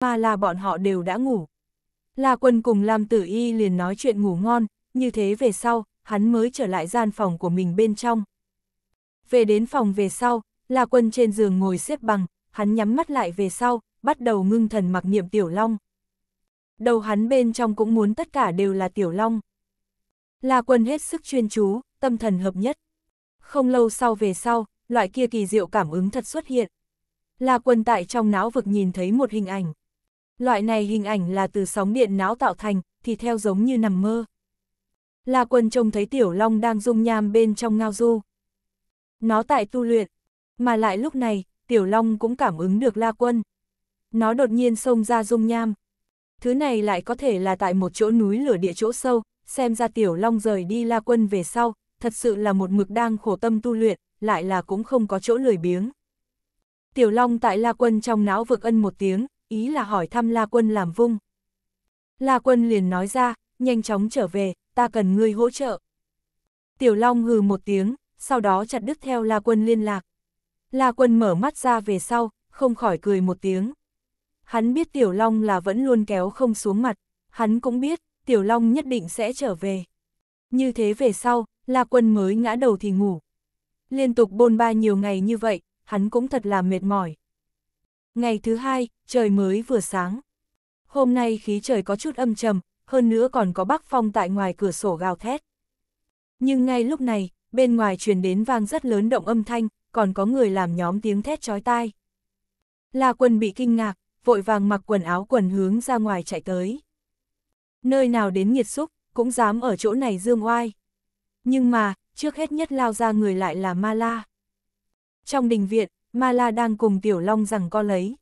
mà là bọn họ đều đã ngủ. La Quân cùng Lam Tử Y liền nói chuyện ngủ ngon, như thế về sau, hắn mới trở lại gian phòng của mình bên trong. Về đến phòng về sau, La Quân trên giường ngồi xếp bằng, hắn nhắm mắt lại về sau, bắt đầu ngưng thần mặc niệm Tiểu Long. Đầu hắn bên trong cũng muốn tất cả đều là Tiểu Long. La Quân hết sức chuyên chú, tâm thần hợp nhất. Không lâu sau về sau, loại kia kỳ diệu cảm ứng thật xuất hiện. La Quân tại trong não vực nhìn thấy một hình ảnh. Loại này hình ảnh là từ sóng điện não tạo thành, thì theo giống như nằm mơ. La Quân trông thấy Tiểu Long đang dung nham bên trong ngao du. Nó tại tu luyện, mà lại lúc này, Tiểu Long cũng cảm ứng được La Quân. Nó đột nhiên xông ra dung nham. Thứ này lại có thể là tại một chỗ núi lửa địa chỗ sâu, xem ra Tiểu Long rời đi La Quân về sau, thật sự là một mực đang khổ tâm tu luyện, lại là cũng không có chỗ lười biếng. Tiểu Long tại La Quân trong não vực ân một tiếng, ý là hỏi thăm La Quân làm vung. La Quân liền nói ra, nhanh chóng trở về, ta cần ngươi hỗ trợ. Tiểu Long hừ một tiếng, sau đó chặt đứt theo La Quân liên lạc. La Quân mở mắt ra về sau, không khỏi cười một tiếng. Hắn biết Tiểu Long là vẫn luôn kéo không xuống mặt, hắn cũng biết, Tiểu Long nhất định sẽ trở về. Như thế về sau, La Quân mới ngã đầu thì ngủ. Liên tục bôn ba nhiều ngày như vậy, hắn cũng thật là mệt mỏi. Ngày thứ hai, trời mới vừa sáng. Hôm nay khí trời có chút âm trầm, hơn nữa còn có bắc phong tại ngoài cửa sổ gào thét. Nhưng ngay lúc này, bên ngoài truyền đến vang rất lớn động âm thanh, còn có người làm nhóm tiếng thét chói tai. La quân bị kinh ngạc, vội vàng mặc quần áo quần hướng ra ngoài chạy tới. Nơi nào đến nhiệt xúc, cũng dám ở chỗ này dương oai. Nhưng mà, trước hết nhất lao ra người lại là ma la. Trong đình viện, Ma La đang cùng Tiểu Long rằng co lấy.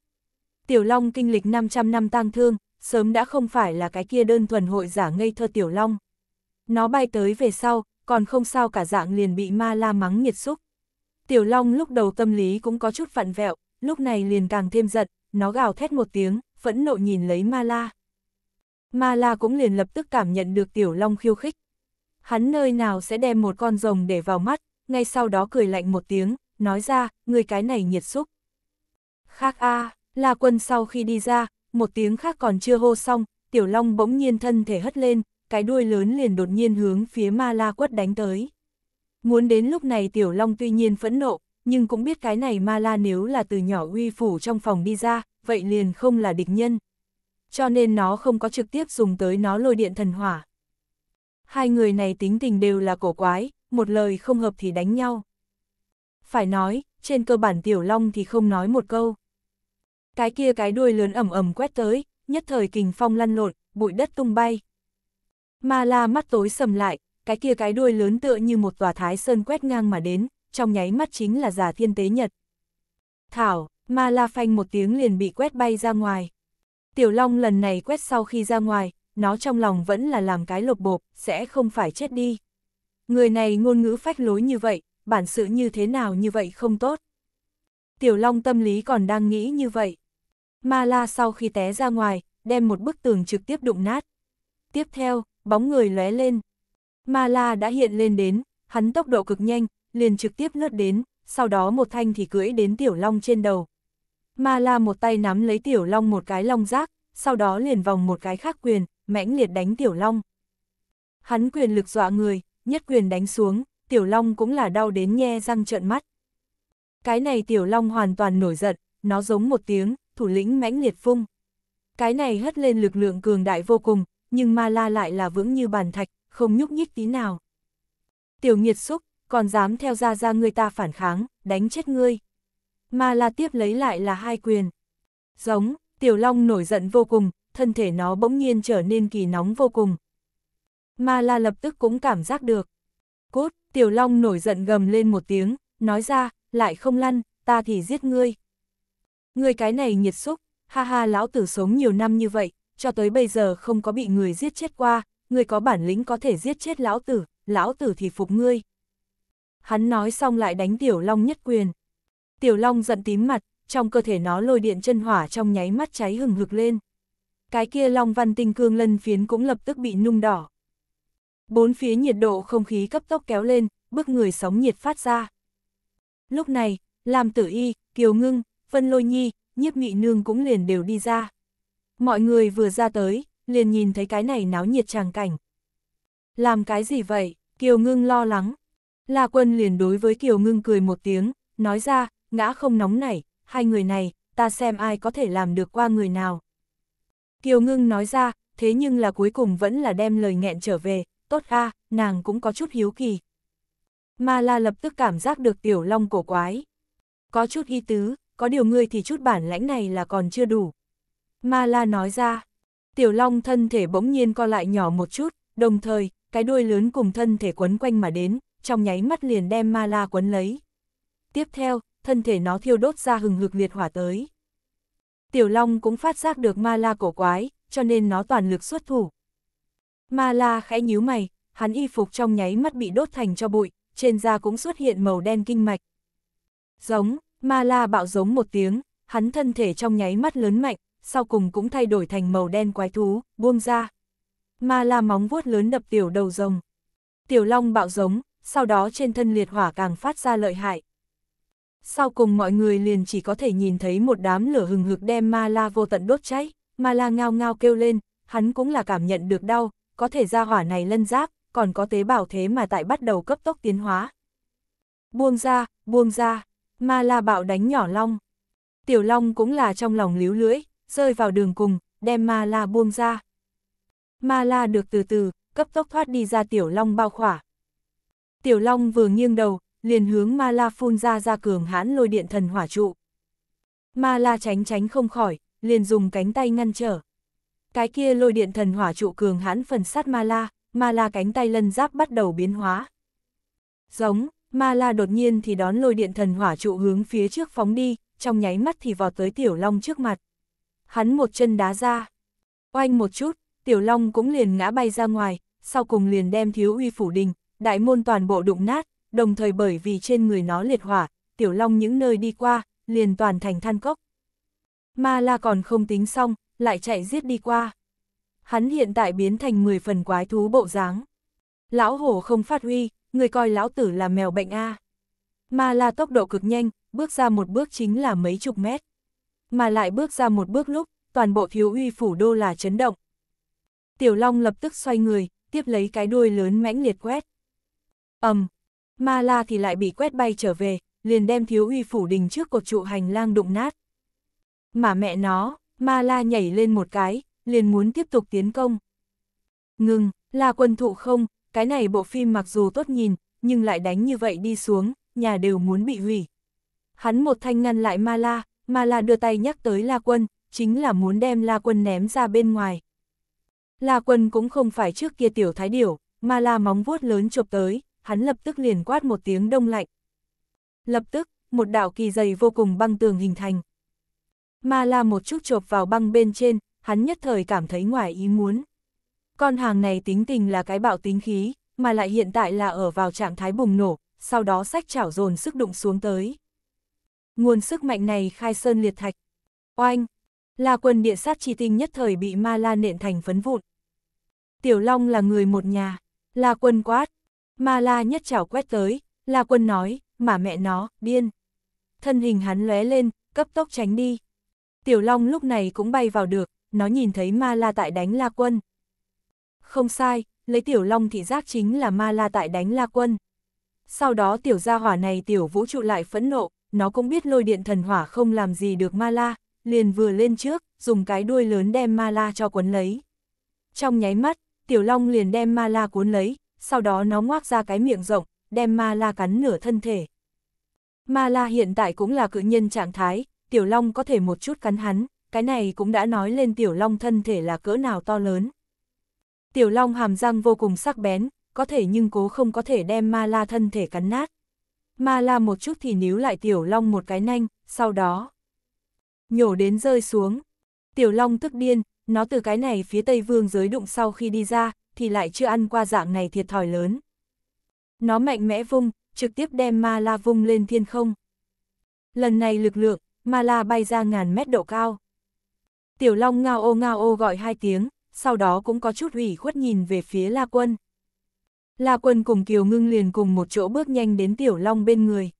Tiểu Long kinh lịch 500 năm tang thương, sớm đã không phải là cái kia đơn thuần hội giả ngây thơ Tiểu Long. Nó bay tới về sau, còn không sao cả dạng liền bị Ma La mắng nhiệt xúc. Tiểu Long lúc đầu tâm lý cũng có chút phản vẹo, lúc này liền càng thêm giận, nó gào thét một tiếng, phẫn nộ nhìn lấy Ma La. Ma La cũng liền lập tức cảm nhận được Tiểu Long khiêu khích. Hắn nơi nào sẽ đem một con rồng để vào mắt, ngay sau đó cười lạnh một tiếng, nói ra, người cái này nhiệt xúc. Khác a à, là quân sau khi đi ra, một tiếng khác còn chưa hô xong, tiểu long bỗng nhiên thân thể hất lên, cái đuôi lớn liền đột nhiên hướng phía ma la quất đánh tới. Muốn đến lúc này tiểu long tuy nhiên phẫn nộ, nhưng cũng biết cái này ma la nếu là từ nhỏ uy phủ trong phòng đi ra, vậy liền không là địch nhân. Cho nên nó không có trực tiếp dùng tới nó lôi điện thần hỏa. Hai người này tính tình đều là cổ quái, một lời không hợp thì đánh nhau phải nói, trên cơ bản Tiểu Long thì không nói một câu. Cái kia cái đuôi lớn ẩm ẩm quét tới, nhất thời kình phong lăn lộn, bụi đất tung bay. Ma la mắt tối sầm lại, cái kia cái đuôi lớn tựa như một tòa thái sơn quét ngang mà đến, trong nháy mắt chính là giả thiên tế nhật. Thảo, ma la phanh một tiếng liền bị quét bay ra ngoài. Tiểu Long lần này quét sau khi ra ngoài, nó trong lòng vẫn là làm cái lột bộp, sẽ không phải chết đi. Người này ngôn ngữ phách lối như vậy, bản sự như thế nào như vậy không tốt. Tiểu Long tâm lý còn đang nghĩ như vậy. Ma La sau khi té ra ngoài, đem một bức tường trực tiếp đụng nát. Tiếp theo, bóng người lóe lên. Ma La đã hiện lên đến, hắn tốc độ cực nhanh, liền trực tiếp lướt đến, sau đó một thanh thì cưỡi đến Tiểu Long trên đầu. Ma La một tay nắm lấy Tiểu Long một cái long giác sau đó liền vòng một cái khác quyền, mãnh liệt đánh Tiểu Long. Hắn quyền lực dọa người, nhất quyền đánh xuống, Tiểu Long cũng là đau đến nhe răng trợn mắt. Cái này Tiểu Long hoàn toàn nổi giận, nó giống một tiếng, thủ lĩnh mãnh liệt phung. Cái này hất lên lực lượng cường đại vô cùng, nhưng ma la lại là vững như bàn thạch, không nhúc nhích tí nào. Tiểu Nhiệt xúc, còn dám theo ra ra người ta phản kháng, đánh chết ngươi. Ma la tiếp lấy lại là hai quyền. Giống, tiểu long nổi giận vô cùng, thân thể nó bỗng nhiên trở nên kỳ nóng vô cùng. Ma la lập tức cũng cảm giác được. Cốt, Tiểu Long nổi giận gầm lên một tiếng, nói ra, lại không lăn, ta thì giết ngươi. Ngươi cái này nhiệt xúc, ha ha lão tử sống nhiều năm như vậy, cho tới bây giờ không có bị người giết chết qua, ngươi có bản lĩnh có thể giết chết lão tử, lão tử thì phục ngươi. Hắn nói xong lại đánh Tiểu Long nhất quyền. Tiểu Long giận tím mặt, trong cơ thể nó lôi điện chân hỏa trong nháy mắt cháy hừng hực lên. Cái kia Long Văn Tinh Cương Lân Phiến cũng lập tức bị nung đỏ. Bốn phía nhiệt độ không khí cấp tốc kéo lên, bức người sóng nhiệt phát ra. Lúc này, làm tử y, kiều ngưng, vân lôi nhi, nhiếp mị nương cũng liền đều đi ra. Mọi người vừa ra tới, liền nhìn thấy cái này náo nhiệt tràng cảnh. Làm cái gì vậy? Kiều ngưng lo lắng. La quân liền đối với Kiều ngưng cười một tiếng, nói ra, ngã không nóng nảy, hai người này, ta xem ai có thể làm được qua người nào. Kiều ngưng nói ra, thế nhưng là cuối cùng vẫn là đem lời nghẹn trở về, tốt a à, nàng cũng có chút hiếu kỳ. Ma La lập tức cảm giác được tiểu long cổ quái. Có chút y tứ, có điều ngươi thì chút bản lãnh này là còn chưa đủ. Ma La nói ra, tiểu long thân thể bỗng nhiên co lại nhỏ một chút, đồng thời, cái đuôi lớn cùng thân thể quấn quanh mà đến, trong nháy mắt liền đem Ma La quấn lấy. Tiếp theo, thân thể nó thiêu đốt ra hừng hực liệt hỏa tới. Tiểu Long cũng phát giác được ma la cổ quái, cho nên nó toàn lực xuất thủ. Ma la khẽ nhíu mày, hắn y phục trong nháy mắt bị đốt thành cho bụi, trên da cũng xuất hiện màu đen kinh mạch. Giống, ma la bạo giống một tiếng, hắn thân thể trong nháy mắt lớn mạnh, sau cùng cũng thay đổi thành màu đen quái thú, buông ra. Ma la móng vuốt lớn đập tiểu đầu rồng. Tiểu long bạo giống, sau đó trên thân liệt hỏa càng phát ra lợi hại. Sau cùng mọi người liền chỉ có thể nhìn thấy một đám lửa hừng hực đem ma la vô tận đốt cháy, ma la ngao ngao kêu lên, hắn cũng là cảm nhận được đau, có thể ra hỏa này lân giáp, còn có tế bào thế mà tại bắt đầu cấp tốc tiến hóa. Buông ra, buông ra, ma la bạo đánh nhỏ long. Tiểu long cũng là trong lòng líu lưỡi, rơi vào đường cùng, đem ma la buông ra. Ma la được từ từ, cấp tốc thoát đi ra tiểu long bao khỏa. Tiểu long vừa nghiêng đầu, liền hướng ma la phun ra ra cường hãn lôi điện thần hỏa trụ. Ma la tránh tránh không khỏi, liền dùng cánh tay ngăn trở. Cái kia lôi điện thần hỏa trụ cường hãn phần sát ma la, ma la cánh tay lân giáp bắt đầu biến hóa. Giống, ma la đột nhiên thì đón lôi điện thần hỏa trụ hướng phía trước phóng đi, trong nháy mắt thì vọt tới tiểu long trước mặt. Hắn một chân đá ra. Oanh một chút, tiểu long cũng liền ngã bay ra ngoài, sau cùng liền đem thiếu uy phủ đình, đại môn toàn bộ đụng nát, đồng thời bởi vì trên người nó liệt hỏa, tiểu long những nơi đi qua, liền toàn thành than cốc. Ma la còn không tính xong, lại chạy giết đi qua. Hắn hiện tại biến thành 10 phần quái thú bộ dáng. Lão hổ không phát huy, người coi lão tử là mèo bệnh A. Mà là tốc độ cực nhanh, bước ra một bước chính là mấy chục mét. Mà lại bước ra một bước lúc, toàn bộ thiếu uy phủ đô là chấn động. Tiểu Long lập tức xoay người, tiếp lấy cái đuôi lớn mãnh liệt quét. ầm, Ma La thì lại bị quét bay trở về, liền đem thiếu uy phủ đình trước cột trụ hành lang đụng nát. Mà mẹ nó, Ma La nhảy lên một cái, liền muốn tiếp tục tiến công. Ngừng, La quân thụ không, cái này bộ phim mặc dù tốt nhìn, nhưng lại đánh như vậy đi xuống, nhà đều muốn bị hủy. Hắn một thanh ngăn lại Ma La, Ma La đưa tay nhắc tới La Quân, chính là muốn đem La Quân ném ra bên ngoài. La Quân cũng không phải trước kia tiểu thái điểu, Ma La móng vuốt lớn chụp tới, hắn lập tức liền quát một tiếng đông lạnh. Lập tức, một đạo kỳ dày vô cùng băng tường hình thành ma la một chút chộp vào băng bên trên, hắn nhất thời cảm thấy ngoài ý muốn. Con hàng này tính tình là cái bạo tính khí, mà lại hiện tại là ở vào trạng thái bùng nổ, sau đó sách chảo dồn sức đụng xuống tới. Nguồn sức mạnh này khai sơn liệt thạch. Oanh! La quần địa sát chi tinh nhất thời bị ma la nện thành phấn vụn. Tiểu Long là người một nhà. là quân quát. Ma la nhất chảo quét tới. là quân nói, mà mẹ nó, điên. Thân hình hắn lóe lên, cấp tốc tránh đi. Tiểu Long lúc này cũng bay vào được, nó nhìn thấy Ma La Tại đánh La Quân. Không sai, lấy Tiểu Long thì giác chính là Ma La Tại đánh La Quân. Sau đó Tiểu Gia Hỏa này Tiểu Vũ trụ lại phẫn nộ, nó cũng biết lôi điện thần hỏa không làm gì được Ma La, liền vừa lên trước, dùng cái đuôi lớn đem Ma La cho cuốn lấy. Trong nháy mắt, Tiểu Long liền đem Ma La cuốn lấy, sau đó nó ngoác ra cái miệng rộng, đem Ma La cắn nửa thân thể. Ma La hiện tại cũng là cự nhân trạng thái, Tiểu Long có thể một chút cắn hắn, cái này cũng đã nói lên Tiểu Long thân thể là cỡ nào to lớn. Tiểu Long hàm răng vô cùng sắc bén, có thể nhưng cố không có thể đem ma la thân thể cắn nát. Ma la một chút thì níu lại Tiểu Long một cái nanh, sau đó nhổ đến rơi xuống. Tiểu Long tức điên, nó từ cái này phía Tây Vương giới đụng sau khi đi ra, thì lại chưa ăn qua dạng này thiệt thòi lớn. Nó mạnh mẽ vung, trực tiếp đem ma la vung lên thiên không. Lần này lực lượng, ma la bay ra ngàn mét độ cao. Tiểu Long ngao ô ngao ô gọi hai tiếng, sau đó cũng có chút ủy khuất nhìn về phía La Quân. La Quân cùng Kiều Ngưng liền cùng một chỗ bước nhanh đến Tiểu Long bên người.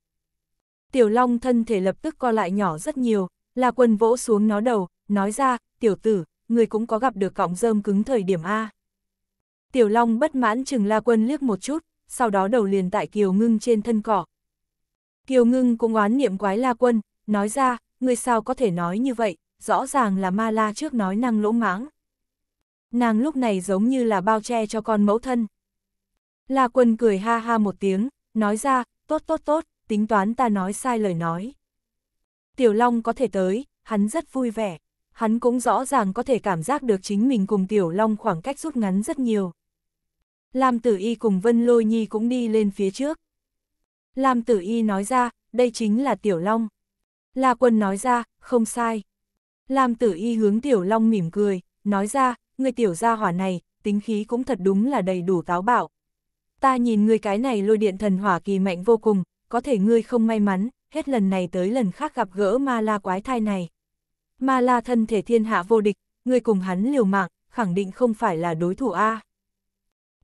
Tiểu Long thân thể lập tức co lại nhỏ rất nhiều, La Quân vỗ xuống nó đầu, nói ra, tiểu tử, người cũng có gặp được cọng rơm cứng thời điểm A. Tiểu Long bất mãn chừng La Quân liếc một chút, sau đó đầu liền tại Kiều Ngưng trên thân cỏ. Kiều Ngưng cũng oán niệm quái La Quân, nói ra, ngươi sao có thể nói như vậy, rõ ràng là ma la trước nói năng lỗ mãng. Nàng lúc này giống như là bao che cho con mẫu thân. La quân cười ha ha một tiếng, nói ra, tốt tốt tốt, tính toán ta nói sai lời nói. Tiểu Long có thể tới, hắn rất vui vẻ, hắn cũng rõ ràng có thể cảm giác được chính mình cùng Tiểu Long khoảng cách rút ngắn rất nhiều. Lam Tử Y cùng Vân Lôi Nhi cũng đi lên phía trước. Lam Tử Y nói ra, đây chính là Tiểu Long. La Quân nói ra, không sai. Lam tử y hướng Tiểu Long mỉm cười, nói ra, người Tiểu gia hỏa này, tính khí cũng thật đúng là đầy đủ táo bạo. Ta nhìn người cái này lôi điện thần hỏa kỳ mạnh vô cùng, có thể ngươi không may mắn, hết lần này tới lần khác gặp gỡ ma la quái thai này. Ma la thân thể thiên hạ vô địch, ngươi cùng hắn liều mạng, khẳng định không phải là đối thủ A.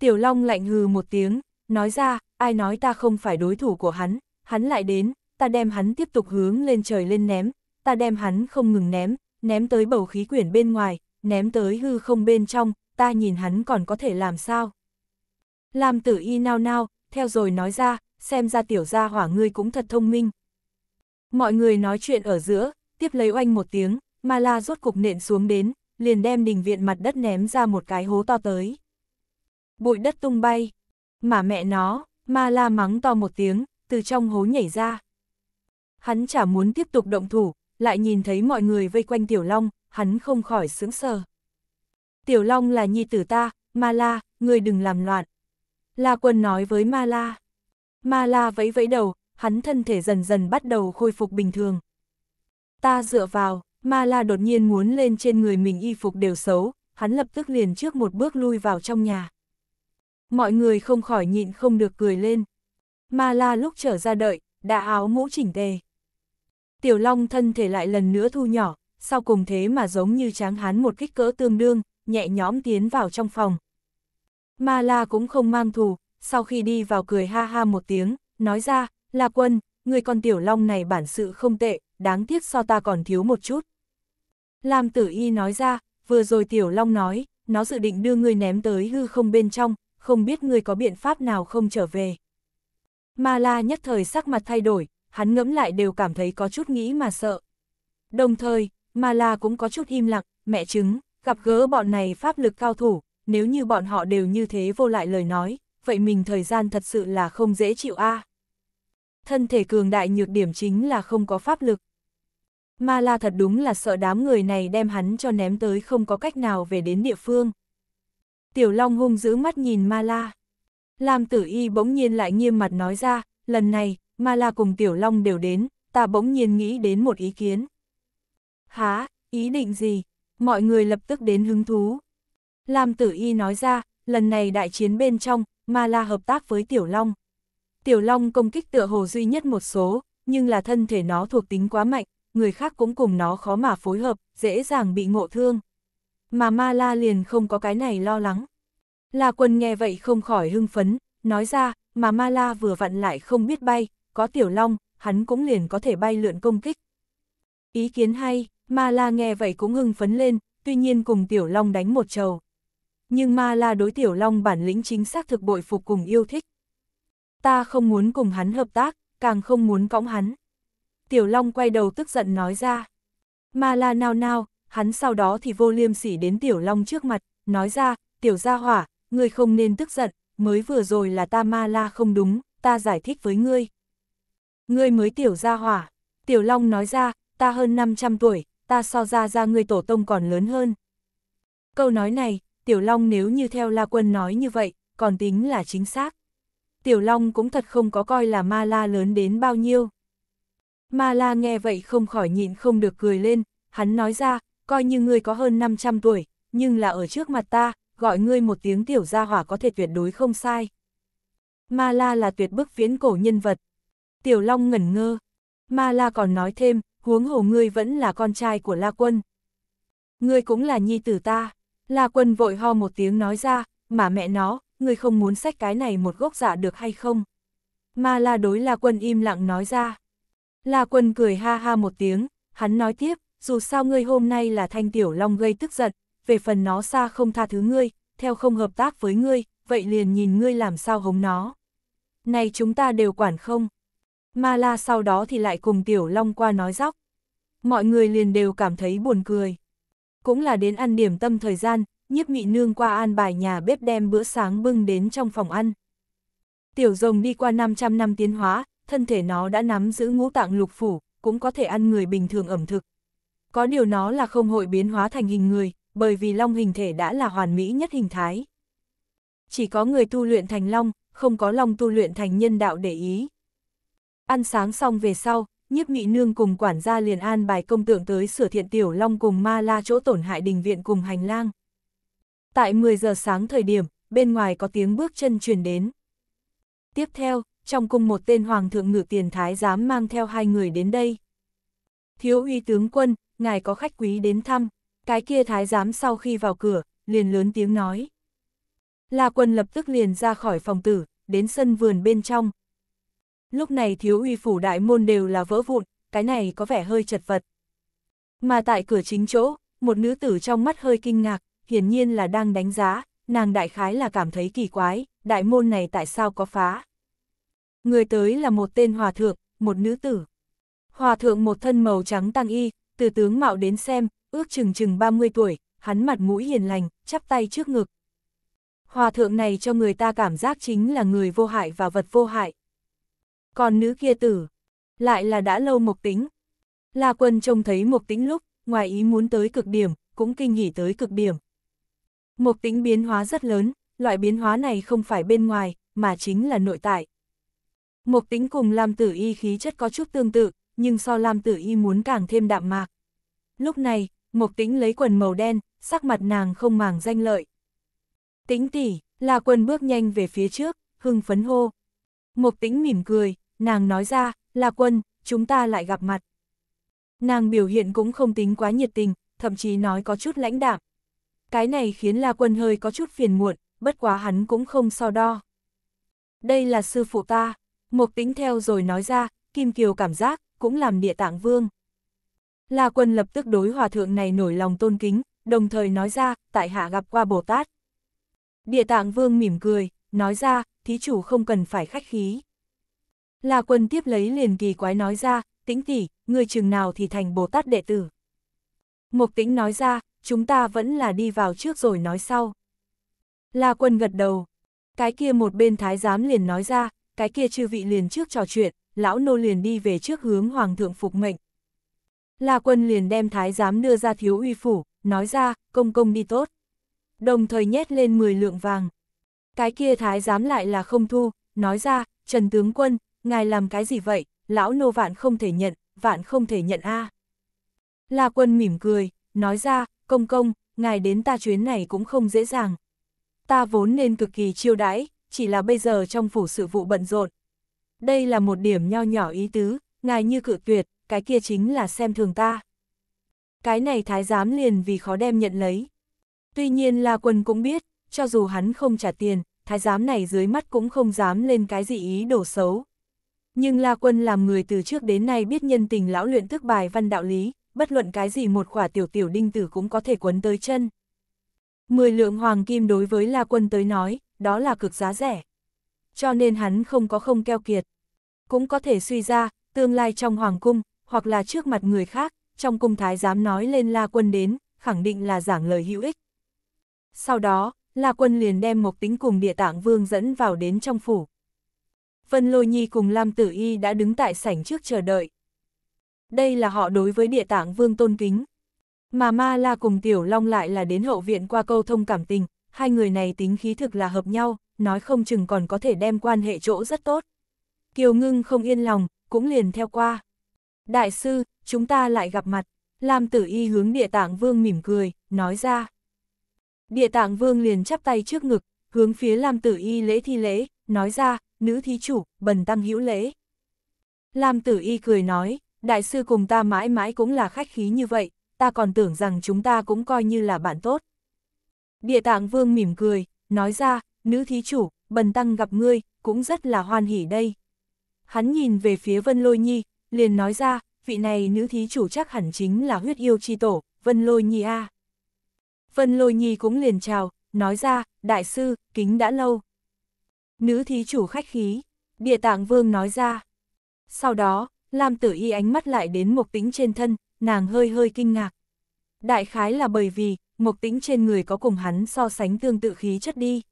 Tiểu Long lạnh hừ một tiếng, nói ra, ai nói ta không phải đối thủ của hắn, hắn lại đến, ta đem hắn tiếp tục hướng lên trời lên ném, ta đem hắn không ngừng ném, ném tới bầu khí quyển bên ngoài, ném tới hư không bên trong, ta nhìn hắn còn có thể làm sao. Lam tử y nao nao, theo rồi nói ra, xem ra tiểu gia hỏa ngươi cũng thật thông minh. Mọi người nói chuyện ở giữa, tiếp lấy oanh một tiếng, ma la rốt cục nện xuống đến, liền đem đình viện mặt đất ném ra một cái hố to tới. Bụi đất tung bay, mà mẹ nó, ma la mắng to một tiếng, từ trong hố nhảy ra hắn chả muốn tiếp tục động thủ, lại nhìn thấy mọi người vây quanh Tiểu Long, hắn không khỏi sướng sờ. Tiểu Long là nhi tử ta, Ma La, người đừng làm loạn. La Quân nói với Ma La. Ma La vẫy vẫy đầu, hắn thân thể dần dần bắt đầu khôi phục bình thường. Ta dựa vào, Ma La đột nhiên muốn lên trên người mình y phục đều xấu, hắn lập tức liền trước một bước lui vào trong nhà. Mọi người không khỏi nhịn không được cười lên. Ma La lúc trở ra đợi, đã áo mũ chỉnh tề. Tiểu Long thân thể lại lần nữa thu nhỏ, sau cùng thế mà giống như tráng hán một kích cỡ tương đương, nhẹ nhõm tiến vào trong phòng. Ma La cũng không mang thù, sau khi đi vào cười ha ha một tiếng, nói ra, La Quân, người con Tiểu Long này bản sự không tệ, đáng tiếc so ta còn thiếu một chút. Lam Tử Y nói ra, vừa rồi Tiểu Long nói, nó dự định đưa người ném tới hư không bên trong, không biết người có biện pháp nào không trở về. Ma La nhất thời sắc mặt thay đổi, hắn ngẫm lại đều cảm thấy có chút nghĩ mà sợ. Đồng thời, Ma La cũng có chút im lặng, mẹ chứng, gặp gỡ bọn này pháp lực cao thủ, nếu như bọn họ đều như thế vô lại lời nói, vậy mình thời gian thật sự là không dễ chịu a. Thân thể cường đại nhược điểm chính là không có pháp lực. Ma La thật đúng là sợ đám người này đem hắn cho ném tới không có cách nào về đến địa phương. Tiểu Long hung giữ mắt nhìn Ma La. Lam tử y bỗng nhiên lại nghiêm mặt nói ra, lần này, Ma La cùng Tiểu Long đều đến, ta bỗng nhiên nghĩ đến một ý kiến. Há, ý định gì? Mọi người lập tức đến hứng thú. Lam Tử Y nói ra, lần này đại chiến bên trong, Ma La hợp tác với Tiểu Long. Tiểu Long công kích tựa hồ duy nhất một số, nhưng là thân thể nó thuộc tính quá mạnh, người khác cũng cùng nó khó mà phối hợp, dễ dàng bị ngộ thương. Mà Ma La liền không có cái này lo lắng. La Quân nghe vậy không khỏi hưng phấn, nói ra, mà Ma La vừa vặn lại không biết bay, có tiểu long, hắn cũng liền có thể bay lượn công kích. Ý kiến hay, Ma La nghe vậy cũng hưng phấn lên, tuy nhiên cùng tiểu long đánh một trầu. Nhưng Ma La đối tiểu long bản lĩnh chính xác thực bội phục cùng yêu thích. Ta không muốn cùng hắn hợp tác, càng không muốn cõng hắn. Tiểu long quay đầu tức giận nói ra. Ma La nao nao, hắn sau đó thì vô liêm sỉ đến tiểu long trước mặt, nói ra, tiểu gia hỏa, ngươi không nên tức giận, mới vừa rồi là ta ma la không đúng, ta giải thích với ngươi. Ngươi mới tiểu ra hỏa. Tiểu Long nói ra, ta hơn 500 tuổi, ta so ra ra ngươi tổ tông còn lớn hơn. Câu nói này, Tiểu Long nếu như theo La Quân nói như vậy, còn tính là chính xác. Tiểu Long cũng thật không có coi là ma la lớn đến bao nhiêu. Ma la nghe vậy không khỏi nhịn không được cười lên, hắn nói ra, coi như ngươi có hơn 500 tuổi, nhưng là ở trước mặt ta, gọi ngươi một tiếng tiểu gia hỏa có thể tuyệt đối không sai. Ma la là tuyệt bức phiến cổ nhân vật, Tiểu Long ngẩn ngơ. Ma La còn nói thêm, huống hồ ngươi vẫn là con trai của La Quân. Ngươi cũng là nhi tử ta. La Quân vội ho một tiếng nói ra, mà mẹ nó, ngươi không muốn sách cái này một gốc dạ được hay không? Ma La đối La Quân im lặng nói ra. La Quân cười ha ha một tiếng, hắn nói tiếp, dù sao ngươi hôm nay là thanh tiểu long gây tức giận, về phần nó xa không tha thứ ngươi, theo không hợp tác với ngươi, vậy liền nhìn ngươi làm sao hống nó. Này chúng ta đều quản không? Ma La sau đó thì lại cùng Tiểu Long qua nói dóc. Mọi người liền đều cảm thấy buồn cười. Cũng là đến ăn điểm tâm thời gian, nhiếp Mị nương qua an bài nhà bếp đem bữa sáng bưng đến trong phòng ăn. Tiểu rồng đi qua 500 năm tiến hóa, thân thể nó đã nắm giữ ngũ tạng lục phủ, cũng có thể ăn người bình thường ẩm thực. Có điều nó là không hội biến hóa thành hình người, bởi vì long hình thể đã là hoàn mỹ nhất hình thái. Chỉ có người tu luyện thành long, không có long tu luyện thành nhân đạo để ý. Ăn sáng xong về sau, nhiếp nghị nương cùng quản gia liền an bài công tượng tới sửa thiện tiểu long cùng ma la chỗ tổn hại đình viện cùng hành lang. Tại 10 giờ sáng thời điểm, bên ngoài có tiếng bước chân truyền đến. Tiếp theo, trong cung một tên hoàng thượng ngự tiền thái giám mang theo hai người đến đây. Thiếu uy tướng quân, ngài có khách quý đến thăm, cái kia thái giám sau khi vào cửa, liền lớn tiếng nói. La quân lập tức liền ra khỏi phòng tử, đến sân vườn bên trong, lúc này thiếu uy phủ đại môn đều là vỡ vụn, cái này có vẻ hơi chật vật. Mà tại cửa chính chỗ, một nữ tử trong mắt hơi kinh ngạc, hiển nhiên là đang đánh giá, nàng đại khái là cảm thấy kỳ quái, đại môn này tại sao có phá. Người tới là một tên hòa thượng, một nữ tử. Hòa thượng một thân màu trắng tăng y, từ tướng mạo đến xem, ước chừng chừng 30 tuổi, hắn mặt mũi hiền lành, chắp tay trước ngực. Hòa thượng này cho người ta cảm giác chính là người vô hại và vật vô hại. Còn nữ kia tử, lại là đã lâu Mộc Tính. La Quân trông thấy Mộc Tính lúc, ngoài ý muốn tới cực điểm, cũng kinh nghỉ tới cực điểm. Mộc Tính biến hóa rất lớn, loại biến hóa này không phải bên ngoài, mà chính là nội tại. Mộc Tính cùng Lam Tử Y khí chất có chút tương tự, nhưng so Lam Tử Y muốn càng thêm đạm mạc. Lúc này, Mộc Tính lấy quần màu đen, sắc mặt nàng không màng danh lợi. Tính tỷ, là quần bước nhanh về phía trước, hưng phấn hô. Mộc Tính mỉm cười, nàng nói ra, là quân, chúng ta lại gặp mặt. Nàng biểu hiện cũng không tính quá nhiệt tình, thậm chí nói có chút lãnh đạm. Cái này khiến La Quân hơi có chút phiền muộn, bất quá hắn cũng không so đo. Đây là sư phụ ta, Mộc Tính theo rồi nói ra, Kim Kiều cảm giác, cũng làm địa tạng vương. La Quân lập tức đối hòa thượng này nổi lòng tôn kính, đồng thời nói ra, tại hạ gặp qua Bồ Tát. Địa tạng vương mỉm cười, nói ra, thí chủ không cần phải khách khí. La Quân tiếp lấy liền kỳ quái nói ra, tĩnh tỷ, người chừng nào thì thành Bồ Tát đệ tử. Mục tĩnh nói ra, chúng ta vẫn là đi vào trước rồi nói sau. La Quân gật đầu, cái kia một bên thái giám liền nói ra, cái kia chư vị liền trước trò chuyện, lão nô liền đi về trước hướng hoàng thượng phục mệnh. La Quân liền đem thái giám đưa ra thiếu uy phủ, nói ra, công công đi tốt. Đồng thời nhét lên 10 lượng vàng. Cái kia thái giám lại là không thu, nói ra, Trần Tướng Quân, ngài làm cái gì vậy, lão nô vạn không thể nhận, vạn không thể nhận a. La quân mỉm cười, nói ra, công công, ngài đến ta chuyến này cũng không dễ dàng. Ta vốn nên cực kỳ chiêu đãi, chỉ là bây giờ trong phủ sự vụ bận rộn. Đây là một điểm nho nhỏ ý tứ, ngài như cự tuyệt, cái kia chính là xem thường ta. Cái này thái giám liền vì khó đem nhận lấy. Tuy nhiên La Quân cũng biết, cho dù hắn không trả tiền, thái giám này dưới mắt cũng không dám lên cái gì ý đồ xấu. Nhưng La Quân làm người từ trước đến nay biết nhân tình lão luyện thức bài văn đạo lý, bất luận cái gì một khỏa tiểu tiểu đinh tử cũng có thể quấn tới chân. Mười lượng hoàng kim đối với La Quân tới nói, đó là cực giá rẻ. Cho nên hắn không có không keo kiệt. Cũng có thể suy ra, tương lai trong hoàng cung, hoặc là trước mặt người khác, trong cung thái dám nói lên La Quân đến, khẳng định là giảng lời hữu ích. Sau đó, La Quân liền đem một Tính cùng địa tạng vương dẫn vào đến trong phủ. Vân Lôi Nhi cùng Lam Tử Y đã đứng tại sảnh trước chờ đợi. Đây là họ đối với địa tạng vương tôn kính. Mà Ma La cùng Tiểu Long lại là đến hậu viện qua câu thông cảm tình, hai người này tính khí thực là hợp nhau, nói không chừng còn có thể đem quan hệ chỗ rất tốt. Kiều Ngưng không yên lòng, cũng liền theo qua. Đại sư, chúng ta lại gặp mặt. Lam Tử Y hướng địa tạng vương mỉm cười, nói ra. Địa tạng vương liền chắp tay trước ngực, hướng phía Lam Tử Y lễ thi lễ, nói ra, nữ thí chủ, bần tăng hữu lễ. Lam tử y cười nói, đại sư cùng ta mãi mãi cũng là khách khí như vậy, ta còn tưởng rằng chúng ta cũng coi như là bạn tốt. Địa tạng vương mỉm cười, nói ra, nữ thí chủ, bần tăng gặp ngươi, cũng rất là hoan hỉ đây. Hắn nhìn về phía Vân Lôi Nhi, liền nói ra, vị này nữ thí chủ chắc hẳn chính là huyết yêu chi tổ, Vân Lôi Nhi A. Vân Lôi Nhi cũng liền chào, nói ra, đại sư, kính đã lâu. Nữ thí chủ khách khí, địa tạng vương nói ra. Sau đó, Lam tử y ánh mắt lại đến mục tính trên thân, nàng hơi hơi kinh ngạc. Đại khái là bởi vì, mục tính trên người có cùng hắn so sánh tương tự khí chất đi.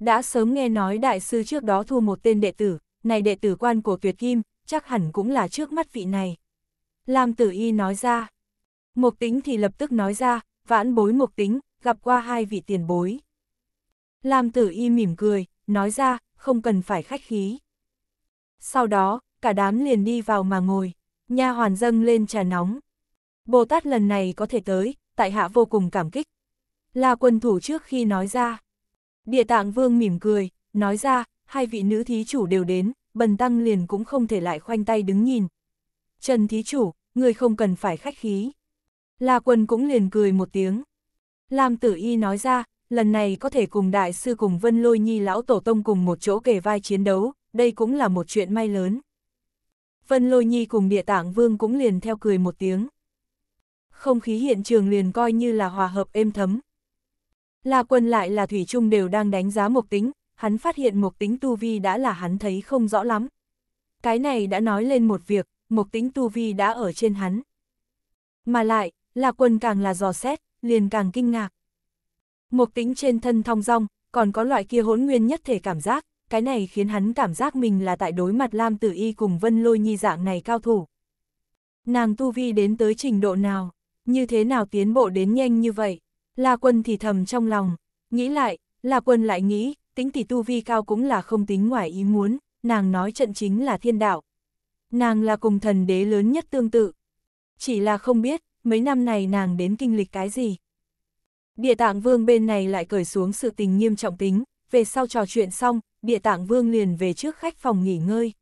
Đã sớm nghe nói đại sư trước đó thua một tên đệ tử, này đệ tử quan của tuyệt kim, chắc hẳn cũng là trước mắt vị này. Lam tử y nói ra. mục tính thì lập tức nói ra, vãn bối mục tính, gặp qua hai vị tiền bối. Lam tử y mỉm cười, nói ra, không cần phải khách khí. Sau đó, cả đám liền đi vào mà ngồi, nha hoàn dâng lên trà nóng. Bồ Tát lần này có thể tới, tại hạ vô cùng cảm kích. La quân thủ trước khi nói ra. Địa tạng vương mỉm cười, nói ra, hai vị nữ thí chủ đều đến, bần tăng liền cũng không thể lại khoanh tay đứng nhìn. Trần thí chủ, người không cần phải khách khí. La quân cũng liền cười một tiếng. Lam tử y nói ra, lần này có thể cùng đại sư cùng Vân Lôi Nhi lão tổ tông cùng một chỗ kề vai chiến đấu, đây cũng là một chuyện may lớn. Vân Lôi Nhi cùng địa tạng vương cũng liền theo cười một tiếng. Không khí hiện trường liền coi như là hòa hợp êm thấm. La quân lại là Thủy Trung đều đang đánh giá mục tính, hắn phát hiện mục tính tu vi đã là hắn thấy không rõ lắm. Cái này đã nói lên một việc, mục tính tu vi đã ở trên hắn. Mà lại, La quân càng là dò xét, liền càng kinh ngạc. Mục tính trên thân thong dong, còn có loại kia hỗn nguyên nhất thể cảm giác, cái này khiến hắn cảm giác mình là tại đối mặt Lam Tử Y cùng Vân Lôi Nhi dạng này cao thủ. Nàng tu vi đến tới trình độ nào, như thế nào tiến bộ đến nhanh như vậy, La Quân thì thầm trong lòng, nghĩ lại, La Quân lại nghĩ, tính tỷ tu vi cao cũng là không tính ngoài ý muốn, nàng nói trận chính là thiên đạo. Nàng là cùng thần đế lớn nhất tương tự. Chỉ là không biết, mấy năm này nàng đến kinh lịch cái gì, Địa tạng vương bên này lại cởi xuống sự tình nghiêm trọng tính, về sau trò chuyện xong, địa tạng vương liền về trước khách phòng nghỉ ngơi.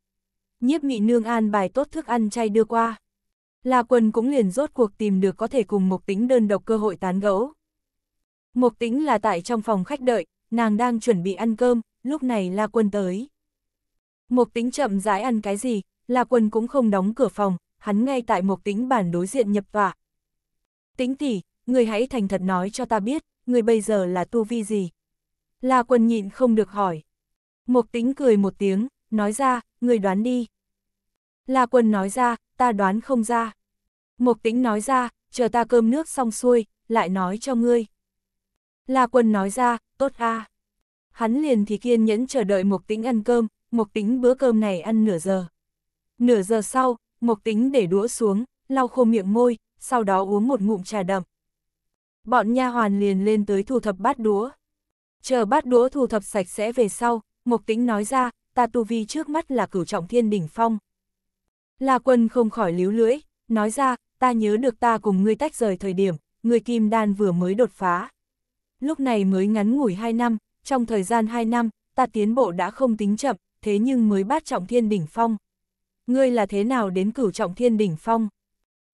Nhiếp nghị nương an bài tốt thức ăn chay đưa qua. La quân cũng liền rốt cuộc tìm được có thể cùng Mộc Tĩnh đơn độc cơ hội tán gẫu. Mộc Tĩnh là tại trong phòng khách đợi, nàng đang chuẩn bị ăn cơm, lúc này La quân tới. Mộc Tĩnh chậm rãi ăn cái gì, La quân cũng không đóng cửa phòng, hắn ngay tại Mộc Tĩnh bàn đối diện nhập tọa. Tĩnh tỷ, người hãy thành thật nói cho ta biết, người bây giờ là tu vi gì? La quân nhịn không được hỏi. Mộc tính cười một tiếng, nói ra, người đoán đi. La quân nói ra, ta đoán không ra. Mộc tính nói ra, chờ ta cơm nước xong xuôi, lại nói cho ngươi. La quân nói ra, tốt a. Hắn liền thì kiên nhẫn chờ đợi mộc tính ăn cơm, mộc tính bữa cơm này ăn nửa giờ. Nửa giờ sau, mộc tính để đũa xuống, lau khô miệng môi, sau đó uống một ngụm trà đậm bọn nha hoàn liền lên tới thu thập bát đũa. Chờ bát đũa thu thập sạch sẽ về sau, mục Tĩnh nói ra, ta tu vi trước mắt là cửu trọng thiên đỉnh phong. La quân không khỏi líu lưỡi, nói ra, ta nhớ được ta cùng ngươi tách rời thời điểm, người kim đan vừa mới đột phá. Lúc này mới ngắn ngủi 2 năm, trong thời gian 2 năm, ta tiến bộ đã không tính chậm, thế nhưng mới bát trọng thiên đỉnh phong. Ngươi là thế nào đến cửu trọng thiên đỉnh phong?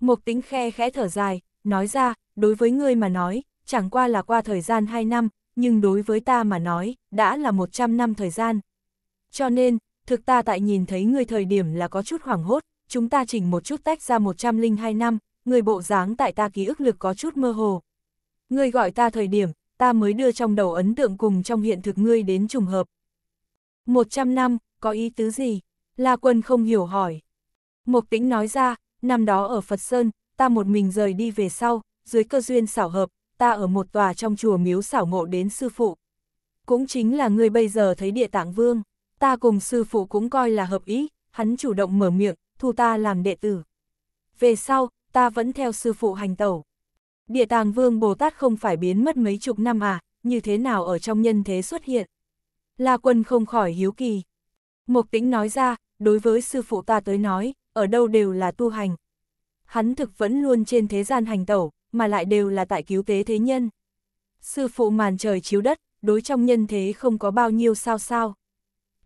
Mục tĩnh khe khẽ thở dài, nói ra, đối với ngươi mà nói, chẳng qua là qua thời gian 2 năm, nhưng đối với ta mà nói, đã là 100 năm thời gian. Cho nên, thực ta tại nhìn thấy ngươi thời điểm là có chút hoảng hốt, chúng ta chỉnh một chút tách ra 102 năm, người bộ dáng tại ta ký ức lực có chút mơ hồ. Ngươi gọi ta thời điểm, ta mới đưa trong đầu ấn tượng cùng trong hiện thực ngươi đến trùng hợp. 100 năm, có ý tứ gì? La quân không hiểu hỏi. Mục tĩnh nói ra, năm đó ở Phật Sơn, ta một mình rời đi về sau, dưới cơ duyên xảo hợp, ta ở một tòa trong chùa miếu xảo ngộ đến sư phụ. Cũng chính là người bây giờ thấy địa tạng vương, ta cùng sư phụ cũng coi là hợp ý, hắn chủ động mở miệng, thu ta làm đệ tử. Về sau, ta vẫn theo sư phụ hành tẩu. Địa tàng vương Bồ Tát không phải biến mất mấy chục năm à, như thế nào ở trong nhân thế xuất hiện. La quân không khỏi hiếu kỳ. Mộc tĩnh nói ra, đối với sư phụ ta tới nói, ở đâu đều là tu hành. Hắn thực vẫn luôn trên thế gian hành tẩu, mà lại đều là tại cứu tế thế nhân. Sư phụ màn trời chiếu đất, đối trong nhân thế không có bao nhiêu sao sao.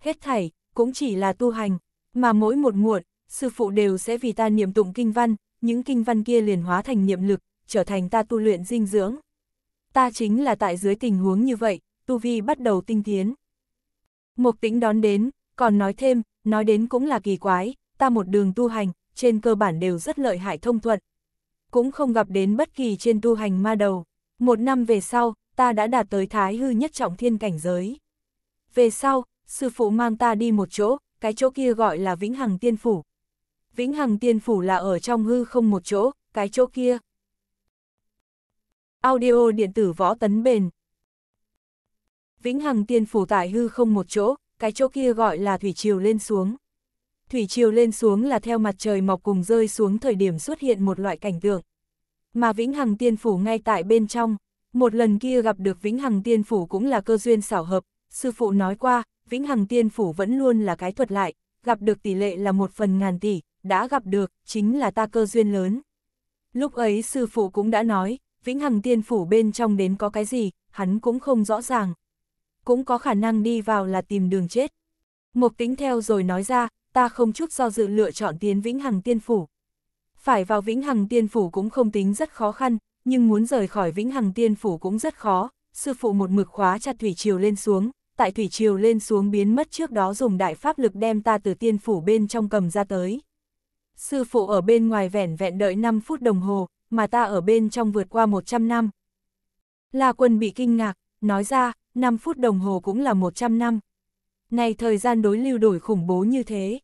Hết thảy, cũng chỉ là tu hành, mà mỗi một muộn, sư phụ đều sẽ vì ta niệm tụng kinh văn, những kinh văn kia liền hóa thành niệm lực, trở thành ta tu luyện dinh dưỡng. Ta chính là tại dưới tình huống như vậy, tu vi bắt đầu tinh tiến. Mục tĩnh đón đến, còn nói thêm, nói đến cũng là kỳ quái, ta một đường tu hành, trên cơ bản đều rất lợi hại thông thuận, cũng không gặp đến bất kỳ trên tu hành ma đầu. Một năm về sau, ta đã đạt tới thái hư nhất trọng thiên cảnh giới. Về sau, sư phụ mang ta đi một chỗ, cái chỗ kia gọi là Vĩnh Hằng Tiên Phủ. Vĩnh Hằng Tiên Phủ là ở trong hư không một chỗ, cái chỗ kia. Audio điện tử võ tấn bền. Vĩnh Hằng Tiên Phủ tại hư không một chỗ, cái chỗ kia gọi là Thủy Triều lên xuống thủy triều lên xuống là theo mặt trời mọc cùng rơi xuống thời điểm xuất hiện một loại cảnh tượng. Mà Vĩnh Hằng Tiên Phủ ngay tại bên trong, một lần kia gặp được Vĩnh Hằng Tiên Phủ cũng là cơ duyên xảo hợp, sư phụ nói qua, Vĩnh Hằng Tiên Phủ vẫn luôn là cái thuật lại, gặp được tỷ lệ là một phần ngàn tỷ, đã gặp được, chính là ta cơ duyên lớn. Lúc ấy sư phụ cũng đã nói, Vĩnh Hằng Tiên Phủ bên trong đến có cái gì, hắn cũng không rõ ràng. Cũng có khả năng đi vào là tìm đường chết. Mục tính theo rồi nói ra, ta không chút do dự lựa chọn tiến Vĩnh Hằng Tiên Phủ. Phải vào Vĩnh Hằng Tiên Phủ cũng không tính rất khó khăn, nhưng muốn rời khỏi Vĩnh Hằng Tiên Phủ cũng rất khó, sư phụ một mực khóa chặt thủy triều lên xuống, tại thủy triều lên xuống biến mất trước đó dùng đại pháp lực đem ta từ tiên phủ bên trong cầm ra tới. Sư phụ ở bên ngoài vẻn vẹn đợi 5 phút đồng hồ, mà ta ở bên trong vượt qua 100 năm. La quân bị kinh ngạc, nói ra, 5 phút đồng hồ cũng là 100 năm. Này thời gian đối lưu đổi khủng bố như thế.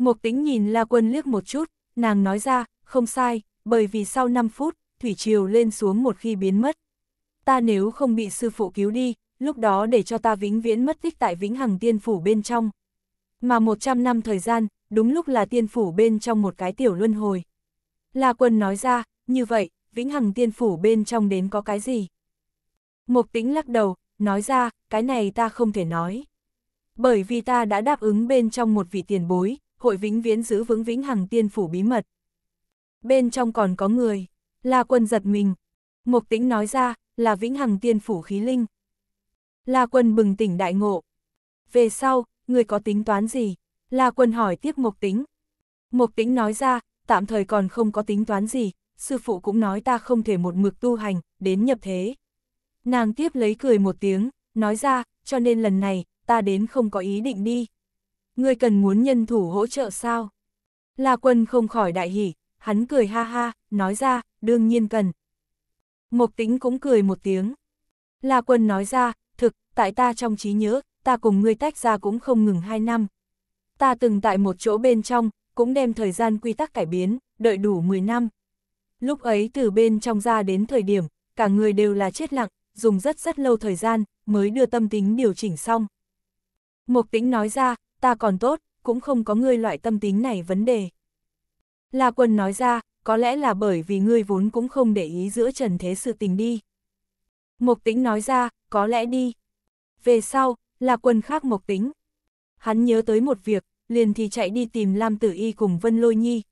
Mục tính nhìn La Quân liếc một chút, nàng nói ra, không sai, bởi vì sau 5 phút, thủy triều lên xuống một khi biến mất. Ta nếu không bị sư phụ cứu đi, lúc đó để cho ta vĩnh viễn mất tích tại vĩnh hằng tiên phủ bên trong. Mà 100 năm thời gian, đúng lúc là tiên phủ bên trong một cái tiểu luân hồi. La Quân nói ra, như vậy, vĩnh hằng tiên phủ bên trong đến có cái gì? Mục tính lắc đầu, nói ra, cái này ta không thể nói. Bởi vì ta đã đáp ứng bên trong một vị tiền bối, hội vĩnh viễn giữ vững vĩnh hằng tiên phủ bí mật. Bên trong còn có người, La Quân giật mình. Mục Tĩnh nói ra, là vĩnh hằng tiên phủ khí linh. La Quân bừng tỉnh đại ngộ. Về sau, người có tính toán gì? La Quân hỏi tiếp Mục Tĩnh. Mục Tĩnh nói ra, tạm thời còn không có tính toán gì, sư phụ cũng nói ta không thể một mực tu hành, đến nhập thế. Nàng tiếp lấy cười một tiếng, nói ra, cho nên lần này, ta đến không có ý định đi ngươi cần muốn nhân thủ hỗ trợ sao? La quân không khỏi đại hỉ, hắn cười ha ha, nói ra, đương nhiên cần. Mộc tính cũng cười một tiếng. La quân nói ra, thực, tại ta trong trí nhớ, ta cùng ngươi tách ra cũng không ngừng hai năm. Ta từng tại một chỗ bên trong, cũng đem thời gian quy tắc cải biến, đợi đủ 10 năm. Lúc ấy từ bên trong ra đến thời điểm, cả người đều là chết lặng, dùng rất rất lâu thời gian, mới đưa tâm tính điều chỉnh xong. Mộc tính nói ra, ta còn tốt, cũng không có ngươi loại tâm tính này vấn đề. La Quân nói ra, có lẽ là bởi vì ngươi vốn cũng không để ý giữa trần thế sự tình đi. Mộc tính nói ra, có lẽ đi. Về sau, La Quân khác mộc tính. Hắn nhớ tới một việc, liền thì chạy đi tìm Lam Tử Y cùng Vân Lôi Nhi.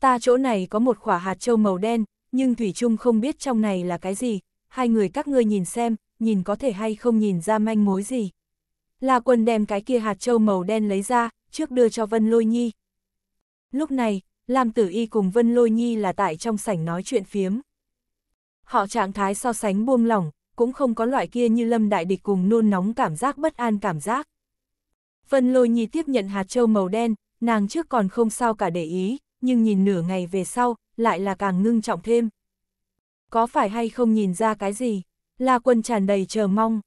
Ta chỗ này có một quả hạt châu màu đen, nhưng Thủy Trung không biết trong này là cái gì, hai người các ngươi nhìn xem, nhìn có thể hay không nhìn ra manh mối gì. La Quân đem cái kia hạt châu màu đen lấy ra, trước đưa cho Vân Lôi Nhi. Lúc này, Lam Tử Y cùng Vân Lôi Nhi là tại trong sảnh nói chuyện phiếm. Họ trạng thái so sánh buông lỏng, cũng không có loại kia như lâm đại địch cùng nôn nóng cảm giác bất an cảm giác. Vân Lôi Nhi tiếp nhận hạt châu màu đen, nàng trước còn không sao cả để ý, nhưng nhìn nửa ngày về sau, lại là càng ngưng trọng thêm. Có phải hay không nhìn ra cái gì? La Quân tràn đầy chờ mong.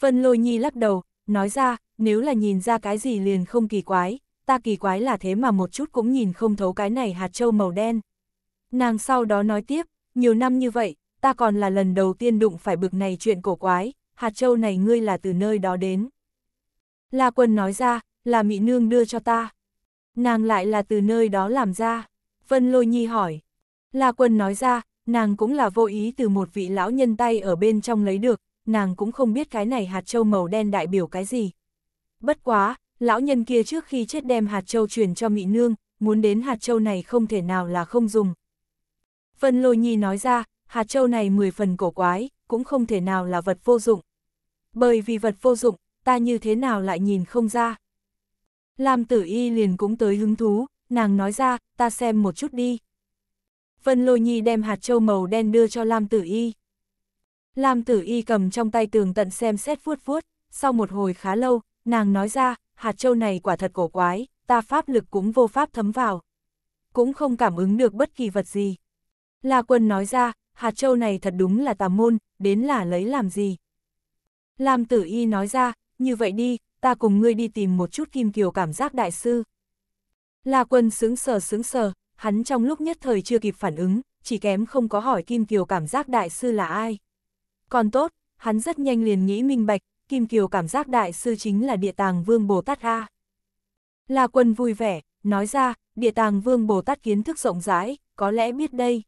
Vân Lôi Nhi lắc đầu, nói ra, nếu là nhìn ra cái gì liền không kỳ quái, ta kỳ quái là thế mà một chút cũng nhìn không thấu cái này hạt châu màu đen. Nàng sau đó nói tiếp, nhiều năm như vậy, ta còn là lần đầu tiên đụng phải bực này chuyện cổ quái, hạt châu này ngươi là từ nơi đó đến. La quân nói ra, là mị nương đưa cho ta. Nàng lại là từ nơi đó làm ra. Vân lôi nhi hỏi. La quân nói ra, nàng cũng là vô ý từ một vị lão nhân tay ở bên trong lấy được, nàng cũng không biết cái này hạt châu màu đen đại biểu cái gì. Bất quá, lão nhân kia trước khi chết đem hạt châu truyền cho Mỹ Nương, muốn đến hạt châu này không thể nào là không dùng. Vân Lôi Nhi nói ra, hạt châu này 10 phần cổ quái, cũng không thể nào là vật vô dụng. Bởi vì vật vô dụng, ta như thế nào lại nhìn không ra. Lam tử y liền cũng tới hứng thú, nàng nói ra, ta xem một chút đi. Vân Lôi Nhi đem hạt châu màu đen đưa cho Lam tử y. Lam tử y cầm trong tay tường tận xem xét vuốt vuốt, sau một hồi khá lâu, nàng nói ra, hạt châu này quả thật cổ quái, ta pháp lực cũng vô pháp thấm vào. Cũng không cảm ứng được bất kỳ vật gì. La quân nói ra, hạt châu này thật đúng là tà môn, đến là lấy làm gì. Lam tử y nói ra, như vậy đi, ta cùng ngươi đi tìm một chút kim kiều cảm giác đại sư. La quân sướng sờ sướng sờ, hắn trong lúc nhất thời chưa kịp phản ứng, chỉ kém không có hỏi kim kiều cảm giác đại sư là ai. Còn tốt, hắn rất nhanh liền nghĩ minh bạch, Kim Kiều cảm giác đại sư chính là địa tàng vương Bồ Tát A. La quân vui vẻ, nói ra, địa tàng vương Bồ Tát kiến thức rộng rãi, có lẽ biết đây.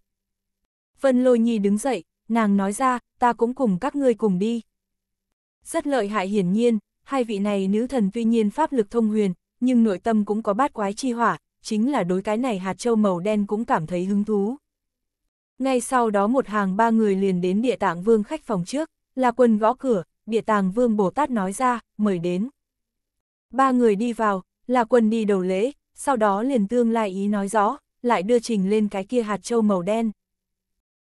Vân lôi nhi đứng dậy, nàng nói ra, ta cũng cùng các ngươi cùng đi. Rất lợi hại hiển nhiên, hai vị này nữ thần tuy nhiên pháp lực thông huyền, nhưng nội tâm cũng có bát quái chi hỏa, chính là đối cái này hạt châu màu đen cũng cảm thấy hứng thú. Ngay sau đó một hàng ba người liền đến địa tạng vương khách phòng trước, là quân gõ cửa, địa tạng vương Bồ Tát nói ra, mời đến. Ba người đi vào, là quân đi đầu lễ, sau đó liền tương lai ý nói rõ, lại đưa trình lên cái kia hạt châu màu đen.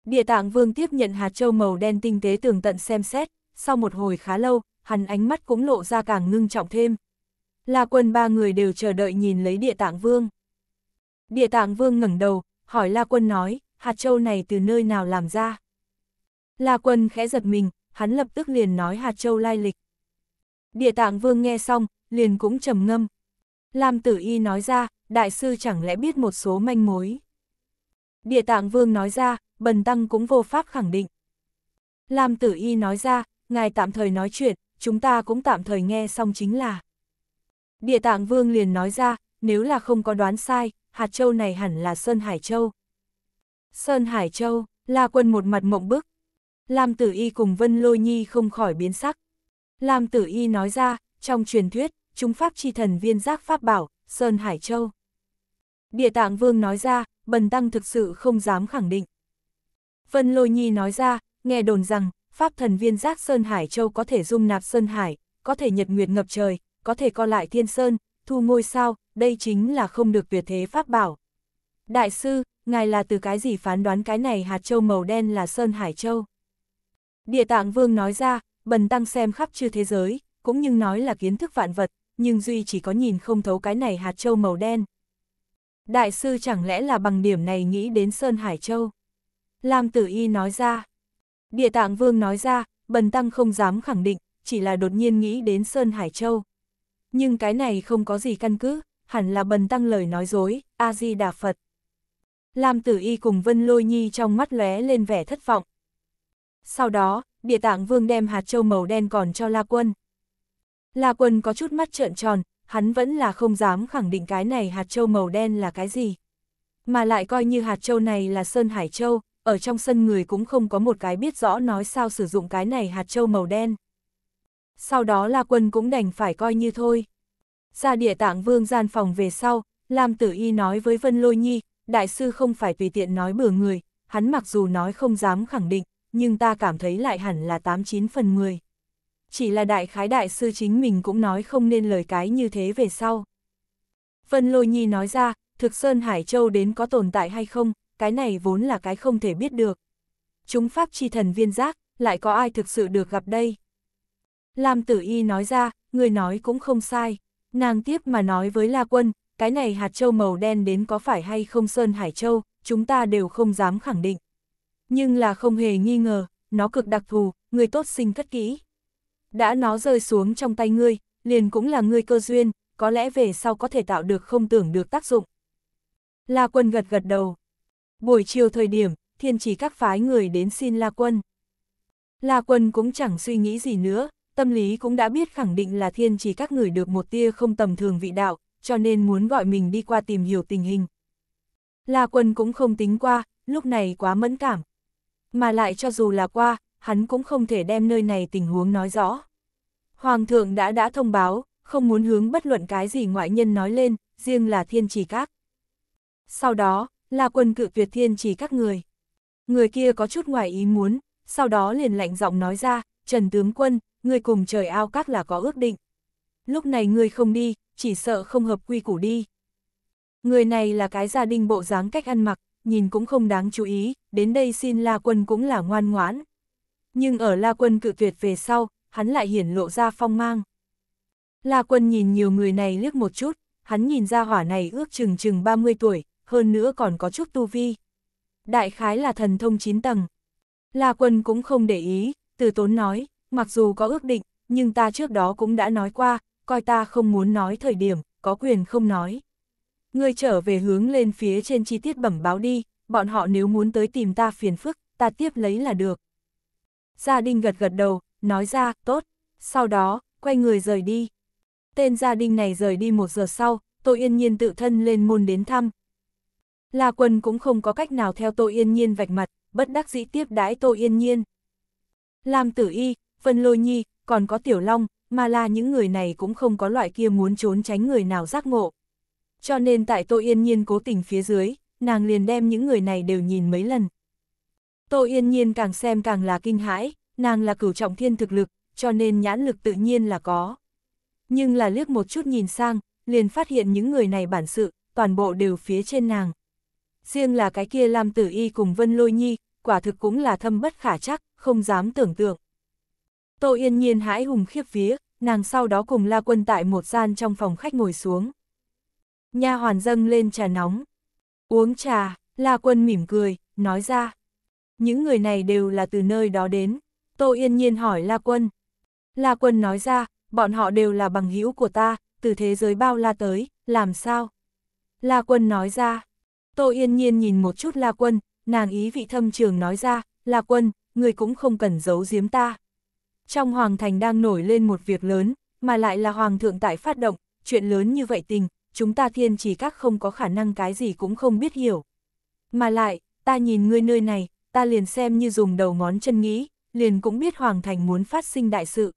Địa tạng vương tiếp nhận hạt châu màu đen tinh tế tường tận xem xét, sau một hồi khá lâu, hắn ánh mắt cũng lộ ra càng ngưng trọng thêm. Là quân ba người đều chờ đợi nhìn lấy địa tạng vương. Địa tạng vương ngẩng đầu, hỏi La Quân nói, hạt châu này từ nơi nào làm ra. La Quân khẽ giật mình, hắn lập tức liền nói hạt châu lai lịch. Địa tạng vương nghe xong, liền cũng trầm ngâm. Lam tử y nói ra, đại sư chẳng lẽ biết một số manh mối. Địa tạng vương nói ra, bần tăng cũng vô pháp khẳng định. Lam tử y nói ra, ngài tạm thời nói chuyện, chúng ta cũng tạm thời nghe xong chính là. Địa tạng vương liền nói ra, nếu là không có đoán sai, hạt châu này hẳn là Sơn Hải Châu. Sơn Hải Châu, La Quân một mặt mộng bức. Lam Tử Y cùng Vân Lôi Nhi không khỏi biến sắc. Lam Tử Y nói ra, trong truyền thuyết, chúng pháp chi thần viên giác pháp bảo, Sơn Hải Châu. Địa Tạng Vương nói ra, Bần Tăng thực sự không dám khẳng định. Vân Lôi Nhi nói ra, nghe đồn rằng, pháp thần viên giác Sơn Hải Châu có thể dung nạp Sơn Hải, có thể nhật nguyệt ngập trời, có thể co lại thiên sơn, thu ngôi sao, đây chính là không được tuyệt thế pháp bảo. Đại sư, ngài là từ cái gì phán đoán cái này hạt châu màu đen là Sơn Hải Châu. Địa tạng vương nói ra, bần tăng xem khắp chư thế giới, cũng nhưng nói là kiến thức vạn vật, nhưng Duy chỉ có nhìn không thấu cái này hạt châu màu đen. Đại sư chẳng lẽ là bằng điểm này nghĩ đến Sơn Hải Châu? Lam Tử Y nói ra. Địa tạng vương nói ra, bần tăng không dám khẳng định, chỉ là đột nhiên nghĩ đến Sơn Hải Châu. Nhưng cái này không có gì căn cứ, hẳn là bần tăng lời nói dối, A-di-đà Phật. Lam Tử Y cùng Vân Lôi Nhi trong mắt lóe lên vẻ thất vọng. Sau đó, địa tạng vương đem hạt châu màu đen còn cho La Quân. La Quân có chút mắt trợn tròn, hắn vẫn là không dám khẳng định cái này hạt châu màu đen là cái gì. Mà lại coi như hạt châu này là Sơn Hải Châu, ở trong sân người cũng không có một cái biết rõ nói sao sử dụng cái này hạt châu màu đen. Sau đó La Quân cũng đành phải coi như thôi. Ra địa tạng vương gian phòng về sau, Lam Tử Y nói với Vân Lôi Nhi, đại sư không phải tùy tiện nói bừa người, hắn mặc dù nói không dám khẳng định, nhưng ta cảm thấy lại hẳn là 89 phần 10. Chỉ là đại khái đại sư chính mình cũng nói không nên lời cái như thế về sau. Vân Lôi Nhi nói ra, thực Sơn Hải Châu đến có tồn tại hay không, cái này vốn là cái không thể biết được. Chúng Pháp chi thần viên giác, lại có ai thực sự được gặp đây? Lam Tử Y nói ra, người nói cũng không sai. Nàng tiếp mà nói với La Quân, cái này hạt châu màu đen đến có phải hay không Sơn Hải Châu, chúng ta đều không dám khẳng định. Nhưng là không hề nghi ngờ, nó cực đặc thù, người tốt sinh cất kỹ. Đã nó rơi xuống trong tay ngươi, liền cũng là ngươi cơ duyên, có lẽ về sau có thể tạo được không tưởng được tác dụng. La Quân gật gật đầu. Buổi chiều thời điểm, thiên chỉ các phái người đến xin La Quân. La Quân cũng chẳng suy nghĩ gì nữa, tâm lý cũng đã biết khẳng định là thiên chỉ các người được một tia không tầm thường vị đạo, cho nên muốn gọi mình đi qua tìm hiểu tình hình. La Quân cũng không tính qua, lúc này quá mẫn cảm. Mà lại cho dù là qua, hắn cũng không thể đem nơi này tình huống nói rõ. Hoàng thượng đã đã thông báo, không muốn hướng bất luận cái gì ngoại nhân nói lên, riêng là thiên trì các. Sau đó, La Quân cự tuyệt thiên trì các người. Người kia có chút ngoài ý muốn, sau đó liền lạnh giọng nói ra, Trần Tướng Quân, người cùng trời ao các là có ước định. Lúc này người không đi, chỉ sợ không hợp quy củ đi. Người này là cái gia đình bộ dáng cách ăn mặc, nhìn cũng không đáng chú ý, đến đây xin La Quân cũng là ngoan ngoãn. Nhưng ở La Quân cự tuyệt về sau, hắn lại hiển lộ ra phong mang. La Quân nhìn nhiều người này liếc một chút, hắn nhìn ra hỏa này ước chừng chừng 30 tuổi, hơn nữa còn có chút tu vi. Đại khái là thần thông 9 tầng. La Quân cũng không để ý, từ tốn nói, mặc dù có ước định, nhưng ta trước đó cũng đã nói qua, coi ta không muốn nói thời điểm, có quyền không nói. Ngươi trở về hướng lên phía trên chi tiết bẩm báo đi, bọn họ nếu muốn tới tìm ta phiền phức, ta tiếp lấy là được. Gia đình gật gật đầu, nói ra, tốt, sau đó, quay người rời đi. Tên gia đình này rời đi một giờ sau, Tô Yên Nhiên tự thân lên môn đến thăm. La Quân cũng không có cách nào theo Tô Yên Nhiên vạch mặt, bất đắc dĩ tiếp đãi Tô Yên Nhiên. Lam Tử Y, Vân Lôi Nhi, còn có Tiểu Long, mà là những người này cũng không có loại kia muốn trốn tránh người nào giác ngộ. Cho nên tại Tô Yên Nhiên cố tình phía dưới, nàng liền đem những người này đều nhìn mấy lần. Tô Yên Nhiên càng xem càng là kinh hãi, nàng là cửu trọng thiên thực lực, cho nên nhãn lực tự nhiên là có. Nhưng là liếc một chút nhìn sang, liền phát hiện những người này bản sự, toàn bộ đều phía trên nàng. Riêng là cái kia Lam Tử Y cùng Vân Lôi Nhi, quả thực cũng là thâm bất khả chắc, không dám tưởng tượng. Tô Yên Nhiên hãi hùng khiếp vía, nàng sau đó cùng La Quân tại một gian trong phòng khách ngồi xuống. Nha hoàn dâng lên trà nóng. Uống trà, La Quân mỉm cười, nói ra. Những người này đều là từ nơi đó đến. Tô Yên Nhiên hỏi La Quân. La Quân nói ra, bọn họ đều là bằng hữu của ta, từ thế giới bao la tới, làm sao? La Quân nói ra. Tô Yên Nhiên nhìn một chút La Quân, nàng ý vị thâm trường nói ra, La Quân, người cũng không cần giấu giếm ta. Trong Hoàng Thành đang nổi lên một việc lớn, mà lại là Hoàng Thượng tại phát động, chuyện lớn như vậy tình, chúng ta thiên chỉ các không có khả năng cái gì cũng không biết hiểu. Mà lại, ta nhìn ngươi nơi này, ta liền xem như dùng đầu ngón chân nghĩ, liền cũng biết Hoàng Thành muốn phát sinh đại sự.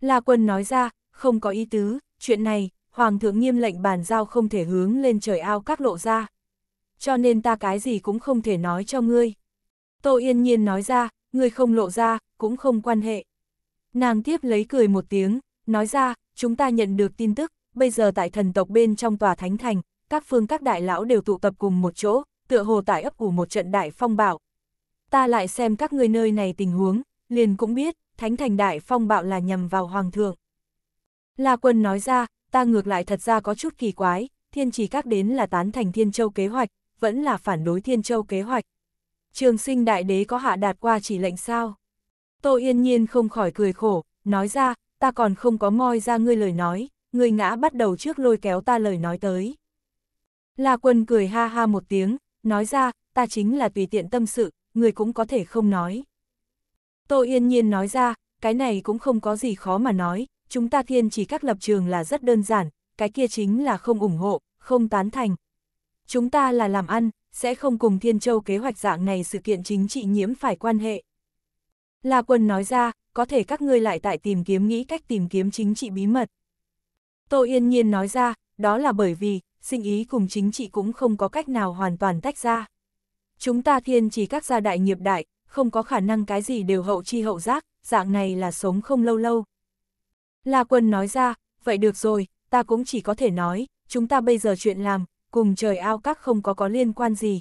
La quân nói ra, không có ý tứ, chuyện này, Hoàng thượng nghiêm lệnh bàn giao không thể hướng lên trời ao các lộ ra. Cho nên ta cái gì cũng không thể nói cho ngươi. Tô Yên Nhiên nói ra, ngươi không lộ ra, cũng không quan hệ. Nàng tiếp lấy cười một tiếng, nói ra, chúng ta nhận được tin tức, bây giờ tại thần tộc bên trong tòa thánh thành, các phương các đại lão đều tụ tập cùng một chỗ, tựa hồ tại ấp ủ một trận đại phong bạo. Ta lại xem các ngươi nơi này tình huống, liền cũng biết, thánh thành đại phong bạo là nhằm vào hoàng thượng. La quân nói ra, ta ngược lại thật ra có chút kỳ quái, thiên chỉ các đến là tán thành thiên châu kế hoạch, vẫn là phản đối thiên châu kế hoạch, Trường sinh đại đế có hạ đạt qua chỉ lệnh sao? Tô yên nhiên không khỏi cười khổ, nói ra, ta còn không có moi ra ngươi lời nói, ngươi ngã bắt đầu trước lôi kéo ta lời nói tới. La quân cười ha ha một tiếng, nói ra, ta chính là tùy tiện tâm sự, người cũng có thể không nói. Tô Yên Nhiên nói ra, cái này cũng không có gì khó mà nói, chúng ta thiên chỉ các lập trường là rất đơn giản, cái kia chính là không ủng hộ, không tán thành. Chúng ta là làm ăn, sẽ không cùng Thiên Châu kế hoạch dạng này sự kiện chính trị nhiễm phải quan hệ. La Quân nói ra, có thể các ngươi lại tại tìm kiếm nghĩ cách tìm kiếm chính trị bí mật. Tô Yên Nhiên nói ra, đó là bởi vì, sinh ý cùng chính trị cũng không có cách nào hoàn toàn tách ra. Chúng ta thiên chỉ các gia đại nghiệp đại, không có khả năng cái gì đều hậu chi hậu giác, dạng này là sống không lâu lâu. La Quân nói ra, vậy được rồi, ta cũng chỉ có thể nói, chúng ta bây giờ chuyện làm, cùng trời ao các không có có liên quan gì.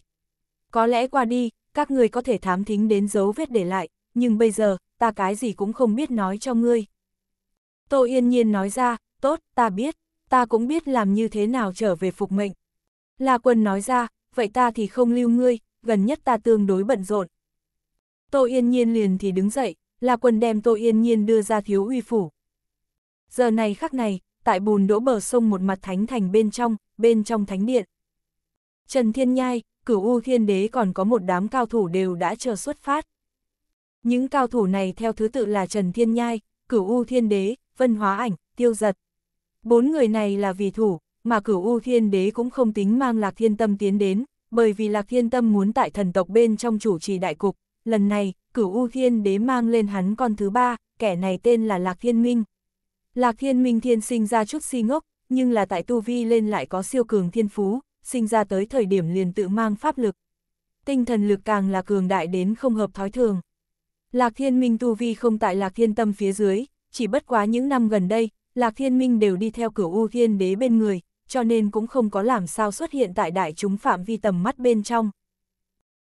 Có lẽ qua đi, các ngươi có thể thám thính đến dấu vết để lại, nhưng bây giờ, ta cái gì cũng không biết nói cho ngươi. Tô Yên Nhiên nói ra, tốt, ta biết, ta cũng biết làm như thế nào trở về phục mệnh. La Quân nói ra, vậy ta thì không lưu ngươi, gần nhất ta tương đối bận rộn. Tô Yên Nhiên liền thì đứng dậy, La Quân đem Tô Yên Nhiên đưa ra thiếu uy phủ. Giờ này khắc này, tại bùn đỗ bờ sông một mặt thánh thành bên trong, bên trong thánh điện. Trần Thiên Nhai, cửu U Thiên Đế còn có một đám cao thủ đều đã chờ xuất phát. Những cao thủ này theo thứ tự là Trần Thiên Nhai, cửu U Thiên Đế, Vân Hóa Ảnh, Tiêu Giật. Bốn người này là vì thủ, mà cửu U Thiên Đế cũng không tính mang Lạc Thiên Tâm tiến đến, bởi vì Lạc Thiên Tâm muốn tại thần tộc bên trong chủ trì đại cục. Lần này, cửu U Thiên Đế mang lên hắn con thứ ba, kẻ này tên là Lạc Thiên Minh. Lạc Thiên Minh Thiên sinh ra chút si ngốc, nhưng là tại tu vi lên lại có siêu cường thiên phú, sinh ra tới thời điểm liền tự mang pháp lực. Tinh thần lực càng là cường đại đến không hợp thói thường. Lạc Thiên Minh tu vi không tại Lạc Thiên Tâm phía dưới, chỉ bất quá những năm gần đây, Lạc Thiên Minh đều đi theo cửu U Thiên Đế bên người, cho nên cũng không có làm sao xuất hiện tại đại chúng phạm vi tầm mắt bên trong.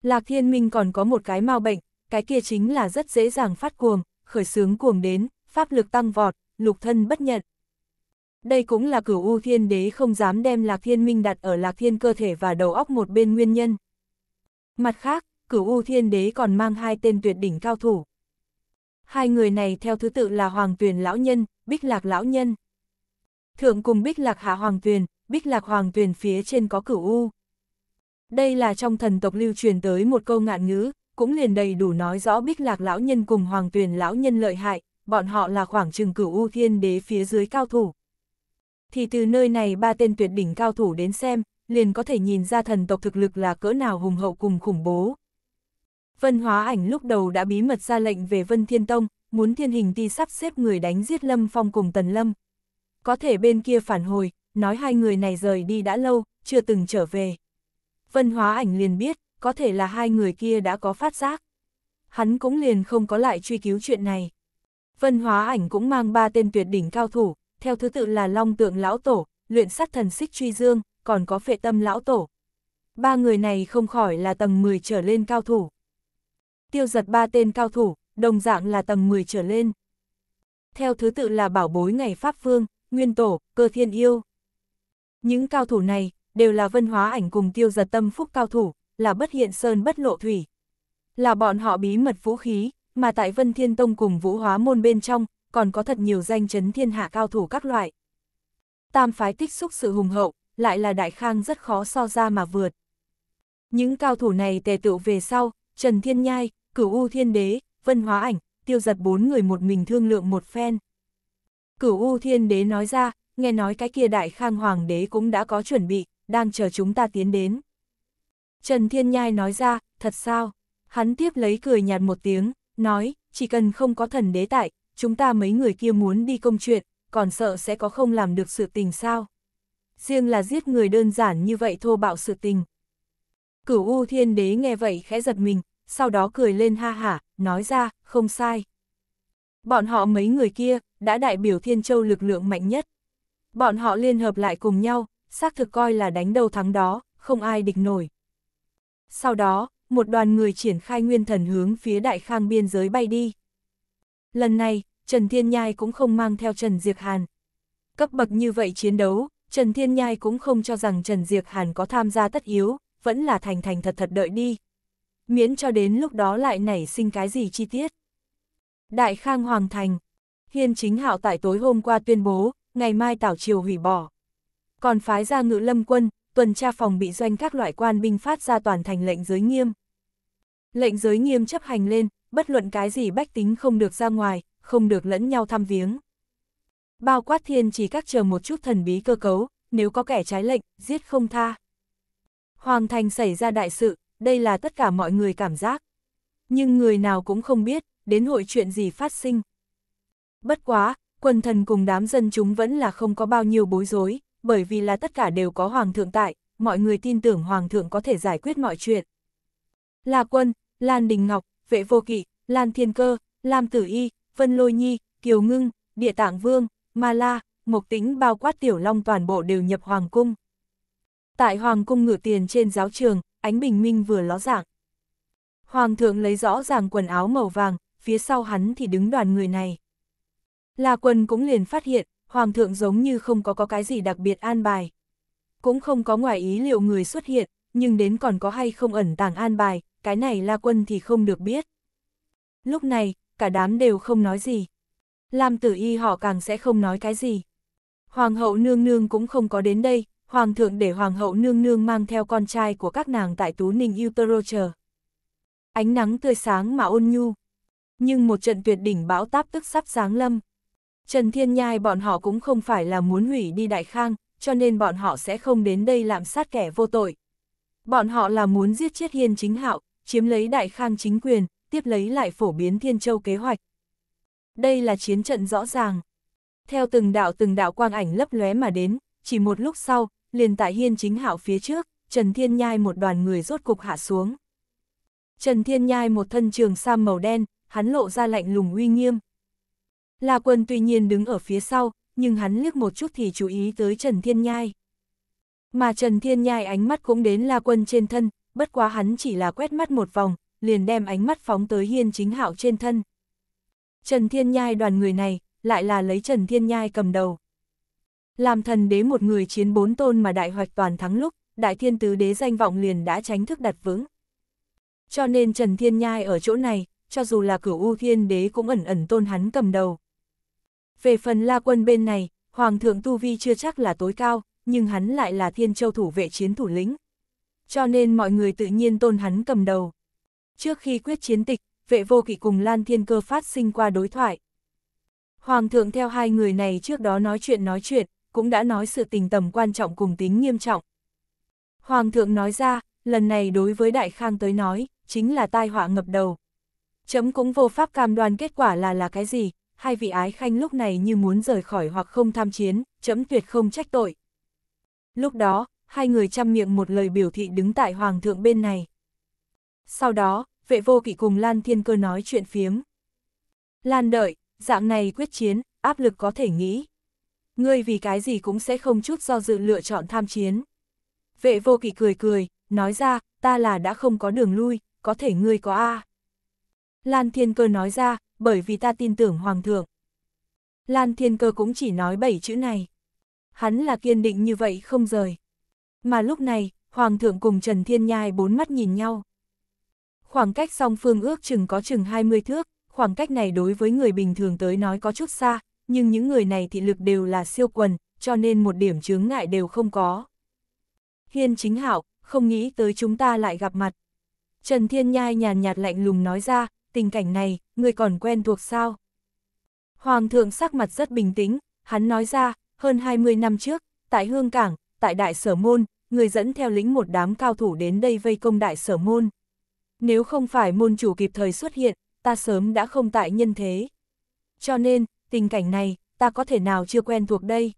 Lạc Thiên Minh còn có một cái mau bệnh, cái kia chính là rất dễ dàng phát cuồng, khởi sướng cuồng đến, pháp lực tăng vọt, lục thân bất nhận. Đây cũng là cửu U Thiên Đế không dám đem Lạc Thiên Minh đặt ở Lạc Thiên cơ thể và đầu óc một bên nguyên nhân. Mặt khác, cửu U Thiên Đế còn mang hai tên tuyệt đỉnh cao thủ. Hai người này theo thứ tự là Hoàng Tuyền Lão Nhân, Bích Lạc Lão Nhân. Thượng cùng Bích Lạc Hạ Hoàng Tuyền, Bích Lạc Hoàng Tuyền phía trên có cửu U. Đây là trong thần tộc lưu truyền tới một câu ngạn ngữ, cũng liền đầy đủ nói rõ Bích Lạc Lão Nhân cùng Hoàng Tuyền Lão Nhân lợi hại, bọn họ là khoảng trừng cửu U Thiên Đế phía dưới cao thủ. Thì từ nơi này ba tên tuyệt đỉnh cao thủ đến xem, liền có thể nhìn ra thần tộc thực lực là cỡ nào hùng hậu cùng khủng bố. Vân Hóa Ảnh lúc đầu đã bí mật ra lệnh về Vân Thiên Tông, muốn thiên hình ti sắp xếp người đánh giết Lâm Phong cùng Tần Lâm. Có thể bên kia phản hồi, nói hai người này rời đi đã lâu, chưa từng trở về. Vân Hóa Ảnh liền biết, có thể là hai người kia đã có phát giác. Hắn cũng liền không có lại truy cứu chuyện này. Vân hóa ảnh cũng mang ba tên tuyệt đỉnh cao thủ, theo thứ tự là Long Tượng Lão Tổ, Luyện Sát Thần Xích Truy Dương, còn có Phệ Tâm Lão Tổ. Ba người này không khỏi là tầng 10 trở lên cao thủ. Tiêu giật ba tên cao thủ, đồng dạng là tầng 10 trở lên. Theo thứ tự là Bảo Bối Ngày Pháp Vương, Nguyên Tổ, Cơ Thiên Yêu. Những cao thủ này, đều là vân hóa ảnh cùng tiêu giật tâm phúc cao thủ, là bất hiện sơn bất lộ thủy. Là bọn họ bí mật vũ khí, mà tại Vân Thiên Tông cùng Vũ Hóa Môn bên trong, còn có thật nhiều danh chấn thiên hạ cao thủ các loại. Tam phái tích xúc sự hùng hậu, lại là đại khang rất khó so ra mà vượt. Những cao thủ này tề tựu về sau, Trần Thiên Nhai, Cửu U Thiên Đế, Vân Hóa Ảnh, tiêu giật bốn người một mình thương lượng một phen. Cửu U Thiên Đế nói ra, nghe nói cái kia đại khang hoàng đế cũng đã có chuẩn bị, đang chờ chúng ta tiến đến. Trần Thiên Nhai nói ra, thật sao? Hắn tiếp lấy cười nhạt một tiếng, nói, chỉ cần không có thần đế tại, chúng ta mấy người kia muốn đi công chuyện, còn sợ sẽ có không làm được sự tình sao. Riêng là giết người đơn giản như vậy thô bạo sự tình. Cửu U Thiên Đế nghe vậy khẽ giật mình, sau đó cười lên ha hả, nói ra, không sai. Bọn họ mấy người kia, đã đại biểu Thiên Châu lực lượng mạnh nhất. Bọn họ liên hợp lại cùng nhau, xác thực coi là đánh đầu thắng đó, không ai địch nổi. Sau đó, một đoàn người triển khai nguyên thần hướng phía đại khang biên giới bay đi. Lần này, Trần Thiên Nhai cũng không mang theo Trần Diệc Hàn. Cấp bậc như vậy chiến đấu, Trần Thiên Nhai cũng không cho rằng Trần Diệc Hàn có tham gia tất yếu, vẫn là thành thành thật thật đợi đi. Miễn cho đến lúc đó lại nảy sinh cái gì chi tiết. Đại Khang Hoàng Thành Hiên chính hạo tại tối hôm qua tuyên bố, ngày mai tảo triều hủy bỏ. Còn phái ra ngự lâm quân, tuần tra phòng bị doanh các loại quan binh phát ra toàn thành lệnh giới nghiêm. Lệnh giới nghiêm chấp hành lên, bất luận cái gì bách tính không được ra ngoài, không được lẫn nhau thăm viếng. Bao quát thiên chỉ các chờ một chút thần bí cơ cấu, nếu có kẻ trái lệnh, giết không tha. Hoàng thành xảy ra đại sự, đây là tất cả mọi người cảm giác. Nhưng người nào cũng không biết, đến hội chuyện gì phát sinh. Bất quá, quần thần cùng đám dân chúng vẫn là không có bao nhiêu bối rối, bởi vì là tất cả đều có Hoàng thượng tại, mọi người tin tưởng Hoàng thượng có thể giải quyết mọi chuyện. là Quân, Lan Đình Ngọc, Vệ Vô Kỵ, Lan Thiên Cơ, Lam Tử Y, Vân Lôi Nhi, Kiều Ngưng, Địa Tạng Vương, Ma La, Mộc Tĩnh bao quát Tiểu Long toàn bộ đều nhập Hoàng Cung. Tại Hoàng Cung ngự tiền trên giáo trường, ánh bình minh vừa ló dạng. Hoàng thượng lấy rõ ràng quần áo màu vàng, phía sau hắn thì đứng đoàn người này. La Quân cũng liền phát hiện, Hoàng thượng giống như không có có cái gì đặc biệt an bài. Cũng không có ngoài ý liệu người xuất hiện, nhưng đến còn có hay không ẩn tàng an bài, cái này La Quân thì không được biết. Lúc này, cả đám đều không nói gì. Lam tử y họ càng sẽ không nói cái gì. Hoàng hậu nương nương cũng không có đến đây, hoàng thượng để hoàng hậu nương nương mang theo con trai của các nàng tại Tú Ninh Utero chờ. Ánh nắng tươi sáng mà ôn nhu. Nhưng một trận tuyệt đỉnh bão táp tức sắp sáng lâm. Trần Thiên Nhai bọn họ cũng không phải là muốn hủy đi Đại Khang, cho nên bọn họ sẽ không đến đây làm sát kẻ vô tội. Bọn họ là muốn giết chết Hiên Chính Hạo, chiếm lấy Đại Khang chính quyền, tiếp lấy lại phổ biến Thiên Châu kế hoạch. Đây là chiến trận rõ ràng. Theo từng đạo từng đạo quang ảnh lấp lóe mà đến, chỉ một lúc sau, liền tại Hiên Chính Hạo phía trước, Trần Thiên Nhai một đoàn người rốt cục hạ xuống. Trần Thiên Nhai một thân trường sam màu đen, hắn lộ ra lạnh lùng uy nghiêm, La Quân tuy nhiên đứng ở phía sau, nhưng hắn liếc một chút thì chú ý tới Trần Thiên Nhai. Mà Trần Thiên Nhai ánh mắt cũng đến La Quân trên thân, bất quá hắn chỉ là quét mắt một vòng, liền đem ánh mắt phóng tới Hiên Chính Hạo trên thân. Trần Thiên Nhai đoàn người này, lại là lấy Trần Thiên Nhai cầm đầu. Làm thần đế một người chiến bốn tôn mà đại hoạch toàn thắng lúc, đại thiên tứ đế danh vọng liền đã tránh thức đặt vững. Cho nên Trần Thiên Nhai ở chỗ này, cho dù là cửu u thiên đế cũng ẩn ẩn tôn hắn cầm đầu. Về phần la quân bên này, Hoàng thượng Tu Vi chưa chắc là tối cao, nhưng hắn lại là thiên châu thủ vệ chiến thủ lĩnh. Cho nên mọi người tự nhiên tôn hắn cầm đầu. Trước khi quyết chiến tịch, vệ vô kỵ cùng Lan Thiên Cơ phát sinh qua đối thoại. Hoàng thượng theo hai người này trước đó nói chuyện nói chuyện, cũng đã nói sự tình tầm quan trọng cùng tính nghiêm trọng. Hoàng thượng nói ra, lần này đối với Đại Khang tới nói, chính là tai họa ngập đầu. Chấm cũng vô pháp cam đoan kết quả là là cái gì, hai vị ái khanh lúc này như muốn rời khỏi hoặc không tham chiến, chấm tuyệt không trách tội. Lúc đó, hai người chăm miệng một lời biểu thị đứng tại hoàng thượng bên này. Sau đó, vệ vô kỵ cùng Lan Thiên Cơ nói chuyện phiếm. Lan đợi, dạng này quyết chiến, áp lực có thể nghĩ. Ngươi vì cái gì cũng sẽ không chút do dự lựa chọn tham chiến. Vệ vô kỵ cười cười, nói ra, ta là đã không có đường lui, có thể ngươi có A. Lan Thiên Cơ nói ra, bởi vì ta tin tưởng Hoàng thượng. Lan Thiên Cơ cũng chỉ nói bảy chữ này. Hắn là kiên định như vậy không rời. Mà lúc này, Hoàng thượng cùng Trần Thiên Nhai bốn mắt nhìn nhau. Khoảng cách song phương ước chừng có chừng 20 thước, khoảng cách này đối với người bình thường tới nói có chút xa, nhưng những người này thị lực đều là siêu quần, cho nên một điểm chướng ngại đều không có. Hiên chính hảo, không nghĩ tới chúng ta lại gặp mặt. Trần Thiên Nhai nhàn nhạt lạnh lùng nói ra, tình cảnh này, người còn quen thuộc sao? Hoàng thượng sắc mặt rất bình tĩnh, hắn nói ra, hơn 20 năm trước, tại Hương Cảng, tại Đại Sở Môn, người dẫn theo lính một đám cao thủ đến đây vây công Đại Sở Môn. Nếu không phải môn chủ kịp thời xuất hiện, ta sớm đã không tại nhân thế. Cho nên, tình cảnh này, ta có thể nào chưa quen thuộc đây?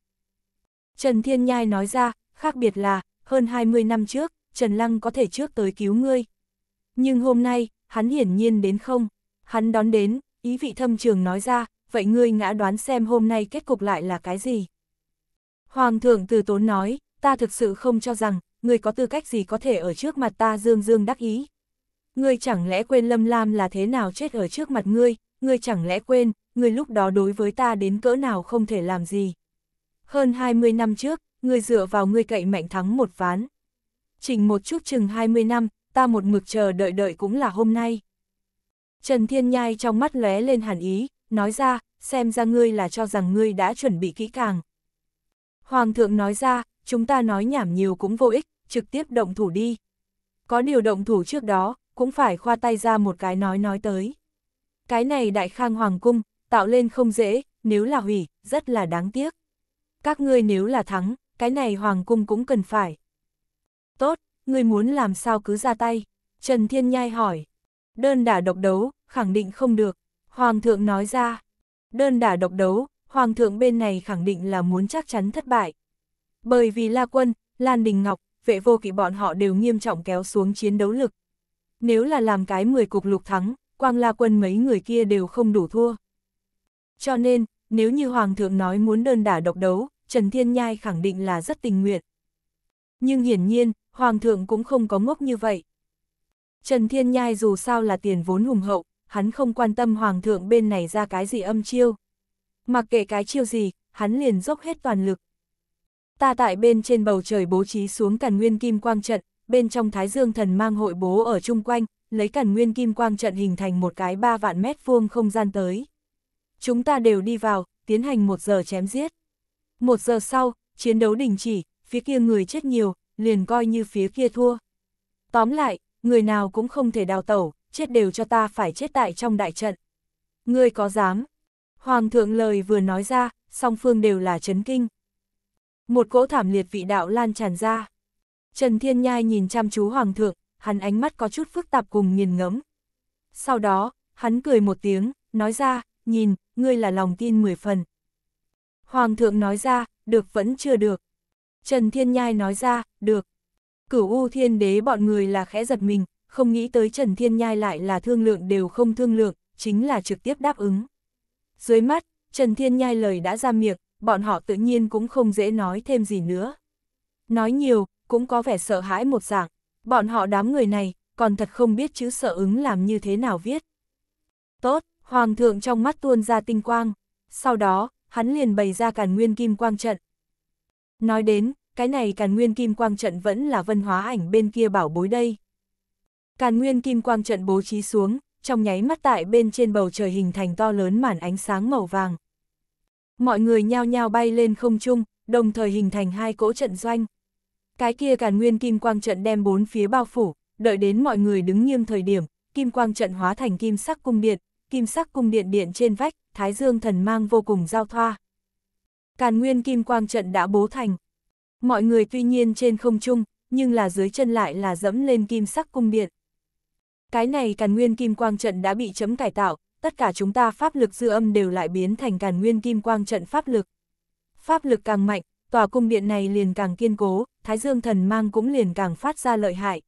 Trần Thiên Nhai nói ra, khác biệt là, hơn 20 năm trước, Trần Lăng có thể trước tới cứu ngươi, nhưng hôm nay, hắn hiển nhiên đến không. Hắn đón đến, ý vị thâm trường nói ra, vậy ngươi ngã đoán xem hôm nay kết cục lại là cái gì. Hoàng thượng từ tốn nói, ta thực sự không cho rằng, ngươi có tư cách gì có thể ở trước mặt ta dương dương đắc ý. Ngươi chẳng lẽ quên Lâm Lam là thế nào chết ở trước mặt ngươi, ngươi chẳng lẽ quên, ngươi lúc đó đối với ta đến cỡ nào không thể làm gì. Hơn 20 năm trước, ngươi dựa vào ngươi cậy mạnh thắng một ván. Chỉnh một chút chừng 20 năm, ta một mực chờ đợi đợi cũng là hôm nay. Trần Thiên Nhai trong mắt lóe lên hàn ý, nói ra, xem ra ngươi là cho rằng ngươi đã chuẩn bị kỹ càng. Hoàng thượng nói ra, chúng ta nói nhảm nhiều cũng vô ích, trực tiếp động thủ đi. Có điều động thủ trước đó, cũng phải khoa tay ra một cái nói nói tới. Cái này đại khang hoàng cung, tạo lên không dễ, nếu là hủy, rất là đáng tiếc. Các ngươi nếu là thắng, cái này hoàng cung cũng cần phải. Tốt, ngươi muốn làm sao cứ ra tay. Trần Thiên Nhai hỏi. Đơn đả độc đấu, khẳng định không được. Hoàng thượng nói ra. Đơn đả độc đấu, Hoàng thượng bên này khẳng định là muốn chắc chắn thất bại. Bởi vì La Quân, Lan Đình Ngọc, vệ vô kỵ bọn họ đều nghiêm trọng kéo xuống chiến đấu lực. Nếu là làm cái 10 cục lục thắng, quang La Quân mấy người kia đều không đủ thua. Cho nên, nếu như Hoàng thượng nói muốn đơn đả độc đấu, Trần Thiên Nhai khẳng định là rất tình nguyện. Nhưng hiển nhiên, Hoàng thượng cũng không có ngốc như vậy. Trần Thiên Nhai dù sao là tiền vốn hùng hậu, hắn không quan tâm Hoàng thượng bên này ra cái gì âm chiêu. Mặc kệ cái chiêu gì, hắn liền dốc hết toàn lực. Ta tại bên trên bầu trời bố trí xuống càn nguyên kim quang trận, bên trong thái dương thần mang hội bố ở chung quanh, lấy càn nguyên kim quang trận hình thành một cái ba vạn mét vuông không gian tới. Chúng ta đều đi vào, tiến hành một giờ chém giết. Một giờ sau, chiến đấu đình chỉ, phía kia người chết nhiều, liền coi như phía kia thua. Tóm lại, người nào cũng không thể đào tẩu, chết đều cho ta phải chết tại trong đại trận. Ngươi có dám? Hoàng thượng lời vừa nói ra, song phương đều là chấn kinh. Một cỗ thảm liệt vị đạo lan tràn ra. Trần Thiên Nhai nhìn chăm chú Hoàng thượng, hắn ánh mắt có chút phức tạp cùng nghiền ngẫm. Sau đó, hắn cười một tiếng, nói ra, nhìn, ngươi là lòng tin mười phần. Hoàng thượng nói ra, được vẫn chưa được. Trần Thiên Nhai nói ra, được. Cửu U Thiên Đế bọn người là khẽ giật mình, không nghĩ tới Trần Thiên Nhai lại là thương lượng đều không thương lượng, chính là trực tiếp đáp ứng. Dưới mắt, Trần Thiên Nhai lời đã ra miệng, bọn họ tự nhiên cũng không dễ nói thêm gì nữa. Nói nhiều, cũng có vẻ sợ hãi một dạng, bọn họ đám người này, còn thật không biết chữ sợ ứng làm như thế nào viết. Tốt, Hoàng thượng trong mắt tuôn ra tinh quang, sau đó, hắn liền bày ra càn nguyên kim quang trận, Nói đến, cái này càn nguyên kim quang trận vẫn là vân hóa ảnh bên kia bảo bối đây. Càn nguyên kim quang trận bố trí xuống, trong nháy mắt tại bên trên bầu trời hình thành to lớn màn ánh sáng màu vàng. Mọi người nhao nhao bay lên không trung, đồng thời hình thành hai cỗ trận doanh. Cái kia càn nguyên kim quang trận đem bốn phía bao phủ, đợi đến mọi người đứng nghiêm thời điểm, kim quang trận hóa thành kim sắc cung điện, kim sắc cung điện điện trên vách, thái dương thần mang vô cùng giao thoa. Càn nguyên kim quang trận đã bố thành. Mọi người tuy nhiên trên không trung, nhưng là dưới chân lại là dẫm lên kim sắc cung điện. Cái này càn nguyên kim quang trận đã bị chấm cải tạo, tất cả chúng ta pháp lực dư âm đều lại biến thành càn nguyên kim quang trận pháp lực. Pháp lực càng mạnh, tòa cung điện này liền càng kiên cố, thái dương thần mang cũng liền càng phát ra lợi hại.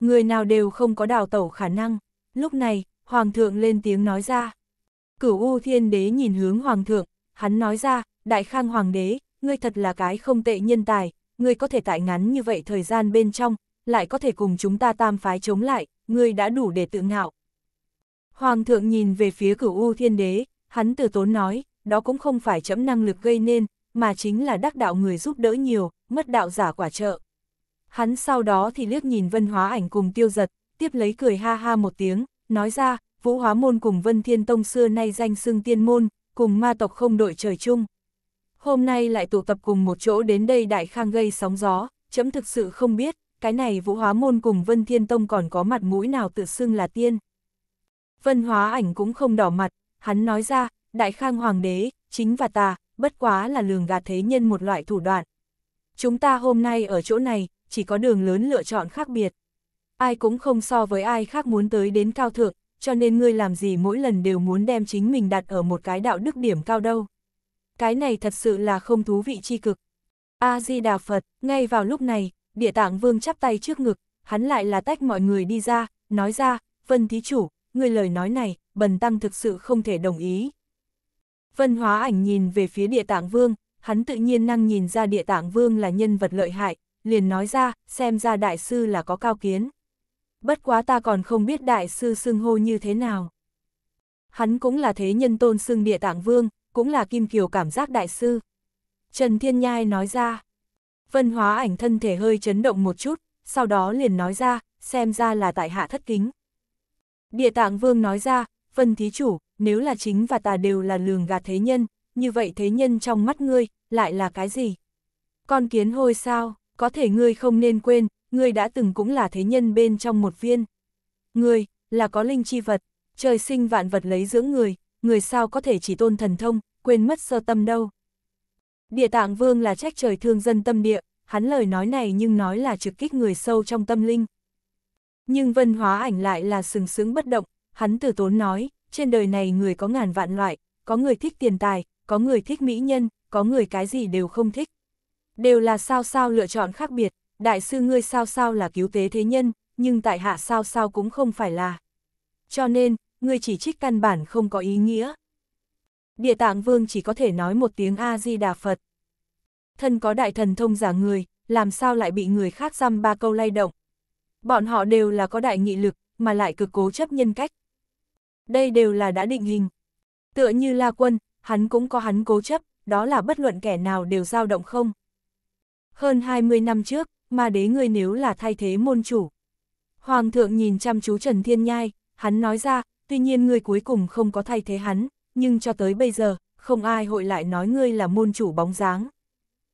Người nào đều không có đào tẩu khả năng. Lúc này, Hoàng thượng lên tiếng nói ra. Cửu U Thiên Đế nhìn hướng Hoàng thượng, hắn nói ra, Đại Khang Hoàng đế, ngươi thật là cái không tệ nhân tài, ngươi có thể tại ngắn như vậy thời gian bên trong, lại có thể cùng chúng ta tam phái chống lại, ngươi đã đủ để tự ngạo. Hoàng thượng nhìn về phía cửu U Thiên Đế, hắn từ tốn nói, đó cũng không phải chấm năng lực gây nên, mà chính là đắc đạo người giúp đỡ nhiều, mất đạo giả quả trợ. Hắn sau đó thì liếc nhìn vân hóa ảnh cùng tiêu giật, tiếp lấy cười ha ha một tiếng, nói ra, vũ hóa môn cùng vân thiên tông xưa nay danh xưng tiên môn, cùng ma tộc không đội trời chung hôm nay lại tụ tập cùng một chỗ đến đây đại khang gây sóng gió, chấm thực sự không biết, cái này vũ hóa môn cùng Vân Thiên Tông còn có mặt mũi nào tự xưng là tiên. Vân hóa ảnh cũng không đỏ mặt, hắn nói ra, đại khang hoàng đế, chính và ta, bất quá là lường gạt thế nhân một loại thủ đoạn. Chúng ta hôm nay ở chỗ này, chỉ có đường lớn lựa chọn khác biệt. Ai cũng không so với ai khác muốn tới đến cao thượng, cho nên ngươi làm gì mỗi lần đều muốn đem chính mình đặt ở một cái đạo đức điểm cao đâu cái này thật sự là không thú vị chi cực. A-di-đà Phật, ngay vào lúc này, địa tạng vương chắp tay trước ngực, hắn lại là tách mọi người đi ra, nói ra, vân thí chủ, người lời nói này, bần tăng thực sự không thể đồng ý. Vân hóa ảnh nhìn về phía địa tạng vương, hắn tự nhiên năng nhìn ra địa tạng vương là nhân vật lợi hại, liền nói ra, xem ra đại sư là có cao kiến. Bất quá ta còn không biết đại sư xưng hô như thế nào. Hắn cũng là thế nhân tôn xưng địa tạng vương, cũng là Kim Kiều cảm giác đại sư. Trần Thiên Nhai nói ra. Vân hóa ảnh thân thể hơi chấn động một chút, sau đó liền nói ra, xem ra là tại hạ thất kính. Địa tạng vương nói ra, Vân thí chủ, nếu là chính và tà đều là lường gạt thế nhân, như vậy thế nhân trong mắt ngươi, lại là cái gì? Con kiến hôi sao, có thể ngươi không nên quên, ngươi đã từng cũng là thế nhân bên trong một viên. Ngươi, là có linh chi vật, trời sinh vạn vật lấy dưỡng người, người sao có thể chỉ tôn thần thông, quên mất sơ tâm đâu. Địa tạng vương là trách trời thương dân tâm địa, hắn lời nói này nhưng nói là trực kích người sâu trong tâm linh. Nhưng vân hóa ảnh lại là sừng sững bất động, hắn từ tốn nói, trên đời này người có ngàn vạn loại, có người thích tiền tài, có người thích mỹ nhân, có người cái gì đều không thích. Đều là sao sao lựa chọn khác biệt, đại sư ngươi sao sao là cứu tế thế nhân, nhưng tại hạ sao sao cũng không phải là. Cho nên, ngươi chỉ trích căn bản không có ý nghĩa địa tạng vương chỉ có thể nói một tiếng A-di-đà Phật. Thân có đại thần thông giả người, làm sao lại bị người khác dăm ba câu lay động. Bọn họ đều là có đại nghị lực, mà lại cực cố chấp nhân cách. Đây đều là đã định hình. Tựa như La Quân, hắn cũng có hắn cố chấp, đó là bất luận kẻ nào đều dao động không. Hơn 20 năm trước, mà đế ngươi nếu là thay thế môn chủ. Hoàng thượng nhìn chăm chú Trần Thiên Nhai, hắn nói ra, tuy nhiên người cuối cùng không có thay thế hắn, nhưng cho tới bây giờ, không ai hội lại nói ngươi là môn chủ bóng dáng.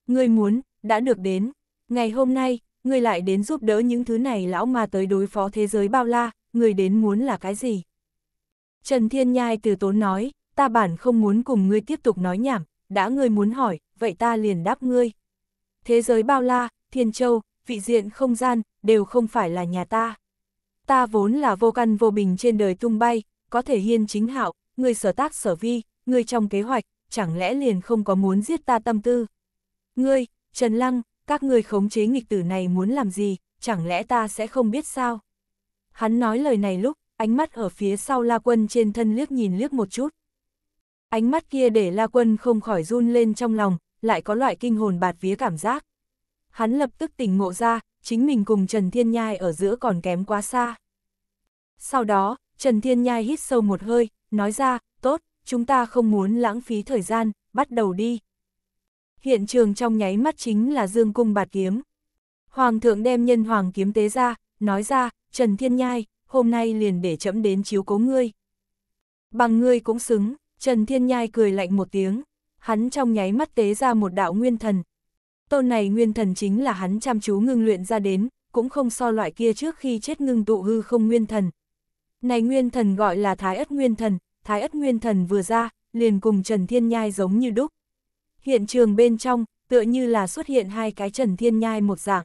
Ngươi muốn, đã được đến. Ngày hôm nay, ngươi lại đến giúp đỡ những thứ này lão ma tới đối phó thế giới bao la, ngươi đến muốn là cái gì? Trần Thiên Nhai từ tốn nói, ta bản không muốn cùng ngươi tiếp tục nói nhảm, đã ngươi muốn hỏi, vậy ta liền đáp ngươi. Thế giới bao la, thiên châu, vị diện không gian, đều không phải là nhà ta. Ta vốn là vô căn vô bình trên đời tung bay, có thể hiên chính hạo, người sở tác sở vi, người trong kế hoạch, chẳng lẽ liền không có muốn giết ta tâm tư? Ngươi, Trần Lăng, các ngươi khống chế nghịch tử này muốn làm gì, chẳng lẽ ta sẽ không biết sao? Hắn nói lời này lúc, ánh mắt ở phía sau La Quân trên thân liếc nhìn liếc một chút. Ánh mắt kia để La Quân không khỏi run lên trong lòng, lại có loại kinh hồn bạt vía cảm giác. Hắn lập tức tỉnh ngộ ra, chính mình cùng Trần Thiên Nhai ở giữa còn kém quá xa. Sau đó, Trần Thiên Nhai hít sâu một hơi, nói ra, tốt, chúng ta không muốn lãng phí thời gian, bắt đầu đi. Hiện trường trong nháy mắt chính là dương cung bạt kiếm. Hoàng thượng đem nhân hoàng kiếm tế ra, nói ra, Trần Thiên Nhai, hôm nay liền để chậm đến chiếu cố ngươi. Bằng ngươi cũng xứng, Trần Thiên Nhai cười lạnh một tiếng, hắn trong nháy mắt tế ra một đạo nguyên thần. Tôn này nguyên thần chính là hắn chăm chú ngưng luyện ra đến, cũng không so loại kia trước khi chết ngưng tụ hư không nguyên thần. Này nguyên thần gọi là Thái Ất Nguyên Thần, Thái Ất Nguyên Thần vừa ra, liền cùng Trần Thiên Nhai giống như đúc. Hiện trường bên trong, tựa như là xuất hiện hai cái Trần Thiên Nhai một dạng.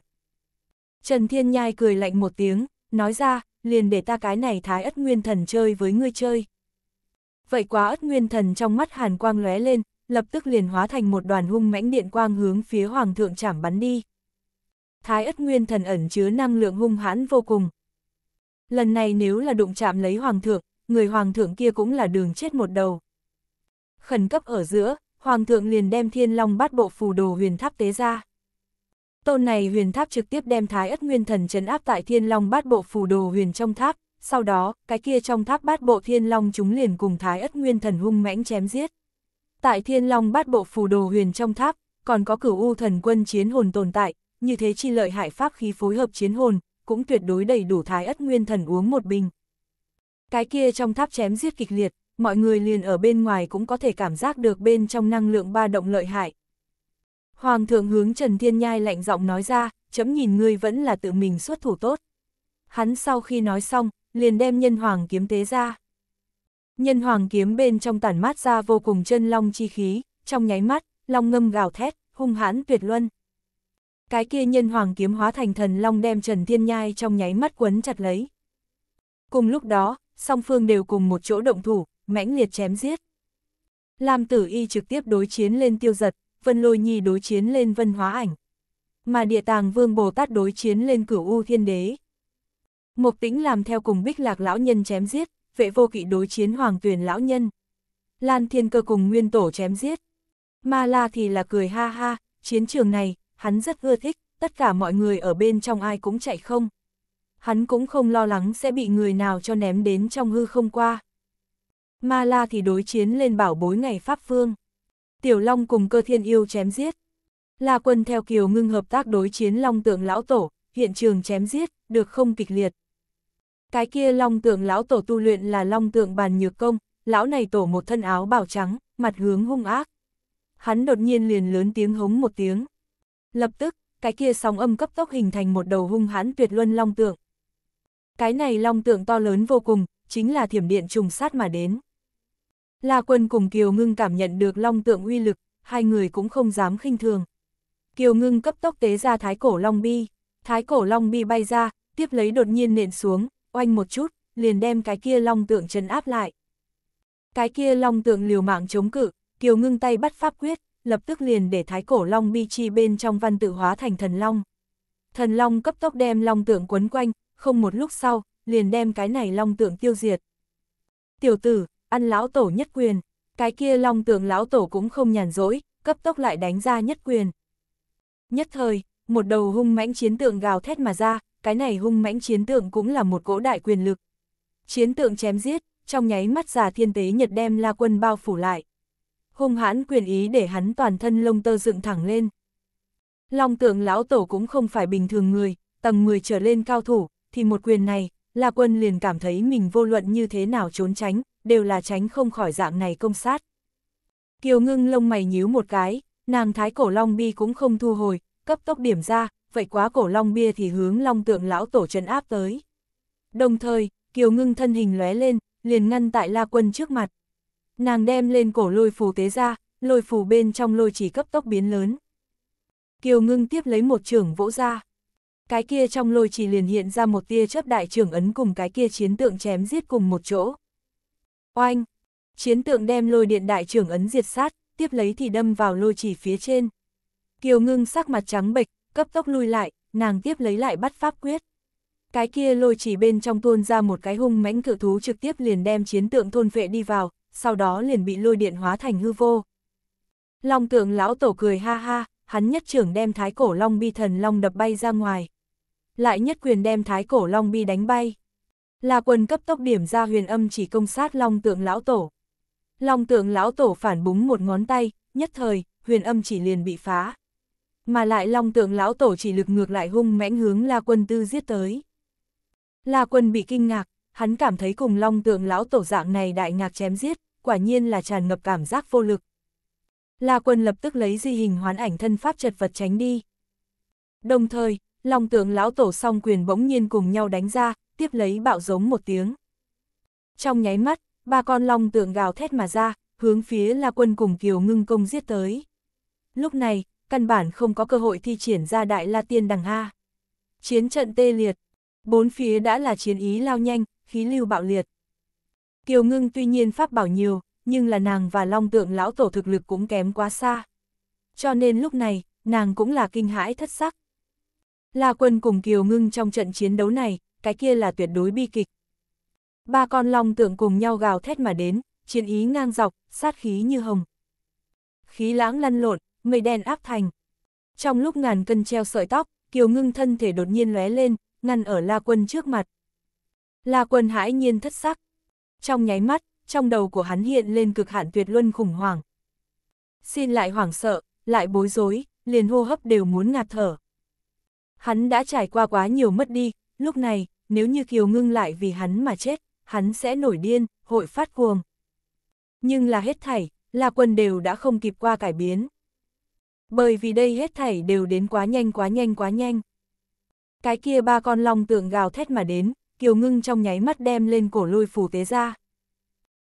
Trần Thiên Nhai cười lạnh một tiếng, nói ra, liền để ta cái này Thái Ất Nguyên Thần chơi với ngươi chơi. Vậy quá Ất Nguyên Thần trong mắt hàn quang lóe lên, lập tức liền hóa thành một đoàn hung mãnh điện quang hướng phía Hoàng thượng chảm bắn đi. Thái Ất Nguyên Thần ẩn chứa năng lượng hung hãn vô cùng. Lần này nếu là đụng chạm lấy Hoàng thượng, người hoàng thượng kia cũng là đường chết một đầu. Khẩn cấp ở giữa, hoàng thượng liền đem thiên long bát bộ phù đồ huyền tháp tế ra. Tôn này huyền tháp trực tiếp đem thái ất nguyên thần chấn áp tại thiên long bát bộ phù đồ huyền trong tháp, sau đó, cái kia trong tháp bát bộ thiên long chúng liền cùng thái ất nguyên thần hung mãnh chém giết. Tại thiên long bát bộ phù đồ huyền trong tháp, còn có cửu u thần quân chiến hồn tồn tại, như thế chi lợi hại pháp khí phối hợp chiến hồn, cũng tuyệt đối đầy đủ thái ất nguyên thần uống một bình. Cái kia trong tháp chém giết kịch liệt, mọi người liền ở bên ngoài cũng có thể cảm giác được bên trong năng lượng ba động lợi hại. Hoàng thượng hướng Trần Thiên Nhai lạnh giọng nói ra, chấm nhìn ngươi vẫn là tự mình xuất thủ tốt. Hắn sau khi nói xong, liền đem nhân hoàng kiếm tế ra. Nhân hoàng kiếm bên trong tản mát ra vô cùng chân long chi khí, trong nháy mắt, long ngâm gào thét, hung hãn tuyệt luân. Cái kia nhân hoàng kiếm hóa thành thần long đem Trần Thiên Nhai trong nháy mắt quấn chặt lấy. Cùng lúc đó, song phương đều cùng một chỗ động thủ, mãnh liệt chém giết. Lam tử y trực tiếp đối chiến lên tiêu giật, vân lôi nhi đối chiến lên vân hóa ảnh. Mà địa tàng vương Bồ Tát đối chiến lên cửu U Thiên Đế. Mộc tĩnh làm theo cùng bích lạc lão nhân chém giết, vệ vô kỵ đối chiến hoàng tuyển lão nhân. Lan thiên cơ cùng nguyên tổ chém giết. Ma la thì là cười ha ha, chiến trường này, hắn rất ưa thích, tất cả mọi người ở bên trong ai cũng chạy không hắn cũng không lo lắng sẽ bị người nào cho ném đến trong hư không qua. Ma La thì đối chiến lên bảo bối ngày Pháp Vương. Tiểu Long cùng cơ thiên yêu chém giết. La quân theo kiều ngưng hợp tác đối chiến Long tượng lão tổ, hiện trường chém giết, được không kịch liệt. Cái kia Long tượng lão tổ tu luyện là Long tượng bàn nhược công, lão này tổ một thân áo bảo trắng, mặt hướng hung ác. Hắn đột nhiên liền lớn tiếng hống một tiếng. Lập tức, cái kia sóng âm cấp tốc hình thành một đầu hung hãn tuyệt luân long tượng, cái này long tượng to lớn vô cùng, chính là thiểm điện trùng sát mà đến. La Quân cùng Kiều Ngưng cảm nhận được long tượng uy lực, hai người cũng không dám khinh thường. Kiều Ngưng cấp tốc tế ra thái cổ long bi, thái cổ long bi bay ra, tiếp lấy đột nhiên nện xuống, oanh một chút, liền đem cái kia long tượng trấn áp lại. Cái kia long tượng liều mạng chống cự, Kiều Ngưng tay bắt pháp quyết, lập tức liền để thái cổ long bi chi bên trong văn tự hóa thành thần long. Thần long cấp tốc đem long tượng quấn quanh, không một lúc sau, liền đem cái này long tượng tiêu diệt. Tiểu tử, ăn lão tổ nhất quyền, cái kia long tượng lão tổ cũng không nhàn rỗi, cấp tốc lại đánh ra nhất quyền. Nhất thời, một đầu hung mãnh chiến tượng gào thét mà ra, cái này hung mãnh chiến tượng cũng là một cỗ đại quyền lực. Chiến tượng chém giết, trong nháy mắt già thiên tế nhật đem la quân bao phủ lại. Hung hãn quyền ý để hắn toàn thân lông tơ dựng thẳng lên. Long tượng lão tổ cũng không phải bình thường người, tầng 10 trở lên cao thủ, thì một quyền này, La Quân liền cảm thấy mình vô luận như thế nào trốn tránh, đều là tránh không khỏi dạng này công sát. Kiều ngưng lông mày nhíu một cái, nàng thái cổ long bi cũng không thu hồi, cấp tốc điểm ra, vậy quá cổ long bia thì hướng long tượng lão tổ chân áp tới. Đồng thời, Kiều ngưng thân hình lóe lên, liền ngăn tại La Quân trước mặt. Nàng đem lên cổ lôi phù tế ra, lôi phù bên trong lôi chỉ cấp tốc biến lớn. Kiều ngưng tiếp lấy một trưởng vỗ ra cái kia trong lôi chỉ liền hiện ra một tia chấp đại trưởng ấn cùng cái kia chiến tượng chém giết cùng một chỗ. Oanh! Chiến tượng đem lôi điện đại trưởng ấn diệt sát, tiếp lấy thì đâm vào lôi chỉ phía trên. Kiều ngưng sắc mặt trắng bệch, cấp tốc lui lại, nàng tiếp lấy lại bắt pháp quyết. Cái kia lôi chỉ bên trong tuôn ra một cái hung mãnh cự thú trực tiếp liền đem chiến tượng thôn vệ đi vào, sau đó liền bị lôi điện hóa thành hư vô. Long tượng lão tổ cười ha ha, hắn nhất trưởng đem thái cổ long bi thần long đập bay ra ngoài lại nhất quyền đem thái cổ long bi đánh bay. Là quần cấp tốc điểm ra huyền âm chỉ công sát long tượng lão tổ. Long tượng lão tổ phản búng một ngón tay, nhất thời, huyền âm chỉ liền bị phá. Mà lại long tượng lão tổ chỉ lực ngược lại hung mãnh hướng là Quân Tư giết tới. là Quân bị kinh ngạc, hắn cảm thấy cùng long tượng lão tổ dạng này đại ngạc chém giết, quả nhiên là tràn ngập cảm giác vô lực. là Quân lập tức lấy di hình hoán ảnh thân pháp chật vật tránh đi. Đồng thời, Long tượng lão tổ song quyền bỗng nhiên cùng nhau đánh ra, tiếp lấy bạo giống một tiếng. Trong nháy mắt, ba con long tượng gào thét mà ra, hướng phía La Quân cùng Kiều Ngưng công giết tới. Lúc này, căn bản không có cơ hội thi triển ra đại La Tiên đằng ha. Chiến trận tê liệt, bốn phía đã là chiến ý lao nhanh, khí lưu bạo liệt. Kiều Ngưng tuy nhiên pháp bảo nhiều, nhưng là nàng và long tượng lão tổ thực lực cũng kém quá xa. Cho nên lúc này, nàng cũng là kinh hãi thất sắc. La Quân cùng Kiều Ngưng trong trận chiến đấu này, cái kia là tuyệt đối bi kịch. Ba con long tượng cùng nhau gào thét mà đến, chiến ý ngang dọc, sát khí như hồng. Khí lãng lăn lộn, mây đen áp thành. Trong lúc ngàn cân treo sợi tóc, Kiều Ngưng thân thể đột nhiên lóe lên, ngăn ở La Quân trước mặt. La Quân hãi nhiên thất sắc. Trong nháy mắt, trong đầu của hắn hiện lên cực hạn tuyệt luân khủng hoảng. Xin lại hoảng sợ, lại bối rối, liền hô hấp đều muốn ngạt thở. Hắn đã trải qua quá nhiều mất đi, lúc này, nếu như Kiều ngưng lại vì hắn mà chết, hắn sẽ nổi điên, hội phát cuồng. Nhưng là hết thảy, là quần đều đã không kịp qua cải biến. Bởi vì đây hết thảy đều đến quá nhanh quá nhanh quá nhanh. Cái kia ba con long tượng gào thét mà đến, Kiều Ngưng trong nháy mắt đem lên cổ lôi phù tế ra.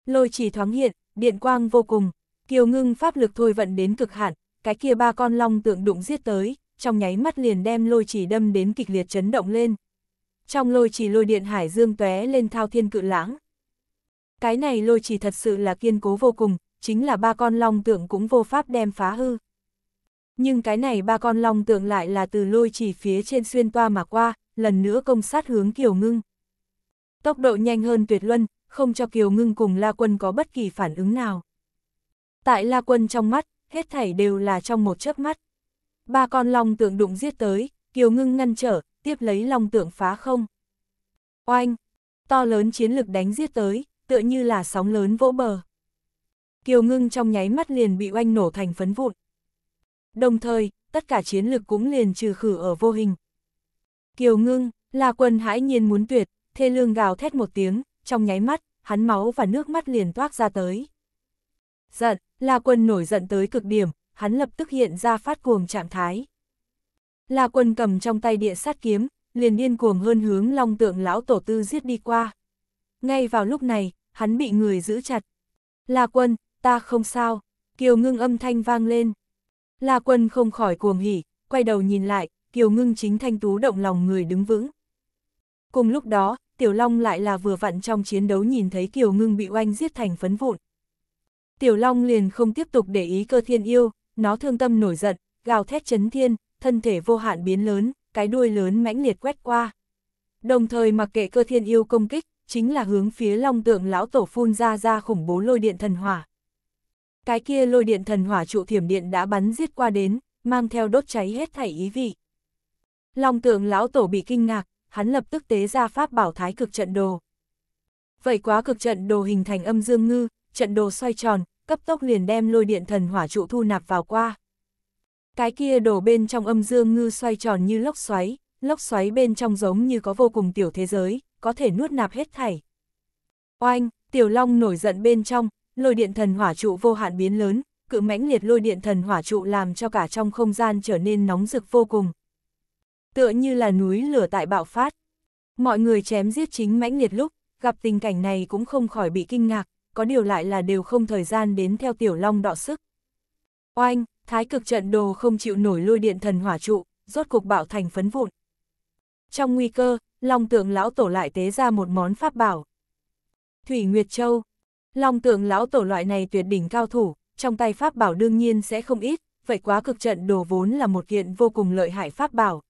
Lôi chỉ thoáng hiện, điện quang vô cùng, Kiều Ngưng pháp lực thôi vận đến cực hạn, cái kia ba con long tượng đụng giết tới, trong nháy mắt liền đem lôi chỉ đâm đến kịch liệt chấn động lên. Trong lôi chỉ lôi điện hải dương tóe lên thao thiên cự lãng. Cái này lôi chỉ thật sự là kiên cố vô cùng, chính là ba con long tượng cũng vô pháp đem phá hư. Nhưng cái này ba con long tượng lại là từ lôi chỉ phía trên xuyên toa mà qua, lần nữa công sát hướng Kiều Ngưng. Tốc độ nhanh hơn tuyệt luân, không cho Kiều Ngưng cùng La Quân có bất kỳ phản ứng nào. Tại La Quân trong mắt, hết thảy đều là trong một chớp mắt. Ba con long tượng đụng giết tới, Kiều Ngưng ngăn trở, tiếp lấy long tượng phá không. Oanh! To lớn chiến lực đánh giết tới, tựa như là sóng lớn vỗ bờ. Kiều Ngưng trong nháy mắt liền bị oanh nổ thành phấn vụn. Đồng thời, tất cả chiến lực cũng liền trừ khử ở vô hình. Kiều Ngưng, là quân hãi nhiên muốn tuyệt, thê lương gào thét một tiếng, trong nháy mắt, hắn máu và nước mắt liền toát ra tới. Giận, là Quân nổi giận tới cực điểm, hắn lập tức hiện ra phát cuồng trạng thái. La quân cầm trong tay địa sát kiếm, liền điên cuồng hơn hướng long tượng lão tổ tư giết đi qua. Ngay vào lúc này, hắn bị người giữ chặt. La quân, ta không sao, kiều ngưng âm thanh vang lên. La quân không khỏi cuồng hỉ, quay đầu nhìn lại, kiều ngưng chính thanh tú động lòng người đứng vững. Cùng lúc đó, Tiểu Long lại là vừa vặn trong chiến đấu nhìn thấy Kiều Ngưng bị oanh giết thành phấn vụn. Tiểu Long liền không tiếp tục để ý cơ thiên yêu, nó thương tâm nổi giận, gào thét chấn thiên, thân thể vô hạn biến lớn, cái đuôi lớn mãnh liệt quét qua. Đồng thời mặc kệ cơ thiên yêu công kích, chính là hướng phía long tượng lão tổ phun ra ra khủng bố lôi điện thần hỏa. Cái kia lôi điện thần hỏa trụ thiểm điện đã bắn giết qua đến, mang theo đốt cháy hết thảy ý vị. Long tượng lão tổ bị kinh ngạc, hắn lập tức tế ra pháp bảo thái cực trận đồ. Vậy quá cực trận đồ hình thành âm dương ngư, trận đồ xoay tròn, cấp tốc liền đem lôi điện thần hỏa trụ thu nạp vào qua. Cái kia đổ bên trong âm dương ngư xoay tròn như lốc xoáy, lốc xoáy bên trong giống như có vô cùng tiểu thế giới, có thể nuốt nạp hết thảy. Oanh, tiểu long nổi giận bên trong, lôi điện thần hỏa trụ vô hạn biến lớn, cự mãnh liệt lôi điện thần hỏa trụ làm cho cả trong không gian trở nên nóng rực vô cùng. Tựa như là núi lửa tại bạo phát. Mọi người chém giết chính mãnh liệt lúc, gặp tình cảnh này cũng không khỏi bị kinh ngạc, có điều lại là đều không thời gian đến theo tiểu long đọ sức. Oanh, thái cực trận đồ không chịu nổi lôi điện thần hỏa trụ, rốt cục bạo thành phấn vụn. Trong nguy cơ, long tượng lão tổ lại tế ra một món pháp bảo. Thủy Nguyệt Châu, long tượng lão tổ loại này tuyệt đỉnh cao thủ, trong tay pháp bảo đương nhiên sẽ không ít, vậy quá cực trận đồ vốn là một kiện vô cùng lợi hại pháp bảo.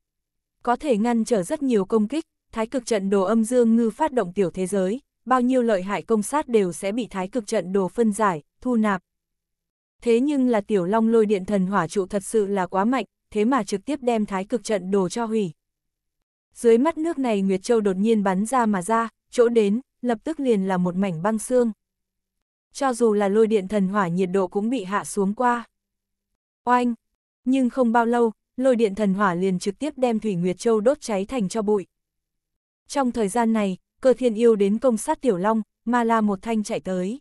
Có thể ngăn trở rất nhiều công kích, thái cực trận đồ âm dương ngư phát động tiểu thế giới, bao nhiêu lợi hại công sát đều sẽ bị thái cực trận đồ phân giải, thu nạp. Thế nhưng là tiểu long lôi điện thần hỏa trụ thật sự là quá mạnh, thế mà trực tiếp đem thái cực trận đồ cho hủy. Dưới mắt nước này Nguyệt Châu đột nhiên bắn ra mà ra, chỗ đến, lập tức liền là một mảnh băng xương. Cho dù là lôi điện thần hỏa nhiệt độ cũng bị hạ xuống qua. Oanh! Nhưng không bao lâu, lôi điện thần hỏa liền trực tiếp đem Thủy Nguyệt Châu đốt cháy thành cho bụi. Trong thời gian này, cơ thiên yêu đến công sát tiểu long, ma la một thanh chạy tới.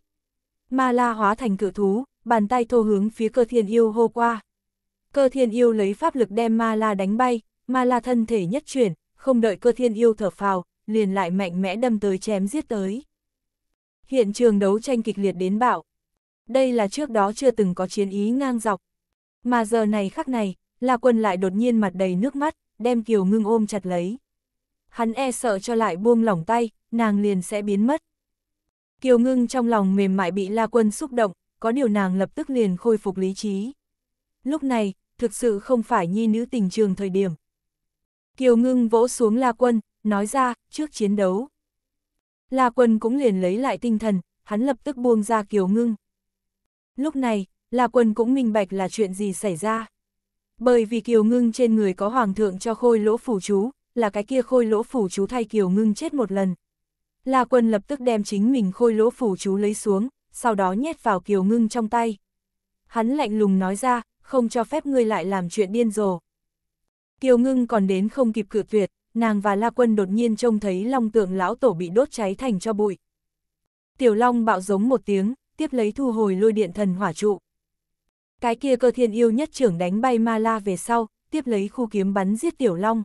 Ma la hóa thành cự thú, bàn tay thô hướng phía cơ thiên yêu hô qua. Cơ thiên yêu lấy pháp lực đem ma la đánh bay, ma la thân thể nhất chuyển, không đợi cơ thiên yêu thở phào, liền lại mạnh mẽ đâm tới chém giết tới. Hiện trường đấu tranh kịch liệt đến bạo. Đây là trước đó chưa từng có chiến ý ngang dọc. Mà giờ này khắc này, La Quân lại đột nhiên mặt đầy nước mắt, đem Kiều Ngưng ôm chặt lấy hắn e sợ cho lại buông lỏng tay, nàng liền sẽ biến mất. Kiều ngưng trong lòng mềm mại bị La Quân xúc động, có điều nàng lập tức liền khôi phục lý trí. Lúc này, thực sự không phải nhi nữ tình trường thời điểm. Kiều ngưng vỗ xuống La Quân, nói ra, trước chiến đấu. La Quân cũng liền lấy lại tinh thần, hắn lập tức buông ra Kiều ngưng. Lúc này, La Quân cũng minh bạch là chuyện gì xảy ra. Bởi vì Kiều ngưng trên người có hoàng thượng cho khôi lỗ phủ chú, là cái kia khôi lỗ phủ chú thay Kiều Ngưng chết một lần. La Quân lập tức đem chính mình khôi lỗ phủ chú lấy xuống, sau đó nhét vào Kiều Ngưng trong tay. Hắn lạnh lùng nói ra, không cho phép ngươi lại làm chuyện điên rồ. Kiều Ngưng còn đến không kịp cự tuyệt, nàng và La Quân đột nhiên trông thấy long tượng lão tổ bị đốt cháy thành cho bụi. Tiểu Long bạo giống một tiếng, tiếp lấy thu hồi lôi điện thần hỏa trụ. Cái kia cơ thiên yêu nhất trưởng đánh bay ma la về sau, tiếp lấy khu kiếm bắn giết Tiểu Long.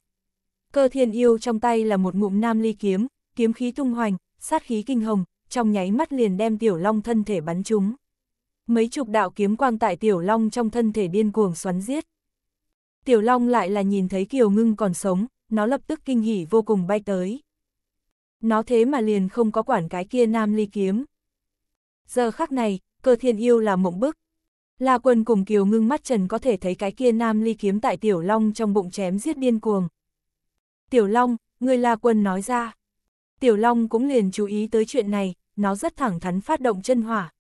Cơ thiên yêu trong tay là một ngụm nam ly kiếm, kiếm khí tung hoành, sát khí kinh hồng, trong nháy mắt liền đem tiểu long thân thể bắn trúng. Mấy chục đạo kiếm quang tại tiểu long trong thân thể điên cuồng xoắn giết. Tiểu long lại là nhìn thấy kiều ngưng còn sống, nó lập tức kinh hỉ vô cùng bay tới. Nó thế mà liền không có quản cái kia nam ly kiếm. Giờ khắc này, cơ thiên yêu là mộng bức. La quân cùng kiều ngưng mắt trần có thể thấy cái kia nam ly kiếm tại tiểu long trong bụng chém giết điên cuồng, Tiểu Long, người La Quân nói ra. Tiểu Long cũng liền chú ý tới chuyện này, nó rất thẳng thắn phát động chân hỏa.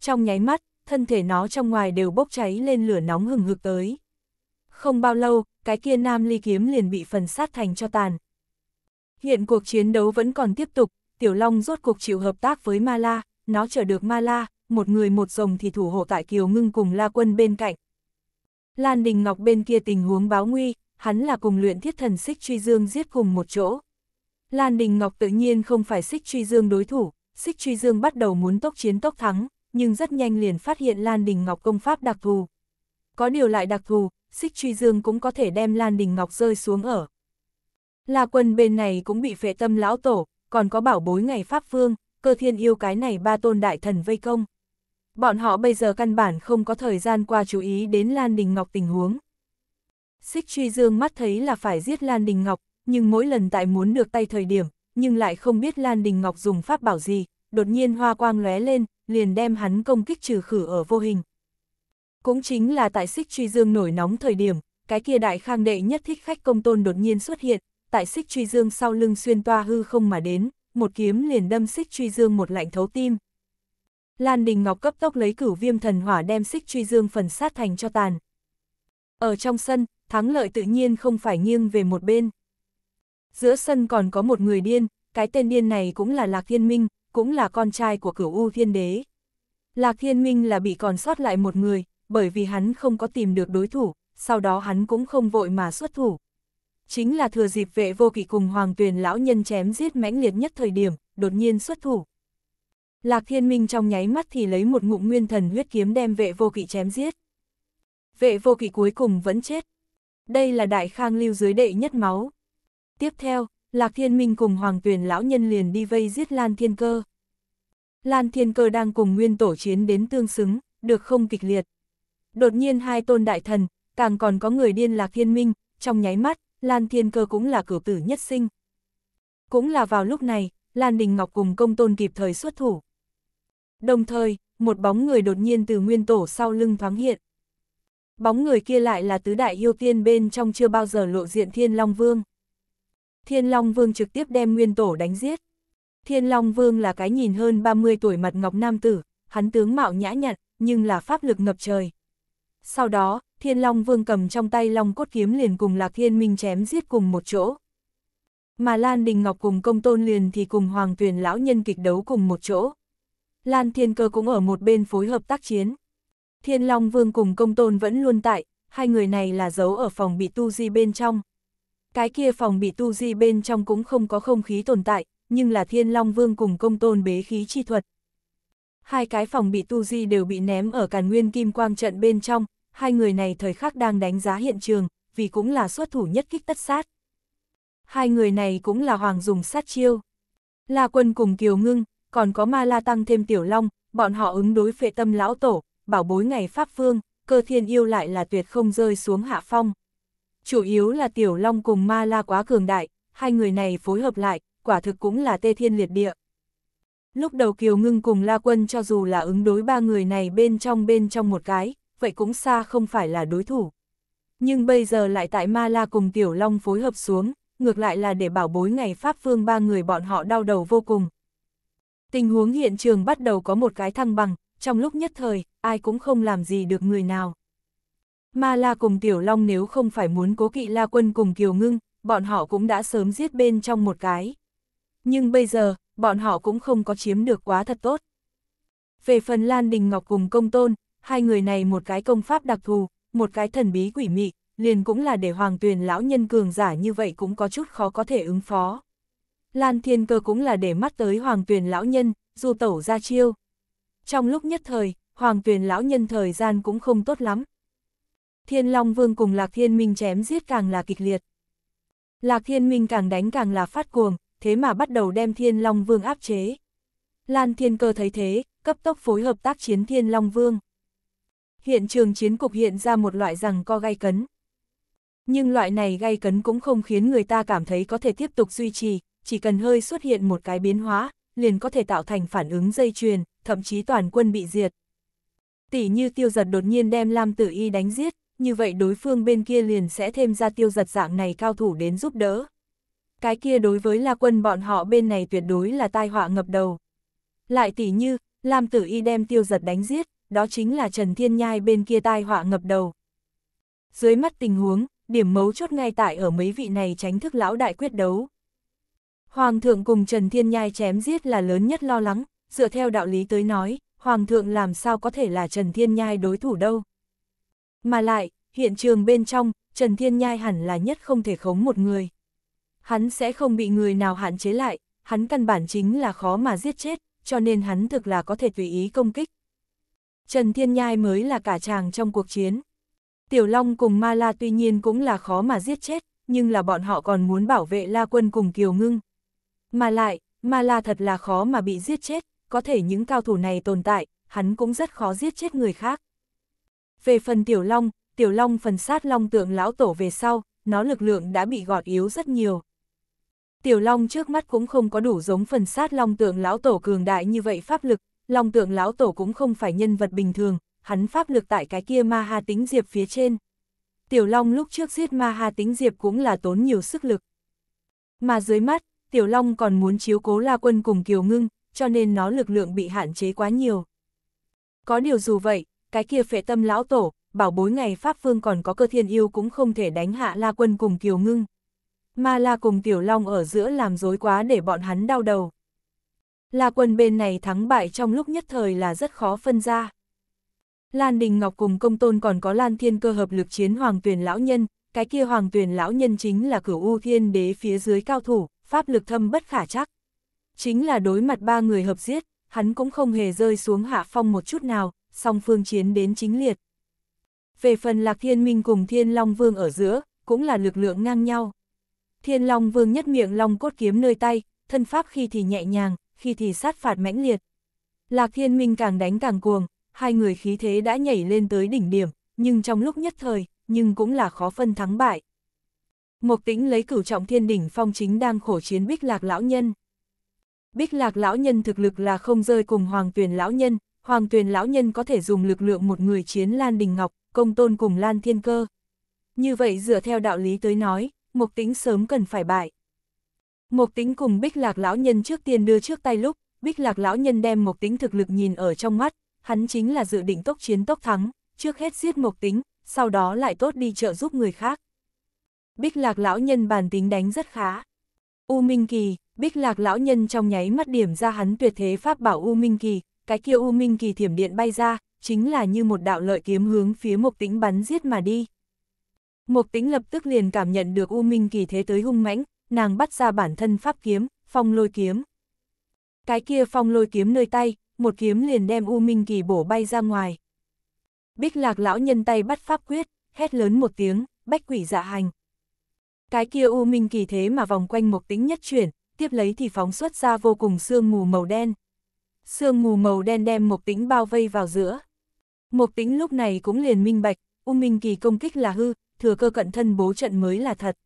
Trong nháy mắt, thân thể nó trong ngoài đều bốc cháy lên lửa nóng hừng hực tới. Không bao lâu, cái kia nam ly kiếm liền bị phần sát thành cho tàn. Hiện cuộc chiến đấu vẫn còn tiếp tục, Tiểu Long rốt cuộc chịu hợp tác với Ma La, nó chở được Ma La, một người một rồng thì thủ hộ tại Kiều Ngưng cùng La Quân bên cạnh. Lan Đình Ngọc bên kia tình huống báo nguy, hắn là cùng luyện thiết thần xích truy dương giết cùng một chỗ. Lan Đình Ngọc tự nhiên không phải xích truy dương đối thủ, xích truy dương bắt đầu muốn tốc chiến tốc thắng, nhưng rất nhanh liền phát hiện Lan Đình Ngọc công pháp đặc thù. Có điều lại đặc thù, xích truy dương cũng có thể đem Lan Đình Ngọc rơi xuống ở. La quân bên này cũng bị phệ tâm lão tổ, còn có bảo bối ngày Pháp Vương, cơ thiên yêu cái này ba tôn đại thần vây công. Bọn họ bây giờ căn bản không có thời gian qua chú ý đến Lan Đình Ngọc tình huống. Xích truy dương mắt thấy là phải giết Lan Đình Ngọc, nhưng mỗi lần tại muốn được tay thời điểm, nhưng lại không biết Lan Đình Ngọc dùng pháp bảo gì, đột nhiên hoa quang lóe lên, liền đem hắn công kích trừ khử ở vô hình. Cũng chính là tại xích truy dương nổi nóng thời điểm, cái kia đại khang đệ nhất thích khách công tôn đột nhiên xuất hiện, tại xích truy dương sau lưng xuyên toa hư không mà đến, một kiếm liền đâm xích truy dương một lạnh thấu tim. Lan Đình Ngọc cấp tốc lấy cửu viêm thần hỏa đem xích truy dương phần sát thành cho tàn. Ở trong sân, thắng lợi tự nhiên không phải nghiêng về một bên. Giữa sân còn có một người điên, cái tên điên này cũng là Lạc Thiên Minh, cũng là con trai của cửu U Thiên Đế. Lạc Thiên Minh là bị còn sót lại một người, bởi vì hắn không có tìm được đối thủ, sau đó hắn cũng không vội mà xuất thủ. Chính là thừa dịp vệ vô kỵ cùng Hoàng Tuyền lão nhân chém giết mãnh liệt nhất thời điểm, đột nhiên xuất thủ. Lạc Thiên Minh trong nháy mắt thì lấy một ngụm nguyên thần huyết kiếm đem vệ vô kỵ chém giết. Vệ vô kỵ cuối cùng vẫn chết, đây là đại khang lưu dưới đệ nhất máu. Tiếp theo, Lạc Thiên Minh cùng Hoàng Tuyền lão nhân liền đi vây giết Lan Thiên Cơ. Lan Thiên Cơ đang cùng nguyên tổ chiến đến tương xứng, được không kịch liệt. Đột nhiên hai tôn đại thần, càng còn có người điên Lạc Thiên Minh, trong nháy mắt, Lan Thiên Cơ cũng là cửu tử nhất sinh. Cũng là vào lúc này, Lan Đình Ngọc cùng công tôn kịp thời xuất thủ. Đồng thời, một bóng người đột nhiên từ nguyên tổ sau lưng thoáng hiện. Bóng người kia lại là tứ đại yêu tiên bên trong chưa bao giờ lộ diện Thiên Long Vương. Thiên Long Vương trực tiếp đem nguyên tổ đánh giết. Thiên Long Vương là cái nhìn hơn 30 tuổi mặt ngọc nam tử, hắn tướng mạo nhã nhặn, nhưng là pháp lực ngập trời. Sau đó, Thiên Long Vương cầm trong tay Long cốt kiếm liền cùng Lạc Thiên Minh chém giết cùng một chỗ. Mà Lan Đình Ngọc cùng Công Tôn liền thì cùng Hoàng Tuyền Lão Nhân kịch đấu cùng một chỗ. Lan Thiên Cơ cũng ở một bên phối hợp tác chiến. Thiên Long Vương cùng công tôn vẫn luôn tại, hai người này là giấu ở phòng bị tu di bên trong. Cái kia phòng bị tu di bên trong cũng không có không khí tồn tại, nhưng là Thiên Long Vương cùng công tôn bế khí chi thuật. Hai cái phòng bị tu di đều bị ném ở càn nguyên kim quang trận bên trong, hai người này thời khắc đang đánh giá hiện trường, vì cũng là xuất thủ nhất kích tất sát. Hai người này cũng là hoàng dùng sát chiêu. La quân cùng Kiều Ngưng, còn có Ma La Tăng thêm Tiểu Long, bọn họ ứng đối phệ tâm lão tổ, bảo bối ngày Pháp Vương, cơ thiên yêu lại là tuyệt không rơi xuống hạ phong. Chủ yếu là Tiểu Long cùng Ma La quá cường đại, hai người này phối hợp lại, quả thực cũng là tê thiên liệt địa. Lúc đầu Kiều Ngưng cùng La Quân cho dù là ứng đối ba người này bên trong bên trong một cái, vậy cũng xa không phải là đối thủ. Nhưng bây giờ lại tại Ma La cùng Tiểu Long phối hợp xuống, ngược lại là để bảo bối ngày Pháp Vương ba người bọn họ đau đầu vô cùng. Tình huống hiện trường bắt đầu có một cái thăng bằng, trong lúc nhất thời, ai cũng không làm gì được người nào. Ma La cùng Tiểu Long nếu không phải muốn cố kỵ La Quân cùng Kiều Ngưng, bọn họ cũng đã sớm giết bên trong một cái. Nhưng bây giờ, bọn họ cũng không có chiếm được quá thật tốt. Về phần Lan Đình Ngọc cùng Công Tôn, hai người này một cái công pháp đặc thù, một cái thần bí quỷ mị, liền cũng là để hoàng tuyền lão nhân cường giả như vậy cũng có chút khó có thể ứng phó. Lan Thiên Cơ cũng là để mắt tới hoàng tuyền lão nhân, du tẩu ra chiêu. Trong lúc nhất thời, hoàng tuyền lão nhân thời gian cũng không tốt lắm. Thiên Long Vương cùng Lạc Thiên Minh chém giết càng là kịch liệt. Lạc Thiên Minh càng đánh càng là phát cuồng, thế mà bắt đầu đem Thiên Long Vương áp chế. Lan Thiên Cơ thấy thế, cấp tốc phối hợp tác chiến Thiên Long Vương. Hiện trường chiến cục hiện ra một loại rằng co gai cấn. Nhưng loại này gai cấn cũng không khiến người ta cảm thấy có thể tiếp tục duy trì, chỉ cần hơi xuất hiện một cái biến hóa, liền có thể tạo thành phản ứng dây chuyền, thậm chí toàn quân bị diệt tỉ như tiêu giật đột nhiên đem Lam Tử Y đánh giết, như vậy đối phương bên kia liền sẽ thêm ra tiêu giật dạng này cao thủ đến giúp đỡ. Cái kia đối với La Quân bọn họ bên này tuyệt đối là tai họa ngập đầu. Lại tỷ như, Lam Tử Y đem tiêu giật đánh giết, đó chính là Trần Thiên Nhai bên kia tai họa ngập đầu. Dưới mắt tình huống, điểm mấu chốt ngay tại ở mấy vị này tránh thức lão đại quyết đấu. Hoàng thượng cùng Trần Thiên Nhai chém giết là lớn nhất lo lắng, dựa theo đạo lý tới nói, Hoàng thượng làm sao có thể là Trần Thiên Nhai đối thủ đâu. Mà lại, hiện trường bên trong, Trần Thiên Nhai hẳn là nhất không thể khống một người. Hắn sẽ không bị người nào hạn chế lại, hắn căn bản chính là khó mà giết chết, cho nên hắn thực là có thể tùy ý công kích. Trần Thiên Nhai mới là cả chàng trong cuộc chiến. Tiểu Long cùng Ma La tuy nhiên cũng là khó mà giết chết, nhưng là bọn họ còn muốn bảo vệ La Quân cùng Kiều Ngưng. Mà lại, Ma La thật là khó mà bị giết chết, có thể những cao thủ này tồn tại, hắn cũng rất khó giết chết người khác. Về phần Tiểu Long, Tiểu Long phần sát Long tượng lão tổ về sau, nó lực lượng đã bị gọt yếu rất nhiều. Tiểu Long trước mắt cũng không có đủ giống phần sát Long tượng lão tổ cường đại như vậy pháp lực, Long tượng lão tổ cũng không phải nhân vật bình thường, hắn pháp lực tại cái kia ma ha tính diệp phía trên. Tiểu Long lúc trước giết ma ha tính diệp cũng là tốn nhiều sức lực. Mà dưới mắt, Tiểu Long còn muốn chiếu cố La Quân cùng Kiều Ngưng, cho nên nó lực lượng bị hạn chế quá nhiều. Có điều dù vậy, cái kia phệ tâm lão tổ, bảo bối ngày Pháp Vương còn có cơ thiên yêu cũng không thể đánh hạ La Quân cùng Kiều Ngưng. Mà La cùng Tiểu Long ở giữa làm dối quá để bọn hắn đau đầu. La Quân bên này thắng bại trong lúc nhất thời là rất khó phân ra. Lan Đình Ngọc cùng Công Tôn còn có Lan Thiên cơ hợp lực chiến Hoàng Tuyền Lão Nhân, cái kia Hoàng Tuyền Lão Nhân chính là cửu U Thiên Đế phía dưới cao thủ, pháp lực thâm bất khả chắc. Chính là đối mặt ba người hợp giết, hắn cũng không hề rơi xuống hạ phong một chút nào, song phương chiến đến chính liệt. Về phần lạc thiên minh cùng thiên long vương ở giữa, cũng là lực lượng ngang nhau. Thiên long vương nhất miệng long cốt kiếm nơi tay, thân pháp khi thì nhẹ nhàng, khi thì sát phạt mãnh liệt. Lạc thiên minh càng đánh càng cuồng, hai người khí thế đã nhảy lên tới đỉnh điểm, nhưng trong lúc nhất thời, nhưng cũng là khó phân thắng bại. Mộc tĩnh lấy cửu trọng thiên đỉnh phong chính đang khổ chiến bích lạc lão nhân. Bích lạc lão nhân thực lực là không rơi cùng hoàng tuyển lão nhân, hoàng tuyển lão nhân có thể dùng lực lượng một người chiến Lan Đình Ngọc, công tôn cùng Lan Thiên Cơ. Như vậy dựa theo đạo lý tới nói, mục tính sớm cần phải bại. Mục tính cùng bích lạc lão nhân trước tiên đưa trước tay lúc, bích lạc lão nhân đem mục tính thực lực nhìn ở trong mắt, hắn chính là dự định tốc chiến tốc thắng, trước hết giết mục tính, sau đó lại tốt đi trợ giúp người khác. Bích lạc lão nhân bản tính đánh rất khá. U Minh Kỳ, Bích lạc lão nhân trong nháy mắt điểm ra hắn tuyệt thế pháp bảo U Minh Kỳ, cái kia U Minh Kỳ thiểm điện bay ra, chính là như một đạo lợi kiếm hướng phía Mộc Tĩnh bắn giết mà đi. Mộc Tĩnh lập tức liền cảm nhận được U Minh Kỳ thế tới hung mãnh, nàng bắt ra bản thân pháp kiếm, phong lôi kiếm. Cái kia phong lôi kiếm nơi tay, một kiếm liền đem U Minh Kỳ bổ bay ra ngoài. Bích lạc lão nhân tay bắt pháp quyết, hét lớn một tiếng, bách quỷ dạ hành. Cái kia U Minh Kỳ thế mà vòng quanh Mộc Tĩnh nhất chuyển, tiếp lấy thì phóng xuất ra vô cùng sương mù màu đen. Sương mù màu đen đem Mộc Tĩnh bao vây vào giữa. Mộc Tĩnh lúc này cũng liền minh bạch, U Minh Kỳ công kích là hư, thừa cơ cận thân bố trận mới là thật.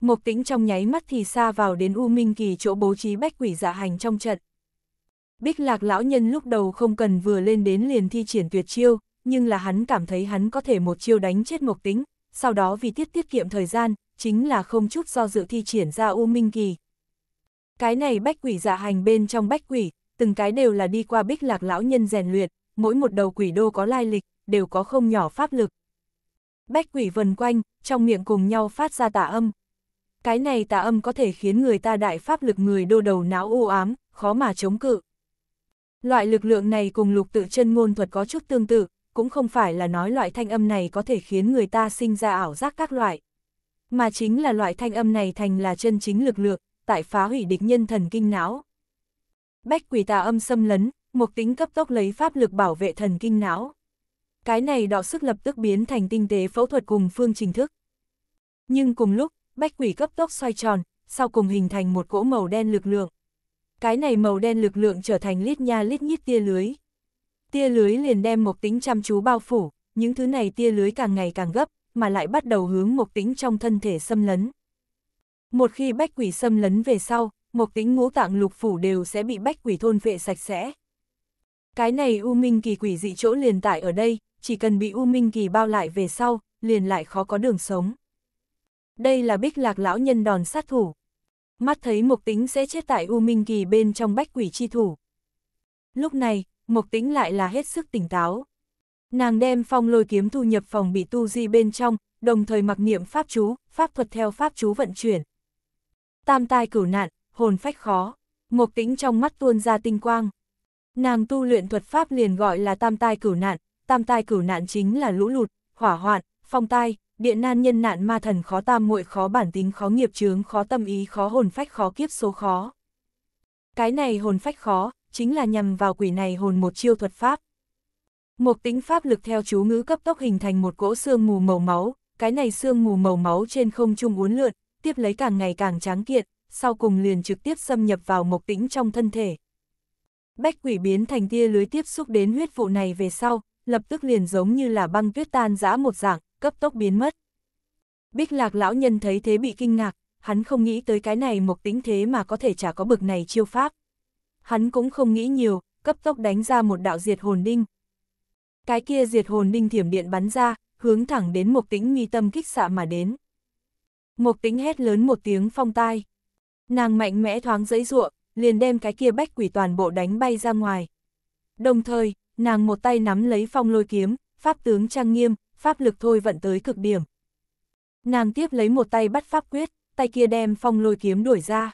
Mộc Tĩnh trong nháy mắt thì xa vào đến U Minh Kỳ chỗ bố trí bách quỷ dạ hành trong trận. Bích Lạc lão nhân lúc đầu không cần vừa lên đến liền thi triển tuyệt chiêu, nhưng là hắn cảm thấy hắn có thể một chiêu đánh chết Mộc Tĩnh, sau đó vì tiết tiết kiệm thời gian, chính là không chút do dự thi triển ra U Minh Kỳ, cái này bách quỷ giả dạ hành bên trong bách quỷ, từng cái đều là đi qua bích lạc lão nhân rèn luyện, mỗi một đầu quỷ đô có lai lịch, đều có không nhỏ pháp lực. Bách quỷ vần quanh, trong miệng cùng nhau phát ra tà âm. Cái này tà âm có thể khiến người ta đại pháp lực người đô đầu não u ám, khó mà chống cự. Loại lực lượng này cùng lục tự chân ngôn thuật có chút tương tự, cũng không phải là nói loại thanh âm này có thể khiến người ta sinh ra ảo giác các loại. Mà chính là loại thanh âm này thành là chân chính lực lượng, tại phá hủy địch nhân thần kinh não. Bách quỷ tà âm xâm lấn, mục tính cấp tốc lấy pháp lực bảo vệ thần kinh não. Cái này đọ sức lập tức biến thành tinh tế phẫu thuật cùng phương trình thức. Nhưng cùng lúc, bách quỷ cấp tốc xoay tròn, sau cùng hình thành một cỗ màu đen lực lượng. Cái này màu đen lực lượng trở thành lít nha lít nhít tia lưới. Tia lưới liền đem mục tính chăm chú bao phủ, những thứ này tia lưới càng ngày càng gấp, mà lại bắt đầu hướng mục tính trong thân thể xâm lấn. Một khi bách quỷ xâm lấn về sau, mộc tính ngũ tạng lục phủ đều sẽ bị bách quỷ thôn vệ sạch sẽ. Cái này U Minh Kỳ quỷ dị chỗ liền tại ở đây, chỉ cần bị U Minh Kỳ bao lại về sau, liền lại khó có đường sống. Đây là bích lạc lão nhân đòn sát thủ. Mắt thấy mộc tính sẽ chết tại U Minh Kỳ bên trong bách quỷ chi thủ. Lúc này, mộc tính lại là hết sức tỉnh táo. Nàng đem phong lôi kiếm thu nhập phòng bị tu di bên trong, đồng thời mặc niệm pháp chú, pháp thuật theo pháp chú vận chuyển tam tai cửu nạn, hồn phách khó. Mộc tĩnh trong mắt tuôn ra tinh quang. Nàng tu luyện thuật pháp liền gọi là tam tai cửu nạn, tam tai cửu nạn chính là lũ lụt, hỏa hoạn, phong tai, địa nan nhân nạn ma thần khó tam muội khó bản tính khó nghiệp chướng khó tâm ý khó hồn phách khó kiếp số khó. Cái này hồn phách khó, chính là nhằm vào quỷ này hồn một chiêu thuật pháp. mộc tĩnh pháp lực theo chú ngữ cấp tốc hình thành một cỗ xương mù màu máu, cái này xương mù màu máu trên không trung uốn lượn, tiếp lấy càng ngày càng tráng kiện, sau cùng liền trực tiếp xâm nhập vào mộc tĩnh trong thân thể. Bách quỷ biến thành tia lưới tiếp xúc đến huyết vụ này về sau, lập tức liền giống như là băng tuyết tan giã một dạng, cấp tốc biến mất. Bích lạc lão nhân thấy thế bị kinh ngạc, hắn không nghĩ tới cái này mộc tĩnh thế mà có thể chả có bực này chiêu pháp. Hắn cũng không nghĩ nhiều, cấp tốc đánh ra một đạo diệt hồn đinh. Cái kia diệt hồn đinh thiểm điện bắn ra, hướng thẳng đến mộc tĩnh nghi tâm kích xạ mà đến. Mộc tính hét lớn một tiếng phong tai. Nàng mạnh mẽ thoáng giấy ruộng, liền đem cái kia bách quỷ toàn bộ đánh bay ra ngoài. Đồng thời, nàng một tay nắm lấy phong lôi kiếm, pháp tướng trang nghiêm, pháp lực thôi vận tới cực điểm. Nàng tiếp lấy một tay bắt pháp quyết, tay kia đem phong lôi kiếm đuổi ra.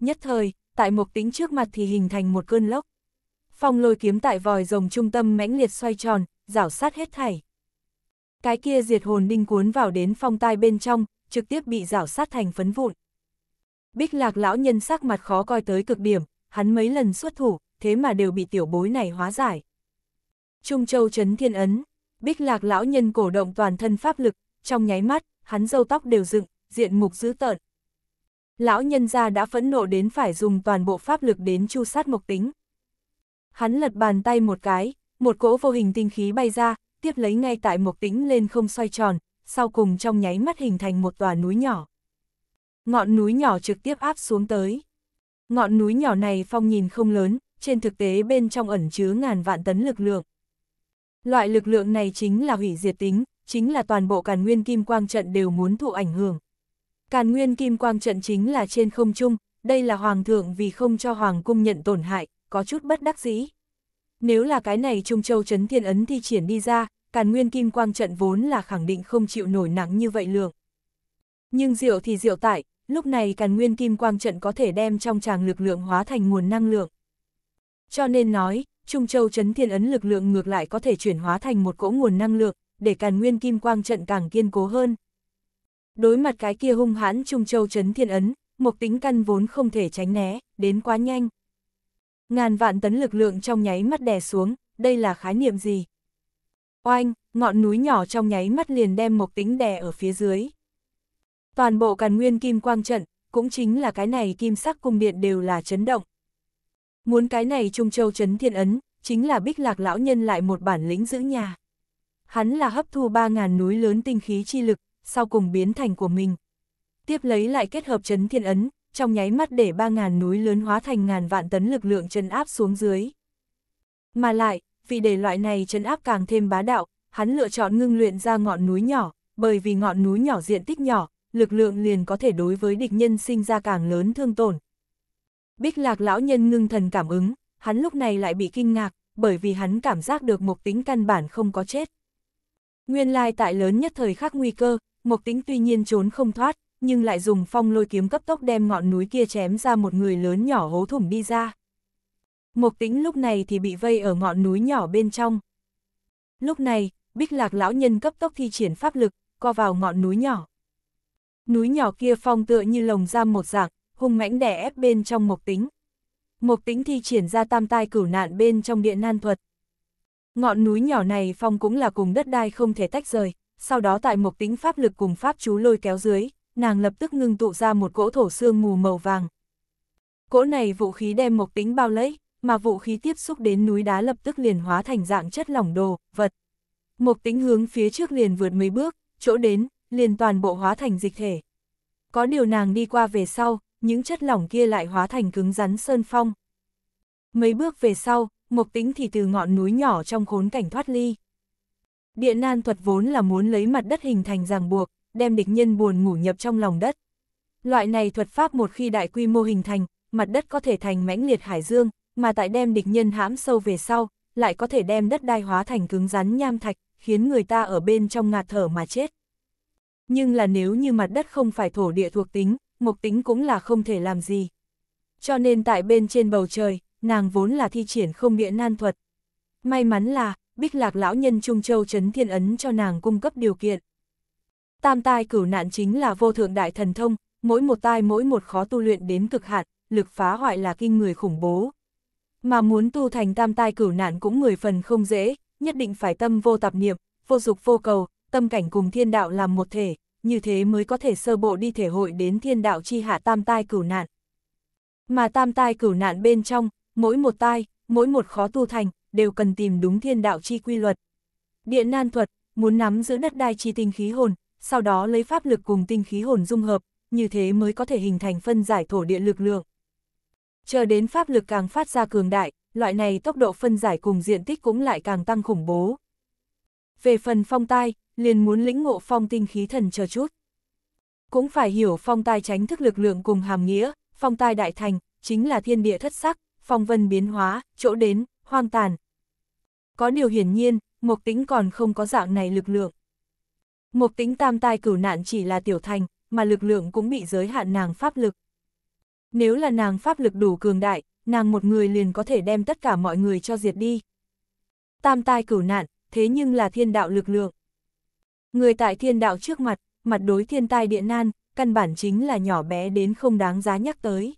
Nhất thời, tại mộc tính trước mặt thì hình thành một cơn lốc. Phong lôi kiếm tại vòi rồng trung tâm mãnh liệt xoay tròn, rảo sát hết thảy. Cái kia diệt hồn đinh cuốn vào đến phong tai bên trong, trực tiếp bị rảo sát thành phấn vụn. Bích lạc lão nhân sắc mặt khó coi tới cực điểm, hắn mấy lần xuất thủ, thế mà đều bị tiểu bối này hóa giải. Trung Châu Trấn Thiên Ấn, Bích lạc lão nhân cổ động toàn thân pháp lực, trong nháy mắt, hắn râu tóc đều dựng, diện mục dữ tợn. Lão nhân gia đã phẫn nộ đến phải dùng toàn bộ pháp lực đến chu sát mộc tính. Hắn lật bàn tay một cái, một cỗ vô hình tinh khí bay ra, tiếp lấy ngay tại mộc tính lên không xoay tròn, sau cùng trong nháy mắt hình thành một tòa núi nhỏ. Ngọn núi nhỏ trực tiếp áp xuống tới. Ngọn núi nhỏ này phong nhìn không lớn, trên thực tế bên trong ẩn chứa ngàn vạn tấn lực lượng. Loại lực lượng này chính là hủy diệt tính, chính là toàn bộ càn nguyên kim quang trận đều muốn thụ ảnh hưởng. Càn nguyên kim quang trận chính là trên không trung, đây là hoàng thượng vì không cho hoàng cung nhận tổn hại, có chút bất đắc dĩ. Nếu là cái này Trung Châu Trấn Thiên Ấn thi triển đi ra, càn nguyên kim quang trận vốn là khẳng định không chịu nổi nặng như vậy lượng. Nhưng diệu thì diệu tại, lúc này càn nguyên kim quang trận có thể đem trong tràng lực lượng hóa thành nguồn năng lượng. Cho nên nói, Trung Châu chấn thiên ấn lực lượng ngược lại có thể chuyển hóa thành một cỗ nguồn năng lượng, để càn nguyên kim quang trận càng kiên cố hơn. Đối mặt cái kia hung hãn Trung Châu chấn thiên ấn, một tính căn vốn không thể tránh né, đến quá nhanh. Ngàn vạn tấn lực lượng trong nháy mắt đè xuống, đây là khái niệm gì? Oanh, ngọn núi nhỏ trong nháy mắt liền đem Mộc Tính đè ở phía dưới. Toàn bộ càn nguyên kim quang trận, cũng chính là cái này kim sắc cung điện đều là chấn động. Muốn cái này Trung Châu chấn thiên ấn, chính là bích lạc lão nhân lại một bản lĩnh giữ nhà. Hắn là hấp thu 3.000 núi lớn tinh khí chi lực, sau cùng biến thành của mình. Tiếp lấy lại kết hợp chấn thiên ấn, trong nháy mắt để 3.000 núi lớn hóa thành ngàn vạn tấn lực lượng chân áp xuống dưới. Mà lại, vì để loại này chấn áp càng thêm bá đạo, hắn lựa chọn ngưng luyện ra ngọn núi nhỏ, bởi vì ngọn núi nhỏ diện tích nhỏ, lực lượng liền có thể đối với địch nhân sinh ra càng lớn thương tổn. Bích lạc lão nhân ngưng thần cảm ứng, hắn lúc này lại bị kinh ngạc, bởi vì hắn cảm giác được một tính căn bản không có chết. Nguyên lai tại lớn nhất thời khắc nguy cơ, một tính tuy nhiên trốn không thoát, nhưng lại dùng phong lôi kiếm cấp tốc đem ngọn núi kia chém ra một người lớn nhỏ hố thủng đi ra. Mộc tĩnh lúc này thì bị vây ở ngọn núi nhỏ bên trong. Lúc này, bích lạc lão nhân cấp tốc thi triển pháp lực, co vào ngọn núi nhỏ. Núi nhỏ kia phong tựa như lồng giam một dạng, hung mãnh đè ép bên trong mộc tính. Mộc tính thi triển ra tam tai cửu nạn bên trong điện nan thuật. Ngọn núi nhỏ này phong cũng là cùng đất đai không thể tách rời, sau đó tại mộc tính pháp lực cùng pháp chú lôi kéo dưới, nàng lập tức ngưng tụ ra một cỗ thổ xương mù màu vàng. Cỗ này vũ khí đem mộc tính bao lấy, mà vũ khí tiếp xúc đến núi đá lập tức liền hóa thành dạng chất lỏng đồ, vật. Một tính hướng phía trước liền vượt mấy bước, chỗ đến, liền toàn bộ hóa thành dịch thể. Có điều nàng đi qua về sau, những chất lỏng kia lại hóa thành cứng rắn sơn phong. Mấy bước về sau, Mộc Tính thì từ ngọn núi nhỏ trong khốn cảnh thoát ly. Địa nan thuật vốn là muốn lấy mặt đất hình thành ràng buộc, đem địch nhân buồn ngủ nhập trong lòng đất. Loại này thuật pháp một khi đại quy mô hình thành, mặt đất có thể thành mãnh liệt hải dương, mà tại đem địch nhân hãm sâu về sau, lại có thể đem đất đai hóa thành cứng rắn nham thạch, khiến người ta ở bên trong ngạt thở mà chết. Nhưng là nếu như mặt đất không phải thổ địa thuộc tính, mục tính cũng là không thể làm gì. Cho nên tại bên trên bầu trời, nàng vốn là thi triển không địa nan thuật. May mắn là, bích lạc lão nhân Trung Châu Trấn Thiên Ấn cho nàng cung cấp điều kiện. Tam tai cửu nạn chính là vô thượng đại thần thông, mỗi một tai mỗi một khó tu luyện đến cực hạn, lực phá hoại là kinh người khủng bố. Mà muốn tu thành tam tai cửu nạn cũng mười phần không dễ, nhất định phải tâm vô tạp niệm, vô dục vô cầu, tâm cảnh cùng thiên đạo làm một thể, như thế mới có thể sơ bộ đi thể hội đến thiên đạo chi hạ tam tai cửu nạn. Mà tam tai cửu nạn bên trong, mỗi một tai, mỗi một khó tu thành, đều cần tìm đúng thiên đạo chi quy luật. Địa nan thuật, muốn nắm giữ đất đai chi tinh khí hồn, sau đó lấy pháp lực cùng tinh khí hồn dung hợp, như thế mới có thể hình thành phân giải thổ địa lực lượng. Chờ đến pháp lực càng phát ra cường đại, loại này tốc độ phân giải cùng diện tích cũng lại càng tăng khủng bố. Về phần phong tai, liền muốn lĩnh ngộ phong tinh khí thần chờ chút. Cũng phải hiểu phong tai tránh thức lực lượng cùng hàm nghĩa, phong tai đại thành, chính là thiên địa thất sắc, phong vân biến hóa, chỗ đến, hoang tàn. Có điều hiển nhiên, mục tính còn không có dạng này lực lượng. Mục tính tam tai cửu nạn chỉ là tiểu thành, mà lực lượng cũng bị giới hạn nàng pháp lực. Nếu là nàng pháp lực đủ cường đại, nàng một người liền có thể đem tất cả mọi người cho diệt đi. Tam tai cửu nạn, thế nhưng là thiên đạo lực lượng. Người tại thiên đạo trước mặt, mặt đối thiên tai địa nan, căn bản chính là nhỏ bé đến không đáng giá nhắc tới.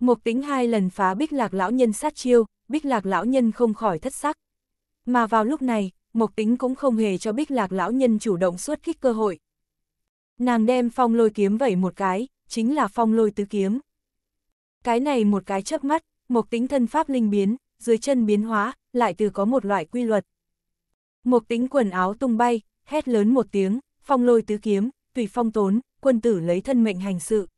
Mộc tính hai lần phá bích lạc lão nhân sát chiêu, bích lạc lão nhân không khỏi thất sắc. Mà vào lúc này, mộc tính cũng không hề cho bích lạc lão nhân chủ động xuất kích cơ hội. Nàng đem phong lôi kiếm vẩy một cái, chính là phong lôi tứ kiếm. Cái này một cái chớp mắt, một tính thân pháp linh biến, dưới chân biến hóa, lại từ có một loại quy luật. Một tính quần áo tung bay, hét lớn một tiếng, phong lôi tứ kiếm, tùy phong tốn, quân tử lấy thân mệnh hành sự.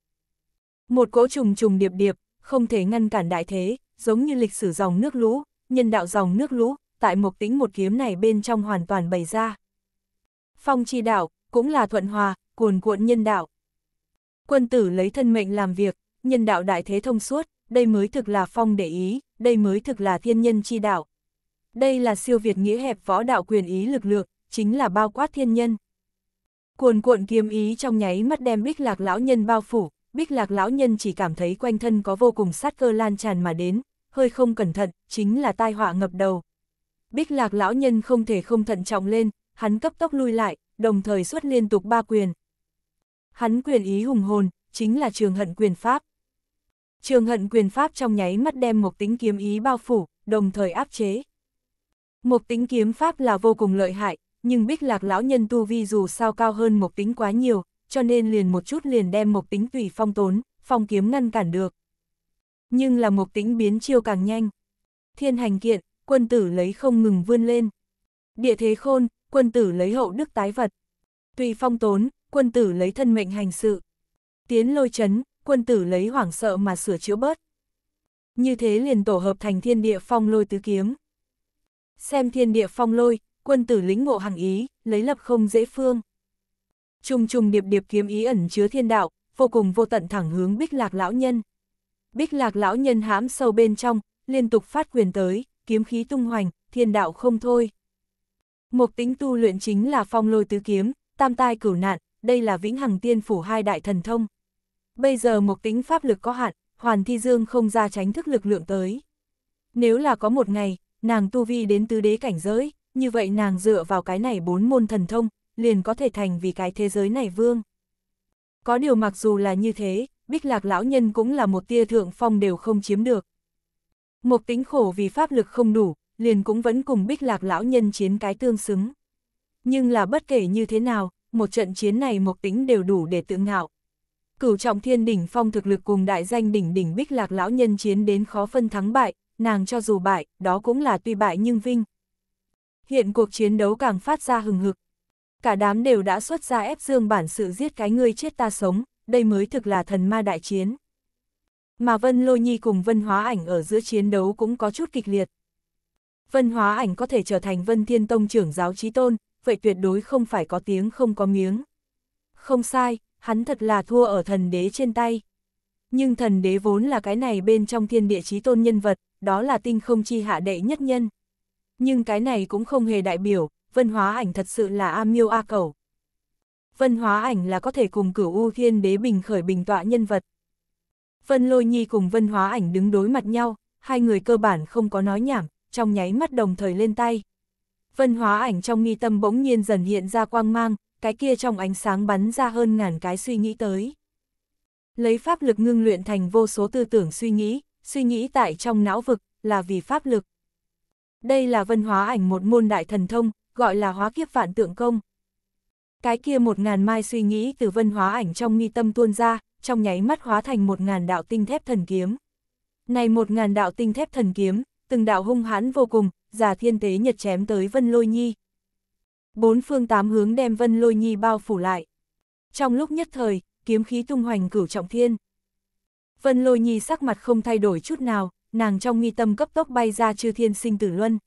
Một cỗ trùng trùng điệp điệp, không thể ngăn cản đại thế, giống như lịch sử dòng nước lũ, nhân đạo dòng nước lũ, tại một tính một kiếm này bên trong hoàn toàn bày ra. Phong chi đạo, cũng là thuận hòa, cuồn cuộn nhân đạo. Quân tử lấy thân mệnh làm việc, nhân đạo đại thế thông suốt, đây mới thực là phong để ý, đây mới thực là thiên nhân chi đạo. Đây là siêu việt nghĩa hẹp võ đạo quyền ý lực lượng, chính là bao quát thiên nhân. Cuồn cuộn kiếm ý trong nháy mắt đem bích lạc lão nhân bao phủ, bích lạc lão nhân chỉ cảm thấy quanh thân có vô cùng sát cơ lan tràn mà đến, hơi không cẩn thận, chính là tai họa ngập đầu. Bích lạc lão nhân không thể không thận trọng lên, hắn cấp tốc lui lại, đồng thời xuất liên tục ba quyền, hắn quyền ý hùng hồn, chính là trường hận quyền pháp. Trường hận quyền pháp trong nháy mắt đem một tính kiếm ý bao phủ, đồng thời áp chế. Một tính kiếm pháp là vô cùng lợi hại, nhưng bích lạc lão nhân tu vi dù sao cao hơn một tính quá nhiều, cho nên liền một chút liền đem một tính tùy phong tốn, phong kiếm ngăn cản được. Nhưng là một tính biến chiêu càng nhanh. Thiên hành kiện, quân tử lấy không ngừng vươn lên. Địa thế khôn, quân tử lấy hậu đức tái vật. Tùy phong tốn, quân tử lấy thân mệnh hành sự. Tiến lôi chấn, quân tử lấy hoảng sợ mà sửa chữa bớt. Như thế liền tổ hợp thành thiên địa phong lôi tứ kiếm. Xem thiên địa phong lôi, quân tử lĩnh ngộ hàng ý, lấy lập không dễ phương. Trùng trùng điệp điệp kiếm ý ẩn chứa thiên đạo, vô cùng vô tận thẳng hướng bích lạc lão nhân. Bích lạc lão nhân hãm sâu bên trong, liên tục phát quyền tới, kiếm khí tung hoành, thiên đạo không thôi. Mục tính tu luyện chính là phong lôi tứ kiếm, tam tai cửu nạn, đây là vĩnh hằng tiên phủ hai đại thần thông. Bây giờ mục tính pháp lực có hạn, Hoàn Thi Dương không ra tránh thức lực lượng tới. Nếu là có một ngày, nàng tu vi đến tứ đế cảnh giới, như vậy nàng dựa vào cái này bốn môn thần thông, liền có thể thành vì cái thế giới này vương. Có điều mặc dù là như thế, bích lạc lão nhân cũng là một tia thượng phong đều không chiếm được. mục tính khổ vì pháp lực không đủ, liền cũng vẫn cùng bích lạc lão nhân chiến cái tương xứng. Nhưng là bất kể như thế nào, một trận chiến này mộc tính đều đủ để tự ngạo. Cửu trọng thiên đỉnh phong thực lực cùng đại danh đỉnh đỉnh bích lạc lão nhân chiến đến khó phân thắng bại, nàng cho dù bại, đó cũng là tuy bại nhưng vinh. Hiện cuộc chiến đấu càng phát ra hừng hực. Cả đám đều đã xuất ra ép dương bản sự giết cái ngươi chết ta sống, đây mới thực là thần ma đại chiến. Mà Vân Lôi Nhi cùng Vân Hóa Ảnh ở giữa chiến đấu cũng có chút kịch liệt. Vân Hóa Ảnh có thể trở thành Vân Thiên Tông trưởng giáo trí tôn, vậy tuyệt đối không phải có tiếng không có miếng. Không sai, hắn thật là thua ở thần đế trên tay. Nhưng thần đế vốn là cái này bên trong thiên địa chí tôn nhân vật, đó là tinh không chi hạ đệ nhất nhân. Nhưng cái này cũng không hề đại biểu, vân hóa ảnh thật sự là A miêu A cầu. Vân hóa ảnh là có thể cùng cửu U thiên đế bình khởi bình tọa nhân vật. Vân lôi nhi cùng vân hóa ảnh đứng đối mặt nhau, hai người cơ bản không có nói nhảm, trong nháy mắt đồng thời lên tay vân hóa ảnh trong nghi tâm bỗng nhiên dần hiện ra quang mang, cái kia trong ánh sáng bắn ra hơn ngàn cái suy nghĩ tới. Lấy pháp lực ngưng luyện thành vô số tư tưởng suy nghĩ, suy nghĩ tại trong não vực, là vì pháp lực. Đây là vân hóa ảnh một môn đại thần thông, gọi là hóa kiếp vạn tượng công. Cái kia một ngàn mai suy nghĩ từ vân hóa ảnh trong nghi tâm tuôn ra, trong nháy mắt hóa thành một ngàn đạo tinh thép thần kiếm. Này một ngàn đạo tinh thép thần kiếm, từng đạo hung hãn vô cùng, giả thiên tế nhật chém tới Vân Lôi Nhi. Bốn phương tám hướng đem Vân Lôi Nhi bao phủ lại. Trong lúc nhất thời, kiếm khí tung hoành cửu trọng thiên. Vân Lôi Nhi sắc mặt không thay đổi chút nào, nàng trong nghi tâm cấp tốc bay ra chư thiên sinh tử luân.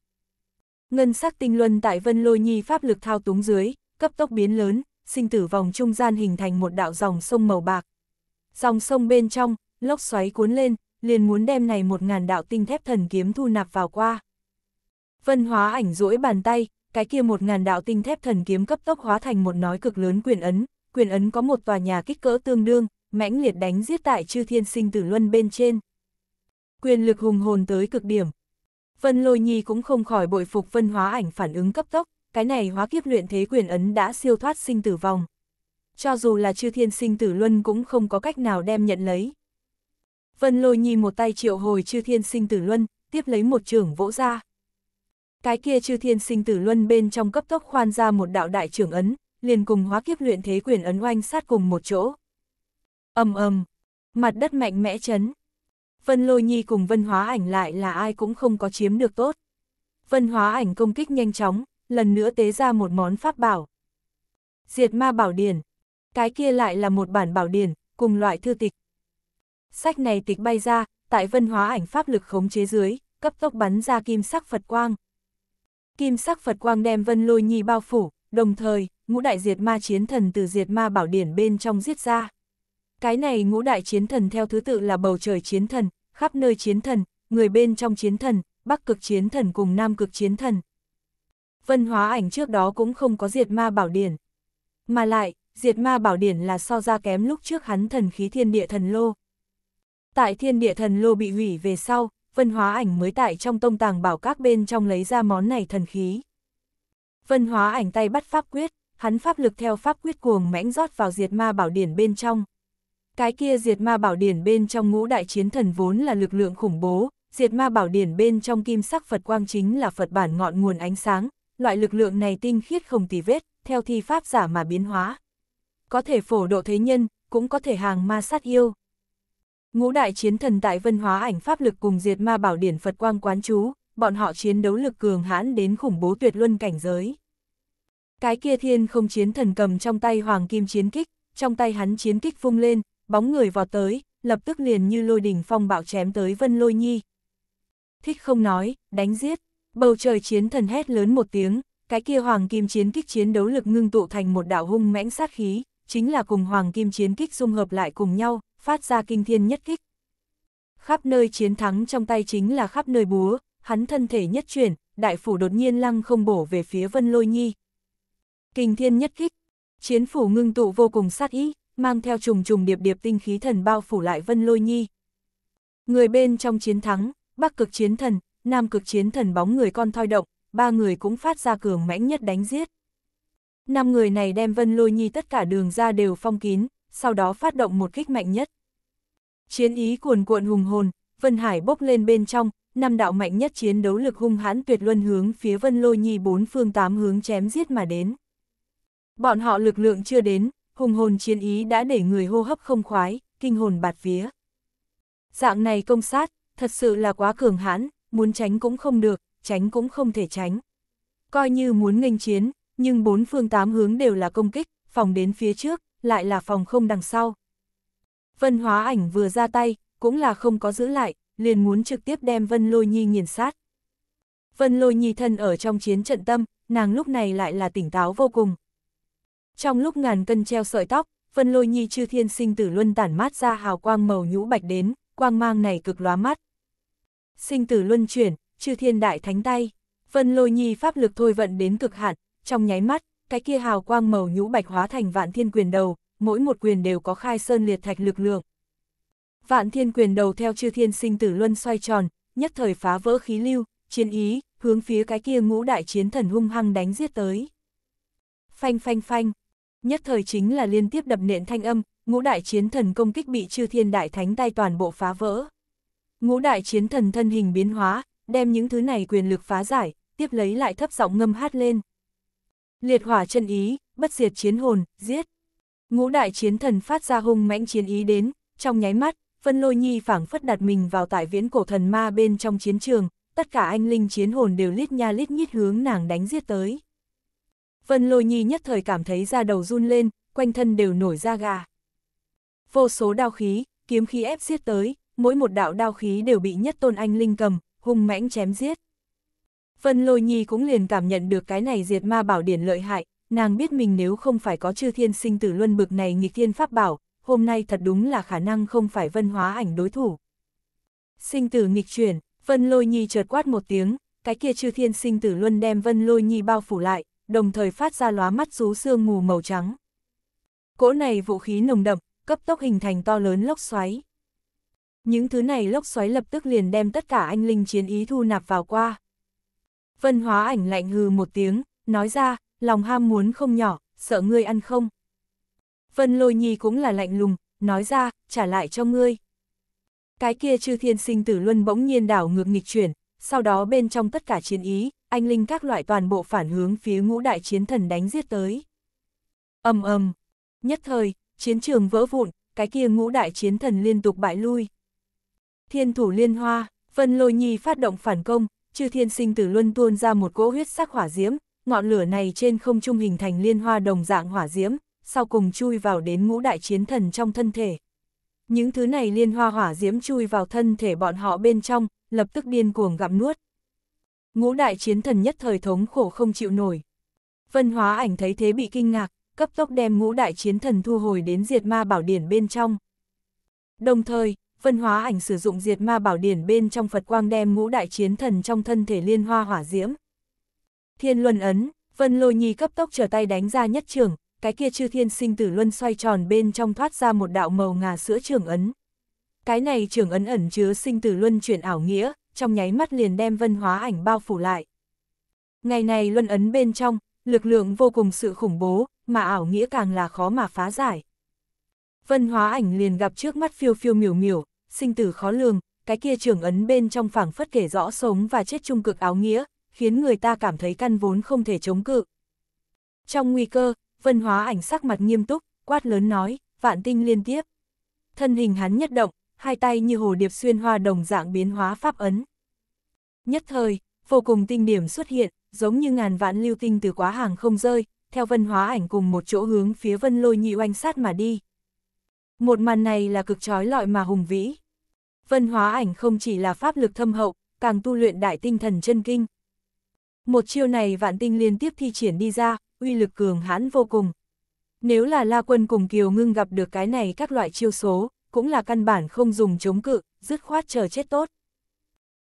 Ngân sắc tinh luân tại Vân Lôi Nhi pháp lực thao túng dưới, cấp tốc biến lớn, sinh tử vòng trung gian hình thành một đạo dòng sông màu bạc. Dòng sông bên trong, lốc xoáy cuốn lên, liền muốn đem này một ngàn đạo tinh thép thần kiếm thu nạp vào qua. Vân hóa ảnh rỗi bàn tay, cái kia một ngàn đạo tinh thép thần kiếm cấp tốc hóa thành một nói cực lớn quyền ấn, quyền ấn có một tòa nhà kích cỡ tương đương, mãnh liệt đánh giết tại chư thiên sinh tử luân bên trên. Quyền lực hùng hồn tới cực điểm. Vân lôi nhi cũng không khỏi bội phục vân hóa ảnh phản ứng cấp tốc, cái này hóa kiếp luyện thế quyền ấn đã siêu thoát sinh tử vòng. Cho dù là chư thiên sinh tử luân cũng không có cách nào đem nhận lấy. Vân lôi nhi một tay triệu hồi chư thiên sinh tử luân, tiếp lấy một trưởng vỗ ra. Cái kia chư thiên sinh tử luân bên trong cấp tốc khoan ra một đạo đại trưởng ấn, liền cùng hóa kiếp luyện thế quyền ấn oanh sát cùng một chỗ. ầm ầm, mặt đất mạnh mẽ chấn. Vân lôi nhi cùng vân hóa ảnh lại là ai cũng không có chiếm được tốt. Vân hóa ảnh công kích nhanh chóng, lần nữa tế ra một món pháp bảo. Diệt ma bảo điển. Cái kia lại là một bản bảo điển, cùng loại thư tịch. Sách này tịch bay ra, tại vân hóa ảnh pháp lực khống chế dưới, cấp tốc bắn ra kim sắc Phật quang, kim sắc Phật quang đem Vân Lôi Nhi bao phủ, đồng thời, ngũ đại diệt ma chiến thần từ diệt ma bảo điển bên trong giết ra. Cái này ngũ đại chiến thần theo thứ tự là bầu trời chiến thần, khắp nơi chiến thần, người bên trong chiến thần, bắc cực chiến thần cùng nam cực chiến thần. Vân hóa ảnh trước đó cũng không có diệt ma bảo điển. Mà lại, diệt ma bảo điển là so ra kém lúc trước hắn thần khí thiên địa thần lô. Tại thiên địa thần lô bị hủy về sau, Vân Hóa Ảnh mới tại trong tông tàng bảo các bên trong lấy ra món này thần khí. Vân Hóa Ảnh tay bắt pháp quyết, hắn pháp lực theo pháp quyết cuồng mãnh rót vào diệt ma bảo điển bên trong. Cái kia diệt ma bảo điển bên trong ngũ đại chiến thần vốn là lực lượng khủng bố, diệt ma bảo điển bên trong kim sắc Phật quang chính là Phật bản ngọn nguồn ánh sáng, loại lực lượng này tinh khiết không tì vết, theo thi pháp giả mà biến hóa. Có thể phổ độ thế nhân, cũng có thể hàng ma sát yêu. Ngũ đại chiến thần tại vân hóa ảnh pháp lực cùng diệt ma bảo điển Phật quang quán chú, bọn họ chiến đấu lực cường hãn đến khủng bố tuyệt luân cảnh giới. Cái kia thiên không chiến thần cầm trong tay hoàng kim chiến kích, trong tay hắn chiến kích phung lên, bóng người vọt tới, lập tức liền như lôi đỉnh phong bạo chém tới vân lôi nhi. Thích không nói, đánh giết, bầu trời chiến thần hét lớn một tiếng, cái kia hoàng kim chiến kích chiến đấu lực ngưng tụ thành một đạo hung mãnh sát khí, chính là cùng hoàng kim chiến kích dung hợp lại cùng nhau, phát ra kinh thiên nhất kích. Khắp nơi chiến thắng trong tay chính là khắp nơi búa, hắn thân thể nhất chuyển, đại phủ đột nhiên lăng không bổ về phía Vân Lôi Nhi. Kinh thiên nhất kích, chiến phủ ngưng tụ vô cùng sát ý, mang theo trùng trùng điệp điệp tinh khí thần bao phủ lại Vân Lôi Nhi. Người bên trong chiến thắng, Bắc cực chiến thần, Nam cực chiến thần bóng người con thoi động, ba người cũng phát ra cường mãnh nhất đánh giết. Năm người này đem Vân Lôi Nhi tất cả đường ra đều phong kín, sau đó phát động một kích mạnh nhất. Chiến ý cuồn cuộn hùng hồn, Vân Hải bốc lên bên trong, năm đạo mạnh nhất chiến đấu lực hung hãn tuyệt luân hướng phía Vân Lôi Nhi bốn phương tám hướng chém giết mà đến. Bọn họ lực lượng chưa đến, hùng hồn chiến ý đã để người hô hấp không khoái, kinh hồn bạt vía. Dạng này công sát, thật sự là quá cường hãn, muốn tránh cũng không được, tránh cũng không thể tránh. Coi như muốn nghênh chiến, nhưng bốn phương tám hướng đều là công kích, phòng đến phía trước, lại là phòng không đằng sau. Vân hóa ảnh vừa ra tay, cũng là không có giữ lại, liền muốn trực tiếp đem Vân Lôi Nhi nghiền sát. Vân Lôi Nhi thân ở trong chiến trận tâm, nàng lúc này lại là tỉnh táo vô cùng. Trong lúc ngàn cân treo sợi tóc, Vân Lôi Nhi chư thiên sinh tử luân tản mát ra hào quang màu nhũ bạch đến, quang mang này cực lóa mắt. Sinh tử luân chuyển, chư thiên đại thánh tay, Vân Lôi Nhi pháp lực thôi vận đến cực hạn, trong nháy mắt, cái kia hào quang màu nhũ bạch hóa thành vạn thiên quyền đầu, mỗi một quyền đều có khai sơn liệt thạch lực lượng. Vạn thiên quyền đầu theo chư thiên sinh tử luân xoay tròn, nhất thời phá vỡ khí lưu, chiến ý, hướng phía cái kia ngũ đại chiến thần hung hăng đánh giết tới. Phanh phanh phanh, nhất thời chính là liên tiếp đập nện thanh âm, ngũ đại chiến thần công kích bị chư thiên đại thánh tay toàn bộ phá vỡ. Ngũ đại chiến thần thân hình biến hóa, đem những thứ này quyền lực phá giải, tiếp lấy lại thấp giọng ngâm hát lên. Liệt hỏa chân ý, bất diệt chiến hồn, giết. Ngũ đại chiến thần phát ra hung mãnh chiến ý đến, trong nháy mắt, Vân Lôi Nhi phảng phất đặt mình vào tại viễn cổ thần ma bên trong chiến trường, tất cả anh linh chiến hồn đều lít nha lít nhít hướng nàng đánh giết tới. Vân Lôi Nhi nhất thời cảm thấy da đầu run lên, quanh thân đều nổi da gà. Vô số đao khí, kiếm khí ép giết tới, mỗi một đạo đao khí đều bị nhất tôn anh linh cầm, hung mãnh chém giết. Vân Lôi Nhi cũng liền cảm nhận được cái này diệt ma bảo điển lợi hại, nàng biết mình nếu không phải có chư thiên sinh tử luân bực này nghịch thiên pháp bảo, hôm nay thật đúng là khả năng không phải vân hóa ảnh đối thủ. Sinh tử nghịch chuyển, vân lôi nhi chợt quát một tiếng, cái kia chư thiên sinh tử luân đem vân lôi nhi bao phủ lại, đồng thời phát ra lóa mắt rú xương mù màu trắng. Cỗ này vũ khí nồng đậm, cấp tốc hình thành to lớn lốc xoáy. Những thứ này lốc xoáy lập tức liền đem tất cả anh linh chiến ý thu nạp vào qua. Vân hóa ảnh lạnh hừ một tiếng, nói ra, lòng ham muốn không nhỏ, sợ ngươi ăn không. Vân lôi nhi cũng là lạnh lùng, nói ra, trả lại cho ngươi. Cái kia chư thiên sinh tử luân bỗng nhiên đảo ngược nghịch chuyển, sau đó bên trong tất cả chiến ý, anh linh các loại toàn bộ phản hướng phía ngũ đại chiến thần đánh giết tới. ầm ầm, nhất thời, chiến trường vỡ vụn, cái kia ngũ đại chiến thần liên tục bại lui. Thiên thủ liên hoa, Vân Lôi Nhi phát động phản công, chư thiên sinh tử luân tuôn ra một cỗ huyết sắc hỏa diễm, ngọn lửa này trên không trung hình thành liên hoa đồng dạng hỏa diễm, sau cùng chui vào đến ngũ đại chiến thần trong thân thể. Những thứ này liên hoa hỏa diễm chui vào thân thể bọn họ bên trong, lập tức điên cuồng gặm nuốt. Ngũ đại chiến thần nhất thời thống khổ không chịu nổi. Vân hóa ảnh thấy thế bị kinh ngạc, cấp tốc đem ngũ đại chiến thần thu hồi đến diệt ma bảo điển bên trong. Đồng thời, Vân hóa ảnh sử dụng diệt ma bảo điển bên trong Phật quang đem ngũ đại chiến thần trong thân thể liên hoa hỏa diễm, Thiên Luân Ấn, Vân Lôi Nhi cấp tốc trở tay đánh ra nhất trường, cái kia chư thiên sinh tử luân xoay tròn bên trong thoát ra một đạo màu ngà sữa trường ấn. Cái này trường ấn ẩn chứa sinh tử luân chuyển ảo nghĩa, trong nháy mắt liền đem vân hóa ảnh bao phủ lại. Ngày này luân ấn bên trong, lực lượng vô cùng sự khủng bố, mà ảo nghĩa càng là khó mà phá giải. Vân hóa ảnh liền gặp trước mắt phiêu phiêu miểu miểu, sinh tử khó lường, cái kia trường ấn bên trong phảng phất kể rõ sống và chết trung cực áo nghĩa, khiến người ta cảm thấy căn vốn không thể chống cự. Trong nguy cơ, vân hóa ảnh sắc mặt nghiêm túc, quát lớn nói, vạn tinh liên tiếp. Thân hình hắn nhất động, hai tay như hồ điệp xuyên hoa đồng dạng biến hóa pháp ấn. Nhất thời, vô cùng tinh điểm xuất hiện, giống như ngàn vạn lưu tinh từ quá hàng không rơi, theo vân hóa ảnh cùng một chỗ hướng phía vân lôi nhị oanh sát mà đi. Một màn này là cực trói lọi mà hùng vĩ. Vân hóa ảnh không chỉ là pháp lực thâm hậu, càng tu luyện đại tinh thần chân kinh, một chiêu này vạn tinh liên tiếp thi triển đi ra, uy lực cường hãn vô cùng. Nếu là La Quân cùng Kiều Ngưng gặp được cái này các loại chiêu số, cũng là căn bản không dùng chống cự, dứt khoát chờ chết tốt.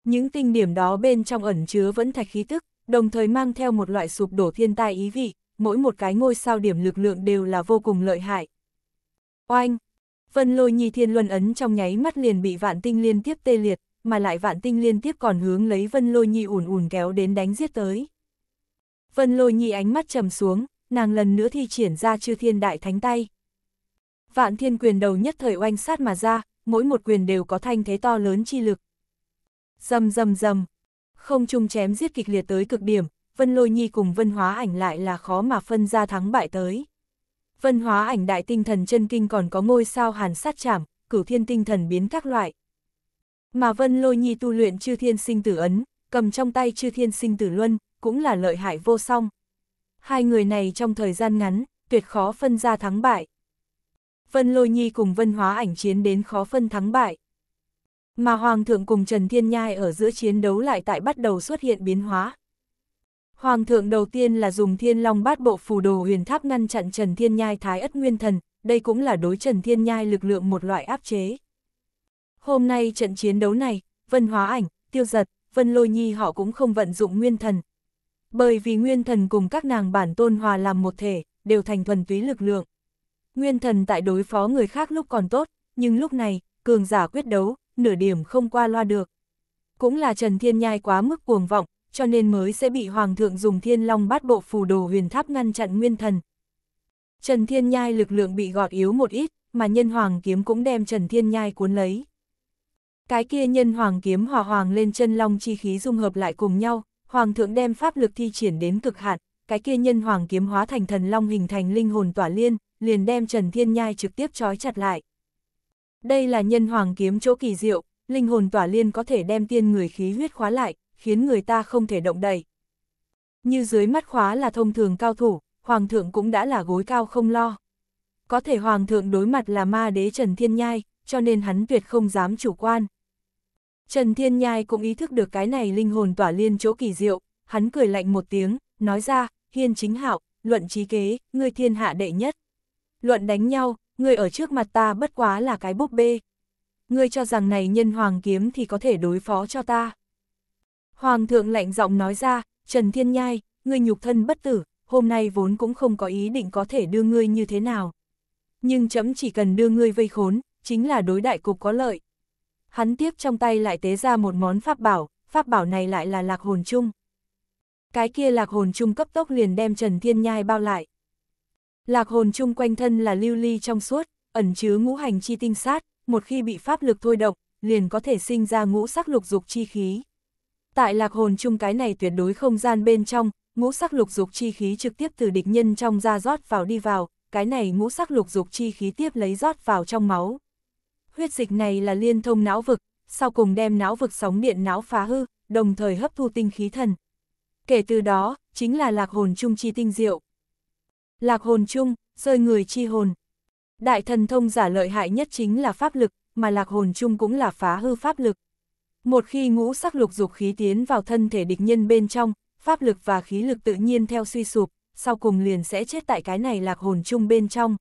Những tinh điểm đó bên trong ẩn chứa vẫn thạch khí tức, đồng thời mang theo một loại sụp đổ thiên tai ý vị, mỗi một cái ngôi sao điểm lực lượng đều là vô cùng lợi hại. Oanh! Vân lôi nhi thiên luân ấn trong nháy mắt liền bị vạn tinh liên tiếp tê liệt, mà lại vạn tinh liên tiếp còn hướng lấy Vân Lôi Nhi ùn ùn kéo đến đánh giết tới. Vân Lôi Nhi ánh mắt trầm xuống, nàng lần nữa thi triển ra chư thiên đại thánh tay. Vạn thiên quyền đầu nhất thời oanh sát mà ra, mỗi một quyền đều có thanh thế to lớn chi lực. Dầm dầm dầm, không chung chém giết kịch liệt tới cực điểm, Vân Lôi Nhi cùng Vân Hóa Ảnh lại là khó mà phân ra thắng bại tới. Vân Hóa Ảnh đại tinh thần chân kinh còn có ngôi sao hàn sát chảm, cửu thiên tinh thần biến các loại, mà Vân Lôi Nhi tu luyện chư thiên sinh tử ấn, cầm trong tay chư thiên sinh tử luân, cũng là lợi hại vô song. Hai người này trong thời gian ngắn, tuyệt khó phân ra thắng bại. Vân Lôi Nhi cùng Vân Hóa ảnh chiến đến khó phân thắng bại. Mà Hoàng thượng cùng Trần Thiên Nhai ở giữa chiến đấu lại tại bắt đầu xuất hiện biến hóa. Hoàng thượng đầu tiên là dùng thiên long bát bộ phù đồ huyền tháp ngăn chặn Trần Thiên Nhai thái ất nguyên thần, đây cũng là đối Trần Thiên Nhai lực lượng một loại áp chế. Hôm nay trận chiến đấu này, Vân Hóa Ảnh, Tiêu Giật, Vân Lôi Nhi họ cũng không vận dụng nguyên thần. Bởi vì nguyên thần cùng các nàng bản tôn hòa làm một thể, đều thành thuần túy lực lượng. Nguyên thần tại đối phó người khác lúc còn tốt, nhưng lúc này, cường giả quyết đấu, nửa điểm không qua loa được. Cũng là Trần Thiên Nhai quá mức cuồng vọng, cho nên mới sẽ bị Hoàng thượng dùng thiên long bát bộ phù đồ huyền tháp ngăn chặn nguyên thần. Trần Thiên Nhai lực lượng bị gọt yếu một ít, mà nhân hoàng kiếm cũng đem Trần Thiên Nhai cuốn lấy. Cái kia nhân hoàng kiếm hòa hoàng lên chân long chi khí dung hợp lại cùng nhau, hoàng thượng đem pháp lực thi triển đến cực hạn, cái kia nhân hoàng kiếm hóa thành thần long hình thành linh hồn tỏa liên, liền đem Trần Thiên Nhai trực tiếp trói chặt lại. Đây là nhân hoàng kiếm chỗ kỳ diệu, linh hồn tỏa liên có thể đem tiên người khí huyết khóa lại, khiến người ta không thể động đậy. Như dưới mắt khóa là thông thường cao thủ, hoàng thượng cũng đã là gối cao không lo. Có thể hoàng thượng đối mặt là ma đế Trần Thiên Nhai, cho nên hắn tuyệt không dám chủ quan. Trần Thiên Nhai cũng ý thức được cái này linh hồn tỏa liên chỗ kỳ diệu, hắn cười lạnh một tiếng, nói ra, hiên chính hạo, luận trí kế, ngươi thiên hạ đệ nhất. Luận đánh nhau, ngươi ở trước mặt ta bất quá là cái búp bê. Ngươi cho rằng này nhân hoàng kiếm thì có thể đối phó cho ta. Hoàng thượng lạnh giọng nói ra, Trần Thiên Nhai, ngươi nhục thân bất tử, hôm nay vốn cũng không có ý định có thể đưa ngươi như thế nào. Nhưng chấm chỉ cần đưa ngươi vây khốn, chính là đối đại cục có lợi hắn tiếp trong tay lại tế ra một món pháp bảo, pháp bảo này lại là lạc hồn chung. Cái kia lạc hồn chung cấp tốc liền đem Trần Thiên Nhai bao lại. Lạc hồn chung quanh thân là lưu ly trong suốt, ẩn chứa ngũ hành chi tinh sát, một khi bị pháp lực thôi động, liền có thể sinh ra ngũ sắc lục dục chi khí. Tại lạc hồn chung cái này tuyệt đối không gian bên trong, ngũ sắc lục dục chi khí trực tiếp từ địch nhân trong ra rót vào đi vào, cái này ngũ sắc lục dục chi khí tiếp lấy rót vào trong máu huyết dịch này là liên thông não vực, sau cùng đem não vực sóng điện não phá hư, đồng thời hấp thu tinh khí thần. Kể từ đó, chính là lạc hồn chung chi tinh diệu. Lạc hồn chung, rơi người chi hồn. Đại thần thông giả lợi hại nhất chính là pháp lực, mà lạc hồn chung cũng là phá hư pháp lực. Một khi ngũ sắc lục dục khí tiến vào thân thể địch nhân bên trong, pháp lực và khí lực tự nhiên theo suy sụp, sau cùng liền sẽ chết tại cái này lạc hồn chung bên trong.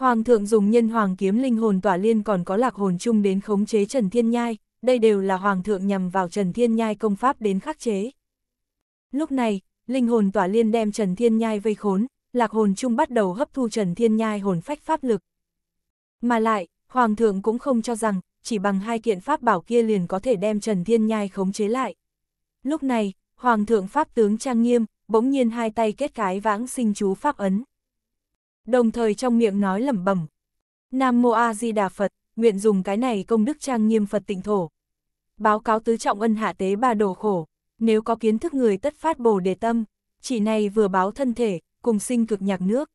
Hoàng thượng dùng nhân hoàng kiếm linh hồn tỏa liên còn có lạc hồn chung đến khống chế Trần Thiên Nhai, đây đều là hoàng thượng nhằm vào Trần Thiên Nhai công pháp đến khắc chế. Lúc này, linh hồn tỏa liên đem Trần Thiên Nhai vây khốn, lạc hồn chung bắt đầu hấp thu Trần Thiên Nhai hồn phách pháp lực. Mà lại, hoàng thượng cũng không cho rằng, chỉ bằng hai kiện pháp bảo kia liền có thể đem Trần Thiên Nhai khống chế lại. Lúc này, hoàng thượng pháp tướng trang nghiêm, bỗng nhiên hai tay kết cái vãng sinh chú pháp ấn đồng thời trong miệng nói lẩm bẩm. Nam Mô A Di Đà Phật, nguyện dùng cái này công đức trang nghiêm Phật tịnh thổ. Báo cáo tứ trọng ân hạ tế ba đồ khổ, nếu có kiến thức người tất phát bồ đề tâm, chỉ này vừa báo thân thể, cùng sinh cực nhạc nước.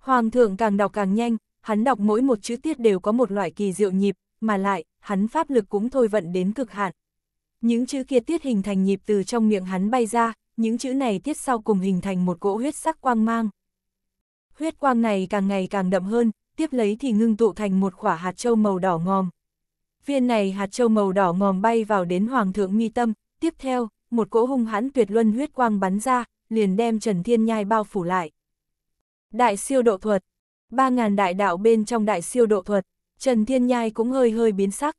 Hoàng thượng càng đọc càng nhanh, hắn đọc mỗi một chữ tiết đều có một loại kỳ diệu nhịp, mà lại, hắn pháp lực cũng thôi vận đến cực hạn. Những chữ kia tiết hình thành nhịp từ trong miệng hắn bay ra, những chữ này tiết sau cùng hình thành một cỗ huyết sắc quang mang huyết quang này càng ngày càng đậm hơn, tiếp lấy thì ngưng tụ thành một quả hạt châu màu đỏ ngòm. Viên này hạt châu màu đỏ ngòm bay vào đến Hoàng thượng mi tâm, tiếp theo, một cỗ hung hãn tuyệt luân huyết quang bắn ra, liền đem Trần Thiên Nhai bao phủ lại. Đại siêu độ thuật, 3.000 đại đạo bên trong đại siêu độ thuật, Trần Thiên Nhai cũng hơi hơi biến sắc.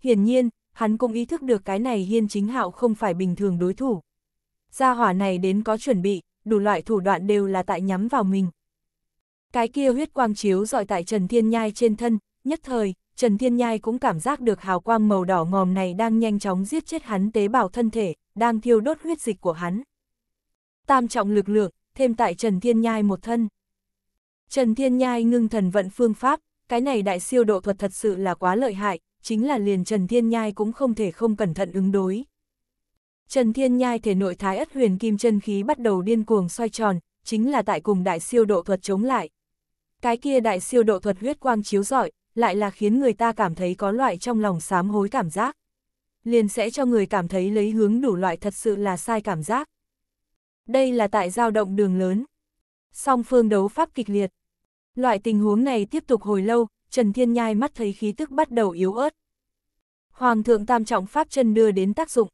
Hiển nhiên, hắn cũng ý thức được cái này hiên chính hạo không phải bình thường đối thủ. Gia hỏa này đến có chuẩn bị, đủ loại thủ đoạn đều là tại nhắm vào mình. Cái kia huyết quang chiếu dọi tại Trần Thiên Nhai trên thân, nhất thời, Trần Thiên Nhai cũng cảm giác được hào quang màu đỏ ngòm này đang nhanh chóng giết chết hắn tế bào thân thể, đang thiêu đốt huyết dịch của hắn. Tam trọng lực lượng, thêm tại Trần Thiên Nhai một thân. Trần Thiên Nhai ngưng thần vận phương pháp, cái này đại siêu độ thuật thật sự là quá lợi hại, chính là liền Trần Thiên Nhai cũng không thể không cẩn thận ứng đối. Trần Thiên Nhai thể nội thái ất huyền kim chân khí bắt đầu điên cuồng xoay tròn, chính là tại cùng đại siêu độ thuật chống lại, cái kia đại siêu độ thuật huyết quang chiếu rọi, lại là khiến người ta cảm thấy có loại trong lòng sám hối cảm giác. Liền sẽ cho người cảm thấy lấy hướng đủ loại thật sự là sai cảm giác. Đây là tại giao động đường lớn. Song phương đấu pháp kịch liệt. Loại tình huống này tiếp tục hồi lâu, Trần Thiên Nhai mắt thấy khí tức bắt đầu yếu ớt. Hoàng thượng tam trọng pháp chân đưa đến tác dụng.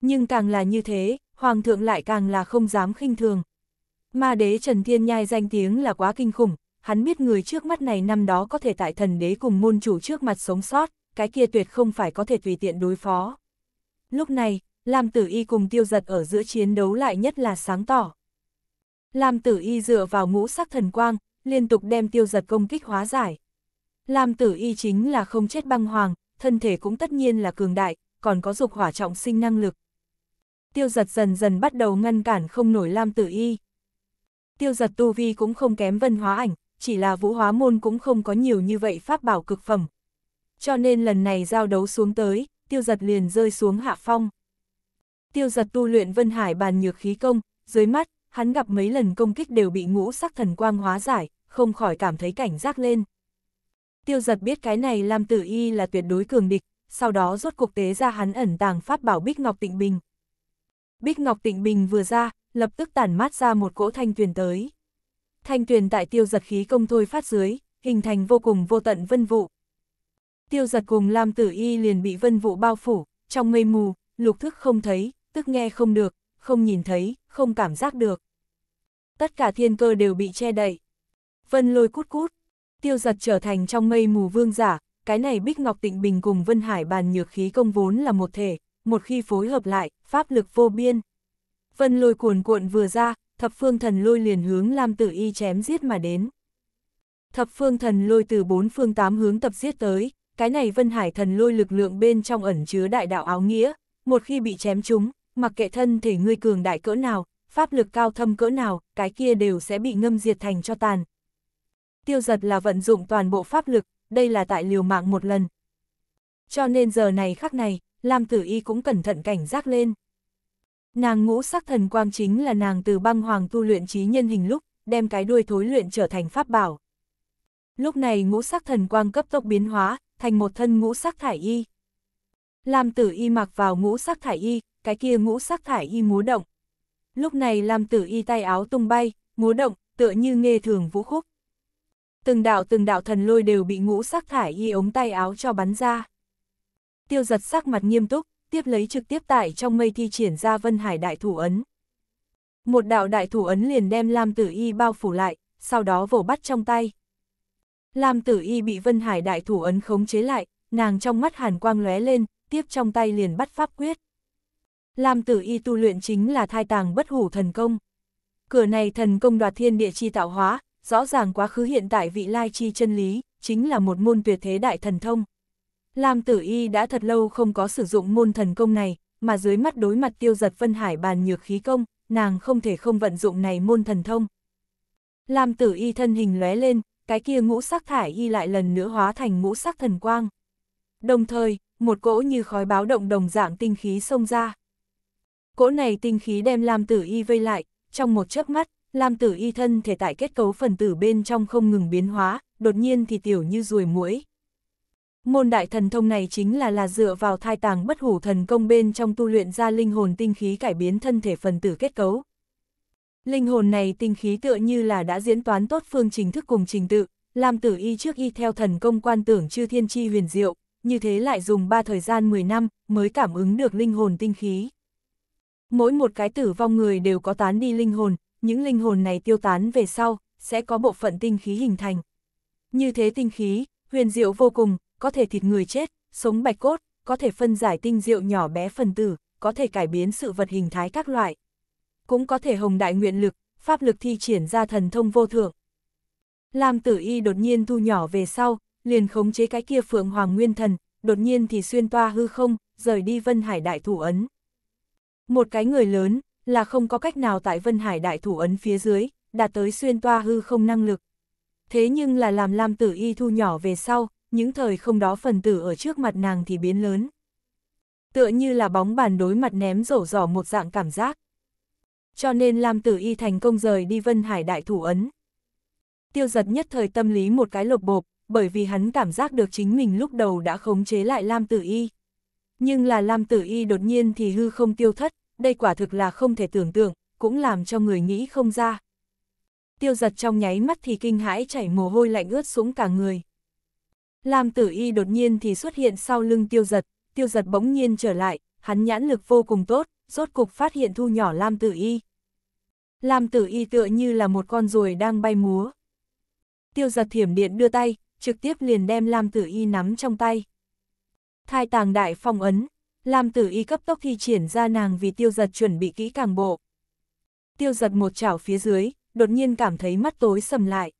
Nhưng càng là như thế, Hoàng thượng lại càng là không dám khinh thường. Ma đế Trần Thiên Nhai danh tiếng là quá kinh khủng, hắn biết người trước mắt này năm đó có thể tại thần đế cùng môn chủ trước mặt sống sót, cái kia tuyệt không phải có thể tùy tiện đối phó. Lúc này, Lam Tử Y cùng tiêu giật ở giữa chiến đấu lại nhất là sáng tỏ. Lam Tử Y dựa vào ngũ sắc thần quang, liên tục đem tiêu giật công kích hóa giải. Lam Tử Y chính là không chết băng hoàng, thân thể cũng tất nhiên là cường đại, còn có dục hỏa trọng sinh năng lực. Tiêu giật dần dần bắt đầu ngăn cản không nổi Lam Tử Y. Tiêu giật tu vi cũng không kém vân hóa ảnh, chỉ là vũ hóa môn cũng không có nhiều như vậy pháp bảo cực phẩm. Cho nên lần này giao đấu xuống tới, tiêu giật liền rơi xuống hạ phong. Tiêu giật tu luyện vân hải bàn nhược khí công, dưới mắt, hắn gặp mấy lần công kích đều bị ngũ sắc thần quang hóa giải, không khỏi cảm thấy cảnh giác lên. Tiêu giật biết cái này lam tử y là tuyệt đối cường địch, sau đó rốt cuộc tế ra hắn ẩn tàng pháp bảo Bích Ngọc Tịnh Bình. Bích Ngọc Tịnh Bình vừa ra, lập tức tản mát ra một cỗ thanh tuyền tới thanh tuyền tại tiêu giật khí công thôi phát dưới, hình thành vô cùng vô tận vân vụ. Tiêu giật cùng Lam Tử Y liền bị vân vụ bao phủ, trong mây mù, lục thức không thấy, tức nghe không được, không nhìn thấy, không cảm giác được. Tất cả thiên cơ đều bị che đậy. Vân lôi cút cút, tiêu giật trở thành trong mây mù vương giả, cái này Bích Ngọc Tịnh Bình cùng Vân Hải bàn nhược khí công vốn là một thể, một khi phối hợp lại, pháp lực vô biên. Vân lôi cuồn cuộn vừa ra, thập phương thần lôi liền hướng Lam Tử Y chém giết mà đến. Thập phương thần lôi từ bốn phương tám hướng tập giết tới, cái này Vân Hải thần lôi lực lượng bên trong ẩn chứa đại đạo áo nghĩa, một khi bị chém chúng mặc kệ thân thể ngươi cường đại cỡ nào, pháp lực cao thâm cỡ nào, cái kia đều sẽ bị ngâm diệt thành cho tàn. Tiêu giật là vận dụng toàn bộ pháp lực, đây là tại liều mạng một lần. Cho nên giờ này khắc này, Lam Tử Y cũng cẩn thận cảnh giác lên. Nàng ngũ sắc thần quang chính là nàng từ băng hoàng tu luyện trí nhân hình lúc, đem cái đuôi thối luyện trở thành pháp bảo. Lúc này ngũ sắc thần quang cấp tốc biến hóa, thành một thân ngũ sắc thải y. Lam tử y mặc vào ngũ sắc thải y, cái kia ngũ sắc thải y múa động. Lúc này Lam tử y tay áo tung bay, múa động, tựa như nghe thường vũ khúc. Từng đạo từng đạo thần lôi đều bị ngũ sắc thải y ống tay áo cho bắn ra. Tiêu giật sắc mặt nghiêm túc, tiếp lấy trực tiếp tại trong mây thi triển ra Vân Hải Đại Thủ Ấn. Một đạo đại thủ ấn liền đem Lam Tử Y bao phủ lại, sau đó vồ bắt trong tay. Lam Tử Y bị Vân Hải đại thủ ấn khống chế lại, nàng trong mắt hàn quang lóe lên, tiếp trong tay liền bắt pháp quyết. Lam Tử Y tu luyện chính là thai tàng bất hủ thần công. Cửa này thần công đoạt thiên địa chi tạo hóa, rõ ràng quá khứ hiện tại vị lai chi chân lý, chính là một môn tuyệt thế đại thần thông. Lam Tử Y đã thật lâu không có sử dụng môn thần công này, mà dưới mắt đối mặt tiêu giật Vân Hải bàn nhược khí công, nàng không thể không vận dụng này môn thần thông. Lam Tử Y thân hình lóe lên, cái kia ngũ sắc thải y lại lần nữa hóa thành ngũ sắc thần quang. Đồng thời, một cỗ như khói báo động đồng dạng tinh khí xông ra. Cỗ này tinh khí đem Lam Tử Y vây lại, trong một chớp mắt, Lam Tử Y thân thể tại kết cấu phần tử bên trong không ngừng biến hóa, đột nhiên thì tiểu như ruồi muỗi, Môn đại thần thông này chính là là dựa vào thai tàng bất hủ thần công bên trong tu luyện ra linh hồn tinh khí cải biến thân thể phần tử kết cấu. Linh hồn này tinh khí tựa như là đã diễn toán tốt phương trình thức cùng trình tự, làm tử y trước y theo thần công quan tưởng chư thiên chi huyền diệu, như thế lại dùng ba thời gian 10 năm mới cảm ứng được linh hồn tinh khí. Mỗi một cái tử vong người đều có tán đi linh hồn, những linh hồn này tiêu tán về sau, sẽ có bộ phận tinh khí hình thành. Như thế tinh khí, huyền diệu vô cùng, có thể thịt người chết, sống bạch cốt, có thể phân giải tinh diệu nhỏ bé phần tử, có thể cải biến sự vật hình thái các loại. Cũng có thể hồng đại nguyện lực, pháp lực thi triển ra thần thông vô thượng. Lam tử y đột nhiên thu nhỏ về sau, liền khống chế cái kia phượng hoàng nguyên thần, đột nhiên thì xuyên toa hư không, rời đi Vân Hải Đại Thủ Ấn. Một cái người lớn, là không có cách nào tại Vân Hải Đại Thủ Ấn phía dưới, đạt tới xuyên toa hư không năng lực. Thế nhưng là làm Lam Tử Y thu nhỏ về sau, những thời không đó phần tử ở trước mặt nàng thì biến lớn. Tựa như là bóng bàn đối mặt ném rổ rỏ một dạng cảm giác. Cho nên Lam Tử Y thành công rời đi Vân Hải Đại Thủ Ấn. Tiêu giật nhất thời tâm lý một cái lột bộp, bởi vì hắn cảm giác được chính mình lúc đầu đã khống chế lại Lam Tử Y. Nhưng là Lam Tử Y đột nhiên thì hư không tiêu thất, đây quả thực là không thể tưởng tượng, cũng làm cho người nghĩ không ra. Tiêu giật trong nháy mắt thì kinh hãi chảy mồ hôi lạnh ướt sũng cả người. Lam tử y đột nhiên thì xuất hiện sau lưng tiêu giật, tiêu giật bỗng nhiên trở lại, hắn nhãn lực vô cùng tốt, rốt cục phát hiện thu nhỏ Lam tử y. Lam tử y tựa như là một con ruồi đang bay múa. Tiêu giật thiểm điện đưa tay, trực tiếp liền đem Lam tử y nắm trong tay. Thai tàng đại phong ấn, Lam tử y cấp tốc thi triển ra nàng vì tiêu giật chuẩn bị kỹ càng bộ. Tiêu giật một chảo phía dưới, đột nhiên cảm thấy mắt tối sầm lại.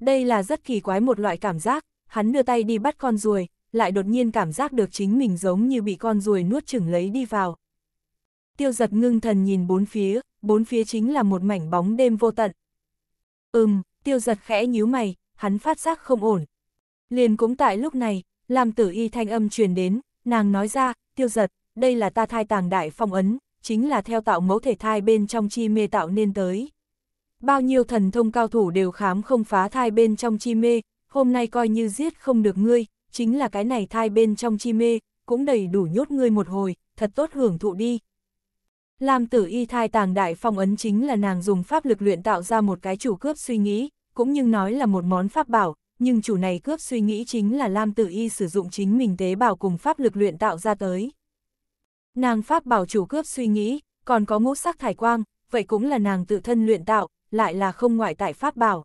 Đây là rất kỳ quái một loại cảm giác, hắn đưa tay đi bắt con ruồi, lại đột nhiên cảm giác được chính mình giống như bị con ruồi nuốt chửng lấy đi vào. Tiêu giật ngưng thần nhìn bốn phía, bốn phía chính là một mảnh bóng đêm vô tận. Ừm, tiêu giật khẽ nhíu mày, hắn phát giác không ổn. Liền cũng tại lúc này, làm tử y thanh âm truyền đến, nàng nói ra, tiêu giật, đây là ta thai tàng đại phong ấn, chính là theo tạo mẫu thể thai bên trong chi mê tạo nên tới. Bao nhiêu thần thông cao thủ đều khám không phá thai bên trong chi mê, hôm nay coi như giết không được ngươi, chính là cái này thai bên trong chi mê, cũng đầy đủ nhốt ngươi một hồi, thật tốt hưởng thụ đi. lam tử y thai tàng đại phong ấn chính là nàng dùng pháp lực luyện tạo ra một cái chủ cướp suy nghĩ, cũng nhưng nói là một món pháp bảo, nhưng chủ này cướp suy nghĩ chính là Lam Tử Y sử dụng chính mình tế bào cùng pháp lực luyện tạo ra tới. Nàng pháp bảo chủ cướp suy nghĩ, còn có ngũ sắc thải quang, vậy cũng là nàng tự thân luyện tạo, lại là không ngoại tại pháp bảo.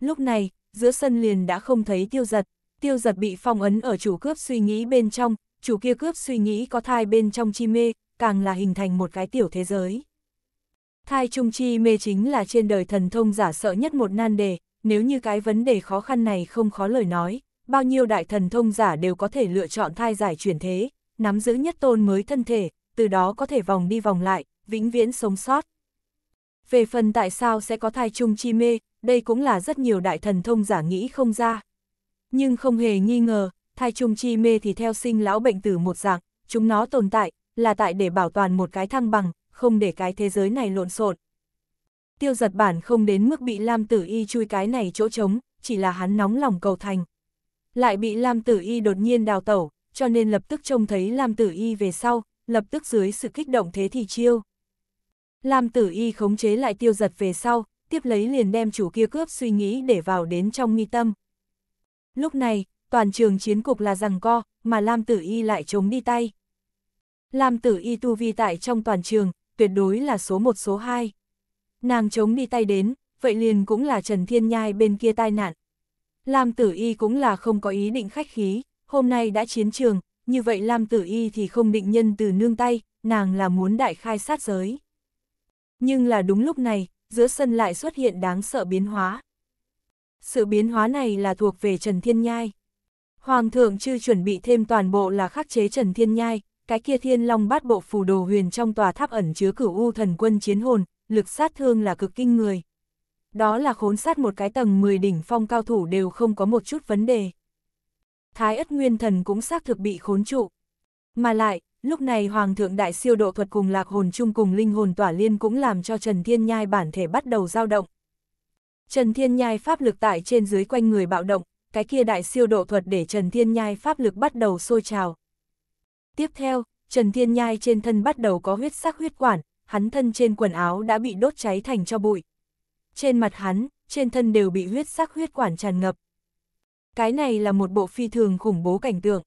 Lúc này, giữa sân liền đã không thấy tiêu giật. Tiêu giật bị phong ấn ở chủ cướp suy nghĩ bên trong, chủ kia cướp suy nghĩ có thai bên trong chi mê, càng là hình thành một cái tiểu thế giới. Thai trung chi mê chính là trên đời thần thông giả sợ nhất một nan đề, nếu như cái vấn đề khó khăn này không khó lời nói, bao nhiêu đại thần thông giả đều có thể lựa chọn thai giải chuyển thế, nắm giữ nhất tôn mới thân thể, từ đó có thể vòng đi vòng lại, vĩnh viễn sống sót. Về phần tại sao sẽ có thai trung chi mê, đây cũng là rất nhiều đại thần thông giả nghĩ không ra. Nhưng không hề nghi ngờ, thai trùng chi mê thì theo sinh lão bệnh tử một dạng, chúng nó tồn tại, là tại để bảo toàn một cái thăng bằng, không để cái thế giới này lộn xộn. Tiêu giật bản không đến mức bị Lam Tử Y chui cái này chỗ trống, chỉ là hắn nóng lòng cầu thành. Lại bị Lam Tử Y đột nhiên đào tẩu, cho nên lập tức trông thấy Lam Tử Y về sau, lập tức dưới sự kích động thế thì chiêu. Lam Tử Y khống chế lại tiêu giật về sau, tiếp lấy liền đem chủ kia cướp suy nghĩ để vào đến trong nghi tâm. Lúc này, toàn trường chiến cục là rằng co, mà Lam Tử Y lại chống đi tay. Lam Tử Y tu vi tại trong toàn trường, tuyệt đối là số một số hai. Nàng chống đi tay đến, vậy liền cũng là Trần Thiên Nhai bên kia tai nạn. Lam Tử Y cũng là không có ý định khách khí, hôm nay đã chiến trường, như vậy Lam Tử Y thì không định nhân từ nương tay, nàng là muốn đại khai sát giới. Nhưng là đúng lúc này, giữa sân lại xuất hiện đáng sợ biến hóa. Sự biến hóa này là thuộc về Trần Thiên Nhai. Hoàng thượng chưa chuẩn bị thêm toàn bộ là khắc chế Trần Thiên Nhai, cái kia thiên long bát bộ phù đồ huyền trong tòa tháp ẩn chứa cửu u thần quân chiến hồn, lực sát thương là cực kinh người. Đó là khốn sát một cái tầng 10 đỉnh phong cao thủ đều không có một chút vấn đề. Thái ất nguyên thần cũng xác thực bị khốn trụ. Mà lại, Lúc này Hoàng thượng đại siêu độ thuật cùng lạc hồn chung cùng linh hồn tỏa liên cũng làm cho Trần Thiên Nhai bản thể bắt đầu dao động. Trần Thiên Nhai pháp lực tại trên dưới quanh người bạo động, cái kia đại siêu độ thuật để Trần Thiên Nhai pháp lực bắt đầu sôi trào. Tiếp theo, Trần Thiên Nhai trên thân bắt đầu có huyết sắc huyết quản, hắn thân trên quần áo đã bị đốt cháy thành cho bụi. Trên mặt hắn, trên thân đều bị huyết sắc huyết quản tràn ngập. Cái này là một bộ phi thường khủng bố cảnh tượng.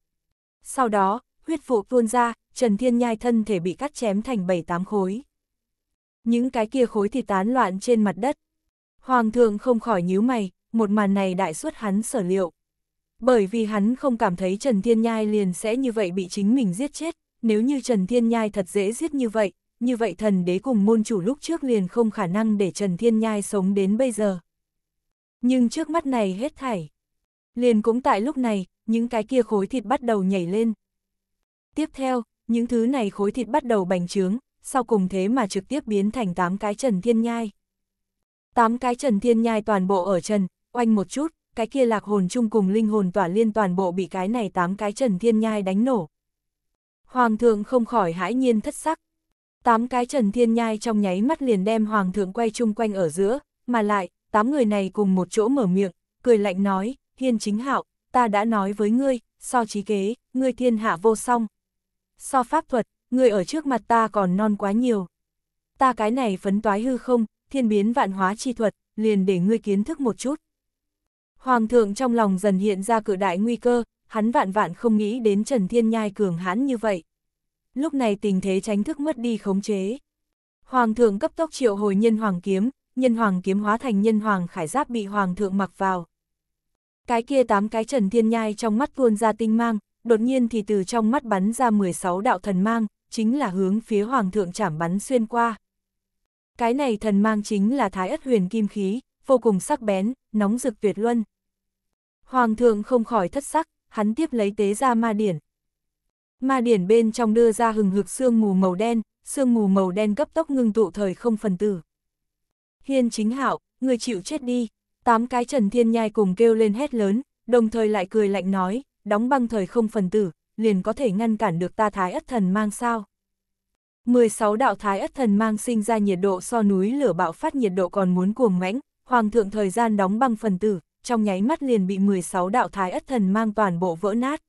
Sau đó, huyết vụ tuôn ra, Trần Thiên Nhai thân thể bị cắt chém thành bảy tám khối. Những cái kia khối thì tán loạn trên mặt đất. Hoàng thượng không khỏi nhíu mày, một màn này đại suất hắn sở liệu. Bởi vì hắn không cảm thấy Trần Thiên Nhai liền sẽ như vậy bị chính mình giết chết, nếu như Trần Thiên Nhai thật dễ giết như vậy, như vậy thần đế cùng môn chủ lúc trước liền không khả năng để Trần Thiên Nhai sống đến bây giờ. Nhưng trước mắt này hết thảy. Liền cũng tại lúc này, những cái kia khối thịt bắt đầu nhảy lên, Tiếp theo, những thứ này khối thịt bắt đầu bành trướng, sau cùng thế mà trực tiếp biến thành 8 cái trần thiên nhai. 8 cái trần thiên nhai toàn bộ ở trần, oanh một chút, cái kia lạc hồn chung cùng linh hồn tỏa liên toàn bộ bị cái này 8 cái trần thiên nhai đánh nổ. Hoàng thượng không khỏi hãi nhiên thất sắc. Tám cái trần thiên nhai trong nháy mắt liền đem hoàng thượng quay chung quanh ở giữa, mà lại, tám người này cùng một chỗ mở miệng, cười lạnh nói, hiên chính hạo, ta đã nói với ngươi, so trí kế, ngươi thiên hạ vô song, so pháp thuật, người ở trước mặt ta còn non quá nhiều. Ta cái này phấn toái hư không, thiên biến vạn hóa chi thuật, liền để ngươi kiến thức một chút. Hoàng thượng trong lòng dần hiện ra cử đại nguy cơ, hắn vạn vạn không nghĩ đến Trần Thiên Nhai cường hãn như vậy. Lúc này tình thế tránh thức mất đi khống chế. Hoàng thượng cấp tốc triệu hồi nhân hoàng kiếm, nhân hoàng kiếm hóa thành nhân hoàng khải giáp bị hoàng thượng mặc vào. Cái kia tám cái Trần Thiên Nhai trong mắt tuôn ra tinh mang, đột nhiên thì từ trong mắt bắn ra 16 đạo thần mang, chính là hướng phía Hoàng thượng chảm bắn xuyên qua. Cái này thần mang chính là thái ất huyền kim khí, vô cùng sắc bén, nóng rực tuyệt luân. Hoàng thượng không khỏi thất sắc, hắn tiếp lấy tế ra ma điển. Ma điển bên trong đưa ra hừng hực sương mù màu đen, sương mù màu đen cấp tốc ngưng tụ thời không phần tử. Hiên chính hạo, người chịu chết đi, tám cái trần thiên nhai cùng kêu lên hét lớn, đồng thời lại cười lạnh nói, đóng băng thời không phần tử, liền có thể ngăn cản được ta thái ất thần mang sao. 16 đạo thái ất thần mang sinh ra nhiệt độ so núi lửa bạo phát nhiệt độ còn muốn cuồng mãnh, hoàng thượng thời gian đóng băng phần tử, trong nháy mắt liền bị 16 đạo thái ất thần mang toàn bộ vỡ nát.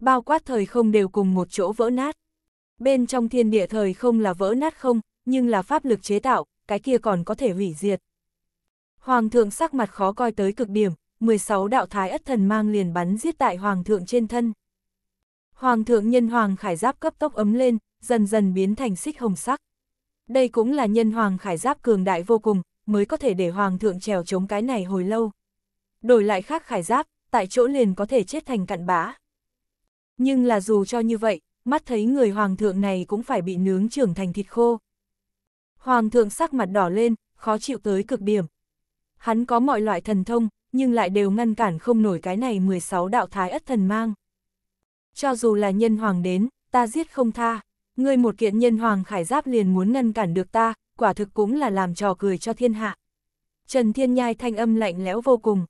Bao quát thời không đều cùng một chỗ vỡ nát. Bên trong thiên địa thời không là vỡ nát không, nhưng là pháp lực chế tạo, cái kia còn có thể hủy diệt. Hoàng thượng sắc mặt khó coi tới cực điểm, 16 đạo thái ất thần mang liền bắn giết tại hoàng thượng trên thân. Hoàng thượng nhân hoàng khải giáp cấp tốc ấm lên, dần dần biến thành xích hồng sắc. Đây cũng là nhân hoàng khải giáp cường đại vô cùng, mới có thể để hoàng thượng trèo chống cái này hồi lâu. Đổi lại khác khải giáp, tại chỗ liền có thể chết thành cặn bã. Nhưng là dù cho như vậy, mắt thấy người hoàng thượng này cũng phải bị nướng trưởng thành thịt khô. Hoàng thượng sắc mặt đỏ lên, khó chịu tới cực điểm. Hắn có mọi loại thần thông, nhưng lại đều ngăn cản không nổi cái này 16 đạo thái ất thần mang. Cho dù là nhân hoàng đến, ta giết không tha, ngươi một kiện nhân hoàng khải giáp liền muốn ngăn cản được ta, quả thực cũng là làm trò cười cho thiên hạ. Trần Thiên Nhai thanh âm lạnh lẽo vô cùng.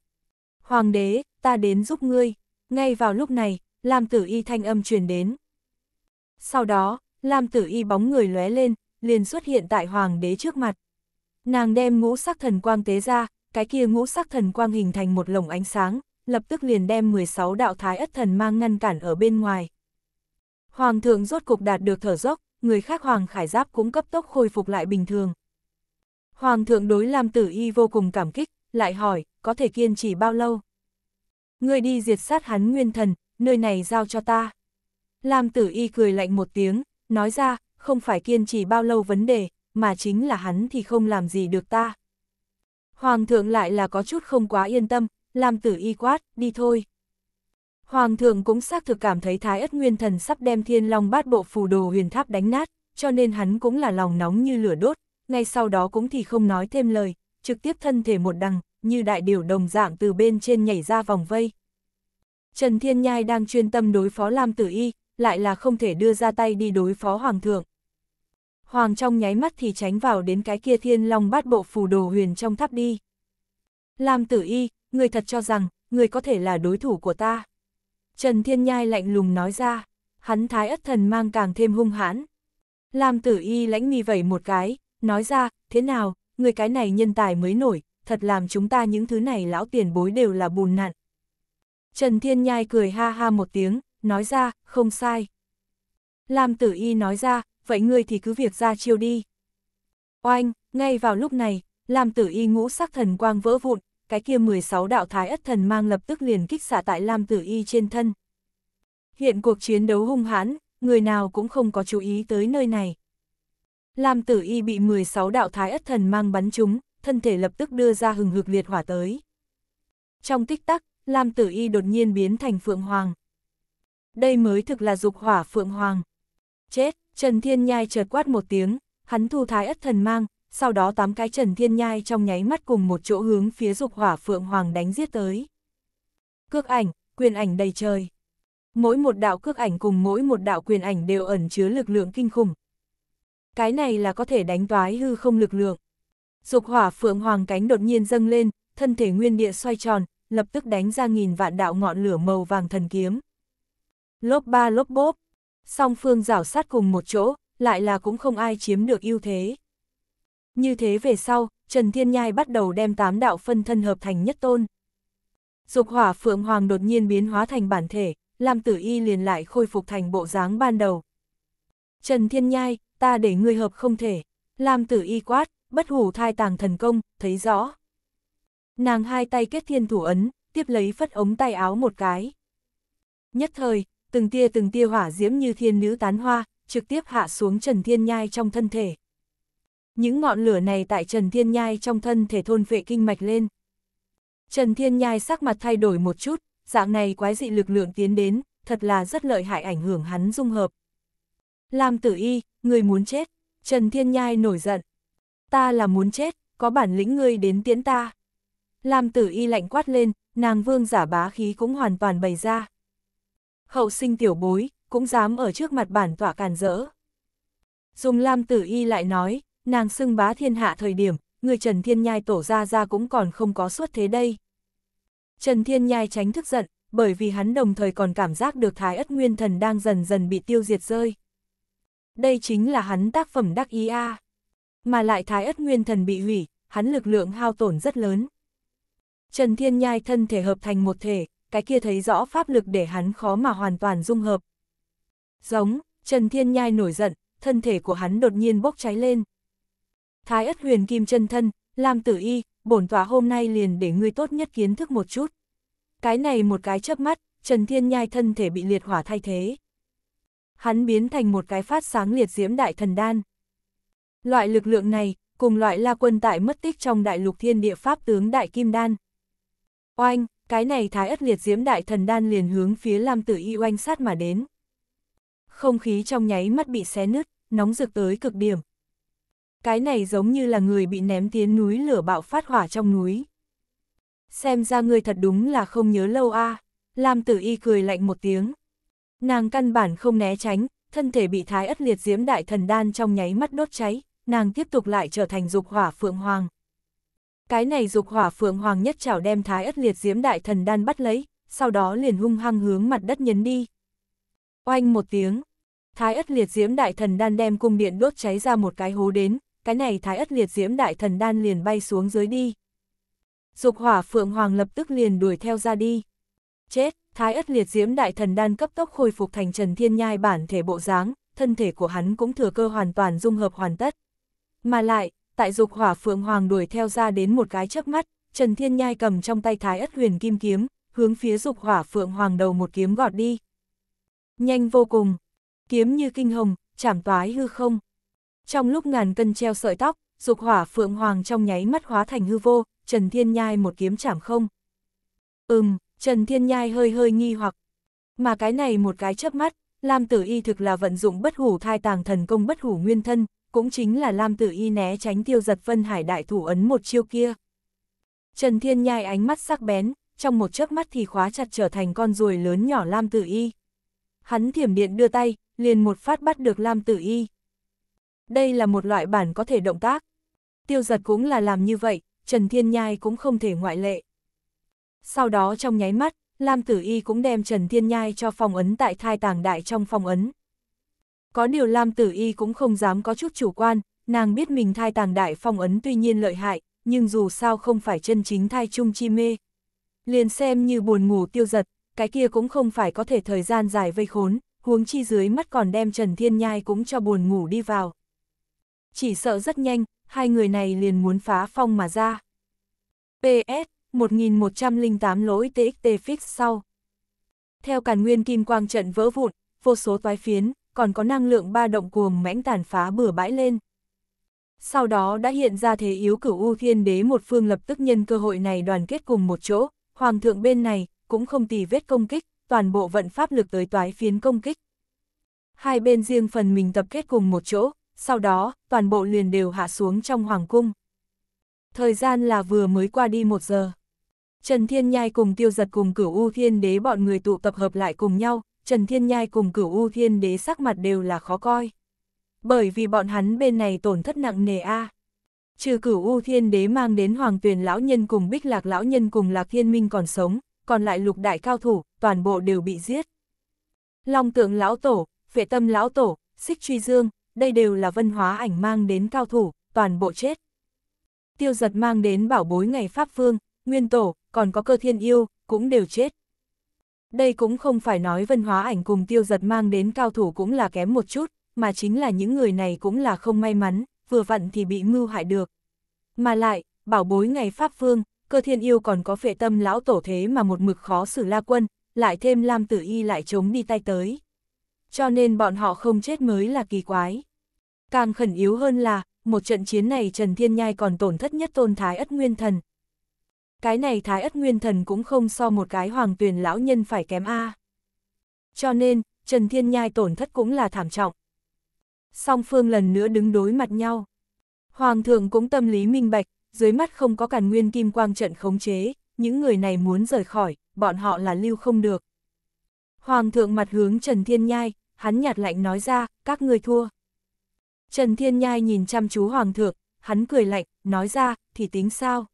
Hoàng đế, ta đến giúp ngươi. Ngay vào lúc này, Lam Tử Y thanh âm truyền đến. Sau đó, Lam Tử Y bóng người lóe lên, liền xuất hiện tại hoàng đế trước mặt. Nàng đem ngũ sắc thần quang tế ra, cái kia ngũ sắc thần quang hình thành một lồng ánh sáng, lập tức liền đem 16 đạo thái ất thần mang ngăn cản ở bên ngoài. Hoàng thượng rốt cục đạt được thở dốc, người khác hoàng khải giáp cũng cấp tốc khôi phục lại bình thường. Hoàng thượng đối Lam Tử Y vô cùng cảm kích, lại hỏi, có thể kiên trì bao lâu? Người đi diệt sát hắn nguyên thần, nơi này giao cho ta. Lam Tử Y cười lạnh một tiếng, nói ra, không phải kiên trì bao lâu vấn đề, mà chính là hắn thì không làm gì được ta. Hoàng thượng lại là có chút không quá yên tâm, làm tử y quát, đi thôi. Hoàng thượng cũng xác thực cảm thấy Thái Ất Nguyên Thần sắp đem Thiên Long bát bộ phù đồ huyền tháp đánh nát, cho nên hắn cũng là lòng nóng như lửa đốt, ngay sau đó cũng thì không nói thêm lời, trực tiếp thân thể một đằng, như đại điều đồng dạng từ bên trên nhảy ra vòng vây. Trần Thiên Nhai đang chuyên tâm đối phó Lam Tử Y, lại là không thể đưa ra tay đi đối phó Hoàng thượng. Hoàng trong nháy mắt thì tránh vào đến cái kia thiên long bát bộ phù đồ huyền trong tháp đi. Lam tử y, người thật cho rằng, người có thể là đối thủ của ta. Trần Thiên Nhai lạnh lùng nói ra, hắn thái ất thần mang càng thêm hung hãn. Lam tử y lãnh mi vẩy một cái, nói ra, thế nào, người cái này nhân tài mới nổi, thật làm chúng ta những thứ này lão tiền bối đều là bùn nặn. Trần Thiên Nhai cười ha ha một tiếng, nói ra, không sai. Lam tử y nói ra, vậy ngươi thì cứ việc ra chiêu đi. Oanh, ngay vào lúc này, lam tử y ngũ sắc thần quang vỡ vụn, cái kia 16 đạo thái ất thần mang lập tức liền kích xả tại Lam Tử Y trên thân. Hiện cuộc chiến đấu hung hãn, người nào cũng không có chú ý tới nơi này. Lam Tử Y bị 16 đạo thái ất thần mang bắn trúng, thân thể lập tức đưa ra hừng hực liệt hỏa tới. Trong tích tắc, Lam Tử Y đột nhiên biến thành Phượng Hoàng. Đây mới thực là dục hỏa Phượng Hoàng. Chết! Trần Thiên Nhai chợt quát một tiếng, hắn thu thái ất thần mang, sau đó tám cái Trần Thiên Nhai trong nháy mắt cùng một chỗ hướng phía dục hỏa Phượng Hoàng đánh giết tới. Cước ảnh, quyền ảnh đầy trời. Mỗi một đạo cước ảnh cùng mỗi một đạo quyền ảnh đều ẩn chứa lực lượng kinh khủng. Cái này là có thể đánh toái hư không lực lượng. Dục hỏa Phượng Hoàng cánh đột nhiên dâng lên, thân thể nguyên địa xoay tròn, lập tức đánh ra nghìn vạn đạo ngọn lửa màu vàng thần kiếm. Lốp ba lốp bốp, song phương rảo sát cùng một chỗ, lại là cũng không ai chiếm được ưu thế. Như thế về sau, Trần Thiên Nhai bắt đầu đem tám đạo phân thân hợp thành nhất tôn. Dục hỏa Phượng Hoàng đột nhiên biến hóa thành bản thể, làm Tử Y liền lại khôi phục thành bộ dáng ban đầu. Trần Thiên Nhai, ta để ngươi hợp không thể. làm Tử Y quát, bất hủ thai tàng thần công, thấy rõ. Nàng hai tay kết thiên thủ ấn, tiếp lấy phất ống tay áo một cái. Nhất thời, từng tia từng tia hỏa diễm như thiên nữ tán hoa, trực tiếp hạ xuống Trần Thiên Nhai trong thân thể. Những ngọn lửa này tại Trần Thiên Nhai trong thân thể thôn vệ kinh mạch lên. Trần Thiên Nhai sắc mặt thay đổi một chút, dạng này quái dị lực lượng tiến đến, thật là rất lợi hại ảnh hưởng hắn dung hợp. Lam tử y, người muốn chết, Trần Thiên Nhai nổi giận. Ta là muốn chết, có bản lĩnh ngươi đến tiễn ta. Lam tử y lạnh quát lên, nàng vương giả bá khí cũng hoàn toàn bày ra hậu sinh tiểu bối, cũng dám ở trước mặt bản tọa càn rỡ. Dùng Lam Tử Y lại nói, nàng xưng bá thiên hạ thời điểm, người Trần Thiên Nhai tổ ra ra cũng còn không có suất thế đây. Trần Thiên Nhai tránh thức giận, bởi vì hắn đồng thời còn cảm giác được Thái Ất Nguyên Thần đang dần dần bị tiêu diệt rơi. Đây chính là hắn tác phẩm đắc ý a. Mà lại Thái Ất Nguyên Thần bị hủy, hắn lực lượng hao tổn rất lớn. Trần Thiên Nhai thân thể hợp thành một thể, cái kia thấy rõ pháp lực để hắn khó mà hoàn toàn dung hợp. Giống, Trần Thiên Nhai nổi giận, thân thể của hắn đột nhiên bốc cháy lên. Thái ất huyền kim chân thân, lam tử y, bổn tòa hôm nay liền để ngươi tốt nhất kiến thức một chút. Cái này một cái chớp mắt, Trần Thiên Nhai thân thể bị liệt hỏa thay thế. Hắn biến thành một cái phát sáng liệt diễm đại thần đan. Loại lực lượng này, cùng loại la quân tại mất tích trong đại lục thiên địa pháp tướng đại kim đan. Oanh, cái này thái ất liệt diễm đại thần đan liền hướng phía Lam Tử Y oanh sát mà đến. Không khí trong nháy mắt bị xé nứt, nóng rực tới cực điểm. Cái này giống như là người bị ném tiến núi lửa bạo phát hỏa trong núi. Xem ra người thật đúng là không nhớ lâu a à. Lam Tử Y cười lạnh một tiếng. Nàng căn bản không né tránh, thân thể bị thái ất liệt diễm đại thần đan trong nháy mắt đốt cháy, nàng tiếp tục lại trở thành dục hỏa phượng hoàng. Cái này dục hỏa phượng hoàng nhất chảo đem thái ất liệt diễm đại thần đan bắt lấy, sau đó liền hung hăng hướng mặt đất nhấn đi. Oanh một tiếng, thái ất liệt diễm đại thần đan đem cung điện đốt cháy ra một cái hố đến, cái này thái ất liệt diễm đại thần đan liền bay xuống dưới đi. Dục hỏa phượng hoàng lập tức liền đuổi theo ra đi. Chết, thái ất liệt diễm đại thần đan cấp tốc khôi phục thành trần thiên nhai bản thể bộ dáng, thân thể của hắn cũng thừa cơ hoàn toàn dung hợp hoàn tất. Mà lại, tại dục hỏa phượng hoàng đuổi theo ra đến một cái chớp mắt, Trần Thiên Nhai cầm trong tay thái ất huyền kim kiếm, hướng phía dục hỏa phượng hoàng đầu một kiếm gọt đi. Nhanh vô cùng, kiếm như kinh hồng, chảm toái hư không. Trong lúc ngàn cân treo sợi tóc, dục hỏa phượng hoàng trong nháy mắt hóa thành hư vô, Trần Thiên Nhai một kiếm chảm không. Ừm, Trần Thiên Nhai hơi hơi nghi hoặc. Mà cái này một cái chớp mắt, Lam Tử Y thực là vận dụng bất hủ thai tàng thần công bất hủ nguyên thân, cũng chính là Lam Tử Y né tránh tiêu giật Vân Hải đại thủ ấn một chiêu kia. Trần Thiên Nhai ánh mắt sắc bén, trong một chớp mắt thì khóa chặt trở thành con ruồi lớn nhỏ Lam Tử Y. Hắn thiểm điện đưa tay, liền một phát bắt được Lam Tử Y. Đây là một loại bản có thể động tác. Tiêu giật cũng là làm như vậy, Trần Thiên Nhai cũng không thể ngoại lệ. Sau đó trong nháy mắt, Lam Tử Y cũng đem Trần Thiên Nhai cho phòng ấn tại thai tàng đại trong phòng ấn. Có điều Lam Tử Y cũng không dám có chút chủ quan, nàng biết mình thai tàng đại phong ấn tuy nhiên lợi hại, nhưng dù sao không phải chân chính thai chung chi mê. Liền xem như buồn ngủ tiêu giật, cái kia cũng không phải có thể thời gian dài vây khốn, huống chi dưới mắt còn đem Trần Thiên Nhai cũng cho buồn ngủ đi vào. Chỉ sợ rất nhanh, hai người này liền muốn phá phong mà ra. PS 1108 lỗi TXT fix sau. Theo càn nguyên kim quang trận vỡ vụn, vô số toái phiến, còn có năng lượng ba động cuồng mãnh tàn phá bừa bãi lên. Sau đó đã hiện ra thế yếu cửu U Thiên Đế một phương lập tức nhân cơ hội này đoàn kết cùng một chỗ, Hoàng thượng bên này cũng không tì vết công kích, toàn bộ vận pháp lực tới toái phiến công kích. Hai bên riêng phần mình tập kết cùng một chỗ, sau đó toàn bộ liền đều hạ xuống trong Hoàng cung. Thời gian là vừa mới qua đi một giờ. Trần Thiên Nhai cùng tiêu giật cùng cửu U Thiên Đế bọn người tụ tập hợp lại cùng nhau, Trần Thiên Nhai cùng cửu U Thiên Đế sắc mặt đều là khó coi. Bởi vì bọn hắn bên này tổn thất nặng nề a. Trừ cửu U Thiên Đế mang đến Hoàng Tuyền Lão Nhân cùng Bích Lạc Lão Nhân cùng Lạc Thiên Minh còn sống, còn lại lục đại cao thủ, toàn bộ đều bị giết. Long tượng Lão Tổ, Vệ Tâm Lão Tổ, Xích Truy Dương, đây đều là văn hóa ảnh mang đến cao thủ, toàn bộ chết. Tiêu giật mang đến bảo bối ngày Pháp Phương, Nguyên Tổ, còn có cơ thiên yêu, cũng đều chết. Đây cũng không phải nói vân hóa ảnh cùng tiêu giật mang đến cao thủ cũng là kém một chút, mà chính là những người này cũng là không may mắn, vừa vặn thì bị mưu hại được. Mà lại, bảo bối ngày Pháp Phương, cơ thiên yêu còn có phệ tâm lão tổ thế mà một mực khó xử la quân, lại thêm Lam Tử Y lại chống đi tay tới. Cho nên bọn họ không chết mới là kỳ quái. Càng khẩn yếu hơn là, một trận chiến này Trần Thiên Nhai còn tổn thất nhất tôn thái ất nguyên thần, cái này thái ất nguyên thần cũng không so một cái hoàng tuyền lão nhân phải kém A. À. Cho nên, Trần Thiên Nhai tổn thất cũng là thảm trọng. Song phương lần nữa đứng đối mặt nhau. Hoàng thượng cũng tâm lý minh bạch, dưới mắt không có càn nguyên kim quang trận khống chế, những người này muốn rời khỏi, bọn họ là lưu không được. Hoàng thượng mặt hướng Trần Thiên Nhai, hắn nhạt lạnh nói ra, các người thua. Trần Thiên Nhai nhìn chăm chú Hoàng thượng, hắn cười lạnh, nói ra, thì tính sao?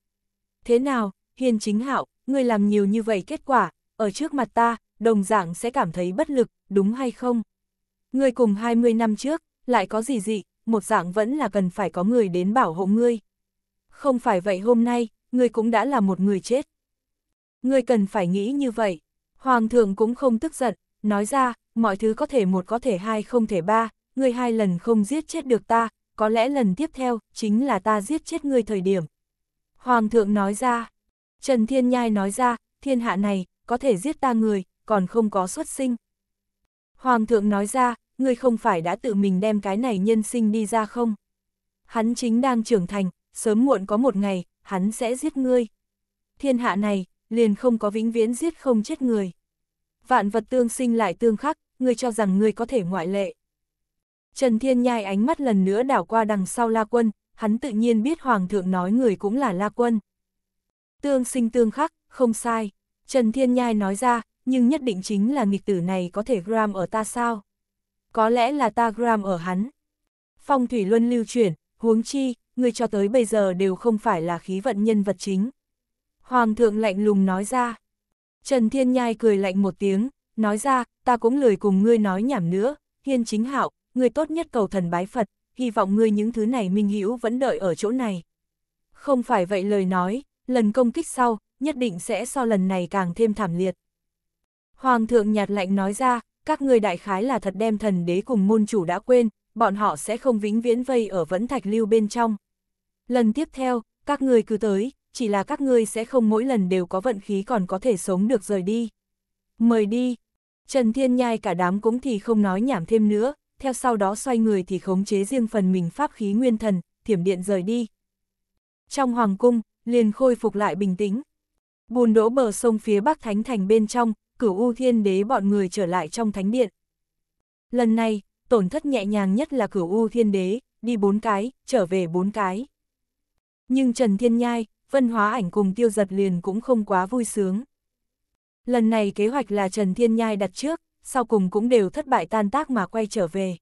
thế nào, hiền chính hạo, người làm nhiều như vậy kết quả, ở trước mặt ta, đồng dạng sẽ cảm thấy bất lực, đúng hay không? Người cùng 20 năm trước, lại có gì gì một dạng vẫn là cần phải có người đến bảo hộ ngươi. Không phải vậy hôm nay, ngươi cũng đã là một người chết. Ngươi cần phải nghĩ như vậy. Hoàng thượng cũng không tức giận, nói ra, mọi thứ có thể một có thể hai không thể ba, ngươi hai lần không giết chết được ta, có lẽ lần tiếp theo, chính là ta giết chết ngươi thời điểm, Hoàng thượng nói ra, Trần Thiên Nhai nói ra, thiên hạ này, có thể giết ta người, còn không có xuất sinh. Hoàng thượng nói ra, ngươi không phải đã tự mình đem cái này nhân sinh đi ra không? Hắn chính đang trưởng thành, sớm muộn có một ngày, hắn sẽ giết ngươi. Thiên hạ này, liền không có vĩnh viễn giết không chết người. Vạn vật tương sinh lại tương khắc, ngươi cho rằng ngươi có thể ngoại lệ. Trần Thiên Nhai ánh mắt lần nữa đảo qua đằng sau La Quân, hắn tự nhiên biết Hoàng thượng nói người cũng là La Quân. Tương sinh tương khắc, không sai. Trần Thiên Nhai nói ra, nhưng nhất định chính là nghịch tử này có thể gram ở ta sao? Có lẽ là ta gram ở hắn. Phong thủy luân lưu chuyển, huống chi, người cho tới bây giờ đều không phải là khí vận nhân vật chính. Hoàng thượng lạnh lùng nói ra. Trần Thiên Nhai cười lạnh một tiếng, nói ra, ta cũng lời cùng ngươi nói nhảm nữa, hiên chính hạo, người tốt nhất cầu thần bái Phật, hy vọng ngươi những thứ này minh hữu vẫn đợi ở chỗ này. Không phải vậy lời nói, lần công kích sau, nhất định sẽ so lần này càng thêm thảm liệt. Hoàng thượng nhạt lạnh nói ra, các ngươi đại khái là thật đem thần đế cùng môn chủ đã quên, bọn họ sẽ không vĩnh viễn vây ở vẫn thạch lưu bên trong. Lần tiếp theo, các ngươi cứ tới, chỉ là các ngươi sẽ không mỗi lần đều có vận khí còn có thể sống được rời đi. Mời đi. Trần Thiên Nhai cả đám cũng thì không nói nhảm thêm nữa, theo sau đó xoay người thì khống chế riêng phần mình pháp khí nguyên thần, thiểm điện rời đi. Trong hoàng cung, liền khôi phục lại bình tĩnh. Bùn đỗ bờ sông phía bắc thánh thành bên trong, cửu u thiên đế bọn người trở lại trong thánh điện. Lần này, tổn thất nhẹ nhàng nhất là cửu u thiên đế, đi bốn cái, trở về bốn cái. Nhưng Trần Thiên Nhai, Vân Hóa Ảnh cùng tiêu giật liền cũng không quá vui sướng. Lần này kế hoạch là Trần Thiên Nhai đặt trước, sau cùng cũng đều thất bại tan tác mà quay trở về.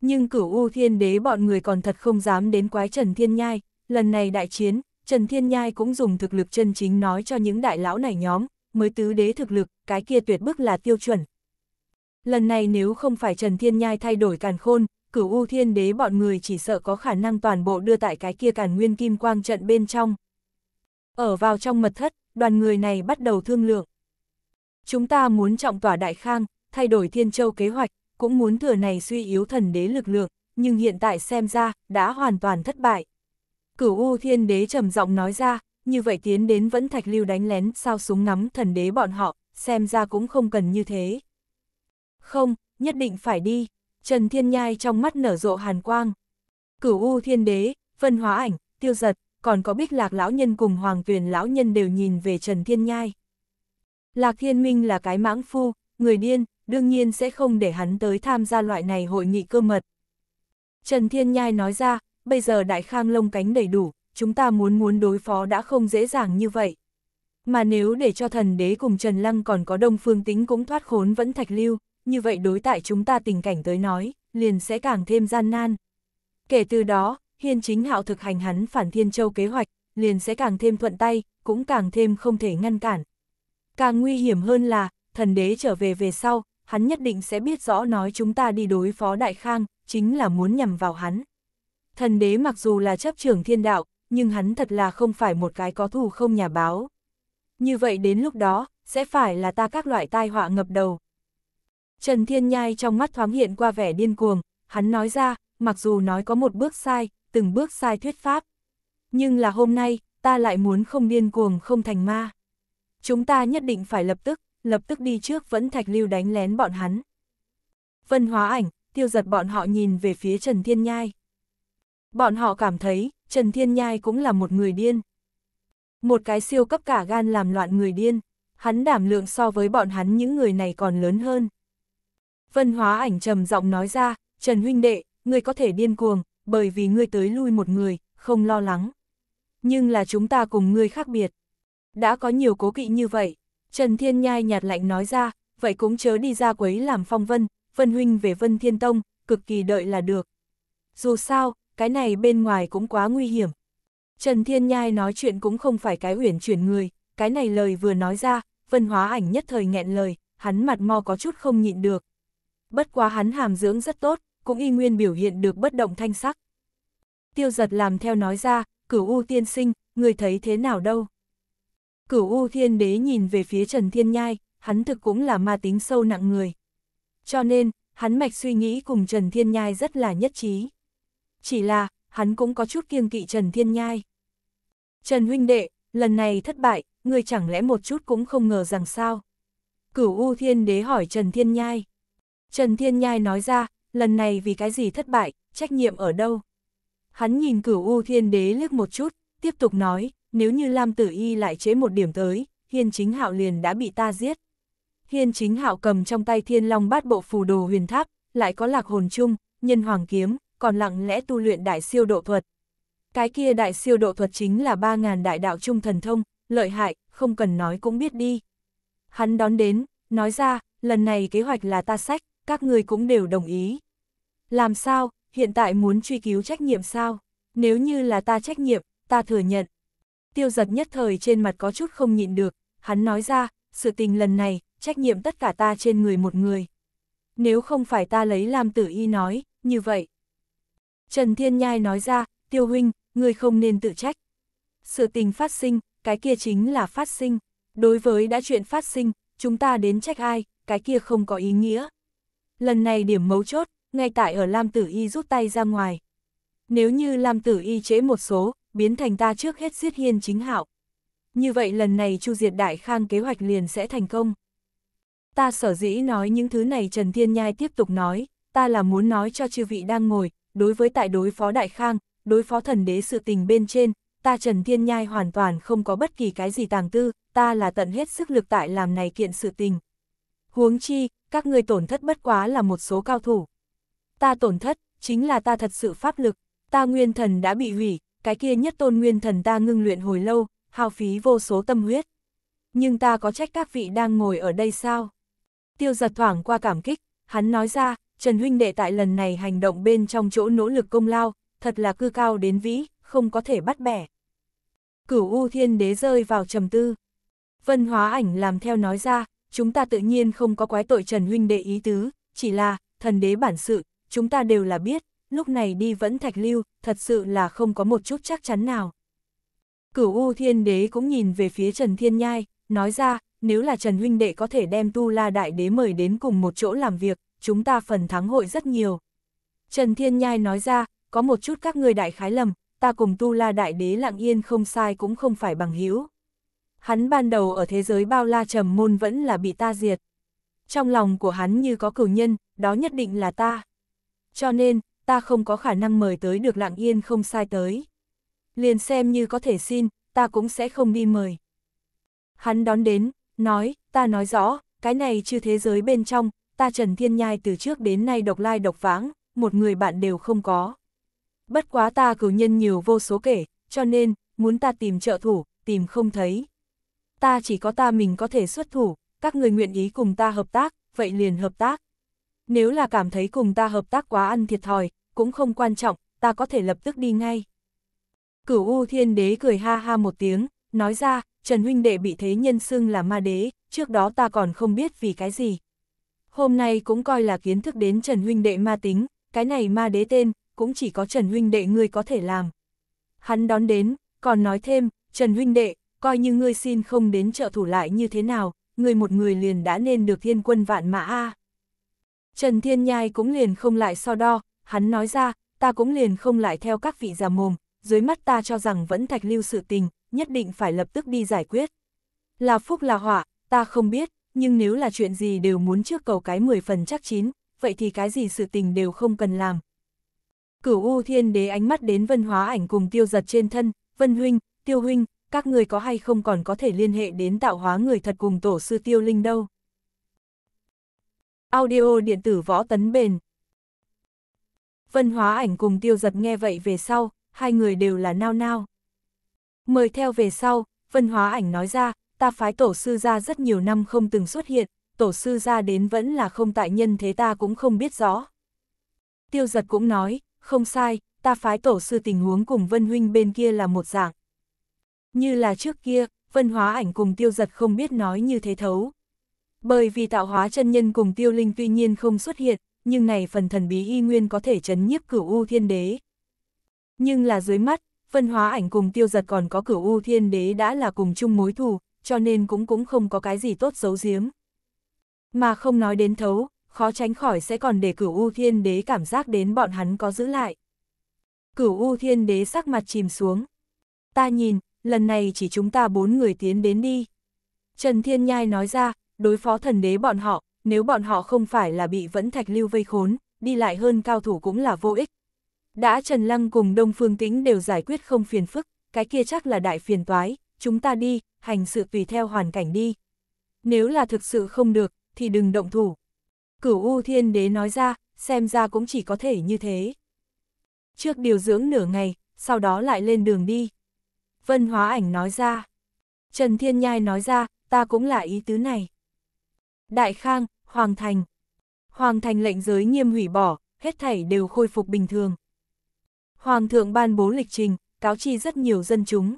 Nhưng cửu U Thiên Đế bọn người còn thật không dám đến quái Trần Thiên Nhai, lần này đại chiến, Trần Thiên Nhai cũng dùng thực lực chân chính nói cho những đại lão này nhóm, mới tứ đế thực lực, cái kia tuyệt bức là tiêu chuẩn. Lần này nếu không phải Trần Thiên Nhai thay đổi càn khôn, cửu U Thiên Đế bọn người chỉ sợ có khả năng toàn bộ đưa tại cái kia càn nguyên kim quang trận bên trong. Ở vào trong mật thất, đoàn người này bắt đầu thương lượng. Chúng ta muốn trọng tỏa đại khang, thay đổi Thiên Châu kế hoạch, cũng muốn thừa này suy yếu thần đế lực lượng, nhưng hiện tại xem ra, đã hoàn toàn thất bại. Cửu U Thiên Đế trầm giọng nói ra, như vậy tiến đến vẫn thạch lưu đánh lén sao súng ngắm thần đế bọn họ, xem ra cũng không cần như thế. Không, nhất định phải đi, Trần Thiên Nhai trong mắt nở rộ hàn quang. Cửu U Thiên Đế, phân Hóa Ảnh, Tiêu Giật, còn có Bích Lạc Lão Nhân cùng Hoàng Tuyền Lão Nhân đều nhìn về Trần Thiên Nhai. Lạc Thiên Minh là cái mãng phu, người điên, đương nhiên sẽ không để hắn tới tham gia loại này hội nghị cơ mật. Trần Thiên Nhai nói ra, bây giờ Đại Khang lông cánh đầy đủ, chúng ta muốn muốn đối phó đã không dễ dàng như vậy. Mà nếu để cho thần đế cùng Trần Lăng còn có đông phương tính cũng thoát khốn vẫn thạch lưu, như vậy đối tại chúng ta tình cảnh tới nói, liền sẽ càng thêm gian nan. Kể từ đó, hiên chính hạo thực hành hắn phản thiên châu kế hoạch, liền sẽ càng thêm thuận tay, cũng càng thêm không thể ngăn cản. Càng nguy hiểm hơn là, thần đế trở về về sau, hắn nhất định sẽ biết rõ nói chúng ta đi đối phó Đại Khang, chính là muốn nhằm vào hắn. Thần đế mặc dù là chấp trưởng thiên đạo, nhưng hắn thật là không phải một cái có thù không nhà báo. Như vậy đến lúc đó, sẽ phải là ta các loại tai họa ngập đầu. Trần Thiên Nhai trong mắt thoáng hiện qua vẻ điên cuồng, hắn nói ra, mặc dù nói có một bước sai, từng bước sai thuyết pháp. Nhưng là hôm nay, ta lại muốn không điên cuồng không thành ma. Chúng ta nhất định phải lập tức, lập tức đi trước vẫn thạch lưu đánh lén bọn hắn. Vân hóa ảnh, tiêu giật bọn họ nhìn về phía Trần Thiên Nhai. Bọn họ cảm thấy, Trần Thiên Nhai cũng là một người điên. Một cái siêu cấp cả gan làm loạn người điên, hắn đảm lượng so với bọn hắn những người này còn lớn hơn. Vân hóa ảnh trầm giọng nói ra, Trần huynh đệ, ngươi có thể điên cuồng, bởi vì ngươi tới lui một người, không lo lắng. Nhưng là chúng ta cùng ngươi khác biệt. Đã có nhiều cố kỵ như vậy, Trần Thiên nhai nhạt lạnh nói ra, vậy cũng chớ đi ra quấy làm phong vân, vân huynh về vân thiên tông, cực kỳ đợi là được. Dù sao, cái này bên ngoài cũng quá nguy hiểm. Trần Thiên nhai nói chuyện cũng không phải cái uyển chuyển người, cái này lời vừa nói ra, vân hóa ảnh nhất thời nghẹn lời, hắn mặt mò có chút không nhịn được. Bất quá hắn hàm dưỡng rất tốt, cũng y nguyên biểu hiện được bất động thanh sắc. Tiêu giật làm theo nói ra, cửu u tiên sinh, người thấy thế nào đâu? Cửu U Thiên Đế nhìn về phía Trần Thiên Nhai, hắn thực cũng là ma tính sâu nặng người. Cho nên, hắn mạch suy nghĩ cùng Trần Thiên Nhai rất là nhất trí. Chỉ là, hắn cũng có chút kiêng kỵ Trần Thiên Nhai. Trần huynh đệ, lần này thất bại, người chẳng lẽ một chút cũng không ngờ rằng sao? Cửu U Thiên Đế hỏi Trần Thiên Nhai. Trần Thiên Nhai nói ra, lần này vì cái gì thất bại, trách nhiệm ở đâu? Hắn nhìn cửu U Thiên Đế liếc một chút, tiếp tục nói, nếu như Lam Tử Y lại chế một điểm tới, Hiên Chính Hạo liền đã bị ta giết. Hiên Chính Hạo cầm trong tay Thiên Long Bát Bộ Phù Đồ Huyền Tháp, lại có Lạc Hồn Trung, Nhân Hoàng Kiếm, còn lặng lẽ tu luyện Đại Siêu Độ Thuật. Cái kia Đại Siêu Độ Thuật chính là 3000 đại đạo trung thần thông, lợi hại, không cần nói cũng biết đi. Hắn đón đến, nói ra, lần này kế hoạch là ta sách, các người cũng đều đồng ý. Làm sao, hiện tại muốn truy cứu trách nhiệm sao? Nếu như là ta trách nhiệm, ta thừa nhận, tiêu giật nhất thời trên mặt có chút không nhịn được, hắn nói ra, sự tình lần này, trách nhiệm tất cả ta trên người một người. Nếu không phải ta lấy làm tử y nói, như vậy. Trần Thiên Nhai nói ra, tiêu huynh, người không nên tự trách. Sự tình phát sinh, cái kia chính là phát sinh. Đối với đã chuyện phát sinh, chúng ta đến trách ai, cái kia không có ý nghĩa. Lần này điểm mấu chốt, ngay tại ở Lam Tử Y rút tay ra ngoài. Nếu như Lam Tử Y chế một số, biến thành ta trước hết giết hiên chính hạo. Như vậy lần này chu diệt đại khang kế hoạch liền sẽ thành công. Ta sở dĩ nói những thứ này Trần Thiên Nhai tiếp tục nói, ta là muốn nói cho chư vị đang ngồi, đối với tại đối phó đại khang, đối phó thần đế sự tình bên trên, ta Trần Thiên Nhai hoàn toàn không có bất kỳ cái gì tàng tư, ta là tận hết sức lực tại làm này kiện sự tình. Huống chi, các ngươi tổn thất bất quá là một số cao thủ. Ta tổn thất, chính là ta thật sự pháp lực, ta nguyên thần đã bị hủy, cái kia nhất tôn nguyên thần ta ngưng luyện hồi lâu, hao phí vô số tâm huyết. Nhưng ta có trách các vị đang ngồi ở đây sao? Tiêu giật thoảng qua cảm kích, hắn nói ra, Trần Huynh đệ tại lần này hành động bên trong chỗ nỗ lực công lao, thật là cư cao đến vĩ, không có thể bắt bẻ. Cửu U Thiên Đế rơi vào trầm tư. Vân hóa ảnh làm theo nói ra, chúng ta tự nhiên không có quái tội Trần Huynh đệ ý tứ, chỉ là, thần đế bản sự, chúng ta đều là biết, lúc này đi vẫn thạch lưu, thật sự là không có một chút chắc chắn nào. Cửu U Thiên Đế cũng nhìn về phía Trần Thiên Nhai, nói ra, nếu là Trần Huynh Đệ có thể đem Tu La Đại Đế mời đến cùng một chỗ làm việc, chúng ta phần thắng hội rất nhiều. Trần Thiên Nhai nói ra, có một chút các người đại khái lầm, ta cùng Tu La Đại Đế lặng yên không sai cũng không phải bằng hữu Hắn ban đầu ở thế giới bao la trầm môn vẫn là bị ta diệt. Trong lòng của hắn như có cửu nhân, đó nhất định là ta. Cho nên, ta không có khả năng mời tới được lặng yên không sai tới. Liền xem như có thể xin, ta cũng sẽ không đi mời. Hắn đón đến, nói, ta nói rõ, cái này chưa thế giới bên trong, ta Trần Thiên Nhai từ trước đến nay độc lai độc vãng, một người bạn đều không có. Bất quá ta cử nhân nhiều vô số kể, cho nên, muốn ta tìm trợ thủ, tìm không thấy. Ta chỉ có ta mình có thể xuất thủ, các người nguyện ý cùng ta hợp tác, vậy liền hợp tác. Nếu là cảm thấy cùng ta hợp tác quá ăn thiệt thòi, cũng không quan trọng, ta có thể lập tức đi ngay. Cửu U Thiên Đế cười ha ha một tiếng, nói ra, Trần Huynh Đệ bị thế nhân xưng là ma đế, trước đó ta còn không biết vì cái gì. Hôm nay cũng coi là kiến thức đến Trần Huynh Đệ ma tính, cái này ma đế tên, cũng chỉ có Trần Huynh Đệ ngươi có thể làm. Hắn đón đến, còn nói thêm, Trần Huynh Đệ, coi như ngươi xin không đến trợ thủ lại như thế nào, ngươi một người liền đã nên được thiên quân vạn mã a. Trần Thiên Nhai cũng liền không lại so đo, hắn nói ra, ta cũng liền không lại theo các vị già mồm, dưới mắt ta cho rằng vẫn thạch lưu sự tình, nhất định phải lập tức đi giải quyết. Là phúc là họa, ta không biết, nhưng nếu là chuyện gì đều muốn trước cầu cái 10 phần chắc chín, vậy thì cái gì sự tình đều không cần làm. Cửu U Thiên Đế ánh mắt đến Vân Hóa Ảnh cùng Tiêu Giật trên thân, Vân Huynh, Tiêu Huynh, các người có hay không còn có thể liên hệ đến tạo hóa người thật cùng tổ sư Tiêu Linh đâu. Audio điện tử võ tấn bền Vân hóa ảnh cùng tiêu giật nghe vậy về sau, hai người đều là nao nao. Mời theo về sau, vân hóa ảnh nói ra, ta phái tổ sư ra rất nhiều năm không từng xuất hiện, tổ sư ra đến vẫn là không tại nhân thế ta cũng không biết rõ. Tiêu giật cũng nói, không sai, ta phái tổ sư tình huống cùng vân huynh bên kia là một dạng. Như là trước kia, vân hóa ảnh cùng tiêu giật không biết nói như thế thấu. Bởi vì tạo hóa chân nhân cùng tiêu linh tuy nhiên không xuất hiện, nhưng này phần thần bí y nguyên có thể chấn nhiếp cửu U Thiên Đế. Nhưng là dưới mắt, phân hóa ảnh cùng tiêu giật còn có cửu U Thiên Đế đã là cùng chung mối thù, cho nên cũng cũng không có cái gì tốt giấu giếm. Mà không nói đến thấu, khó tránh khỏi sẽ còn để cửu U Thiên Đế cảm giác đến bọn hắn có giữ lại. Cửu U Thiên Đế sắc mặt chìm xuống. Ta nhìn, lần này chỉ chúng ta bốn người tiến đến đi. Trần Thiên Nhai nói ra, đối phó thần đế bọn họ, nếu bọn họ không phải là bị vẫn thạch lưu vây khốn, đi lại hơn cao thủ cũng là vô ích. Đã Trần Lăng cùng Đông Phương Tĩnh đều giải quyết không phiền phức, cái kia chắc là đại phiền toái, chúng ta đi, hành sự tùy theo hoàn cảnh đi. Nếu là thực sự không được, thì đừng động thủ. Cửu U Thiên Đế nói ra, xem ra cũng chỉ có thể như thế. Trước điều dưỡng nửa ngày, sau đó lại lên đường đi. Vân Hóa Ảnh nói ra. Trần Thiên Nhai nói ra, ta cũng là ý tứ này. Đại Khang, Hoàng Thành. Hoàng Thành lệnh giới nghiêm hủy bỏ, hết thảy đều khôi phục bình thường. Hoàng thượng ban bố lịch trình, cáo chi rất nhiều dân chúng.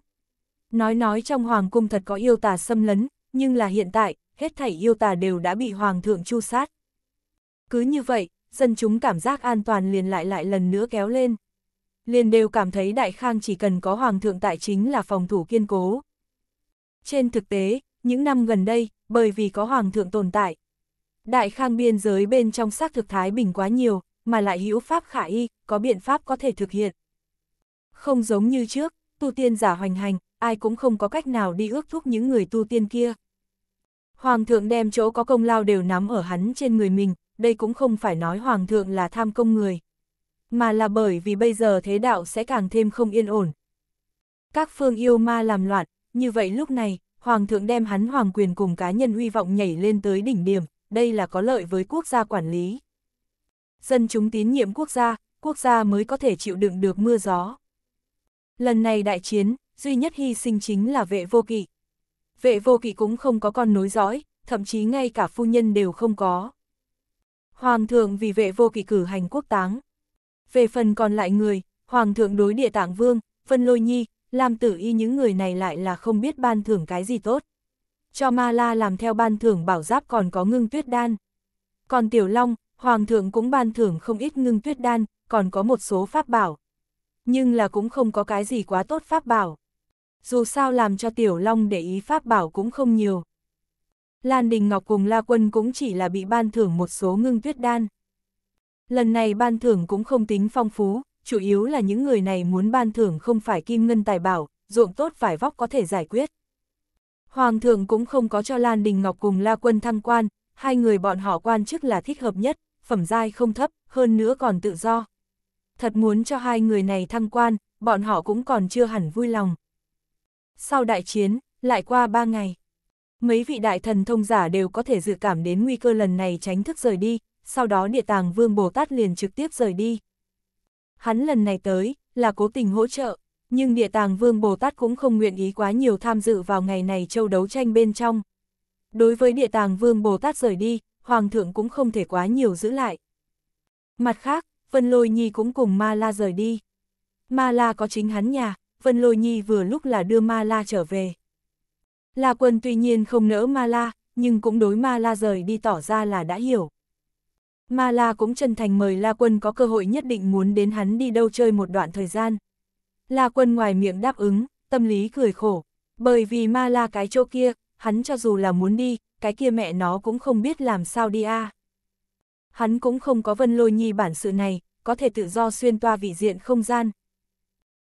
Nói nói trong Hoàng cung thật có yêu tà xâm lấn, nhưng là hiện tại, hết thảy yêu tà đều đã bị Hoàng thượng chu sát. Cứ như vậy, dân chúng cảm giác an toàn liền lại lại lần nữa kéo lên. Liền đều cảm thấy Đại Khang chỉ cần có Hoàng thượng tại chính là phòng thủ kiên cố. Trên thực tế, những năm gần đây, bởi vì có Hoàng thượng tồn tại, Đại khang biên giới bên trong xác thực Thái Bình quá nhiều, mà lại hữu pháp khả y, có biện pháp có thể thực hiện. Không giống như trước, tu tiên giả hoành hành, ai cũng không có cách nào đi ước thúc những người tu tiên kia. Hoàng thượng đem chỗ có công lao đều nắm ở hắn trên người mình, đây cũng không phải nói Hoàng thượng là tham công người. Mà là bởi vì bây giờ thế đạo sẽ càng thêm không yên ổn. Các phương yêu ma làm loạn, như vậy lúc này, Hoàng thượng đem hắn hoàng quyền cùng cá nhân huy vọng nhảy lên tới đỉnh điểm, đây là có lợi với quốc gia quản lý. Dân chúng tín nhiệm quốc gia, quốc gia mới có thể chịu đựng được mưa gió. Lần này đại chiến, duy nhất hy sinh chính là vệ vô kỵ. Vệ vô kỵ cũng không có con nối dõi, thậm chí ngay cả phu nhân đều không có. Hoàng thượng vì vệ vô kỵ cử hành quốc táng. Về phần còn lại người, Hoàng thượng đối địa tạng vương, phân lôi nhi, làm tử y những người này lại là không biết ban thưởng cái gì tốt cho ma la làm theo ban thưởng bảo giáp còn có ngưng tuyết đan. Còn tiểu long, hoàng thượng cũng ban thưởng không ít ngưng tuyết đan, còn có một số pháp bảo. Nhưng là cũng không có cái gì quá tốt pháp bảo. Dù sao làm cho tiểu long để ý pháp bảo cũng không nhiều. Lan Đình Ngọc cùng La Quân cũng chỉ là bị ban thưởng một số ngưng tuyết đan. Lần này ban thưởng cũng không tính phong phú, chủ yếu là những người này muốn ban thưởng không phải kim ngân tài bảo, ruộng tốt vải vóc có thể giải quyết. Hoàng thượng cũng không có cho Lan Đình Ngọc cùng La Quân thăng quan, hai người bọn họ quan chức là thích hợp nhất, phẩm giai không thấp, hơn nữa còn tự do. Thật muốn cho hai người này thăng quan, bọn họ cũng còn chưa hẳn vui lòng. Sau đại chiến, lại qua ba ngày. Mấy vị đại thần thông giả đều có thể dự cảm đến nguy cơ lần này tránh thức rời đi, sau đó địa tàng vương Bồ Tát liền trực tiếp rời đi. Hắn lần này tới, là cố tình hỗ trợ nhưng địa tàng vương Bồ Tát cũng không nguyện ý quá nhiều tham dự vào ngày này châu đấu tranh bên trong. Đối với địa tàng vương Bồ Tát rời đi, Hoàng thượng cũng không thể quá nhiều giữ lại. Mặt khác, Vân Lôi Nhi cũng cùng Ma La rời đi. Ma La có chính hắn nhà, Vân Lôi Nhi vừa lúc là đưa Ma La trở về. La quân tuy nhiên không nỡ Ma La, nhưng cũng đối Ma La rời đi tỏ ra là đã hiểu. Ma La cũng chân thành mời La Quân có cơ hội nhất định muốn đến hắn đi đâu chơi một đoạn thời gian. La quân ngoài miệng đáp ứng, tâm lý cười khổ, bởi vì ma la cái chỗ kia, hắn cho dù là muốn đi, cái kia mẹ nó cũng không biết làm sao đi a. À. Hắn cũng không có vân lôi nhi bản sự này, có thể tự do xuyên toa vị diện không gian.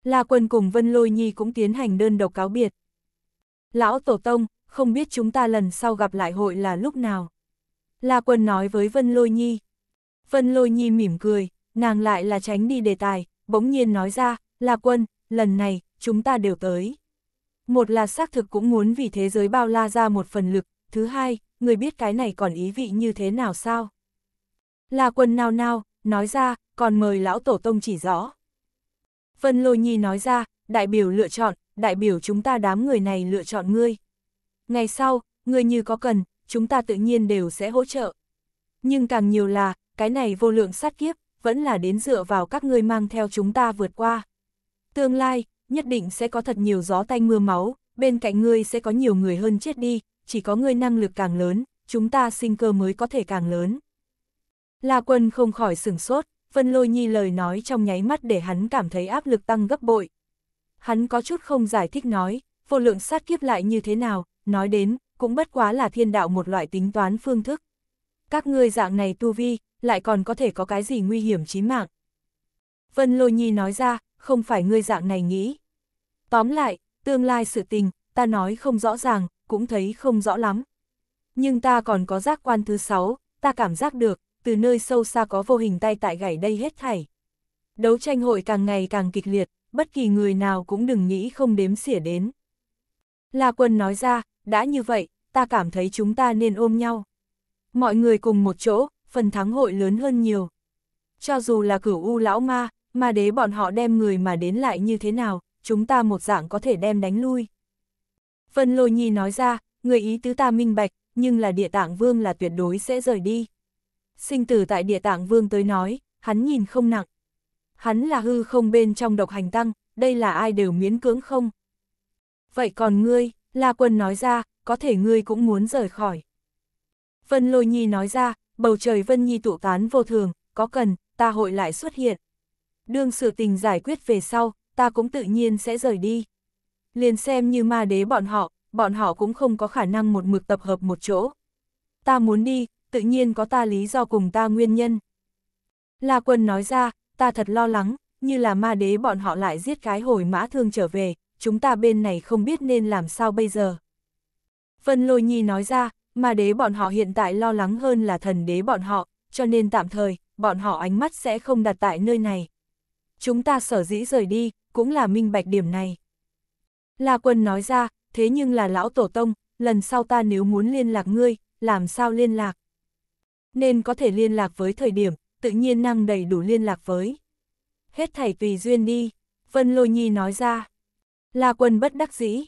La quân cùng vân lôi nhi cũng tiến hành đơn độc cáo biệt. Lão Tổ Tông, không biết chúng ta lần sau gặp lại hội là lúc nào. La quân nói với vân lôi nhi. Vân lôi nhi mỉm cười, nàng lại là tránh đi đề tài, bỗng nhiên nói ra, La quân, lần này, chúng ta đều tới. Một là xác thực cũng muốn vì thế giới bao la ra một phần lực, thứ hai, người biết cái này còn ý vị như thế nào sao? La quân nào nào nói ra, còn mời lão tổ tông chỉ rõ. Vân Lôi Nhi nói ra, đại biểu lựa chọn, đại biểu chúng ta đám người này lựa chọn ngươi. Ngày sau, ngươi như có cần, chúng ta tự nhiên đều sẽ hỗ trợ. Nhưng càng nhiều là, cái này vô lượng sát kiếp, vẫn là đến dựa vào các ngươi mang theo chúng ta vượt qua. Tương lai, nhất định sẽ có thật nhiều gió tanh mưa máu, bên cạnh ngươi sẽ có nhiều người hơn chết đi, chỉ có ngươi năng lực càng lớn, chúng ta sinh cơ mới có thể càng lớn. La quân không khỏi sửng sốt, Vân Lôi Nhi lời nói trong nháy mắt để hắn cảm thấy áp lực tăng gấp bội. Hắn có chút không giải thích nói, vô lượng sát kiếp lại như thế nào, nói đến, cũng bất quá là thiên đạo một loại tính toán phương thức. Các ngươi dạng này tu vi, lại còn có thể có cái gì nguy hiểm chí mạng. Vân Lôi Nhi nói ra, không phải ngươi dạng này nghĩ. Tóm lại, tương lai sự tình, ta nói không rõ ràng, cũng thấy không rõ lắm. Nhưng ta còn có giác quan thứ sáu, ta cảm giác được, từ nơi sâu xa có vô hình tay tại gảy đây hết thảy. Đấu tranh hội càng ngày càng kịch liệt, bất kỳ người nào cũng đừng nghĩ không đếm xỉa đến. La quân nói ra, đã như vậy, ta cảm thấy chúng ta nên ôm nhau. Mọi người cùng một chỗ, phần thắng hội lớn hơn nhiều. Cho dù là cửu u lão ma, ma đế bọn họ đem người mà đến lại như thế nào, chúng ta một dạng có thể đem đánh lui. Vân Lôi Nhi nói ra, người ý tứ ta minh bạch, nhưng là địa tạng vương là tuyệt đối sẽ rời đi. Sinh tử tại địa tạng vương tới nói, hắn nhìn không nặng. Hắn là hư không bên trong độc hành tăng, đây là ai đều miễn cưỡng không. Vậy còn ngươi, La Quân nói ra, có thể ngươi cũng muốn rời khỏi. Vân Lôi Nhi nói ra, bầu trời Vân Nhi tụ tán vô thường, có cần, ta hội lại xuất hiện đương sự tình giải quyết về sau, ta cũng tự nhiên sẽ rời đi. Liền xem như ma đế bọn họ, bọn họ cũng không có khả năng một mực tập hợp một chỗ. Ta muốn đi, tự nhiên có ta lý do cùng ta nguyên nhân. La quân nói ra, ta thật lo lắng, như là ma đế bọn họ lại giết cái hồi mã thương trở về, chúng ta bên này không biết nên làm sao bây giờ. Vân Lôi Nhi nói ra, ma đế bọn họ hiện tại lo lắng hơn là thần đế bọn họ, cho nên tạm thời, bọn họ ánh mắt sẽ không đặt tại nơi này chúng ta sở dĩ rời đi, cũng là minh bạch điểm này. La quân nói ra, thế nhưng là lão tổ tông, lần sau ta nếu muốn liên lạc ngươi, làm sao liên lạc? Nên có thể liên lạc với thời điểm, tự nhiên năng đầy đủ liên lạc với. Hết thảy tùy duyên đi, Vân Lôi Nhi nói ra. La quân bất đắc dĩ.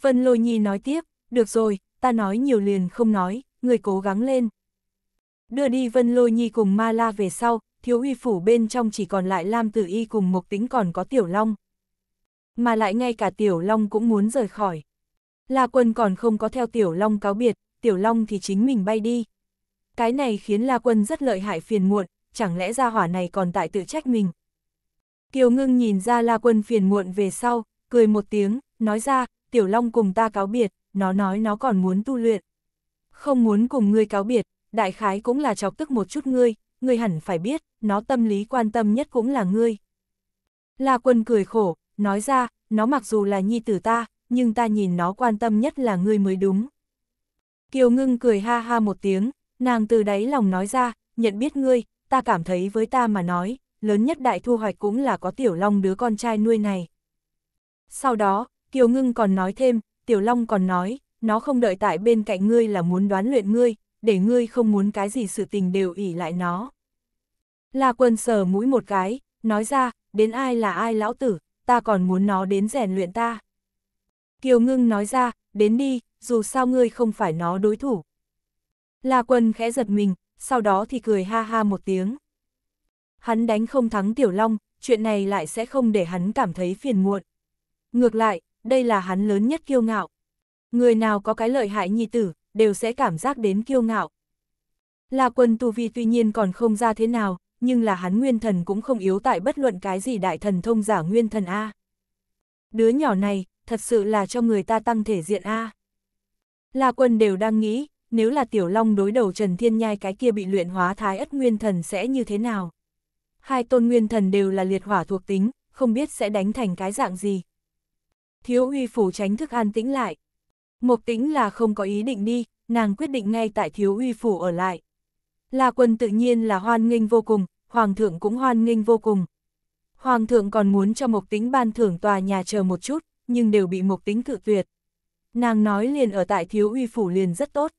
Vân Lôi Nhi nói tiếp, được rồi, ta nói nhiều liền không nói, người cố gắng lên. Đưa đi Vân Lôi Nhi cùng Ma La về sau, thiếu uy phủ bên trong chỉ còn lại Lam Tử Y cùng Mộc Tính còn có Tiểu Long. Mà lại ngay cả Tiểu Long cũng muốn rời khỏi. La Quân còn không có theo Tiểu Long cáo biệt, Tiểu Long thì chính mình bay đi. Cái này khiến La Quân rất lợi hại phiền muộn, chẳng lẽ ra hỏa này còn tại tự trách mình. Kiều Ngưng nhìn ra La Quân phiền muộn về sau, cười một tiếng, nói ra, Tiểu Long cùng ta cáo biệt, nó nói nó còn muốn tu luyện. Không muốn cùng ngươi cáo biệt, đại khái cũng là chọc tức một chút ngươi, ngươi hẳn phải biết, nó tâm lý quan tâm nhất cũng là ngươi. La quân cười khổ, nói ra, nó mặc dù là nhi tử ta, nhưng ta nhìn nó quan tâm nhất là ngươi mới đúng. Kiều ngưng cười ha ha một tiếng, nàng từ đáy lòng nói ra, nhận biết ngươi, ta cảm thấy với ta mà nói, lớn nhất đại thu hoạch cũng là có tiểu long đứa con trai nuôi này. Sau đó, Kiều ngưng còn nói thêm, tiểu long còn nói, nó không đợi tại bên cạnh ngươi là muốn đoán luyện ngươi, để ngươi không muốn cái gì sự tình đều ỉ lại nó. La quân sờ mũi một cái, nói ra, đến ai là ai lão tử, ta còn muốn nó đến rèn luyện ta. Kiều ngưng nói ra, đến đi, dù sao ngươi không phải nó đối thủ. La quân khẽ giật mình, sau đó thì cười ha ha một tiếng. Hắn đánh không thắng Tiểu Long, chuyện này lại sẽ không để hắn cảm thấy phiền muộn. Ngược lại, đây là hắn lớn nhất kiêu ngạo. Người nào có cái lợi hại nhi tử, đều sẽ cảm giác đến kiêu ngạo. La quân tu vi tuy nhiên còn không ra thế nào, nhưng là hắn nguyên thần cũng không yếu tại bất luận cái gì đại thần thông giả nguyên thần A. Đứa nhỏ này, thật sự là cho người ta tăng thể diện A. La quân đều đang nghĩ, nếu là tiểu long đối đầu Trần Thiên Nhai cái kia bị luyện hóa thái ất nguyên thần sẽ như thế nào? Hai tôn nguyên thần đều là liệt hỏa thuộc tính, không biết sẽ đánh thành cái dạng gì. Thiếu uy phủ tránh thức an tĩnh lại. Mộc tĩnh là không có ý định đi, nàng quyết định ngay tại thiếu uy phủ ở lại. La Quân tự nhiên là hoan nghênh vô cùng, Hoàng thượng cũng hoan nghênh vô cùng. Hoàng thượng còn muốn cho Mộc Tính ban thưởng tòa nhà chờ một chút, nhưng đều bị Mộc Tính cự tuyệt. Nàng nói liền ở tại thiếu uy phủ liền rất tốt.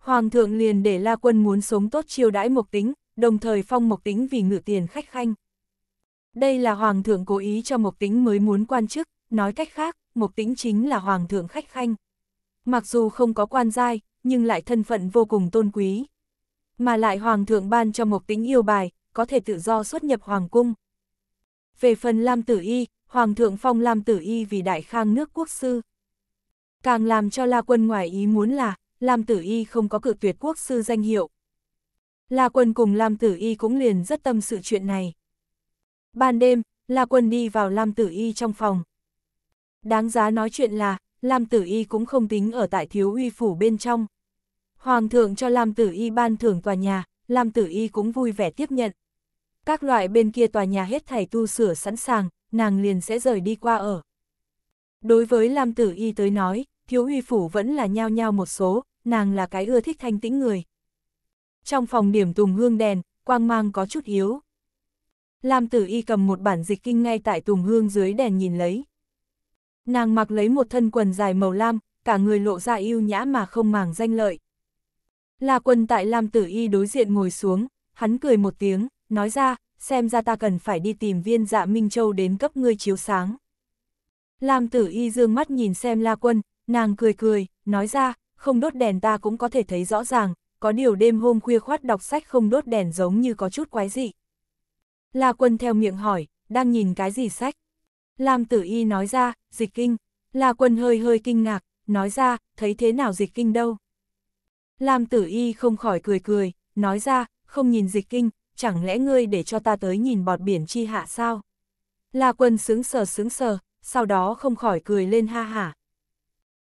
Hoàng thượng liền để La Quân muốn sống tốt chiêu đãi Mộc Tính, đồng thời phong Mộc Tính vì ngự tiền khách khanh. Đây là Hoàng thượng cố ý cho Mộc Tính mới muốn quan chức, nói cách khác, Mộc Tính chính là Hoàng thượng khách khanh. Mặc dù không có quan giai, nhưng lại thân phận vô cùng tôn quý mà lại Hoàng thượng ban cho Mộc Tính yêu bài, có thể tự do xuất nhập Hoàng cung. Về phần Lam Tử Y, Hoàng thượng phong Lam Tử Y vì đại khang nước quốc sư. Càng làm cho La Quân ngoài ý muốn là, Lam Tử Y không có cự tuyệt quốc sư danh hiệu. La Quân cùng Lam Tử Y cũng liền rất tâm sự chuyện này. Ban đêm, La Quân đi vào Lam Tử Y trong phòng. Đáng giá nói chuyện là, Lam Tử Y cũng không tính ở tại thiếu uy phủ bên trong. Hoàng thượng cho Lam Tử Y ban thưởng tòa nhà, Lam Tử Y cũng vui vẻ tiếp nhận. Các loại bên kia tòa nhà hết thảy tu sửa sẵn sàng, nàng liền sẽ rời đi qua ở. Đối với Lam Tử Y tới nói, thiếu huy phủ vẫn là nhao nhao một số, nàng là cái ưa thích thanh tĩnh người. Trong phòng điểm tùng hương đèn, quang mang có chút yếu. Lam Tử Y cầm một bản dịch kinh ngay tại tùng hương dưới đèn nhìn lấy. Nàng mặc lấy một thân quần dài màu lam, cả người lộ ra yêu nhã mà không màng danh lợi. La quân tại Lam Tử Y đối diện ngồi xuống, hắn cười một tiếng, nói ra, xem ra ta cần phải đi tìm viên dạ Minh Châu đến cấp ngươi chiếu sáng. Lam Tử Y dương mắt nhìn xem La quân, nàng cười cười, nói ra, không đốt đèn ta cũng có thể thấy rõ ràng, có điều đêm hôm khuya khoát đọc sách không đốt đèn giống như có chút quái dị. La quân theo miệng hỏi, đang nhìn cái gì sách? Lam tử y nói ra, dịch kinh. La quân hơi hơi kinh ngạc, nói ra, thấy thế nào dịch kinh đâu? Lam tử y không khỏi cười cười, nói ra, không nhìn dịch kinh, chẳng lẽ ngươi để cho ta tới nhìn bọt biển chi hạ sao? La quân sướng sờ sướng sờ, sau đó không khỏi cười lên ha hả.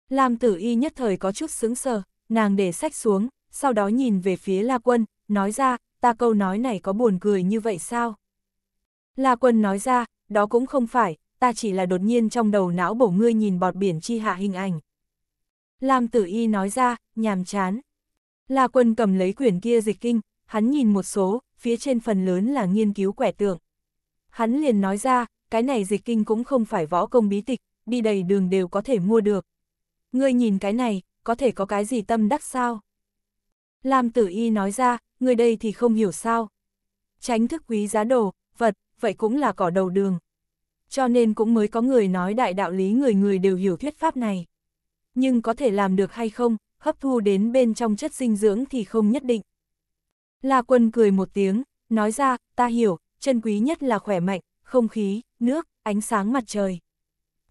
Lam tử y nhất thời có chút sướng sờ, nàng để sách xuống, sau đó nhìn về phía La quân, nói ra, ta câu nói này có buồn cười như vậy sao? La quân nói ra, đó cũng không phải, ta chỉ là đột nhiên trong đầu não bổ ngươi nhìn bọt biển chi hạ hình ảnh. Lam tử y nói ra, nhàm chán. La Quân cầm lấy quyển kia dịch kinh, hắn nhìn một số, phía trên phần lớn là nghiên cứu quẻ tượng. Hắn liền nói ra, cái này dịch kinh cũng không phải võ công bí tịch, đi đầy đường đều có thể mua được. Ngươi nhìn cái này, có thể có cái gì tâm đắc sao? Lam tử y nói ra, người đây thì không hiểu sao. Tránh thức quý giá đồ, vật, vậy cũng là cỏ đầu đường. Cho nên cũng mới có người nói đại đạo lý người người đều hiểu thuyết pháp này. Nhưng có thể làm được hay không, hấp thu đến bên trong chất dinh dưỡng thì không nhất định. La Quân cười một tiếng, nói ra, ta hiểu, chân quý nhất là khỏe mạnh, không khí, nước, ánh sáng mặt trời.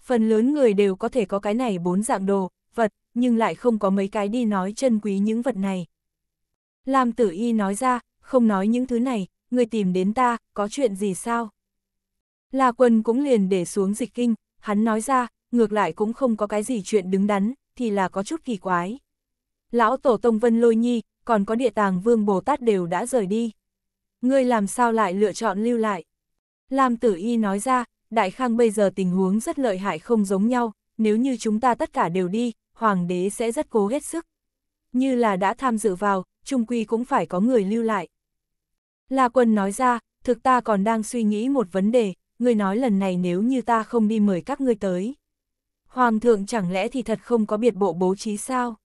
Phần lớn người đều có thể có cái này bốn dạng đồ, vật, nhưng lại không có mấy cái đi nói chân quý những vật này. Lam tử y nói ra, không nói những thứ này, người tìm đến ta, có chuyện gì sao? La quân cũng liền để xuống dịch kinh, hắn nói ra, ngược lại cũng không có cái gì chuyện đứng đắn, thì là có chút kỳ quái. Lão Tổ Tông Vân Lôi Nhi, còn có địa tàng Vương Bồ Tát đều đã rời đi. Ngươi làm sao lại lựa chọn lưu lại? Lam Tử Y nói ra, Đại Khang bây giờ tình huống rất lợi hại không giống nhau, nếu như chúng ta tất cả đều đi, Hoàng đế sẽ rất cố hết sức. Như là đã tham dự vào, trung quy cũng phải có người lưu lại. La Quân nói ra, thực ta còn đang suy nghĩ một vấn đề, ngươi nói lần này nếu như ta không đi mời các ngươi tới. Hoàng thượng chẳng lẽ thì thật không có biệt bộ bố trí sao?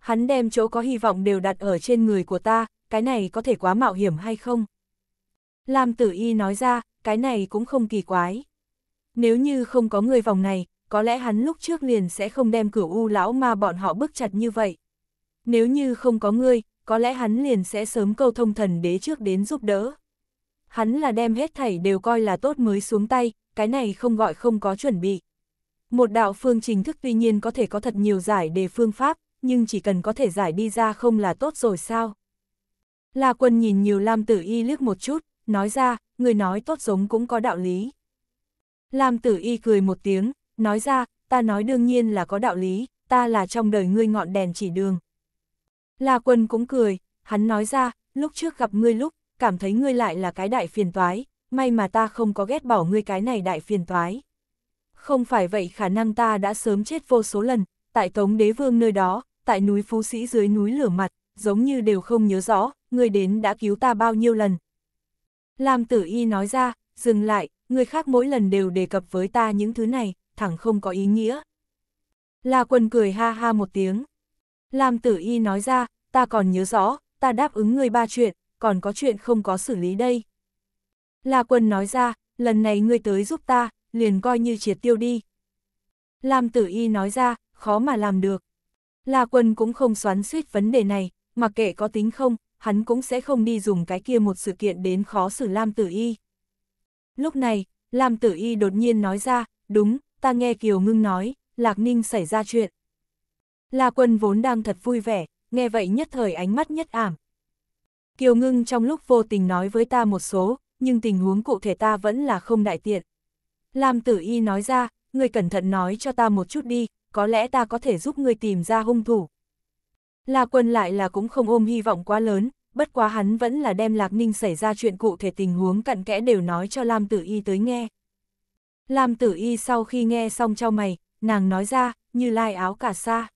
hắn đem chỗ có hy vọng đều đặt ở trên người của ta, cái này có thể quá mạo hiểm hay không? Lam tử y nói ra, cái này cũng không kỳ quái. Nếu như không có người vòng này, có lẽ hắn lúc trước liền sẽ không đem cửu u lão ma bọn họ bức chặt như vậy. Nếu như không có ngươi, có lẽ hắn liền sẽ sớm câu thông thần đế trước đến giúp đỡ. Hắn là đem hết thảy đều coi là tốt mới xuống tay, cái này không gọi không có chuẩn bị. Một đạo phương trình thức tuy nhiên có thể có thật nhiều giải đề phương pháp, nhưng chỉ cần có thể giải đi ra không là tốt rồi sao? La quân nhìn nhiều Lam Tử Y liếc một chút, nói ra, người nói tốt giống cũng có đạo lý. Lam Tử Y cười một tiếng, nói ra, ta nói đương nhiên là có đạo lý, ta là trong đời ngươi ngọn đèn chỉ đường. La quân cũng cười, hắn nói ra, lúc trước gặp ngươi lúc, cảm thấy ngươi lại là cái đại phiền toái, may mà ta không có ghét bỏ ngươi cái này đại phiền toái. Không phải vậy khả năng ta đã sớm chết vô số lần, tại Tống Đế Vương nơi đó, tại núi Phú Sĩ dưới núi lửa mặt, giống như đều không nhớ rõ, người đến đã cứu ta bao nhiêu lần. Lam tử y nói ra, dừng lại, người khác mỗi lần đều đề cập với ta những thứ này, thẳng không có ý nghĩa. La quân cười ha ha một tiếng. Lam tử y nói ra, ta còn nhớ rõ, ta đáp ứng người ba chuyện, còn có chuyện không có xử lý đây. La quân nói ra, lần này ngươi tới giúp ta, liền coi như triệt tiêu đi. Lam tử y nói ra, khó mà làm được. La Quân cũng không xoắn suýt vấn đề này, mặc kệ có tính không, hắn cũng sẽ không đi dùng cái kia một sự kiện đến khó xử Lam Tử Y. Lúc này, Lam Tử Y đột nhiên nói ra, đúng, ta nghe Kiều Ngưng nói, Lạc Ninh xảy ra chuyện. La Quân vốn đang thật vui vẻ, nghe vậy nhất thời ánh mắt nhất ảm. Kiều Ngưng trong lúc vô tình nói với ta một số, nhưng tình huống cụ thể ta vẫn là không đại tiện. Lam Tử Y nói ra, người cẩn thận nói cho ta một chút đi, có lẽ ta có thể giúp ngươi tìm ra hung thủ. La quân lại là cũng không ôm hy vọng quá lớn, bất quá hắn vẫn là đem Lạc Ninh xảy ra chuyện cụ thể tình huống cặn kẽ đều nói cho Lam Tử Y tới nghe. Lam Tử Y sau khi nghe xong trao mày, nàng nói ra, như lai áo cả xa.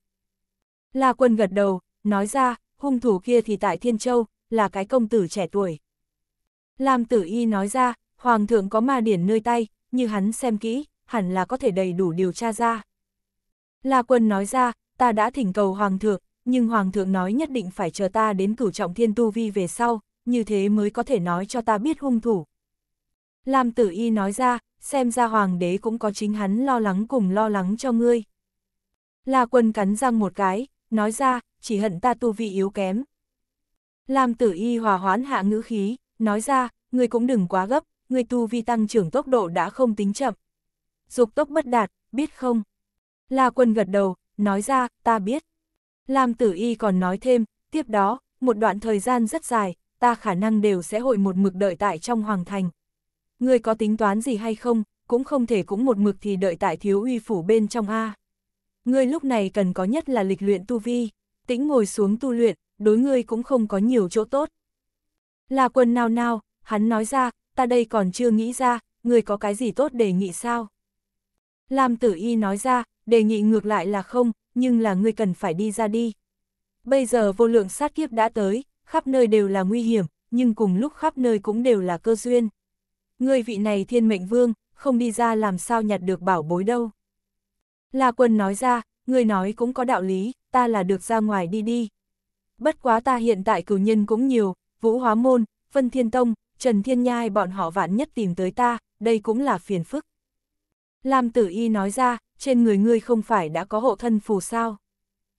La quân gật đầu, nói ra, hung thủ kia thì tại Thiên Châu, là cái công tử trẻ tuổi. Lam Tử Y nói ra, Hoàng thượng có ma điển nơi tay, như hắn xem kỹ, hẳn là có thể đầy đủ điều tra ra. La Quân nói ra, ta đã thỉnh cầu Hoàng thượng, nhưng Hoàng thượng nói nhất định phải chờ ta đến cửu trọng thiên tu vi về sau, như thế mới có thể nói cho ta biết hung thủ. Lam Tử Y nói ra, xem ra Hoàng đế cũng có chính hắn lo lắng cùng lo lắng cho ngươi. La Quân cắn răng một cái, nói ra, chỉ hận ta tu vi yếu kém. Lam Tử Y hòa hoãn hạ ngữ khí, nói ra, ngươi cũng đừng quá gấp, ngươi tu vi tăng trưởng tốc độ đã không tính chậm. Dục tốc bất đạt, biết không? La Quân gật đầu, nói ra, ta biết. Lam Tử Y còn nói thêm, tiếp đó, một đoạn thời gian rất dài, ta khả năng đều sẽ hội một mực đợi tại trong hoàng thành. Ngươi có tính toán gì hay không, cũng không thể cũng một mực thì đợi tại thiếu uy phủ bên trong A. Ngươi lúc này cần có nhất là lịch luyện tu vi, tĩnh ngồi xuống tu luyện, đối ngươi cũng không có nhiều chỗ tốt. Là quân nào nào, hắn nói ra, ta đây còn chưa nghĩ ra, ngươi có cái gì tốt để nghị sao? Lam tử y nói ra, đề nghị ngược lại là không, nhưng là ngươi cần phải đi ra đi. Bây giờ vô lượng sát kiếp đã tới, khắp nơi đều là nguy hiểm, nhưng cùng lúc khắp nơi cũng đều là cơ duyên. Ngươi vị này thiên mệnh vương, không đi ra làm sao nhặt được bảo bối đâu. La quân nói ra, ngươi nói cũng có đạo lý, ta là được ra ngoài đi đi. Bất quá ta hiện tại cử nhân cũng nhiều, Vũ Hóa Môn, Vân Thiên Tông, Trần Thiên Nhai bọn họ vạn nhất tìm tới ta, đây cũng là phiền phức. Lam tử y nói ra, trên người ngươi không phải đã có hộ thân phù sao?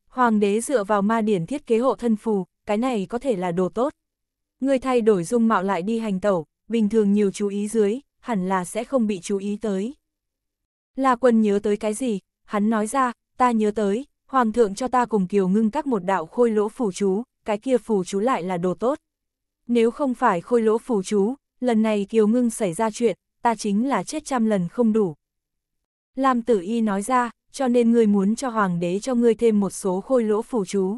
Hoàng đế dựa vào ma điển thiết kế hộ thân phù, cái này có thể là đồ tốt. Ngươi thay đổi dung mạo lại đi hành tẩu, bình thường nhiều chú ý dưới, hẳn là sẽ không bị chú ý tới. La quân nhớ tới cái gì? Hắn nói ra, ta nhớ tới, hoàng thượng cho ta cùng kiều ngưng các một đạo khôi lỗ phù chú, cái kia phù chú lại là đồ tốt. Nếu không phải khôi lỗ phù chú, lần này kiều ngưng xảy ra chuyện, ta chính là chết trăm lần không đủ. Lam tử y nói ra, cho nên ngươi muốn cho hoàng đế cho ngươi thêm một số khôi lỗ phù chú.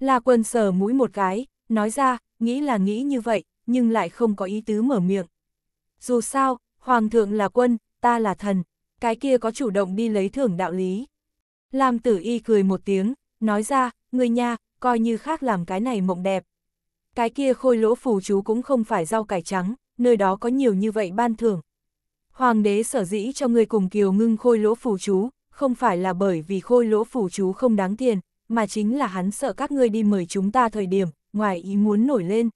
La quân sờ mũi một cái, nói ra, nghĩ là nghĩ như vậy, nhưng lại không có ý tứ mở miệng. Dù sao, hoàng thượng là quân, ta là thần, cái kia có chủ động đi lấy thưởng đạo lý. Lam tử y cười một tiếng, nói ra, người nha, coi như khác làm cái này mộng đẹp. Cái kia khôi lỗ phù chú cũng không phải rau cải trắng, nơi đó có nhiều như vậy ban thưởng, Hoàng đế sở dĩ cho người cùng Kiều Ngưng khôi lỗ phủ chú, không phải là bởi vì khôi lỗ phủ chú không đáng tiền, mà chính là hắn sợ các ngươi đi mời chúng ta thời điểm, ngoài ý muốn nổi lên.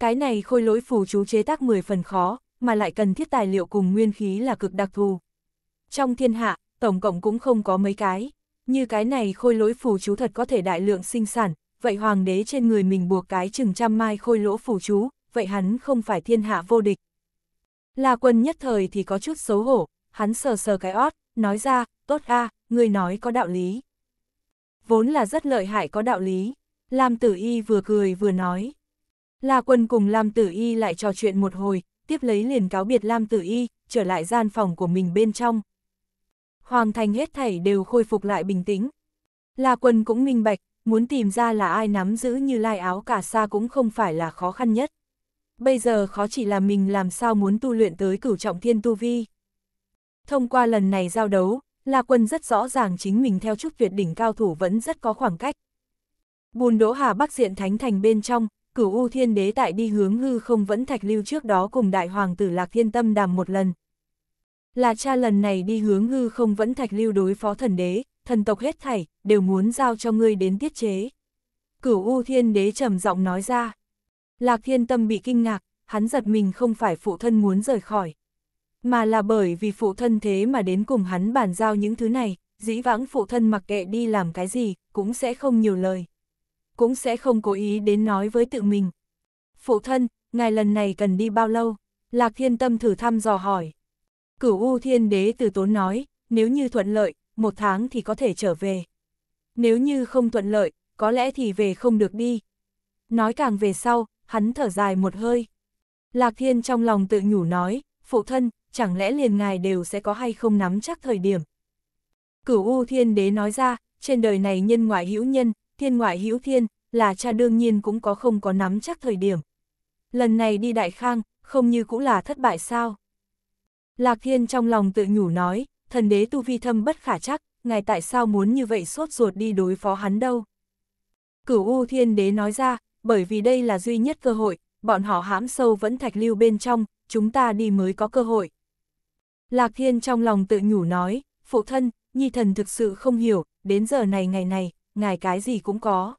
Cái này khôi lỗi phủ chú chế tác 10 phần khó, mà lại cần thiết tài liệu cùng nguyên khí là cực đặc thù. Trong thiên hạ, tổng cộng cũng không có mấy cái, như cái này khôi lỗi phủ chú thật có thể đại lượng sinh sản, vậy hoàng đế trên người mình buộc cái chừng trăm mai khôi lỗ phủ chú, vậy hắn không phải thiên hạ vô địch. La quân nhất thời thì có chút xấu hổ, hắn sờ sờ cái ót, nói ra, tốt a, à, người nói có đạo lý. Vốn là rất lợi hại có đạo lý, Lam Tử Y vừa cười vừa nói. La quân cùng Lam Tử Y lại trò chuyện một hồi, tiếp lấy liền cáo biệt Lam Tử Y, trở lại gian phòng của mình bên trong. Hoàng thành hết thảy đều khôi phục lại bình tĩnh. La quân cũng minh bạch, muốn tìm ra là ai nắm giữ như lai áo cả xa cũng không phải là khó khăn nhất bây giờ khó chỉ là mình làm sao muốn tu luyện tới cửu trọng thiên tu vi. Thông qua lần này giao đấu, La Quân rất rõ ràng chính mình theo chút tuyệt đỉnh cao thủ vẫn rất có khoảng cách. Bùn đỗ hà bắc diện thánh thành bên trong, cửu U Thiên Đế tại đi hướng hư không vẫn thạch lưu trước đó cùng đại hoàng tử Lạc Thiên Tâm đàm một lần. Là cha lần này đi hướng hư không vẫn thạch lưu đối phó thần đế, thần tộc hết thảy, đều muốn giao cho ngươi đến tiết chế. Cửu U Thiên Đế trầm giọng nói ra. Lạc Thiên Tâm bị kinh ngạc, hắn giật mình không phải phụ thân muốn rời khỏi. Mà là bởi vì phụ thân thế mà đến cùng hắn bàn giao những thứ này, dĩ vãng phụ thân mặc kệ đi làm cái gì, cũng sẽ không nhiều lời. Cũng sẽ không cố ý đến nói với tự mình. Phụ thân, ngài lần này cần đi bao lâu? Lạc Thiên Tâm thử thăm dò hỏi. Cửu U Thiên Đế từ tốn nói, nếu như thuận lợi, một tháng thì có thể trở về. Nếu như không thuận lợi, có lẽ thì về không được đi. Nói càng về sau, hắn thở dài một hơi. Lạc Thiên trong lòng tự nhủ nói, phụ thân, chẳng lẽ liền ngài đều sẽ có hay không nắm chắc thời điểm. Cửu U Thiên Đế nói ra, trên đời này nhân ngoại hữu nhân, thiên ngoại hữu thiên, là cha đương nhiên cũng có không có nắm chắc thời điểm. Lần này đi Đại Khang, không như cũng là thất bại sao. Lạc Thiên trong lòng tự nhủ nói, thần đế tu vi thâm bất khả chắc, ngài tại sao muốn như vậy sốt ruột đi đối phó hắn đâu. Cửu U Thiên Đế nói ra, bởi vì đây là duy nhất cơ hội, bọn họ hãm sâu vẫn thạch lưu bên trong, chúng ta đi mới có cơ hội. Lạc Thiên trong lòng tự nhủ nói, phụ thân, nhi thần thực sự không hiểu, đến giờ này ngày này, ngài cái gì cũng có.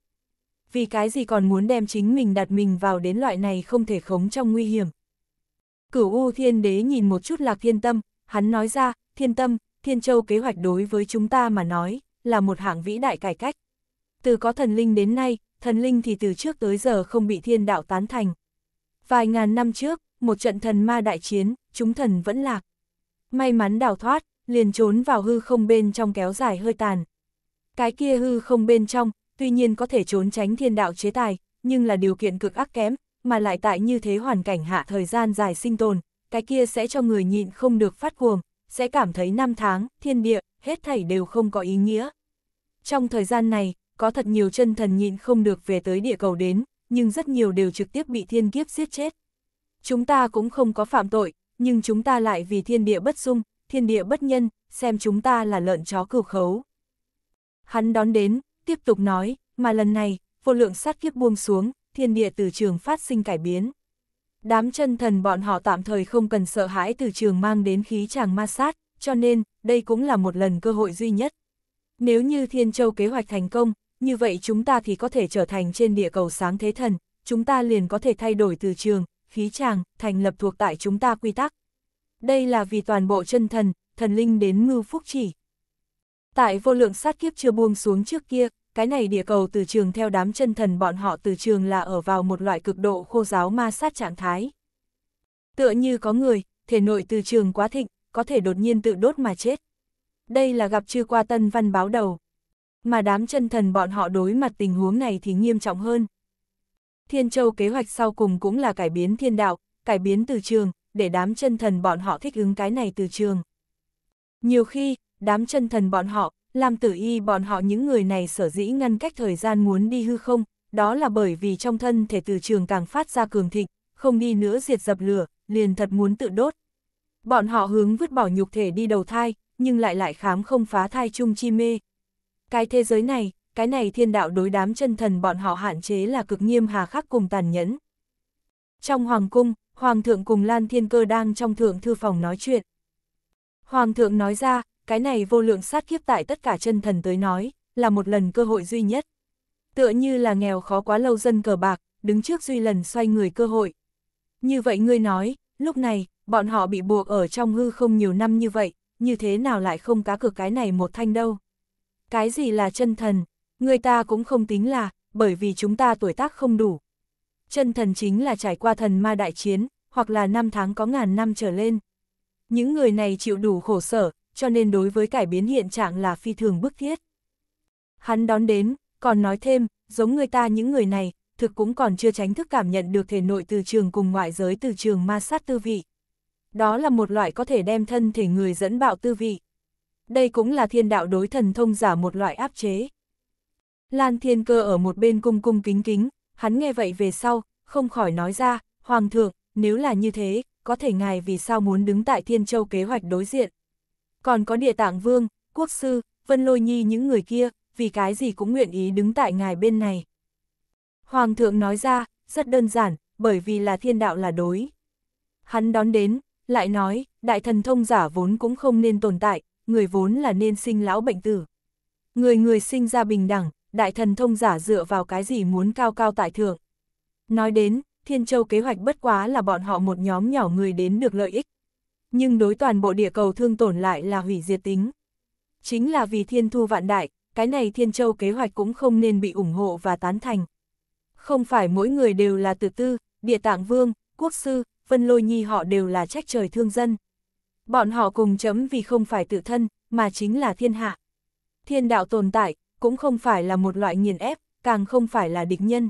Vì cái gì còn muốn đem chính mình đặt mình vào đến loại này không thể khống trong nguy hiểm. Cửu U Thiên Đế nhìn một chút Lạc Thiên Tâm, hắn nói ra, Thiên Tâm, Thiên Châu kế hoạch đối với chúng ta mà nói, là một hạng vĩ đại cải cách. Từ có thần linh đến nay, thần linh thì từ trước tới giờ không bị thiên đạo tán thành. Vài ngàn năm trước, một trận thần ma đại chiến, chúng thần vẫn lạc. May mắn đào thoát, liền trốn vào hư không bên trong kéo dài hơi tàn. Cái kia hư không bên trong, tuy nhiên có thể trốn tránh thiên đạo chế tài, nhưng là điều kiện cực ác kém, mà lại tại như thế hoàn cảnh hạ thời gian dài sinh tồn, cái kia sẽ cho người nhịn không được phát cuồng, sẽ cảm thấy năm tháng, thiên địa, hết thảy đều không có ý nghĩa. Trong thời gian này, có thật nhiều chân thần nhịn không được về tới địa cầu đến, nhưng rất nhiều đều trực tiếp bị thiên kiếp giết chết. Chúng ta cũng không có phạm tội, nhưng chúng ta lại vì thiên địa bất dung, thiên địa bất nhân, xem chúng ta là lợn chó cừu khấu. Hắn đón đến, tiếp tục nói, mà lần này, vô lượng sát kiếp buông xuống, thiên địa từ trường phát sinh cải biến. Đám chân thần bọn họ tạm thời không cần sợ hãi từ trường mang đến khí chàng ma sát, cho nên, đây cũng là một lần cơ hội duy nhất. Nếu như Thiên Châu kế hoạch thành công, như vậy chúng ta thì có thể trở thành trên địa cầu sáng thế thần, chúng ta liền có thể thay đổi từ trường, khí tràng, thành lập thuộc tại chúng ta quy tắc. Đây là vì toàn bộ chân thần, thần linh đến ngưu phúc chỉ. Tại vô lượng sát kiếp chưa buông xuống trước kia, cái này địa cầu từ trường theo đám chân thần bọn họ từ trường là ở vào một loại cực độ khô giáo ma sát trạng thái. Tựa như có người, thể nội từ trường quá thịnh, có thể đột nhiên tự đốt mà chết đây là gặp chưa qua tân văn báo đầu. Mà đám chân thần bọn họ đối mặt tình huống này thì nghiêm trọng hơn. Thiên Châu kế hoạch sau cùng cũng là cải biến thiên đạo, cải biến từ trường, để đám chân thần bọn họ thích ứng cái này từ trường. Nhiều khi, đám chân thần bọn họ, làm tử y bọn họ những người này sở dĩ ngăn cách thời gian muốn đi hư không, đó là bởi vì trong thân thể từ trường càng phát ra cường thịnh, không đi nữa diệt dập lửa, liền thật muốn tự đốt. Bọn họ hướng vứt bỏ nhục thể đi đầu thai, nhưng lại lại khám không phá thai chung chi mê. Cái thế giới này, cái này thiên đạo đối đám chân thần bọn họ hạn chế là cực nghiêm hà khắc cùng tàn nhẫn. Trong hoàng cung, hoàng thượng cùng Lan Thiên Cơ đang trong thượng thư phòng nói chuyện. Hoàng thượng nói ra, cái này vô lượng sát kiếp tại tất cả chân thần tới nói, là một lần cơ hội duy nhất. Tựa như là nghèo khó quá lâu dân cờ bạc, đứng trước duy lần xoay người cơ hội. Như vậy ngươi nói, lúc này, bọn họ bị buộc ở trong hư không nhiều năm như vậy, như thế nào lại không cá cược cái này một thanh đâu. Cái gì là chân thần, người ta cũng không tính là, bởi vì chúng ta tuổi tác không đủ. Chân thần chính là trải qua thần ma đại chiến, hoặc là năm tháng có ngàn năm trở lên. Những người này chịu đủ khổ sở, cho nên đối với cải biến hiện trạng là phi thường bức thiết. Hắn đón đến, còn nói thêm, giống người ta những người này, thực cũng còn chưa tránh thức cảm nhận được thể nội từ trường cùng ngoại giới từ trường ma sát tư vị đó là một loại có thể đem thân thể người dẫn bạo tư vị. Đây cũng là thiên đạo đối thần thông giả một loại áp chế. Lan thiên cơ ở một bên cung cung kính kính, hắn nghe vậy về sau, không khỏi nói ra, Hoàng thượng, nếu là như thế, có thể ngài vì sao muốn đứng tại thiên châu kế hoạch đối diện. Còn có địa tạng vương, quốc sư, vân lôi nhi những người kia, vì cái gì cũng nguyện ý đứng tại ngài bên này. Hoàng thượng nói ra, rất đơn giản, bởi vì là thiên đạo là đối. Hắn đón đến, lại nói, đại thần thông giả vốn cũng không nên tồn tại, người vốn là nên sinh lão bệnh tử. Người người sinh ra bình đẳng, đại thần thông giả dựa vào cái gì muốn cao cao tại thượng. Nói đến, Thiên Châu kế hoạch bất quá là bọn họ một nhóm nhỏ người đến được lợi ích. Nhưng đối toàn bộ địa cầu thương tổn lại là hủy diệt tính. Chính là vì thiên thu vạn đại, cái này Thiên Châu kế hoạch cũng không nên bị ủng hộ và tán thành. Không phải mỗi người đều là tự tư, địa tạng vương, quốc sư, Phân Lôi Nhi họ đều là trách trời thương dân. Bọn họ cùng chấm vì không phải tự thân, mà chính là thiên hạ. Thiên đạo tồn tại, cũng không phải là một loại nghiền ép, càng không phải là địch nhân.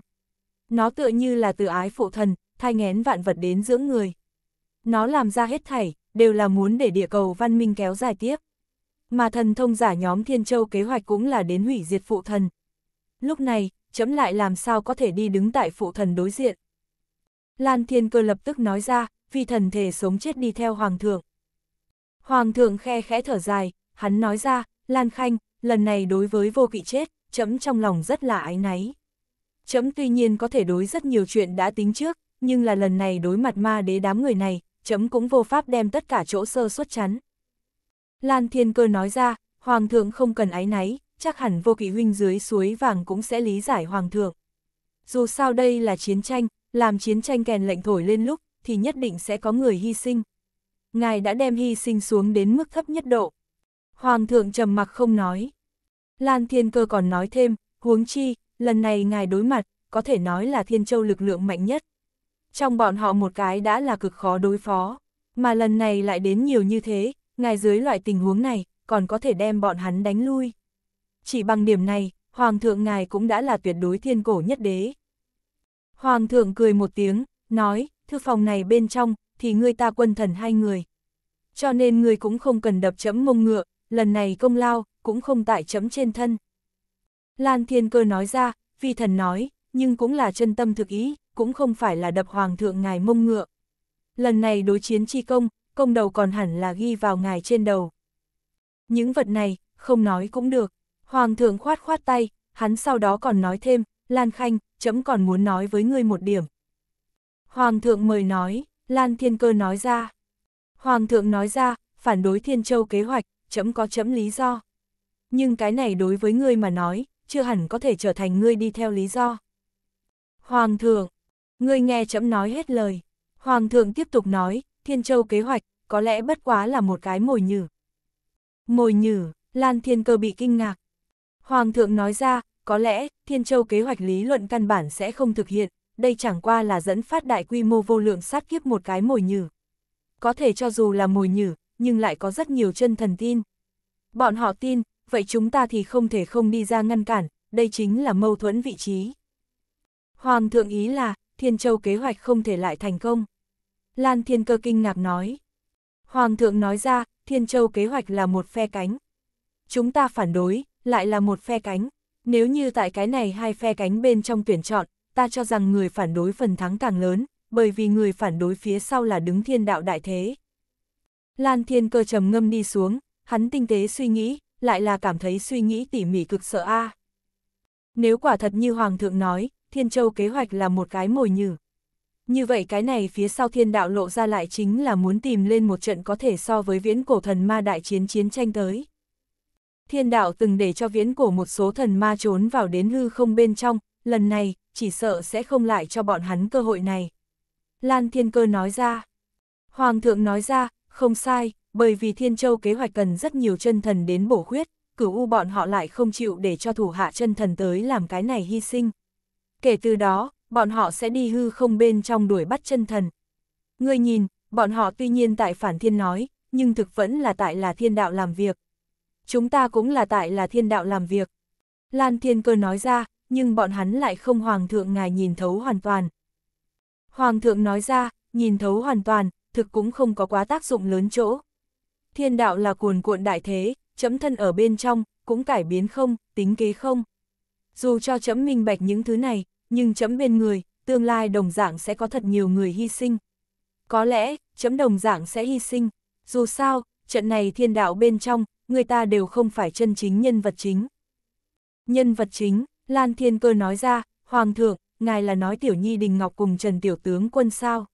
Nó tựa như là từ ái phụ thần, thai ngén vạn vật đến dưỡng người. Nó làm ra hết thảy, đều là muốn để địa cầu văn minh kéo dài tiếp. Mà thần thông giả nhóm Thiên Châu kế hoạch cũng là đến hủy diệt phụ thần. Lúc này, chấm lại làm sao có thể đi đứng tại phụ thần đối diện. Lan Thiên Cơ lập tức nói ra, vì thần thể sống chết đi theo Hoàng thượng. Hoàng thượng khe khẽ thở dài, hắn nói ra, Lan Khanh, lần này đối với vô kỵ chết, chấm trong lòng rất là ái náy. Chấm tuy nhiên có thể đối rất nhiều chuyện đã tính trước, nhưng là lần này đối mặt ma đế đám người này, chấm cũng vô pháp đem tất cả chỗ sơ suất chắn. Lan Thiên Cơ nói ra, Hoàng thượng không cần ái náy, chắc hẳn vô kỵ huynh dưới suối vàng cũng sẽ lý giải Hoàng thượng. Dù sao đây là chiến tranh, làm chiến tranh kèn lệnh thổi lên lúc, thì nhất định sẽ có người hy sinh. Ngài đã đem hy sinh xuống đến mức thấp nhất độ. Hoàng thượng trầm mặc không nói. Lan Thiên Cơ còn nói thêm, huống chi, lần này ngài đối mặt, có thể nói là Thiên Châu lực lượng mạnh nhất. Trong bọn họ một cái đã là cực khó đối phó, mà lần này lại đến nhiều như thế, ngài dưới loại tình huống này, còn có thể đem bọn hắn đánh lui. Chỉ bằng điểm này, Hoàng thượng ngài cũng đã là tuyệt đối thiên cổ nhất đế. Hoàng thượng cười một tiếng, nói, thư phòng này bên trong, thì ngươi ta quân thần hai người. Cho nên ngươi cũng không cần đập chấm mông ngựa, lần này công lao, cũng không tại chấm trên thân. Lan Thiên Cơ nói ra, vì thần nói, nhưng cũng là chân tâm thực ý, cũng không phải là đập hoàng thượng ngài mông ngựa. Lần này đối chiến chi công, công đầu còn hẳn là ghi vào ngài trên đầu. Những vật này, không nói cũng được. Hoàng thượng khoát khoát tay, hắn sau đó còn nói thêm, Lan Khanh, chấm còn muốn nói với ngươi một điểm. Hoàng thượng mời nói, Lan Thiên Cơ nói ra. Hoàng thượng nói ra, phản đối Thiên Châu kế hoạch, chấm có chấm lý do. Nhưng cái này đối với ngươi mà nói, chưa hẳn có thể trở thành ngươi đi theo lý do. Hoàng thượng, ngươi nghe chấm nói hết lời. Hoàng thượng tiếp tục nói, Thiên Châu kế hoạch, có lẽ bất quá là một cái mồi nhử. Mồi nhử, Lan Thiên Cơ bị kinh ngạc. Hoàng thượng nói ra, có lẽ, Thiên Châu kế hoạch lý luận căn bản sẽ không thực hiện, đây chẳng qua là dẫn phát đại quy mô vô lượng sát kiếp một cái mồi nhử. Có thể cho dù là mồi nhử, nhưng lại có rất nhiều chân thần tin. Bọn họ tin, vậy chúng ta thì không thể không đi ra ngăn cản, đây chính là mâu thuẫn vị trí. Hoàng thượng ý là, Thiên Châu kế hoạch không thể lại thành công. Lan Thiên Cơ kinh ngạc nói. Hoàng thượng nói ra, Thiên Châu kế hoạch là một phe cánh. Chúng ta phản đối, lại là một phe cánh. Nếu như tại cái này hai phe cánh bên trong tuyển chọn, ta cho rằng người phản đối phần thắng càng lớn, bởi vì người phản đối phía sau là đứng thiên đạo đại thế. Lan thiên cơ trầm ngâm đi xuống, hắn tinh tế suy nghĩ, lại là cảm thấy suy nghĩ tỉ mỉ cực sợ a. Nếu quả thật như Hoàng thượng nói, Thiên Châu kế hoạch là một cái mồi nhử. Như vậy cái này phía sau thiên đạo lộ ra lại chính là muốn tìm lên một trận có thể so với viễn cổ thần ma đại chiến chiến tranh tới. Thiên đạo từng để cho viễn cổ một số thần ma trốn vào đến hư không bên trong, lần này, chỉ sợ sẽ không lại cho bọn hắn cơ hội này. Lan Thiên Cơ nói ra. Hoàng thượng nói ra, không sai, bởi vì Thiên Châu kế hoạch cần rất nhiều chân thần đến bổ khuyết, cửu u bọn họ lại không chịu để cho thủ hạ chân thần tới làm cái này hy sinh. Kể từ đó, bọn họ sẽ đi hư không bên trong đuổi bắt chân thần. Người nhìn, bọn họ tuy nhiên tại phản thiên nói, nhưng thực vẫn là tại là thiên đạo làm việc, chúng ta cũng là tại là thiên đạo làm việc. Lan Thiên Cơ nói ra, nhưng bọn hắn lại không Hoàng thượng ngài nhìn thấu hoàn toàn. Hoàng thượng nói ra, nhìn thấu hoàn toàn, thực cũng không có quá tác dụng lớn chỗ. Thiên đạo là cuồn cuộn đại thế, chấm thân ở bên trong, cũng cải biến không, tính kế không. Dù cho chấm minh bạch những thứ này, nhưng chấm bên người, tương lai đồng dạng sẽ có thật nhiều người hy sinh. Có lẽ, chấm đồng dạng sẽ hy sinh. Dù sao, trận này thiên đạo bên trong, người ta đều không phải chân chính nhân vật chính. Nhân vật chính, Lan Thiên Cơ nói ra, Hoàng thượng, ngài là nói Tiểu Nhi Đình Ngọc cùng Trần Tiểu Tướng quân sao.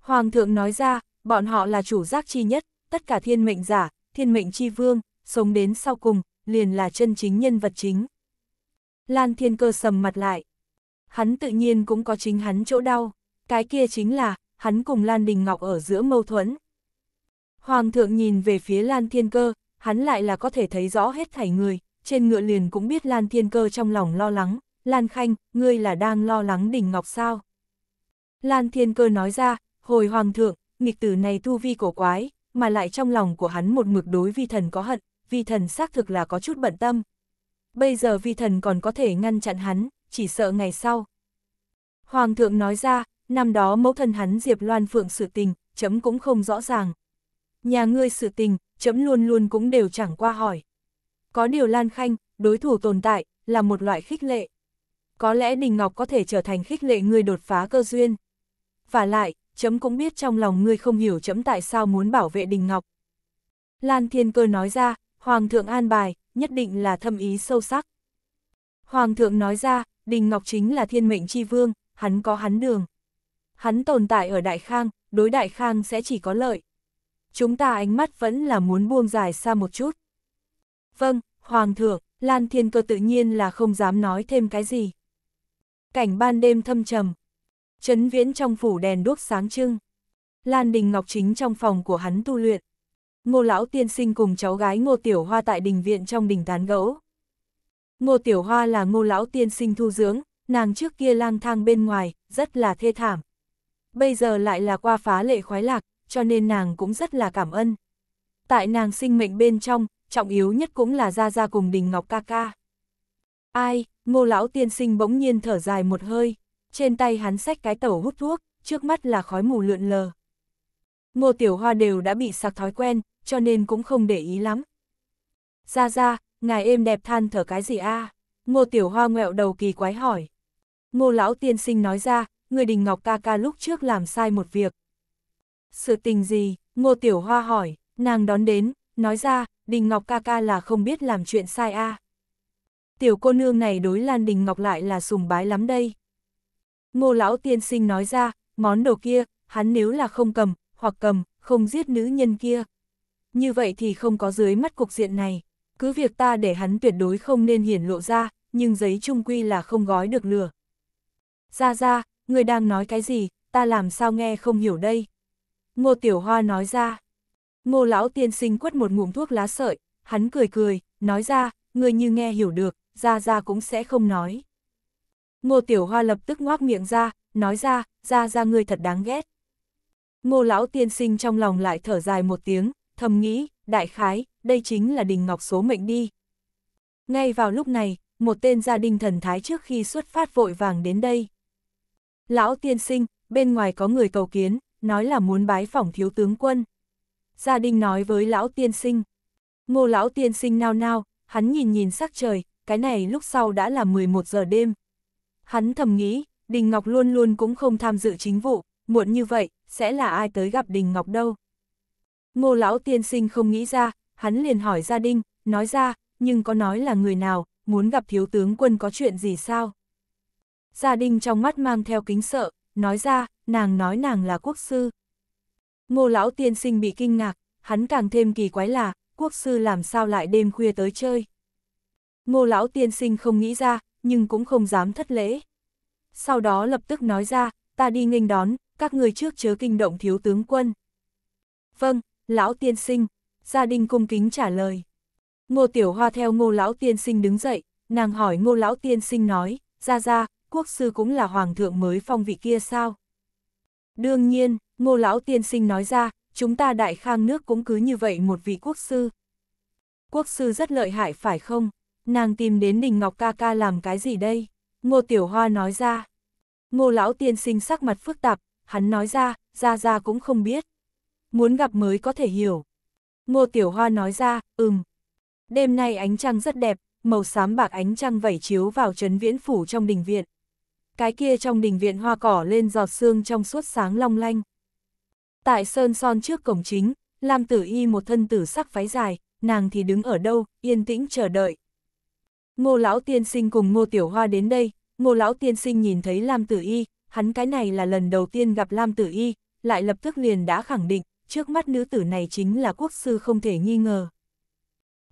Hoàng thượng nói ra, bọn họ là chủ giác chi nhất, tất cả thiên mệnh giả, thiên mệnh chi vương, sống đến sau cùng, liền là chân chính nhân vật chính. Lan Thiên Cơ sầm mặt lại. Hắn tự nhiên cũng có chính hắn chỗ đau, cái kia chính là, hắn cùng Lan Đình Ngọc ở giữa mâu thuẫn. Hoàng thượng nhìn về phía Lan Thiên Cơ, hắn lại là có thể thấy rõ hết thảy người, trên ngựa liền cũng biết Lan Thiên Cơ trong lòng lo lắng, Lan Khanh, ngươi là đang lo lắng đỉnh Ngọc sao? Lan Thiên Cơ nói ra, hồi hoàng thượng, nghịch tử này tu vi cổ quái, mà lại trong lòng của hắn một mực đối vi thần có hận, vi thần xác thực là có chút bận tâm. Bây giờ vi thần còn có thể ngăn chặn hắn, chỉ sợ ngày sau. Hoàng thượng nói ra, năm đó mẫu thân hắn Diệp Loan Phượng sự tình, chấm cũng không rõ ràng nhà ngươi sự tình, chấm luôn luôn cũng đều chẳng qua hỏi. Có điều Lan Khanh, đối thủ tồn tại, là một loại khích lệ. Có lẽ Đình Ngọc có thể trở thành khích lệ ngươi đột phá cơ duyên. Và lại, chấm cũng biết trong lòng ngươi không hiểu chấm tại sao muốn bảo vệ Đình Ngọc. Lan Thiên Cơ nói ra, Hoàng thượng an bài, nhất định là thâm ý sâu sắc. Hoàng thượng nói ra, Đình Ngọc chính là thiên mệnh chi vương, hắn có hắn đường. Hắn tồn tại ở Đại Khang, đối Đại Khang sẽ chỉ có lợi chúng ta ánh mắt vẫn là muốn buông dài xa một chút. Vâng, Hoàng thượng, Lan Thiên Cơ tự nhiên là không dám nói thêm cái gì. Cảnh ban đêm thâm trầm. Trấn viễn trong phủ đèn đuốc sáng trưng. Lan Đình Ngọc chính trong phòng của hắn tu luyện. Ngô lão tiên sinh cùng cháu gái Ngô Tiểu Hoa tại đình viện trong đình tán gẫu. Ngô Tiểu Hoa là Ngô lão tiên sinh thu dưỡng, nàng trước kia lang thang bên ngoài, rất là thê thảm. Bây giờ lại là qua phá lệ khoái lạc, cho nên nàng cũng rất là cảm ơn. Tại nàng sinh mệnh bên trong, trọng yếu nhất cũng là ra ra cùng Đình Ngọc ca ca. Ai, ngô lão tiên sinh bỗng nhiên thở dài một hơi, trên tay hắn xách cái tẩu hút thuốc, trước mắt là khói mù lượn lờ. Ngô tiểu hoa đều đã bị sạc thói quen, cho nên cũng không để ý lắm. Ra ra, ngài êm đẹp than thở cái gì a? À? Ngô tiểu hoa ngẹo đầu kỳ quái hỏi. Ngô lão tiên sinh nói ra, người đình ngọc ca ca lúc trước làm sai một việc, sự tình gì, ngô tiểu hoa hỏi, nàng đón đến, nói ra, Đình Ngọc ca ca là không biết làm chuyện sai a. À. Tiểu cô nương này đối Lan Đình Ngọc lại là sùng bái lắm đây. Ngô lão tiên sinh nói ra, món đồ kia, hắn nếu là không cầm, hoặc cầm, không giết nữ nhân kia. Như vậy thì không có dưới mắt cục diện này, cứ việc ta để hắn tuyệt đối không nên hiển lộ ra, nhưng giấy trung quy là không gói được lửa. Ra ra, người đang nói cái gì, ta làm sao nghe không hiểu đây. Ngô Tiểu Hoa nói ra. Ngô lão tiên sinh quất một ngụm thuốc lá sợi, hắn cười cười, nói ra, người như nghe hiểu được, ra ra cũng sẽ không nói. Ngô Tiểu Hoa lập tức ngoác miệng ra, nói ra, ra ra người thật đáng ghét. Ngô lão tiên sinh trong lòng lại thở dài một tiếng, thầm nghĩ, đại khái, đây chính là đình ngọc số mệnh đi. Ngay vào lúc này, một tên gia đình thần thái trước khi xuất phát vội vàng đến đây. Lão tiên sinh, bên ngoài có người cầu kiến, nói là muốn bái phỏng thiếu tướng quân. Gia đình nói với lão tiên sinh. Ngô lão tiên sinh nao nao, hắn nhìn nhìn sắc trời, cái này lúc sau đã là 11 giờ đêm. Hắn thầm nghĩ, Đình Ngọc luôn luôn cũng không tham dự chính vụ, muộn như vậy, sẽ là ai tới gặp Đình Ngọc đâu. Ngô lão tiên sinh không nghĩ ra, hắn liền hỏi gia đình, nói ra, nhưng có nói là người nào, muốn gặp thiếu tướng quân có chuyện gì sao? Gia đình trong mắt mang theo kính sợ, nói ra, nàng nói nàng là quốc sư. Ngô lão tiên sinh bị kinh ngạc, hắn càng thêm kỳ quái là, quốc sư làm sao lại đêm khuya tới chơi. Ngô lão tiên sinh không nghĩ ra, nhưng cũng không dám thất lễ. Sau đó lập tức nói ra, ta đi nghênh đón, các người trước chớ kinh động thiếu tướng quân. Vâng, lão tiên sinh, gia đình cung kính trả lời. Ngô tiểu hoa theo ngô lão tiên sinh đứng dậy, nàng hỏi ngô lão tiên sinh nói, ra ra, quốc sư cũng là hoàng thượng mới phong vị kia sao? Đương nhiên, ngô lão tiên sinh nói ra, chúng ta đại khang nước cũng cứ như vậy một vị quốc sư. Quốc sư rất lợi hại phải không? Nàng tìm đến Đình Ngọc ca ca làm cái gì đây? Ngô Tiểu Hoa nói ra. Ngô lão tiên sinh sắc mặt phức tạp, hắn nói ra, ra ra cũng không biết. Muốn gặp mới có thể hiểu. Ngô Tiểu Hoa nói ra, ừm. Đêm nay ánh trăng rất đẹp, màu xám bạc ánh trăng vẩy chiếu vào trấn viễn phủ trong đình viện cái kia trong đình viện hoa cỏ lên giọt sương trong suốt sáng long lanh. Tại sơn son trước cổng chính, Lam Tử Y một thân tử sắc váy dài, nàng thì đứng ở đâu, yên tĩnh chờ đợi. Ngô lão tiên sinh cùng Ngô Tiểu Hoa đến đây, Ngô lão tiên sinh nhìn thấy Lam Tử Y, hắn cái này là lần đầu tiên gặp Lam Tử Y, lại lập tức liền đã khẳng định, trước mắt nữ tử này chính là quốc sư không thể nghi ngờ.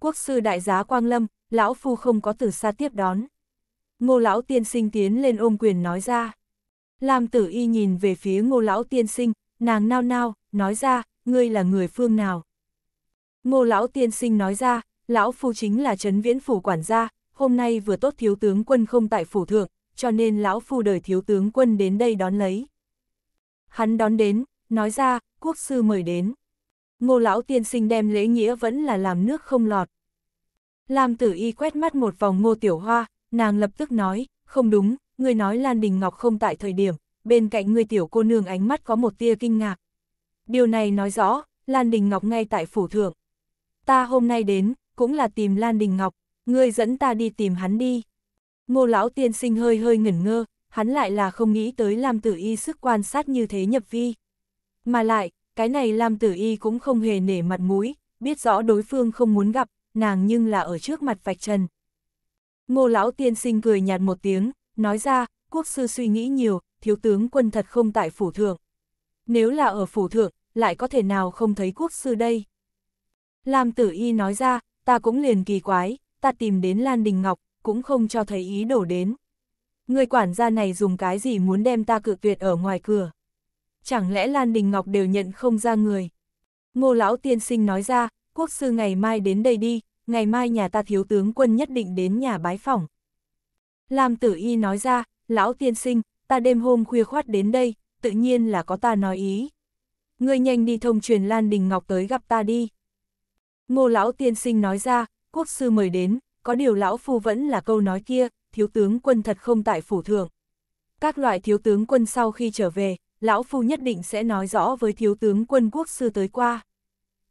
Quốc sư đại giá Quang Lâm, lão phu không có từ xa tiếp đón ngô lão tiên sinh tiến lên ôm quyền nói ra. Lam tử y nhìn về phía ngô lão tiên sinh, nàng nao nao, nói ra, ngươi là người phương nào. Ngô lão tiên sinh nói ra, lão phu chính là trấn viễn phủ quản gia, hôm nay vừa tốt thiếu tướng quân không tại phủ thượng, cho nên lão phu đời thiếu tướng quân đến đây đón lấy. Hắn đón đến, nói ra, quốc sư mời đến. Ngô lão tiên sinh đem lễ nghĩa vẫn là làm nước không lọt. Lam tử y quét mắt một vòng ngô tiểu hoa, nàng lập tức nói, không đúng, ngươi nói Lan Đình Ngọc không tại thời điểm, bên cạnh ngươi tiểu cô nương ánh mắt có một tia kinh ngạc. Điều này nói rõ, Lan Đình Ngọc ngay tại phủ thượng. Ta hôm nay đến, cũng là tìm Lan Đình Ngọc, ngươi dẫn ta đi tìm hắn đi. Ngô lão tiên sinh hơi hơi ngẩn ngơ, hắn lại là không nghĩ tới Lam Tử Y sức quan sát như thế nhập vi. Mà lại, cái này Lam Tử Y cũng không hề nể mặt mũi, biết rõ đối phương không muốn gặp, nàng nhưng là ở trước mặt vạch trần, Ngô lão tiên sinh cười nhạt một tiếng, nói ra, quốc sư suy nghĩ nhiều, thiếu tướng quân thật không tại phủ thượng. Nếu là ở phủ thượng, lại có thể nào không thấy quốc sư đây? Lam tử y nói ra, ta cũng liền kỳ quái, ta tìm đến Lan Đình Ngọc, cũng không cho thấy ý đổ đến. Người quản gia này dùng cái gì muốn đem ta cự tuyệt ở ngoài cửa? Chẳng lẽ Lan Đình Ngọc đều nhận không ra người? Ngô lão tiên sinh nói ra, quốc sư ngày mai đến đây đi, ngày mai nhà ta thiếu tướng quân nhất định đến nhà bái phỏng. Lam tử y nói ra, lão tiên sinh, ta đêm hôm khuya khoát đến đây, tự nhiên là có ta nói ý. Ngươi nhanh đi thông truyền Lan Đình Ngọc tới gặp ta đi. Ngô lão tiên sinh nói ra, quốc sư mời đến, có điều lão phu vẫn là câu nói kia, thiếu tướng quân thật không tại phủ thượng. Các loại thiếu tướng quân sau khi trở về, lão phu nhất định sẽ nói rõ với thiếu tướng quân quốc sư tới qua.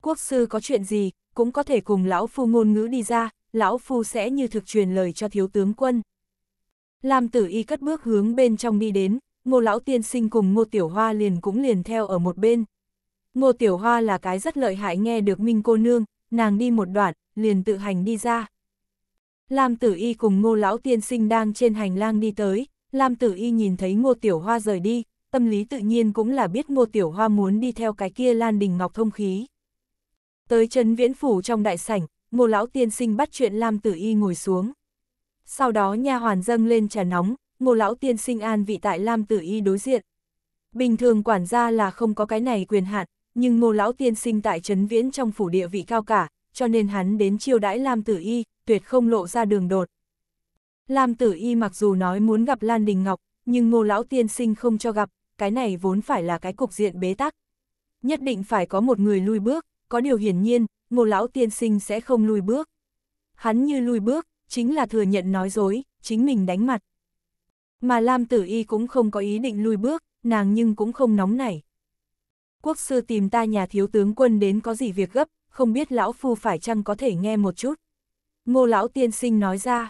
Quốc sư có chuyện gì, cũng có thể cùng lão phu ngôn ngữ đi ra, lão phu sẽ như thực truyền lời cho thiếu tướng quân. Lam tử y cất bước hướng bên trong đi đến, ngô lão tiên sinh cùng ngô tiểu hoa liền cũng liền theo ở một bên. Ngô tiểu hoa là cái rất lợi hại nghe được minh cô nương, nàng đi một đoạn, liền tự hành đi ra. Lam tử y cùng ngô lão tiên sinh đang trên hành lang đi tới, Lam tử y nhìn thấy ngô tiểu hoa rời đi, tâm lý tự nhiên cũng là biết ngô tiểu hoa muốn đi theo cái kia lan đình ngọc thông khí. Tới trấn viễn phủ trong đại sảnh, Ngô lão tiên sinh bắt chuyện Lam Tử Y ngồi xuống. Sau đó nha hoàn dâng lên trà nóng, Ngô lão tiên sinh an vị tại Lam Tử Y đối diện. Bình thường quản gia là không có cái này quyền hạn, nhưng Ngô lão tiên sinh tại trấn viễn trong phủ địa vị cao cả, cho nên hắn đến chiêu đãi Lam Tử Y, tuyệt không lộ ra đường đột. Lam Tử Y mặc dù nói muốn gặp Lan Đình Ngọc, nhưng Ngô lão tiên sinh không cho gặp, cái này vốn phải là cái cục diện bế tắc. Nhất định phải có một người lui bước, có điều hiển nhiên, ngô lão tiên sinh sẽ không lùi bước. Hắn như lùi bước, chính là thừa nhận nói dối, chính mình đánh mặt. Mà Lam Tử Y cũng không có ý định lùi bước, nàng nhưng cũng không nóng nảy. Quốc sư tìm ta nhà thiếu tướng quân đến có gì việc gấp, không biết lão phu phải chăng có thể nghe một chút. Ngô lão tiên sinh nói ra.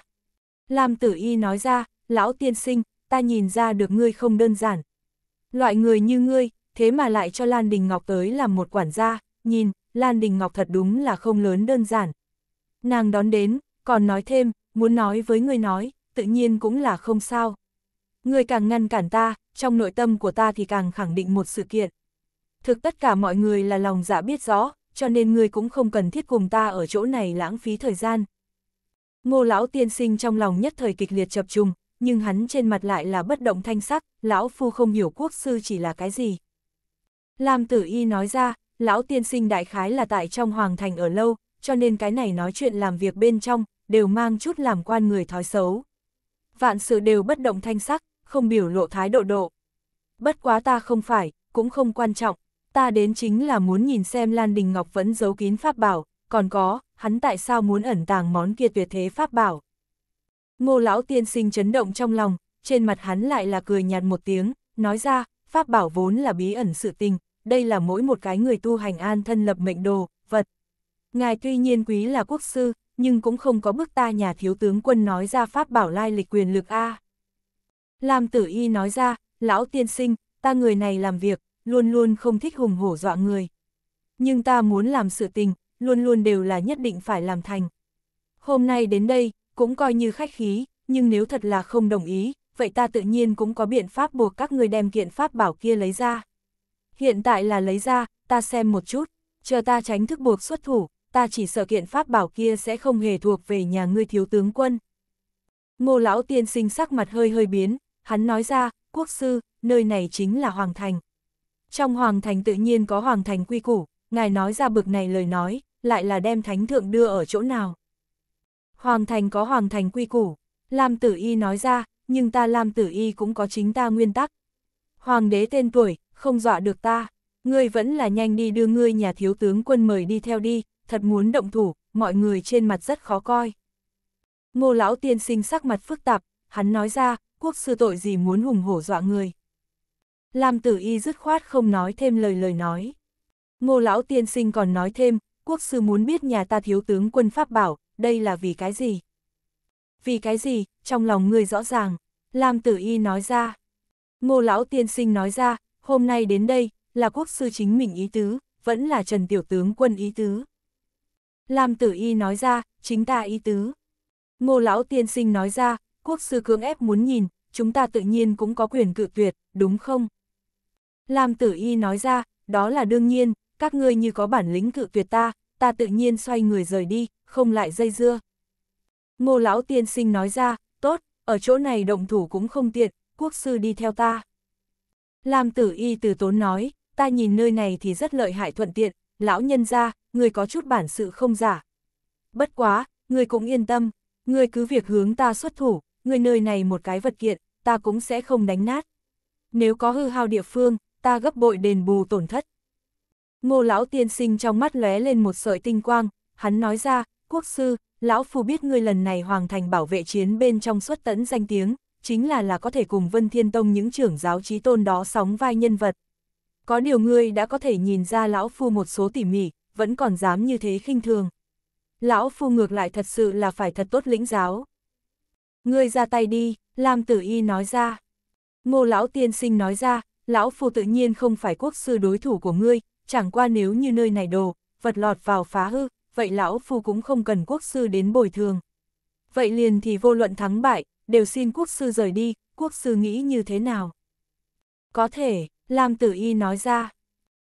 Lam Tử Y nói ra, lão tiên sinh, ta nhìn ra được ngươi không đơn giản. Loại người như ngươi, thế mà lại cho Lan Đình Ngọc tới làm một quản gia, nhìn, Lan Đình Ngọc thật đúng là không lớn đơn giản. Nàng đón đến, còn nói thêm, muốn nói với người nói, tự nhiên cũng là không sao. Người càng ngăn cản ta, trong nội tâm của ta thì càng khẳng định một sự kiện. Thực tất cả mọi người là lòng dạ biết rõ, cho nên người cũng không cần thiết cùng ta ở chỗ này lãng phí thời gian. Ngô lão tiên sinh trong lòng nhất thời kịch liệt chập trùng, nhưng hắn trên mặt lại là bất động thanh sắc, lão phu không hiểu quốc sư chỉ là cái gì. Lam tử y nói ra, lão tiên sinh đại khái là tại trong hoàng thành ở lâu, cho nên cái này nói chuyện làm việc bên trong, đều mang chút làm quan người thói xấu. Vạn sự đều bất động thanh sắc, không biểu lộ thái độ độ. Bất quá ta không phải, cũng không quan trọng, ta đến chính là muốn nhìn xem Lan Đình Ngọc vẫn giấu kín pháp bảo, còn có, hắn tại sao muốn ẩn tàng món kia tuyệt thế pháp bảo. Ngô lão tiên sinh chấn động trong lòng, trên mặt hắn lại là cười nhạt một tiếng, nói ra, pháp bảo vốn là bí ẩn sự tình, đây là mỗi một cái người tu hành an thân lập mệnh đồ, vật. Ngài tuy nhiên quý là quốc sư, nhưng cũng không có bức ta nhà thiếu tướng quân nói ra pháp bảo lai lịch quyền lực A. Lam tử y nói ra, lão tiên sinh, ta người này làm việc, luôn luôn không thích hùng hổ dọa người. Nhưng ta muốn làm sự tình, luôn luôn đều là nhất định phải làm thành. Hôm nay đến đây, cũng coi như khách khí, nhưng nếu thật là không đồng ý, vậy ta tự nhiên cũng có biện pháp buộc các người đem kiện pháp bảo kia lấy ra. Hiện tại là lấy ra, ta xem một chút, chờ ta tránh thức buộc xuất thủ, ta chỉ sợ kiện pháp bảo kia sẽ không hề thuộc về nhà ngươi thiếu tướng quân. Ngô lão tiên sinh sắc mặt hơi hơi biến, hắn nói ra, quốc sư, nơi này chính là Hoàng Thành. Trong Hoàng Thành tự nhiên có Hoàng Thành quy củ, ngài nói ra bực này lời nói, lại là đem thánh thượng đưa ở chỗ nào. Hoàng Thành có Hoàng Thành quy củ, Lam Tử Y nói ra, nhưng ta Lam Tử Y cũng có chính ta nguyên tắc. Hoàng đế tên tuổi, không dọa được ta, ngươi vẫn là nhanh đi đưa ngươi nhà thiếu tướng quân mời đi theo đi, thật muốn động thủ, mọi người trên mặt rất khó coi. Ngô lão tiên sinh sắc mặt phức tạp, hắn nói ra, quốc sư tội gì muốn hùng hổ dọa người. Lam tử y dứt khoát không nói thêm lời lời nói. Ngô lão tiên sinh còn nói thêm, quốc sư muốn biết nhà ta thiếu tướng quân pháp bảo, đây là vì cái gì? Vì cái gì, trong lòng ngươi rõ ràng, Lam tử y nói ra. Ngô lão tiên sinh nói ra, hôm nay đến đây, là quốc sư chính mình ý tứ, vẫn là Trần Tiểu Tướng quân ý tứ. Lam Tử Y nói ra, chính ta ý tứ. Ngô Lão Tiên Sinh nói ra, quốc sư cưỡng ép muốn nhìn, chúng ta tự nhiên cũng có quyền cự tuyệt, đúng không? Lam Tử Y nói ra, đó là đương nhiên, các ngươi như có bản lĩnh cự tuyệt ta, ta tự nhiên xoay người rời đi, không lại dây dưa. Ngô Lão Tiên Sinh nói ra, tốt, ở chỗ này động thủ cũng không tiện, quốc sư đi theo ta. Lam tử y từ tốn nói, ta nhìn nơi này thì rất lợi hại thuận tiện, lão nhân ra, người có chút bản sự không giả. Bất quá, người cũng yên tâm, người cứ việc hướng ta xuất thủ, người nơi này một cái vật kiện, ta cũng sẽ không đánh nát. Nếu có hư hao địa phương, ta gấp bội đền bù tổn thất. Ngô lão tiên sinh trong mắt lóe lên một sợi tinh quang, hắn nói ra, quốc sư, lão phu biết ngươi lần này hoàng thành bảo vệ chiến bên trong xuất tẫn danh tiếng, chính là là có thể cùng Vân Thiên Tông những trưởng giáo trí tôn đó sóng vai nhân vật. Có điều ngươi đã có thể nhìn ra lão phu một số tỉ mỉ, vẫn còn dám như thế khinh thường. Lão phu ngược lại thật sự là phải thật tốt lĩnh giáo. Ngươi ra tay đi, Lam Tử Y nói ra. Ngô lão tiên sinh nói ra, lão phu tự nhiên không phải quốc sư đối thủ của ngươi, chẳng qua nếu như nơi này đồ, vật lọt vào phá hư, vậy lão phu cũng không cần quốc sư đến bồi thường. Vậy liền thì vô luận thắng bại, đều xin quốc sư rời đi, quốc sư nghĩ như thế nào? Có thể, Lam Tử Y nói ra.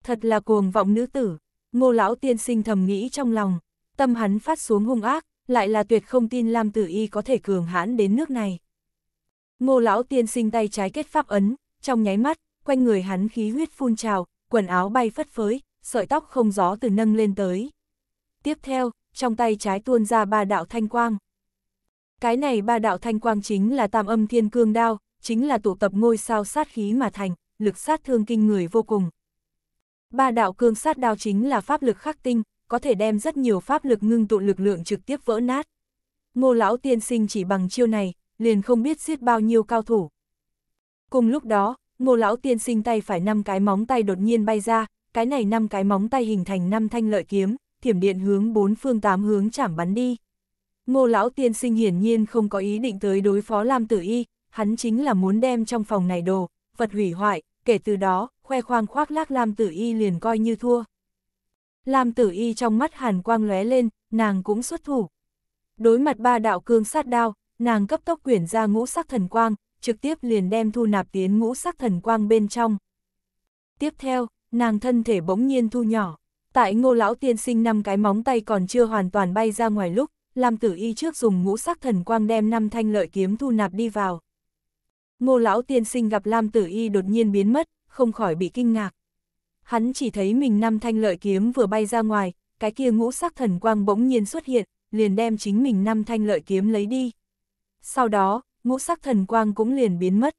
Thật là cuồng vọng nữ tử, ngô lão tiên sinh thầm nghĩ trong lòng, tâm hắn phát xuống hung ác, lại là tuyệt không tin Lam Tử Y có thể cường hãn đến nước này. Ngô lão tiên sinh tay trái kết pháp ấn, trong nháy mắt, quanh người hắn khí huyết phun trào, quần áo bay phất phới, sợi tóc không gió từ nâng lên tới. Tiếp theo, trong tay trái tuôn ra ba đạo thanh quang. Cái này ba đạo thanh quang chính là tam âm thiên cương đao, chính là tụ tập ngôi sao sát khí mà thành, lực sát thương kinh người vô cùng. Ba đạo cương sát đao chính là pháp lực khắc tinh, có thể đem rất nhiều pháp lực ngưng tụ lực lượng trực tiếp vỡ nát. Ngô lão tiên sinh chỉ bằng chiêu này, liền không biết giết bao nhiêu cao thủ. Cùng lúc đó, ngô lão tiên sinh tay phải năm cái móng tay đột nhiên bay ra, cái này năm cái móng tay hình thành năm thanh lợi kiếm, thiểm điện hướng bốn phương tám hướng chảm bắn đi ngô lão tiên sinh hiển nhiên không có ý định tới đối phó Lam Tử Y, hắn chính là muốn đem trong phòng này đồ, vật hủy hoại, kể từ đó, khoe khoang khoác lác Lam Tử Y liền coi như thua. Lam Tử Y trong mắt hàn quang lóe lên, nàng cũng xuất thủ. Đối mặt ba đạo cương sát đao, nàng cấp tốc quyển ra ngũ sắc thần quang, trực tiếp liền đem thu nạp tiến ngũ sắc thần quang bên trong. Tiếp theo, nàng thân thể bỗng nhiên thu nhỏ, tại ngô lão tiên sinh năm cái móng tay còn chưa hoàn toàn bay ra ngoài lúc, Lam Tử Y trước dùng ngũ sắc thần quang đem năm thanh lợi kiếm thu nạp đi vào. Ngô lão tiên sinh gặp Lam Tử Y đột nhiên biến mất, không khỏi bị kinh ngạc. Hắn chỉ thấy mình năm thanh lợi kiếm vừa bay ra ngoài, cái kia ngũ sắc thần quang bỗng nhiên xuất hiện, liền đem chính mình năm thanh lợi kiếm lấy đi. Sau đó, ngũ sắc thần quang cũng liền biến mất.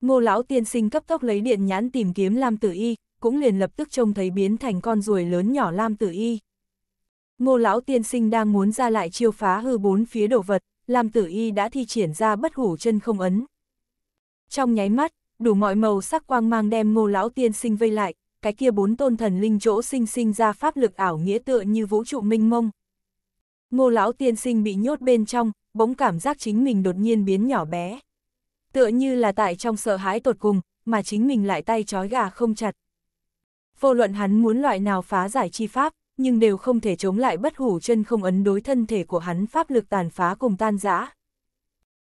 Ngô lão tiên sinh cấp tốc lấy điện nhãn tìm kiếm Lam Tử Y, cũng liền lập tức trông thấy biến thành con ruồi lớn nhỏ Lam Tử Y ngô lão tiên sinh đang muốn ra lại chiêu phá hư bốn phía đồ vật, làm tử y đã thi triển ra bất hủ chân không ấn. Trong nháy mắt, đủ mọi màu sắc quang mang đem ngô lão tiên sinh vây lại, cái kia bốn tôn thần linh chỗ sinh sinh ra pháp lực ảo nghĩa tựa như vũ trụ minh mông. Ngô lão tiên sinh bị nhốt bên trong, bỗng cảm giác chính mình đột nhiên biến nhỏ bé. Tựa như là tại trong sợ hãi tột cùng, mà chính mình lại tay trói gà không chặt. Vô luận hắn muốn loại nào phá giải chi pháp, nhưng đều không thể chống lại bất hủ chân không ấn đối thân thể của hắn pháp lực tàn phá cùng tan rã.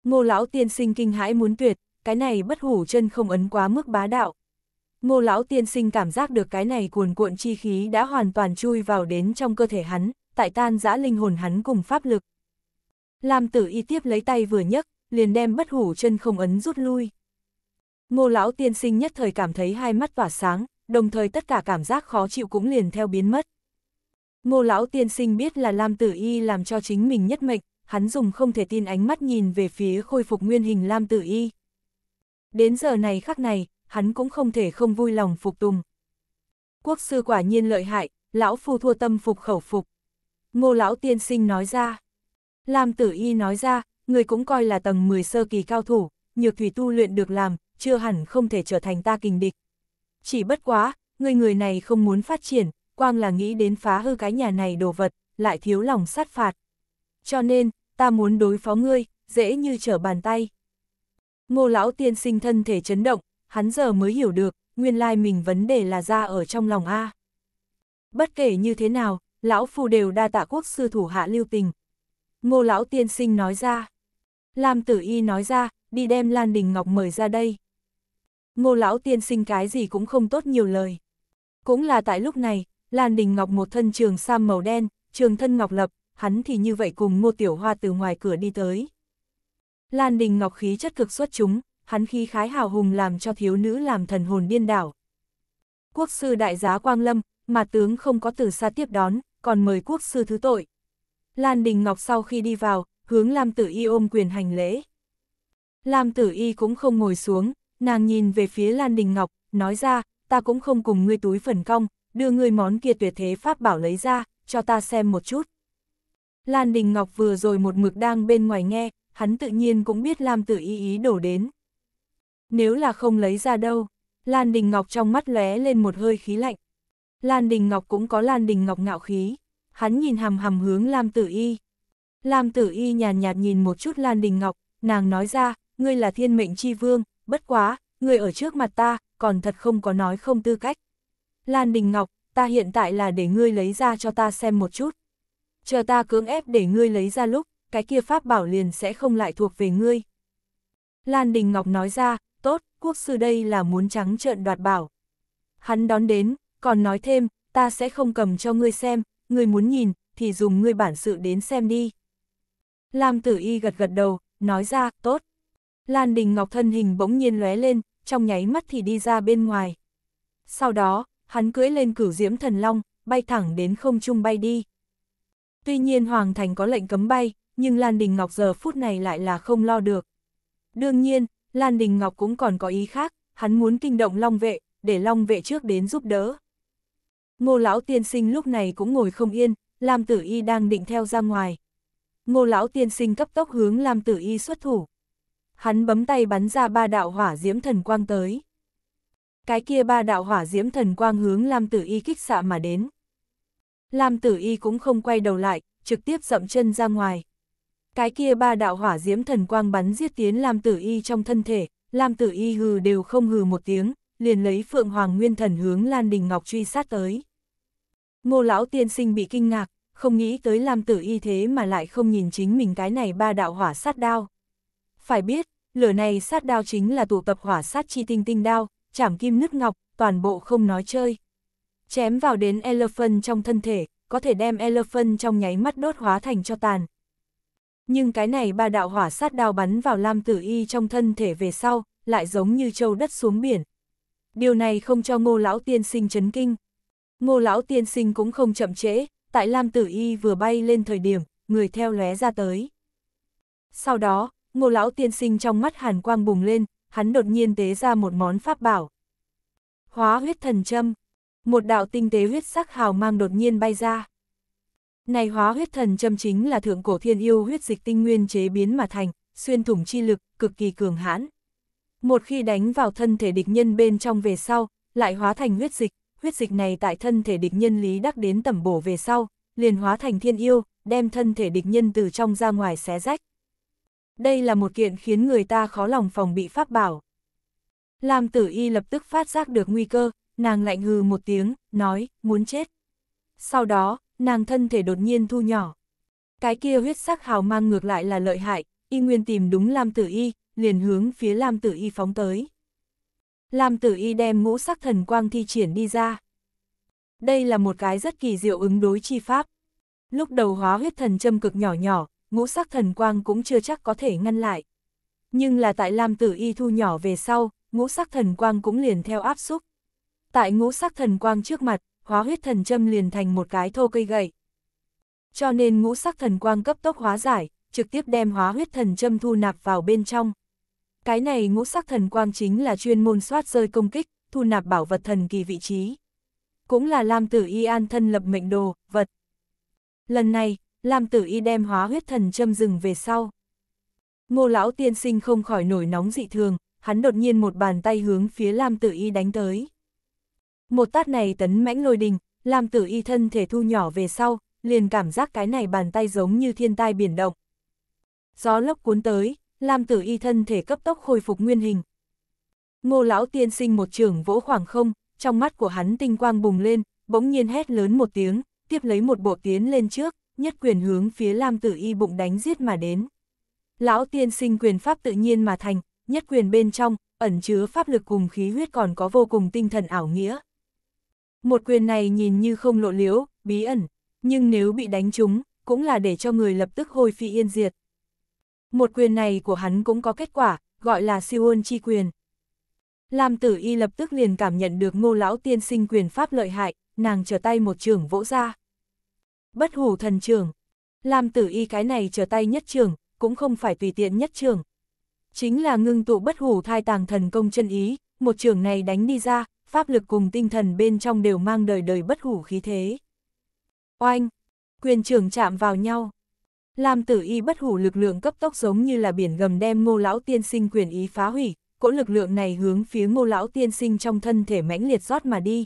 Ngô lão tiên sinh kinh hãi muốn tuyệt, cái này bất hủ chân không ấn quá mức bá đạo. Ngô lão tiên sinh cảm giác được cái này cuồn cuộn chi khí đã hoàn toàn chui vào đến trong cơ thể hắn, tại tan giã linh hồn hắn cùng pháp lực. Lam tử y tiếp lấy tay vừa nhấc, liền đem bất hủ chân không ấn rút lui. Ngô lão tiên sinh nhất thời cảm thấy hai mắt tỏa sáng, đồng thời tất cả cảm giác khó chịu cũng liền theo biến mất. Ngô lão tiên sinh biết là Lam Tử Y làm cho chính mình nhất mệnh, hắn dùng không thể tin ánh mắt nhìn về phía khôi phục nguyên hình Lam Tử Y. Đến giờ này khắc này, hắn cũng không thể không vui lòng phục tùng. Quốc sư quả nhiên lợi hại, lão phu thua tâm phục khẩu phục. Ngô lão tiên sinh nói ra. Lam Tử Y nói ra, người cũng coi là tầng 10 sơ kỳ cao thủ, nhược thủy tu luyện được làm, chưa hẳn không thể trở thành ta kình địch. Chỉ bất quá, người người này không muốn phát triển, quang là nghĩ đến phá hư cái nhà này đồ vật, lại thiếu lòng sát phạt. Cho nên, ta muốn đối phó ngươi, dễ như trở bàn tay. Ngô lão tiên sinh thân thể chấn động, hắn giờ mới hiểu được, nguyên lai mình vấn đề là ra ở trong lòng A. Bất kể như thế nào, lão phu đều đa tạ quốc sư thủ hạ lưu tình. Ngô lão tiên sinh nói ra. Lam tử y nói ra, đi đem Lan Đình Ngọc mời ra đây. Ngô lão tiên sinh cái gì cũng không tốt nhiều lời. Cũng là tại lúc này, Lan Đình Ngọc một thân trường sam màu đen, trường thân ngọc lập, hắn thì như vậy cùng Ngô Tiểu Hoa từ ngoài cửa đi tới. Lan Đình Ngọc khí chất cực xuất chúng, hắn khí khái hào hùng làm cho thiếu nữ làm thần hồn điên đảo. Quốc sư đại giá Quang Lâm, mà tướng không có từ xa tiếp đón, còn mời quốc sư thứ tội. Lan Đình Ngọc sau khi đi vào, hướng Lam Tử Y ôm quyền hành lễ. Lam Tử Y cũng không ngồi xuống, nàng nhìn về phía Lan Đình Ngọc, nói ra, ta cũng không cùng ngươi túi phần cong, đưa ngươi món kia tuyệt thế pháp bảo lấy ra, cho ta xem một chút. Lan Đình Ngọc vừa rồi một mực đang bên ngoài nghe, hắn tự nhiên cũng biết Lam Tử Y ý đổ đến. Nếu là không lấy ra đâu, Lan Đình Ngọc trong mắt lóe lên một hơi khí lạnh. Lan Đình Ngọc cũng có Lan Đình Ngọc ngạo khí, hắn nhìn hầm hầm hướng Lam Tử Y. Lam Tử Y nhàn nhạt, nhạt nhìn một chút Lan Đình Ngọc, nàng nói ra, ngươi là thiên mệnh chi vương, bất quá, ngươi ở trước mặt ta, còn thật không có nói không tư cách. Lan Đình Ngọc, ta hiện tại là để ngươi lấy ra cho ta xem một chút. Chờ ta cưỡng ép để ngươi lấy ra lúc, cái kia pháp bảo liền sẽ không lại thuộc về ngươi. Lan Đình Ngọc nói ra, tốt, quốc sư đây là muốn trắng trợn đoạt bảo. Hắn đón đến, còn nói thêm, ta sẽ không cầm cho ngươi xem, ngươi muốn nhìn, thì dùng ngươi bản sự đến xem đi. Lam tử y gật gật đầu, nói ra, tốt. Lan Đình Ngọc thân hình bỗng nhiên lóe lên, trong nháy mắt thì đi ra bên ngoài. Sau đó, hắn cưỡi lên cửu diễm thần long, bay thẳng đến không trung bay đi. Tuy nhiên Hoàng Thành có lệnh cấm bay, nhưng Lan Đình Ngọc giờ phút này lại là không lo được. Đương nhiên, Lan Đình Ngọc cũng còn có ý khác, hắn muốn kinh động Long Vệ, để Long Vệ trước đến giúp đỡ. Ngô Lão Tiên Sinh lúc này cũng ngồi không yên, Lam Tử Y đang định theo ra ngoài. Ngô Lão Tiên Sinh cấp tốc hướng Lam Tử Y xuất thủ. Hắn bấm tay bắn ra ba đạo hỏa diễm thần quang tới cái kia ba đạo hỏa diễm thần quang hướng Lam Tử Y kích xạ mà đến. Lam Tử Y cũng không quay đầu lại, trực tiếp dậm chân ra ngoài. Cái kia ba đạo hỏa diễm thần quang bắn giết tiến Lam Tử Y trong thân thể, Lam Tử Y hừ đều không hừ một tiếng, liền lấy Phượng Hoàng Nguyên Thần hướng Lan Đình Ngọc truy sát tới. Ngô lão tiên sinh bị kinh ngạc, không nghĩ tới Lam Tử Y thế mà lại không nhìn chính mình cái này ba đạo hỏa sát đao. Phải biết, lửa này sát đao chính là tụ tập hỏa sát chi tinh tinh đao, chảm kim nứt ngọc, toàn bộ không nói chơi. Chém vào đến elephant trong thân thể, có thể đem elephant trong nháy mắt đốt hóa thành cho tàn. Nhưng cái này ba đạo hỏa sát đao bắn vào Lam Tử Y trong thân thể về sau, lại giống như châu đất xuống biển. Điều này không cho ngô lão tiên sinh chấn kinh. Ngô lão tiên sinh cũng không chậm trễ, tại Lam Tử Y vừa bay lên thời điểm, người theo lóe ra tới. Sau đó, ngô lão tiên sinh trong mắt hàn quang bùng lên, hắn đột nhiên tế ra một món pháp bảo. Hóa huyết thần châm, một đạo tinh tế huyết sắc hào mang đột nhiên bay ra. Này hóa huyết thần châm chính là thượng cổ thiên yêu huyết dịch tinh nguyên chế biến mà thành, xuyên thủng chi lực, cực kỳ cường hãn. Một khi đánh vào thân thể địch nhân bên trong về sau, lại hóa thành huyết dịch, huyết dịch này tại thân thể địch nhân lý đắc đến tẩm bổ về sau, liền hóa thành thiên yêu, đem thân thể địch nhân từ trong ra ngoài xé rách đây là một kiện khiến người ta khó lòng phòng bị pháp bảo. Lam tử y lập tức phát giác được nguy cơ, nàng lạnh hừ một tiếng, nói, muốn chết. Sau đó, nàng thân thể đột nhiên thu nhỏ. Cái kia huyết sắc hào mang ngược lại là lợi hại, y nguyên tìm đúng Lam tử y, liền hướng phía Lam tử y phóng tới. Lam tử y đem ngũ sắc thần quang thi triển đi ra. Đây là một cái rất kỳ diệu ứng đối chi pháp. Lúc đầu hóa huyết thần châm cực nhỏ nhỏ, ngũ sắc thần quang cũng chưa chắc có thể ngăn lại. Nhưng là tại Lam Tử Y thu nhỏ về sau, ngũ sắc thần quang cũng liền theo áp xúc. Tại ngũ sắc thần quang trước mặt, hóa huyết thần châm liền thành một cái thô cây gậy. Cho nên ngũ sắc thần quang cấp tốc hóa giải, trực tiếp đem hóa huyết thần châm thu nạp vào bên trong. Cái này ngũ sắc thần quang chính là chuyên môn soát rơi công kích, thu nạp bảo vật thần kỳ vị trí. Cũng là Lam Tử Y an thân lập mệnh đồ, vật. Lần này, Lam Tử Y đem hóa huyết thần châm rừng về sau. Ngô lão tiên sinh không khỏi nổi nóng dị thường, hắn đột nhiên một bàn tay hướng phía Lam Tử Y đánh tới. Một tát này tấn mãnh lôi đình, Lam Tử Y thân thể thu nhỏ về sau, liền cảm giác cái này bàn tay giống như thiên tai biển động. Gió lốc cuốn tới, Lam Tử Y thân thể cấp tốc khôi phục nguyên hình. Ngô lão tiên sinh một trường vỗ khoảng không, trong mắt của hắn tinh quang bùng lên, bỗng nhiên hét lớn một tiếng, tiếp lấy một bộ tiến lên trước, nhất quyền hướng phía Lam Tử Y bụng đánh giết mà đến. Lão tiên sinh quyền pháp tự nhiên mà thành, nhất quyền bên trong, ẩn chứa pháp lực cùng khí huyết còn có vô cùng tinh thần ảo nghĩa. Một quyền này nhìn như không lộ liễu, bí ẩn, nhưng nếu bị đánh trúng, cũng là để cho người lập tức hồi phi yên diệt. Một quyền này của hắn cũng có kết quả, gọi là siêu ôn chi quyền. Lam tử y lập tức liền cảm nhận được ngô lão tiên sinh quyền pháp lợi hại, nàng trở tay một trường vỗ ra. Bất hủ thần trường Làm tử y cái này trở tay nhất trưởng, cũng không phải tùy tiện nhất trưởng. Chính là ngưng tụ bất hủ thai tàng thần công chân ý, một trường này đánh đi ra, pháp lực cùng tinh thần bên trong đều mang đời đời bất hủ khí thế. Oanh! Quyền trường chạm vào nhau. Làm tử y bất hủ lực lượng cấp tốc giống như là biển gầm đem ngô lão tiên sinh quyền ý phá hủy, cỗ lực lượng này hướng phía ngô lão tiên sinh trong thân thể mãnh liệt rót mà đi.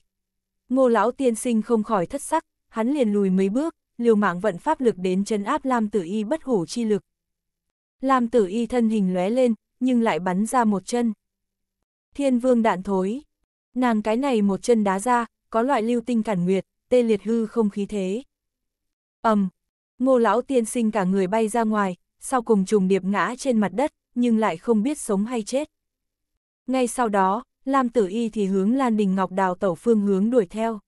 Ngô lão tiên sinh không khỏi thất sắc, hắn liền lùi mấy bước, liều mạng vận pháp lực đến chân áp Lam Tử Y bất hủ chi lực. Lam Tử Y thân hình lóe lên, nhưng lại bắn ra một chân. Thiên vương đạn thối. Nàng cái này một chân đá ra, có loại lưu tinh cản nguyệt, tê liệt hư không khí thế. ầm ngô lão tiên sinh cả người bay ra ngoài, sau cùng trùng điệp ngã trên mặt đất, nhưng lại không biết sống hay chết. Ngay sau đó, Lam Tử Y thì hướng Lan Đình Ngọc đào tẩu phương hướng đuổi theo.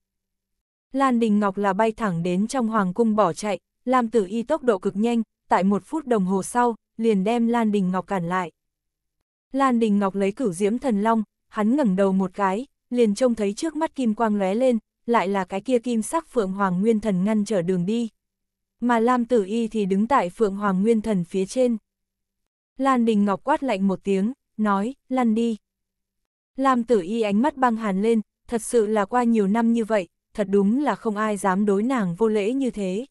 Lan Đình Ngọc là bay thẳng đến trong hoàng cung bỏ chạy, Lam Tử Y tốc độ cực nhanh, tại một phút đồng hồ sau, liền đem Lan Đình Ngọc cản lại. Lan Đình Ngọc lấy cửu diễm thần long, hắn ngẩng đầu một cái, liền trông thấy trước mắt kim quang lóe lên, lại là cái kia kim sắc phượng hoàng nguyên thần ngăn trở đường đi. Mà Lam Tử Y thì đứng tại phượng hoàng nguyên thần phía trên. Lan Đình Ngọc quát lạnh một tiếng, nói, lăn đi. Lam Tử Y ánh mắt băng hàn lên, thật sự là qua nhiều năm như vậy, thật đúng là không ai dám đối nàng vô lễ như thế.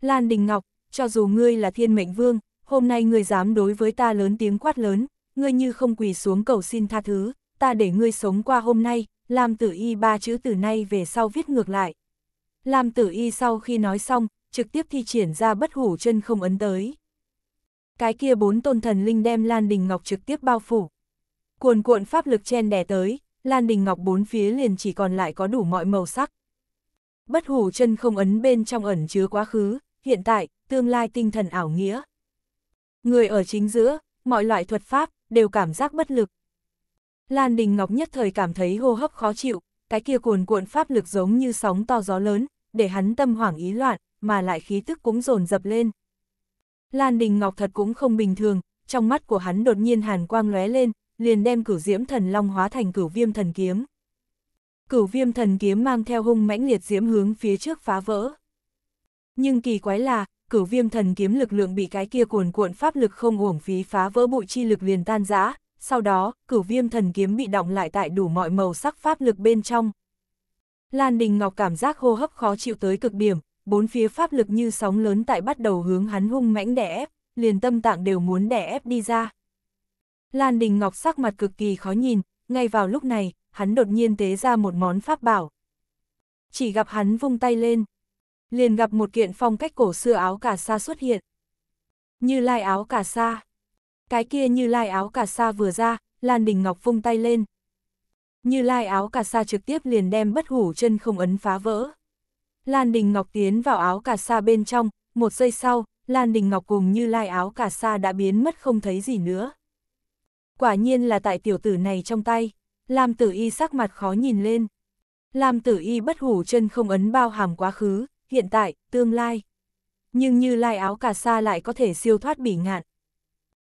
Lan Đình Ngọc, cho dù ngươi là thiên mệnh vương, hôm nay ngươi dám đối với ta lớn tiếng quát lớn, ngươi như không quỳ xuống cầu xin tha thứ, ta để ngươi sống qua hôm nay, Làm Tử Y ba chữ từ nay về sau viết ngược lại. Làm Tử Y sau khi nói xong, trực tiếp thi triển ra bất hủ chân không ấn tới. Cái kia bốn tôn thần linh đem Lan Đình Ngọc trực tiếp bao phủ. Cuồn cuộn pháp lực chen đè tới, Lan Đình Ngọc bốn phía liền chỉ còn lại có đủ mọi màu sắc. Bất hủ chân không ấn bên trong ẩn chứa quá khứ, hiện tại, tương lai tinh thần ảo nghĩa. Người ở chính giữa, mọi loại thuật pháp, đều cảm giác bất lực. Lan Đình Ngọc nhất thời cảm thấy hô hấp khó chịu, cái kia cuồn cuộn pháp lực giống như sóng to gió lớn, để hắn tâm hoảng ý loạn, mà lại khí tức cũng dồn dập lên. Lan Đình Ngọc thật cũng không bình thường, trong mắt của hắn đột nhiên hàn quang lóe lên, liền đem cửu diễm thần long hóa thành cửu viêm thần kiếm. Cửu viêm thần kiếm mang theo hung mãnh liệt diễm hướng phía trước phá vỡ. Nhưng kỳ quái là, cửu viêm thần kiếm lực lượng bị cái kia cuồn cuộn pháp lực không uổng phí phá vỡ bụi chi lực liền tan rã, sau đó, cửu viêm thần kiếm bị động lại tại đủ mọi màu sắc pháp lực bên trong. Lan Đình Ngọc cảm giác hô hấp khó chịu tới cực điểm, bốn phía pháp lực như sóng lớn tại bắt đầu hướng hắn hung mãnh đè ép, liền tâm tạng đều muốn đè ép đi ra. Lan Đình Ngọc sắc mặt cực kỳ khó nhìn, ngay vào lúc này, hắn đột nhiên tế ra một món pháp bảo. Chỉ gặp hắn vung tay lên, liền gặp một kiện phong cách cổ xưa áo cà sa xuất hiện. Như lai áo cà sa. Cái kia như lai áo cà sa vừa ra, Lan Đình Ngọc vung tay lên. Như lai áo cà sa trực tiếp liền đem bất hủ chân không ấn phá vỡ. Lan Đình Ngọc tiến vào áo cà sa bên trong, một giây sau, Lan Đình Ngọc cùng như lai áo cà sa đã biến mất không thấy gì nữa. Quả nhiên là tại tiểu tử này trong tay, Lam Tử Y sắc mặt khó nhìn lên. Lam Tử Y bất hủ chân không ấn bao hàm quá khứ, hiện tại, tương lai. Nhưng như lai áo cà sa lại có thể siêu thoát bỉ ngạn.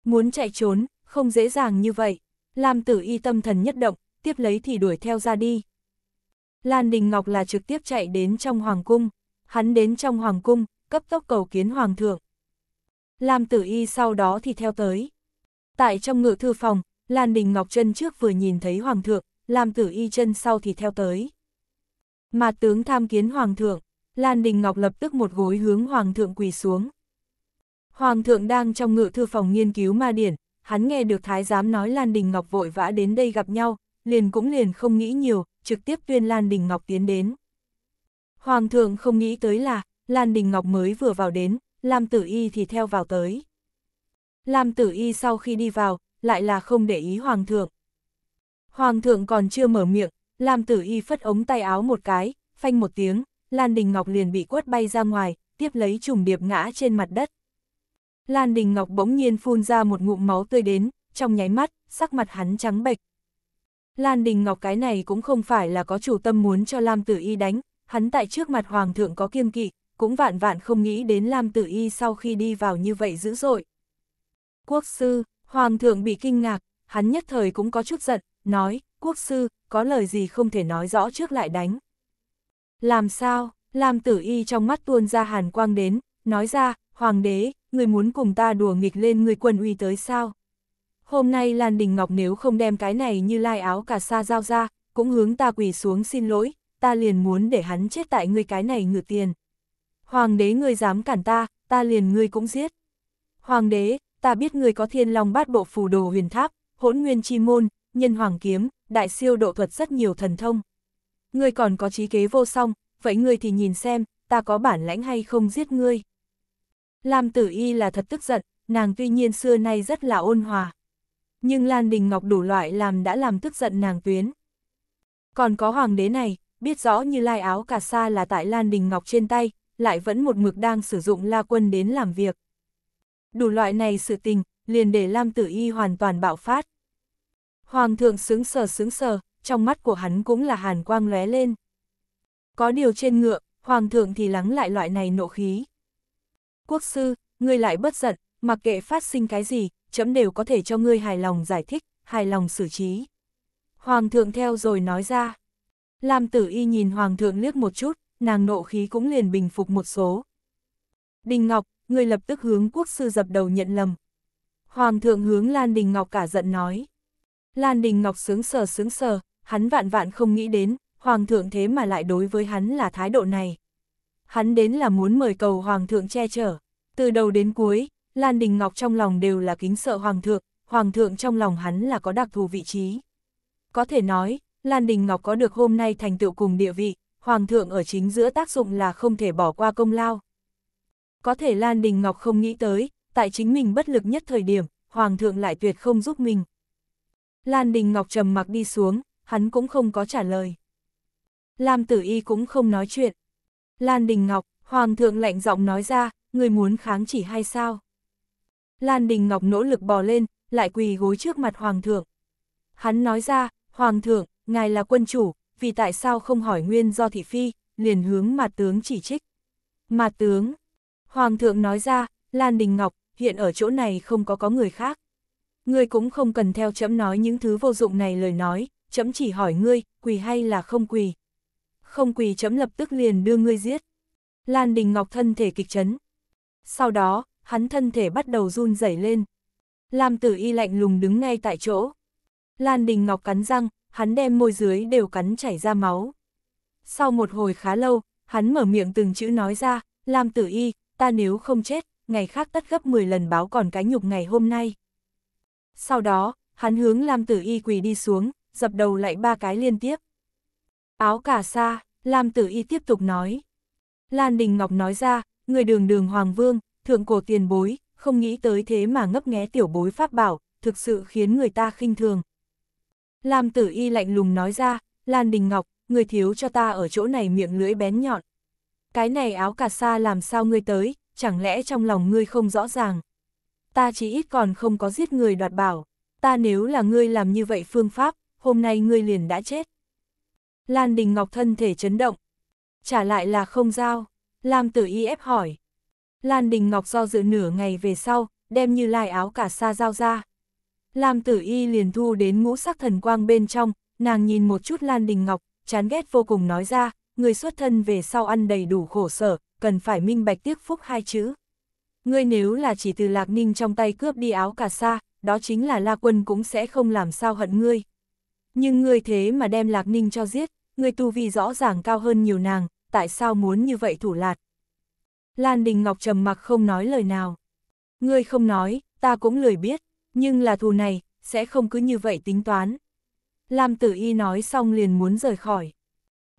Muốn chạy trốn, không dễ dàng như vậy. Lam Tử Y tâm thần nhất động, tiếp lấy thì đuổi theo ra đi. Lan Đình Ngọc là trực tiếp chạy đến trong Hoàng Cung. Hắn đến trong Hoàng Cung, cấp tốc cầu kiến Hoàng thượng. Lam Tử Y sau đó thì theo tới. Tại trong ngự thư phòng, Lan Đình Ngọc Trân trước vừa nhìn thấy Hoàng thượng, làm tử y chân sau thì theo tới. Mà tướng tham kiến Hoàng thượng, Lan Đình Ngọc lập tức một gối hướng Hoàng thượng quỳ xuống. Hoàng thượng đang trong ngự thư phòng nghiên cứu ma điển, hắn nghe được thái giám nói Lan Đình Ngọc vội vã đến đây gặp nhau, liền cũng liền không nghĩ nhiều, trực tiếp tuyên Lan Đình Ngọc tiến đến. Hoàng thượng không nghĩ tới là, Lan Đình Ngọc mới vừa vào đến, làm Tử Y thì theo vào tới. Lam tử y sau khi đi vào, lại là không để ý hoàng thượng. Hoàng thượng còn chưa mở miệng, Lam tử y phất ống tay áo một cái, phanh một tiếng, Lan Đình Ngọc liền bị quất bay ra ngoài, tiếp lấy trùng điệp ngã trên mặt đất. Lan Đình Ngọc bỗng nhiên phun ra một ngụm máu tươi đến, trong nháy mắt, sắc mặt hắn trắng bệch. Lan Đình Ngọc cái này cũng không phải là có chủ tâm muốn cho Lam Tử Y đánh, hắn tại trước mặt Hoàng thượng có kiêng kỵ, cũng vạn vạn không nghĩ đến Lam Tử Y sau khi đi vào như vậy dữ dội. Quốc sư, hoàng thượng bị kinh ngạc, hắn nhất thời cũng có chút giận, nói, quốc sư, có lời gì không thể nói rõ trước lại đánh. Làm sao, làm tử y trong mắt tuôn ra hàn quang đến, nói ra, hoàng đế, người muốn cùng ta đùa nghịch lên người quân uy tới sao. Hôm nay Lan Đình Ngọc nếu không đem cái này như lai áo cả sa giao ra, cũng hướng ta quỳ xuống xin lỗi, ta liền muốn để hắn chết tại ngươi cái này ngự tiền. Hoàng đế ngươi dám cản ta, ta liền ngươi cũng giết. Hoàng đế, ta biết người có thiên long bát bộ phù đồ huyền tháp, hỗn nguyên chi môn, nhân hoàng kiếm, đại siêu độ thuật rất nhiều thần thông. Ngươi còn có trí kế vô song, vậy ngươi thì nhìn xem, ta có bản lãnh hay không giết ngươi. Lam tử y là thật tức giận, nàng tuy nhiên xưa nay rất là ôn hòa. Nhưng Lan Đình Ngọc đủ loại làm đã làm tức giận nàng tuyến. Còn có hoàng đế này, biết rõ như lai áo cà sa là tại Lan Đình Ngọc trên tay, lại vẫn một mực đang sử dụng la quân đến làm việc đủ loại này sự tình, liền để Lam Tử Y hoàn toàn bạo phát. Hoàng thượng sướng sờ sướng sờ, trong mắt của hắn cũng là hàn quang lóe lên. Có điều trên ngựa, hoàng thượng thì lắng lại loại này nộ khí. Quốc sư, ngươi lại bất giận, mặc kệ phát sinh cái gì, chấm đều có thể cho ngươi hài lòng giải thích, hài lòng xử trí. Hoàng thượng theo rồi nói ra. Lam tử y nhìn hoàng thượng liếc một chút, nàng nộ khí cũng liền bình phục một số. Đình Ngọc, ngươi lập tức hướng quốc sư dập đầu nhận lầm. Hoàng thượng hướng Lan Đình Ngọc cả giận nói. Lan Đình Ngọc sướng sờ sướng sờ, hắn vạn vạn không nghĩ đến, Hoàng thượng thế mà lại đối với hắn là thái độ này. Hắn đến là muốn mời cầu Hoàng thượng che chở. Từ đầu đến cuối, Lan Đình Ngọc trong lòng đều là kính sợ Hoàng thượng, Hoàng thượng trong lòng hắn là có đặc thù vị trí. Có thể nói, Lan Đình Ngọc có được hôm nay thành tựu cùng địa vị, Hoàng thượng ở chính giữa tác dụng là không thể bỏ qua công lao. Có thể Lan Đình Ngọc không nghĩ tới, tại chính mình bất lực nhất thời điểm, Hoàng thượng lại tuyệt không giúp mình. Lan Đình Ngọc trầm mặc đi xuống, hắn cũng không có trả lời. Lam Tử Y cũng không nói chuyện. Lan Đình Ngọc, Hoàng thượng lạnh giọng nói ra, người muốn kháng chỉ hay sao? Lan Đình Ngọc nỗ lực bò lên, lại quỳ gối trước mặt Hoàng thượng. Hắn nói ra, Hoàng thượng, ngài là quân chủ, vì tại sao không hỏi nguyên do thị phi, liền hướng mặt tướng chỉ trích. Mặt tướng, Hoàng thượng nói ra, Lan Đình Ngọc, hiện ở chỗ này không có có người khác. Ngươi cũng không cần theo chấm nói những thứ vô dụng này lời nói, chấm chỉ hỏi ngươi, quỳ hay là không quỳ. Không quỳ chấm lập tức liền đưa ngươi giết. Lan Đình Ngọc thân thể kịch chấn. Sau đó, hắn thân thể bắt đầu run rẩy lên. Lam tử y lạnh lùng đứng ngay tại chỗ. Lan Đình Ngọc cắn răng, hắn đem môi dưới đều cắn chảy ra máu. Sau một hồi khá lâu, hắn mở miệng từng chữ nói ra, Lam tử y, ta nếu không chết, ngày khác tất gấp 10 lần báo còn cái nhục ngày hôm nay. Sau đó, hắn hướng Lam Tử Y quỳ đi xuống, dập đầu lại ba cái liên tiếp. Áo cả xa, Lam Tử Y tiếp tục nói. Lan Đình Ngọc nói ra, người đường đường Hoàng Vương, thượng cổ tiền bối, không nghĩ tới thế mà ngấp nghé tiểu bối pháp bảo, thực sự khiến người ta khinh thường. Lam Tử Y lạnh lùng nói ra, Lan Đình Ngọc, người thiếu cho ta ở chỗ này miệng lưỡi bén nhọn cái này áo cà sa làm sao ngươi tới, chẳng lẽ trong lòng ngươi không rõ ràng. Ta chỉ ít còn không có giết người đoạt bảo, ta nếu là ngươi làm như vậy phương pháp, hôm nay ngươi liền đã chết. Lan Đình Ngọc thân thể chấn động. Trả lại là không giao, Lam tử y ép hỏi. Lan Đình Ngọc do dự nửa ngày về sau, đem như lai áo cà sa giao ra. Lam tử y liền thu đến ngũ sắc thần quang bên trong, nàng nhìn một chút Lan Đình Ngọc, chán ghét vô cùng nói ra, người xuất thân về sau ăn đầy đủ khổ sở, cần phải minh bạch tiếc phúc hai chữ. Ngươi nếu là chỉ từ Lạc Ninh trong tay cướp đi áo cà sa, đó chính là La Quân cũng sẽ không làm sao hận ngươi. Nhưng ngươi thế mà đem Lạc Ninh cho giết, ngươi tu vi rõ ràng cao hơn nhiều nàng, tại sao muốn như vậy thủ lạt? Lan Đình Ngọc trầm mặc không nói lời nào. Ngươi không nói, ta cũng lười biết, nhưng là thù này, sẽ không cứ như vậy tính toán. Lam Tử Y nói xong liền muốn rời khỏi.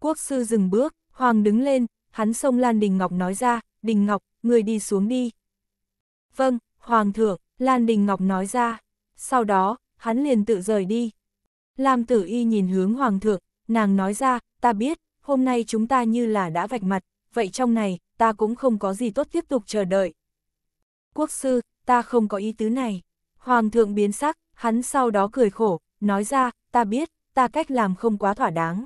Quốc sư dừng bước, Hoàng đứng lên, hắn xông Lan Đình Ngọc nói ra, Đình Ngọc, người đi xuống đi. Vâng, Hoàng thượng, Lan Đình Ngọc nói ra. Sau đó, hắn liền tự rời đi. Lam tử y nhìn hướng Hoàng thượng, nàng nói ra, ta biết, hôm nay chúng ta như là đã vạch mặt, vậy trong này, ta cũng không có gì tốt tiếp tục chờ đợi. Quốc sư, ta không có ý tứ này. Hoàng thượng biến sắc, hắn sau đó cười khổ, nói ra, ta biết, ta cách làm không quá thỏa đáng.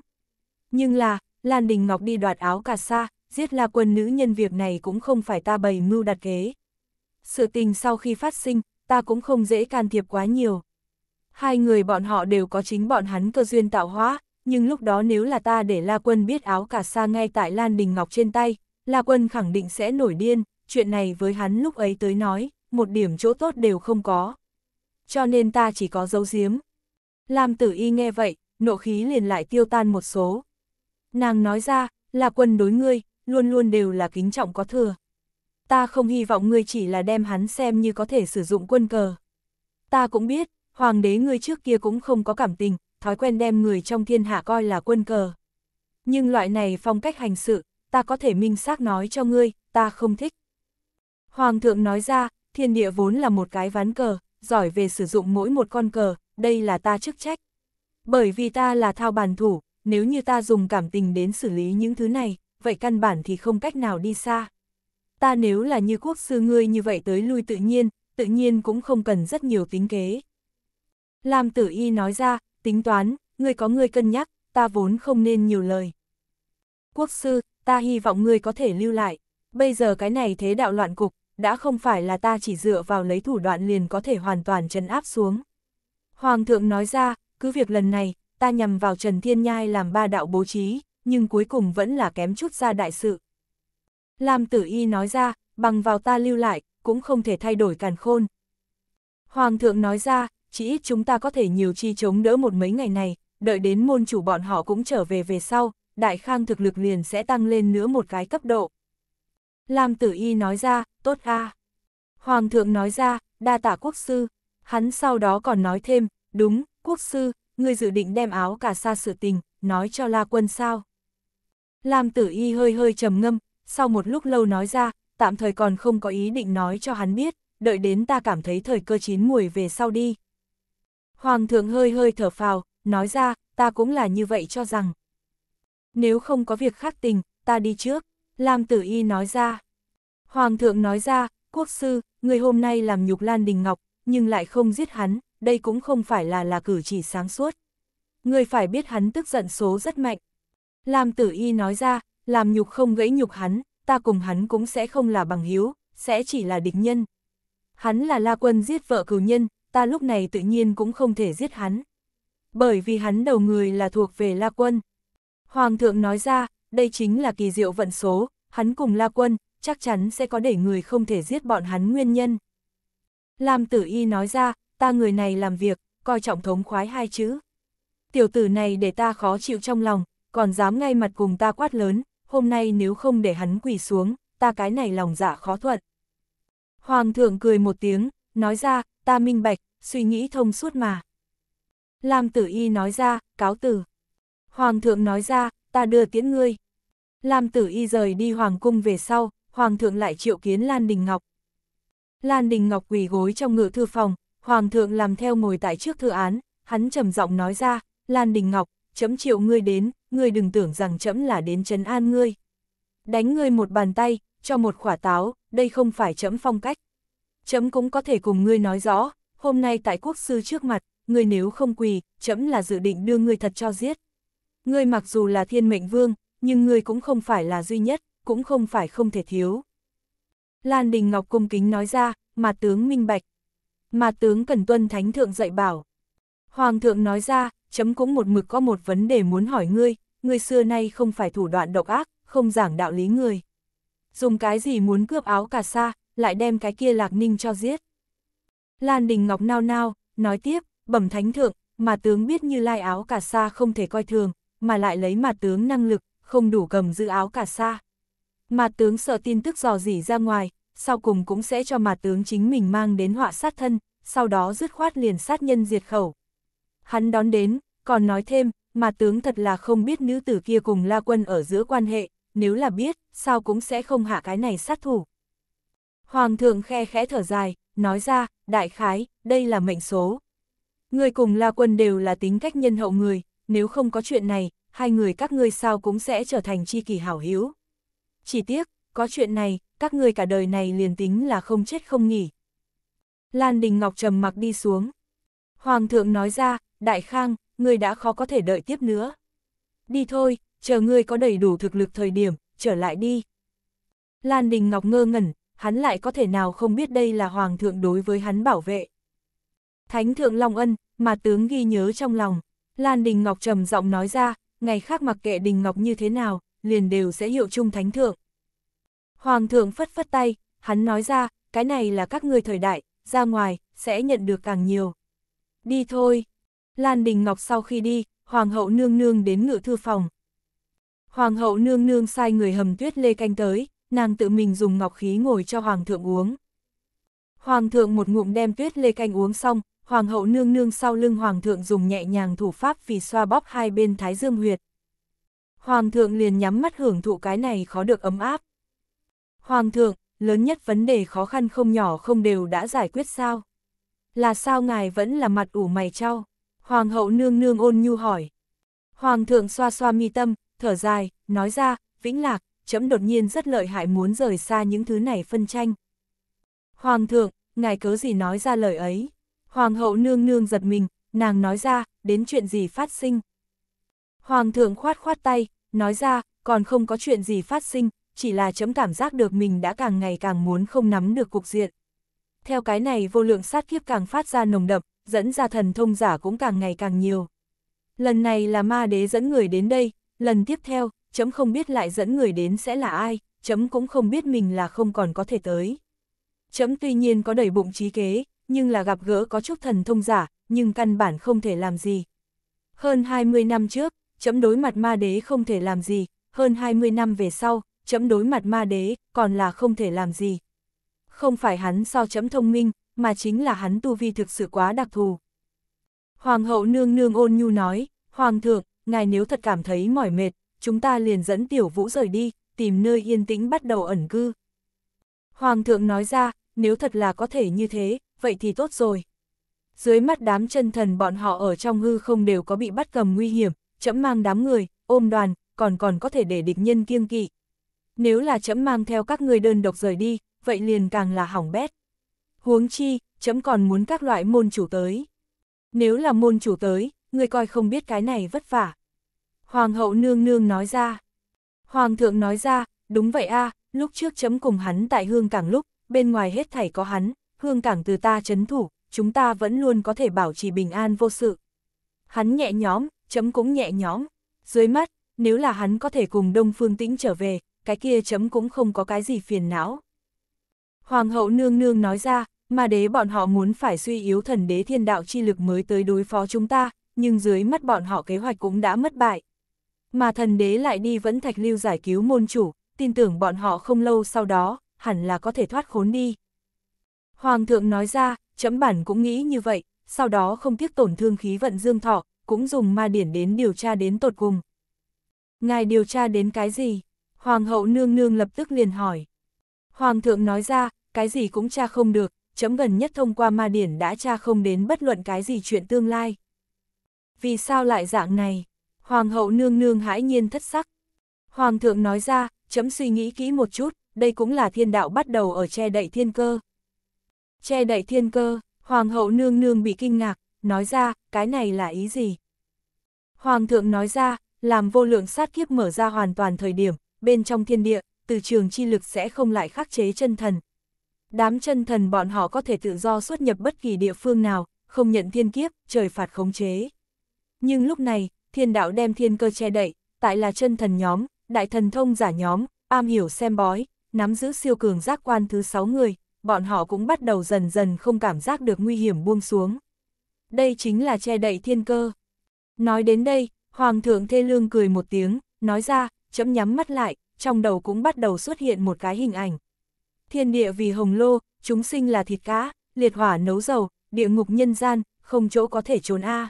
Nhưng là, Lan Đình Ngọc đi đoạt áo cà sa, giết La Quân nữ nhân việc này cũng không phải ta bày mưu đặt kế. Sự tình sau khi phát sinh, ta cũng không dễ can thiệp quá nhiều. Hai người bọn họ đều có chính bọn hắn cơ duyên tạo hóa, nhưng lúc đó nếu là ta để La Quân biết áo cà sa ngay tại Lan Đình Ngọc trên tay, La Quân khẳng định sẽ nổi điên, chuyện này với hắn lúc ấy tới nói, một điểm chỗ tốt đều không có. Cho nên ta chỉ có dấu giếm. Lam tử y nghe vậy, nộ khí liền lại tiêu tan một số. Nàng nói ra, là quân đối ngươi, luôn luôn đều là kính trọng có thừa. Ta không hy vọng ngươi chỉ là đem hắn xem như có thể sử dụng quân cờ. Ta cũng biết, hoàng đế ngươi trước kia cũng không có cảm tình, thói quen đem người trong thiên hạ coi là quân cờ. Nhưng loại này phong cách hành sự, ta có thể minh xác nói cho ngươi, ta không thích. Hoàng thượng nói ra, thiên địa vốn là một cái ván cờ, giỏi về sử dụng mỗi một con cờ, đây là ta chức trách. Bởi vì ta là thao bàn thủ, nếu như ta dùng cảm tình đến xử lý những thứ này, vậy căn bản thì không cách nào đi xa. Ta nếu là như quốc sư ngươi như vậy tới lui tự nhiên, tự nhiên cũng không cần rất nhiều tính kế. Lam tử y nói ra, tính toán, ngươi có ngươi cân nhắc, ta vốn không nên nhiều lời. Quốc sư, ta hy vọng ngươi có thể lưu lại, bây giờ cái này thế đạo loạn cục, đã không phải là ta chỉ dựa vào lấy thủ đoạn liền có thể hoàn toàn chấn áp xuống. Hoàng thượng nói ra, cứ việc lần này, ta nhằm vào Trần Thiên Nhai làm ba đạo bố trí, nhưng cuối cùng vẫn là kém chút ra đại sự. Lam Tử Y nói ra, bằng vào ta lưu lại, cũng không thể thay đổi càn khôn. Hoàng thượng nói ra, chỉ ít chúng ta có thể nhiều chi chống đỡ một mấy ngày này, đợi đến môn chủ bọn họ cũng trở về về sau, đại khang thực lực liền sẽ tăng lên nữa một cái cấp độ. Lam Tử Y nói ra, tốt a. Hoàng thượng nói ra, đa tả quốc sư, hắn sau đó còn nói thêm, đúng, quốc sư, ngươi dự định đem áo cả xa sự tình, nói cho La Quân sao? Lam tử y hơi hơi trầm ngâm, sau một lúc lâu nói ra, tạm thời còn không có ý định nói cho hắn biết, đợi đến ta cảm thấy thời cơ chín mùi về sau đi. Hoàng thượng hơi hơi thở phào, nói ra, ta cũng là như vậy cho rằng. Nếu không có việc khác tình, ta đi trước, Lam tử y nói ra. Hoàng thượng nói ra, quốc sư, người hôm nay làm nhục Lan Đình Ngọc, nhưng lại không giết hắn, đây cũng không phải là là cử chỉ sáng suốt. Người phải biết hắn tức giận số rất mạnh. Làm tử y nói ra, làm nhục không gãy nhục hắn, ta cùng hắn cũng sẽ không là bằng hiếu, sẽ chỉ là địch nhân. Hắn là la quân giết vợ cửu nhân, ta lúc này tự nhiên cũng không thể giết hắn. Bởi vì hắn đầu người là thuộc về la quân. Hoàng thượng nói ra, đây chính là kỳ diệu vận số, hắn cùng la quân, chắc chắn sẽ có để người không thể giết bọn hắn nguyên nhân. Làm tử y nói ra, ta người này làm việc, coi trọng thống khoái hai chữ. Tiểu tử này để ta khó chịu trong lòng, còn dám ngay mặt cùng ta quát lớn, hôm nay nếu không để hắn quỳ xuống, ta cái này lòng dạ khó thuận. Hoàng thượng cười một tiếng, nói ra, ta minh bạch, suy nghĩ thông suốt mà. Lam tử y nói ra, cáo tử. Hoàng thượng nói ra, ta đưa tiễn ngươi. Lam tử y rời đi hoàng cung về sau, hoàng thượng lại triệu kiến Lan Đình Ngọc. Lan Đình Ngọc quỳ gối trong ngự thư phòng, Hoàng thượng làm theo ngồi tại trước thư án, hắn trầm giọng nói ra, Lan Đình Ngọc, chấm triệu ngươi đến, ngươi đừng tưởng rằng chấm là đến trấn an ngươi. Đánh ngươi một bàn tay, cho một quả táo, đây không phải chấm phong cách. Chấm cũng có thể cùng ngươi nói rõ, hôm nay tại quốc sư trước mặt, ngươi nếu không quỳ, chấm là dự định đưa ngươi thật cho giết. Ngươi mặc dù là thiên mệnh vương, nhưng ngươi cũng không phải là duy nhất, cũng không phải không thể thiếu. Lan Đình Ngọc cung kính nói ra, mà tướng minh bạch, mà tướng cần tuân thánh thượng dạy bảo. Hoàng thượng nói ra, chấm cũng một mực có một vấn đề muốn hỏi ngươi, ngươi xưa nay không phải thủ đoạn độc ác, không giảng đạo lý người. Dùng cái gì muốn cướp áo cà sa, lại đem cái kia lạc ninh cho giết. Lan Đình Ngọc nao nao, nói tiếp, bẩm thánh thượng, mà tướng biết như lai áo cà sa không thể coi thường, mà lại lấy mà tướng năng lực, không đủ cầm giữ áo cà sa. Mà tướng sợ tin tức dò dỉ ra ngoài, sau cùng cũng sẽ cho mà tướng chính mình mang đến họa sát thân, sau đó dứt khoát liền sát nhân diệt khẩu. Hắn đón đến, còn nói thêm, mà tướng thật là không biết nữ tử kia cùng La Quân ở giữa quan hệ, nếu là biết, sao cũng sẽ không hạ cái này sát thủ. Hoàng thượng khe khẽ thở dài, nói ra, đại khái, đây là mệnh số. Người cùng La Quân đều là tính cách nhân hậu người, nếu không có chuyện này, hai người các ngươi sao cũng sẽ trở thành chi kỳ hảo hiếu. Chỉ tiếc, có chuyện này, các ngươi cả đời này liền tính là không chết không nghỉ. Lan Đình Ngọc trầm mặc đi xuống. Hoàng thượng nói ra, Đại Khang, ngươi đã khó có thể đợi tiếp nữa. Đi thôi, chờ ngươi có đầy đủ thực lực thời điểm, trở lại đi. Lan Đình Ngọc ngơ ngẩn, hắn lại có thể nào không biết đây là Hoàng thượng đối với hắn bảo vệ. Thánh thượng Long Ân, mà tướng ghi nhớ trong lòng. Lan Đình Ngọc trầm giọng nói ra, ngày khác mặc kệ Đình Ngọc như thế nào, liền đều sẽ hiệu chung thánh thượng. Hoàng thượng phất phất tay, hắn nói ra, cái này là các người thời đại, ra ngoài, sẽ nhận được càng nhiều. Đi thôi. Lan Đình Ngọc sau khi đi, Hoàng hậu nương nương đến ngự thư phòng. Hoàng hậu nương nương sai người hầm tuyết lê canh tới, nàng tự mình dùng ngọc khí ngồi cho Hoàng thượng uống. Hoàng thượng một ngụm đem tuyết lê canh uống xong, Hoàng hậu nương nương sau lưng Hoàng thượng dùng nhẹ nhàng thủ pháp vì xoa bóp hai bên thái dương huyệt. Hoàng thượng liền nhắm mắt hưởng thụ cái này khó được ấm áp. Hoàng thượng, lớn nhất vấn đề khó khăn không nhỏ không đều đã giải quyết sao? Là sao ngài vẫn là mặt ủ mày trao? Hoàng hậu nương nương ôn nhu hỏi. Hoàng thượng xoa xoa mi tâm, thở dài, nói ra, vĩnh lạc, chấm đột nhiên rất lợi hại muốn rời xa những thứ này phân tranh. Hoàng thượng, ngài cớ gì nói ra lời ấy? Hoàng hậu nương nương giật mình, nàng nói ra, đến chuyện gì phát sinh? Hoàng thượng khoát khoát tay, nói ra, còn không có chuyện gì phát sinh, chỉ là chấm cảm giác được mình đã càng ngày càng muốn không nắm được cục diện. Theo cái này vô lượng sát kiếp càng phát ra nồng đậm, dẫn ra thần thông giả cũng càng ngày càng nhiều. Lần này là ma đế dẫn người đến đây, lần tiếp theo, chấm không biết lại dẫn người đến sẽ là ai, chấm cũng không biết mình là không còn có thể tới. Chấm tuy nhiên có đầy bụng trí kế, nhưng là gặp gỡ có chút thần thông giả, nhưng căn bản không thể làm gì. Hơn 20 năm trước, chấm đối mặt ma đế không thể làm gì, hơn 20 năm về sau, chấm đối mặt ma đế, còn là không thể làm gì. Không phải hắn so chấm thông minh, mà chính là hắn tu vi thực sự quá đặc thù. Hoàng hậu nương nương ôn nhu nói, Hoàng thượng, ngài nếu thật cảm thấy mỏi mệt, chúng ta liền dẫn tiểu vũ rời đi, tìm nơi yên tĩnh bắt đầu ẩn cư. Hoàng thượng nói ra, nếu thật là có thể như thế, vậy thì tốt rồi. Dưới mắt đám chân thần bọn họ ở trong hư không đều có bị bắt cầm nguy hiểm, chấm mang đám người, ôm đoàn, còn còn có thể để địch nhân kiêng kỵ, nếu là chấm mang theo các người đơn độc rời đi, vậy liền càng là hỏng bét. Huống chi, chấm còn muốn các loại môn chủ tới. Nếu là môn chủ tới, người coi không biết cái này vất vả. Hoàng hậu nương nương nói ra. Hoàng thượng nói ra, đúng vậy a lúc trước chấm cùng hắn tại hương cảng lúc, bên ngoài hết thảy có hắn, hương cảng từ ta chấn thủ, chúng ta vẫn luôn có thể bảo trì bình an vô sự. Hắn nhẹ nhóm, chấm cũng nhẹ nhóm. Dưới mắt, nếu là hắn có thể cùng Đông Phương Tĩnh trở về, cái kia chấm cũng không có cái gì phiền não. Hoàng hậu nương nương nói ra, mà đế bọn họ muốn phải suy yếu thần đế thiên đạo chi lực mới tới đối phó chúng ta, nhưng dưới mắt bọn họ kế hoạch cũng đã mất bại. Mà thần đế lại đi vẫn thạch lưu giải cứu môn chủ, tin tưởng bọn họ không lâu sau đó, hẳn là có thể thoát khốn đi. Hoàng thượng nói ra, chấm bản cũng nghĩ như vậy, sau đó không tiếc tổn thương khí vận dương thọ, cũng dùng ma điển đến điều tra đến tột cùng. Ngài điều tra đến cái gì? Hoàng hậu nương nương lập tức liền hỏi. Hoàng thượng nói ra, cái gì cũng tra không được, chấm gần nhất thông qua ma điển đã tra không đến bất luận cái gì chuyện tương lai. Vì sao lại dạng này? Hoàng hậu nương nương hãi nhiên thất sắc. Hoàng thượng nói ra, chấm suy nghĩ kỹ một chút, đây cũng là thiên đạo bắt đầu ở che đậy thiên cơ. Che đậy thiên cơ, hoàng hậu nương nương bị kinh ngạc, nói ra, cái này là ý gì? Hoàng thượng nói ra, làm vô lượng sát kiếp mở ra hoàn toàn thời điểm, bên trong thiên địa, từ trường chi lực sẽ không lại khắc chế chân thần. Đám chân thần bọn họ có thể tự do xuất nhập bất kỳ địa phương nào, không nhận thiên kiếp, trời phạt khống chế. Nhưng lúc này, thiên đạo đem thiên cơ che đậy, tại là chân thần nhóm, đại thần thông giả nhóm, am hiểu xem bói, nắm giữ siêu cường giác quan thứ 6 người, bọn họ cũng bắt đầu dần dần không cảm giác được nguy hiểm buông xuống. Đây chính là che đậy thiên cơ. Nói đến đây, Hoàng thượng thê lương cười một tiếng, nói ra, chấm nhắm mắt lại, trong đầu cũng bắt đầu xuất hiện một cái hình ảnh. Thiên địa vì hồng lô, chúng sinh là thịt cá, liệt hỏa nấu dầu, địa ngục nhân gian, không chỗ có thể trốn a.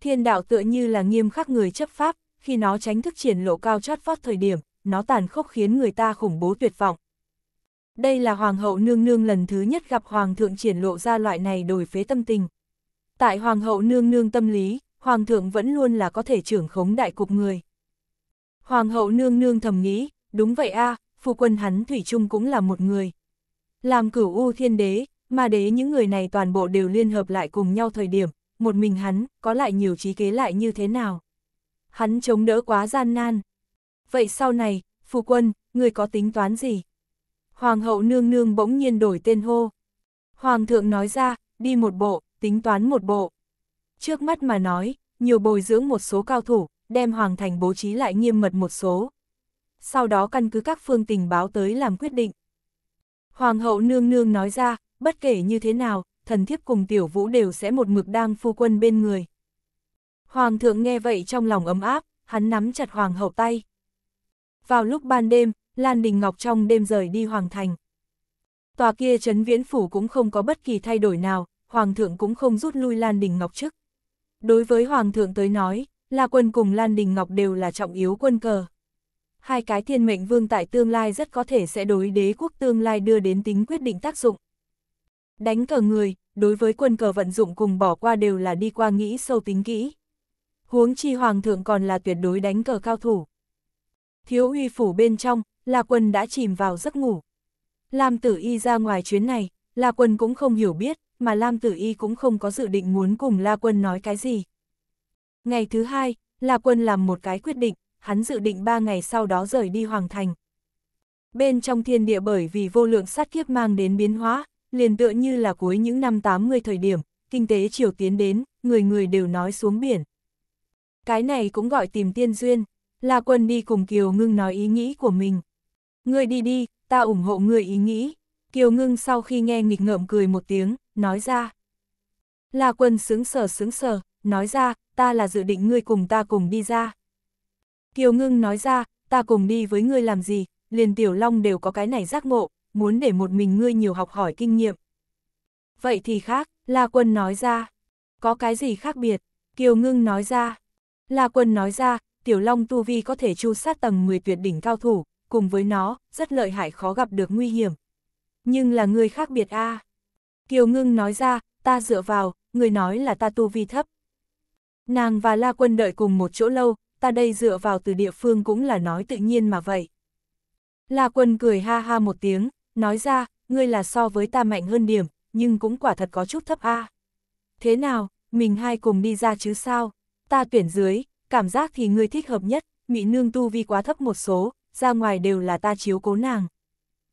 Thiên đạo tựa như là nghiêm khắc người chấp pháp, khi nó tránh thức triển lộ cao chót vót thời điểm, nó tàn khốc khiến người ta khủng bố tuyệt vọng. Đây là hoàng hậu nương nương lần thứ nhất gặp hoàng thượng triển lộ ra loại này đổi phế tâm tình. Tại hoàng hậu nương nương tâm lý, hoàng thượng vẫn luôn là có thể trưởng khống đại cục người. Hoàng hậu nương nương thầm nghĩ, đúng vậy a, à, phu quân hắn Thủy chung cũng là một người. Làm cửu u thiên đế, mà đế những người này toàn bộ đều liên hợp lại cùng nhau thời điểm, một mình hắn, có lại nhiều trí kế lại như thế nào. Hắn chống đỡ quá gian nan. Vậy sau này, phu quân, người có tính toán gì? Hoàng hậu nương nương bỗng nhiên đổi tên hô. Hoàng thượng nói ra, đi một bộ, tính toán một bộ. Trước mắt mà nói, nhiều bồi dưỡng một số cao thủ, đem Hoàng Thành bố trí lại nghiêm mật một số. Sau đó căn cứ các phương tình báo tới làm quyết định. Hoàng hậu nương nương nói ra, bất kể như thế nào, thần thiếp cùng tiểu vũ đều sẽ một mực đang phu quân bên người. Hoàng thượng nghe vậy trong lòng ấm áp, hắn nắm chặt hoàng hậu tay. Vào lúc ban đêm, Lan Đình Ngọc trong đêm rời đi hoàng thành. Tòa kia trấn viễn phủ cũng không có bất kỳ thay đổi nào, hoàng thượng cũng không rút lui Lan Đình Ngọc trước. Đối với hoàng thượng tới nói, La Quân cùng Lan Đình Ngọc đều là trọng yếu quân cờ. Hai cái thiên mệnh vương tại tương lai rất có thể sẽ đối đế quốc tương lai đưa đến tính quyết định tác dụng. Đánh cờ người, đối với quân cờ vận dụng cùng bỏ qua đều là đi qua nghĩ sâu tính kỹ. Huống chi hoàng thượng còn là tuyệt đối đánh cờ cao thủ. Thiếu uy phủ bên trong, La Quân đã chìm vào giấc ngủ. Lam Tử Y ra ngoài chuyến này, La Quân cũng không hiểu biết, mà Lam Tử Y cũng không có dự định muốn cùng La Quân nói cái gì. Ngày thứ hai, La Quân làm một cái quyết định, hắn dự định ba ngày sau đó rời đi Hoàng Thành. Bên trong thiên địa bởi vì vô lượng sát kiếp mang đến biến hóa, liền tựa như là cuối những năm 80 thời điểm, kinh tế chiều tiến đến, người người đều nói xuống biển. Cái này cũng gọi tìm tiên duyên, La Quân đi cùng Kiều Ngưng nói ý nghĩ của mình. Người đi đi, ta ủng hộ người ý nghĩ. Kiều Ngưng sau khi nghe nghịch ngợm cười một tiếng, nói ra. La Quân sướng sở sướng sở, nói ra, ta là dự định ngươi cùng ta cùng đi ra. Kiều ngưng nói ra, ta cùng đi với ngươi làm gì, liền tiểu long đều có cái này giác ngộ, muốn để một mình ngươi nhiều học hỏi kinh nghiệm. Vậy thì khác, La Quân nói ra. Có cái gì khác biệt? Kiều Ngưng nói ra. La Quân nói ra, Tiểu Long Tu Vi có thể chu sát tầng 10 tuyệt đỉnh cao thủ, cùng với nó, rất lợi hại khó gặp được nguy hiểm. Nhưng là người khác biệt a à. Kiều Ngưng nói ra, ta dựa vào, người nói là ta Tu Vi thấp, Nàng và La Quân đợi cùng một chỗ lâu, ta đây dựa vào từ địa phương cũng là nói tự nhiên mà vậy. La Quân cười ha ha một tiếng, nói ra, ngươi là so với ta mạnh hơn điểm, nhưng cũng quả thật có chút thấp a. À. Thế nào, mình hai cùng đi ra chứ sao? Ta tuyển dưới, cảm giác thì ngươi thích hợp nhất, mỹ nương tu vi quá thấp một số, ra ngoài đều là ta chiếu cố nàng.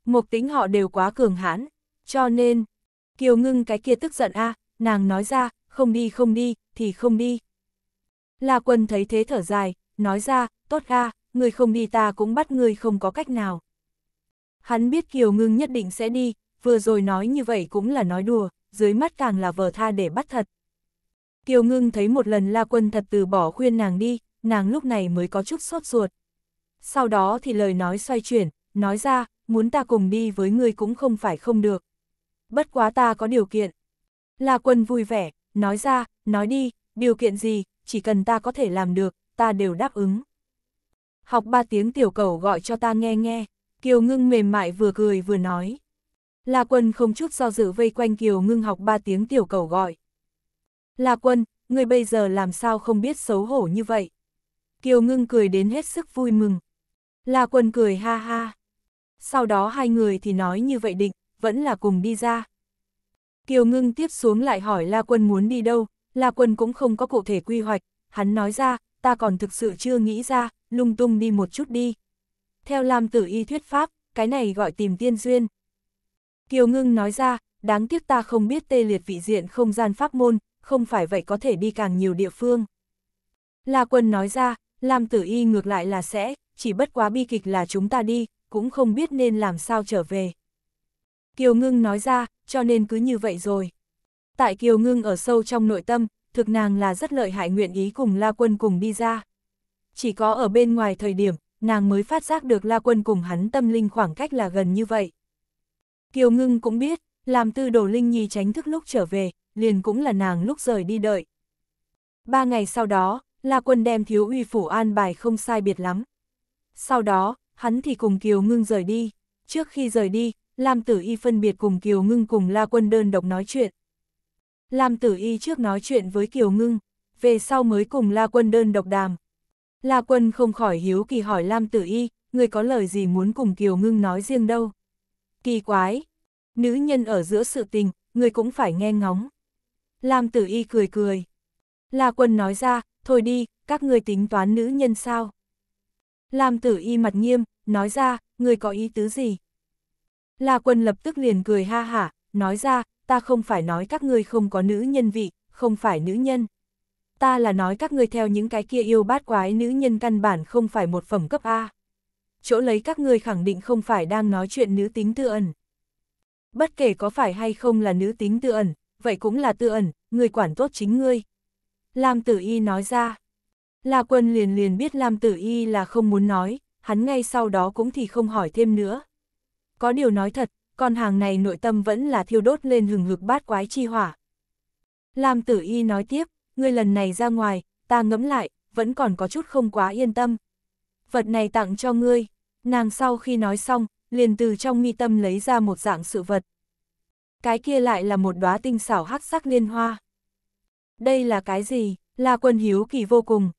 Mục tính họ đều quá cường hãn, cho nên, Kiều ngưng cái kia tức giận a, à, nàng nói ra, không đi không đi, thì không đi. La quân thấy thế thở dài, nói ra, tốt ga, người không đi ta cũng bắt người không có cách nào. Hắn biết Kiều Ngưng nhất định sẽ đi, vừa rồi nói như vậy cũng là nói đùa, dưới mắt càng là vờ tha để bắt thật. Kiều Ngưng thấy một lần La Quân thật từ bỏ khuyên nàng đi, nàng lúc này mới có chút sốt ruột. Sau đó thì lời nói xoay chuyển, nói ra, muốn ta cùng đi với người cũng không phải không được. Bất quá ta có điều kiện. La Quân vui vẻ, nói ra, nói đi, điều kiện gì, chỉ cần ta có thể làm được, ta đều đáp ứng. Học ba tiếng tiểu cầu gọi cho ta nghe nghe, Kiều Ngưng mềm mại vừa cười vừa nói. La Quân không chút do dự vây quanh Kiều Ngưng học ba tiếng tiểu cầu gọi. La Quân, ngươi bây giờ làm sao không biết xấu hổ như vậy? Kiều Ngưng cười đến hết sức vui mừng. La Quân cười ha ha. Sau đó hai người thì nói như vậy định, vẫn là cùng đi ra. Kiều Ngưng tiếp xuống lại hỏi La Quân muốn đi đâu, La Quân cũng không có cụ thể quy hoạch, hắn nói ra, ta còn thực sự chưa nghĩ ra, lung tung đi một chút đi. Theo Lam Tử Y thuyết pháp, cái này gọi tìm tiên duyên. Kiều Ngưng nói ra, đáng tiếc ta không biết tê liệt vị diện không gian pháp môn, không phải vậy có thể đi càng nhiều địa phương. La Quân nói ra, Lam Tử Y ngược lại là sẽ, chỉ bất quá bi kịch là chúng ta đi, cũng không biết nên làm sao trở về. Kiều Ngưng nói ra, cho nên cứ như vậy rồi. Tại Kiều Ngưng ở sâu trong nội tâm, thực nàng là rất lợi hại nguyện ý cùng La Quân cùng đi ra. Chỉ có ở bên ngoài thời điểm, nàng mới phát giác được La Quân cùng hắn tâm linh khoảng cách là gần như vậy. Kiều Ngưng cũng biết, làm tư đồ Linh Nhi tránh thức lúc trở về, liền cũng là nàng lúc rời đi đợi. Ba ngày sau đó, La Quân đem thiếu uy phủ an bài không sai biệt lắm. Sau đó, hắn thì cùng Kiều Ngưng rời đi. Trước khi rời đi, Lam Tử Y phân biệt cùng Kiều Ngưng cùng La Quân đơn độc nói chuyện. Lam Tử Y trước nói chuyện với Kiều Ngưng, về sau mới cùng La Quân đơn độc đàm. La Quân không khỏi hiếu kỳ hỏi Lam Tử Y, người có lời gì muốn cùng Kiều Ngưng nói riêng đâu. Kỳ quái, nữ nhân ở giữa sự tình, người cũng phải nghe ngóng. Lam Tử Y cười cười. La Quân nói ra, thôi đi, các người tính toán nữ nhân sao? Lam Tử Y mặt nghiêm, nói ra, người có ý tứ gì? La Quân lập tức liền cười ha hả, nói ra, ta không phải nói các ngươi không có nữ nhân vị, không phải nữ nhân. Ta là nói các ngươi theo những cái kia yêu bát quái nữ nhân căn bản không phải một phẩm cấp A. Chỗ lấy các ngươi khẳng định không phải đang nói chuyện nữ tính tư ẩn. Bất kể có phải hay không là nữ tính tư ẩn, vậy cũng là tư ẩn, người quản tốt chính ngươi. Lam Tử Y nói ra. La Quân liền liền biết Lam Tử Y là không muốn nói, hắn ngay sau đó cũng thì không hỏi thêm nữa. Có điều nói thật, con hàng này nội tâm vẫn là thiêu đốt lên hừng hực bát quái chi hỏa. Lam tử y nói tiếp, ngươi lần này ra ngoài, ta ngẫm lại, vẫn còn có chút không quá yên tâm. Vật này tặng cho ngươi, nàng sau khi nói xong, liền từ trong mi tâm lấy ra một dạng sự vật. Cái kia lại là một đóa tinh xảo hắc sắc liên hoa. Đây là cái gì? là quân hiếu kỳ vô cùng.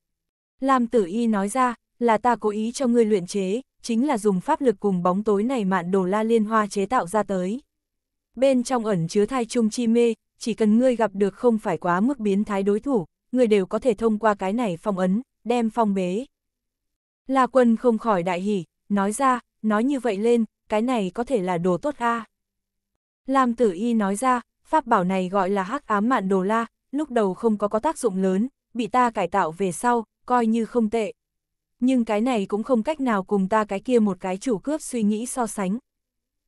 Lam tử y nói ra, là ta cố ý cho ngươi luyện chế, chính là dùng pháp lực cùng bóng tối này mạn đồ la liên hoa chế tạo ra tới. Bên trong ẩn chứa thai trung chi mê, chỉ cần ngươi gặp được không phải quá mức biến thái đối thủ, ngươi đều có thể thông qua cái này phong ấn, đem phong bế. La quân không khỏi đại hỉ, nói ra, nói như vậy lên, cái này có thể là đồ tốt a. Lam tử y nói ra, pháp bảo này gọi là hắc ám mạn đồ la, lúc đầu không có có tác dụng lớn, bị ta cải tạo về sau, coi như không tệ, nhưng cái này cũng không cách nào cùng ta cái kia một cái chủ cướp suy nghĩ so sánh.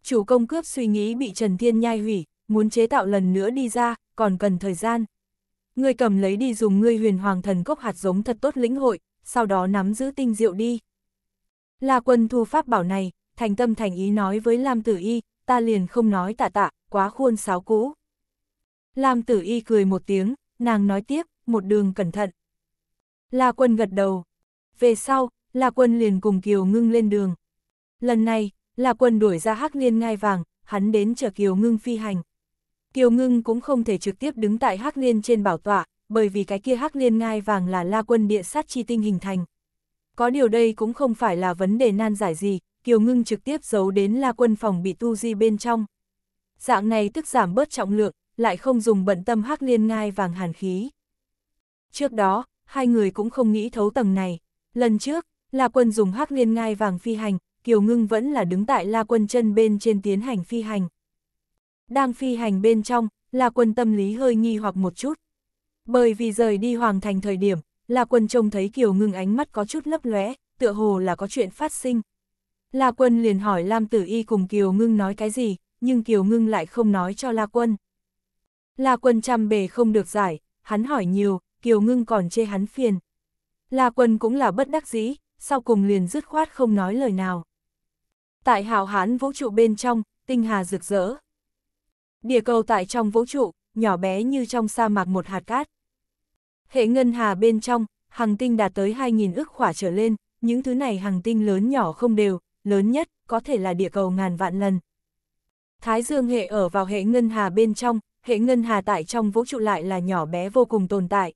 Chủ công cướp suy nghĩ bị Trần Thiên nhai hủy, muốn chế tạo lần nữa đi ra, còn cần thời gian. Ngươi cầm lấy đi dùng ngươi huyền hoàng thần cốc hạt giống thật tốt lĩnh hội, sau đó nắm giữ tinh diệu đi. là quân thu pháp bảo này, thành tâm thành ý nói với Lam Tử Y, ta liền không nói tạ tạ, quá khuôn sáo cũ. Lam Tử Y cười một tiếng, nàng nói tiếp, một đường cẩn thận. là quân gật đầu, về sau, La Quân liền cùng Kiều Ngưng lên đường. Lần này, La Quân đuổi ra hắc liên ngai vàng, hắn đến chờ Kiều Ngưng phi hành. Kiều Ngưng cũng không thể trực tiếp đứng tại hắc liên trên bảo tọa, bởi vì cái kia hắc liên ngai vàng là La Quân địa sát chi tinh hình thành. Có điều đây cũng không phải là vấn đề nan giải gì, Kiều Ngưng trực tiếp giấu đến La Quân phòng bị tu di bên trong. Dạng này tức giảm bớt trọng lượng, lại không dùng bận tâm hắc liên ngai vàng hàn khí. Trước đó, hai người cũng không nghĩ thấu tầng này. Lần trước, La Quân dùng hắc liên ngai vàng phi hành, Kiều Ngưng vẫn là đứng tại La Quân chân bên trên tiến hành phi hành. Đang phi hành bên trong, La Quân tâm lý hơi nghi hoặc một chút. Bởi vì rời đi hoàng thành thời điểm, La Quân trông thấy Kiều Ngưng ánh mắt có chút lấp lóe, tựa hồ là có chuyện phát sinh. La Quân liền hỏi Lam Tử Y cùng Kiều Ngưng nói cái gì, nhưng Kiều Ngưng lại không nói cho La Quân. La Quân chăm bề không được giải, hắn hỏi nhiều, Kiều Ngưng còn chê hắn phiền. La Quân cũng là bất đắc dĩ, sau cùng liền dứt khoát không nói lời nào. Tại hào hán vũ trụ bên trong, tinh hà rực rỡ. Địa cầu tại trong vũ trụ, nhỏ bé như trong sa mạc một hạt cát. Hệ ngân hà bên trong, hàng tinh đạt tới 2.000 ức khỏa trở lên, những thứ này hàng tinh lớn nhỏ không đều, lớn nhất có thể là địa cầu ngàn vạn lần. Thái dương hệ ở vào hệ ngân hà bên trong, hệ ngân hà tại trong vũ trụ lại là nhỏ bé vô cùng tồn tại,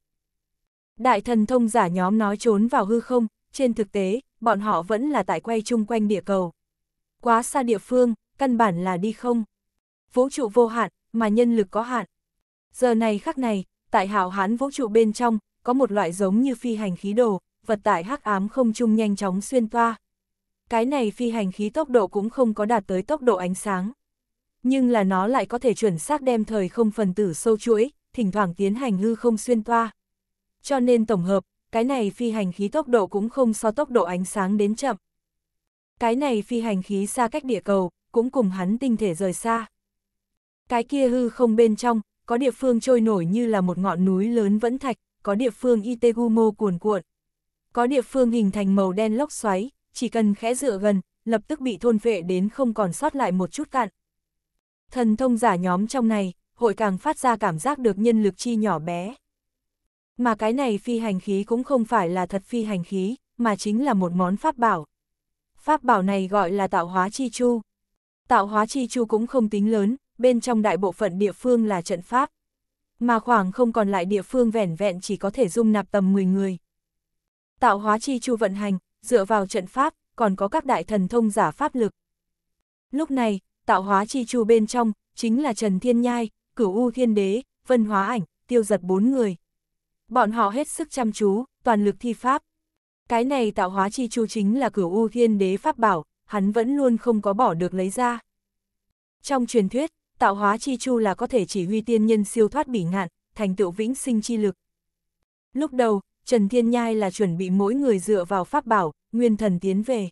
Đại thần thông giả nhóm nói trốn vào hư không, trên thực tế, bọn họ vẫn là tại quay chung quanh địa cầu. Quá xa địa phương, căn bản là đi không. Vũ trụ vô hạn, mà nhân lực có hạn. Giờ này khắc này, tại hảo hán vũ trụ bên trong, có một loại giống như phi hành khí đồ, vật tại hắc ám không trung nhanh chóng xuyên toa. Cái này phi hành khí tốc độ cũng không có đạt tới tốc độ ánh sáng. Nhưng là nó lại có thể chuẩn xác đem thời không phần tử sâu chuỗi, thỉnh thoảng tiến hành hư không xuyên toa cho nên tổng hợp, cái này phi hành khí tốc độ cũng không so tốc độ ánh sáng đến chậm. Cái này phi hành khí xa cách địa cầu, cũng cùng hắn tinh thể rời xa. Cái kia hư không bên trong, có địa phương trôi nổi như là một ngọn núi lớn vẫn thạch, có địa phương Itegumo cuồn cuộn. Có địa phương hình thành màu đen lốc xoáy, chỉ cần khẽ dựa gần, lập tức bị thôn vệ đến không còn sót lại một chút cạn. Thần thông giả nhóm trong này, hội càng phát ra cảm giác được nhân lực chi nhỏ bé. Mà cái này phi hành khí cũng không phải là thật phi hành khí, mà chính là một món pháp bảo. Pháp bảo này gọi là tạo hóa chi chu. Tạo hóa chi chu cũng không tính lớn, bên trong đại bộ phận địa phương là trận pháp. Mà khoảng không còn lại địa phương vẻn vẹn chỉ có thể dung nạp tầm 10 người. Tạo hóa chi chu vận hành, dựa vào trận pháp, còn có các đại thần thông giả pháp lực. Lúc này, tạo hóa chi chu bên trong, chính là Trần Thiên Nhai, Cửu U Thiên Đế, Vân Hóa Ảnh, Tiêu Giật bốn người. Bọn họ hết sức chăm chú, toàn lực thi pháp. Cái này tạo hóa chi chu chính là cửu u thiên đế pháp bảo, hắn vẫn luôn không có bỏ được lấy ra. Trong truyền thuyết, tạo hóa chi chu là có thể chỉ huy tiên nhân siêu thoát bỉ ngạn, thành tựu vĩnh sinh chi lực. Lúc đầu, Trần Thiên Nhai là chuẩn bị mỗi người dựa vào pháp bảo, nguyên thần tiến về.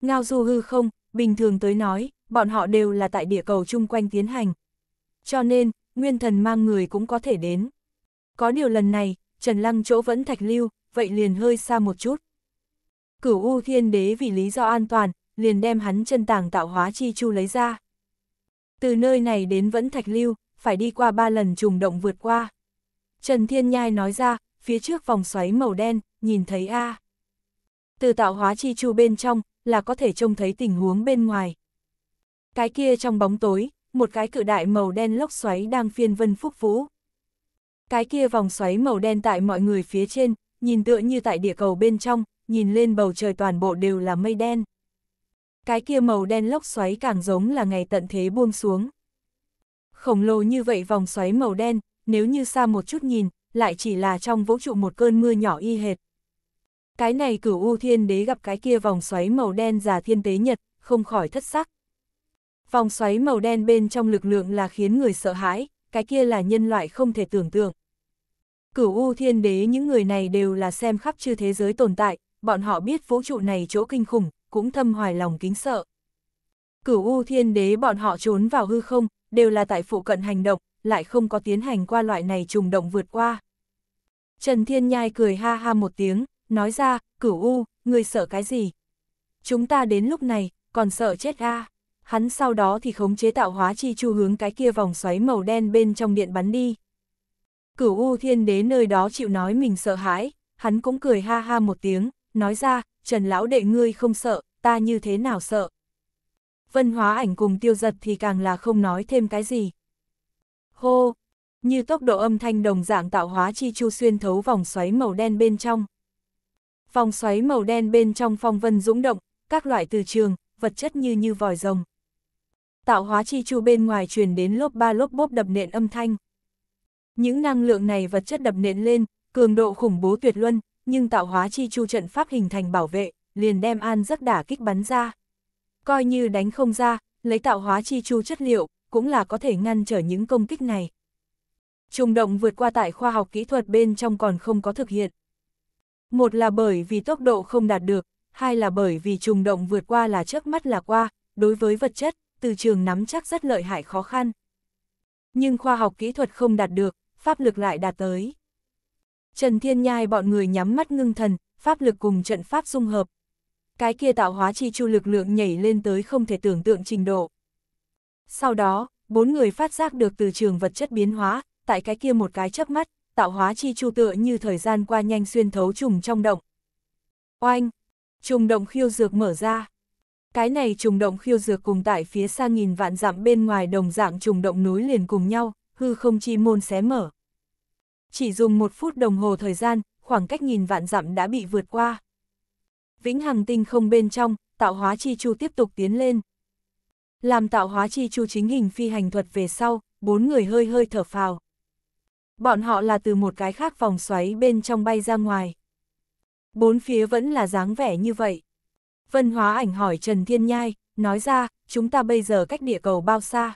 Ngao du hư không, bình thường tới nói, bọn họ đều là tại địa cầu chung quanh tiến hành. Cho nên, nguyên thần mang người cũng có thể đến. Có điều lần này, Trần Lăng chỗ vẫn thạch lưu, vậy liền hơi xa một chút. Cửu U Thiên Đế vì lý do an toàn, liền đem hắn chân tàng tạo hóa chi chu lấy ra. Từ nơi này đến vẫn thạch lưu, phải đi qua ba lần trùng động vượt qua. Trần Thiên Nhai nói ra, phía trước vòng xoáy màu đen, nhìn thấy A. Từ tạo hóa chi chu bên trong, là có thể trông thấy tình huống bên ngoài. Cái kia trong bóng tối, một cái cự đại màu đen lốc xoáy đang phiên vân phúc vũ. Cái kia vòng xoáy màu đen tại mọi người phía trên, nhìn tựa như tại địa cầu bên trong, nhìn lên bầu trời toàn bộ đều là mây đen. Cái kia màu đen lốc xoáy càng giống là ngày tận thế buông xuống. Khổng lồ như vậy vòng xoáy màu đen, nếu như xa một chút nhìn, lại chỉ là trong vũ trụ một cơn mưa nhỏ y hệt. Cái này cửu U Thiên Đế gặp cái kia vòng xoáy màu đen giả thiên tế nhật, không khỏi thất sắc. Vòng xoáy màu đen bên trong lực lượng là khiến người sợ hãi, cái kia là nhân loại không thể tưởng tượng. Cửu U Thiên Đế những người này đều là xem khắp chư thế giới tồn tại, bọn họ biết vũ trụ này chỗ kinh khủng, cũng thâm hoài lòng kính sợ. Cửu U Thiên Đế bọn họ trốn vào hư không, đều là tại phụ cận hành động, lại không có tiến hành qua loại này trùng động vượt qua. Trần Thiên Nhai cười ha ha một tiếng, nói ra, Cửu U, người sợ cái gì? Chúng ta đến lúc này, còn sợ chết ga? Hắn sau đó thì khống chế tạo hóa chi chu hướng cái kia vòng xoáy màu đen bên trong điện bắn đi. Cửu U Thiên Đế nơi đó chịu nói mình sợ hãi, hắn cũng cười ha ha một tiếng, nói ra, Trần Lão đệ ngươi không sợ, ta như thế nào sợ. Vân hóa ảnh cùng tiêu giật thì càng là không nói thêm cái gì. Hô! Như tốc độ âm thanh đồng dạng tạo hóa chi chu xuyên thấu vòng xoáy màu đen bên trong. Vòng xoáy màu đen bên trong phong vân dũng động, các loại từ trường, vật chất như như vòi rồng. Tạo hóa chi chu bên ngoài truyền đến lốp ba lốp bốp đập nện âm thanh. Những năng lượng này vật chất đập nện lên, cường độ khủng bố tuyệt luân, nhưng tạo hóa chi chu trận pháp hình thành bảo vệ, liền đem an giấc đả kích bắn ra. Coi như đánh không ra, lấy tạo hóa chi chu chất liệu, cũng là có thể ngăn trở những công kích này. Trùng động vượt qua tại khoa học kỹ thuật bên trong còn không có thực hiện. Một là bởi vì tốc độ không đạt được, hai là bởi vì trùng động vượt qua là trước mắt là qua, đối với vật chất, từ trường nắm chắc rất lợi hại khó khăn. Nhưng khoa học kỹ thuật không đạt được, pháp lực lại đạt tới. Trần Thiên Nhai bọn người nhắm mắt ngưng thần, pháp lực cùng trận pháp dung hợp. Cái kia tạo hóa chi chu lực lượng nhảy lên tới không thể tưởng tượng trình độ. Sau đó, bốn người phát giác được từ trường vật chất biến hóa, tại cái kia một cái chớp mắt, tạo hóa chi chu tựa như thời gian qua nhanh xuyên thấu trùng trong động. Oanh! Trùng động khiêu dược mở ra. Cái này trùng động khiêu dược cùng tại phía xa nghìn vạn dặm bên ngoài đồng dạng trùng động núi liền cùng nhau, hư không chi môn xé mở. Chỉ dùng một phút đồng hồ thời gian, khoảng cách nghìn vạn dặm đã bị vượt qua. Vĩnh hằng tinh không bên trong, tạo hóa chi chu tiếp tục tiến lên. Làm tạo hóa chi chu chính hình phi hành thuật về sau, bốn người hơi hơi thở phào. Bọn họ là từ một cái khác vòng xoáy bên trong bay ra ngoài. Bốn phía vẫn là dáng vẻ như vậy. Vân hóa ảnh hỏi Trần Thiên Nhai, nói ra, chúng ta bây giờ cách địa cầu bao xa?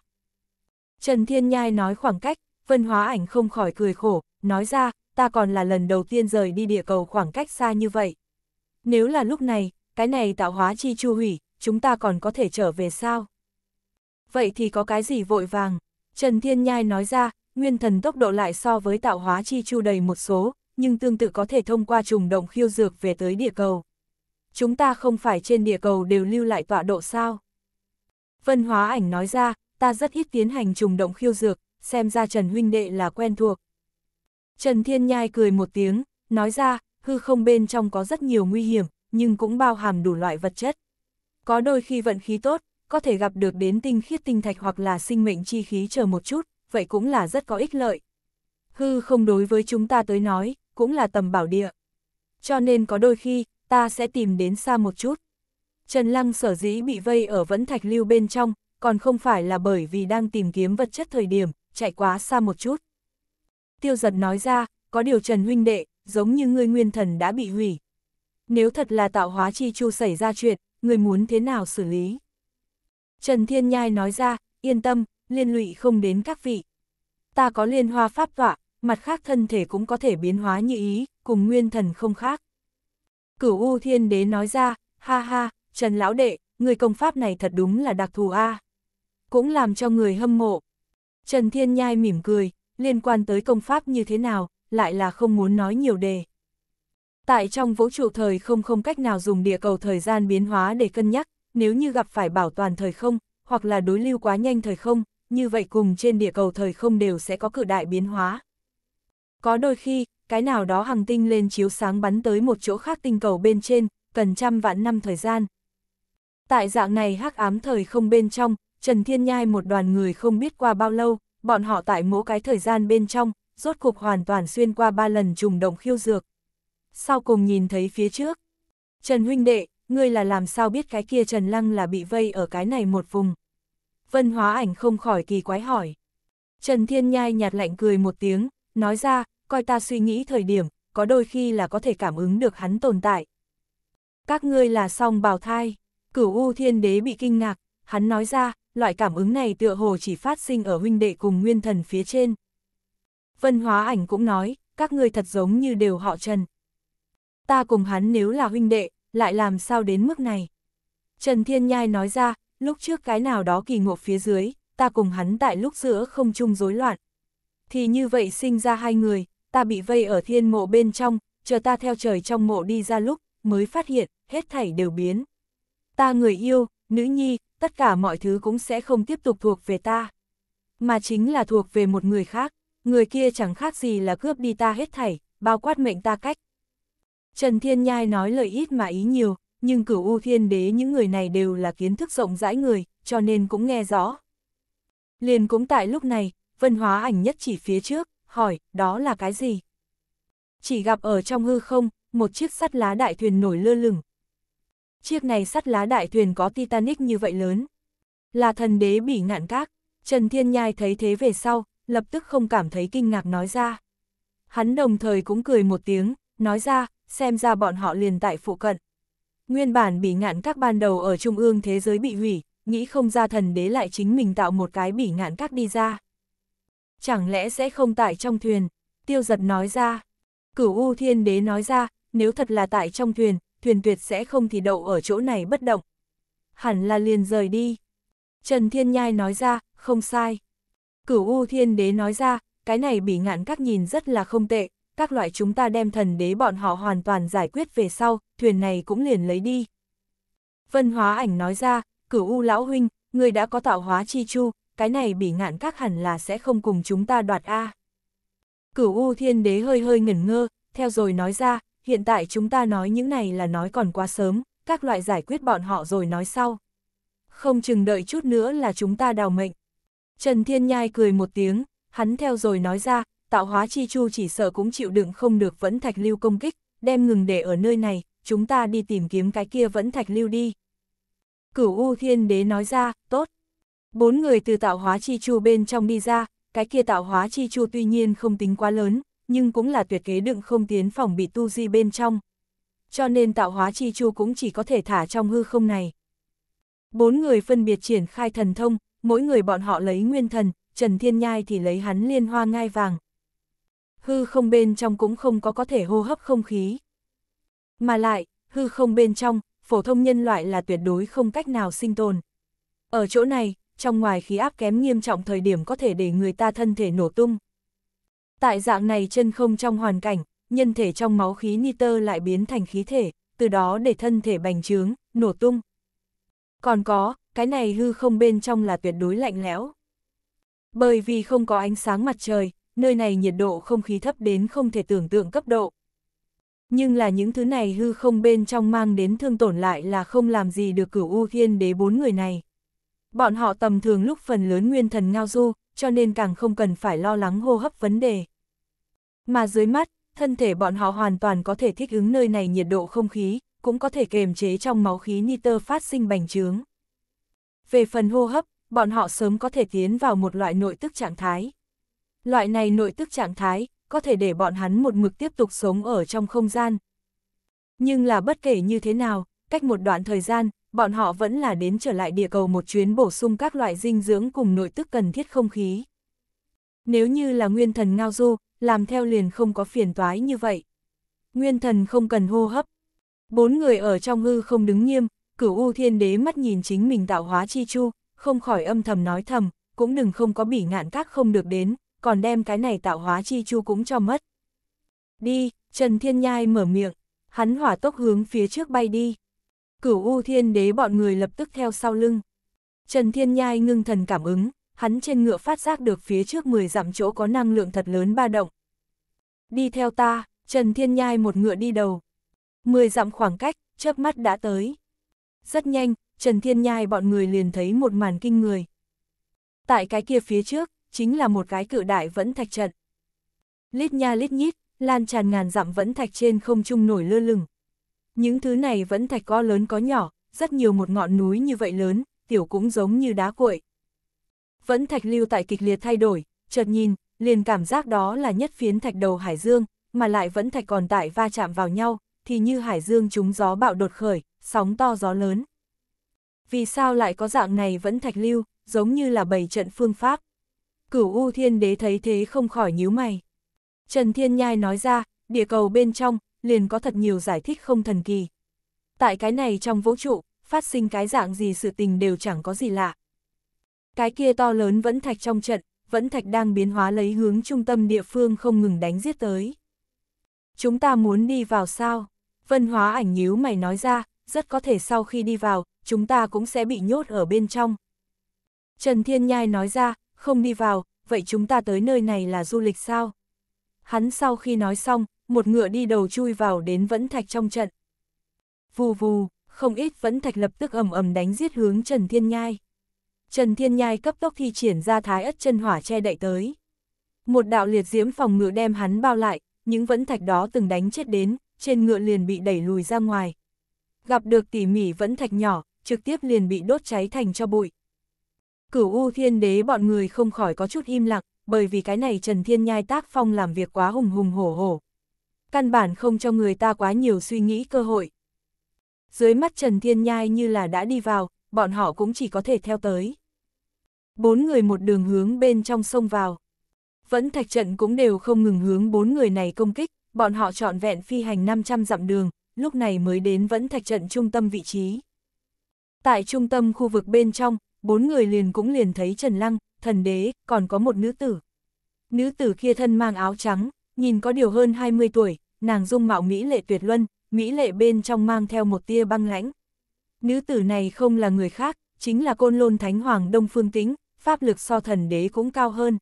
Trần Thiên Nhai nói khoảng cách, Vân Hóa Ảnh không khỏi cười khổ, nói ra, ta còn là lần đầu tiên rời đi địa cầu khoảng cách xa như vậy. Nếu là lúc này, cái này tạo hóa chi chu hủy, chúng ta còn có thể trở về sao? Vậy thì có cái gì vội vàng? Trần Thiên Nhai nói ra, nguyên thần tốc độ lại so với tạo hóa chi chu đầy một số, nhưng tương tự có thể thông qua trùng động khiêu dược về tới địa cầu. Chúng ta không phải trên địa cầu đều lưu lại tọa độ sao? Vân Hóa Ảnh nói ra, ta rất ít tiến hành trùng động khiêu dược, xem ra Trần huynh đệ là quen thuộc. Trần Thiên Nhai cười một tiếng, nói ra, hư không bên trong có rất nhiều nguy hiểm, nhưng cũng bao hàm đủ loại vật chất. Có đôi khi vận khí tốt, có thể gặp được đến tinh khiết tinh thạch hoặc là sinh mệnh chi khí chờ một chút, vậy cũng là rất có ích lợi. Hư không đối với chúng ta tới nói, cũng là tầm bảo địa. Cho nên có đôi khi, ta sẽ tìm đến xa một chút. Trần Lăng sở dĩ bị vây ở vẫn thạch lưu bên trong, còn không phải là bởi vì đang tìm kiếm vật chất thời điểm, chạy quá xa một chút. Tiêu giật nói ra, có điều Trần huynh đệ, giống như ngươi nguyên thần đã bị hủy. Nếu thật là tạo hóa chi chu xảy ra chuyện, người muốn thế nào xử lý? Trần Thiên Nhai nói ra, yên tâm, liên lụy không đến các vị. Ta có liên hoa pháp tọa, mặt khác thân thể cũng có thể biến hóa như ý, cùng nguyên thần không khác. Cửu U Thiên Đế nói ra, ha ha, Trần Lão Đệ, người công pháp này thật đúng là đặc thù a à cũng làm cho người hâm mộ. Trần Thiên Nhai mỉm cười, liên quan tới công pháp như thế nào, lại là không muốn nói nhiều đề. Tại trong vũ trụ thời không không cách nào dùng địa cầu thời gian biến hóa để cân nhắc, nếu như gặp phải bảo toàn thời không, hoặc là đối lưu quá nhanh thời không, như vậy cùng trên địa cầu thời không đều sẽ có cử đại biến hóa. Có đôi khi, cái nào đó hàng tinh lên chiếu sáng bắn tới một chỗ khác tinh cầu bên trên, cần trăm vạn năm thời gian. Tại dạng này hắc ám thời không bên trong, Trần Thiên Nhai một đoàn người không biết qua bao lâu, bọn họ tại mỗi cái thời gian bên trong, rốt cục hoàn toàn xuyên qua ba lần trùng động khiêu dược. Sau cùng nhìn thấy phía trước. Trần huynh đệ, ngươi là làm sao biết cái kia Trần Lăng là bị vây ở cái này một vùng. Vân hóa ảnh không khỏi kỳ quái hỏi. Trần Thiên Nhai nhạt lạnh cười một tiếng, nói ra, coi ta suy nghĩ thời điểm, có đôi khi là có thể cảm ứng được hắn tồn tại. Các ngươi là song bào thai, cửu U Thiên Đế bị kinh ngạc, hắn nói ra, loại cảm ứng này tựa hồ chỉ phát sinh ở huynh đệ cùng nguyên thần phía trên. Vân hóa ảnh cũng nói, các ngươi thật giống như đều họ Trần. Ta cùng hắn nếu là huynh đệ, lại làm sao đến mức này? Trần Thiên Nhai nói ra, lúc trước cái nào đó kỳ ngộ phía dưới, ta cùng hắn tại lúc giữa không chung rối loạn. Thì như vậy sinh ra hai người, ta bị vây ở thiên mộ bên trong, chờ ta theo trời trong mộ đi ra lúc, mới phát hiện, hết thảy đều biến. Ta người yêu, nữ nhi, tất cả mọi thứ cũng sẽ không tiếp tục thuộc về ta. Mà chính là thuộc về một người khác, người kia chẳng khác gì là cướp đi ta hết thảy, bao quát mệnh ta cách. Trần Thiên Nhai nói lời ít mà ý nhiều, nhưng cửu U Thiên Đế những người này đều là kiến thức rộng rãi người, cho nên cũng nghe rõ. Liền cũng tại lúc này, vân hóa ảnh nhất chỉ phía trước, hỏi, đó là cái gì? Chỉ gặp ở trong hư không, một chiếc sắt lá đại thuyền nổi lơ lửng, Chiếc này sắt lá đại thuyền có Titanic như vậy lớn. Là thần đế bỉ ngạn các, Trần Thiên Nhai thấy thế về sau, lập tức không cảm thấy kinh ngạc nói ra. Hắn đồng thời cũng cười một tiếng, nói ra, xem ra bọn họ liền tại phụ cận. Nguyên bản bỉ ngạn các ban đầu ở trung ương thế giới bị hủy, nghĩ không ra thần đế lại chính mình tạo một cái bỉ ngạn các đi ra. Chẳng lẽ sẽ không tại trong thuyền, tiêu giật nói ra. Cửu U Thiên Đế nói ra, nếu thật là tại trong thuyền, thuyền tuyệt sẽ không thì đậu ở chỗ này bất động. Hẳn là liền rời đi. Trần Thiên Nhai nói ra, không sai. Cửu U Thiên Đế nói ra, cái này bị ngạn các nhìn rất là không tệ, các loại chúng ta đem thần đế bọn họ hoàn toàn giải quyết về sau, thuyền này cũng liền lấy đi. Vân Hóa Ảnh nói ra, cửu U Lão Huynh, người đã có tạo hóa chi chu, cái này bị ngạn các hẳn là sẽ không cùng chúng ta đoạt A. Cửu U Thiên Đế hơi hơi ngẩn ngơ, theo rồi nói ra, hiện tại chúng ta nói những này là nói còn quá sớm, các loại giải quyết bọn họ rồi nói sau. Không chừng đợi chút nữa là chúng ta đào mệnh. Trần Thiên Nhai cười một tiếng, hắn theo rồi nói ra, tạo hóa chi chu chỉ sợ cũng chịu đựng không được vẫn thạch lưu công kích, đem ngừng để ở nơi này, chúng ta đi tìm kiếm cái kia vẫn thạch lưu đi. Cửu U Thiên Đế nói ra, tốt. Bốn người từ tạo hóa chi chu bên trong đi ra, cái kia tạo hóa chi chu tuy nhiên không tính quá lớn, nhưng cũng là tuyệt kế đựng không tiến phòng bị tu di bên trong. Cho nên tạo hóa chi chu cũng chỉ có thể thả trong hư không này. Bốn người phân biệt triển khai thần thông, mỗi người bọn họ lấy nguyên thần, Trần Thiên Nhai thì lấy hắn liên hoa ngai vàng. Hư không bên trong cũng không có có thể hô hấp không khí. Mà lại, hư không bên trong, phổ thông nhân loại là tuyệt đối không cách nào sinh tồn. Ở chỗ này, trong ngoài khí áp kém nghiêm trọng thời điểm có thể để người ta thân thể nổ tung. Tại dạng này chân không trong hoàn cảnh, nhân thể trong máu khí nitơ lại biến thành khí thể, từ đó để thân thể bành trướng, nổ tung. Còn có, cái này hư không bên trong là tuyệt đối lạnh lẽo. Bởi vì không có ánh sáng mặt trời, nơi này nhiệt độ không khí thấp đến không thể tưởng tượng cấp độ. Nhưng là những thứ này hư không bên trong mang đến thương tổn lại là không làm gì được cửu U Thiên Đế bốn người này. Bọn họ tầm thường lúc phần lớn nguyên thần ngao du, cho nên càng không cần phải lo lắng hô hấp vấn đề. Mà dưới mắt, thân thể bọn họ hoàn toàn có thể thích ứng nơi này nhiệt độ không khí, cũng có thể kềm chế trong máu khí nitơ phát sinh bành trướng. Về phần hô hấp, bọn họ sớm có thể tiến vào một loại nội tức trạng thái. Loại này nội tức trạng thái, có thể để bọn hắn một mực tiếp tục sống ở trong không gian. Nhưng là bất kể như thế nào, cách một đoạn thời gian, bọn họ vẫn là đến trở lại địa cầu một chuyến bổ sung các loại dinh dưỡng cùng nội tức cần thiết không khí. Nếu như là nguyên thần ngao du, làm theo liền không có phiền toái như vậy. Nguyên thần không cần hô hấp. Bốn người ở trong hư không đứng nghiêm, cửu u thiên đế mắt nhìn chính mình tạo hóa chi chu, không khỏi âm thầm nói thầm, cũng đừng không có bỉ ngạn các không được đến, còn đem cái này tạo hóa chi chu cũng cho mất. Đi, Trần Thiên Nhai mở miệng, hắn hỏa tốc hướng phía trước bay đi. Cửu U Thiên Đế bọn người lập tức theo sau lưng. Trần Thiên Nhai ngưng thần cảm ứng, hắn trên ngựa phát giác được phía trước 10 dặm chỗ có năng lượng thật lớn ba động. Đi theo ta, Trần Thiên Nhai một ngựa đi đầu. 10 dặm khoảng cách, chớp mắt đã tới. Rất nhanh, Trần Thiên Nhai bọn người liền thấy một màn kinh người. Tại cái kia phía trước, chính là một cái cự đại vẫn thạch trận. Lít nha lít nhít, lan tràn ngàn dặm vẫn thạch trên không trung nổi lơ lửng, những thứ này vẫn thạch có lớn có nhỏ, rất nhiều một ngọn núi như vậy lớn, tiểu cũng giống như đá cuội. Vẫn thạch lưu tại kịch liệt thay đổi, chợt nhìn, liền cảm giác đó là nhất phiến thạch đầu Hải Dương, mà lại vẫn thạch còn tại va chạm vào nhau, thì như Hải Dương chúng gió bạo đột khởi, sóng to gió lớn. Vì sao lại có dạng này vẫn thạch lưu, giống như là bày trận phương pháp? Cửu U Thiên Đế thấy thế không khỏi nhíu mày. Trần Thiên Nhai nói ra, địa cầu bên trong, liền có thật nhiều giải thích không thần kỳ. Tại cái này trong vũ trụ, phát sinh cái dạng gì sự tình đều chẳng có gì lạ. Cái kia to lớn vẫn thạch trong trận, vẫn thạch đang biến hóa lấy hướng trung tâm địa phương không ngừng đánh giết tới. Chúng ta muốn đi vào sao? Vân hóa ảnh nhíu mày nói ra, rất có thể sau khi đi vào, chúng ta cũng sẽ bị nhốt ở bên trong. Trần Thiên Nhai nói ra, không đi vào, vậy chúng ta tới nơi này là du lịch sao? Hắn sau khi nói xong, một ngựa đi đầu chui vào đến vẫn thạch trong trận. Vù vù, không ít vẫn thạch lập tức ầm ầm đánh giết hướng Trần Thiên Nhai. Trần Thiên Nhai cấp tốc thi triển ra thái ất chân hỏa che đậy tới. Một đạo liệt diễm phòng ngựa đem hắn bao lại, những vẫn thạch đó từng đánh chết đến, trên ngựa liền bị đẩy lùi ra ngoài. Gặp được tỉ mỉ vẫn thạch nhỏ, trực tiếp liền bị đốt cháy thành cho bụi. Cửu U Thiên Đế bọn người không khỏi có chút im lặng, bởi vì cái này Trần Thiên Nhai tác phong làm việc quá hùng hùng hổ hổ, căn bản không cho người ta quá nhiều suy nghĩ cơ hội. Dưới mắt Trần Thiên Nhai như là đã đi vào, bọn họ cũng chỉ có thể theo tới. Bốn người một đường hướng bên trong sông vào. Vẫn thạch trận cũng đều không ngừng hướng bốn người này công kích, bọn họ trọn vẹn phi hành 500 dặm đường, lúc này mới đến vẫn thạch trận trung tâm vị trí. Tại trung tâm khu vực bên trong, bốn người liền cũng liền thấy Trần Lăng, thần đế, còn có một nữ tử. Nữ tử kia thân mang áo trắng, Nhìn có điều hơn 20 tuổi, nàng dung mạo Mỹ lệ tuyệt luân, Mỹ lệ bên trong mang theo một tia băng lãnh. Nữ tử này không là người khác, chính là côn lôn thánh hoàng Đông Phương Tĩnh, pháp lực so thần đế cũng cao hơn.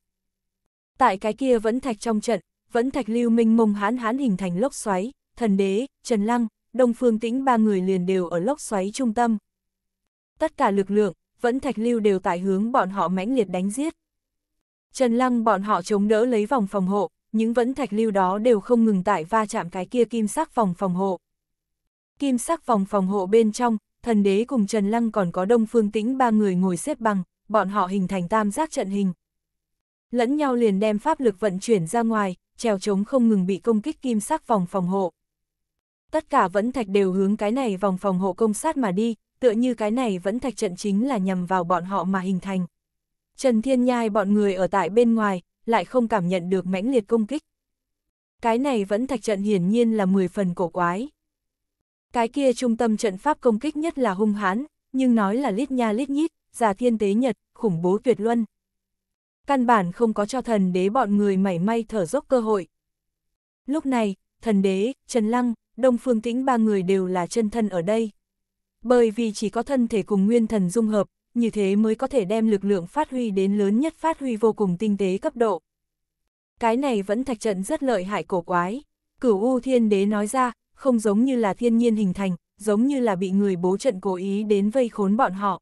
Tại cái kia vẫn thạch trong trận, vẫn thạch lưu minh mông hãn hãn hình thành lốc xoáy, thần đế, trần lăng, Đông Phương Tĩnh ba người liền đều ở lốc xoáy trung tâm. Tất cả lực lượng, vẫn thạch lưu đều tại hướng bọn họ mãnh liệt đánh giết. Trần Lăng bọn họ chống đỡ lấy vòng phòng hộ, những vẫn thạch lưu đó đều không ngừng tại va chạm cái kia kim sắc vòng phòng hộ. Kim sắc vòng phòng hộ bên trong, thần đế cùng Trần Lăng còn có đông phương tĩnh ba người ngồi xếp bằng, bọn họ hình thành tam giác trận hình. Lẫn nhau liền đem pháp lực vận chuyển ra ngoài, trèo trống không ngừng bị công kích kim sắc vòng phòng hộ. Tất cả vẫn thạch đều hướng cái này vòng phòng hộ công sát mà đi, tựa như cái này vẫn thạch trận chính là nhằm vào bọn họ mà hình thành. Trần Thiên Nhai bọn người ở tại bên ngoài, lại không cảm nhận được mãnh liệt công kích. Cái này vẫn thạch trận hiển nhiên là 10 phần cổ quái. Cái kia trung tâm trận pháp công kích nhất là hung hãn, nhưng nói là lít nha lít nhít, giả thiên tế nhật, khủng bố tuyệt luân. Căn bản không có cho thần đế bọn người mảy may thở dốc cơ hội. Lúc này, thần đế, Trần Lăng, Đông Phương Tĩnh ba người đều là chân thân ở đây. Bởi vì chỉ có thân thể cùng nguyên thần dung hợp, như thế mới có thể đem lực lượng phát huy đến lớn nhất phát huy vô cùng tinh tế cấp độ. Cái này vẫn thạch trận rất lợi hại cổ quái. Cửu U Thiên Đế nói ra, không giống như là thiên nhiên hình thành, giống như là bị người bố trận cố ý đến vây khốn bọn họ.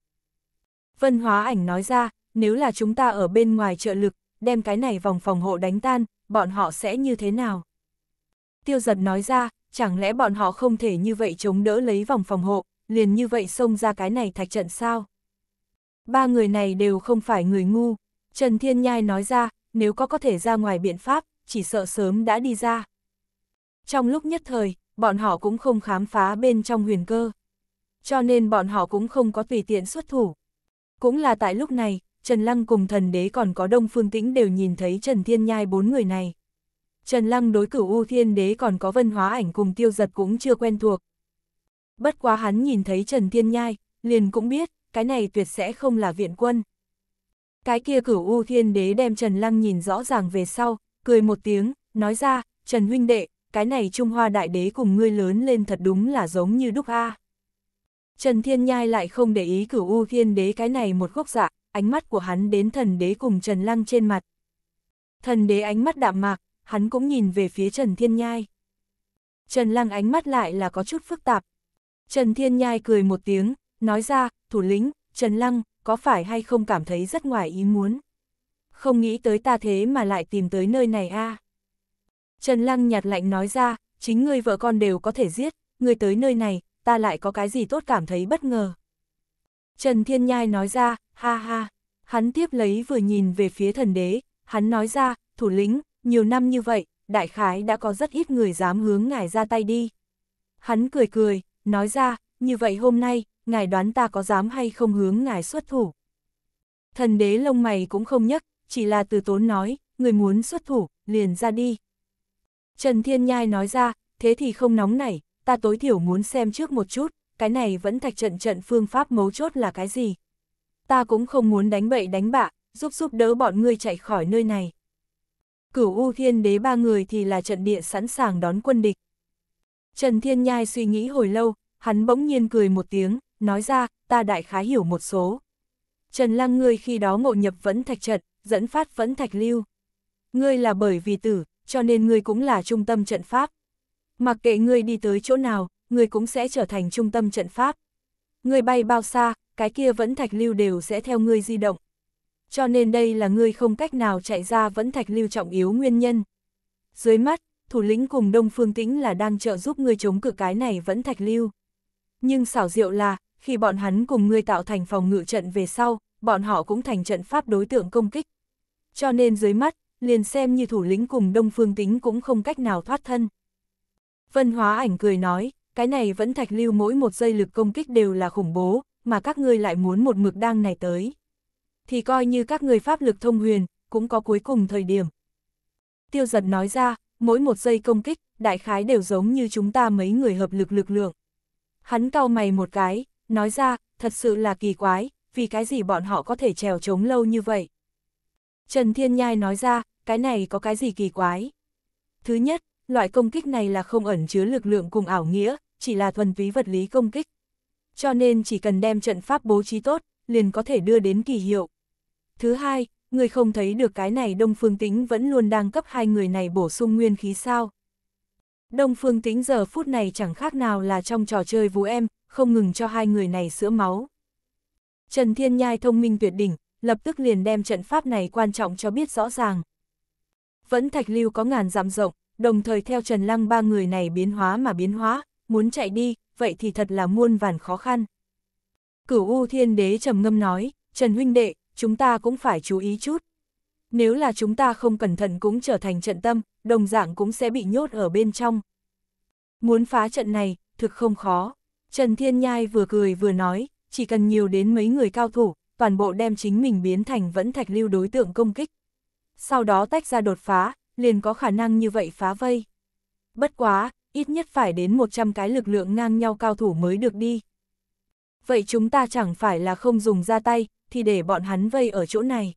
Vân Hóa Ảnh nói ra, nếu là chúng ta ở bên ngoài trợ lực, đem cái này vòng phòng hộ đánh tan, bọn họ sẽ như thế nào? Tiêu giật nói ra, chẳng lẽ bọn họ không thể như vậy chống đỡ lấy vòng phòng hộ, liền như vậy xông ra cái này thạch trận sao? Ba người này đều không phải người ngu. Trần Thiên Nhai nói ra, nếu có có thể ra ngoài biện pháp, chỉ sợ sớm đã đi ra. Trong lúc nhất thời, bọn họ cũng không khám phá bên trong huyền cơ. Cho nên bọn họ cũng không có tùy tiện xuất thủ. Cũng là tại lúc này, Trần Lăng cùng thần đế còn có Đông Phương Tĩnh đều nhìn thấy Trần Thiên Nhai bốn người này. Trần Lăng đối cửu U Thiên Đế còn có vân hóa ảnh cùng tiêu giật cũng chưa quen thuộc. Bất quá hắn nhìn thấy Trần Thiên Nhai, liền cũng biết, cái này tuyệt sẽ không là viện quân. Cái kia cửu U Thiên Đế đem Trần Lăng nhìn rõ ràng về sau, cười một tiếng, nói ra, Trần huynh đệ, cái này Trung Hoa Đại Đế cùng ngươi lớn lên thật đúng là giống như đúc A. Trần Thiên Nhai lại không để ý cửu U Thiên Đế cái này một gốc dạ, ánh mắt của hắn đến thần đế cùng Trần Lăng trên mặt. Thần đế ánh mắt đạm mạc, hắn cũng nhìn về phía Trần Thiên Nhai. Trần Lăng ánh mắt lại là có chút phức tạp. Trần Thiên Nhai cười một tiếng, Nói ra, thủ lĩnh, Trần Lăng, có phải hay không cảm thấy rất ngoài ý muốn? Không nghĩ tới ta thế mà lại tìm tới nơi này a Trần Lăng nhạt lạnh nói ra, chính ngươi vợ con đều có thể giết, ngươi tới nơi này, ta lại có cái gì tốt cảm thấy bất ngờ. Trần Thiên Nhai nói ra, ha ha, hắn tiếp lấy vừa nhìn về phía thần đế, hắn nói ra, thủ lĩnh, nhiều năm như vậy, đại khái đã có rất ít người dám hướng ngài ra tay đi. Hắn cười cười, nói ra, như vậy hôm nay, ngài đoán ta có dám hay không hướng ngài xuất thủ. Thần đế lông mày cũng không nhắc, chỉ là từ tốn nói, người muốn xuất thủ, liền ra đi. Trần Thiên Nhai nói ra, thế thì không nóng nảy, ta tối thiểu muốn xem trước một chút, cái này vẫn thạch trận trận phương pháp mấu chốt là cái gì. Ta cũng không muốn đánh bậy đánh bạ, giúp giúp đỡ bọn ngươi chạy khỏi nơi này. Cửu U Thiên Đế ba người thì là trận địa sẵn sàng đón quân địch. Trần Thiên Nhai suy nghĩ hồi lâu, hắn bỗng nhiên cười một tiếng, nói ra, ta đại khái hiểu một số. Trần Lăng ngươi khi đó ngộ nhập vẫn thạch trận, dẫn phát vẫn thạch lưu. Ngươi là bởi vì tử, cho nên ngươi cũng là trung tâm trận pháp. Mặc kệ ngươi đi tới chỗ nào, ngươi cũng sẽ trở thành trung tâm trận pháp. Ngươi bay bao xa, cái kia vẫn thạch lưu đều sẽ theo ngươi di động. Cho nên đây là ngươi không cách nào chạy ra vẫn thạch lưu trọng yếu nguyên nhân. Dưới mắt, thủ lĩnh cùng Đông Phương Tĩnh là đang trợ giúp ngươi chống cự cái này vẫn thạch lưu. Nhưng xảo diệu là, khi bọn hắn cùng ngươi tạo thành phòng ngự trận về sau, bọn họ cũng thành trận pháp đối tượng công kích. Cho nên dưới mắt, liền xem như thủ lĩnh cùng đông phương tính cũng không cách nào thoát thân. Vân hóa ảnh cười nói, cái này vẫn thạch lưu mỗi một giây lực công kích đều là khủng bố, mà các ngươi lại muốn một mực đang này tới. Thì coi như các người pháp lực thông huyền, cũng có cuối cùng thời điểm. Tiêu giật nói ra, mỗi một giây công kích, đại khái đều giống như chúng ta mấy người hợp lực lực lượng. Hắn cau mày một cái, nói ra, thật sự là kỳ quái, vì cái gì bọn họ có thể trèo trống lâu như vậy. Trần Thiên Nhai nói ra, cái này có cái gì kỳ quái. Thứ nhất, loại công kích này là không ẩn chứa lực lượng cùng ảo nghĩa, chỉ là thuần túy vật lý công kích. Cho nên chỉ cần đem trận pháp bố trí tốt, liền có thể đưa đến kỳ hiệu. Thứ hai, người không thấy được cái này Đông Phương Tĩnh vẫn luôn đang cấp hai người này bổ sung nguyên khí sao. Đông Phương Tĩnh giờ phút này chẳng khác nào là trong trò chơi vũ em, không ngừng cho hai người này sữa máu. Trần Thiên Nhai thông minh tuyệt đỉnh, lập tức liền đem trận pháp này quan trọng cho biết rõ ràng. Vẫn thạch lưu có ngàn dặm rộng, đồng thời theo Trần Lăng ba người này biến hóa mà biến hóa, muốn chạy đi, vậy thì thật là muôn vàn khó khăn. Cửu U Thiên Đế trầm ngâm nói, Trần huynh đệ, chúng ta cũng phải chú ý chút. Nếu là chúng ta không cẩn thận cũng trở thành trận tâm, đồng dạng cũng sẽ bị nhốt ở bên trong. Muốn phá trận này, thực không khó. Trần Thiên Nhai vừa cười vừa nói, chỉ cần nhiều đến mấy người cao thủ, toàn bộ đem chính mình biến thành vẫn thạch lưu đối tượng công kích. Sau đó tách ra đột phá, liền có khả năng như vậy phá vây. Bất quá, ít nhất phải đến 100 cái lực lượng ngang nhau cao thủ mới được đi. Vậy chúng ta chẳng phải là không dùng ra tay, thì để bọn hắn vây ở chỗ này.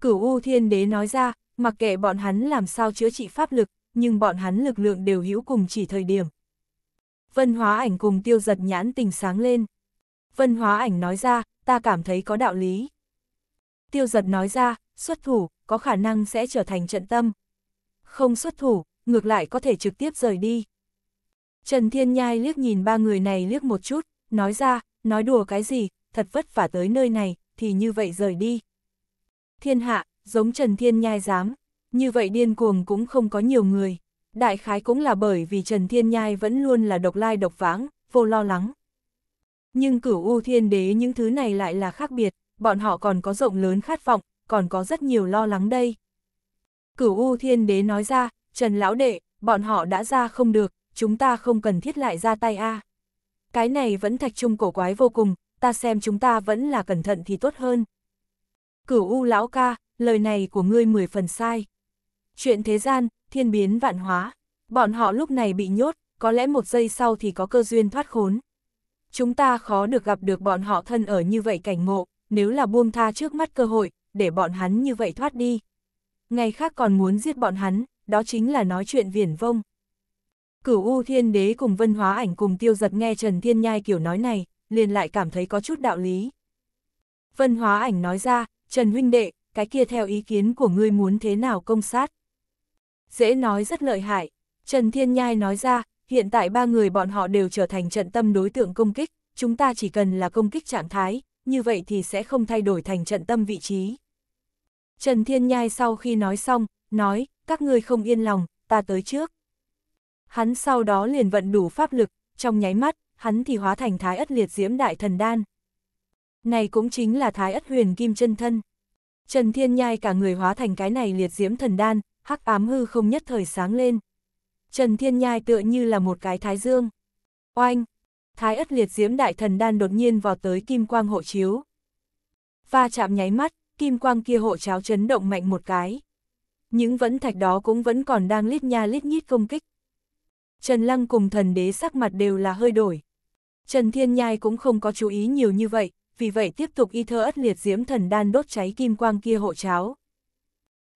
Cửu U Thiên Đế nói ra, mặc kệ bọn hắn làm sao chữa trị pháp lực, nhưng bọn hắn lực lượng đều hữu cùng chỉ thời điểm, Vân hóa ảnh cùng tiêu giật nhãn tình sáng lên. Vân hóa ảnh nói ra, ta cảm thấy có đạo lý. Tiêu giật nói ra, xuất thủ, có khả năng sẽ trở thành trận tâm. Không xuất thủ, ngược lại có thể trực tiếp rời đi. Trần Thiên Nhai liếc nhìn ba người này liếc một chút, nói ra, nói đùa cái gì, thật vất vả tới nơi này, thì như vậy rời đi. Thiên hạ, giống Trần Thiên Nhai dám, như vậy điên cuồng cũng không có nhiều người. Đại khái cũng là bởi vì Trần Thiên Nhai vẫn luôn là độc lai độc vãng, vô lo lắng. Nhưng cửu U Thiên Đế những thứ này lại là khác biệt, bọn họ còn có rộng lớn khát vọng, còn có rất nhiều lo lắng đây. Cửu U Thiên Đế nói ra, Trần Lão Đệ, bọn họ đã ra không được, chúng ta không cần thiết lại ra tay a. À. Cái này vẫn thạch trung cổ quái vô cùng, ta xem chúng ta vẫn là cẩn thận thì tốt hơn. Cửu U Lão Ca, lời này của ngươi mười phần sai. Chuyện thế gian, thiên biến vạn hóa. Bọn họ lúc này bị nhốt, có lẽ một giây sau thì có cơ duyên thoát khốn. Chúng ta khó được gặp được bọn họ thân ở như vậy cảnh ngộ, nếu là buông tha trước mắt cơ hội, để bọn hắn như vậy thoát đi. Ngày khác còn muốn giết bọn hắn, đó chính là nói chuyện viển vông. Cửu U Thiên Đế cùng Vân Hóa Ảnh cùng tiêu giật nghe Trần Thiên Nhai kiểu nói này, liền lại cảm thấy có chút đạo lý. Vân Hóa Ảnh nói ra, Trần Huynh Đệ, cái kia theo ý kiến của ngươi muốn thế nào công sát? dễ nói rất lợi hại. Trần Thiên Nhai nói ra, hiện tại ba người bọn họ đều trở thành trận tâm đối tượng công kích, chúng ta chỉ cần là công kích trạng thái, như vậy thì sẽ không thay đổi thành trận tâm vị trí. Trần Thiên Nhai sau khi nói xong, nói, các ngươi không yên lòng, ta tới trước. Hắn sau đó liền vận đủ pháp lực, trong nháy mắt, hắn thì hóa thành thái ất liệt diễm đại thần đan. Này cũng chính là thái ất huyền kim chân thân. Trần Thiên Nhai cả người hóa thành cái này liệt diễm thần đan, hắc ám hư không nhất thời sáng lên. Trần Thiên Nhai tựa như là một cái thái dương. Oanh! Thái ất liệt diễm đại thần đan đột nhiên vào tới kim quang hộ chiếu. Va chạm nháy mắt, kim quang kia hộ cháo chấn động mạnh một cái. Những vẫn thạch đó cũng vẫn còn đang lít nha lít nhít công kích. Trần Lăng cùng thần đế sắc mặt đều là hơi đổi. Trần Thiên Nhai cũng không có chú ý nhiều như vậy, vì vậy tiếp tục y thơ ất liệt diễm thần đan đốt cháy kim quang kia hộ cháo.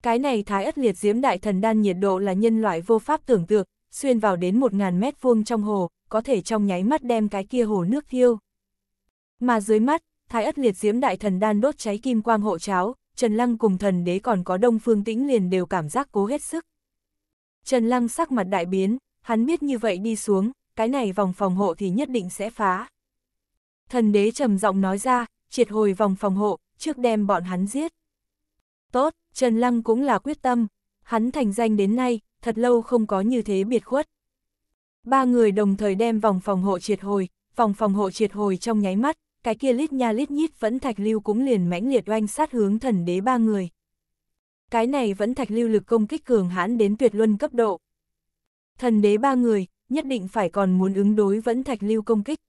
Cái này thái ất liệt diễm đại thần đan nhiệt độ là nhân loại vô pháp tưởng tượng, xuyên vào đến 1.000 mét vuông trong hồ, có thể trong nháy mắt đem cái kia hồ nước thiêu. Mà dưới mắt, thái ất liệt diễm đại thần đan đốt cháy kim quang hộ cháo, Trần Lăng cùng thần đế còn có đông phương tĩnh liền đều cảm giác cố hết sức. Trần Lăng sắc mặt đại biến, hắn biết như vậy đi xuống, cái này vòng phòng hộ thì nhất định sẽ phá. Thần đế trầm giọng nói ra, triệt hồi vòng phòng hộ, trước đem bọn hắn giết. Tốt, Trần Lăng cũng là quyết tâm, hắn thành danh đến nay, thật lâu không có như thế biệt khuất. Ba người đồng thời đem vòng phòng hộ triệt hồi, vòng phòng hộ triệt hồi trong nháy mắt, cái kia lít nha lít nhít vẫn thạch lưu cũng liền mãnh liệt oanh sát hướng thần đế ba người. Cái này vẫn thạch lưu lực công kích cường hãn đến tuyệt luân cấp độ. Thần đế ba người, nhất định phải còn muốn ứng đối vẫn thạch lưu công kích.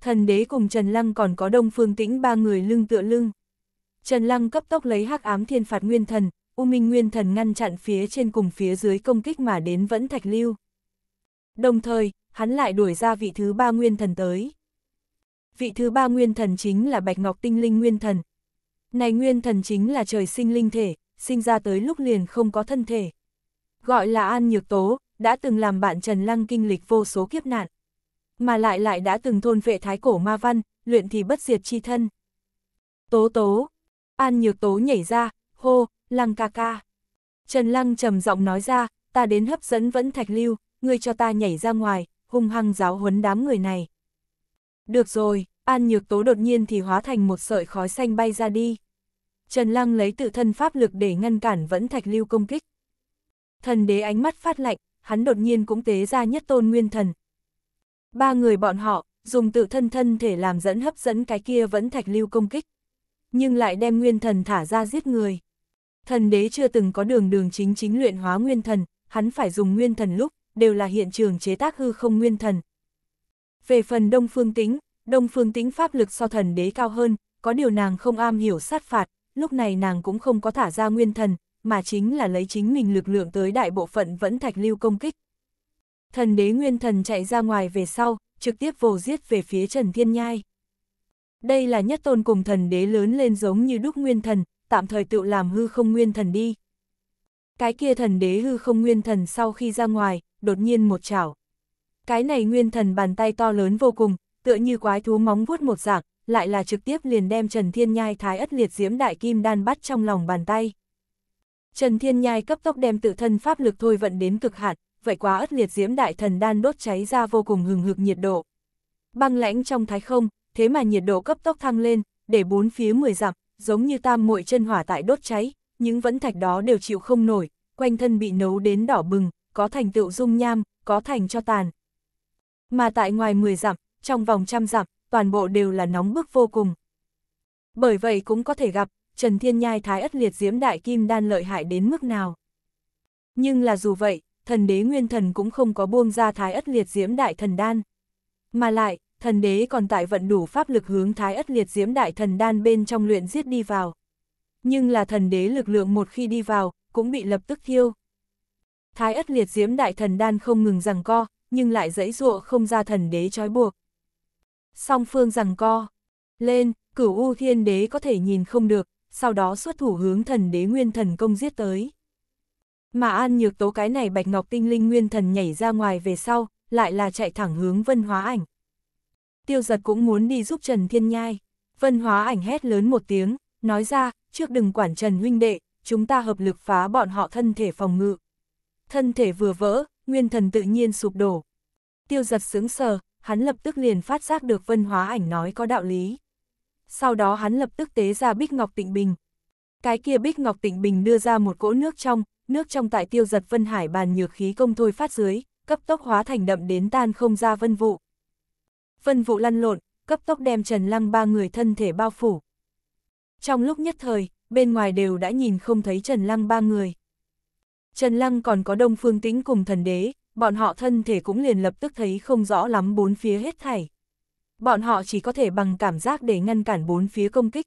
Thần đế cùng Trần Lăng còn có đông phương tĩnh ba người lưng tựa lưng. Trần Lăng cấp tốc lấy hắc ám thiên phạt nguyên thần, U Minh nguyên thần ngăn chặn phía trên cùng phía dưới công kích mà đến vẫn thạch lưu. Đồng thời, hắn lại đuổi ra vị thứ ba nguyên thần tới. Vị thứ ba nguyên thần chính là Bạch Ngọc Tinh Linh Nguyên Thần. Này Nguyên Thần chính là trời sinh linh thể, sinh ra tới lúc liền không có thân thể. Gọi là An Nhược Tố, đã từng làm bạn Trần Lăng kinh lịch vô số kiếp nạn. Mà lại lại đã từng thôn vệ thái cổ ma văn, luyện thì bất diệt chi thân. Tố tố, An Nhược Tố nhảy ra, hô, Lăng ca ca. Trần Lăng trầm giọng nói ra, ta đến hấp dẫn vẫn thạch lưu, ngươi cho ta nhảy ra ngoài, hung hăng giáo huấn đám người này. Được rồi, An Nhược Tố đột nhiên thì hóa thành một sợi khói xanh bay ra đi. Trần Lăng lấy tự thân pháp lực để ngăn cản vẫn thạch lưu công kích. Thần đế ánh mắt phát lạnh, hắn đột nhiên cũng tế ra nhất tôn nguyên thần. Ba người bọn họ, dùng tự thân thân thể làm dẫn hấp dẫn cái kia vẫn thạch lưu công kích nhưng lại đem nguyên thần thả ra giết người. Thần đế chưa từng có đường đường chính chính luyện hóa nguyên thần, hắn phải dùng nguyên thần lúc, đều là hiện trường chế tác hư không nguyên thần. Về phần Đông Phương Tĩnh, Đông Phương Tĩnh pháp lực so thần đế cao hơn, có điều nàng không am hiểu sát phạt, lúc này nàng cũng không có thả ra nguyên thần, mà chính là lấy chính mình lực lượng tới đại bộ phận vẫn thạch lưu công kích. Thần đế nguyên thần chạy ra ngoài về sau, trực tiếp vồ giết về phía Trần Thiên Nhai. Đây là nhất tôn cùng thần đế lớn lên giống như đúc nguyên thần, tạm thời tự làm hư không nguyên thần đi. Cái kia thần đế hư không nguyên thần sau khi ra ngoài, đột nhiên một chảo. Cái này nguyên thần bàn tay to lớn vô cùng, tựa như quái thú móng vuốt một dạng, lại là trực tiếp liền đem Trần Thiên Nhai thái ất liệt diễm đại kim đan bắt trong lòng bàn tay. Trần Thiên Nhai cấp tốc đem tự thân pháp lực thôi vận đến cực hạn, vậy quá ất liệt diễm đại thần đan đốt cháy ra vô cùng hừng hực nhiệt độ. Băng lãnh trong thái không, thế mà nhiệt độ cấp tốc thăng lên, để bốn phía mười dặm, giống như tam muội chân hỏa tại đốt cháy, những vẫn thạch đó đều chịu không nổi, quanh thân bị nấu đến đỏ bừng, có thành tựu dung nham, có thành cho tàn. Mà tại ngoài 10 dặm, trong vòng trăm dặm, toàn bộ đều là nóng bức vô cùng. Bởi vậy cũng có thể gặp, Trần Thiên Nhai thái ất liệt diễm đại kim đan lợi hại đến mức nào. Nhưng là dù vậy, thần đế nguyên thần cũng không có buông ra thái ất liệt diễm đại thần đan. Mà lại, thần đế còn tại vận đủ pháp lực hướng thái ất liệt diễm đại thần đan bên trong luyện giết đi vào. Nhưng là thần đế lực lượng một khi đi vào, cũng bị lập tức thiêu. Thái ất liệt diễm đại thần đan không ngừng rằng co, nhưng lại dãy dụa không ra thần đế trói buộc. Song phương rằng co, lên, cửu u thiên đế có thể nhìn không được, sau đó xuất thủ hướng thần đế nguyên thần công giết tới. Mà an nhược tố cái này bạch ngọc tinh linh nguyên thần nhảy ra ngoài về sau, lại là chạy thẳng hướng vân hóa ảnh tiêu giật cũng muốn đi giúp Trần Thiên Nhai. Vân hóa ảnh hét lớn một tiếng, nói ra, trước đừng quản Trần huynh đệ, chúng ta hợp lực phá bọn họ thân thể phòng ngự. Thân thể vừa vỡ, nguyên thần tự nhiên sụp đổ. Tiêu giật sướng sờ, hắn lập tức liền phát giác được vân hóa ảnh nói có đạo lý. Sau đó hắn lập tức tế ra bích ngọc tịnh bình. Cái kia bích ngọc tịnh bình đưa ra một cỗ nước trong, nước trong tại tiêu giật vân hải bàn nhược khí công thôi phát dưới, cấp tốc hóa thành đậm đến tan không ra vân vụ phân vụ lăn lộn, cấp tốc đem Trần Lăng ba người thân thể bao phủ. Trong lúc nhất thời, bên ngoài đều đã nhìn không thấy Trần Lăng ba người. Trần Lăng còn có Đông Phương Tĩnh cùng thần đế, bọn họ thân thể cũng liền lập tức thấy không rõ lắm bốn phía hết thảy. Bọn họ chỉ có thể bằng cảm giác để ngăn cản bốn phía công kích.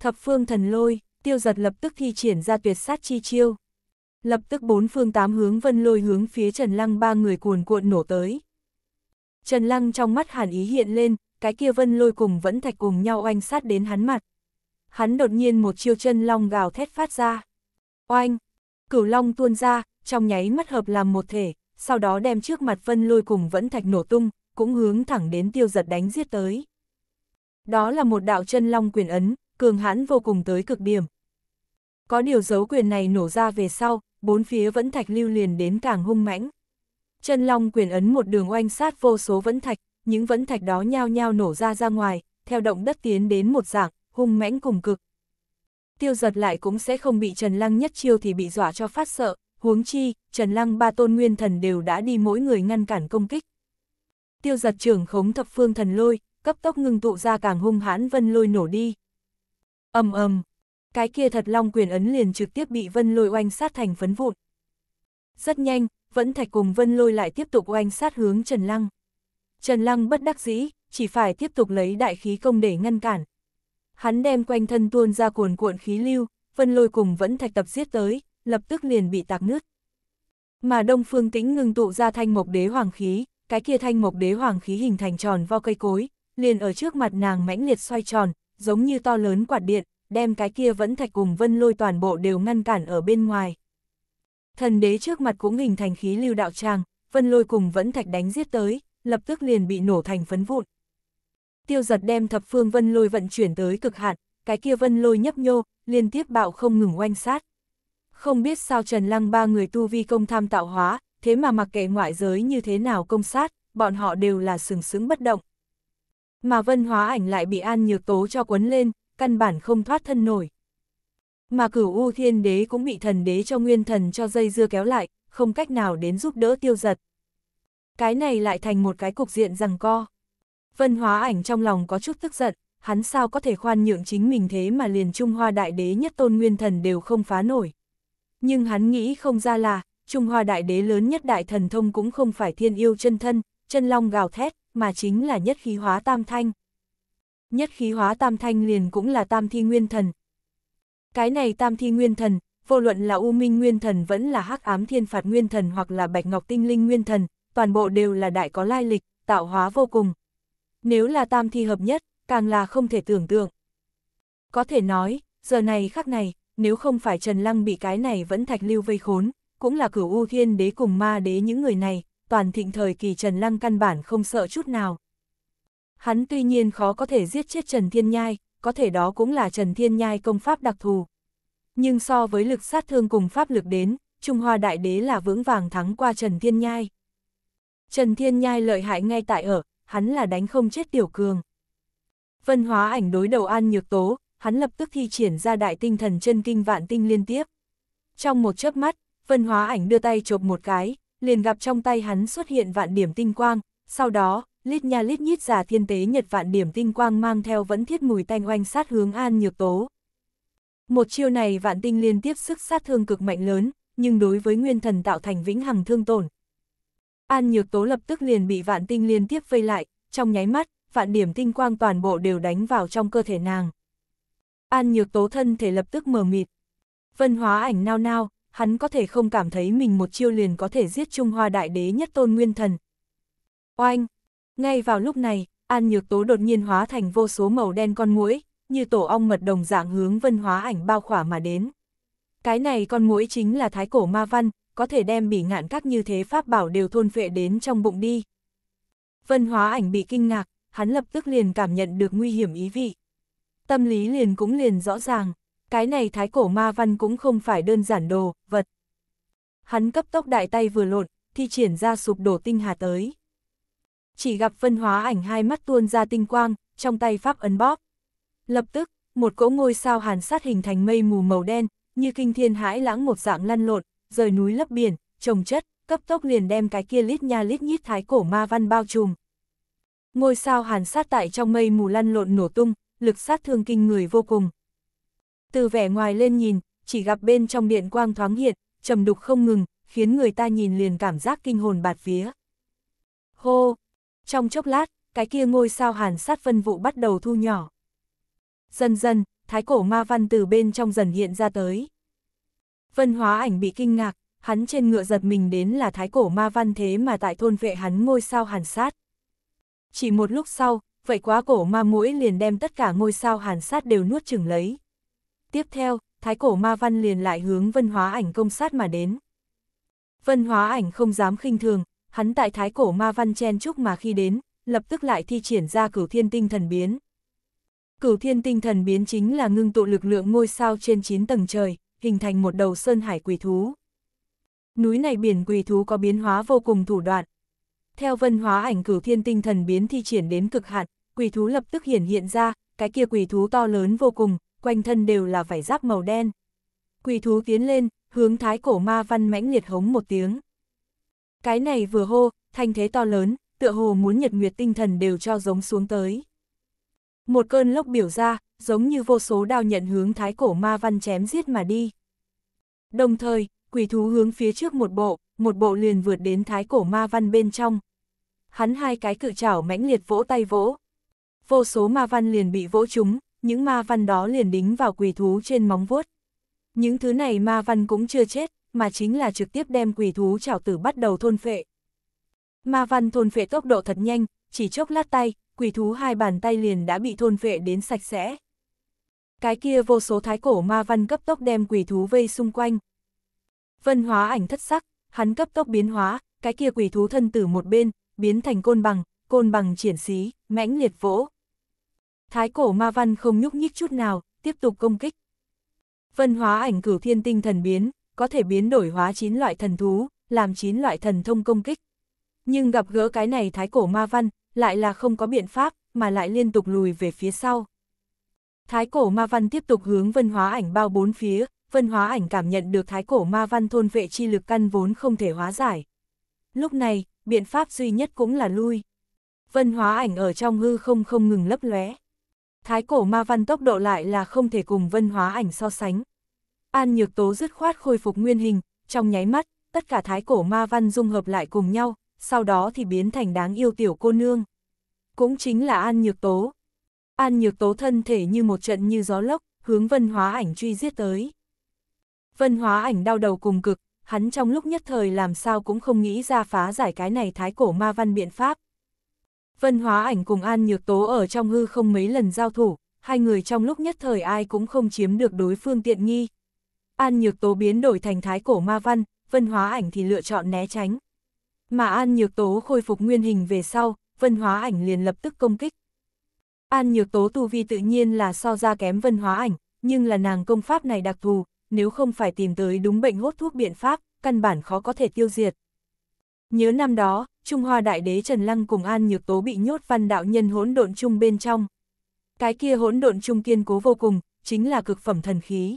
Thập phương thần lôi, tiêu giật lập tức thi triển ra tuyệt sát chi chiêu. Lập tức bốn phương tám hướng vân lôi hướng phía Trần Lăng ba người cuồn cuộn nổ tới. Trần Lăng trong mắt hàn ý hiện lên, cái kia vân lôi cùng vẫn thạch cùng nhau oanh sát đến hắn mặt. Hắn đột nhiên một chiêu chân long gào thét phát ra. Oanh! Cửu long tuôn ra, trong nháy mắt hợp làm một thể, sau đó đem trước mặt vân lôi cùng vẫn thạch nổ tung, cũng hướng thẳng đến tiêu giật đánh giết tới. Đó là một đạo chân long quyền ấn, cường hãn vô cùng tới cực điểm. Có điều dấu quyền này nổ ra về sau, bốn phía vẫn thạch lưu liền đến càng hung mãnh. Chân long quyền ấn một đường oanh sát vô số vẫn thạch, những vẫn thạch đó nhao nhao nổ ra ra ngoài, theo động đất tiến đến một dạng, hung mãnh cùng cực. Tiêu giật lại cũng sẽ không bị Trần Lăng nhất chiêu thì bị dọa cho phát sợ, huống chi, Trần Lăng ba tôn nguyên thần đều đã đi mỗi người ngăn cản công kích. Tiêu giật trưởng khống thập phương thần lôi, cấp tốc ngưng tụ ra càng hung hãn vân lôi nổ đi. ầm ầm, cái kia thật long quyền ấn liền trực tiếp bị vân lôi oanh sát thành phấn vụn. Rất nhanh, vẫn Thạch cùng Vân Lôi lại tiếp tục oanh sát hướng Trần Lăng. Trần Lăng bất đắc dĩ, chỉ phải tiếp tục lấy đại khí công để ngăn cản. Hắn đem quanh thân tuôn ra cuồn cuộn khí lưu, Vân Lôi cùng Vẫn Thạch tập giết tới, lập tức liền bị tạc nứt. Mà Đông Phương Tĩnh ngừng tụ ra thanh mộc đế hoàng khí, cái kia thanh mộc đế hoàng khí hình thành tròn vo cây cối, liền ở trước mặt nàng mãnh liệt xoay tròn, giống như to lớn quạt điện, đem cái kia Vẫn Thạch cùng Vân Lôi toàn bộ đều ngăn cản ở bên ngoài. Thần đế trước mặt cũng hình thành khí lưu đạo tràng, vân lôi cùng vẫn thạch đánh giết tới, lập tức liền bị nổ thành phấn vụn. Tiêu giật đem thập phương vân lôi vận chuyển tới cực hạn, cái kia vân lôi nhấp nhô, liên tiếp bạo không ngừng oanh sát. Không biết sao Trần Lăng ba người tu vi công tham tạo hóa, thế mà mặc kệ ngoại giới như thế nào công sát, bọn họ đều là sừng sững bất động. Mà vân hóa ảnh lại bị an nhược tố cho quấn lên, căn bản không thoát thân nổi. Mà cửu U Thiên Đế cũng bị thần đế cho nguyên thần cho dây dưa kéo lại, không cách nào đến giúp đỡ tiêu giật. Cái này lại thành một cái cục diện rằng co. Vân hóa ảnh trong lòng có chút tức giận, hắn sao có thể khoan nhượng chính mình thế mà liền Trung Hoa Đại Đế nhất tôn nguyên thần đều không phá nổi. Nhưng hắn nghĩ không ra là, Trung Hoa Đại Đế lớn nhất đại thần thông cũng không phải thiên yêu chân thân, chân long gào thét, mà chính là nhất khí hóa tam thanh. Nhất khí hóa tam thanh liền cũng là tam thi nguyên thần, cái này tam thi nguyên thần, vô luận là U Minh nguyên thần vẫn là hắc ám thiên phạt nguyên thần hoặc là bạch ngọc tinh linh nguyên thần, toàn bộ đều là đại có lai lịch, tạo hóa vô cùng. Nếu là tam thi hợp nhất, càng là không thể tưởng tượng. Có thể nói, giờ này khắc này, nếu không phải Trần Lăng bị cái này vẫn thạch lưu vây khốn, cũng là cửu U Thiên Đế cùng ma đế những người này, toàn thịnh thời kỳ Trần Lăng căn bản không sợ chút nào. Hắn tuy nhiên khó có thể giết chết Trần Thiên Nhai, có thể đó cũng là Trần Thiên Nhai công pháp đặc thù. Nhưng so với lực sát thương cùng pháp lực đến, Trung Hoa Đại Đế là vững vàng thắng qua Trần Thiên Nhai. Trần Thiên Nhai lợi hại ngay tại ở, hắn là đánh không chết Tiểu Cường. Vân hóa ảnh đối đầu An Nhược Tố, hắn lập tức thi triển ra đại tinh thần chân kinh vạn tinh liên tiếp. Trong một chớp mắt, Vân hóa ảnh đưa tay chộp một cái, liền gặp trong tay hắn xuất hiện vạn điểm tinh quang, sau đó, lít nha lít nhít giả thiên tế nhật vạn điểm tinh quang mang theo vẫn thiết mùi tanh oanh sát hướng an nhược tố. Một chiêu này vạn tinh liên tiếp sức sát thương cực mạnh lớn, nhưng đối với nguyên thần tạo thành vĩnh hằng thương tổn. An nhược tố lập tức liền bị vạn tinh liên tiếp vây lại, trong nháy mắt, vạn điểm tinh quang toàn bộ đều đánh vào trong cơ thể nàng. An nhược tố thân thể lập tức mờ mịt. Vân hóa ảnh nao nao, hắn có thể không cảm thấy mình một chiêu liền có thể giết Trung Hoa Đại Đế nhất tôn nguyên thần. Oanh! Ngay vào lúc này, An Nhược Tố đột nhiên hóa thành vô số màu đen con muỗi, như tổ ong mật đồng dạng hướng vân hóa ảnh bao khỏa mà đến. Cái này con muỗi chính là thái cổ ma văn, có thể đem bỉ ngạn các như thế pháp bảo đều thôn vệ đến trong bụng đi. Vân hóa ảnh bị kinh ngạc, hắn lập tức liền cảm nhận được nguy hiểm ý vị. Tâm lý liền cũng liền rõ ràng, cái này thái cổ ma văn cũng không phải đơn giản đồ, vật. Hắn cấp tốc đại tay vừa lộn, thi triển ra sụp đổ tinh hà tới chỉ gặp phân hóa ảnh hai mắt tuôn ra tinh quang, trong tay pháp ấn bóp. Lập tức, một cỗ ngôi sao hàn sát hình thành mây mù màu đen, như kinh thiên hãi lãng một dạng lăn lộn, rời núi lấp biển, trồng chất, cấp tốc liền đem cái kia lít nha lít nhít thái cổ ma văn bao trùm. Ngôi sao hàn sát tại trong mây mù lăn lộn nổ tung, lực sát thương kinh người vô cùng. Từ vẻ ngoài lên nhìn, chỉ gặp bên trong điện quang thoáng hiện, trầm đục không ngừng, khiến người ta nhìn liền cảm giác kinh hồn bạt vía. Hô, trong chốc lát, cái kia ngôi sao hàn sát vân vụ bắt đầu thu nhỏ. Dần dần, thái cổ ma văn từ bên trong dần hiện ra tới. Vân hóa ảnh bị kinh ngạc, hắn trên ngựa giật mình đến là thái cổ ma văn thế mà tại thôn vệ hắn ngôi sao hàn sát. Chỉ một lúc sau, vậy quá cổ ma mũi liền đem tất cả ngôi sao hàn sát đều nuốt chừng lấy. Tiếp theo, thái cổ ma văn liền lại hướng vân hóa ảnh công sát mà đến. Vân hóa ảnh không dám khinh thường, hắn tại thái cổ ma văn chen chúc mà khi đến, lập tức lại thi triển ra cửu thiên tinh thần biến. Cửu thiên tinh thần biến chính là ngưng tụ lực lượng ngôi sao trên 9 tầng trời, hình thành một đầu sơn hải quỷ thú. Núi này biển quỷ thú có biến hóa vô cùng thủ đoạn. Theo vân hóa ảnh cửu thiên tinh thần biến thi triển đến cực hạn, quỷ thú lập tức hiển hiện ra, cái kia quỷ thú to lớn vô cùng, quanh thân đều là vải giáp màu đen. Quỷ thú tiến lên, hướng thái cổ ma văn mãnh liệt hống một tiếng. Cái này vừa hô, thanh thế to lớn, tựa hồ muốn nhật nguyệt tinh thần đều cho giống xuống tới. Một cơn lốc biểu ra, giống như vô số đao nhận hướng thái cổ ma văn chém giết mà đi. Đồng thời, quỷ thú hướng phía trước một bộ, một bộ liền vượt đến thái cổ ma văn bên trong. Hắn hai cái cự chảo mãnh liệt vỗ tay vỗ. Vô số ma văn liền bị vỗ chúng, những ma văn đó liền đính vào quỷ thú trên móng vuốt. Những thứ này ma văn cũng chưa chết, mà chính là trực tiếp đem quỷ thú chảo tử bắt đầu thôn phệ. Ma văn thôn phệ tốc độ thật nhanh, chỉ chốc lát tay, quỷ thú hai bàn tay liền đã bị thôn phệ đến sạch sẽ. Cái kia vô số thái cổ ma văn cấp tốc đem quỷ thú vây xung quanh. Vân hóa ảnh thất sắc, hắn cấp tốc biến hóa, cái kia quỷ thú thân tử một bên, biến thành côn bằng, côn bằng triển xí, mãnh liệt vỗ. Thái cổ ma văn không nhúc nhích chút nào, tiếp tục công kích. Vân hóa ảnh cửu thiên tinh thần biến, có thể biến đổi hóa 9 loại thần thú, làm 9 loại thần thông công kích. Nhưng gặp gỡ cái này thái cổ ma văn, lại là không có biện pháp, mà lại liên tục lùi về phía sau. Thái cổ ma văn tiếp tục hướng vân hóa ảnh bao bốn phía, vân hóa ảnh cảm nhận được thái cổ ma văn thôn vệ chi lực căn vốn không thể hóa giải. Lúc này, biện pháp duy nhất cũng là lui. Vân hóa ảnh ở trong hư không không ngừng lấp lóe. Thái cổ ma văn tốc độ lại là không thể cùng vân hóa ảnh so sánh. An Nhược Tố dứt khoát khôi phục nguyên hình, trong nháy mắt, tất cả thái cổ ma văn dung hợp lại cùng nhau, sau đó thì biến thành đáng yêu tiểu cô nương. Cũng chính là An Nhược Tố. An Nhược Tố thân thể như một trận như gió lốc, hướng vân hóa ảnh truy giết tới. Vân hóa ảnh đau đầu cùng cực, hắn trong lúc nhất thời làm sao cũng không nghĩ ra phá giải cái này thái cổ ma văn biện pháp. Vân hóa ảnh cùng An Nhược Tố ở trong hư không mấy lần giao thủ, hai người trong lúc nhất thời ai cũng không chiếm được đối phương tiện nghi, An Nhược Tố biến đổi thành thái cổ ma văn, Vân Hóa Ảnh thì lựa chọn né tránh. Mà An Nhược Tố khôi phục nguyên hình về sau, Vân Hóa Ảnh liền lập tức công kích. An Nhược Tố tu vi tự nhiên là so ra kém Vân Hóa Ảnh, nhưng là nàng công pháp này đặc thù, nếu không phải tìm tới đúng bệnh hốt thuốc biện pháp, căn bản khó có thể tiêu diệt. Nhớ năm đó, Trung Hoa Đại Đế Trần Lăng cùng An Nhược Tố bị nhốt văn đạo nhân hỗn độn chung bên trong. Cái kia hỗn độn chung kiên cố vô cùng, chính là cực phẩm thần khí.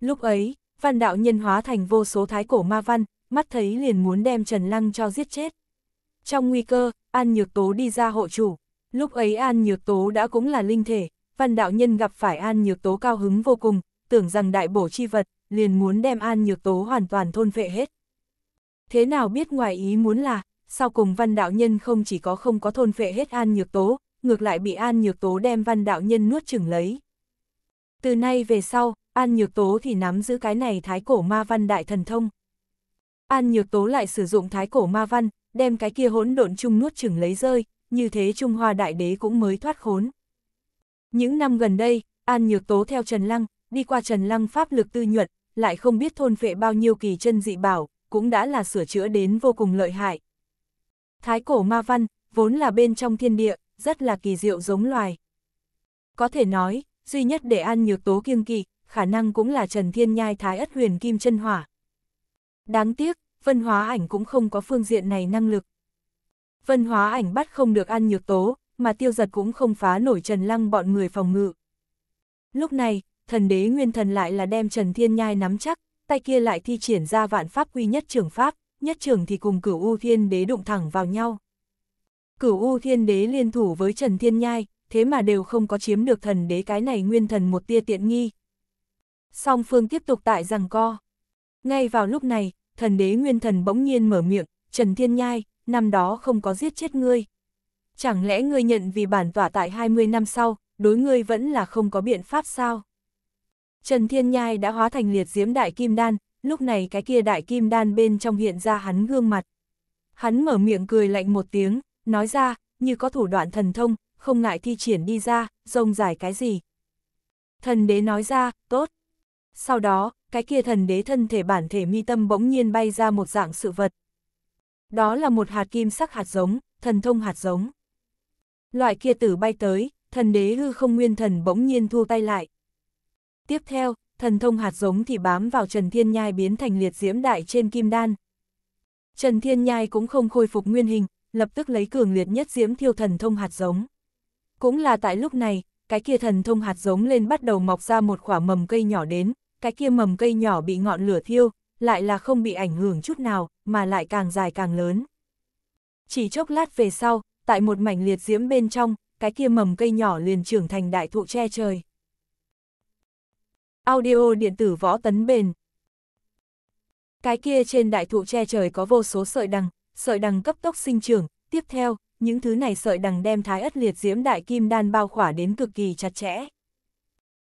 Lúc ấy, văn đạo nhân hóa thành vô số thái cổ ma văn, mắt thấy liền muốn đem Trần Lăng cho giết chết. Trong nguy cơ, An Nhược Tố đi ra hộ chủ, lúc ấy An Nhược Tố đã cũng là linh thể, văn đạo nhân gặp phải An Nhược Tố cao hứng vô cùng, tưởng rằng đại bổ chi vật, liền muốn đem An Nhược Tố hoàn toàn thôn vệ hết. Thế nào biết ngoài ý muốn là, sau cùng văn đạo nhân không chỉ có không có thôn vệ hết An Nhược Tố, ngược lại bị An Nhược Tố đem văn đạo nhân nuốt chửng lấy. Từ nay về sau, An Nhược Tố thì nắm giữ cái này thái cổ ma văn đại thần thông. An Nhược Tố lại sử dụng thái cổ ma văn, đem cái kia hỗn độn chung nuốt chừng lấy rơi, như thế Trung Hoa Đại Đế cũng mới thoát khốn. Những năm gần đây, An Nhược Tố theo Trần Lăng, đi qua Trần Lăng pháp lực tư nhuận, lại không biết thôn vệ bao nhiêu kỳ chân dị bảo, cũng đã là sửa chữa đến vô cùng lợi hại. Thái cổ ma văn, vốn là bên trong thiên địa, rất là kỳ diệu giống loài. Có thể nói, duy nhất để An Nhược Tố kiêng kỵ khả năng cũng là Trần Thiên Nhai Thái Ất Huyền Kim Chân Hỏa. Đáng tiếc, Vân Hóa Ảnh cũng không có phương diện này năng lực. Vân Hóa Ảnh bắt không được ăn nhược tố, mà tiêu giật cũng không phá nổi Trần Lăng bọn người phòng ngự. Lúc này, thần đế nguyên thần lại là đem Trần Thiên Nhai nắm chắc, tay kia lại thi triển ra vạn pháp quy nhất trường pháp, nhất trường thì cùng cửu U Thiên Đế đụng thẳng vào nhau. Cửu U Thiên Đế liên thủ với Trần Thiên Nhai, thế mà đều không có chiếm được thần đế cái này nguyên thần một tia tiện nghi song phương tiếp tục tại rằng co. Ngay vào lúc này, thần đế nguyên thần bỗng nhiên mở miệng, Trần Thiên Nhai, năm đó không có giết chết ngươi. Chẳng lẽ ngươi nhận vì bản tỏa tại 20 năm sau, đối ngươi vẫn là không có biện pháp sao? Trần Thiên Nhai đã hóa thành liệt diếm đại kim đan, lúc này cái kia đại kim đan bên trong hiện ra hắn gương mặt. Hắn mở miệng cười lạnh một tiếng, nói ra, như có thủ đoạn thần thông, không ngại thi triển đi ra, rông dài cái gì. Thần đế nói ra, tốt, sau đó, cái kia thần đế thân thể bản thể mi tâm bỗng nhiên bay ra một dạng sự vật. Đó là một hạt kim sắc hạt giống, thần thông hạt giống. Loại kia tử bay tới, thần đế hư không nguyên thần bỗng nhiên thu tay lại. Tiếp theo, thần thông hạt giống thì bám vào Trần Thiên Nhai biến thành liệt diễm đại trên kim đan. Trần Thiên Nhai cũng không khôi phục nguyên hình, lập tức lấy cường liệt nhất diễm thiêu thần thông hạt giống. Cũng là tại lúc này, cái kia thần thông hạt giống lên bắt đầu mọc ra một quả mầm cây nhỏ đến, cái kia mầm cây nhỏ bị ngọn lửa thiêu, lại là không bị ảnh hưởng chút nào, mà lại càng dài càng lớn. Chỉ chốc lát về sau, tại một mảnh liệt diễm bên trong, cái kia mầm cây nhỏ liền trưởng thành đại thụ che trời. Audio điện tử võ tấn bền Cái kia trên đại thụ che trời có vô số sợi đằng, sợi đằng cấp tốc sinh trưởng, tiếp theo, những thứ này sợi đằng đem thái ất liệt diễm đại kim đan bao khỏa đến cực kỳ chặt chẽ.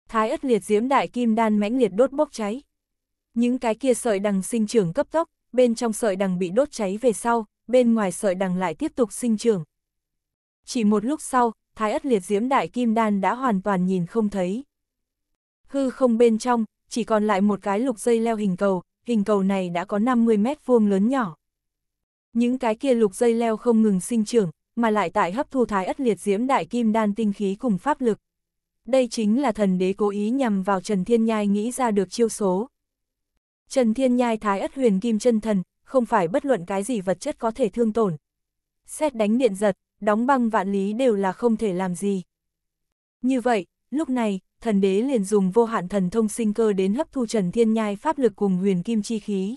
Thái ất liệt diễm đại kim đan mãnh liệt đốt bốc cháy. Những cái kia sợi đằng sinh trưởng cấp tốc, bên trong sợi đằng bị đốt cháy về sau, bên ngoài sợi đằng lại tiếp tục sinh trưởng. Chỉ một lúc sau, thái ất liệt diễm đại kim đan đã hoàn toàn nhìn không thấy. Hư không bên trong, chỉ còn lại một cái lục dây leo hình cầu, hình cầu này đã có 50 mét vuông lớn nhỏ. Những cái kia lục dây leo không ngừng sinh trưởng, mà lại tại hấp thu thái ất liệt diễm đại kim đan tinh khí cùng pháp lực, đây chính là thần đế cố ý nhằm vào Trần Thiên Nhai nghĩ ra được chiêu số. Trần Thiên Nhai thái ất huyền kim chân thần, không phải bất luận cái gì vật chất có thể thương tổn. Xét đánh điện giật, đóng băng vạn lý đều là không thể làm gì. Như vậy, lúc này, thần đế liền dùng vô hạn thần thông sinh cơ đến hấp thu Trần Thiên Nhai pháp lực cùng huyền kim chi khí.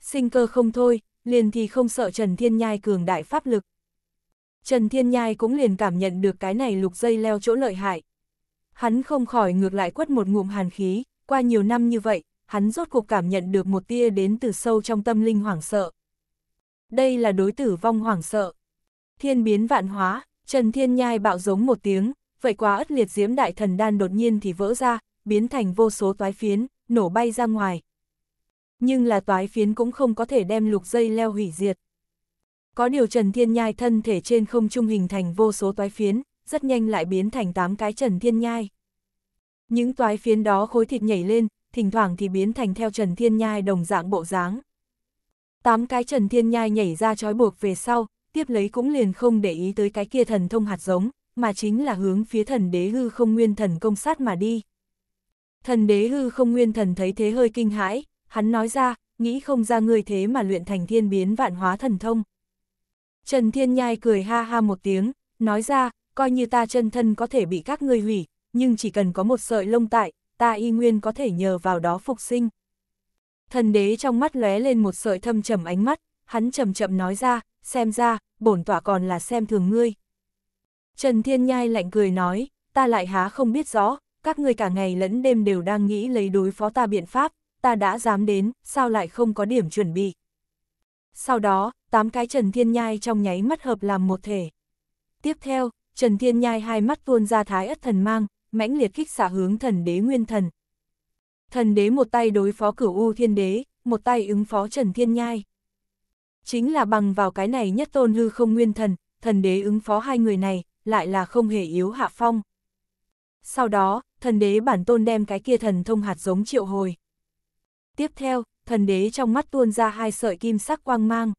Sinh cơ không thôi, liền thì không sợ Trần Thiên Nhai cường đại pháp lực. Trần Thiên Nhai cũng liền cảm nhận được cái này lục dây leo chỗ lợi hại, hắn không khỏi ngược lại quất một ngụm hàn khí, qua nhiều năm như vậy, hắn rốt cuộc cảm nhận được một tia đến từ sâu trong tâm linh hoảng sợ. Đây là đối tử vong hoảng sợ. Thiên biến vạn hóa, Trần Thiên Nhai bạo giống một tiếng, vậy quá ất liệt diễm đại thần đan đột nhiên thì vỡ ra, biến thành vô số toái phiến, nổ bay ra ngoài. Nhưng là toái phiến cũng không có thể đem lục dây leo hủy diệt. Có điều Trần Thiên Nhai thân thể trên không trung hình thành vô số toái phiến, rất nhanh lại biến thành tám cái trần thiên nhai. Những toái phiến đó khối thịt nhảy lên, thỉnh thoảng thì biến thành theo trần thiên nhai đồng dạng bộ dáng. Tám cái trần thiên nhai nhảy ra trói buộc về sau, tiếp lấy cũng liền không để ý tới cái kia thần thông hạt giống, mà chính là hướng phía thần đế hư không nguyên thần công sát mà đi. Thần đế hư không nguyên thần thấy thế hơi kinh hãi, hắn nói ra, nghĩ không ra người thế mà luyện thành thiên biến vạn hóa thần thông. Trần Thiên Nhai cười ha ha một tiếng, nói ra, coi như ta chân thân có thể bị các ngươi hủy, nhưng chỉ cần có một sợi lông tại, ta y nguyên có thể nhờ vào đó phục sinh. Thần đế trong mắt lóe lên một sợi thâm trầm ánh mắt, hắn chậm chậm nói ra, xem ra, bổn tỏa còn là xem thường ngươi. Trần Thiên Nhai lạnh cười nói, ta lại há không biết rõ, các ngươi cả ngày lẫn đêm đều đang nghĩ lấy đối phó ta biện pháp, ta đã dám đến, sao lại không có điểm chuẩn bị. Sau đó, tám cái Trần Thiên Nhai trong nháy mắt hợp làm một thể. Tiếp theo, Trần Thiên Nhai hai mắt tuôn ra thái ất thần mang, mãnh liệt kích xạ hướng thần đế nguyên thần. Thần đế một tay đối phó cửu U Thiên Đế, một tay ứng phó Trần Thiên Nhai. Chính là bằng vào cái này nhất tôn hư không nguyên thần, thần đế ứng phó hai người này, lại là không hề yếu hạ phong. Sau đó, thần đế bản tôn đem cái kia thần thông hạt giống triệu hồi. Tiếp theo, thần đế trong mắt tuôn ra hai sợi kim sắc quang mang.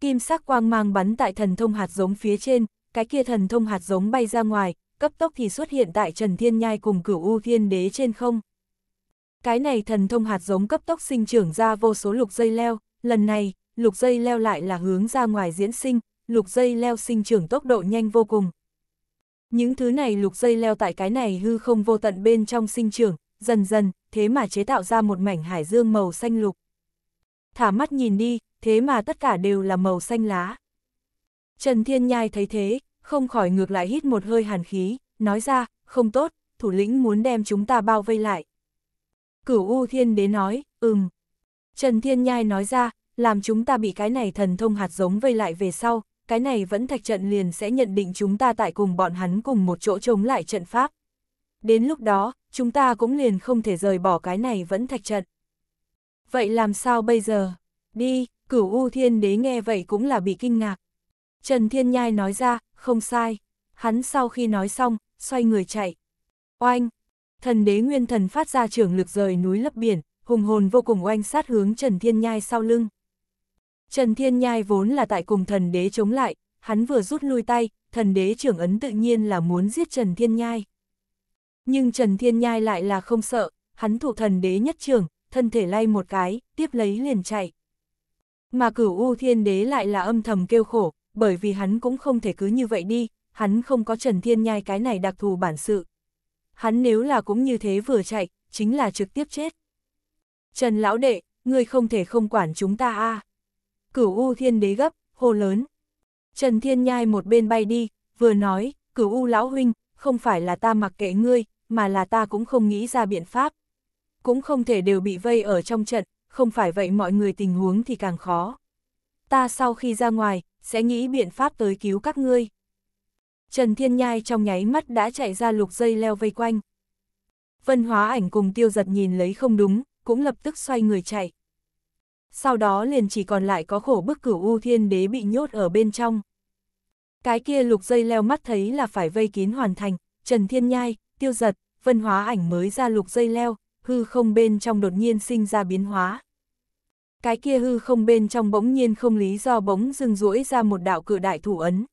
Kim sắc quang mang bắn tại thần thông hạt giống phía trên, cái kia thần thông hạt giống bay ra ngoài, cấp tốc thì xuất hiện tại Trần Thiên Nhai cùng cửu U Thiên Đế trên không. Cái này thần thông hạt giống cấp tốc sinh trưởng ra vô số lục dây leo, lần này, lục dây leo lại là hướng ra ngoài diễn sinh, lục dây leo sinh trưởng tốc độ nhanh vô cùng. Những thứ này lục dây leo tại cái này hư không vô tận bên trong sinh trưởng, dần dần, thế mà chế tạo ra một mảnh hải dương màu xanh lục. Thả mắt nhìn đi, thế mà tất cả đều là màu xanh lá. Trần Thiên Nhai thấy thế, không khỏi ngược lại hít một hơi hàn khí, nói ra, không tốt, thủ lĩnh muốn đem chúng ta bao vây lại. Cửu U Thiên Đế nói, ừm. Trần Thiên Nhai nói ra, làm chúng ta bị cái này thần thông hạt giống vây lại về sau, cái này vẫn thạch trận liền sẽ nhận định chúng ta tại cùng bọn hắn cùng một chỗ chống lại trận pháp. Đến lúc đó, chúng ta cũng liền không thể rời bỏ cái này vẫn thạch trận. Vậy làm sao bây giờ? Đi, cửu U Thiên Đế nghe vậy cũng là bị kinh ngạc. Trần Thiên Nhai nói ra, không sai. Hắn sau khi nói xong, xoay người chạy. Oanh! Thần đế nguyên thần phát ra trường lực rời núi lấp biển, hùng hồn vô cùng oanh sát hướng Trần Thiên Nhai sau lưng. Trần Thiên Nhai vốn là tại cùng thần đế chống lại, hắn vừa rút lui tay, thần đế trưởng ấn tự nhiên là muốn giết Trần Thiên Nhai. Nhưng Trần Thiên Nhai lại là không sợ, hắn thụ thần đế nhất trưởng, thân thể lay một cái, tiếp lấy liền chạy. Mà cửu U Thiên Đế lại là âm thầm kêu khổ, bởi vì hắn cũng không thể cứ như vậy đi, hắn không có Trần Thiên Nhai cái này đặc thù bản sự. Hắn nếu là cũng như thế vừa chạy, chính là trực tiếp chết. Trần Lão Đệ, ngươi không thể không quản chúng ta a Cửu U Thiên Đế gấp, hô lớn. Trần Thiên Nhai một bên bay đi, vừa nói, cửu U Lão Huynh, không phải là ta mặc kệ ngươi, mà là ta cũng không nghĩ ra biện pháp. Cũng không thể đều bị vây ở trong trận, không phải vậy mọi người tình huống thì càng khó. Ta sau khi ra ngoài, sẽ nghĩ biện pháp tới cứu các ngươi. Trần Thiên Nhai trong nháy mắt đã chạy ra lục dây leo vây quanh. Vân hóa ảnh cùng tiêu giật nhìn lấy không đúng, cũng lập tức xoay người chạy. Sau đó liền chỉ còn lại có khổ bức cửu U Thiên Đế bị nhốt ở bên trong. Cái kia lục dây leo mắt thấy là phải vây kín hoàn thành, Trần Thiên Nhai, tiêu giật, vân hóa ảnh mới ra lục dây leo, hư không bên trong đột nhiên sinh ra biến hóa cái kia hư không bên trong bỗng nhiên không lý do bỗng dưng duỗi ra một đạo cự đại thủ ấn.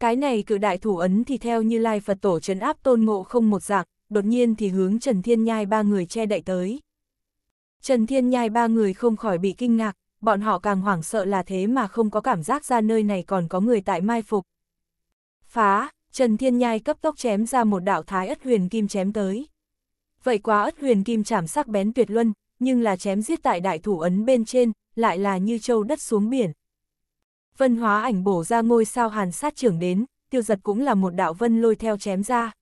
Cái này cự đại thủ ấn thì theo như lai Phật tổ trấn áp tôn ngộ không một dạng, đột nhiên thì hướng Trần Thiên Nhai ba người che đậy tới. Trần Thiên Nhai ba người không khỏi bị kinh ngạc, bọn họ càng hoảng sợ là thế mà không có cảm giác ra nơi này còn có người tại mai phục. Phá, Trần Thiên Nhai cấp tốc chém ra một đạo thái ất huyền kim chém tới. Vậy quá ất huyền kim chảm sắc bén tuyệt luân, nhưng là chém giết tại đại thủ ấn bên trên, lại là như châu đất xuống biển. Vân hóa ảnh bổ ra ngôi sao hàn sát trưởng đến, tiêu giật cũng là một đạo vân lôi theo chém ra.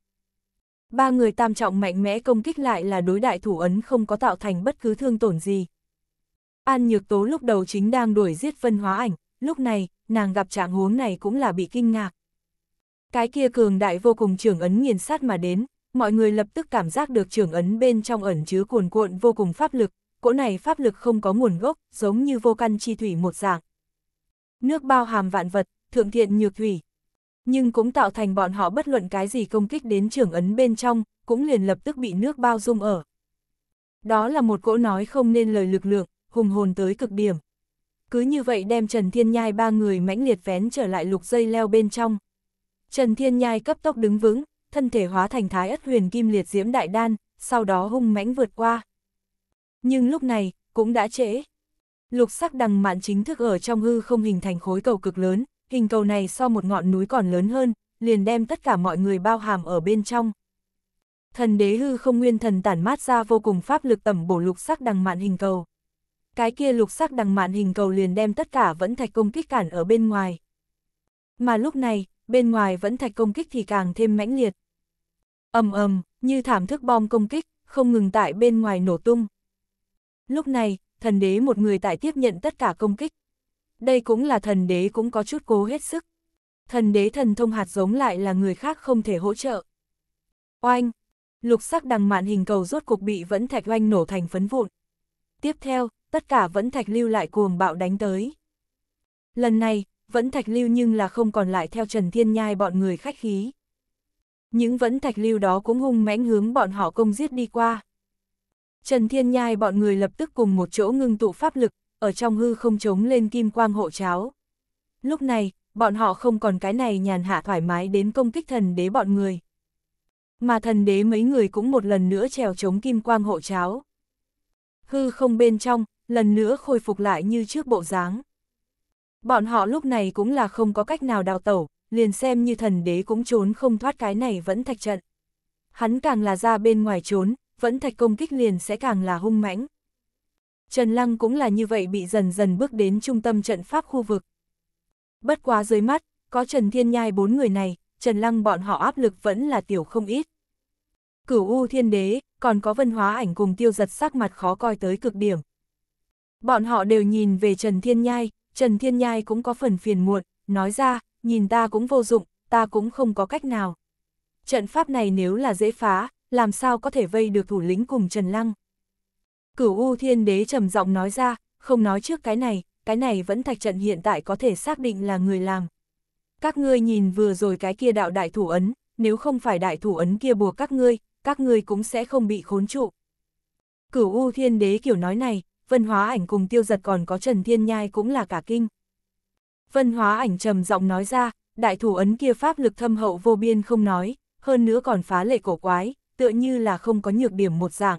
Ba người tam trọng mạnh mẽ công kích lại là đối đại thủ ấn không có tạo thành bất cứ thương tổn gì. An Nhược Tố lúc đầu chính đang đuổi giết Vân Hóa Ảnh, lúc này, nàng gặp trạng huống này cũng là bị kinh ngạc. Cái kia cường đại vô cùng trưởng ấn nghiền sát mà đến, mọi người lập tức cảm giác được trưởng ấn bên trong ẩn chứa cuồn cuộn vô cùng pháp lực, cỗ này pháp lực không có nguồn gốc, giống như vô căn chi thủy một dạng. Nước bao hàm vạn vật, thượng thiện nhược thủy. Nhưng cũng tạo thành bọn họ bất luận cái gì công kích đến trưởng ấn bên trong, cũng liền lập tức bị nước bao dung ở. Đó là một cỗ nói không nên lời lực lượng, hùng hồn tới cực điểm. Cứ như vậy đem Trần Thiên Nhai ba người mãnh liệt vén trở lại lục dây leo bên trong. Trần Thiên Nhai cấp tốc đứng vững, thân thể hóa thành thái ất huyền kim liệt diễm đại đan, sau đó hung mãnh vượt qua. Nhưng lúc này, cũng đã trễ. Lục sắc đằng mạn chính thức ở trong hư không hình thành khối cầu cực lớn, hình cầu này so một ngọn núi còn lớn hơn, liền đem tất cả mọi người bao hàm ở bên trong. Thần đế hư không nguyên thần tản mát ra vô cùng pháp lực tẩm bổ lục sắc đằng mạn hình cầu. Cái kia lục sắc đằng mạn hình cầu liền đem tất cả vẫn thạch công kích cản ở bên ngoài. Mà lúc này, bên ngoài vẫn thạch công kích thì càng thêm mãnh liệt. ầm ầm như thảm thức bom công kích, không ngừng tại bên ngoài nổ tung. Lúc này, thần đế một người tại tiếp nhận tất cả công kích. Đây cũng là thần đế cũng có chút cố hết sức. Thần đế thần thông hạt giống lại là người khác không thể hỗ trợ. Oanh! Lục sắc đằng mạn hình cầu rốt cục bị vẫn thạch oanh nổ thành phấn vụn. Tiếp theo, tất cả vẫn thạch lưu lại cuồng bạo đánh tới. Lần này, vẫn thạch lưu nhưng là không còn lại theo Trần Thiên Nhai bọn người khách khí. Những vẫn thạch lưu đó cũng hung mãnh hướng bọn họ công giết đi qua. Trần Thiên Nhai bọn người lập tức cùng một chỗ ngưng tụ pháp lực, ở trong hư không chống lên kim quang hộ cháo. Lúc này, bọn họ không còn cái này nhàn hạ thoải mái đến công kích thần đế bọn người. Mà thần đế mấy người cũng một lần nữa trèo chống kim quang hộ cháo. Hư không bên trong, lần nữa khôi phục lại như trước bộ dáng. Bọn họ lúc này cũng là không có cách nào đào tẩu, liền xem như thần đế cũng trốn không thoát cái này vẫn thạch trận. Hắn càng là ra bên ngoài trốn, vẫn thạch công kích liền sẽ càng là hung mãnh. Trần Lăng cũng là như vậy bị dần dần bước đến trung tâm trận pháp khu vực. Bất quá dưới mắt, có Trần Thiên Nhai bốn người này, Trần Lăng bọn họ áp lực vẫn là tiểu không ít. Cửu U Thiên Đế, còn có vân hóa ảnh cùng tiêu giật sắc mặt khó coi tới cực điểm. Bọn họ đều nhìn về Trần Thiên Nhai, Trần Thiên Nhai cũng có phần phiền muộn, nói ra, nhìn ta cũng vô dụng, ta cũng không có cách nào. Trận pháp này nếu là dễ phá, làm sao có thể vây được thủ lĩnh cùng Trần Lăng. Cửu U Thiên Đế trầm giọng nói ra, không nói trước cái này, cái này vẫn thạch trận hiện tại có thể xác định là người làm. Các ngươi nhìn vừa rồi cái kia đạo đại thủ ấn, nếu không phải đại thủ ấn kia buộc các ngươi, các ngươi cũng sẽ không bị khốn trụ. Cửu U Thiên Đế kiểu nói này, Vân Hóa Ảnh cùng tiêu giật còn có Trần Thiên Nhai cũng là cả kinh. Vân Hóa Ảnh trầm giọng nói ra, đại thủ ấn kia pháp lực thâm hậu vô biên không nói, hơn nữa còn phá lệ cổ quái, tựa như là không có nhược điểm một dạng.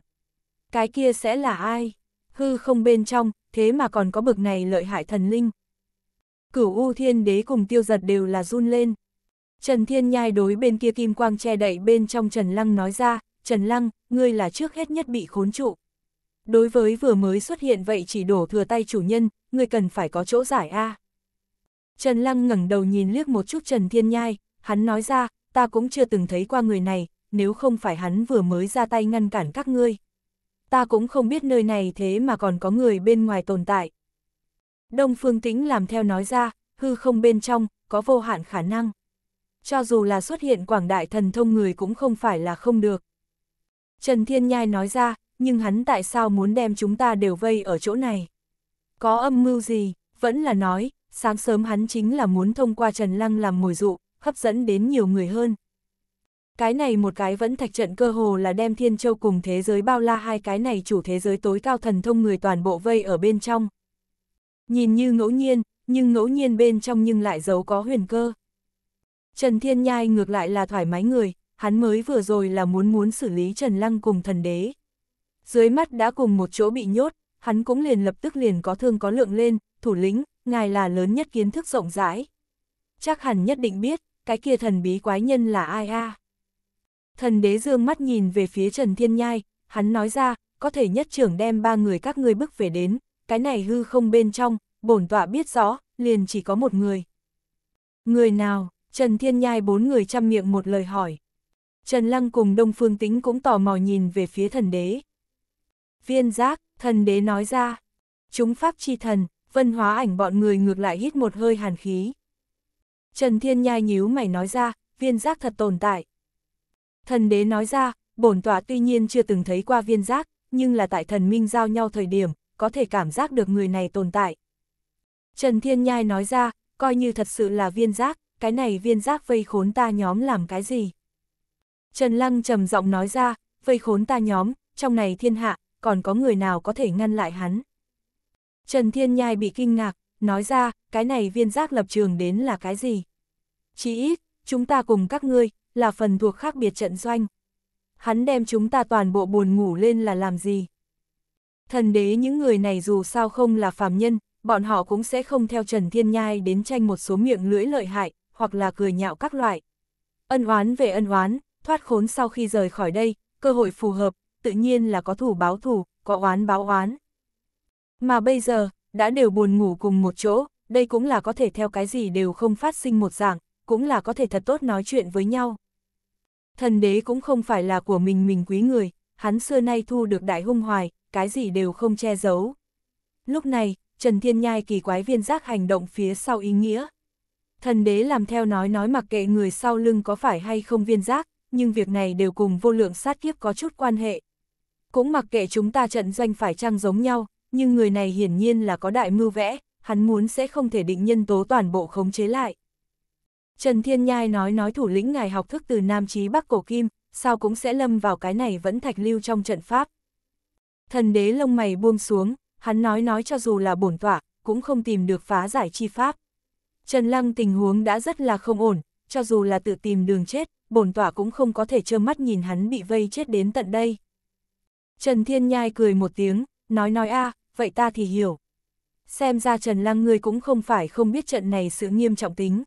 Cái kia sẽ là ai? Hư không bên trong, thế mà còn có bực này lợi hại thần linh. Cửu U Thiên Đế cùng tiêu giật đều là run lên. Trần Thiên Nhai đối bên kia kim quang che đậy bên trong Trần Lăng nói ra, Trần Lăng, ngươi là trước hết nhất bị khốn trụ đối với vừa mới xuất hiện vậy chỉ đổ thừa tay chủ nhân, người cần phải có chỗ giải a. À. Trần Lăng ngẩng đầu nhìn liếc một chút Trần Thiên Nhai, hắn nói ra, ta cũng chưa từng thấy qua người này, nếu không phải hắn vừa mới ra tay ngăn cản các ngươi. Ta cũng không biết nơi này thế mà còn có người bên ngoài tồn tại. Đông Phương Tĩnh làm theo nói ra, hư không bên trong, có vô hạn khả năng. Cho dù là xuất hiện quảng đại thần thông người cũng không phải là không được. Trần Thiên Nhai nói ra, nhưng hắn tại sao muốn đem chúng ta đều vây ở chỗ này? Có âm mưu gì? Vẫn là nói, sáng sớm hắn chính là muốn thông qua Trần Lăng làm mồi dụ, hấp dẫn đến nhiều người hơn. Cái này một cái vẫn thạch trận cơ hồ là đem Thiên Châu cùng thế giới bao la hai cái này chủ thế giới tối cao thần thông người toàn bộ vây ở bên trong. Nhìn như ngẫu nhiên, nhưng ngẫu nhiên bên trong nhưng lại giấu có huyền cơ. Trần Thiên Nhai ngược lại là thoải mái người, hắn mới vừa rồi là muốn muốn xử lý Trần Lăng cùng thần đế dưới mắt đã cùng một chỗ bị nhốt, hắn cũng liền lập tức liền có thương có lượng lên, thủ lĩnh, ngài là lớn nhất kiến thức rộng rãi. Chắc hẳn nhất định biết, cái kia thần bí quái nhân là ai a Thần đế dương mắt nhìn về phía Trần Thiên Nhai, hắn nói ra, có thể nhất trưởng đem ba người các ngươi bức về đến, cái này hư không bên trong, bổn tọa biết rõ, liền chỉ có một người. Người nào, Trần Thiên Nhai bốn người chăm miệng một lời hỏi. Trần Lăng cùng Đông Phương tính cũng tò mò nhìn về phía thần đế viên giác, thần đế nói ra. Chúng pháp chi thần, vân hóa ảnh bọn người ngược lại hít một hơi hàn khí. Trần Thiên Nhai nhíu mày nói ra, viên giác thật tồn tại. Thần đế nói ra, bổn tọa tuy nhiên chưa từng thấy qua viên giác, nhưng là tại thần minh giao nhau thời điểm, có thể cảm giác được người này tồn tại. Trần Thiên Nhai nói ra, coi như thật sự là viên giác, cái này viên giác vây khốn ta nhóm làm cái gì? Trần Lăng trầm giọng nói ra, vây khốn ta nhóm, trong này thiên hạ, còn có người nào có thể ngăn lại hắn. Trần Thiên Nhai bị kinh ngạc, nói ra, cái này viên giác lập trường đến là cái gì? Chỉ ít, chúng ta cùng các ngươi, là phần thuộc khác biệt trận doanh. Hắn đem chúng ta toàn bộ buồn ngủ lên là làm gì? Thần đế những người này dù sao không là phàm nhân, bọn họ cũng sẽ không theo Trần Thiên Nhai đến tranh một số miệng lưỡi lợi hại, hoặc là cười nhạo các loại. Ân oán về ân oán, thoát khốn sau khi rời khỏi đây, cơ hội phù hợp, tự nhiên là có thủ báo thủ, có oán báo oán. Mà bây giờ, đã đều buồn ngủ cùng một chỗ, đây cũng là có thể theo cái gì đều không phát sinh một dạng, cũng là có thể thật tốt nói chuyện với nhau. Thần đế cũng không phải là của mình mình quý người, hắn xưa nay thu được đại hung hoài, cái gì đều không che giấu. Lúc này, Trần Thiên Nhai kỳ quái viên giác hành động phía sau ý nghĩa. Thần đế làm theo nói nói mặc kệ người sau lưng có phải hay không viên giác, nhưng việc này đều cùng vô lượng sát kiếp có chút quan hệ, cũng mặc kệ chúng ta trận doanh phải trang giống nhau, nhưng người này hiển nhiên là có đại mưu vẽ, hắn muốn sẽ không thể định nhân tố toàn bộ khống chế lại. Trần Thiên Nhai nói nói thủ lĩnh ngài học thức từ Nam Chí Bắc Cổ Kim, sao cũng sẽ lâm vào cái này vẫn thạch lưu trong trận pháp. Thần đế lông mày buông xuống, hắn nói nói cho dù là bổn tỏa, cũng không tìm được phá giải chi pháp. Trần Lăng tình huống đã rất là không ổn, cho dù là tự tìm đường chết, bổn tỏa cũng không có thể trơ mắt nhìn hắn bị vây chết đến tận đây. Trần Thiên Nhai cười một tiếng, nói nói a, vậy ta thì hiểu. Xem ra Trần Lăng ngươi cũng không phải không biết trận này sự nghiêm trọng tính.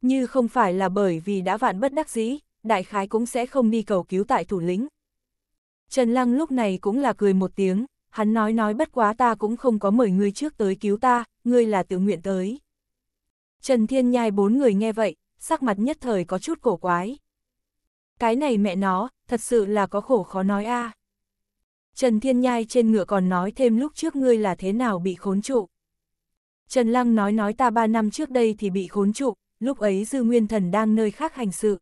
Như không phải là bởi vì đã vạn bất đắc dĩ, đại khái cũng sẽ không đi cầu cứu tại thủ lĩnh. Trần Lăng lúc này cũng là cười một tiếng, hắn nói nói bất quá ta cũng không có mời ngươi trước tới cứu ta, ngươi là tự nguyện tới. Trần Thiên Nhai bốn người nghe vậy, sắc mặt nhất thời có chút cổ quái. Cái này mẹ nó, thật sự là có khổ khó nói a. À. Trần Thiên Nhai trên ngựa còn nói thêm lúc trước ngươi là thế nào bị khốn trụ. Trần Lăng nói nói ta ba năm trước đây thì bị khốn trụ, lúc ấy dư nguyên thần đang nơi khác hành sự.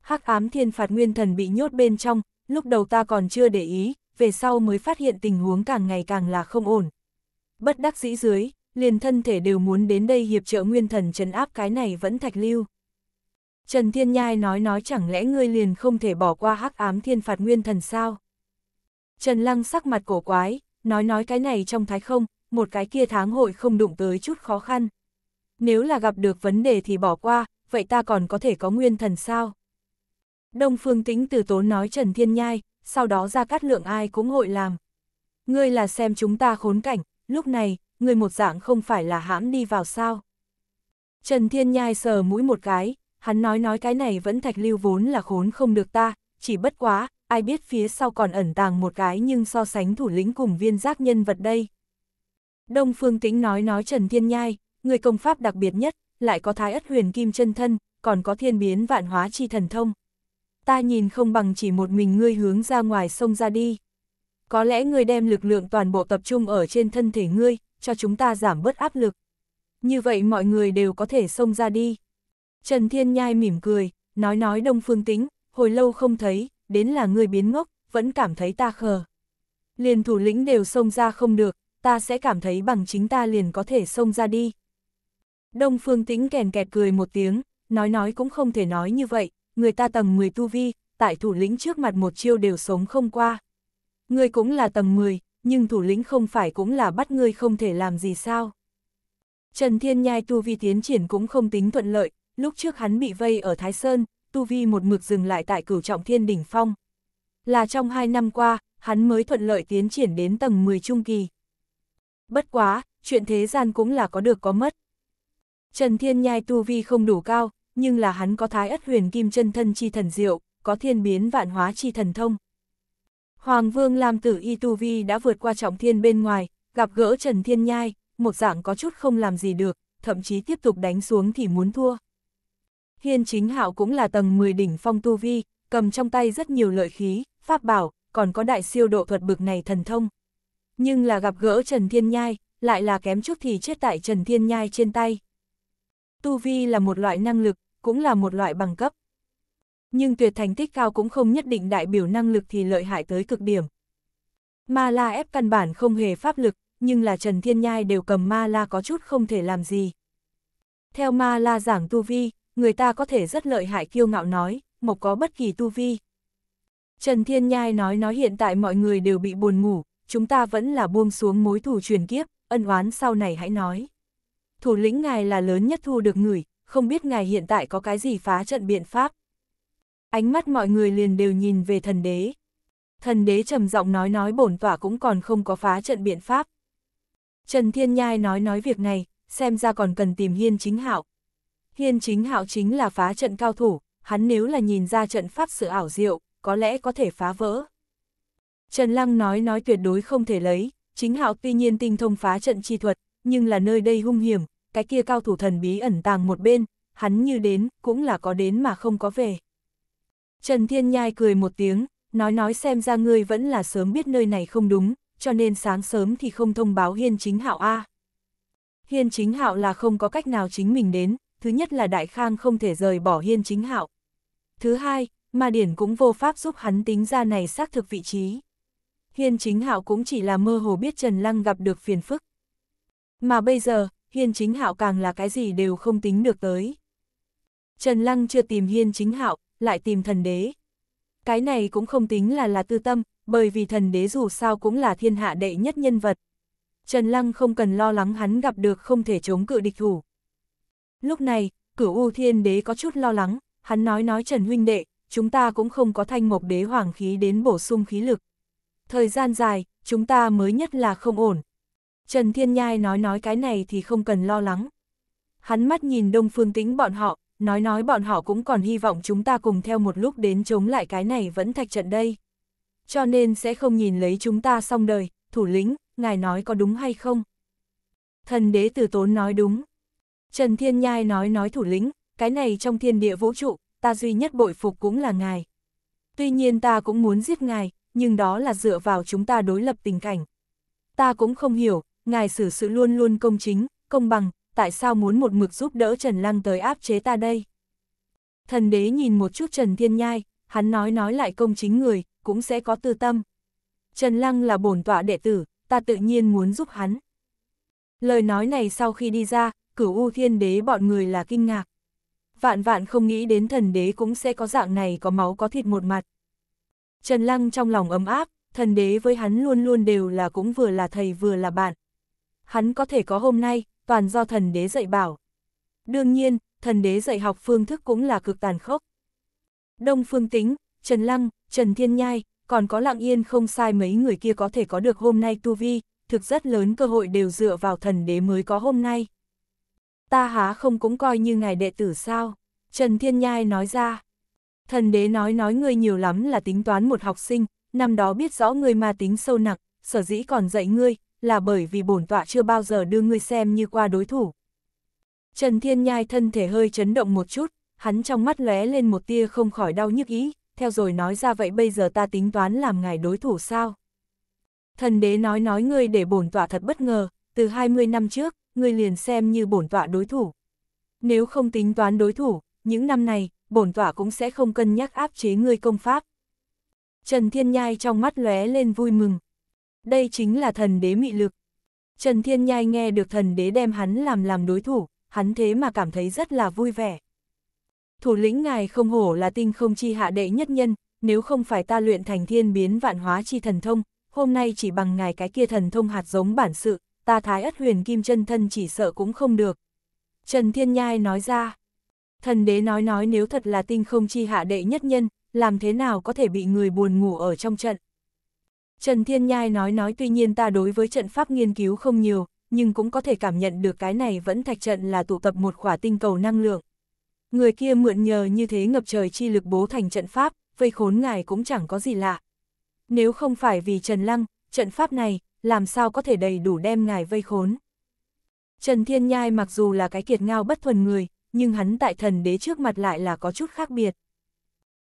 hắc ám thiên phạt nguyên thần bị nhốt bên trong, lúc đầu ta còn chưa để ý, về sau mới phát hiện tình huống càng ngày càng là không ổn. Bất đắc dĩ dưới, liền thân thể đều muốn đến đây hiệp trợ nguyên thần trấn áp cái này vẫn thạch lưu. Trần Thiên Nhai nói nói chẳng lẽ ngươi liền không thể bỏ qua hắc ám thiên phạt nguyên thần sao? Trần Lăng sắc mặt cổ quái, nói nói cái này trong thái không, một cái kia tháng hội không đụng tới chút khó khăn. Nếu là gặp được vấn đề thì bỏ qua, vậy ta còn có thể có nguyên thần sao? Đông Phương Tĩnh từ tốn nói Trần Thiên Nhai, sau đó ra cắt lượng ai cũng hội làm. Ngươi là xem chúng ta khốn cảnh, lúc này, ngươi một dạng không phải là hãm đi vào sao? Trần Thiên Nhai sờ mũi một cái, hắn nói nói cái này vẫn thạch lưu vốn là khốn không được ta, chỉ bất quá, ai biết phía sau còn ẩn tàng một cái nhưng so sánh thủ lĩnh cùng viên giác nhân vật đây. Đông Phương Tĩnh nói nói Trần Thiên Nhai, người công pháp đặc biệt nhất, lại có thái ất huyền kim chân thân, còn có thiên biến vạn hóa chi thần thông. Ta nhìn không bằng chỉ một mình ngươi hướng ra ngoài sông ra đi. Có lẽ ngươi đem lực lượng toàn bộ tập trung ở trên thân thể ngươi, cho chúng ta giảm bớt áp lực. Như vậy mọi người đều có thể xông ra đi. Trần Thiên Nhai mỉm cười, nói nói Đông Phương Tĩnh, hồi lâu không thấy, đến là ngươi biến ngốc, vẫn cảm thấy ta khờ. Liền thủ lĩnh đều xông ra không được, ta sẽ cảm thấy bằng chính ta liền có thể xông ra đi. Đông Phương Tĩnh kèn kẹt cười một tiếng, nói nói cũng không thể nói như vậy, người ta tầng 10 tu vi, tại thủ lĩnh trước mặt một chiêu đều sống không qua. Ngươi cũng là tầng 10, nhưng thủ lĩnh không phải cũng là bắt ngươi không thể làm gì sao. Trần Thiên Nhai tu vi tiến triển cũng không tính thuận lợi, lúc trước hắn bị vây ở Thái Sơn, tu vi một mực dừng lại tại cửu trọng thiên đỉnh phong. Là trong hai năm qua, hắn mới thuận lợi tiến triển đến tầng 10 trung kỳ. Bất quá, chuyện thế gian cũng là có được có mất. Trần Thiên Nhai tu vi không đủ cao, nhưng là hắn có thái ất huyền kim chân thân chi thần diệu, có thiên biến vạn hóa chi thần thông. Hoàng Vương Lam Tử Y Tu Vi đã vượt qua trọng thiên bên ngoài, gặp gỡ Trần Thiên Nhai, một dạng có chút không làm gì được, thậm chí tiếp tục đánh xuống thì muốn thua. Hiên chính hạo cũng là tầng 10 đỉnh phong tu vi, cầm trong tay rất nhiều lợi khí, pháp bảo, còn có đại siêu độ thuật bực này thần thông. Nhưng là gặp gỡ Trần Thiên Nhai, lại là kém chút thì chết tại Trần Thiên Nhai trên tay. Tu vi là một loại năng lực, cũng là một loại bằng cấp. Nhưng tuyệt thành tích cao cũng không nhất định đại biểu năng lực thì lợi hại tới cực điểm. Ma la ép căn bản không hề pháp lực, nhưng là Trần Thiên Nhai đều cầm ma la có chút không thể làm gì. Theo ma la giảng tu vi, người ta có thể rất lợi hại kiêu ngạo nói, mộc có bất kỳ tu vi. Trần Thiên Nhai nói nói hiện tại mọi người đều bị buồn ngủ, chúng ta vẫn là buông xuống mối thù truyền kiếp, ân oán sau này hãy nói. Thủ lĩnh ngài là lớn nhất thu được người, không biết ngài hiện tại có cái gì phá trận biện pháp. Ánh mắt mọi người liền đều nhìn về thần đế. Thần đế trầm giọng nói nói bổn tỏa cũng còn không có phá trận biện pháp. Trần Thiên Nhai nói nói việc này, xem ra còn cần tìm hiên chính hạo, Hiên chính hạo chính là phá trận cao thủ, hắn nếu là nhìn ra trận pháp sự ảo diệu, có lẽ có thể phá vỡ. Trần Lăng nói nói tuyệt đối không thể lấy, chính hạo tuy nhiên tinh thông phá trận chi thuật, nhưng là nơi đây hung hiểm, cái kia cao thủ thần bí ẩn tàng một bên, hắn như đến, cũng là có đến mà không có về. Trần Thiên Nhai cười một tiếng, nói nói xem ra ngươi vẫn là sớm biết nơi này không đúng, cho nên sáng sớm thì không thông báo Hiên Chính Hạo A. Hiên Chính Hạo là không có cách nào chính mình đến, thứ nhất là Đại Khang không thể rời bỏ hiên chính hạo. Thứ hai, ma điển cũng vô pháp giúp hắn tính ra này xác thực vị trí. Hiên chính hạo cũng chỉ là mơ hồ biết Trần Lăng gặp được phiền phức. Mà bây giờ, hiên chính hạo càng là cái gì đều không tính được tới. Trần Lăng chưa tìm hiên chính hạo, lại tìm thần đế. Cái này cũng không tính là là tư tâm, bởi vì thần đế dù sao cũng là thiên hạ đệ nhất nhân vật. Trần Lăng không cần lo lắng hắn gặp được không thể chống cự địch thủ. Lúc này, cửu U Thiên Đế có chút lo lắng, hắn nói nói Trần huynh đệ, chúng ta cũng không có thanh mộc đế hoàng khí đến bổ sung khí lực. Thời gian dài, chúng ta mới nhất là không ổn. Trần Thiên Nhai nói nói cái này thì không cần lo lắng. Hắn mắt nhìn Đông Phương Tĩnh bọn họ, nói nói bọn họ cũng còn hy vọng chúng ta cùng theo một lúc đến chống lại cái này vẫn thạch trận đây. Cho nên sẽ không nhìn lấy chúng ta xong đời, thủ lĩnh, ngài nói có đúng hay không? Thần đế tử tốn nói đúng. Trần Thiên Nhai nói nói thủ lĩnh, cái này trong thiên địa vũ trụ, ta duy nhất bội phục cũng là ngài. Tuy nhiên ta cũng muốn giết ngài, nhưng đó là dựa vào chúng ta đối lập tình cảnh. Ta cũng không hiểu, ngài xử sự luôn luôn công chính, công bằng, tại sao muốn một mực giúp đỡ Trần Lăng tới áp chế ta đây? Thần đế nhìn một chút Trần Thiên Nhai, hắn nói nói lại công chính người, cũng sẽ có tư tâm. Trần Lăng là bổn tọa đệ tử, ta tự nhiên muốn giúp hắn. Lời nói này sau khi đi ra, cửu u thiên đế bọn người là kinh ngạc. Vạn vạn không nghĩ đến thần đế cũng sẽ có dạng này có máu có thịt một mặt. Trần Lăng trong lòng ấm áp, thần đế với hắn luôn luôn đều là cũng vừa là thầy vừa là bạn. Hắn có thể có hôm nay, toàn do thần đế dạy bảo. Đương nhiên, thần đế dạy học phương thức cũng là cực tàn khốc. Đông Phương Tính, Trần Lăng, Trần Thiên Nhai, còn có Lặng Yên không sai mấy người kia có thể có được hôm nay tu vi, thực rất lớn cơ hội đều dựa vào thần đế mới có hôm nay ta há không cũng coi như ngài đệ tử sao? Trần Thiên Nhai nói ra. Thần đế nói nói ngươi nhiều lắm là tính toán một học sinh, năm đó biết rõ ngươi ma tính sâu nặng, sở dĩ còn dạy ngươi, là bởi vì bổn tọa chưa bao giờ đưa ngươi xem như qua đối thủ. Trần Thiên Nhai thân thể hơi chấn động một chút, hắn trong mắt lóe lên một tia không khỏi đau nhức ý, theo rồi nói ra vậy bây giờ ta tính toán làm ngài đối thủ sao? Thần đế nói nói ngươi để bổn tọa thật bất ngờ, từ 20 năm trước, ngươi liền xem như bổn tọa đối thủ. Nếu không tính toán đối thủ, những năm này, bổn tọa cũng sẽ không cân nhắc áp chế ngươi công pháp. Trần Thiên Nhai trong mắt lóe lên vui mừng. Đây chính là thần đế mị lực. Trần Thiên Nhai nghe được thần đế đem hắn làm làm đối thủ, hắn thế mà cảm thấy rất là vui vẻ. Thủ lĩnh ngài không hổ là tinh không chi hạ đệ nhất nhân, nếu không phải ta luyện thành thiên biến vạn hóa chi thần thông, hôm nay chỉ bằng ngài cái kia thần thông hạt giống bản sự, ta thái ất huyền kim chân thân chỉ sợ cũng không được. Trần Thiên Nhai nói ra, thần đế nói nói nếu thật là tinh không chi hạ đệ nhất nhân, làm thế nào có thể bị người buồn ngủ ở trong trận. Trần Thiên Nhai nói nói tuy nhiên ta đối với trận pháp nghiên cứu không nhiều, nhưng cũng có thể cảm nhận được cái này vẫn thạch trận là tụ tập một khỏa tinh cầu năng lượng. Người kia mượn nhờ như thế ngập trời chi lực bố thành trận pháp, vây khốn ngài cũng chẳng có gì lạ. Nếu không phải vì Trần Lăng, trận pháp này, làm sao có thể đầy đủ đem ngài vây khốn. Trần Thiên Nhai mặc dù là cái kiệt ngao bất thuần người, nhưng hắn tại thần đế trước mặt lại là có chút khác biệt.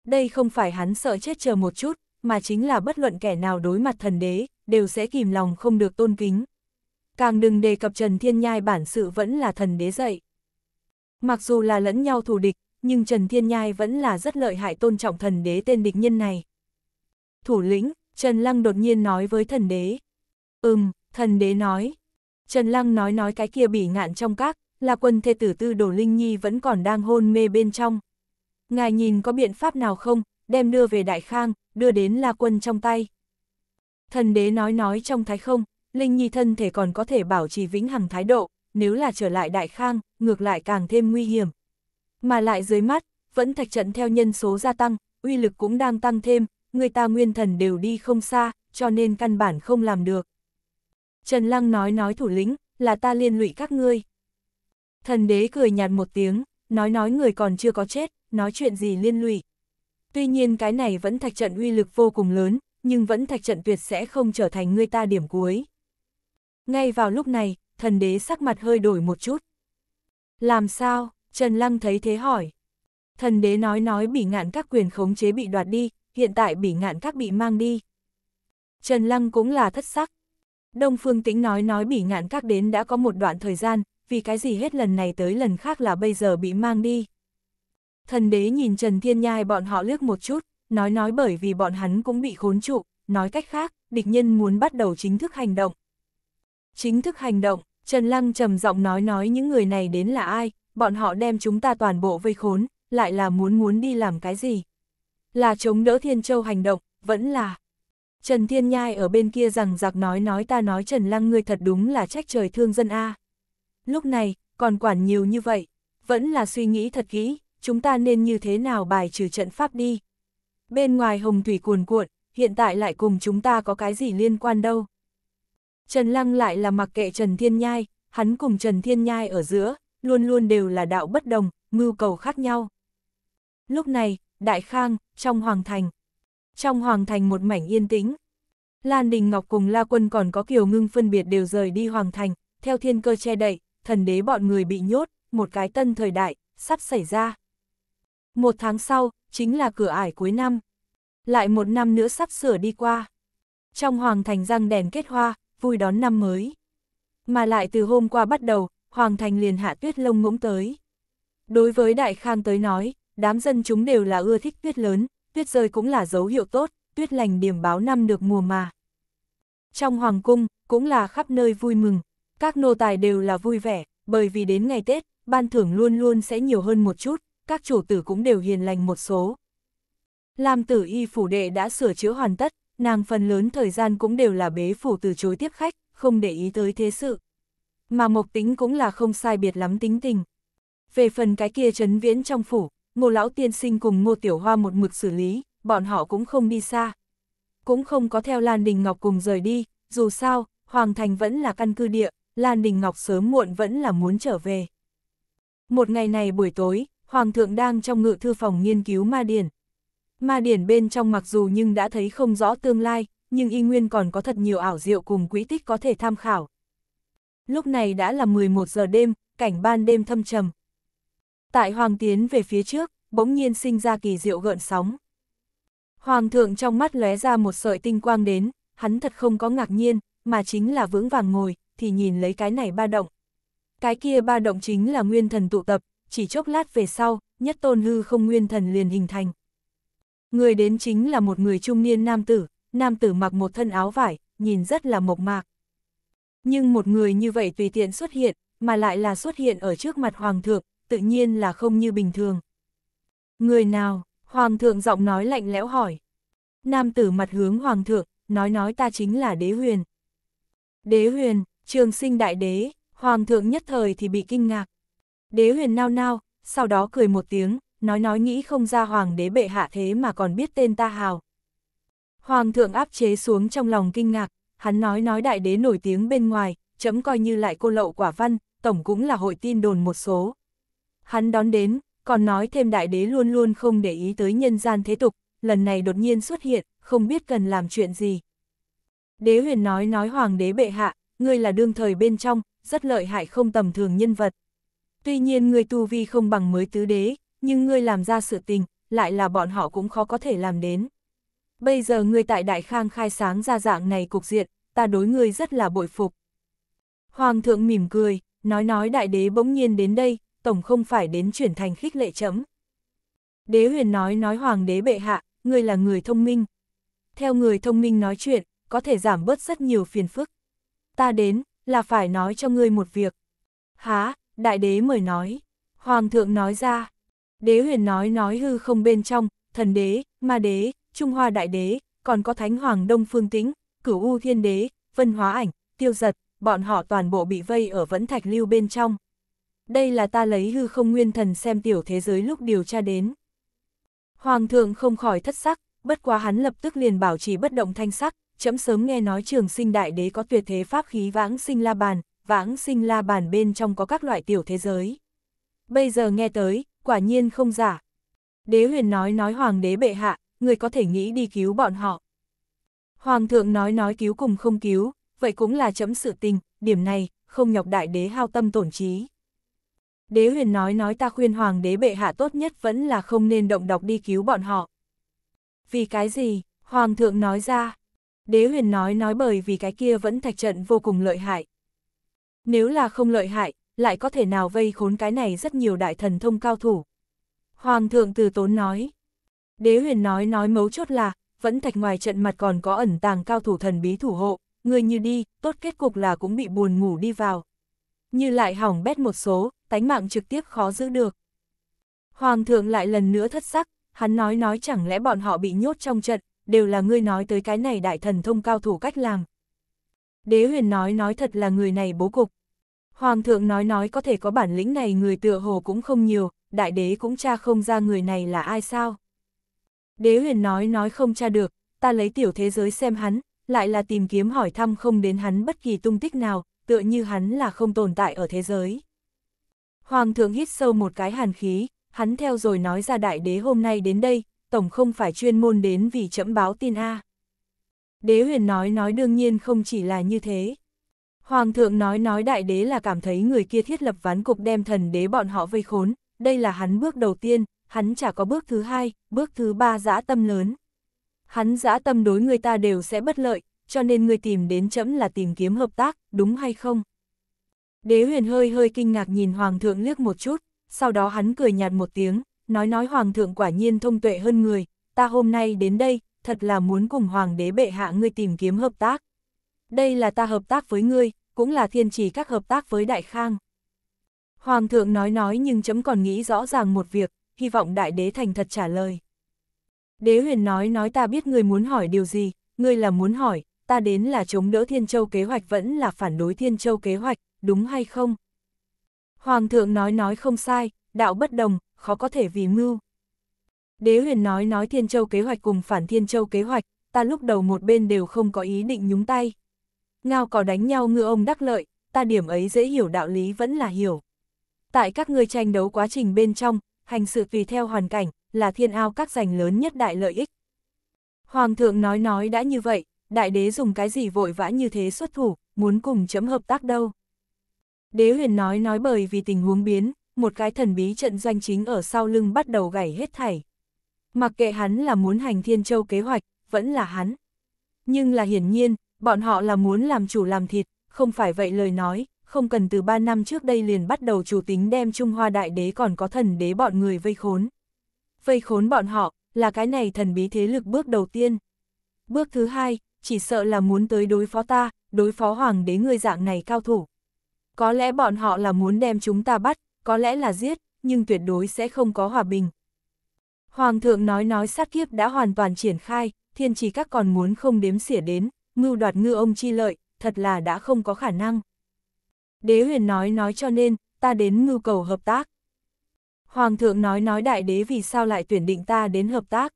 Đây không phải hắn sợ chết chờ một chút, mà chính là bất luận kẻ nào đối mặt thần đế, đều sẽ kìm lòng không được tôn kính. Càng đừng đề cập Trần Thiên Nhai bản sự vẫn là thần đế dạy. Mặc dù là lẫn nhau thù địch, nhưng Trần Thiên Nhai vẫn là rất lợi hại tôn trọng thần đế tên địch nhân này. Thủ lĩnh, Trần Lăng đột nhiên nói với thần đế. Ừm, thần đế nói. Trần Lăng nói nói cái kia bị ngạn trong các, là quân thê tử tư Đổ Linh Nhi vẫn còn đang hôn mê bên trong. Ngài nhìn có biện pháp nào không, đem đưa về Đại Khang, đưa đến là quân trong tay. Thần đế nói nói trong thái không, Linh Nhi thân thể còn có thể bảo trì vĩnh hằng thái độ, nếu là trở lại Đại Khang, ngược lại càng thêm nguy hiểm. Mà lại dưới mắt, vẫn thạch trận theo nhân số gia tăng, uy lực cũng đang tăng thêm, người ta nguyên thần đều đi không xa, cho nên căn bản không làm được. Trần Lăng nói nói thủ lĩnh, là ta liên lụy các ngươi. Thần đế cười nhạt một tiếng, nói nói người còn chưa có chết, nói chuyện gì liên lụy. Tuy nhiên cái này vẫn thạch trận uy lực vô cùng lớn, nhưng vẫn thạch trận tuyệt sẽ không trở thành người ta điểm cuối. Ngay vào lúc này, thần đế sắc mặt hơi đổi một chút. Làm sao? Trần Lăng thấy thế hỏi. Thần đế nói nói bị ngạn các quyền khống chế bị đoạt đi, hiện tại bị ngạn các bị mang đi. Trần Lăng cũng là thất sắc, Đông Phương Tĩnh nói nói bị ngạn các đến đã có một đoạn thời gian, vì cái gì hết lần này tới lần khác là bây giờ bị mang đi. Thần đế nhìn Trần Thiên Nhai bọn họ lướt một chút, nói nói bởi vì bọn hắn cũng bị khốn trụ, nói cách khác, địch nhân muốn bắt đầu chính thức hành động. Chính thức hành động, Trần Lăng trầm giọng nói nói những người này đến là ai, bọn họ đem chúng ta toàn bộ vây khốn, lại là muốn muốn đi làm cái gì. Là chống đỡ Thiên Châu hành động, vẫn là, Trần Thiên Nhai ở bên kia rằng giặc nói nói ta nói Trần Lăng ngươi thật đúng là trách trời thương dân A. Lúc này, còn quản nhiều như vậy, vẫn là suy nghĩ thật kỹ, chúng ta nên như thế nào bài trừ trận pháp đi. Bên ngoài hồng thủy cuồn cuộn, hiện tại lại cùng chúng ta có cái gì liên quan đâu. Trần Lăng lại là mặc kệ Trần Thiên Nhai, hắn cùng Trần Thiên Nhai ở giữa, luôn luôn đều là đạo bất đồng, mưu cầu khác nhau. Lúc này, Đại Khang, trong Hoàng Thành, trong hoàng thành một mảnh yên tĩnh, Lan Đình Ngọc cùng La Quân còn có Kiều Ngưng phân biệt đều rời đi hoàng thành, theo thiên cơ che đậy, thần đế bọn người bị nhốt, một cái tân thời đại, sắp xảy ra. Một tháng sau, chính là cửa ải cuối năm. Lại một năm nữa sắp sửa đi qua. Trong hoàng thành răng đèn kết hoa, vui đón năm mới. Mà lại từ hôm qua bắt đầu, hoàng thành liền hạ tuyết lông ngỗng tới. Đối với đại khang tới nói, đám dân chúng đều là ưa thích tuyết lớn, tuyết rơi cũng là dấu hiệu tốt, tuyết lành điểm báo năm được mùa mà. Trong hoàng cung, cũng là khắp nơi vui mừng, các nô tài đều là vui vẻ, bởi vì đến ngày Tết, ban thưởng luôn luôn sẽ nhiều hơn một chút, các chủ tử cũng đều hiền lành một số. Lam tử y phủ đệ đã sửa chữa hoàn tất, nàng phần lớn thời gian cũng đều là bế phủ từ chối tiếp khách, không để ý tới thế sự. Mà mộc tính cũng là không sai biệt lắm tính tình. Về phần cái kia trấn viễn trong phủ, ngô lão tiên sinh cùng ngô tiểu hoa một mực xử lý, bọn họ cũng không đi xa. Cũng không có theo Lan Đình Ngọc cùng rời đi, dù sao, Hoàng Thành vẫn là căn cư địa, Lan Đình Ngọc sớm muộn vẫn là muốn trở về. Một ngày này buổi tối, Hoàng thượng đang trong ngự thư phòng nghiên cứu ma điển. Ma điển bên trong mặc dù nhưng đã thấy không rõ tương lai, nhưng y nguyên còn có thật nhiều ảo diệu cùng quỹ tích có thể tham khảo. Lúc này đã là 11 giờ đêm, cảnh ban đêm thâm trầm, tại Hoàng tiến về phía trước, bỗng nhiên sinh ra kỳ diệu gợn sóng. Hoàng thượng trong mắt lóe ra một sợi tinh quang đến, hắn thật không có ngạc nhiên, mà chính là vững vàng ngồi, thì nhìn lấy cái này ba động. Cái kia ba động chính là nguyên thần tụ tập, chỉ chốc lát về sau, nhất tôn hư không nguyên thần liền hình thành. Người đến chính là một người trung niên nam tử, nam tử mặc một thân áo vải, nhìn rất là mộc mạc. Nhưng một người như vậy tùy tiện xuất hiện, mà lại là xuất hiện ở trước mặt hoàng thượng, tự nhiên là không như bình thường. Người nào? Hoàng thượng giọng nói lạnh lẽo hỏi. Nam tử mặt hướng hoàng thượng, nói nói ta chính là đế huyền. Đế huyền, trường sinh đại đế, hoàng thượng nhất thời thì bị kinh ngạc. Đế huyền nao nao, sau đó cười một tiếng, nói nói nghĩ không ra hoàng đế bệ hạ thế mà còn biết tên ta hào. Hoàng thượng áp chế xuống trong lòng kinh ngạc, hắn nói nói đại đế nổi tiếng bên ngoài, chấm coi như lại cô lậu quả văn, tổng cũng là hội tin đồn một số. Hắn đón đến, còn nói thêm đại đế luôn luôn không để ý tới nhân gian thế tục, lần này đột nhiên xuất hiện, không biết cần làm chuyện gì. Đế huyền nói nói hoàng đế bệ hạ, ngươi là đương thời bên trong, rất lợi hại không tầm thường nhân vật. Tuy nhiên ngươi tu vi không bằng mới tứ đế, nhưng ngươi làm ra sự tình, lại là bọn họ cũng khó có thể làm đến. Bây giờ ngươi tại Đại Khang khai sáng ra dạng này cục diện, ta đối ngươi rất là bội phục. Hoàng thượng mỉm cười, nói nói đại đế bỗng nhiên đến đây, tổng không phải đến chuyển thành khích lệ chấm. Đế huyền nói nói hoàng đế bệ hạ, ngươi là người thông minh. Theo người thông minh nói chuyện, có thể giảm bớt rất nhiều phiền phức. Ta đến, là phải nói cho ngươi một việc. Há, đại đế mời nói. Hoàng thượng nói ra. Đế huyền nói nói hư không bên trong, thần đế, ma đế, trung hoa đại đế, còn có thánh hoàng đông phương tĩnh, cửu u thiên đế, vân hóa ảnh, tiêu giật, bọn họ toàn bộ bị vây ở vẫn thạch lưu bên trong đây là ta lấy hư không nguyên thần xem tiểu thế giới lúc điều tra đến. Hoàng thượng không khỏi thất sắc, bất quá hắn lập tức liền bảo trì bất động thanh sắc, chấm sớm nghe nói trường sinh đại đế có tuyệt thế pháp khí vãng sinh la bàn, vãng sinh la bàn bên trong có các loại tiểu thế giới. Bây giờ nghe tới, quả nhiên không giả. Đế huyền nói nói hoàng đế bệ hạ, người có thể nghĩ đi cứu bọn họ. Hoàng thượng nói nói cứu cùng không cứu, vậy cũng là chấm sự tình, điểm này, không nhọc đại đế hao tâm tổn trí đế huyền nói nói ta khuyên hoàng đế bệ hạ tốt nhất vẫn là không nên động độc đi cứu bọn họ. Vì cái gì? Hoàng thượng nói ra. Đế huyền nói nói bởi vì cái kia vẫn thạch trận vô cùng lợi hại. Nếu là không lợi hại, lại có thể nào vây khốn cái này rất nhiều đại thần thông cao thủ. Hoàng thượng từ tốn nói. Đế huyền nói nói mấu chốt là, vẫn thạch ngoài trận mặt còn có ẩn tàng cao thủ thần bí thủ hộ, người như đi, tốt kết cục là cũng bị buồn ngủ đi vào như lại hỏng bét một số, tánh mạng trực tiếp khó giữ được. Hoàng thượng lại lần nữa thất sắc, hắn nói nói chẳng lẽ bọn họ bị nhốt trong trận, đều là ngươi nói tới cái này đại thần thông cao thủ cách làm. Đế huyền nói nói thật là người này bố cục. Hoàng thượng nói nói có thể có bản lĩnh này người tựa hồ cũng không nhiều, đại đế cũng tra không ra người này là ai sao. Đế huyền nói nói không tra được, ta lấy tiểu thế giới xem hắn, lại là tìm kiếm hỏi thăm không đến hắn bất kỳ tung tích nào, tựa như hắn là không tồn tại ở thế giới. Hoàng thượng hít sâu một cái hàn khí, hắn theo rồi nói ra đại đế hôm nay đến đây, tổng không phải chuyên môn đến vì chẫm báo tin A. Đế huyền nói nói đương nhiên không chỉ là như thế. Hoàng thượng nói nói đại đế là cảm thấy người kia thiết lập ván cục đem thần đế bọn họ vây khốn, đây là hắn bước đầu tiên, hắn chả có bước thứ hai, bước thứ ba dã tâm lớn. Hắn dã tâm đối người ta đều sẽ bất lợi, cho nên ngươi tìm đến chấm là tìm kiếm hợp tác, đúng hay không? Đế huyền hơi hơi kinh ngạc nhìn Hoàng thượng liếc một chút, sau đó hắn cười nhạt một tiếng, nói nói Hoàng thượng quả nhiên thông tuệ hơn người, ta hôm nay đến đây, thật là muốn cùng Hoàng đế bệ hạ ngươi tìm kiếm hợp tác. Đây là ta hợp tác với ngươi, cũng là thiên chỉ các hợp tác với Đại Khang. Hoàng thượng nói nói nhưng chấm còn nghĩ rõ ràng một việc, hy vọng đại đế thành thật trả lời. Đế huyền nói nói ta biết ngươi muốn hỏi điều gì, ngươi là muốn hỏi, ta đến là chống đỡ Thiên Châu kế hoạch vẫn là phản đối Thiên Châu kế hoạch, đúng hay không? Hoàng thượng nói nói không sai, đạo bất đồng, khó có thể vì mưu. Đế huyền nói nói Thiên Châu kế hoạch cùng phản Thiên Châu kế hoạch, ta lúc đầu một bên đều không có ý định nhúng tay. Ngao có đánh nhau ngựa ông đắc lợi, ta điểm ấy dễ hiểu đạo lý vẫn là hiểu. Tại các ngươi tranh đấu quá trình bên trong, hành sự tùy theo hoàn cảnh, là thiên ao các giành lớn nhất đại lợi ích. Hoàng thượng nói nói đã như vậy, đại đế dùng cái gì vội vã như thế xuất thủ, muốn cùng chấm hợp tác đâu. Đế huyền nói nói bởi vì tình huống biến, một cái thần bí trận doanh chính ở sau lưng bắt đầu gảy hết thảy. Mặc kệ hắn là muốn hành thiên châu kế hoạch, vẫn là hắn. Nhưng là hiển nhiên, bọn họ là muốn làm chủ làm thịt, không phải vậy lời nói, không cần từ 3 năm trước đây liền bắt đầu chủ tính đem Trung Hoa Đại Đế còn có thần đế bọn người vây khốn. Vây khốn bọn họ, là cái này thần bí thế lực bước đầu tiên. Bước thứ hai, chỉ sợ là muốn tới đối phó ta, đối phó hoàng đế người dạng này cao thủ. Có lẽ bọn họ là muốn đem chúng ta bắt, có lẽ là giết, nhưng tuyệt đối sẽ không có hòa bình. Hoàng thượng nói nói sát kiếp đã hoàn toàn triển khai, thiên trì các còn muốn không đếm xỉa đến, mưu đoạt ngư ông chi lợi, thật là đã không có khả năng. Đế huyền nói nói cho nên, ta đến ngưu cầu hợp tác. Hoàng thượng nói nói đại đế vì sao lại tuyển định ta đến hợp tác.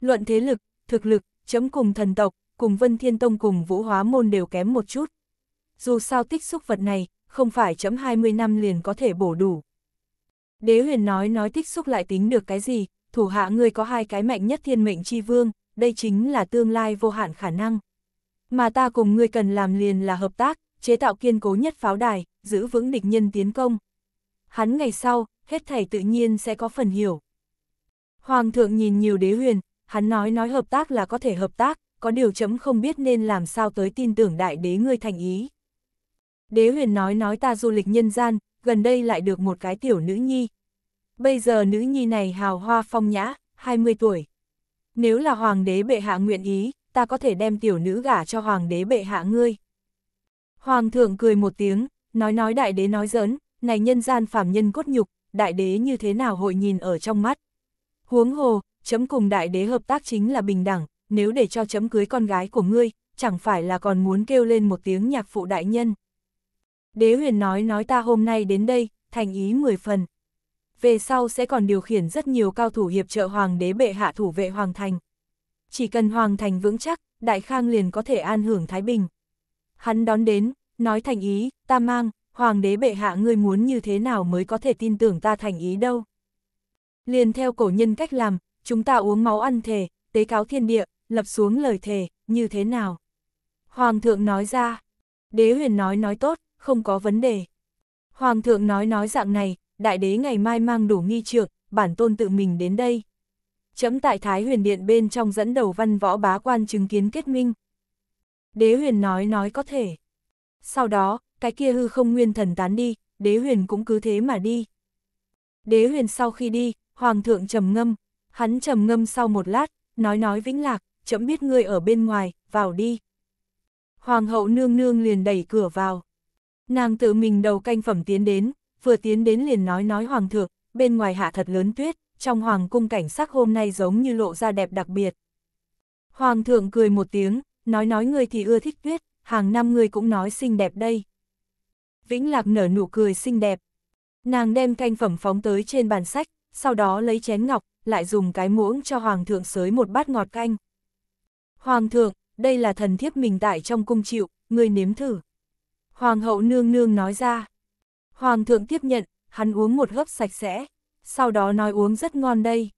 Luận thế lực, thực lực, chấm cùng thần tộc, cùng Vân Thiên Tông cùng Vũ Hóa Môn đều kém một chút. Dù sao tích xúc vật này, không phải chấm 20 năm liền có thể bổ đủ. Đế huyền nói nói tích xúc lại tính được cái gì, thủ hạ ngươi có hai cái mạnh nhất thiên mệnh chi vương, đây chính là tương lai vô hạn khả năng. Mà ta cùng ngươi cần làm liền là hợp tác, chế tạo kiên cố nhất pháo đài, giữ vững địch nhân tiến công. Hắn ngày sau, hết thảy tự nhiên sẽ có phần hiểu. Hoàng thượng nhìn nhiều đế huyền, hắn nói nói hợp tác là có thể hợp tác, có điều chấm không biết nên làm sao tới tin tưởng đại đế ngươi thành ý. Đế huyền nói nói ta du lịch nhân gian, gần đây lại được một cái tiểu nữ nhi. Bây giờ nữ nhi này hào hoa phong nhã, 20 tuổi. Nếu là hoàng đế bệ hạ nguyện ý, ta có thể đem tiểu nữ gả cho hoàng đế bệ hạ ngươi. Hoàng thượng cười một tiếng, nói nói đại đế nói giỡn, này nhân gian phàm nhân cốt nhục, đại đế như thế nào hội nhìn ở trong mắt. Huống hồ, chấm cùng đại đế hợp tác chính là bình đẳng, nếu để cho chấm cưới con gái của ngươi, chẳng phải là còn muốn kêu lên một tiếng nhạc phụ đại nhân. Đế huyền nói nói ta hôm nay đến đây, thành ý 10 phần. Về sau sẽ còn điều khiển rất nhiều cao thủ hiệp trợ hoàng đế bệ hạ thủ vệ hoàng thành. Chỉ cần hoàng thành vững chắc, đại khang liền có thể an hưởng Thái Bình. Hắn đón đến, nói thành ý, ta mang, hoàng đế bệ hạ ngươi muốn như thế nào mới có thể tin tưởng ta thành ý đâu. Liền theo cổ nhân cách làm, chúng ta uống máu ăn thề, tế cáo thiên địa, lập xuống lời thề, như thế nào? Hoàng thượng nói ra, đế huyền nói nói tốt, không có vấn đề. Hoàng thượng nói nói dạng này, đại đế ngày mai mang đủ nghi trượng, bản tôn tự mình đến đây. Chấm tại Thái huyền điện bên trong dẫn đầu văn võ bá quan chứng kiến kết minh. Đế huyền nói nói có thể. Sau đó, cái kia hư không nguyên thần tán đi, đế huyền cũng cứ thế mà đi. Đế huyền sau khi đi, hoàng thượng trầm ngâm, hắn trầm ngâm sau một lát, nói nói vĩnh lạc, chấm biết ngươi ở bên ngoài, vào đi. Hoàng hậu nương nương liền đẩy cửa vào. Nàng tự mình đầu canh phẩm tiến đến, vừa tiến đến liền nói nói hoàng thượng, bên ngoài hạ thật lớn tuyết, trong hoàng cung cảnh sắc hôm nay giống như lộ ra đẹp đặc biệt. Hoàng thượng cười một tiếng, nói nói người thì ưa thích tuyết, hàng năm người cũng nói xinh đẹp đây. Vĩnh Lạc nở nụ cười xinh đẹp. Nàng đem canh phẩm phóng tới trên bàn sách, sau đó lấy chén ngọc, lại dùng cái muỗng cho hoàng thượng sới một bát ngọt canh. Hoàng thượng, đây là thần thiếp mình tại trong cung chịu, người nếm thử. Hoàng hậu nương nương nói ra. Hoàng thượng tiếp nhận, hắn uống một hớp sạch sẽ, sau đó nói uống rất ngon đây.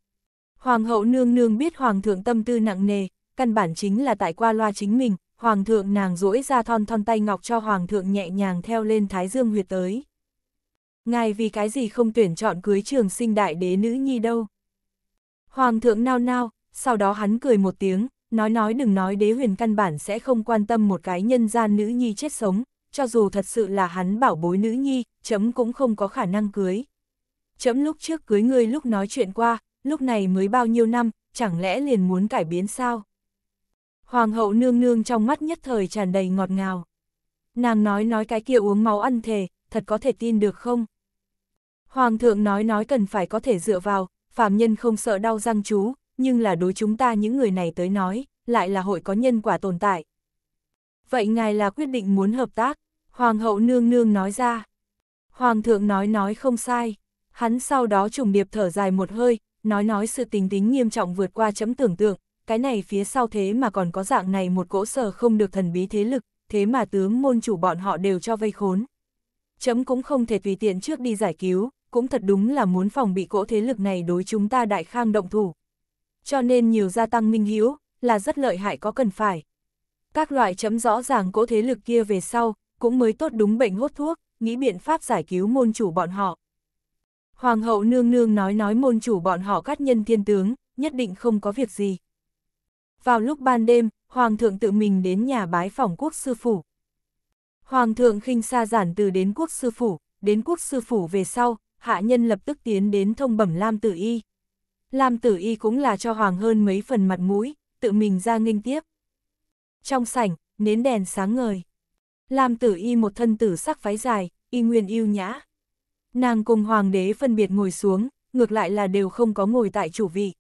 Hoàng hậu nương nương biết hoàng thượng tâm tư nặng nề, căn bản chính là tại qua loa chính mình, hoàng thượng nàng duỗi ra thon thon tay ngọc cho hoàng thượng nhẹ nhàng theo lên thái dương huyệt tới. Ngài vì cái gì không tuyển chọn cưới trường sinh đại đế nữ nhi đâu. Hoàng thượng nao nao, sau đó hắn cười một tiếng, nói nói đừng nói đế huyền căn bản sẽ không quan tâm một cái nhân gian nữ nhi chết sống, cho dù thật sự là hắn bảo bối nữ nhi, chấm cũng không có khả năng cưới. Chấm lúc trước cưới ngươi lúc nói chuyện qua, lúc này mới bao nhiêu năm, chẳng lẽ liền muốn cải biến sao? Hoàng hậu nương nương trong mắt nhất thời tràn đầy ngọt ngào. Nàng nói nói cái kia uống máu ăn thề, thật có thể tin được không? Hoàng thượng nói nói cần phải có thể dựa vào, phàm nhân không sợ đau răng chú, nhưng là đối chúng ta những người này tới nói, lại là hội có nhân quả tồn tại. Vậy ngài là quyết định muốn hợp tác, Hoàng hậu nương nương nói ra. Hoàng thượng nói nói không sai, hắn sau đó trùng điệp thở dài một hơi, nói nói sự tính tính nghiêm trọng vượt qua chấm tưởng tượng, cái này phía sau thế mà còn có dạng này một cỗ sở không được thần bí thế lực, thế mà tướng môn chủ bọn họ đều cho vây khốn. Chấm cũng không thể tùy tiện trước đi giải cứu, cũng thật đúng là muốn phòng bị cỗ thế lực này đối chúng ta đại khang động thủ cho nên nhiều gia tăng minh hiếu, là rất lợi hại có cần phải. Các loại chấm rõ ràng cỗ thế lực kia về sau, cũng mới tốt đúng bệnh hốt thuốc, nghĩ biện pháp giải cứu môn chủ bọn họ. Hoàng hậu nương nương nói nói môn chủ bọn họ cát nhân thiên tướng, nhất định không có việc gì. Vào lúc ban đêm, Hoàng thượng tự mình đến nhà bái phòng quốc sư phủ. Hoàng thượng khinh xa giản từ đến quốc sư phủ, đến quốc sư phủ về sau, hạ nhân lập tức tiến đến thông bẩm Lam Tử Y. Lam tử y cũng là cho hoàng hơn mấy phần mặt mũi, tự mình ra nghinh tiếp. Trong sảnh, nến đèn sáng ngời. Lam tử y một thân tử sắc váy dài, y nguyên yêu nhã. Nàng cùng hoàng đế phân biệt ngồi xuống, ngược lại là đều không có ngồi tại chủ vị.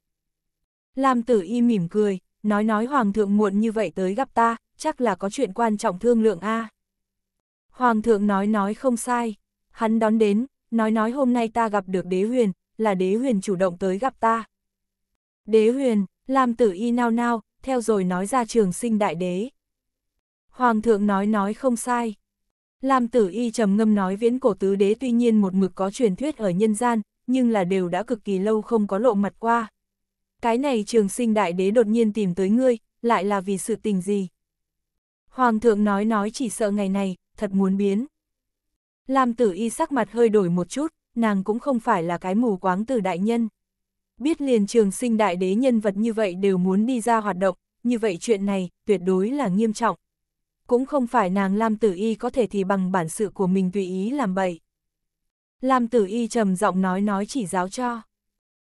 Lam tử y mỉm cười, nói nói hoàng thượng muộn như vậy tới gặp ta, chắc là có chuyện quan trọng thương lượng A. Hoàng thượng nói nói không sai, hắn đón đến, nói nói hôm nay ta gặp được đế huyền, là đế huyền chủ động tới gặp ta. Đế huyền, làm tử y nao nao, theo rồi nói ra trường sinh đại đế. Hoàng thượng nói nói không sai. Làm tử y trầm ngâm nói viễn cổ tứ đế tuy nhiên một mực có truyền thuyết ở nhân gian, nhưng là đều đã cực kỳ lâu không có lộ mặt qua. Cái này trường sinh đại đế đột nhiên tìm tới ngươi, lại là vì sự tình gì? Hoàng thượng nói nói chỉ sợ ngày này, thật muốn biến. Làm tử y sắc mặt hơi đổi một chút, nàng cũng không phải là cái mù quáng từ đại nhân. Biết liền trường sinh đại đế nhân vật như vậy đều muốn đi ra hoạt động, như vậy chuyện này tuyệt đối là nghiêm trọng. Cũng không phải nàng Lam Tử Y có thể thì bằng bản sự của mình tùy ý làm bậy. Lam Tử Y trầm giọng nói nói chỉ giáo cho.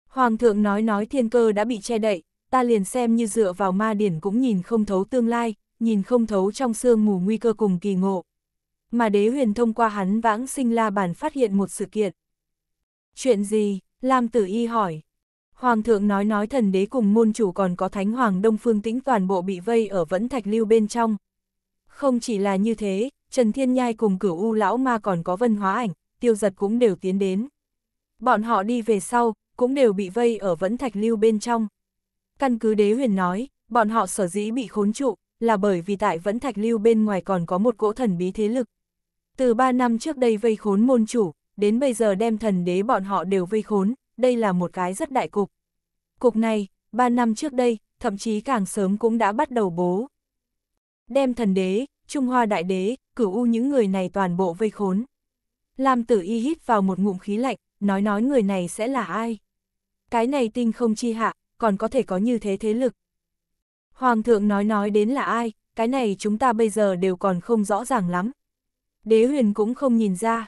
Hoàng thượng nói nói thiên cơ đã bị che đậy, ta liền xem như dựa vào ma điển cũng nhìn không thấu tương lai, nhìn không thấu trong xương mù nguy cơ cùng kỳ ngộ. Mà đế huyền thông qua hắn vãng sinh la bản phát hiện một sự kiện. Chuyện gì? Lam Tử Y hỏi. Hoàng thượng nói nói thần đế cùng môn chủ còn có thánh hoàng đông phương tĩnh toàn bộ bị vây ở vẫn thạch lưu bên trong. Không chỉ là như thế, Trần Thiên Nhai cùng cửu U lão ma còn có vân hóa ảnh, tiêu giật cũng đều tiến đến. Bọn họ đi về sau, cũng đều bị vây ở vẫn thạch lưu bên trong. Căn cứ đế huyền nói, bọn họ sở dĩ bị khốn trụ, là bởi vì tại vẫn thạch lưu bên ngoài còn có một cỗ thần bí thế lực. Từ 3 năm trước đây vây khốn môn chủ, đến bây giờ đem thần đế bọn họ đều vây khốn, đây là một cái rất đại cục. Cục này, 3 năm trước đây, thậm chí càng sớm cũng đã bắt đầu bố. Đem thần đế, Trung Hoa đại đế, cửu u những người này toàn bộ vây khốn. Lam tử y hít vào một ngụm khí lạnh, nói nói người này sẽ là ai. Cái này tinh không chi hạ, còn có thể có như thế thế lực. Hoàng thượng nói nói đến là ai, cái này chúng ta bây giờ đều còn không rõ ràng lắm. Đế huyền cũng không nhìn ra.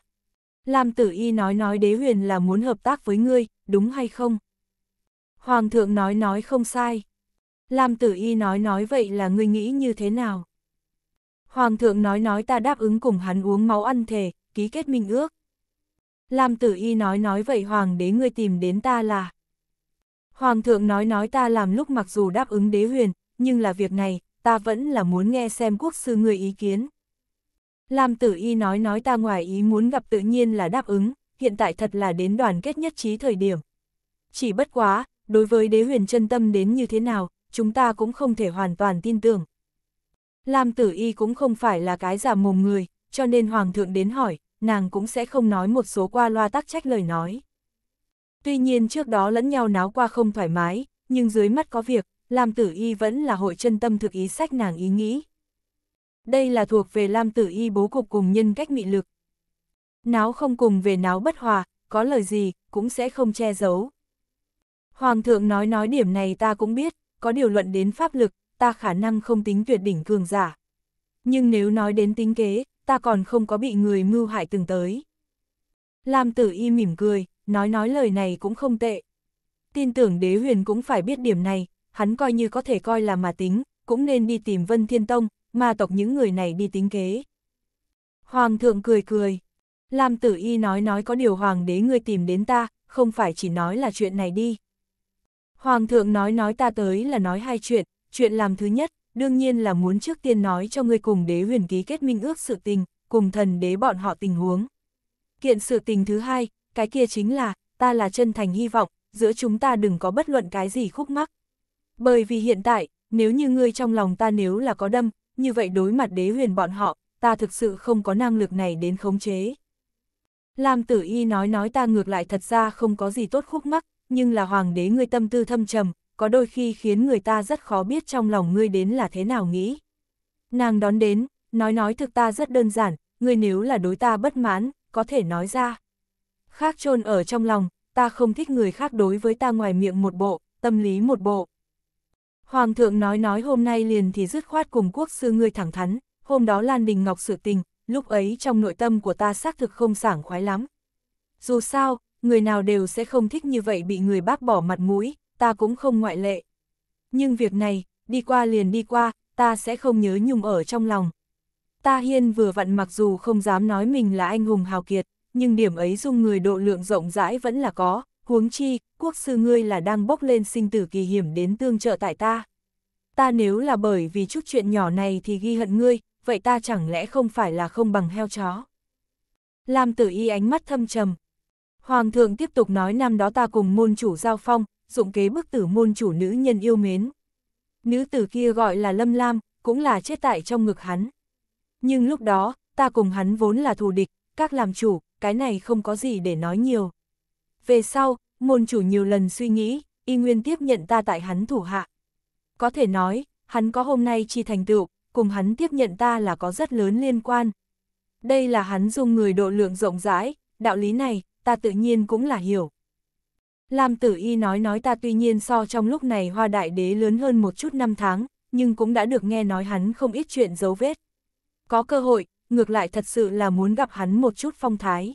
Lam tử y nói nói đế huyền là muốn hợp tác với ngươi, đúng hay không? Hoàng thượng nói nói không sai. Lam tử y nói nói vậy là ngươi nghĩ như thế nào? Hoàng thượng nói nói ta đáp ứng cùng hắn uống máu ăn thề, ký kết minh ước. Lam tử y nói nói vậy hoàng đế ngươi tìm đến ta là. Hoàng thượng nói nói ta làm lúc mặc dù đáp ứng đế huyền, nhưng là việc này, ta vẫn là muốn nghe xem quốc sư ngươi ý kiến. Lam tử y nói nói ta ngoài ý muốn gặp tự nhiên là đáp ứng, hiện tại thật là đến đoàn kết nhất trí thời điểm. Chỉ bất quá, đối với đế huyền chân tâm đến như thế nào, chúng ta cũng không thể hoàn toàn tin tưởng. Lam tử y cũng không phải là cái giả mồm người, cho nên hoàng thượng đến hỏi, nàng cũng sẽ không nói một số qua loa tác trách lời nói. Tuy nhiên trước đó lẫn nhau náo qua không thoải mái, nhưng dưới mắt có việc, Lam tử y vẫn là hội chân tâm thực ý sách nàng ý nghĩ. Đây là thuộc về Lam Tử Y bố cục cùng nhân cách mị lực. Náo không cùng về náo bất hòa, có lời gì, cũng sẽ không che giấu. Hoàng thượng nói nói điểm này ta cũng biết, có điều luận đến pháp lực, ta khả năng không tính tuyệt đỉnh cường giả. Nhưng nếu nói đến tính kế, ta còn không có bị người mưu hại từng tới. Lam tử y mỉm cười, nói nói lời này cũng không tệ. Tin tưởng đế huyền cũng phải biết điểm này, hắn coi như có thể coi là mà tính, cũng nên đi tìm Vân Thiên Tông, ma tộc những người này đi tính kế. Hoàng thượng cười cười. Lam tử y nói nói có điều hoàng đế ngươi tìm đến ta, không phải chỉ nói là chuyện này đi. Hoàng thượng nói nói ta tới là nói hai chuyện, chuyện làm thứ nhất, đương nhiên là muốn trước tiên nói cho ngươi cùng đế huyền ký kết minh ước sự tình, cùng thần đế bọn họ tình huống. Kiện sự tình thứ hai, cái kia chính là, ta là chân thành hy vọng, giữa chúng ta đừng có bất luận cái gì khúc mắc. Bởi vì hiện tại, nếu như ngươi trong lòng ta nếu là có đâm, như vậy đối mặt đế huyền bọn họ, ta thực sự không có năng lực này đến khống chế. Lam tử y nói nói ta ngược lại thật ra không có gì tốt khúc mắc, nhưng là hoàng đế ngươi tâm tư thâm trầm, có đôi khi khiến người ta rất khó biết trong lòng ngươi đến là thế nào nghĩ. Nàng đón đến, nói nói thực ta rất đơn giản, ngươi nếu là đối ta bất mãn, có thể nói ra. Khác chôn ở trong lòng, ta không thích người khác đối với ta ngoài miệng một bộ, tâm lý một bộ. Hoàng thượng nói nói hôm nay liền thì dứt khoát cùng quốc sư ngươi thẳng thắn, hôm đó Lan Đình Ngọc sự tình, lúc ấy trong nội tâm của ta xác thực không sảng khoái lắm. Dù sao, người nào đều sẽ không thích như vậy bị người bác bỏ mặt mũi, ta cũng không ngoại lệ. Nhưng việc này, đi qua liền đi qua, ta sẽ không nhớ nhung ở trong lòng. Ta hiên vừa vặn mặc dù không dám nói mình là anh hùng hào kiệt, nhưng điểm ấy dung người độ lượng rộng rãi vẫn là có, huống chi, quốc sư ngươi là đang bốc lên sinh tử kỳ hiểm đến tương trợ tại ta. Ta nếu là bởi vì chút chuyện nhỏ này thì ghi hận ngươi, vậy ta chẳng lẽ không phải là không bằng heo chó. Lam tử y ánh mắt thâm trầm. Hoàng thượng tiếp tục nói năm đó ta cùng môn chủ giao phong, dụng kế bức tử môn chủ nữ nhân yêu mến. Nữ tử kia gọi là Lâm Lam, cũng là chết tại trong ngực hắn. Nhưng lúc đó, ta cùng hắn vốn là thù địch, các làm chủ, cái này không có gì để nói nhiều. Về sau, môn chủ nhiều lần suy nghĩ, y nguyên tiếp nhận ta tại hắn thủ hạ. Có thể nói, hắn có hôm nay chi thành tựu, cùng hắn tiếp nhận ta là có rất lớn liên quan. Đây là hắn dùng người độ lượng rộng rãi, đạo lý này, ta tự nhiên cũng là hiểu. Lam tử y nói nói ta tuy nhiên so trong lúc này hoa đại đế lớn hơn một chút năm tháng, nhưng cũng đã được nghe nói hắn không ít chuyện dấu vết. Có cơ hội, ngược lại thật sự là muốn gặp hắn một chút phong thái.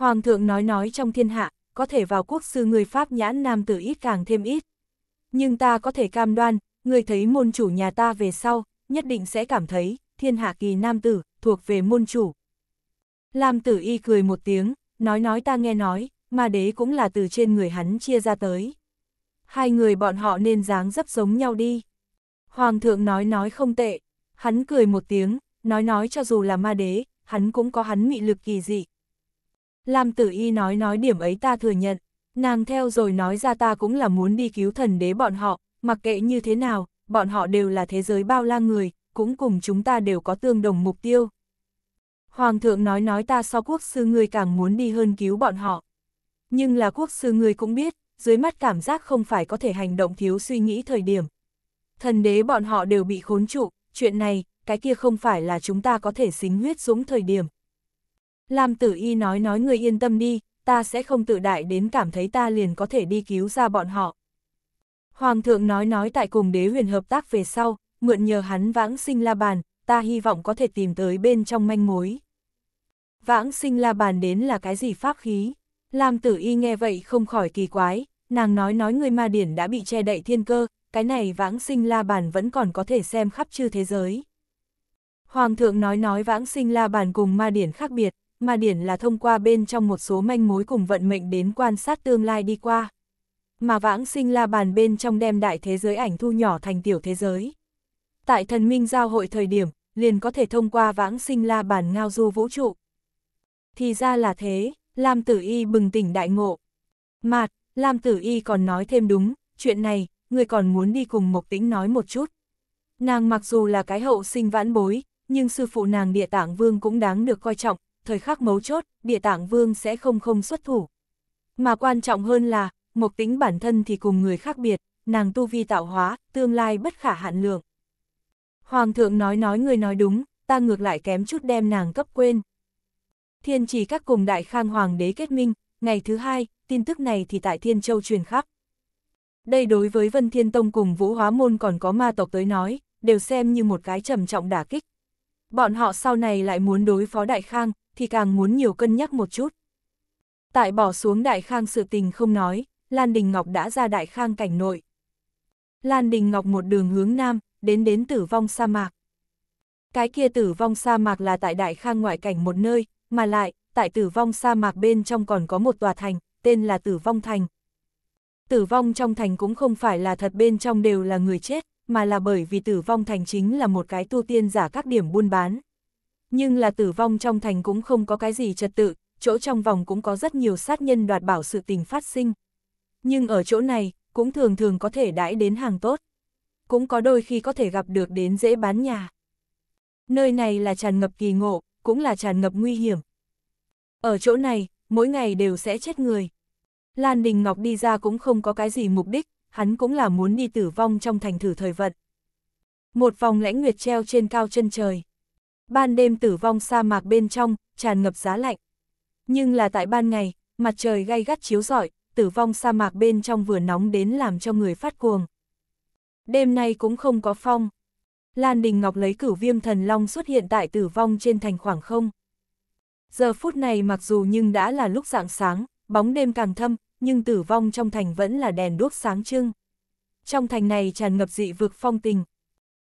Hoàng thượng nói nói trong thiên hạ, có thể vào quốc sư người Pháp nhãn nam tử ít càng thêm ít. Nhưng ta có thể cam đoan, người thấy môn chủ nhà ta về sau, nhất định sẽ cảm thấy, thiên hạ kỳ nam tử, thuộc về môn chủ. Lam tử y cười một tiếng, nói nói ta nghe nói, mà đế cũng là từ trên người hắn chia ra tới. Hai người bọn họ nên dáng dấp giống nhau đi. Hoàng thượng nói nói không tệ, hắn cười một tiếng, nói nói cho dù là ma đế, hắn cũng có hắn mị lực kỳ dị. Lam tử y nói nói điểm ấy ta thừa nhận, nàng theo rồi nói ra ta cũng là muốn đi cứu thần đế bọn họ, mặc kệ như thế nào, bọn họ đều là thế giới bao la người, cũng cùng chúng ta đều có tương đồng mục tiêu. Hoàng thượng nói nói ta so quốc sư người càng muốn đi hơn cứu bọn họ. Nhưng là quốc sư người cũng biết, dưới mắt cảm giác không phải có thể hành động thiếu suy nghĩ thời điểm. Thần đế bọn họ đều bị khốn trụ, chuyện này, cái kia không phải là chúng ta có thể xính huyết dũng thời điểm. Lam tử y nói nói người yên tâm đi, ta sẽ không tự đại đến cảm thấy ta liền có thể đi cứu ra bọn họ. Hoàng thượng nói nói tại cùng đế huyền hợp tác về sau, mượn nhờ hắn vãng sinh la bàn, ta hy vọng có thể tìm tới bên trong manh mối. Vãng sinh la bàn đến là cái gì pháp khí? Lam tử y nghe vậy không khỏi kỳ quái, nàng nói nói người ma điển đã bị che đậy thiên cơ, cái này vãng sinh la bàn vẫn còn có thể xem khắp chư thế giới. Hoàng thượng nói nói vãng sinh la bàn cùng ma điển khác biệt, mà điển là thông qua bên trong một số manh mối cùng vận mệnh đến quan sát tương lai đi qua. Mà vãng sinh la bàn bên trong đem đại thế giới ảnh thu nhỏ thành tiểu thế giới. Tại thần minh giao hội thời điểm, liền có thể thông qua vãng sinh la bàn ngao du vũ trụ. Thì ra là thế, Lam Tử Y bừng tỉnh đại ngộ. Mạt, Lam Tử Y còn nói thêm đúng, chuyện này, người còn muốn đi cùng Mộc Tĩnh nói một chút. Nàng mặc dù là cái hậu sinh vãn bối, nhưng sư phụ nàng địa tạng vương cũng đáng được coi trọng, thời khắc mấu chốt, địa tạng vương sẽ không không xuất thủ. Mà quan trọng hơn là, mục tính bản thân thì cùng người khác biệt, nàng tu vi tạo hóa, tương lai bất khả hạn lượng. Hoàng thượng nói nói người nói đúng, ta ngược lại kém chút đem nàng cấp quên. Thiên trì các cùng đại khang hoàng đế kết minh, ngày thứ hai, tin tức này thì tại Thiên Châu truyền khắp. Đây đối với Vân Thiên Tông cùng Vũ Hóa Môn còn có ma tộc tới nói, đều xem như một cái trầm trọng đả kích. Bọn họ sau này lại muốn đối phó Đại Khang, thì càng muốn nhiều cân nhắc một chút. Tại bỏ xuống Đại Khang sự tình không nói, Lan Đình Ngọc đã ra Đại Khang cảnh nội. Lan Đình Ngọc một đường hướng nam, đến đến tử vong sa mạc. Cái kia tử vong sa mạc là tại Đại Khang ngoại cảnh một nơi, mà lại, tại tử vong sa mạc bên trong còn có một tòa thành, tên là tử vong thành. Tử vong trong thành cũng không phải là thật bên trong đều là người chết, mà là bởi vì tử vong thành chính là một cái tu tiên giả các điểm buôn bán nhưng là tử vong trong thành cũng không có cái gì trật tự, chỗ trong vòng cũng có rất nhiều sát nhân đoạt bảo sự tình phát sinh. Nhưng ở chỗ này, cũng thường thường có thể đãi đến hàng tốt. Cũng có đôi khi có thể gặp được đến dễ bán nhà. Nơi này là tràn ngập kỳ ngộ, cũng là tràn ngập nguy hiểm. Ở chỗ này, mỗi ngày đều sẽ chết người. Lan Đình Ngọc đi ra cũng không có cái gì mục đích, hắn cũng là muốn đi tử vong trong thành thử thời vận. Một vòng lãnh nguyệt treo trên cao chân trời ban đêm tử vong sa mạc bên trong, tràn ngập giá lạnh. Nhưng là tại ban ngày, mặt trời gay gắt chiếu rọi, tử vong sa mạc bên trong vừa nóng đến làm cho người phát cuồng. Đêm nay cũng không có phong. Lan Đình Ngọc lấy cửu viêm thần long xuất hiện tại tử vong trên thành khoảng không. Giờ phút này mặc dù nhưng đã là lúc rạng sáng, bóng đêm càng thâm, nhưng tử vong trong thành vẫn là đèn đuốc sáng trưng. Trong thành này tràn ngập dị vực phong tình.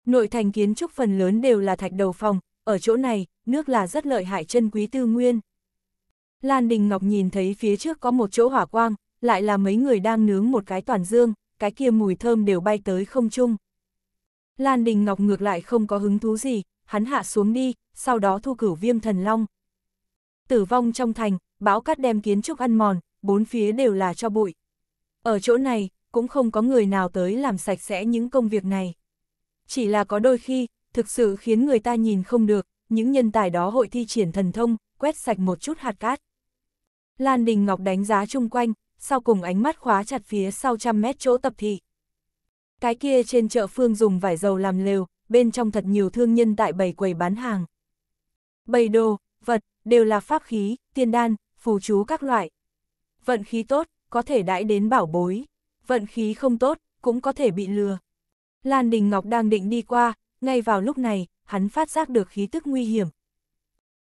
Nội thành kiến trúc phần lớn đều là thạch đầu phòng, ở chỗ này, nước là rất lợi hại chân quý tư nguyên. Lan Đình Ngọc nhìn thấy phía trước có một chỗ hỏa quang, lại là mấy người đang nướng một cái toàn dương, cái kia mùi thơm đều bay tới không chung. Lan Đình Ngọc ngược lại không có hứng thú gì, hắn hạ xuống đi, sau đó thu cửu viêm thần long. Tử vong trong thành, bão cát đem kiến trúc ăn mòn, bốn phía đều là cho bụi. Ở chỗ này, cũng không có người nào tới làm sạch sẽ những công việc này. Chỉ là có đôi khi, thực sự khiến người ta nhìn không được, những nhân tài đó hội thi triển thần thông, quét sạch một chút hạt cát. Lan Đình Ngọc đánh giá chung quanh, sau cùng ánh mắt khóa chặt phía sau trăm mét chỗ tập thị. Cái kia trên chợ phương dùng vải dầu làm lều, bên trong thật nhiều thương nhân tại bầy quầy bán hàng. Bầy đồ, vật, đều là pháp khí, tiên đan, phù chú các loại. Vận khí tốt, có thể đãi đến bảo bối. Vận khí không tốt, cũng có thể bị lừa. Lan Đình Ngọc đang định đi qua, ngay vào lúc này, hắn phát giác được khí tức nguy hiểm.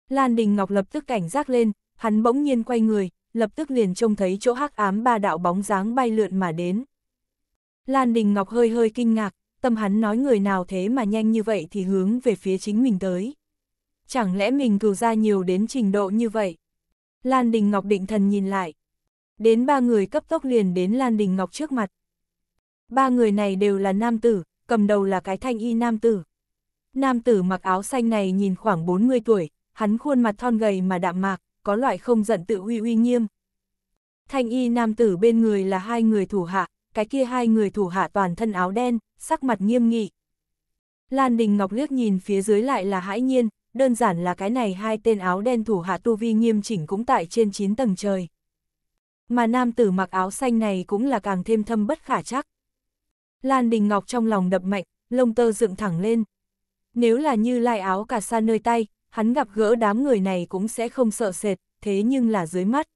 Lan Đình Ngọc lập tức cảnh giác lên, hắn bỗng nhiên quay người, lập tức liền trông thấy chỗ hắc ám ba đạo bóng dáng bay lượn mà đến. Lan Đình Ngọc hơi hơi kinh ngạc, tâm hắn nói người nào thế mà nhanh như vậy thì hướng về phía chính mình tới. Chẳng lẽ mình cừu ra nhiều đến trình độ như vậy? Lan Đình Ngọc định thần nhìn lại. Đến ba người cấp tốc liền đến Lan Đình Ngọc trước mặt. Ba người này đều là nam tử, cầm đầu là cái thanh y nam tử. Nam tử mặc áo xanh này nhìn khoảng 40 tuổi, hắn khuôn mặt thon gầy mà đạm mạc, có loại không giận tự uy uy nghiêm. Thanh y nam tử bên người là hai người thủ hạ, cái kia hai người thủ hạ toàn thân áo đen, sắc mặt nghiêm nghị. Lan Đình Ngọc liếc nhìn phía dưới lại là hãi nhiên, đơn giản là cái này hai tên áo đen thủ hạ tu vi nghiêm chỉnh cũng tại trên 9 tầng trời. Mà nam tử mặc áo xanh này cũng là càng thêm thâm bất khả chắc. Lan Đình Ngọc trong lòng đập mạnh, lông tơ dựng thẳng lên. Nếu là như lai áo cả xa nơi tay, hắn gặp gỡ đám người này cũng sẽ không sợ sệt, thế nhưng là dưới mắt.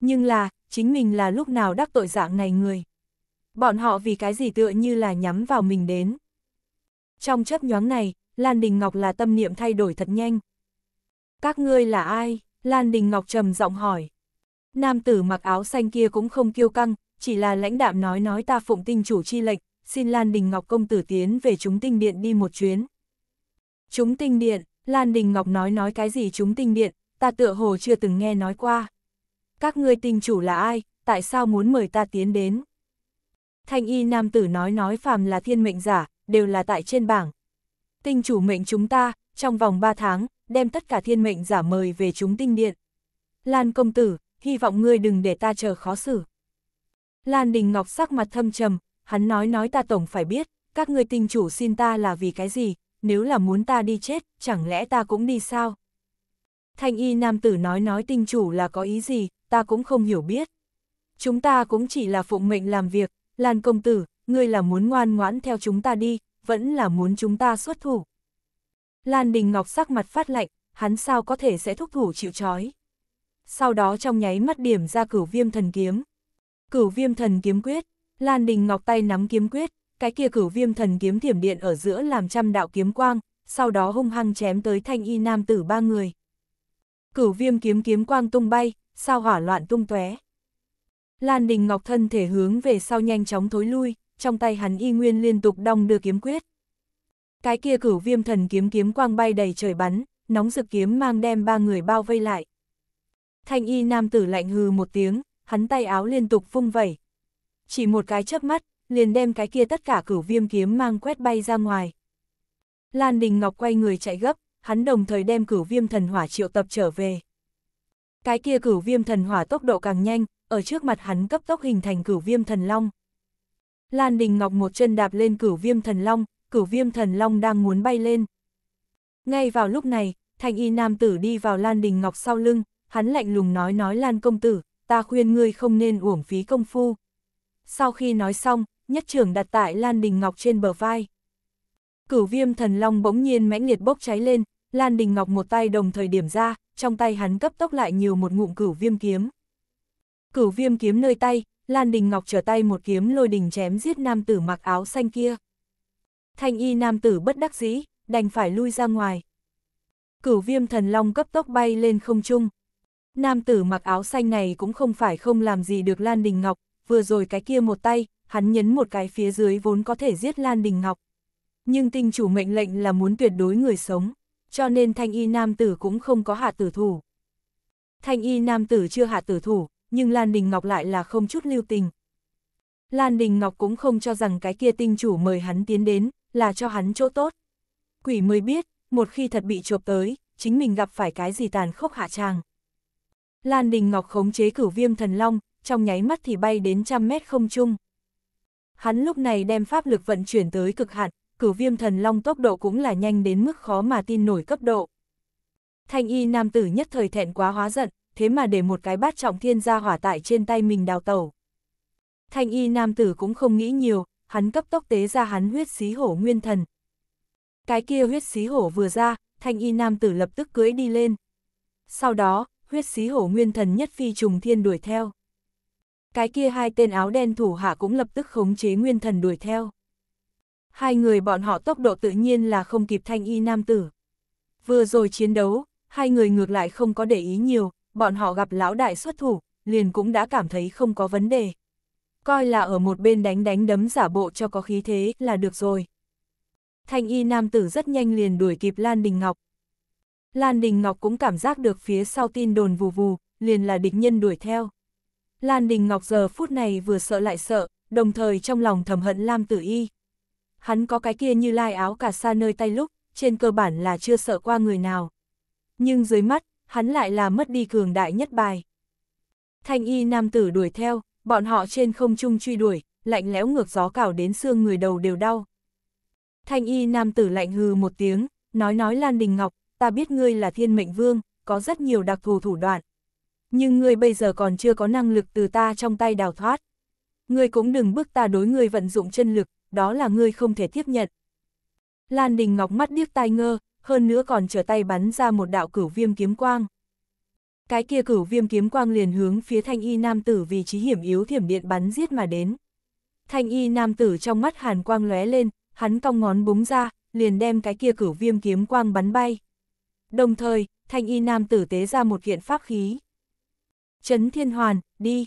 Nhưng là, chính mình là lúc nào đắc tội dạng này người. Bọn họ vì cái gì tựa như là nhắm vào mình đến. Trong chấp nhoáng này, Lan Đình Ngọc là tâm niệm thay đổi thật nhanh. Các ngươi là ai? Lan Đình Ngọc trầm giọng hỏi. Nam tử mặc áo xanh kia cũng không kiêu căng, chỉ là lãnh đạm nói nói ta phụng tinh chủ chi lệch xin Lan Đình Ngọc công tử tiến về chúng tinh điện đi một chuyến. Chúng tinh điện, Lan Đình Ngọc nói nói cái gì chúng tinh điện, ta tựa hồ chưa từng nghe nói qua. Các ngươi tinh chủ là ai, tại sao muốn mời ta tiến đến? Thanh y nam tử nói nói phàm là thiên mệnh giả, đều là tại trên bảng. Tinh chủ mệnh chúng ta, trong vòng 3 tháng, đem tất cả thiên mệnh giả mời về chúng tinh điện. Lan công tử, hy vọng ngươi đừng để ta chờ khó xử. Lan Đình Ngọc sắc mặt thâm trầm, hắn nói nói ta tổng phải biết, các ngươi tinh chủ xin ta là vì cái gì, nếu là muốn ta đi chết, chẳng lẽ ta cũng đi sao? Thanh y nam tử nói nói tinh chủ là có ý gì, ta cũng không hiểu biết. Chúng ta cũng chỉ là phụng mệnh làm việc, Lan công tử, ngươi là muốn ngoan ngoãn theo chúng ta đi, vẫn là muốn chúng ta xuất thủ. Lan Đình Ngọc sắc mặt phát lạnh, hắn sao có thể sẽ thúc thủ chịu trói. Sau đó trong nháy mắt điểm ra cửu viêm thần kiếm. Cửu viêm thần kiếm quyết, Lan Đình Ngọc tay nắm kiếm quyết, cái kia cửu viêm thần kiếm thiểm điện ở giữa làm trăm đạo kiếm quang, sau đó hung hăng chém tới thanh y nam tử ba người. Cửu viêm kiếm kiếm quang tung bay, sao hỏa loạn tung tóe. Lan Đình Ngọc thân thể hướng về sau nhanh chóng thối lui, trong tay hắn y nguyên liên tục đong đưa kiếm quyết. Cái kia cửu viêm thần kiếm kiếm quang bay đầy trời bắn, nóng rực kiếm mang đem ba người bao vây lại. Thanh y nam tử lạnh hừ một tiếng, hắn tay áo liên tục vung vẩy. Chỉ một cái chớp mắt, liền đem cái kia tất cả cửu viêm kiếm mang quét bay ra ngoài. Lan Đình Ngọc quay người chạy gấp, hắn đồng thời đem cửu viêm thần hỏa triệu tập trở về. Cái kia cửu viêm thần hỏa tốc độ càng nhanh, ở trước mặt hắn cấp tốc hình thành cửu viêm thần long. Lan Đình Ngọc một chân đạp lên cửu viêm thần long, cửu viêm thần long đang muốn bay lên. Ngay vào lúc này, thanh y nam tử đi vào Lan Đình Ngọc sau lưng, hắn lạnh lùng nói nói Lan công tử, ta khuyên ngươi không nên uổng phí công phu. Sau khi nói xong, nhất trưởng đặt tại Lan Đình Ngọc trên bờ vai. Cửu viêm thần long bỗng nhiên mãnh liệt bốc cháy lên, Lan Đình Ngọc một tay đồng thời điểm ra, trong tay hắn cấp tốc lại nhiều một ngụm cửu viêm kiếm. Cửu viêm kiếm nơi tay, Lan Đình Ngọc trở tay một kiếm lôi đình chém giết nam tử mặc áo xanh kia. Thanh y nam tử bất đắc dĩ, đành phải lui ra ngoài. Cửu viêm thần long cấp tốc bay lên không trung, Nam tử mặc áo xanh này cũng không phải không làm gì được Lan Đình Ngọc, vừa rồi cái kia một tay, hắn nhấn một cái phía dưới vốn có thể giết Lan Đình Ngọc. Nhưng tinh chủ mệnh lệnh là muốn tuyệt đối người sống, cho nên thanh y nam tử cũng không có hạ tử thủ. Thanh y nam tử chưa hạ tử thủ, nhưng Lan Đình Ngọc lại là không chút lưu tình. Lan Đình Ngọc cũng không cho rằng cái kia tinh chủ mời hắn tiến đến, là cho hắn chỗ tốt. Quỷ mới biết, một khi thật bị chộp tới, chính mình gặp phải cái gì tàn khốc hạ tràng. Lan Đình Ngọc khống chế cửu viêm thần long, trong nháy mắt thì bay đến trăm mét không trung. Hắn lúc này đem pháp lực vận chuyển tới cực hạn, cửu viêm thần long tốc độ cũng là nhanh đến mức khó mà tin nổi cấp độ. Thanh y nam tử nhất thời thẹn quá hóa giận, thế mà để một cái bát trọng thiên gia hỏa tại trên tay mình đào tẩu. Thanh y nam tử cũng không nghĩ nhiều, hắn cấp tốc tế ra hắn huyết xí hổ nguyên thần. Cái kia huyết xí hổ vừa ra, thanh y nam tử lập tức cưỡi đi lên. Sau đó, huyết xí hổ nguyên thần nhất phi trùng thiên đuổi theo. Cái kia hai tên áo đen thủ hạ cũng lập tức khống chế nguyên thần đuổi theo. Hai người bọn họ tốc độ tự nhiên là không kịp thanh y nam tử. Vừa rồi chiến đấu, hai người ngược lại không có để ý nhiều, bọn họ gặp lão đại xuất thủ, liền cũng đã cảm thấy không có vấn đề. Coi là ở một bên đánh đánh đấm giả bộ cho có khí thế là được rồi. Thanh y nam tử rất nhanh liền đuổi kịp Lan Đình Ngọc, Lan Đình Ngọc cũng cảm giác được phía sau tin đồn vù vù, liền là địch nhân đuổi theo. Lan Đình Ngọc giờ phút này vừa sợ lại sợ, đồng thời trong lòng thầm hận Lam Tử Y. Hắn có cái kia như lai áo cả xa nơi tay lúc, trên cơ bản là chưa sợ qua người nào. Nhưng dưới mắt, hắn lại là mất đi cường đại nhất bài. Thanh y nam tử đuổi theo, bọn họ trên không trung truy đuổi, lạnh lẽo ngược gió cào đến xương người đầu đều đau. Thanh y nam tử lạnh hừ một tiếng, nói nói Lan Đình Ngọc, ta biết ngươi là thiên mệnh vương, có rất nhiều đặc thù thủ đoạn. Nhưng ngươi bây giờ còn chưa có năng lực từ ta trong tay đào thoát. Ngươi cũng đừng bước ta đối ngươi vận dụng chân lực, đó là ngươi không thể tiếp nhận. Lan Đình Ngọc mắt điếc tai ngơ, hơn nữa còn trở tay bắn ra một đạo cửu viêm kiếm quang. Cái kia cửu viêm kiếm quang liền hướng phía thanh y nam tử vì trí hiểm yếu thiểm điện bắn giết mà đến. Thanh y nam tử trong mắt hàn quang lóe lên, hắn cong ngón búng ra, liền đem cái kia cửu viêm kiếm quang bắn bay đồng thời, thanh y nam tử tế ra một kiện pháp khí. Trấn thiên hoàn, đi!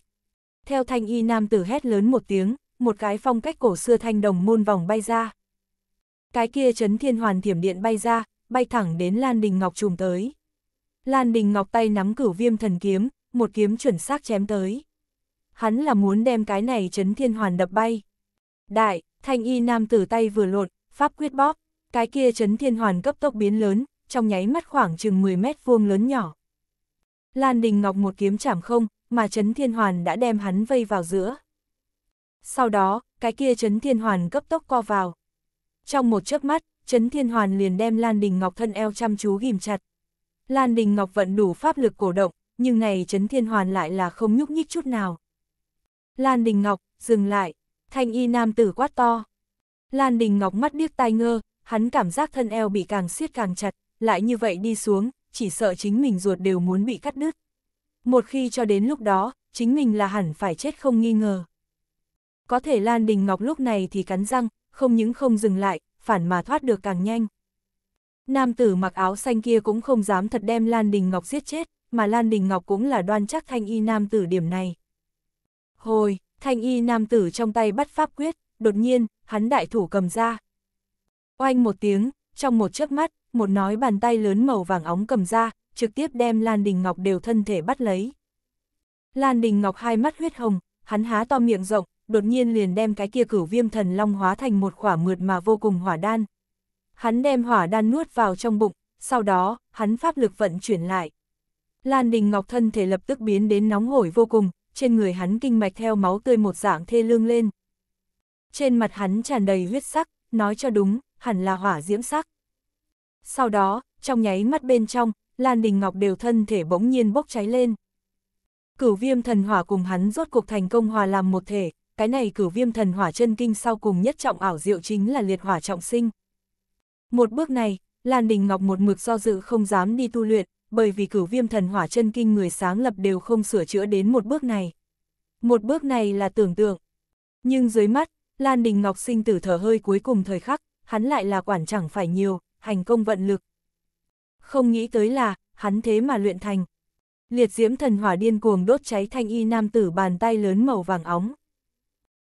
Theo thanh y nam tử hét lớn một tiếng, một cái phong cách cổ xưa thanh đồng môn vòng bay ra. Cái kia trấn thiên hoàn thiểm điện bay ra, bay thẳng đến Lan Đình Ngọc trùm tới. Lan Đình Ngọc tay nắm cửu viêm thần kiếm, một kiếm chuẩn xác chém tới. Hắn là muốn đem cái này trấn thiên hoàn đập bay. Đại, thanh y nam tử tay vừa lộn, pháp quyết bóp, cái kia trấn thiên hoàn cấp tốc biến lớn, trong nháy mắt khoảng chừng 10 mét vuông lớn nhỏ. Lan Đình Ngọc một kiếm chảm không, mà Trấn Thiên Hoàn đã đem hắn vây vào giữa. Sau đó, cái kia Trấn Thiên Hoàn cấp tốc co vào. Trong một chớp mắt, Trấn Thiên Hoàn liền đem Lan Đình Ngọc thân eo chăm chú ghim chặt. Lan Đình Ngọc vẫn đủ pháp lực cổ động, nhưng này Trấn Thiên Hoàn lại là không nhúc nhích chút nào. Lan Đình Ngọc, dừng lại, thanh y nam tử quát to. Lan Đình Ngọc mắt điếc tai ngơ, hắn cảm giác thân eo bị càng siết càng chặt lại như vậy đi xuống, chỉ sợ chính mình ruột đều muốn bị cắt đứt. Một khi cho đến lúc đó, chính mình là hẳn phải chết không nghi ngờ. Có thể Lan Đình Ngọc lúc này thì cắn răng, không những không dừng lại, phản mà thoát được càng nhanh. Nam tử mặc áo xanh kia cũng không dám thật đem Lan Đình Ngọc giết chết, mà Lan Đình Ngọc cũng là đoan chắc thanh y nam tử điểm này. Hồi, thanh y nam tử trong tay bắt pháp quyết, đột nhiên, hắn đại thủ cầm ra. Oanh một tiếng, trong một chớp mắt, một nói bàn tay lớn màu vàng óng cầm ra, trực tiếp đem Lan Đình Ngọc đều thân thể bắt lấy. Lan Đình Ngọc hai mắt huyết hồng, hắn há to miệng rộng, đột nhiên liền đem cái kia cửu viêm thần long hóa thành một khỏa mượt mà vô cùng hỏa đan. Hắn đem hỏa đan nuốt vào trong bụng, sau đó, hắn pháp lực vận chuyển lại. Lan Đình Ngọc thân thể lập tức biến đến nóng hổi vô cùng, trên người hắn kinh mạch theo máu tươi một dạng thê lương lên. Trên mặt hắn tràn đầy huyết sắc, nói cho đúng, hẳn là hỏa diễm sắc sau đó, trong nháy mắt bên trong, Lan Đình Ngọc đều thân thể bỗng nhiên bốc cháy lên. Cửu viêm thần hỏa cùng hắn rốt cuộc thành công hòa làm một thể, cái này cửu viêm thần hỏa chân kinh sau cùng nhất trọng ảo diệu chính là liệt hỏa trọng sinh. Một bước này, Lan Đình Ngọc một mực do dự không dám đi tu luyện, bởi vì cửu viêm thần hỏa chân kinh người sáng lập đều không sửa chữa đến một bước này. Một bước này là tưởng tượng. Nhưng dưới mắt, Lan Đình Ngọc sinh tử thở hơi cuối cùng thời khắc, hắn lại là quản chẳng phải nhiều, thành công vận lực. Không nghĩ tới là, hắn thế mà luyện thành. Liệt diễm thần hỏa điên cuồng đốt cháy thanh y nam tử bàn tay lớn màu vàng óng.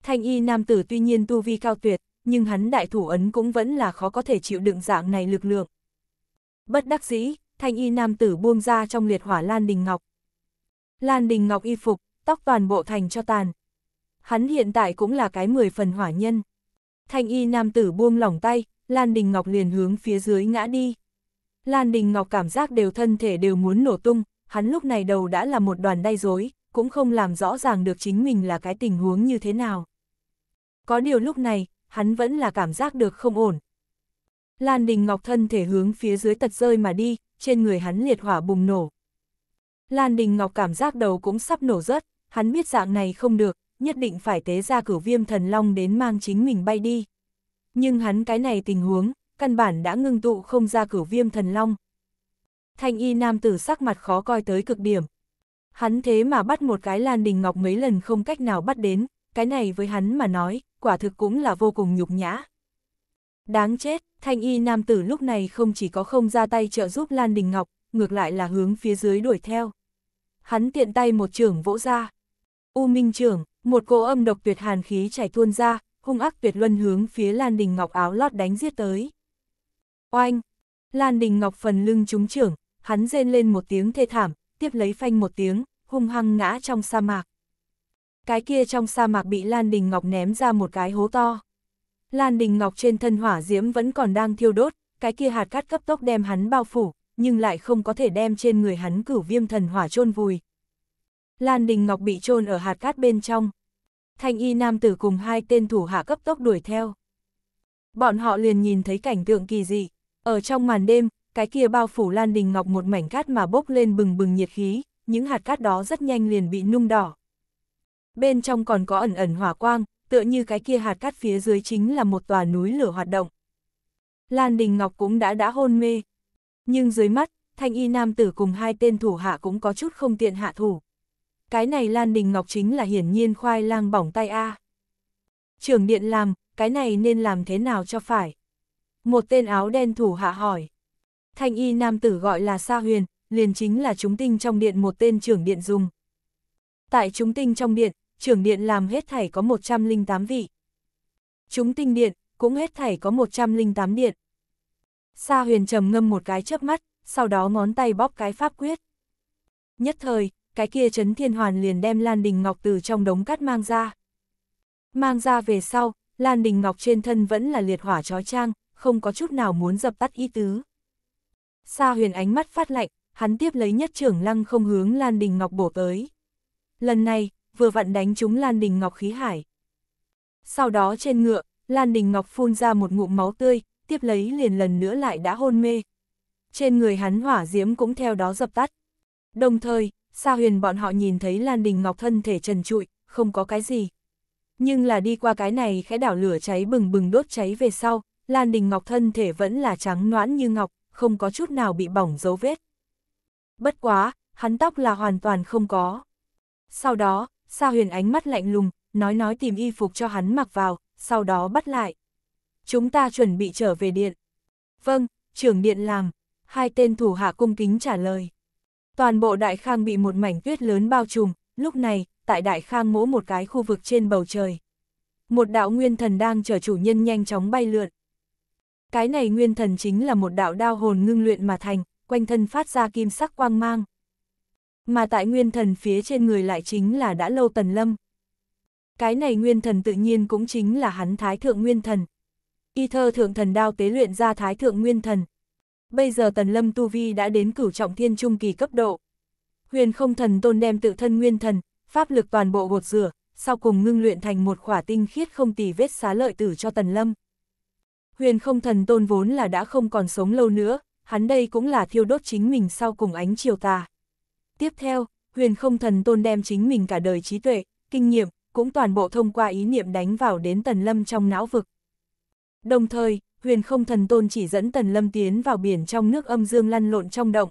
Thanh y nam tử tuy nhiên tu vi cao tuyệt, nhưng hắn đại thủ ấn cũng vẫn là khó có thể chịu đựng dạng này lực lượng. Bất đắc dĩ, thanh y nam tử buông ra trong liệt hỏa Lan Đình Ngọc. Lan Đình Ngọc y phục, tóc toàn bộ thành cho tàn. Hắn hiện tại cũng là cái mười phần hỏa nhân. Thanh y nam tử buông lỏng tay, Lan Đình Ngọc liền hướng phía dưới ngã đi. Lan Đình Ngọc cảm giác đều thân thể đều muốn nổ tung, hắn lúc này đầu đã là một đoàn đay rối, cũng không làm rõ ràng được chính mình là cái tình huống như thế nào. Có điều lúc này, hắn vẫn là cảm giác được không ổn. Lan Đình Ngọc thân thể hướng phía dưới tật rơi mà đi, trên người hắn liệt hỏa bùng nổ. Lan Đình Ngọc cảm giác đầu cũng sắp nổ rớt, hắn biết dạng này không được, nhất định phải tế ra cửu viêm thần long đến mang chính mình bay đi nhưng hắn cái này tình huống, căn bản đã ngưng tụ không ra cửu viêm thần long. Thanh y nam tử sắc mặt khó coi tới cực điểm. Hắn thế mà bắt một cái lan đình ngọc mấy lần không cách nào bắt đến, cái này với hắn mà nói, quả thực cũng là vô cùng nhục nhã. Đáng chết, thanh y nam tử lúc này không chỉ có không ra tay trợ giúp Lan Đình Ngọc, ngược lại là hướng phía dưới đuổi theo. Hắn tiện tay một trưởng vỗ ra. U minh trưởng, một cỗ âm độc tuyệt hàn khí chảy tuôn ra, hung ác tuyệt luân hướng phía Lan Đình Ngọc áo lót đánh giết tới. Oanh! Lan Đình Ngọc phần lưng trúng trưởng, hắn rên lên một tiếng thê thảm, tiếp lấy phanh một tiếng, hung hăng ngã trong sa mạc. Cái kia trong sa mạc bị Lan Đình Ngọc ném ra một cái hố to. Lan Đình Ngọc trên thân hỏa diễm vẫn còn đang thiêu đốt, cái kia hạt cát cấp tốc đem hắn bao phủ, nhưng lại không có thể đem trên người hắn cửu viêm thần hỏa chôn vùi. Lan Đình Ngọc bị chôn ở hạt cát bên trong, thanh y nam tử cùng hai tên thủ hạ cấp tốc đuổi theo. Bọn họ liền nhìn thấy cảnh tượng kỳ dị, ở trong màn đêm, cái kia bao phủ lan đình ngọc một mảnh cát mà bốc lên bừng bừng nhiệt khí, những hạt cát đó rất nhanh liền bị nung đỏ. Bên trong còn có ẩn ẩn hỏa quang, tựa như cái kia hạt cát phía dưới chính là một tòa núi lửa hoạt động. Lan Đình Ngọc cũng đã đã hôn mê. Nhưng dưới mắt, thanh y nam tử cùng hai tên thủ hạ cũng có chút không tiện hạ thủ cái này Lan Đình Ngọc chính là hiển nhiên khoai lang bỏng tay a. À. Trưởng điện làm, cái này nên làm thế nào cho phải? Một tên áo đen thủ hạ hỏi. Thanh y nam tử gọi là Sa Huyền, liền chính là chúng tinh trong điện một tên trưởng điện dùng. Tại chúng tinh trong điện, trưởng điện làm hết thảy có 108 vị. Chúng tinh điện, cũng hết thảy có 108 điện. Sa huyền trầm ngâm một cái chớp mắt, sau đó ngón tay bóp cái pháp quyết. Nhất thời, cái kia Trấn Thiên Hoàn liền đem Lan Đình Ngọc từ trong đống cát mang ra. Mang ra về sau, Lan Đình Ngọc trên thân vẫn là liệt hỏa trói trang, không có chút nào muốn dập tắt ý tứ. Sa huyền ánh mắt phát lạnh, hắn tiếp lấy nhất trưởng lăng không hướng Lan Đình Ngọc bổ tới. Lần này, vừa vặn đánh trúng Lan Đình Ngọc khí hải. Sau đó trên ngựa, Lan Đình Ngọc phun ra một ngụm máu tươi, tiếp lấy liền lần nữa lại đã hôn mê. Trên người hắn hỏa diễm cũng theo đó dập tắt. Đồng thời, Sa huyền bọn họ nhìn thấy Lan Đình Ngọc thân thể trần trụi, không có cái gì. Nhưng là đi qua cái này khẽ đảo lửa cháy bừng bừng đốt cháy về sau, Lan Đình Ngọc thân thể vẫn là trắng noãn như ngọc, không có chút nào bị bỏng dấu vết. Bất quá, hắn tóc là hoàn toàn không có. Sau đó, Sa huyền ánh mắt lạnh lùng, nói nói tìm y phục cho hắn mặc vào, sau đó bắt lại. Chúng ta chuẩn bị trở về điện. Vâng, trưởng điện làm. Hai tên thủ hạ cung kính trả lời. Toàn bộ đại khang bị một mảnh tuyết lớn bao trùm, lúc này, tại đại khang mỗ một cái khu vực trên bầu trời. Một đạo nguyên thần đang chở chủ nhân nhanh chóng bay lượn. Cái này nguyên thần chính là một đạo đao hồn ngưng luyện mà thành, quanh thân phát ra kim sắc quang mang. Mà tại nguyên thần phía trên người lại chính là đã lâu tần lâm. Cái này nguyên thần tự nhiên cũng chính là hắn thái thượng nguyên thần. Y thơ thượng thần đao tế luyện ra thái thượng nguyên thần, bây giờ Tần Lâm Tu Vi đã đến cửu trọng thiên trung kỳ cấp độ. Huyền không thần tôn đem tự thân nguyên thần, pháp lực toàn bộ gột rửa, sau cùng ngưng luyện thành một khỏa tinh khiết không tì vết xá lợi tử cho Tần Lâm. Huyền không thần tôn vốn là đã không còn sống lâu nữa, hắn đây cũng là thiêu đốt chính mình sau cùng ánh chiều tà. Tiếp theo, huyền không thần tôn đem chính mình cả đời trí tuệ, kinh nghiệm, cũng toàn bộ thông qua ý niệm đánh vào đến Tần Lâm trong não vực. Đồng thời, huyền không thần tôn chỉ dẫn Tần Lâm tiến vào biển trong nước âm dương lăn lộn trong động.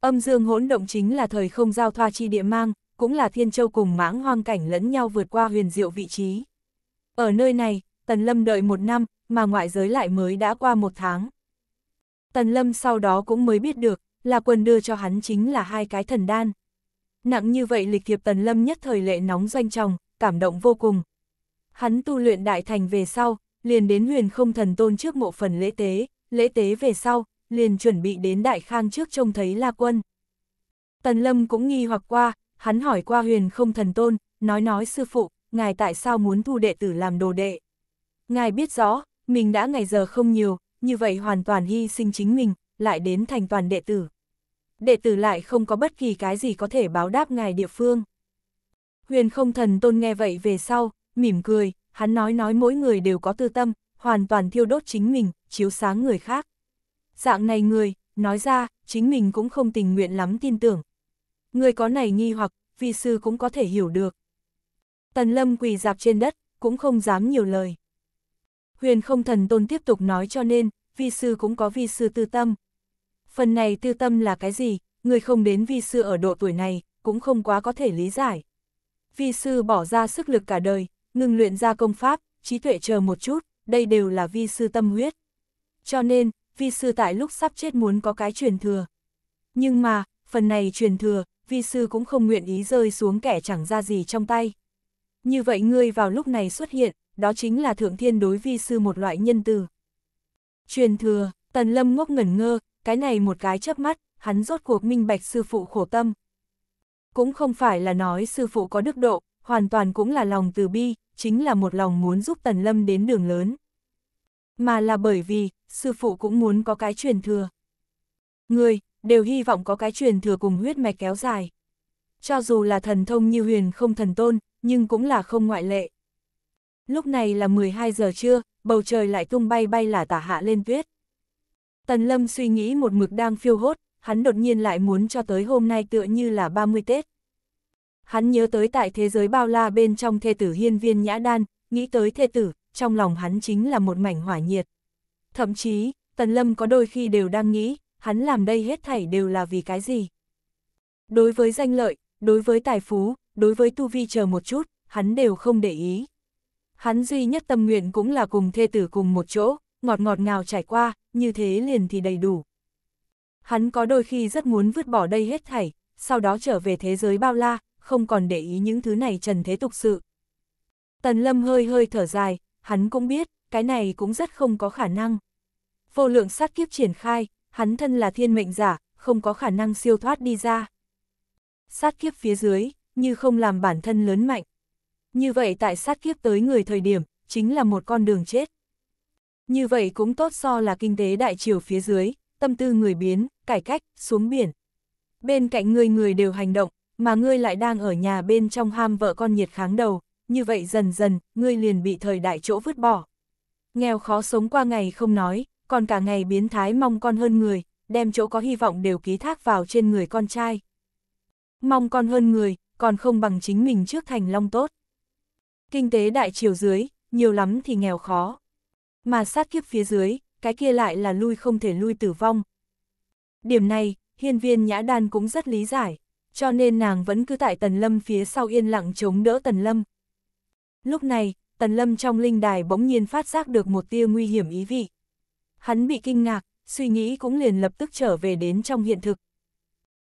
Âm dương hỗn động chính là thời không giao thoa chi địa mang, cũng là thiên châu cùng mãng hoang cảnh lẫn nhau vượt qua huyền diệu vị trí. Ở nơi này, Tần Lâm đợi một năm, mà ngoại giới lại mới đã qua một tháng. Tần Lâm sau đó cũng mới biết được, là quần đưa cho hắn chính là hai cái thần đan. Nặng như vậy lịch thiệp Tần Lâm nhất thời lệ nóng doanh tròng, cảm động vô cùng. Hắn tu luyện đại thành về sau, liền đến huyền không thần tôn trước mộ phần lễ tế, lễ tế về sau, liền chuẩn bị đến đại khang trước trông thấy La Quân. Tần Lâm cũng nghi hoặc qua, hắn hỏi qua huyền không thần tôn, nói nói sư phụ, ngài tại sao muốn thu đệ tử làm đồ đệ. Ngài biết rõ, mình đã ngày giờ không nhiều, như vậy hoàn toàn hy sinh chính mình, lại đến thành toàn đệ tử. Đệ tử lại không có bất kỳ cái gì có thể báo đáp ngài địa phương. Huyền không thần tôn nghe vậy về sau, mỉm cười, hắn nói nói mỗi người đều có tư tâm, hoàn toàn thiêu đốt chính mình, chiếu sáng người khác. Dạng này người, nói ra, chính mình cũng không tình nguyện lắm tin tưởng. Người có này nghi hoặc, vi sư cũng có thể hiểu được. Tần lâm quỳ dạp trên đất, cũng không dám nhiều lời. Huyền không thần tôn tiếp tục nói cho nên, vi sư cũng có vi sư tư tâm. Phần này tư tâm là cái gì, người không đến vi sư ở độ tuổi này, cũng không quá có thể lý giải. Vi sư bỏ ra sức lực cả đời, ngưng luyện ra công pháp, trí tuệ chờ một chút, đây đều là vi sư tâm huyết. Cho nên, vi sư tại lúc sắp chết muốn có cái truyền thừa. Nhưng mà, phần này truyền thừa, vi sư cũng không nguyện ý rơi xuống kẻ chẳng ra gì trong tay. Như vậy ngươi vào lúc này xuất hiện, đó chính là thượng thiên đối vi sư một loại nhân từ. Truyền thừa, tần lâm ngốc ngẩn ngơ, cái này một cái chớp mắt, hắn rốt cuộc minh bạch sư phụ khổ tâm. Cũng không phải là nói sư phụ có đức độ, hoàn toàn cũng là lòng từ bi, chính là một lòng muốn giúp Tần Lâm đến đường lớn. Mà là bởi vì, sư phụ cũng muốn có cái truyền thừa. Người, đều hy vọng có cái truyền thừa cùng huyết mạch kéo dài. Cho dù là thần thông như huyền không thần tôn, nhưng cũng là không ngoại lệ. Lúc này là 12 giờ trưa, bầu trời lại tung bay bay là tả hạ lên tuyết. Tần Lâm suy nghĩ một mực đang phiêu hốt, hắn đột nhiên lại muốn cho tới hôm nay tựa như là 30 Tết hắn nhớ tới tại thế giới bao la bên trong thê tử hiên viên nhã đan, nghĩ tới thê tử, trong lòng hắn chính là một mảnh hỏa nhiệt. Thậm chí, Tần Lâm có đôi khi đều đang nghĩ, hắn làm đây hết thảy đều là vì cái gì. Đối với danh lợi, đối với tài phú, đối với tu vi chờ một chút, hắn đều không để ý. Hắn duy nhất tâm nguyện cũng là cùng thê tử cùng một chỗ, ngọt ngọt ngào trải qua, như thế liền thì đầy đủ. Hắn có đôi khi rất muốn vứt bỏ đây hết thảy, sau đó trở về thế giới bao la, không còn để ý những thứ này trần thế tục sự. Tần Lâm hơi hơi thở dài, hắn cũng biết, cái này cũng rất không có khả năng. Vô lượng sát kiếp triển khai, hắn thân là thiên mệnh giả, không có khả năng siêu thoát đi ra. Sát kiếp phía dưới, như không làm bản thân lớn mạnh. Như vậy tại sát kiếp tới người thời điểm, chính là một con đường chết. Như vậy cũng tốt so là kinh tế đại triều phía dưới, tâm tư người biến, cải cách, xuống biển. Bên cạnh người người đều hành động, mà ngươi lại đang ở nhà bên trong ham vợ con nhiệt kháng đầu, như vậy dần dần, ngươi liền bị thời đại chỗ vứt bỏ. Nghèo khó sống qua ngày không nói, còn cả ngày biến thái mong con hơn người, đem chỗ có hy vọng đều ký thác vào trên người con trai. Mong con hơn người, còn không bằng chính mình trước thành long tốt. Kinh tế đại chiều dưới, nhiều lắm thì nghèo khó. Mà sát kiếp phía dưới, cái kia lại là lui không thể lui tử vong. Điểm này, hiên viên nhã đan cũng rất lý giải cho nên nàng vẫn cứ tại Tần Lâm phía sau yên lặng chống đỡ Tần Lâm. Lúc này, Tần Lâm trong linh đài bỗng nhiên phát giác được một tia nguy hiểm ý vị. Hắn bị kinh ngạc, suy nghĩ cũng liền lập tức trở về đến trong hiện thực.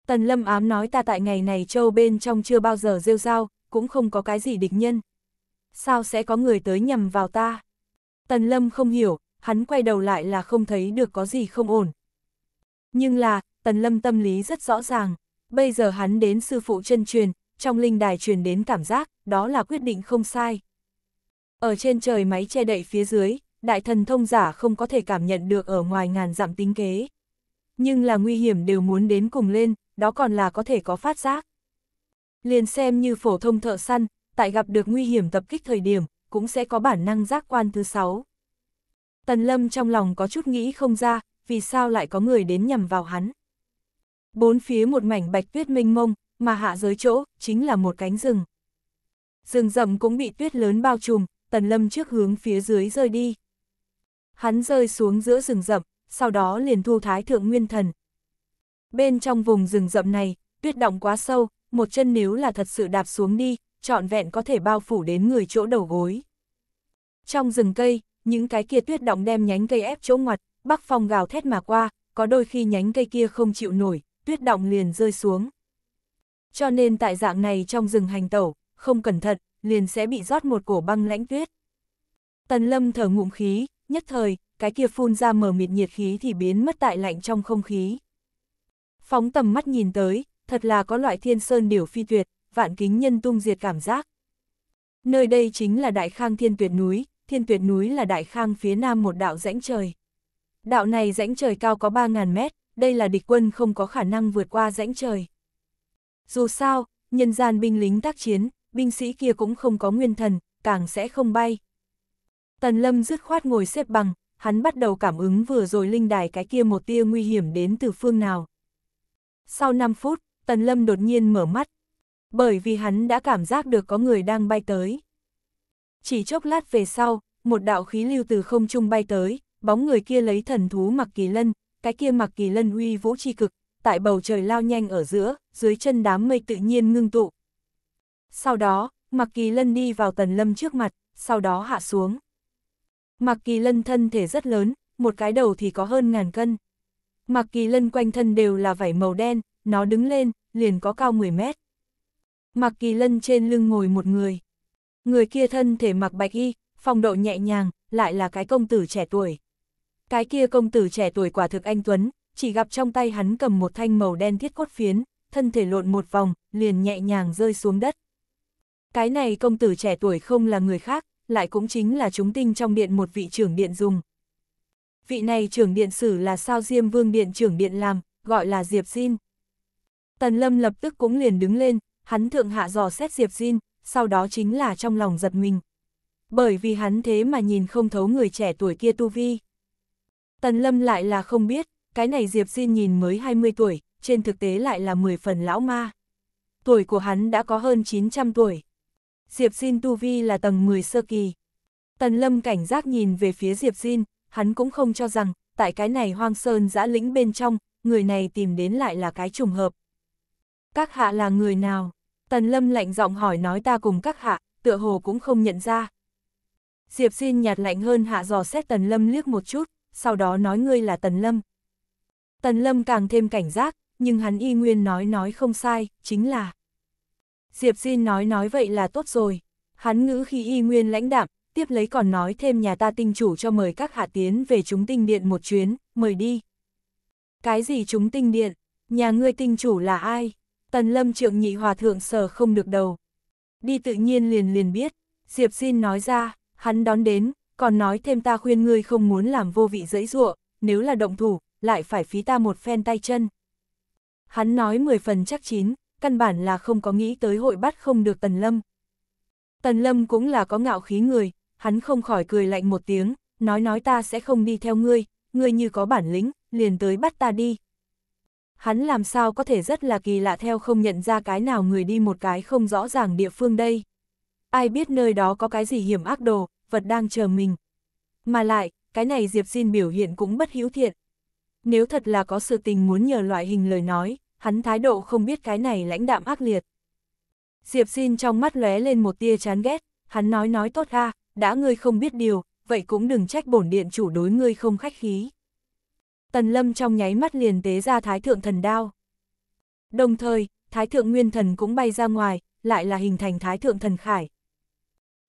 Tần Lâm ám nói ta tại ngày này châu bên trong chưa bao giờ rêu rao, cũng không có cái gì địch nhân. Sao sẽ có người tới nhầm vào ta? Tần Lâm không hiểu, hắn quay đầu lại là không thấy được có gì không ổn. Nhưng là, Tần Lâm tâm lý rất rõ ràng, bây giờ hắn đến sư phụ chân truyền, trong linh đài truyền đến cảm giác, đó là quyết định không sai. Ở trên trời máy che đậy phía dưới, đại thần thông giả không có thể cảm nhận được ở ngoài ngàn dặm tính kế. Nhưng là nguy hiểm đều muốn đến cùng lên, đó còn là có thể có phát giác. Liền xem như phổ thông thợ săn, tại gặp được nguy hiểm tập kích thời điểm, cũng sẽ có bản năng giác quan thứ sáu. Tần Lâm trong lòng có chút nghĩ không ra, vì sao lại có người đến nhầm vào hắn. Bốn phía một mảnh bạch tuyết mênh mông, mà hạ giới chỗ, chính là một cánh rừng. Rừng rậm cũng bị tuyết lớn bao trùm, tần lâm trước hướng phía dưới rơi đi. Hắn rơi xuống giữa rừng rậm, sau đó liền thu thái thượng nguyên thần. Bên trong vùng rừng rậm này, tuyết động quá sâu, một chân nếu là thật sự đạp xuống đi, trọn vẹn có thể bao phủ đến người chỗ đầu gối. Trong rừng cây, những cái kia tuyết động đem nhánh cây ép chỗ ngoặt, bắc phong gào thét mà qua, có đôi khi nhánh cây kia không chịu nổi, tuyết động liền rơi xuống. Cho nên tại dạng này trong rừng hành tẩu, không cẩn thận, liền sẽ bị rót một cổ băng lãnh tuyết. Tần lâm thở ngụm khí, nhất thời, cái kia phun ra mờ mịt nhiệt khí thì biến mất tại lạnh trong không khí. Phóng tầm mắt nhìn tới, thật là có loại thiên sơn điểu phi tuyệt, vạn kính nhân tung diệt cảm giác. Nơi đây chính là Đại Khang Thiên Tuyệt Núi, Thiên Tuyệt Núi là Đại Khang phía nam một đạo rãnh trời. Đạo này rãnh trời cao có 3.000 mét, đây là địch quân không có khả năng vượt qua rãnh trời. Dù sao, nhân gian binh lính tác chiến, binh sĩ kia cũng không có nguyên thần, càng sẽ không bay. Tần Lâm dứt khoát ngồi xếp bằng, hắn bắt đầu cảm ứng vừa rồi linh đài cái kia một tia nguy hiểm đến từ phương nào. Sau 5 phút, Tần Lâm đột nhiên mở mắt, bởi vì hắn đã cảm giác được có người đang bay tới. Chỉ chốc lát về sau, một đạo khí lưu từ không trung bay tới, bóng người kia lấy thần thú mặc kỳ lân, cái kia mặc kỳ lân huy vũ tri cực, tại bầu trời lao nhanh ở giữa, dưới chân đám mây tự nhiên ngưng tụ. Sau đó, mặc kỳ lân đi vào tần lâm trước mặt, sau đó hạ xuống. Mặc kỳ lân thân thể rất lớn, một cái đầu thì có hơn ngàn cân. Mặc kỳ lân quanh thân đều là vảy màu đen, nó đứng lên, liền có cao 10 mét. Mặc kỳ lân trên lưng ngồi một người. Người kia thân thể mặc bạch y, phong độ nhẹ nhàng, lại là cái công tử trẻ tuổi. Cái kia công tử trẻ tuổi quả thực anh Tuấn, chỉ gặp trong tay hắn cầm một thanh màu đen thiết cốt phiến, thân thể lộn một vòng, liền nhẹ nhàng rơi xuống đất. Cái này công tử trẻ tuổi không là người khác, lại cũng chính là chúng tinh trong điện một vị trưởng điện dùng. Vị này trưởng điện sử là sao Diêm Vương Điện trưởng điện làm, gọi là Diệp Jin. Tần Lâm lập tức cũng liền đứng lên, hắn thượng hạ dò xét Diệp Jin, sau đó chính là trong lòng giật mình. Bởi vì hắn thế mà nhìn không thấu người trẻ tuổi kia tu vi. Tần Lâm lại là không biết, cái này Diệp Diên nhìn mới 20 tuổi, trên thực tế lại là 10 phần lão ma. Tuổi của hắn đã có hơn 900 tuổi. Diệp Diên tu vi là tầng 10 sơ kỳ. Tần Lâm cảnh giác nhìn về phía Diệp Diên, hắn cũng không cho rằng, tại cái này hoang sơn giã lĩnh bên trong, người này tìm đến lại là cái trùng hợp. Các hạ là người nào? Tần Lâm lạnh giọng hỏi nói ta cùng các hạ, tựa hồ cũng không nhận ra. Diệp Diên nhạt lạnh hơn hạ dò xét Tần Lâm liếc một chút, sau đó nói ngươi là Tần Lâm. Tần Lâm càng thêm cảnh giác, nhưng hắn y nguyên nói nói không sai, chính là. Diệp Jin nói nói vậy là tốt rồi, hắn ngữ khi y nguyên lãnh đạm, tiếp lấy còn nói thêm nhà ta tinh chủ cho mời các hạ tiến về chúng tinh điện một chuyến, mời đi. Cái gì chúng tinh điện, nhà ngươi tinh chủ là ai? Tần lâm trượng nhị hòa thượng sở không được đầu. Đi tự nhiên liền liền biết, Diệp Jin nói ra, hắn đón đến, còn nói thêm ta khuyên ngươi không muốn làm vô vị dẫy dụa, nếu là động thủ, lại phải phí ta một phen tay chân. Hắn nói 10 phần chắc chín, căn bản là không có nghĩ tới hội bắt không được Tần Lâm. Tần Lâm cũng là có ngạo khí người, hắn không khỏi cười lạnh một tiếng, nói nói ta sẽ không đi theo ngươi, ngươi như có bản lĩnh, liền tới bắt ta đi. Hắn làm sao có thể rất là kỳ lạ theo không nhận ra cái nào người đi một cái không rõ ràng địa phương đây. Ai biết nơi đó có cái gì hiểm ác đồ, vật đang chờ mình. Mà lại, cái này Diệp Jin biểu hiện cũng bất hữu thiện. Nếu thật là có sự tình muốn nhờ loại hình lời nói, hắn thái độ không biết cái này lãnh đạm ác liệt. Diệp Jin trong mắt lóe lên một tia chán ghét, hắn nói nói tốt ha, đã ngươi không biết điều, vậy cũng đừng trách bổn điện chủ đối ngươi không khách khí. Tần Lâm trong nháy mắt liền tế ra Thái Thượng Thần Đao. Đồng thời, Thái Thượng Nguyên Thần cũng bay ra ngoài, lại là hình thành Thái Thượng Thần Khải,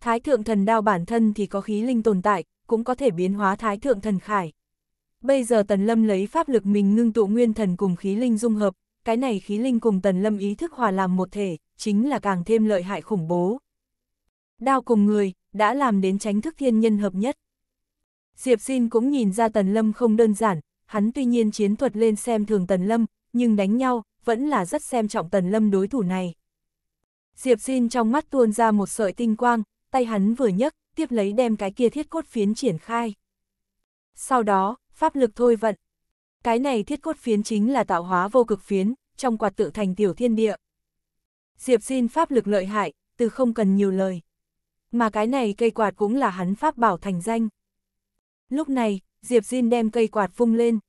Thái thượng thần đao bản thân thì có khí linh tồn tại, cũng có thể biến hóa thái thượng thần khải. Bây giờ Tần Lâm lấy pháp lực mình ngưng tụ nguyên thần cùng khí linh dung hợp, cái này khí linh cùng Tần Lâm ý thức hòa làm một thể, chính là càng thêm lợi hại khủng bố. Đao cùng người, đã làm đến tránh thức thiên nhân hợp nhất. Diệp Sin cũng nhìn ra Tần Lâm không đơn giản, hắn tuy nhiên chiến thuật lên xem thường Tần Lâm, nhưng đánh nhau, vẫn là rất xem trọng Tần Lâm đối thủ này. Diệp Sin trong mắt tuôn ra một sợi tinh quang, tay hắn vừa nhấc, tiếp lấy đem cái kia thiết cốt phiến triển khai. Sau đó, pháp lực thôi vận. Cái này thiết cốt phiến chính là tạo hóa vô cực phiến, trong quạt tự thành tiểu thiên địa. Diệp xin pháp lực lợi hại, từ không cần nhiều lời. Mà cái này cây quạt cũng là hắn pháp bảo thành danh. Lúc này, Diệp Jin đem cây quạt phung lên.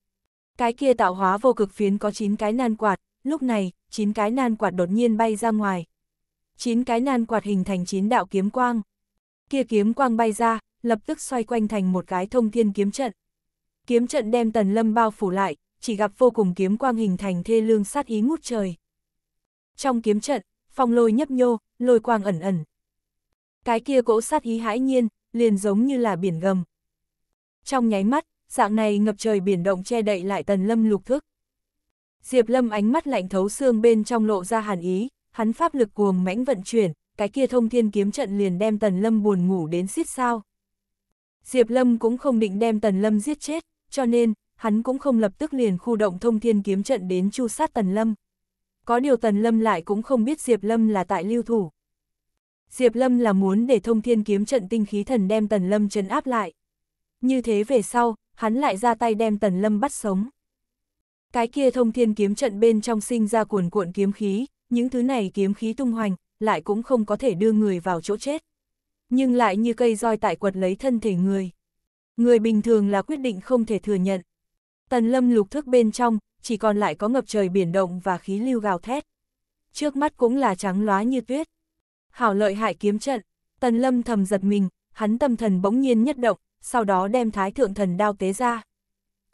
Cái kia tạo hóa vô cực phiến có 9 cái nan quạt, lúc này, 9 cái nan quạt đột nhiên bay ra ngoài. 9 cái nan quạt hình thành 9 đạo kiếm quang. Kia kiếm quang bay ra, lập tức xoay quanh thành một cái thông thiên kiếm trận. Kiếm trận đem tần lâm bao phủ lại, chỉ gặp vô cùng kiếm quang hình thành thê lương sát ý ngút trời. Trong kiếm trận, phong lôi nhấp nhô, lôi quang ẩn ẩn. Cái kia cỗ sát ý hãi nhiên, liền giống như là biển gầm. Trong nháy mắt, dạng này ngập trời biển động che đậy lại tần lâm lục thức. Diệp lâm ánh mắt lạnh thấu xương bên trong lộ ra hàn ý, hắn pháp lực cuồng mãnh vận chuyển, cái kia thông thiên kiếm trận liền đem Tần Lâm buồn ngủ đến xiết sao. Diệp Lâm cũng không định đem Tần Lâm giết chết, cho nên, hắn cũng không lập tức liền khu động thông thiên kiếm trận đến chu sát Tần Lâm. Có điều Tần Lâm lại cũng không biết Diệp Lâm là tại lưu thủ. Diệp Lâm là muốn để thông thiên kiếm trận tinh khí thần đem Tần Lâm trấn áp lại. Như thế về sau, hắn lại ra tay đem Tần Lâm bắt sống. Cái kia thông thiên kiếm trận bên trong sinh ra cuồn cuộn kiếm khí, những thứ này kiếm khí tung hoành, lại cũng không có thể đưa người vào chỗ chết. Nhưng lại như cây roi tại quật lấy thân thể người. Người bình thường là quyết định không thể thừa nhận. Tần lâm lục thức bên trong, chỉ còn lại có ngập trời biển động và khí lưu gào thét. Trước mắt cũng là trắng lóa như tuyết. Hảo lợi hại kiếm trận, tần lâm thầm giật mình, hắn tâm thần bỗng nhiên nhất động, sau đó đem thái thượng thần đao tế ra.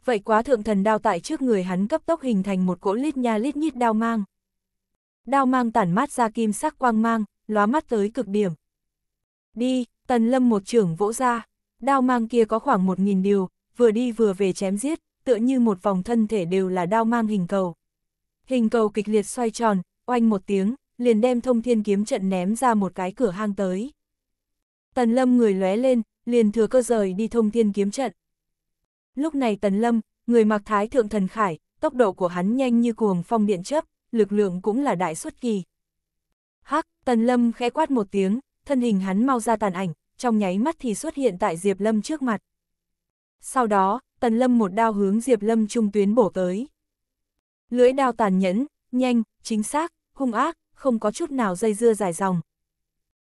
Vậy quá thượng thần đao tại trước người hắn cấp tốc hình thành một cỗ lít nha lít nhít đao mang. Đao mang tản mát ra kim sắc quang mang, lóa mắt tới cực điểm. Đi, tần lâm một trưởng vỗ ra, đao mang kia có khoảng một nghìn điều, vừa đi vừa về chém giết, tựa như một vòng thân thể đều là đao mang hình cầu. Hình cầu kịch liệt xoay tròn, oanh một tiếng, liền đem thông thiên kiếm trận ném ra một cái cửa hang tới. Tần lâm người lóe lên, liền thừa cơ rời đi thông thiên kiếm trận. Lúc này tần lâm, người mặc thái thượng thần khải, tốc độ của hắn nhanh như cuồng phong điện chấp, lực lượng cũng là đại xuất kỳ. Hắc, Tần Lâm khẽ quát một tiếng, thân hình hắn mau ra tàn ảnh, trong nháy mắt thì xuất hiện tại Diệp Lâm trước mặt. Sau đó, Tần Lâm một đao hướng Diệp Lâm trung tuyến bổ tới. Lưỡi đao tàn nhẫn, nhanh, chính xác, hung ác, không có chút nào dây dưa dài dòng.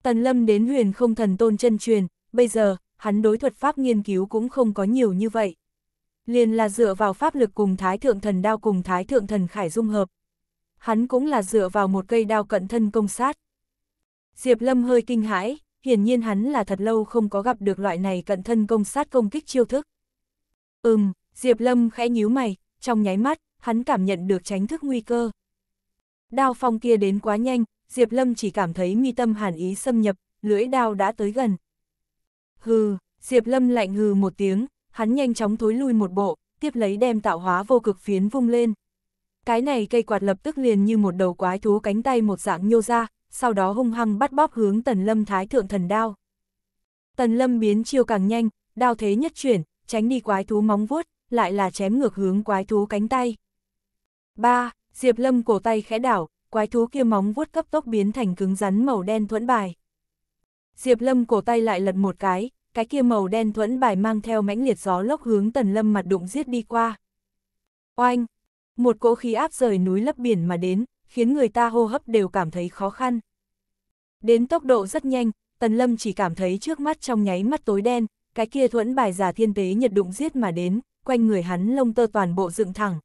Tần Lâm đến huyền không thần tôn chân truyền, bây giờ, hắn đối thuật pháp nghiên cứu cũng không có nhiều như vậy. Liền là dựa vào pháp lực cùng Thái Thượng Thần Đao cùng Thái Thượng Thần Khải dung hợp, hắn cũng là dựa vào một cây đao cận thân công sát. Diệp Lâm hơi kinh hãi, hiển nhiên hắn là thật lâu không có gặp được loại này cận thân công sát công kích chiêu thức. Ừm, Diệp Lâm khẽ nhíu mày, trong nháy mắt, hắn cảm nhận được tránh thức nguy cơ. Đao phong kia đến quá nhanh, Diệp Lâm chỉ cảm thấy mi tâm hàn ý xâm nhập, lưỡi đao đã tới gần. Hừ, Diệp Lâm lạnh hừ một tiếng, hắn nhanh chóng thối lui một bộ, tiếp lấy đem tạo hóa vô cực phiến vung lên. Cái này cây quạt lập tức liền như một đầu quái thú cánh tay một dạng nhô ra, sau đó hung hăng bắt bóp hướng tần lâm thái thượng thần đao. Tần lâm biến chiêu càng nhanh, đao thế nhất chuyển, tránh đi quái thú móng vuốt, lại là chém ngược hướng quái thú cánh tay. 3. Diệp lâm cổ tay khẽ đảo, quái thú kia móng vuốt cấp tốc biến thành cứng rắn màu đen thuẫn bài. Diệp lâm cổ tay lại lật một cái, cái kia màu đen thuẫn bài mang theo mãnh liệt gió lốc hướng tần lâm mặt đụng giết đi qua. Oanh, một cỗ khí áp rời núi lấp biển mà đến, khiến người ta hô hấp đều cảm thấy khó khăn. Đến tốc độ rất nhanh, Tần Lâm chỉ cảm thấy trước mắt trong nháy mắt tối đen, cái kia thuẫn bài giả thiên tế nhật đụng giết mà đến, quanh người hắn lông tơ toàn bộ dựng thẳng.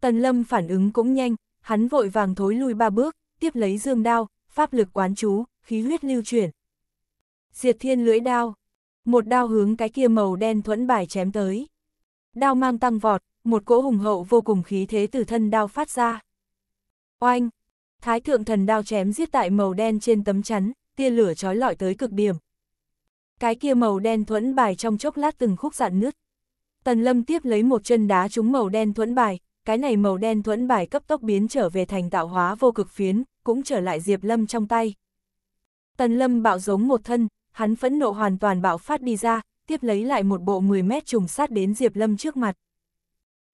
Tần Lâm phản ứng cũng nhanh, hắn vội vàng thối lui ba bước, tiếp lấy dương đao, pháp lực quán chú, khí huyết lưu chuyển. Diệt thiên lưỡi đao, một đao hướng cái kia màu đen thuẫn bài chém tới. Đao mang tăng vọt, một cỗ hùng hậu vô cùng khí thế từ thân đao phát ra. Oanh! Thái thượng thần đao chém giết tại màu đen trên tấm chắn, tia lửa trói lọi tới cực điểm. Cái kia màu đen thuẫn bài trong chốc lát từng khúc dạn nứt. Tần lâm tiếp lấy một chân đá trúng màu đen thuẫn bài, cái này màu đen thuẫn bài cấp tốc biến trở về thành tạo hóa vô cực phiến, cũng trở lại Diệp Lâm trong tay. Tần Lâm bạo giống một thân, hắn phẫn nộ hoàn toàn bạo phát đi ra, tiếp lấy lại một bộ 10 mét trùng sát đến Diệp Lâm trước mặt.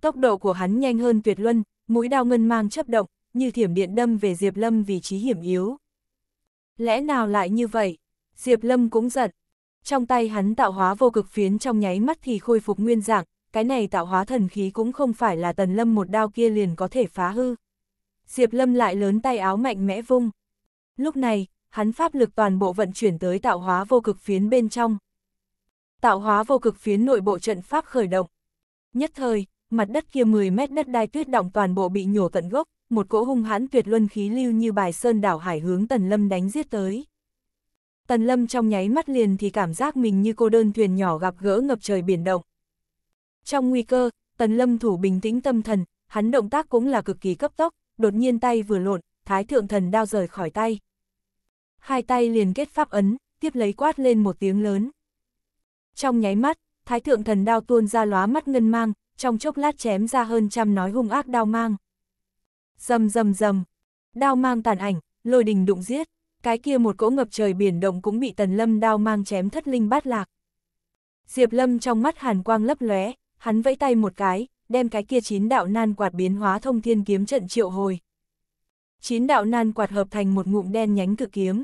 Tốc độ của hắn nhanh hơn tuyệt luân, mũi đao ngân mang chấp động, như thiểm điện đâm về Diệp Lâm vì trí hiểm yếu. Lẽ nào lại như vậy? Diệp Lâm cũng giận. Trong tay hắn tạo hóa vô cực phiến trong nháy mắt thì khôi phục nguyên dạng, cái này tạo hóa thần khí cũng không phải là tần lâm một đao kia liền có thể phá hư. Diệp Lâm lại lớn tay áo mạnh mẽ vung. Lúc này, hắn pháp lực toàn bộ vận chuyển tới tạo hóa vô cực phiến bên trong. Tạo hóa vô cực phiến nội bộ trận pháp khởi động. Nhất thời, mặt đất kia 10 mét đất đai tuyết động toàn bộ bị nhổ tận gốc, một cỗ hung hãn tuyệt luân khí lưu như bài sơn đảo hải hướng Tần Lâm đánh giết tới. Tần Lâm trong nháy mắt liền thì cảm giác mình như cô đơn thuyền nhỏ gặp gỡ ngập trời biển động. Trong nguy cơ, Tần Lâm thủ bình tĩnh tâm thần, hắn động tác cũng là cực kỳ cấp tốc, đột nhiên tay vừa lộn, Thái Thượng Thần đao rời khỏi tay. Hai tay liền kết pháp ấn, tiếp lấy quát lên một tiếng lớn. Trong nháy mắt, Thái Thượng Thần đao tuôn ra lóa mắt ngân mang, trong chốc lát chém ra hơn trăm nói hung ác đao mang. Dầm dầm dầm, đao mang tàn ảnh, lôi đình đụng giết, cái kia một cỗ ngập trời biển động cũng bị tần lâm đao mang chém thất linh bát lạc. Diệp lâm trong mắt hàn quang lấp lóe, hắn vẫy tay một cái, đem cái kia chín đạo nan quạt biến hóa thông thiên kiếm trận triệu hồi. Chín đạo nan quạt hợp thành một ngụm đen nhánh cự kiếm.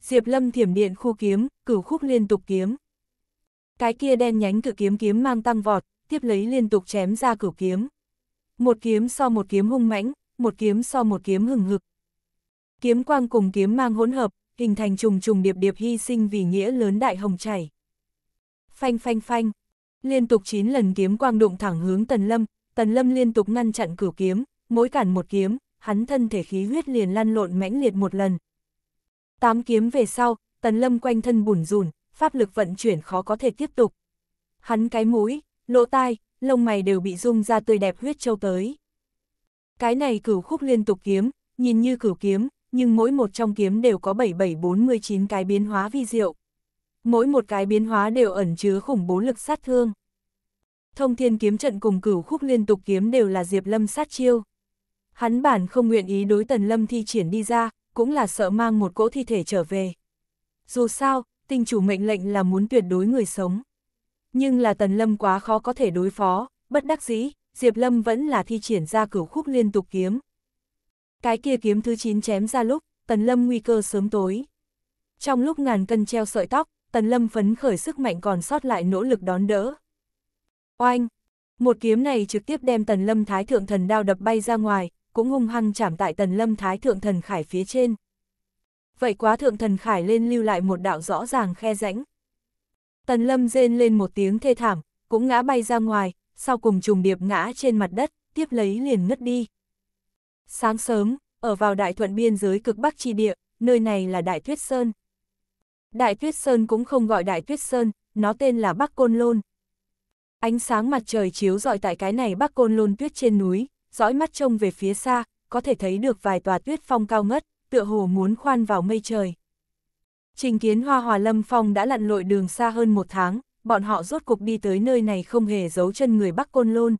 Diệp lâm thiểm điện khu kiếm, cửu khúc liên tục kiếm. Cái kia đen nhánh cự kiếm kiếm mang tăng vọt, tiếp lấy liên tục chém ra cửu kiếm. Một kiếm so một kiếm hung mãnh, một kiếm so một kiếm hừng hực. Kiếm quang cùng kiếm mang hỗn hợp, hình thành trùng trùng điệp điệp hy sinh vì nghĩa lớn đại hồng chảy. Phanh phanh phanh, liên tục 9 lần kiếm quang đụng thẳng hướng Tần Lâm, Tần Lâm liên tục ngăn chặn cửu kiếm, mỗi cản một kiếm, hắn thân thể khí huyết liền lăn lộn mãnh liệt một lần. Tám kiếm về sau, Tần Lâm quanh thân bùn rùn, pháp lực vận chuyển khó có thể tiếp tục. Hắn cái mũi, lỗ tai, lông mày đều bị rung ra tươi đẹp huyết châu tới. Cái này cửu khúc liên tục kiếm, nhìn như cửu kiếm, nhưng mỗi một trong kiếm đều có 7749 cái biến hóa vi diệu. Mỗi một cái biến hóa đều ẩn chứa khủng bố lực sát thương. Thông thiên kiếm trận cùng cửu khúc liên tục kiếm đều là Diệp Lâm sát chiêu. Hắn bản không nguyện ý đối tần Lâm thi triển đi ra, cũng là sợ mang một cỗ thi thể trở về. Dù sao, tình chủ mệnh lệnh là muốn tuyệt đối người sống. Nhưng là Tần Lâm quá khó có thể đối phó, bất đắc dĩ, Diệp Lâm vẫn là thi triển ra cửu khúc liên tục kiếm. Cái kia kiếm thứ 9 chém ra lúc, Tần Lâm nguy cơ sớm tối. Trong lúc ngàn cân treo sợi tóc, Tần Lâm phấn khởi sức mạnh còn sót lại nỗ lực đón đỡ. Oanh! Một kiếm này trực tiếp đem Tần Lâm Thái Thượng Thần đao đập bay ra ngoài, cũng hung hăng chạm tại Tần Lâm Thái Thượng Thần Khải phía trên. Vậy quá Thượng Thần Khải lên lưu lại một đạo rõ ràng khe rãnh, Tần Lâm rên lên một tiếng thê thảm, cũng ngã bay ra ngoài, sau cùng trùng điệp ngã trên mặt đất, tiếp lấy liền ngất đi. Sáng sớm, ở vào đại thuận biên giới cực bắc chi địa, nơi này là Đại Tuyết Sơn. Đại Tuyết Sơn cũng không gọi Đại Tuyết Sơn, nó tên là Bắc Côn Lôn. Ánh sáng mặt trời chiếu rọi tại cái này Bắc Côn Lôn tuyết trên núi, dõi mắt trông về phía xa, có thể thấy được vài tòa tuyết phong cao ngất, tựa hồ muốn khoan vào mây trời. Trình kiến hoa hòa lâm phong đã lặn lội đường xa hơn một tháng, bọn họ rốt cục đi tới nơi này không hề giấu chân người Bắc Côn Lôn.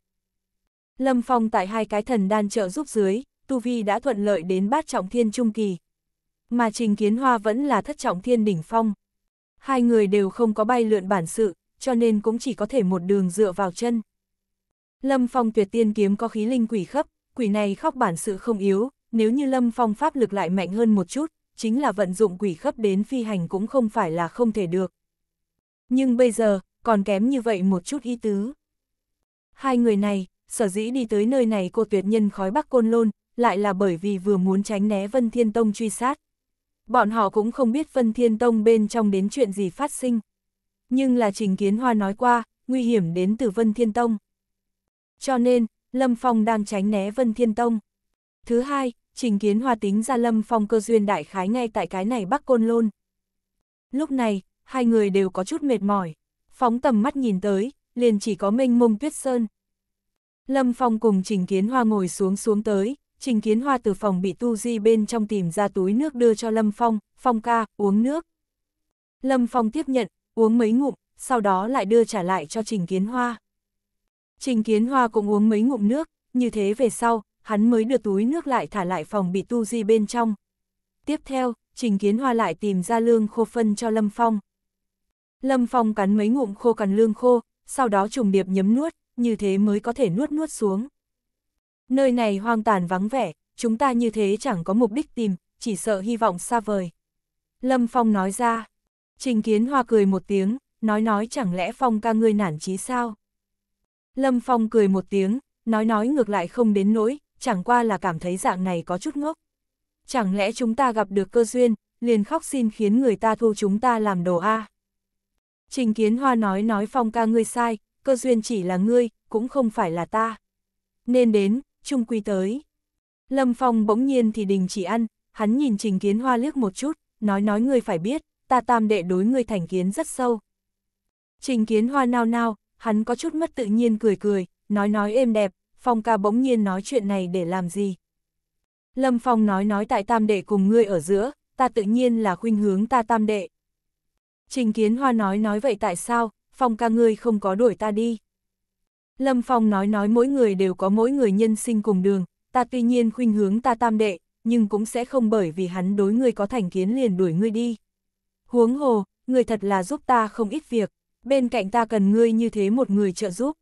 Lâm phong tại hai cái thần đan trợ giúp dưới, Tu Vi đã thuận lợi đến bát trọng thiên trung kỳ. Mà trình kiến hoa vẫn là thất trọng thiên đỉnh phong. Hai người đều không có bay lượn bản sự, cho nên cũng chỉ có thể một đường dựa vào chân. Lâm Phong tuyệt tiên kiếm có khí linh quỷ khấp, quỷ này khóc bản sự không yếu, nếu như Lâm Phong pháp lực lại mạnh hơn một chút, chính là vận dụng quỷ khấp đến phi hành cũng không phải là không thể được. Nhưng bây giờ, còn kém như vậy một chút ý tứ. Hai người này, sở dĩ đi tới nơi này cô tuyệt nhân khói bắc côn lôn, lại là bởi vì vừa muốn tránh né Vân Thiên Tông truy sát. Bọn họ cũng không biết Vân Thiên Tông bên trong đến chuyện gì phát sinh. Nhưng là Trình Kiến Hoa nói qua, nguy hiểm đến từ Vân Thiên Tông. Cho nên, Lâm Phong đang tránh né Vân Thiên Tông. Thứ hai, trình kiến hoa tính ra lâm phong cơ duyên đại khái ngay tại cái này bắc côn lôn. Lúc này, hai người đều có chút mệt mỏi, phóng tầm mắt nhìn tới, liền chỉ có mênh mông tuyết sơn. Lâm Phong cùng Trình Kiến Hoa ngồi xuống xuống tới, Trình Kiến Hoa từ phòng bị tu di bên trong tìm ra túi nước đưa cho Lâm Phong, Phong ca, uống nước. Lâm Phong tiếp nhận, uống mấy ngụm, sau đó lại đưa trả lại cho Trình Kiến Hoa. Trình Kiến Hoa cũng uống mấy ngụm nước, như thế về sau, hắn mới đưa túi nước lại thả lại phòng bị tu di bên trong. Tiếp theo, Trình Kiến Hoa lại tìm ra lương khô phân cho Lâm Phong. Lâm Phong cắn mấy ngụm khô cắn lương khô, sau đó trùng điệp nhấm nuốt, như thế mới có thể nuốt nuốt xuống. Nơi này hoang tàn vắng vẻ, chúng ta như thế chẳng có mục đích tìm, chỉ sợ hy vọng xa vời. Lâm Phong nói ra, Trình Kiến Hoa cười một tiếng, nói nói chẳng lẽ Phong ca ngươi nản chí sao? Lâm Phong cười một tiếng, nói nói ngược lại không đến nỗi, chẳng qua là cảm thấy dạng này có chút ngốc. Chẳng lẽ chúng ta gặp được cơ duyên, liền khóc xin khiến người ta thu chúng ta làm đồ a Trình Kiến Hoa nói nói phong ca ngươi sai, cơ duyên chỉ là ngươi, cũng không phải là ta. Nên đến, chung quy tới. Lâm Phong bỗng nhiên thì đình chỉ ăn, hắn nhìn Trình Kiến Hoa liếc một chút, nói nói ngươi phải biết, ta tam đệ đối ngươi thành kiến rất sâu. Trình Kiến Hoa nao nao, hắn có chút mất tự nhiên cười cười, nói nói êm đẹp, Phong ca bỗng nhiên nói chuyện này để làm gì? Lâm Phong nói nói tại tam đệ cùng ngươi ở giữa, ta tự nhiên là khuynh hướng ta tam đệ. Trình Kiến Hoa nói nói vậy tại sao, Phong ca ngươi không có đuổi ta đi. Lâm Phong nói nói mỗi người đều có mỗi người nhân sinh cùng đường, ta tuy nhiên khuynh hướng ta tam đệ, nhưng cũng sẽ không bởi vì hắn đối ngươi có thành kiến liền đuổi ngươi đi. Huống hồ, người thật là giúp ta không ít việc, bên cạnh ta cần ngươi như thế một người trợ giúp.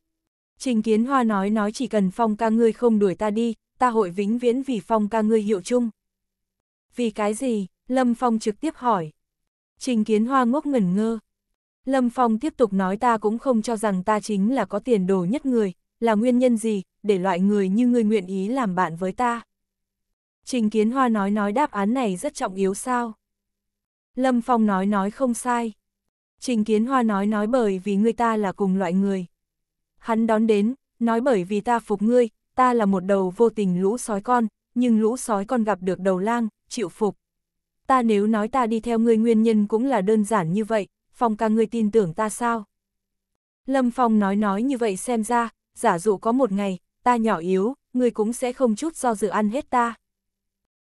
Trình Kiến Hoa nói nói chỉ cần Phong ca ngươi không đuổi ta đi, ta hội vĩnh viễn vì Phong ca ngươi hiệu chung. Vì cái gì? Lâm Phong trực tiếp hỏi. Trình Kiến Hoa ngốc ngẩn ngơ. Lâm Phong tiếp tục nói ta cũng không cho rằng ta chính là có tiền đồ nhất người, là nguyên nhân gì, để loại người như ngươi nguyện ý làm bạn với ta. Trình Kiến Hoa nói nói đáp án này rất trọng yếu sao. Lâm Phong nói nói không sai. Trình Kiến Hoa nói nói bởi vì người ta là cùng loại người. Hắn đón đến, nói bởi vì ta phục ngươi, ta là một đầu vô tình lũ sói con, nhưng lũ sói con gặp được đầu lang, chịu phục. Ta nếu nói ta đi theo ngươi nguyên nhân cũng là đơn giản như vậy, Phong ca ngươi tin tưởng ta sao? Lâm Phong nói nói như vậy xem ra, giả dụ có một ngày, ta nhỏ yếu, ngươi cũng sẽ không chút do dự ăn hết ta.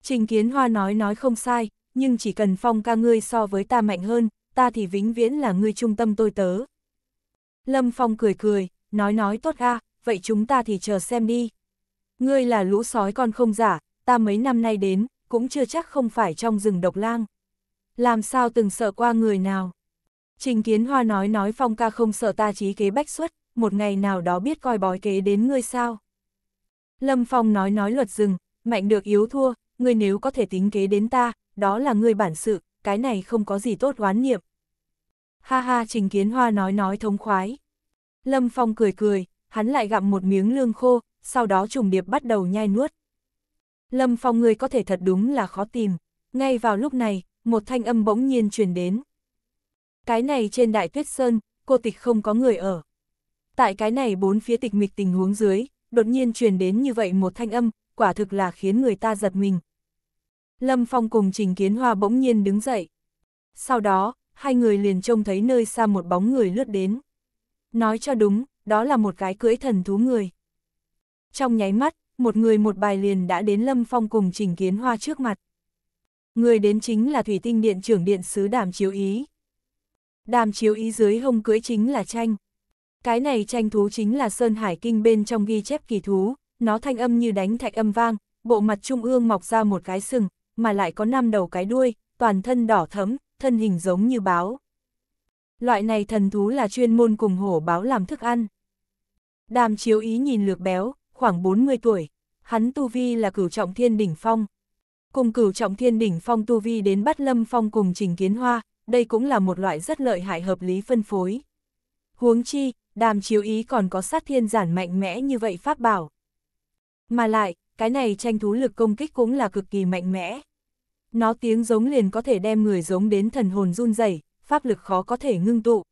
Trình Kiến Hoa nói nói không sai, nhưng chỉ cần Phong ca ngươi so với ta mạnh hơn, ta thì vĩnh viễn là ngươi trung tâm tôi tớ. Lâm Phong cười cười, nói nói tốt ga vậy chúng ta thì chờ xem đi. Ngươi là lũ sói con không giả, ta mấy năm nay đến, cũng chưa chắc không phải trong rừng độc lang. Làm sao từng sợ qua người nào? Trình Kiến Hoa nói nói Phong ca không sợ ta trí kế bách xuất, một ngày nào đó biết coi bói kế đến ngươi sao? Lâm Phong nói nói luật rừng, mạnh được yếu thua, ngươi nếu có thể tính kế đến ta, đó là ngươi bản sự, cái này không có gì tốt oán niệm. Ha ha Trình Kiến Hoa nói nói thông khoái. Lâm Phong cười cười, hắn lại gặm một miếng lương khô, sau đó trùng điệp bắt đầu nhai nuốt. Lâm Phong người có thể thật đúng là khó tìm. Ngay vào lúc này, một thanh âm bỗng nhiên truyền đến. Cái này trên đại tuyết sơn, cô tịch không có người ở. Tại cái này bốn phía tịch mịch tình huống dưới, đột nhiên truyền đến như vậy một thanh âm, quả thực là khiến người ta giật mình. Lâm Phong cùng Trình Kiến Hoa bỗng nhiên đứng dậy. Sau đó, hai người liền trông thấy nơi xa một bóng người lướt đến nói cho đúng, đó là một cái cưỡi thần thú người. Trong nháy mắt, một người một bài liền đã đến Lâm Phong cùng Trình Kiến Hoa trước mặt. Người đến chính là Thủy Tinh Điện trưởng điện sứ Đàm Chiếu Ý. Đàm Chiếu Ý dưới hông cưỡi chính là tranh. Cái này tranh thú chính là Sơn Hải Kinh bên trong ghi chép kỳ thú, nó thanh âm như đánh thạch âm vang, bộ mặt trung ương mọc ra một cái sừng, mà lại có năm đầu cái đuôi, toàn thân đỏ thấm, thân hình giống như báo. Loại này thần thú là chuyên môn cùng hổ báo làm thức ăn. Đàm chiếu ý nhìn lược béo, khoảng 40 tuổi, hắn tu vi là cửu trọng thiên đỉnh phong. Cùng cửu trọng thiên đỉnh phong tu vi đến bắt lâm phong cùng trình kiến hoa, đây cũng là một loại rất lợi hại hợp lý phân phối. Huống chi, đàm chiếu ý còn có sát thiên giản mạnh mẽ như vậy pháp bảo. Mà lại, cái này tranh thú lực công kích cũng là cực kỳ mạnh mẽ. Nó tiếng giống liền có thể đem người giống đến thần hồn run rẩy pháp lực khó có thể ngưng tụ.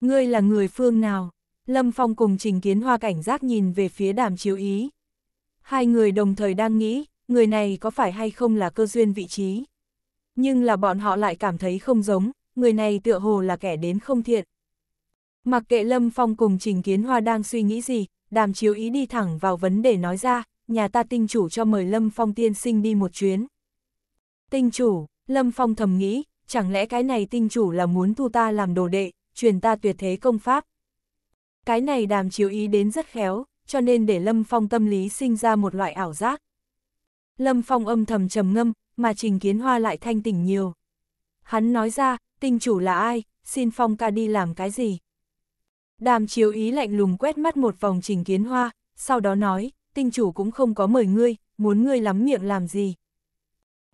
Ngươi là người phương nào? Lâm Phong cùng Trình Kiến Hoa cảnh giác nhìn về phía đàm chiếu ý. Hai người đồng thời đang nghĩ, người này có phải hay không là cơ duyên vị trí. Nhưng là bọn họ lại cảm thấy không giống, người này tựa hồ là kẻ đến không thiện. Mặc kệ Lâm Phong cùng Trình Kiến Hoa đang suy nghĩ gì, đàm chiếu ý đi thẳng vào vấn đề nói ra, nhà ta tinh chủ cho mời Lâm Phong tiên sinh đi một chuyến. Tinh chủ, Lâm Phong thầm nghĩ, chẳng lẽ cái này tinh chủ là muốn thu ta làm đồ đệ, truyền ta tuyệt thế công pháp. Cái này đàm chiếu ý đến rất khéo, cho nên để Lâm Phong tâm lý sinh ra một loại ảo giác. Lâm Phong âm thầm trầm ngâm, mà Trình Kiến Hoa lại thanh tỉnh nhiều. Hắn nói ra, tinh chủ là ai, xin Phong ca đi làm cái gì. Đàm chiếu ý lạnh lùng quét mắt một vòng Trình Kiến Hoa, sau đó nói, tinh chủ cũng không có mời ngươi, muốn ngươi lắm miệng làm gì.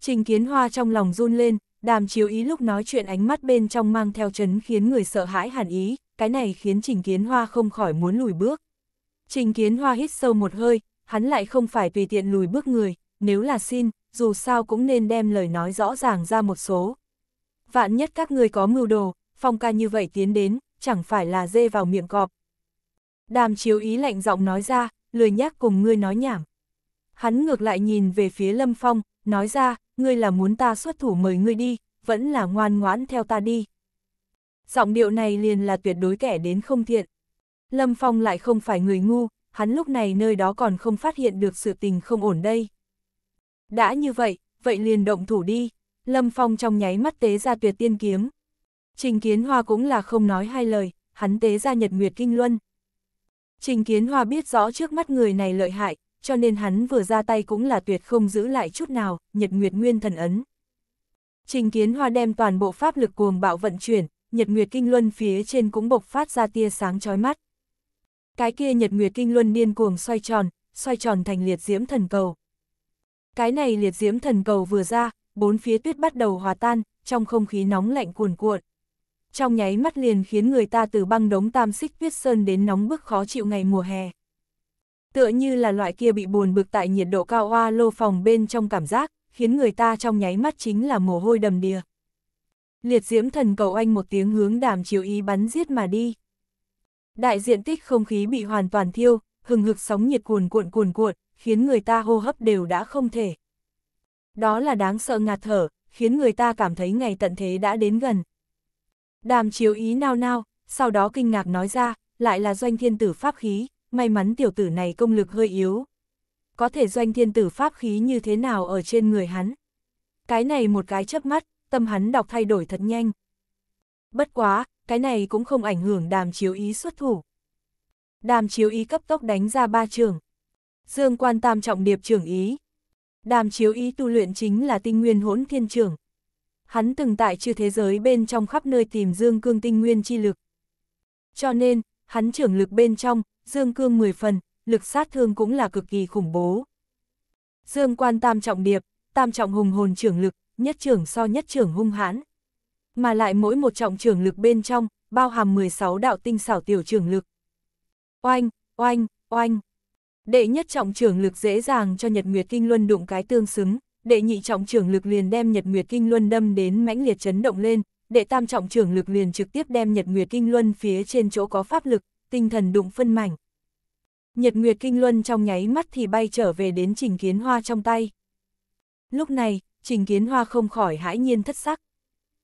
Trình Kiến Hoa trong lòng run lên, đàm chiếu ý lúc nói chuyện ánh mắt bên trong mang theo chấn khiến người sợ hãi hẳn ý, cái này khiến Trình Kiến Hoa không khỏi muốn lùi bước. Trình Kiến Hoa hít sâu một hơi, hắn lại không phải tùy tiện lùi bước người, nếu là xin, dù sao cũng nên đem lời nói rõ ràng ra một số. Vạn nhất các người có mưu đồ, phong ca như vậy tiến đến, chẳng phải là dê vào miệng cọp. Đàm chiếu ý lạnh giọng nói ra, lười nhắc cùng ngươi nói nhảm. Hắn ngược lại nhìn về phía Lâm Phong, nói ra, ngươi là muốn ta xuất thủ mời ngươi đi, vẫn là ngoan ngoãn theo ta đi. Giọng điệu này liền là tuyệt đối kẻ đến không thiện. Lâm Phong lại không phải người ngu, hắn lúc này nơi đó còn không phát hiện được sự tình không ổn đây. Đã như vậy, vậy liền động thủ đi. Lâm Phong trong nháy mắt tế ra tuyệt tiên kiếm. Trình Kiến Hoa cũng là không nói hai lời, hắn tế ra nhật nguyệt kinh luân. Trình Kiến Hoa biết rõ trước mắt người này lợi hại, cho nên hắn vừa ra tay cũng là tuyệt không giữ lại chút nào, nhật nguyệt nguyên thần ấn. Trình kiến hoa đem toàn bộ pháp lực cuồng bạo vận chuyển, nhật nguyệt kinh luân phía trên cũng bộc phát ra tia sáng chói mắt. Cái kia nhật nguyệt kinh luân điên cuồng xoay tròn, xoay tròn thành liệt diễm thần cầu. Cái này liệt diễm thần cầu vừa ra, bốn phía tuyết bắt đầu hòa tan, trong không khí nóng lạnh cuồn cuộn. Trong nháy mắt liền khiến người ta từ băng đống tam xích tuyết sơn đến nóng bức khó chịu ngày mùa hè. Tựa như là loại kia bị buồn bực tại nhiệt độ cao hoa lô phòng bên trong cảm giác, khiến người ta trong nháy mắt chính là mồ hôi đầm đìa. Liệt diễm thần cầu anh một tiếng hướng đàm chiếu ý bắn giết mà đi. Đại diện tích không khí bị hoàn toàn thiêu, hừng hực sóng nhiệt cuồn cuộn cuồn cuộn, khiến người ta hô hấp đều đã không thể. Đó là đáng sợ ngạt thở, khiến người ta cảm thấy ngày tận thế đã đến gần. Đàm chiếu ý nao nao, sau đó kinh ngạc nói ra, lại là doanh thiên tử pháp khí, may mắn tiểu tử này công lực hơi yếu. Có thể doanh thiên tử pháp khí như thế nào ở trên người hắn. Cái này một cái chớp mắt, tâm hắn đọc thay đổi thật nhanh. Bất quá, cái này cũng không ảnh hưởng đàm chiếu ý xuất thủ. Đàm chiếu ý cấp tốc đánh ra ba trường. Dương quan tam trọng điệp trưởng ý. Đàm chiếu ý tu luyện chính là tinh nguyên hỗn thiên trưởng. Hắn từng tại chư thế giới bên trong khắp nơi tìm dương cương tinh nguyên chi lực. Cho nên, hắn trưởng lực bên trong, dương cương 10 phần, lực sát thương cũng là cực kỳ khủng bố. Dương quan tam trọng điệp, tam trọng hùng hồn trưởng lực, nhất trưởng so nhất trưởng hung hãn. Mà lại mỗi một trọng trưởng lực bên trong, bao hàm 16 đạo tinh xảo tiểu trưởng lực. Oanh, oanh, oanh. Đệ nhất trọng trưởng lực dễ dàng cho Nhật Nguyệt Kinh Luân đụng cái tương xứng, đệ nhị trọng trưởng lực liền đem Nhật Nguyệt Kinh Luân đâm đến mãnh liệt chấn động lên, đệ tam trọng trưởng lực liền trực tiếp đem Nhật Nguyệt Kinh Luân phía trên chỗ có pháp lực, tinh thần đụng phân mảnh. Nhật Nguyệt Kinh Luân trong nháy mắt thì bay trở về đến Trình Kiến Hoa trong tay. Lúc này, Trình Kiến Hoa không khỏi hãi nhiên thất sắc.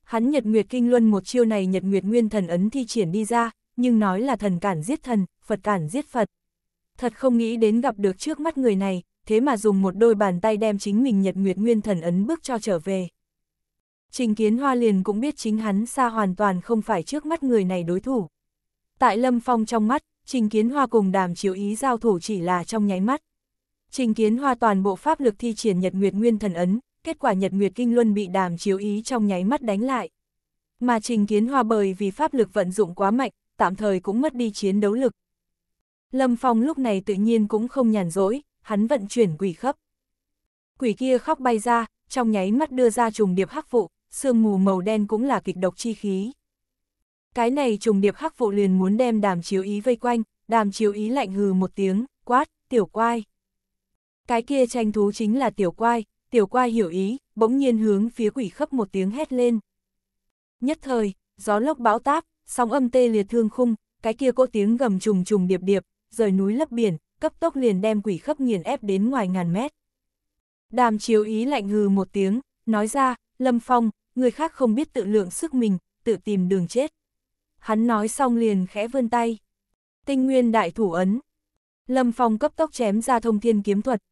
Hắn Nhật Nguyệt Kinh Luân một chiêu này Nhật Nguyệt Nguyên Thần Ấn thi triển đi ra, nhưng nói là thần cản giết thần, Phật cản giết Phật. Thật không nghĩ đến gặp được trước mắt người này, thế mà dùng một đôi bàn tay đem chính mình Nhật Nguyệt Nguyên Thần Ấn bước cho trở về. Trình Kiến Hoa liền cũng biết chính hắn xa hoàn toàn không phải trước mắt người này đối thủ. Tại Lâm Phong trong mắt, Trình Kiến Hoa cùng đàm chiếu ý giao thủ chỉ là trong nháy mắt. Trình Kiến Hoa toàn bộ pháp lực thi triển Nhật Nguyệt Nguyên Thần Ấn, kết quả Nhật Nguyệt Kinh Luân bị đàm chiếu ý trong nháy mắt đánh lại. Mà Trình Kiến Hoa bởi vì pháp lực vận dụng quá mạnh, tạm thời cũng mất đi chiến đấu lực. Lâm Phong lúc này tự nhiên cũng không nhàn rỗi, hắn vận chuyển quỷ khắp. Quỷ kia khóc bay ra, trong nháy mắt đưa ra trùng điệp hắc vụ, sương mù màu đen cũng là kịch độc chi khí. Cái này trùng điệp hắc vụ liền muốn đem đàm chiếu ý vây quanh, đàm chiếu ý lạnh hừ một tiếng, quát, tiểu quai. Cái kia tranh thú chính là tiểu quai, tiểu quai hiểu ý, bỗng nhiên hướng phía quỷ khấp một tiếng hét lên. Nhất thời, gió lốc bão táp, sóng âm tê liệt thương khung, cái kia cỗ tiếng gầm trùng trùng điệp điệp, rời núi lấp biển, cấp tốc liền đem quỷ khấp nghiền ép đến ngoài ngàn mét. Đàm chiếu ý lạnh hừ một tiếng, nói ra, Lâm Phong, người khác không biết tự lượng sức mình, tự tìm đường chết hắn nói xong liền khẽ vươn tay. Tinh nguyên đại thủ ấn. Lâm Phong cấp tốc chém ra thông thiên kiếm thuật.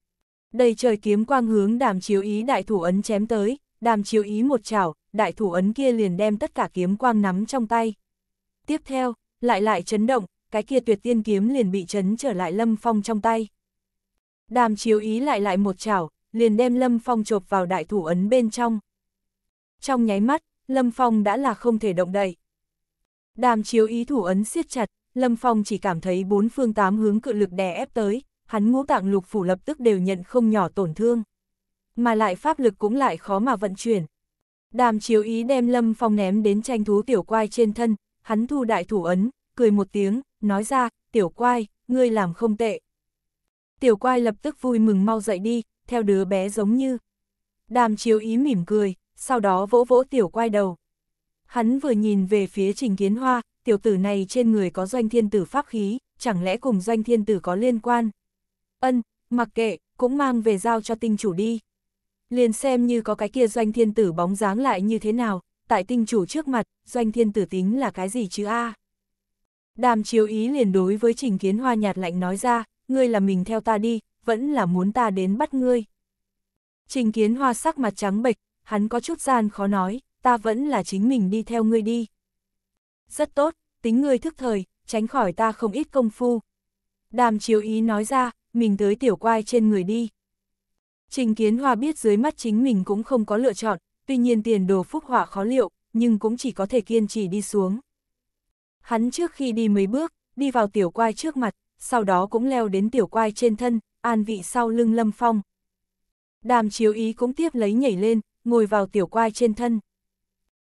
Đầy trời kiếm quang hướng đàm chiếu ý đại thủ ấn chém tới, đàm chiếu ý một chảo, đại thủ ấn kia liền đem tất cả kiếm quang nắm trong tay. Tiếp theo, lại lại chấn động, cái kia tuyệt tiên kiếm liền bị chấn trở lại Lâm Phong trong tay. Đàm chiếu ý lại lại một chảo, liền đem Lâm Phong chộp vào đại thủ ấn bên trong. Trong nháy mắt, Lâm Phong đã là không thể động đậy. Đàm chiếu ý thủ ấn siết chặt, Lâm Phong chỉ cảm thấy bốn phương tám hướng cự lực đè ép tới, hắn ngũ tạng lục phủ lập tức đều nhận không nhỏ tổn thương. Mà lại pháp lực cũng lại khó mà vận chuyển. Đàm chiếu ý đem Lâm Phong ném đến tranh thú tiểu quai trên thân, hắn thu đại thủ ấn, cười một tiếng, nói ra, tiểu quai, ngươi làm không tệ. Tiểu quai lập tức vui mừng mau dậy đi, theo đứa bé giống như. Đàm chiếu ý mỉm cười, sau đó vỗ vỗ tiểu quai đầu. Hắn vừa nhìn về phía Trình Kiến Hoa, tiểu tử này trên người có doanh thiên tử pháp khí, chẳng lẽ cùng doanh thiên tử có liên quan? Ân, mặc kệ, cũng mang về giao cho tinh chủ đi. Liền xem như có cái kia doanh thiên tử bóng dáng lại như thế nào, tại tinh chủ trước mặt, doanh thiên tử tính là cái gì chứ a? Đàm chiếu ý liền đối với Trình Kiến Hoa nhạt lạnh nói ra, ngươi là mình theo ta đi, vẫn là muốn ta đến bắt ngươi. Trình Kiến Hoa sắc mặt trắng bệch, hắn có chút gian khó nói, ta vẫn là chính mình đi theo ngươi đi. Rất tốt, tính ngươi thức thời, tránh khỏi ta không ít công phu. Đàm chiếu ý nói ra, mình tới tiểu quai trên người đi. Trình Kiến Hoa biết dưới mắt chính mình cũng không có lựa chọn, tuy nhiên tiền đồ phúc họa khó liệu, nhưng cũng chỉ có thể kiên trì đi xuống. Hắn trước khi đi mấy bước, đi vào tiểu quai trước mặt, sau đó cũng leo đến tiểu quai trên thân, an vị sau lưng lâm phong. Đàm chiếu ý cũng tiếp lấy nhảy lên, ngồi vào tiểu quai trên thân.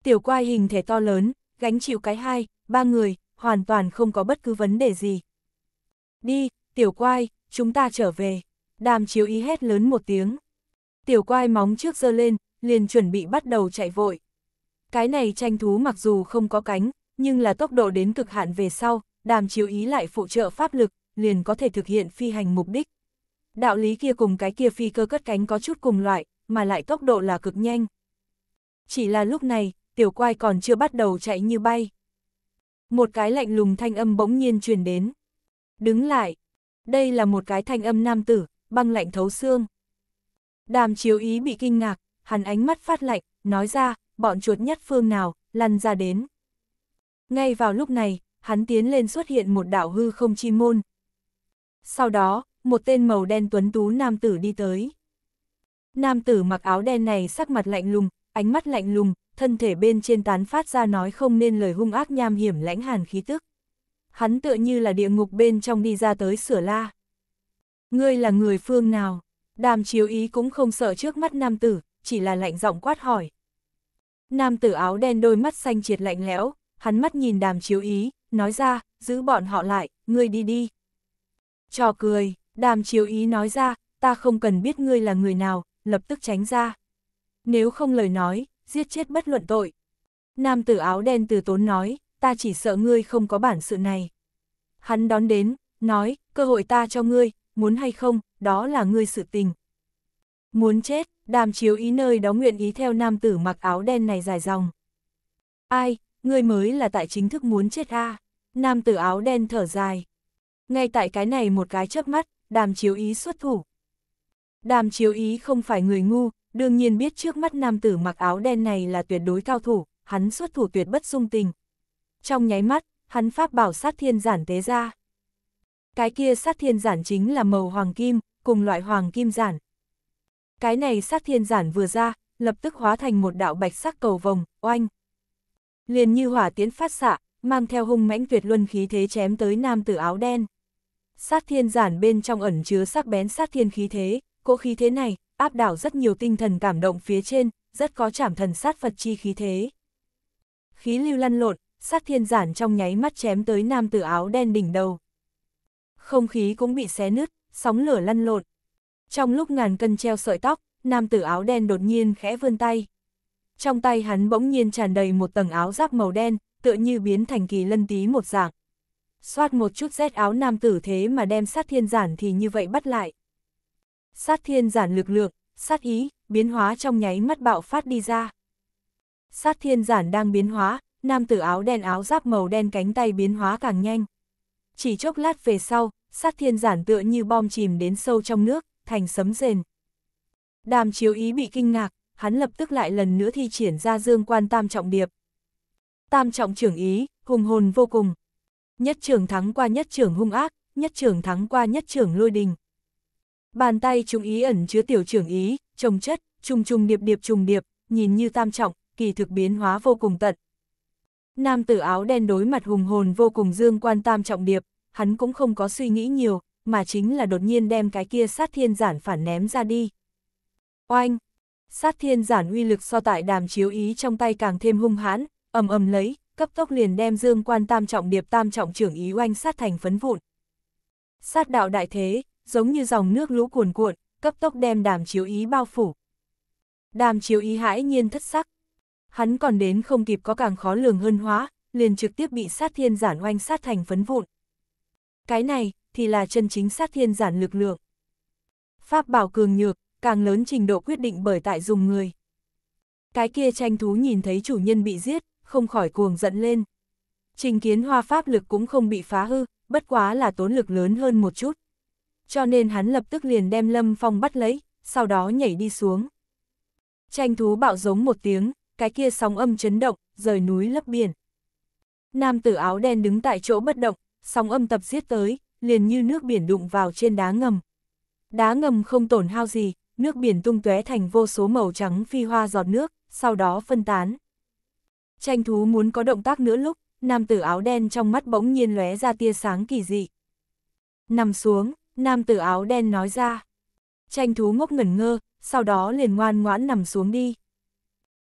Tiểu quai hình thể to lớn, gánh chịu cái hai, ba người, hoàn toàn không có bất cứ vấn đề gì. Đi, tiểu quai, chúng ta trở về. Đàm chiếu ý hét lớn một tiếng. Tiểu quai móng trước giơ lên, liền chuẩn bị bắt đầu chạy vội. Cái này tranh thú mặc dù không có cánh, nhưng là tốc độ đến cực hạn về sau, đàm chiếu ý lại phụ trợ pháp lực, liền có thể thực hiện phi hành mục đích. Đạo lý kia cùng cái kia phi cơ cất cánh có chút cùng loại, mà lại tốc độ là cực nhanh. Chỉ là lúc này, tiểu quai còn chưa bắt đầu chạy như bay. Một cái lạnh lùng thanh âm bỗng nhiên truyền đến. Đứng lại, đây là một cái thanh âm nam tử, băng lạnh thấu xương. Đàm chiếu ý bị kinh ngạc, hắn ánh mắt phát lạnh, nói ra, bọn chuột nhất phương nào, lăn ra đến. Ngay vào lúc này, hắn tiến lên xuất hiện một đảo hư không chi môn. Sau đó, một tên màu đen tuấn tú nam tử đi tới. Nam tử mặc áo đen này sắc mặt lạnh lùng, ánh mắt lạnh lùng, thân thể bên trên tán phát ra nói không nên lời hung ác nham hiểm lãnh hàn khí tức. Hắn tựa như là địa ngục bên trong đi ra tới sửa la. Ngươi là người phương nào? Đàm chiếu ý cũng không sợ trước mắt nam tử, chỉ là lạnh giọng quát hỏi. Nam tử áo đen đôi mắt xanh triệt lạnh lẽo, hắn mắt nhìn đàm chiếu ý, nói ra, giữ bọn họ lại, ngươi đi đi. cho cười, đàm chiếu ý nói ra, ta không cần biết ngươi là người nào, lập tức tránh ra. Nếu không lời nói, giết chết bất luận tội. Nam tử áo đen từ tốn nói, ta chỉ sợ ngươi không có bản sự này. Hắn đón đến, nói, cơ hội ta cho ngươi, muốn hay không, đó là ngươi sự tình. Muốn chết, đàm chiếu ý nơi đó nguyện ý theo nam tử mặc áo đen này dài dòng. Ai, ngươi mới là tại chính thức muốn chết a Nam tử áo đen thở dài. Ngay tại cái này một cái chớp mắt, đàm chiếu ý xuất thủ. Đàm chiếu ý không phải người ngu, Đương nhiên biết trước mắt nam tử mặc áo đen này là tuyệt đối cao thủ, hắn xuất thủ tuyệt bất dung tình. Trong nháy mắt, hắn pháp bảo sát thiên giản tế ra. Cái kia sát thiên giản chính là màu hoàng kim, cùng loại hoàng kim giản. Cái này sát thiên giản vừa ra, lập tức hóa thành một đạo bạch sắc cầu vồng, oanh. Liền như hỏa tiến phát xạ, mang theo hung mãnh tuyệt luân khí thế chém tới nam tử áo đen. Sát thiên giản bên trong ẩn chứa sắc bén sát thiên khí thế, cỗ khí thế này áp đảo rất nhiều tinh thần cảm động phía trên, rất có chảm thần sát Phật chi khí thế. Khí lưu lăn lộn, sát thiên giản trong nháy mắt chém tới nam tử áo đen đỉnh đầu. Không khí cũng bị xé nứt, sóng lửa lăn lộn. Trong lúc ngàn cân treo sợi tóc, nam tử áo đen đột nhiên khẽ vươn tay. Trong tay hắn bỗng nhiên tràn đầy một tầng áo giáp màu đen, tựa như biến thành kỳ lân tí một dạng. Xoát một chút rét áo nam tử thế mà đem sát thiên giản thì như vậy bắt lại sát thiên giản lực lượng, sát ý, biến hóa trong nháy mắt bạo phát đi ra. Sát thiên giản đang biến hóa, nam tử áo đen áo giáp màu đen cánh tay biến hóa càng nhanh. Chỉ chốc lát về sau, sát thiên giản tựa như bom chìm đến sâu trong nước, thành sấm rền. Đàm chiếu ý bị kinh ngạc, hắn lập tức lại lần nữa thi triển ra dương quan tam trọng điệp. Tam trọng trưởng ý, hùng hồn vô cùng. Nhất trưởng thắng qua nhất trưởng hung ác, nhất trưởng thắng qua nhất trưởng lôi đình, Bàn tay trung ý ẩn chứa tiểu trưởng ý, trồng chất, trùng trùng điệp điệp trùng điệp, nhìn như tam trọng, kỳ thực biến hóa vô cùng tận. Nam tử áo đen đối mặt hùng hồn vô cùng dương quan tam trọng điệp, hắn cũng không có suy nghĩ nhiều, mà chính là đột nhiên đem cái kia sát thiên giản phản ném ra đi. Oanh! Sát thiên giản uy lực so tại đàm chiếu ý trong tay càng thêm hung hãn, ầm ầm lấy, cấp tốc liền đem dương quan tam trọng điệp tam trọng trưởng ý oanh sát thành phấn vụn. Sát đạo đại thế, giống như dòng nước lũ cuồn cuộn, cấp tốc đem đàm chiếu ý bao phủ. Đàm chiếu ý hãi nhiên thất sắc. Hắn còn đến không kịp có càng khó lường hơn hóa, liền trực tiếp bị sát thiên giản oanh sát thành phấn vụn. Cái này, thì là chân chính sát thiên giản lực lượng. Pháp bảo cường nhược, càng lớn trình độ quyết định bởi tại dùng người. Cái kia tranh thú nhìn thấy chủ nhân bị giết, không khỏi cuồng giận lên. Trình kiến hoa pháp lực cũng không bị phá hư, bất quá là tốn lực lớn hơn một chút cho nên hắn lập tức liền đem Lâm Phong bắt lấy, sau đó nhảy đi xuống. Tranh thú bạo giống một tiếng, cái kia sóng âm chấn động, rời núi lấp biển. Nam tử áo đen đứng tại chỗ bất động, sóng âm tập giết tới, liền như nước biển đụng vào trên đá ngầm. Đá ngầm không tổn hao gì, nước biển tung tóe thành vô số màu trắng phi hoa giọt nước, sau đó phân tán. Tranh thú muốn có động tác nữa lúc, nam tử áo đen trong mắt bỗng nhiên lóe ra tia sáng kỳ dị. Nằm xuống, nam tử áo đen nói ra. Tranh thú ngốc ngẩn ngơ, sau đó liền ngoan ngoãn nằm xuống đi.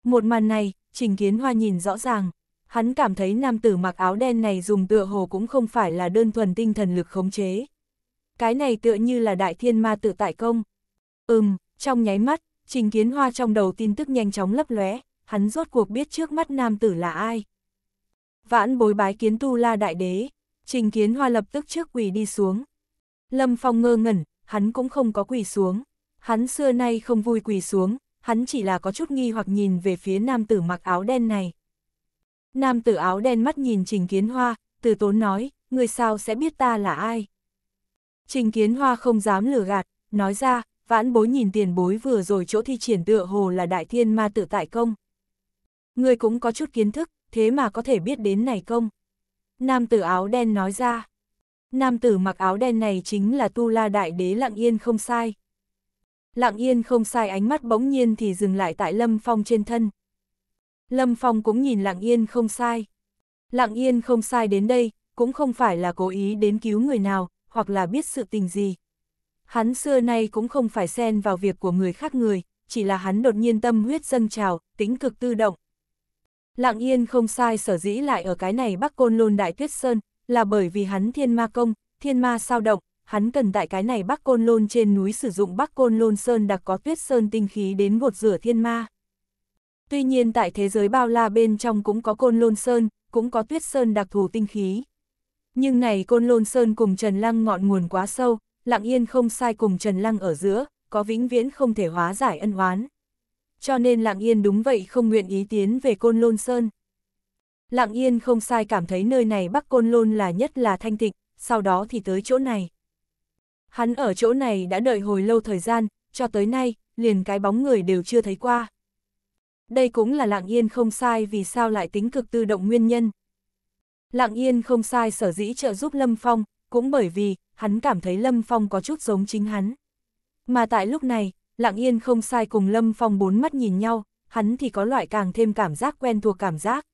Một màn này, Trình Kiến Hoa nhìn rõ ràng, hắn cảm thấy nam tử mặc áo đen này dùng tựa hồ cũng không phải là đơn thuần tinh thần lực khống chế. Cái này tựa như là đại thiên ma tự tại công. Ừm, trong nháy mắt, Trình Kiến Hoa trong đầu tin tức nhanh chóng lấp lóe, hắn rốt cuộc biết trước mắt nam tử là ai. Vãn bối bái kiến tu la đại đế, Trình Kiến Hoa lập tức trước quỳ đi xuống, Lâm Phong ngơ ngẩn, hắn cũng không có quỳ xuống. Hắn xưa nay không vui quỳ xuống, hắn chỉ là có chút nghi hoặc nhìn về phía nam tử mặc áo đen này. Nam tử áo đen mắt nhìn Trình Kiến Hoa, từ tốn nói, người sao sẽ biết ta là ai? Trình Kiến Hoa không dám lừa gạt, nói ra, vãn bối nhìn tiền bối vừa rồi chỗ thi triển tựa hồ là đại thiên ma tử tại công. Người cũng có chút kiến thức, thế mà có thể biết đến này công. Nam tử áo đen nói ra nam tử mặc áo đen này chính là Tu La Đại Đế Lặng Yên không sai. Lặng Yên không sai ánh mắt bỗng nhiên thì dừng lại tại Lâm Phong trên thân. Lâm Phong cũng nhìn Lặng Yên không sai. Lặng Yên không sai đến đây, cũng không phải là cố ý đến cứu người nào, hoặc là biết sự tình gì. Hắn xưa nay cũng không phải xen vào việc của người khác người, chỉ là hắn đột nhiên tâm huyết dâng trào, tính cực tư động. Lặng Yên không sai sở dĩ lại ở cái này Bắc Côn Lôn Đại Tuyết Sơn, là bởi vì hắn thiên ma công, thiên ma sao động, hắn cần tại cái này Bắc Côn Lôn trên núi sử dụng Bắc Côn Lôn Sơn đặc có tuyết sơn tinh khí đến gột rửa thiên ma. Tuy nhiên tại thế giới bao la bên trong cũng có Côn Lôn Sơn, cũng có tuyết sơn đặc thù tinh khí. Nhưng này Côn Lôn Sơn cùng Trần Lăng ngọn nguồn quá sâu, lặng yên không sai cùng Trần Lăng ở giữa, có vĩnh viễn không thể hóa giải ân oán. Cho nên lặng yên đúng vậy không nguyện ý tiến về Côn Lôn Sơn. Lặng yên không sai cảm thấy nơi này Bắc Côn Lôn là nhất là thanh tịnh, sau đó thì tới chỗ này. Hắn ở chỗ này đã đợi hồi lâu thời gian, cho tới nay, liền cái bóng người đều chưa thấy qua. Đây cũng là lặng yên không sai vì sao lại tính cực tự động nguyên nhân. Lặng yên không sai sở dĩ trợ giúp Lâm Phong, cũng bởi vì, hắn cảm thấy Lâm Phong có chút giống chính hắn. Mà tại lúc này, lặng yên không sai cùng Lâm Phong bốn mắt nhìn nhau, hắn thì có loại càng thêm cảm giác quen thuộc cảm giác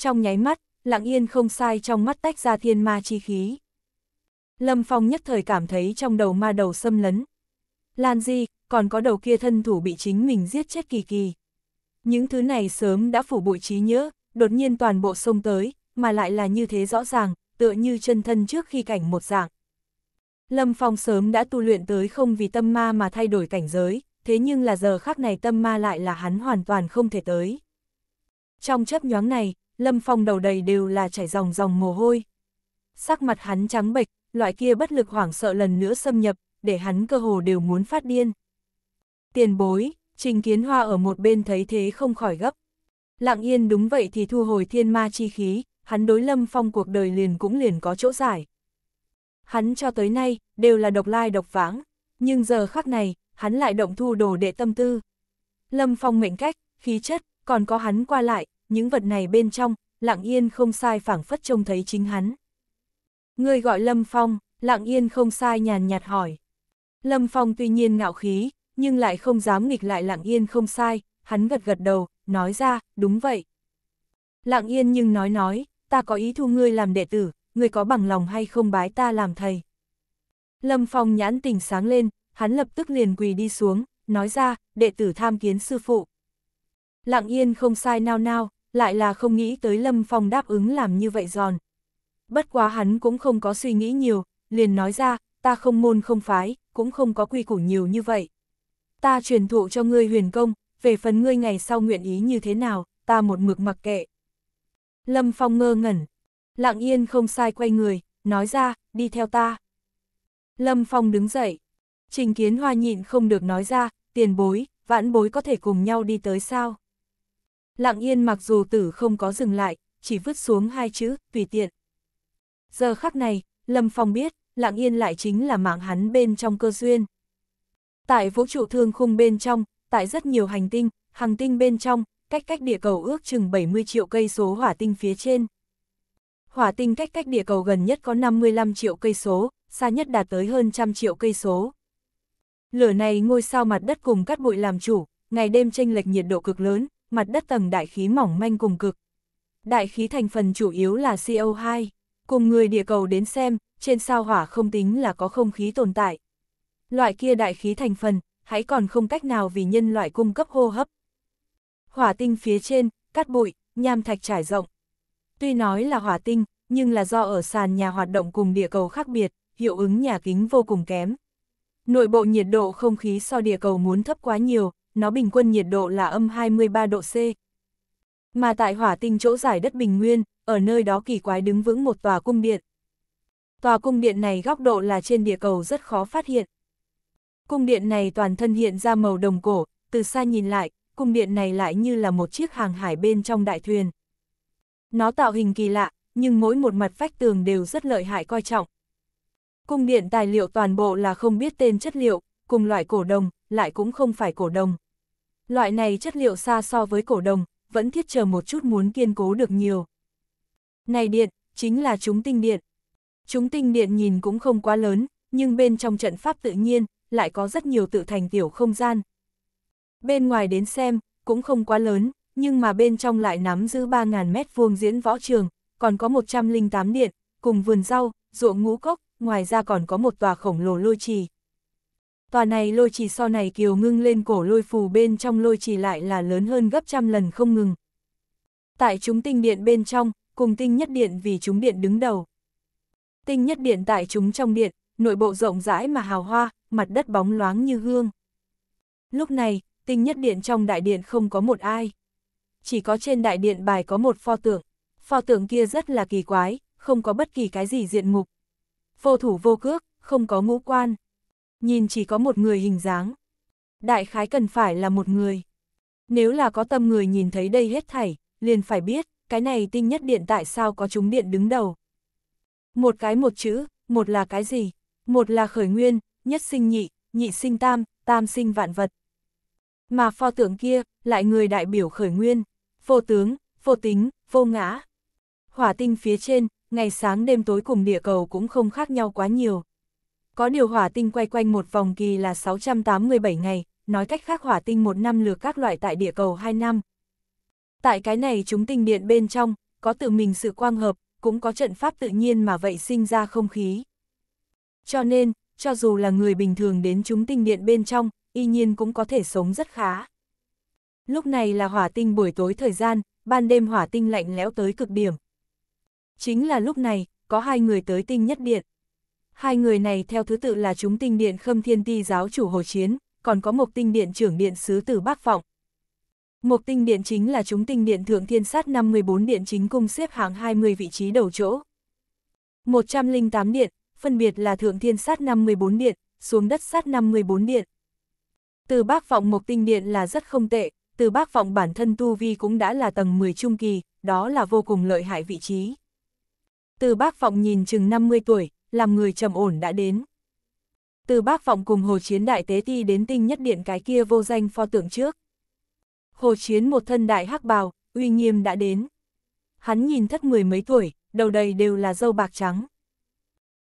trong nháy mắt, lặng yên không sai trong mắt tách ra thiên ma chi khí. Lâm Phong nhất thời cảm thấy trong đầu ma đầu xâm lấn. Lan Di, còn có đầu kia thân thủ bị chính mình giết chết kỳ kỳ. Những thứ này sớm đã phủ bụi trí nhớ, đột nhiên toàn bộ sông tới, mà lại là như thế rõ ràng, tựa như chân thân trước khi cảnh một dạng. Lâm Phong sớm đã tu luyện tới không vì tâm ma mà thay đổi cảnh giới, thế nhưng là giờ khắc này tâm ma lại là hắn hoàn toàn không thể tới. Trong chấp nhoáng này, Lâm Phong đầu đầy đều là chảy dòng dòng mồ hôi. Sắc mặt hắn trắng bệch, loại kia bất lực hoảng sợ lần nữa xâm nhập, để hắn cơ hồ đều muốn phát điên. Tiền bối, Trình Kiến Hoa ở một bên thấy thế không khỏi gấp. Lặng yên đúng vậy thì thu hồi thiên ma chi khí, hắn đối Lâm Phong cuộc đời liền cũng liền có chỗ giải. Hắn cho tới nay, đều là độc lai độc vãng, nhưng giờ khắc này, hắn lại động thu đồ đệ tâm tư. Lâm Phong mệnh cách, khí chất, còn có hắn qua lại, những vật này bên trong, lặng yên không sai phảng phất trông thấy chính hắn. Người gọi Lâm Phong, lặng yên không sai nhàn nhạt hỏi. Lâm Phong tuy nhiên ngạo khí, nhưng lại không dám nghịch lại lặng yên không sai, hắn gật gật đầu, nói ra, đúng vậy. Lặng yên nhưng nói nói, ta có ý thu ngươi làm đệ tử, ngươi có bằng lòng hay không bái ta làm thầy. Lâm Phong nhãn tình sáng lên, hắn lập tức liền quỳ đi xuống, nói ra, đệ tử tham kiến sư phụ. Lặng yên không sai nao nao, lại là không nghĩ tới Lâm Phong đáp ứng làm như vậy giòn. Bất quá hắn cũng không có suy nghĩ nhiều, liền nói ra, ta không môn không phái, cũng không có quy củ nhiều như vậy. Ta truyền thụ cho ngươi huyền công, về phần ngươi ngày sau nguyện ý như thế nào, ta một mực mặc kệ. Lâm Phong ngơ ngẩn, lặng yên không sai quay người, nói ra, đi theo ta. Lâm Phong đứng dậy, trình kiến hoa nhịn không được nói ra, tiền bối, vãn bối có thể cùng nhau đi tới sao? Lặng yên mặc dù tử không có dừng lại, chỉ vứt xuống hai chữ, tùy tiện. Giờ khắc này, Lâm Phong biết, lặng yên lại chính là mạng hắn bên trong cơ duyên. Tại vũ trụ thương khung bên trong, tại rất nhiều hành tinh, hàng tinh bên trong, cách cách địa cầu ước chừng 70 triệu cây số hỏa tinh phía trên. Hỏa tinh cách cách địa cầu gần nhất có 55 triệu cây số, xa nhất đạt tới hơn trăm triệu cây số. Lửa này ngôi sao mặt đất cùng cát bụi làm chủ, ngày đêm tranh lệch nhiệt độ cực lớn, mặt đất tầng đại khí mỏng manh cùng cực. Đại khí thành phần chủ yếu là CO2, cùng người địa cầu đến xem, trên sao hỏa không tính là có không khí tồn tại. Loại kia đại khí thành phần, hãy còn không cách nào vì nhân loại cung cấp hô hấp. Hỏa tinh phía trên, cát bụi, nham thạch trải rộng. Tuy nói là hỏa tinh, nhưng là do ở sàn nhà hoạt động cùng địa cầu khác biệt, hiệu ứng nhà kính vô cùng kém. Nội bộ nhiệt độ không khí so địa cầu muốn thấp quá nhiều, nó bình quân nhiệt độ là âm 23 độ C. Mà tại hỏa tinh chỗ giải đất bình nguyên, ở nơi đó kỳ quái đứng vững một tòa cung điện. Tòa cung điện này góc độ là trên địa cầu rất khó phát hiện. Cung điện này toàn thân hiện ra màu đồng cổ, từ xa nhìn lại, cung điện này lại như là một chiếc hàng hải bên trong đại thuyền. Nó tạo hình kỳ lạ, nhưng mỗi một mặt vách tường đều rất lợi hại coi trọng. Cung điện tài liệu toàn bộ là không biết tên chất liệu, cùng loại cổ đồng, lại cũng không phải cổ đồng. Loại này chất liệu xa so với cổ đồng, vẫn thiết chờ một chút muốn kiên cố được nhiều. Này điện, chính là chúng tinh điện. Chúng tinh điện nhìn cũng không quá lớn, nhưng bên trong trận pháp tự nhiên, lại có rất nhiều tự thành tiểu không gian. Bên ngoài đến xem, cũng không quá lớn, nhưng mà bên trong lại nắm giữ 3.000 mét vuông diễn võ trường, còn có 108 điện, cùng vườn rau, ruộng ngũ cốc, ngoài ra còn có một tòa khổng lồ lôi trì tòa này lôi trì so này kiều ngưng lên cổ lôi phù bên trong lôi trì lại là lớn hơn gấp trăm lần không ngừng. Tại chúng tinh điện bên trong, cùng tinh nhất điện vì chúng điện đứng đầu. Tinh nhất điện tại chúng trong điện, nội bộ rộng rãi mà hào hoa, mặt đất bóng loáng như hương. Lúc này, tinh nhất điện trong đại điện không có một ai. Chỉ có trên đại điện bài có một pho tượng. Pho tượng kia rất là kỳ quái, không có bất kỳ cái gì diện mục. Vô thủ vô cước, không có ngũ quan, nhìn chỉ có một người hình dáng. Đại khái cần phải là một người. Nếu là có tâm người nhìn thấy đây hết thảy, liền phải biết, cái này tinh nhất điện tại sao có chúng điện đứng đầu. Một cái một chữ, một là cái gì? Một là khởi nguyên, nhất sinh nhị, nhị sinh tam, tam sinh vạn vật. Mà pho tượng kia, lại người đại biểu khởi nguyên, vô tướng, vô tính, vô ngã. Hỏa tinh phía trên, ngày sáng đêm tối cùng địa cầu cũng không khác nhau quá nhiều. Có điều hỏa tinh quay quanh một vòng kỳ là 687 ngày, nói cách khác hỏa tinh một năm lược các loại tại địa cầu 2 năm. Tại cái này chúng tinh điện bên trong, có tự mình sự quang hợp, cũng có trận pháp tự nhiên mà vậy sinh ra không khí. Cho nên, cho dù là người bình thường đến chúng tinh điện bên trong, y nhiên cũng có thể sống rất khá. Lúc này là hỏa tinh buổi tối thời gian, ban đêm hỏa tinh lạnh lẽo tới cực điểm. Chính là lúc này, có hai người tới tinh nhất điện. Hai người này theo thứ tự là chúng tinh điện khâm thiên ti giáo chủ Hồ Chiến, còn có một tinh điện trưởng điện sứ tử Bác Vọng. Một tinh điện chính là chúng tinh điện thượng thiên sát 54 điện chính cung xếp hạng 20 vị trí đầu chỗ. 108 điện, phân biệt là thượng thiên sát 54 điện, xuống đất sát 54 điện. Từ bác vọng một tinh điện là rất không tệ, từ bác vọng bản thân tu vi cũng đã là tầng 10 trung kỳ, đó là vô cùng lợi hại vị trí. Từ bác vọng nhìn chừng 50 tuổi, làm người trầm ổn đã đến. Từ bác vọng cùng Hồ Chiến đại tế ti đến tinh nhất điện cái kia vô danh pho tượng trước. Hồ Chiến một thân đại hắc bào, uy nghiêm đã đến. Hắn nhìn thất mười mấy tuổi, đầu đầy đều là dâu bạc trắng.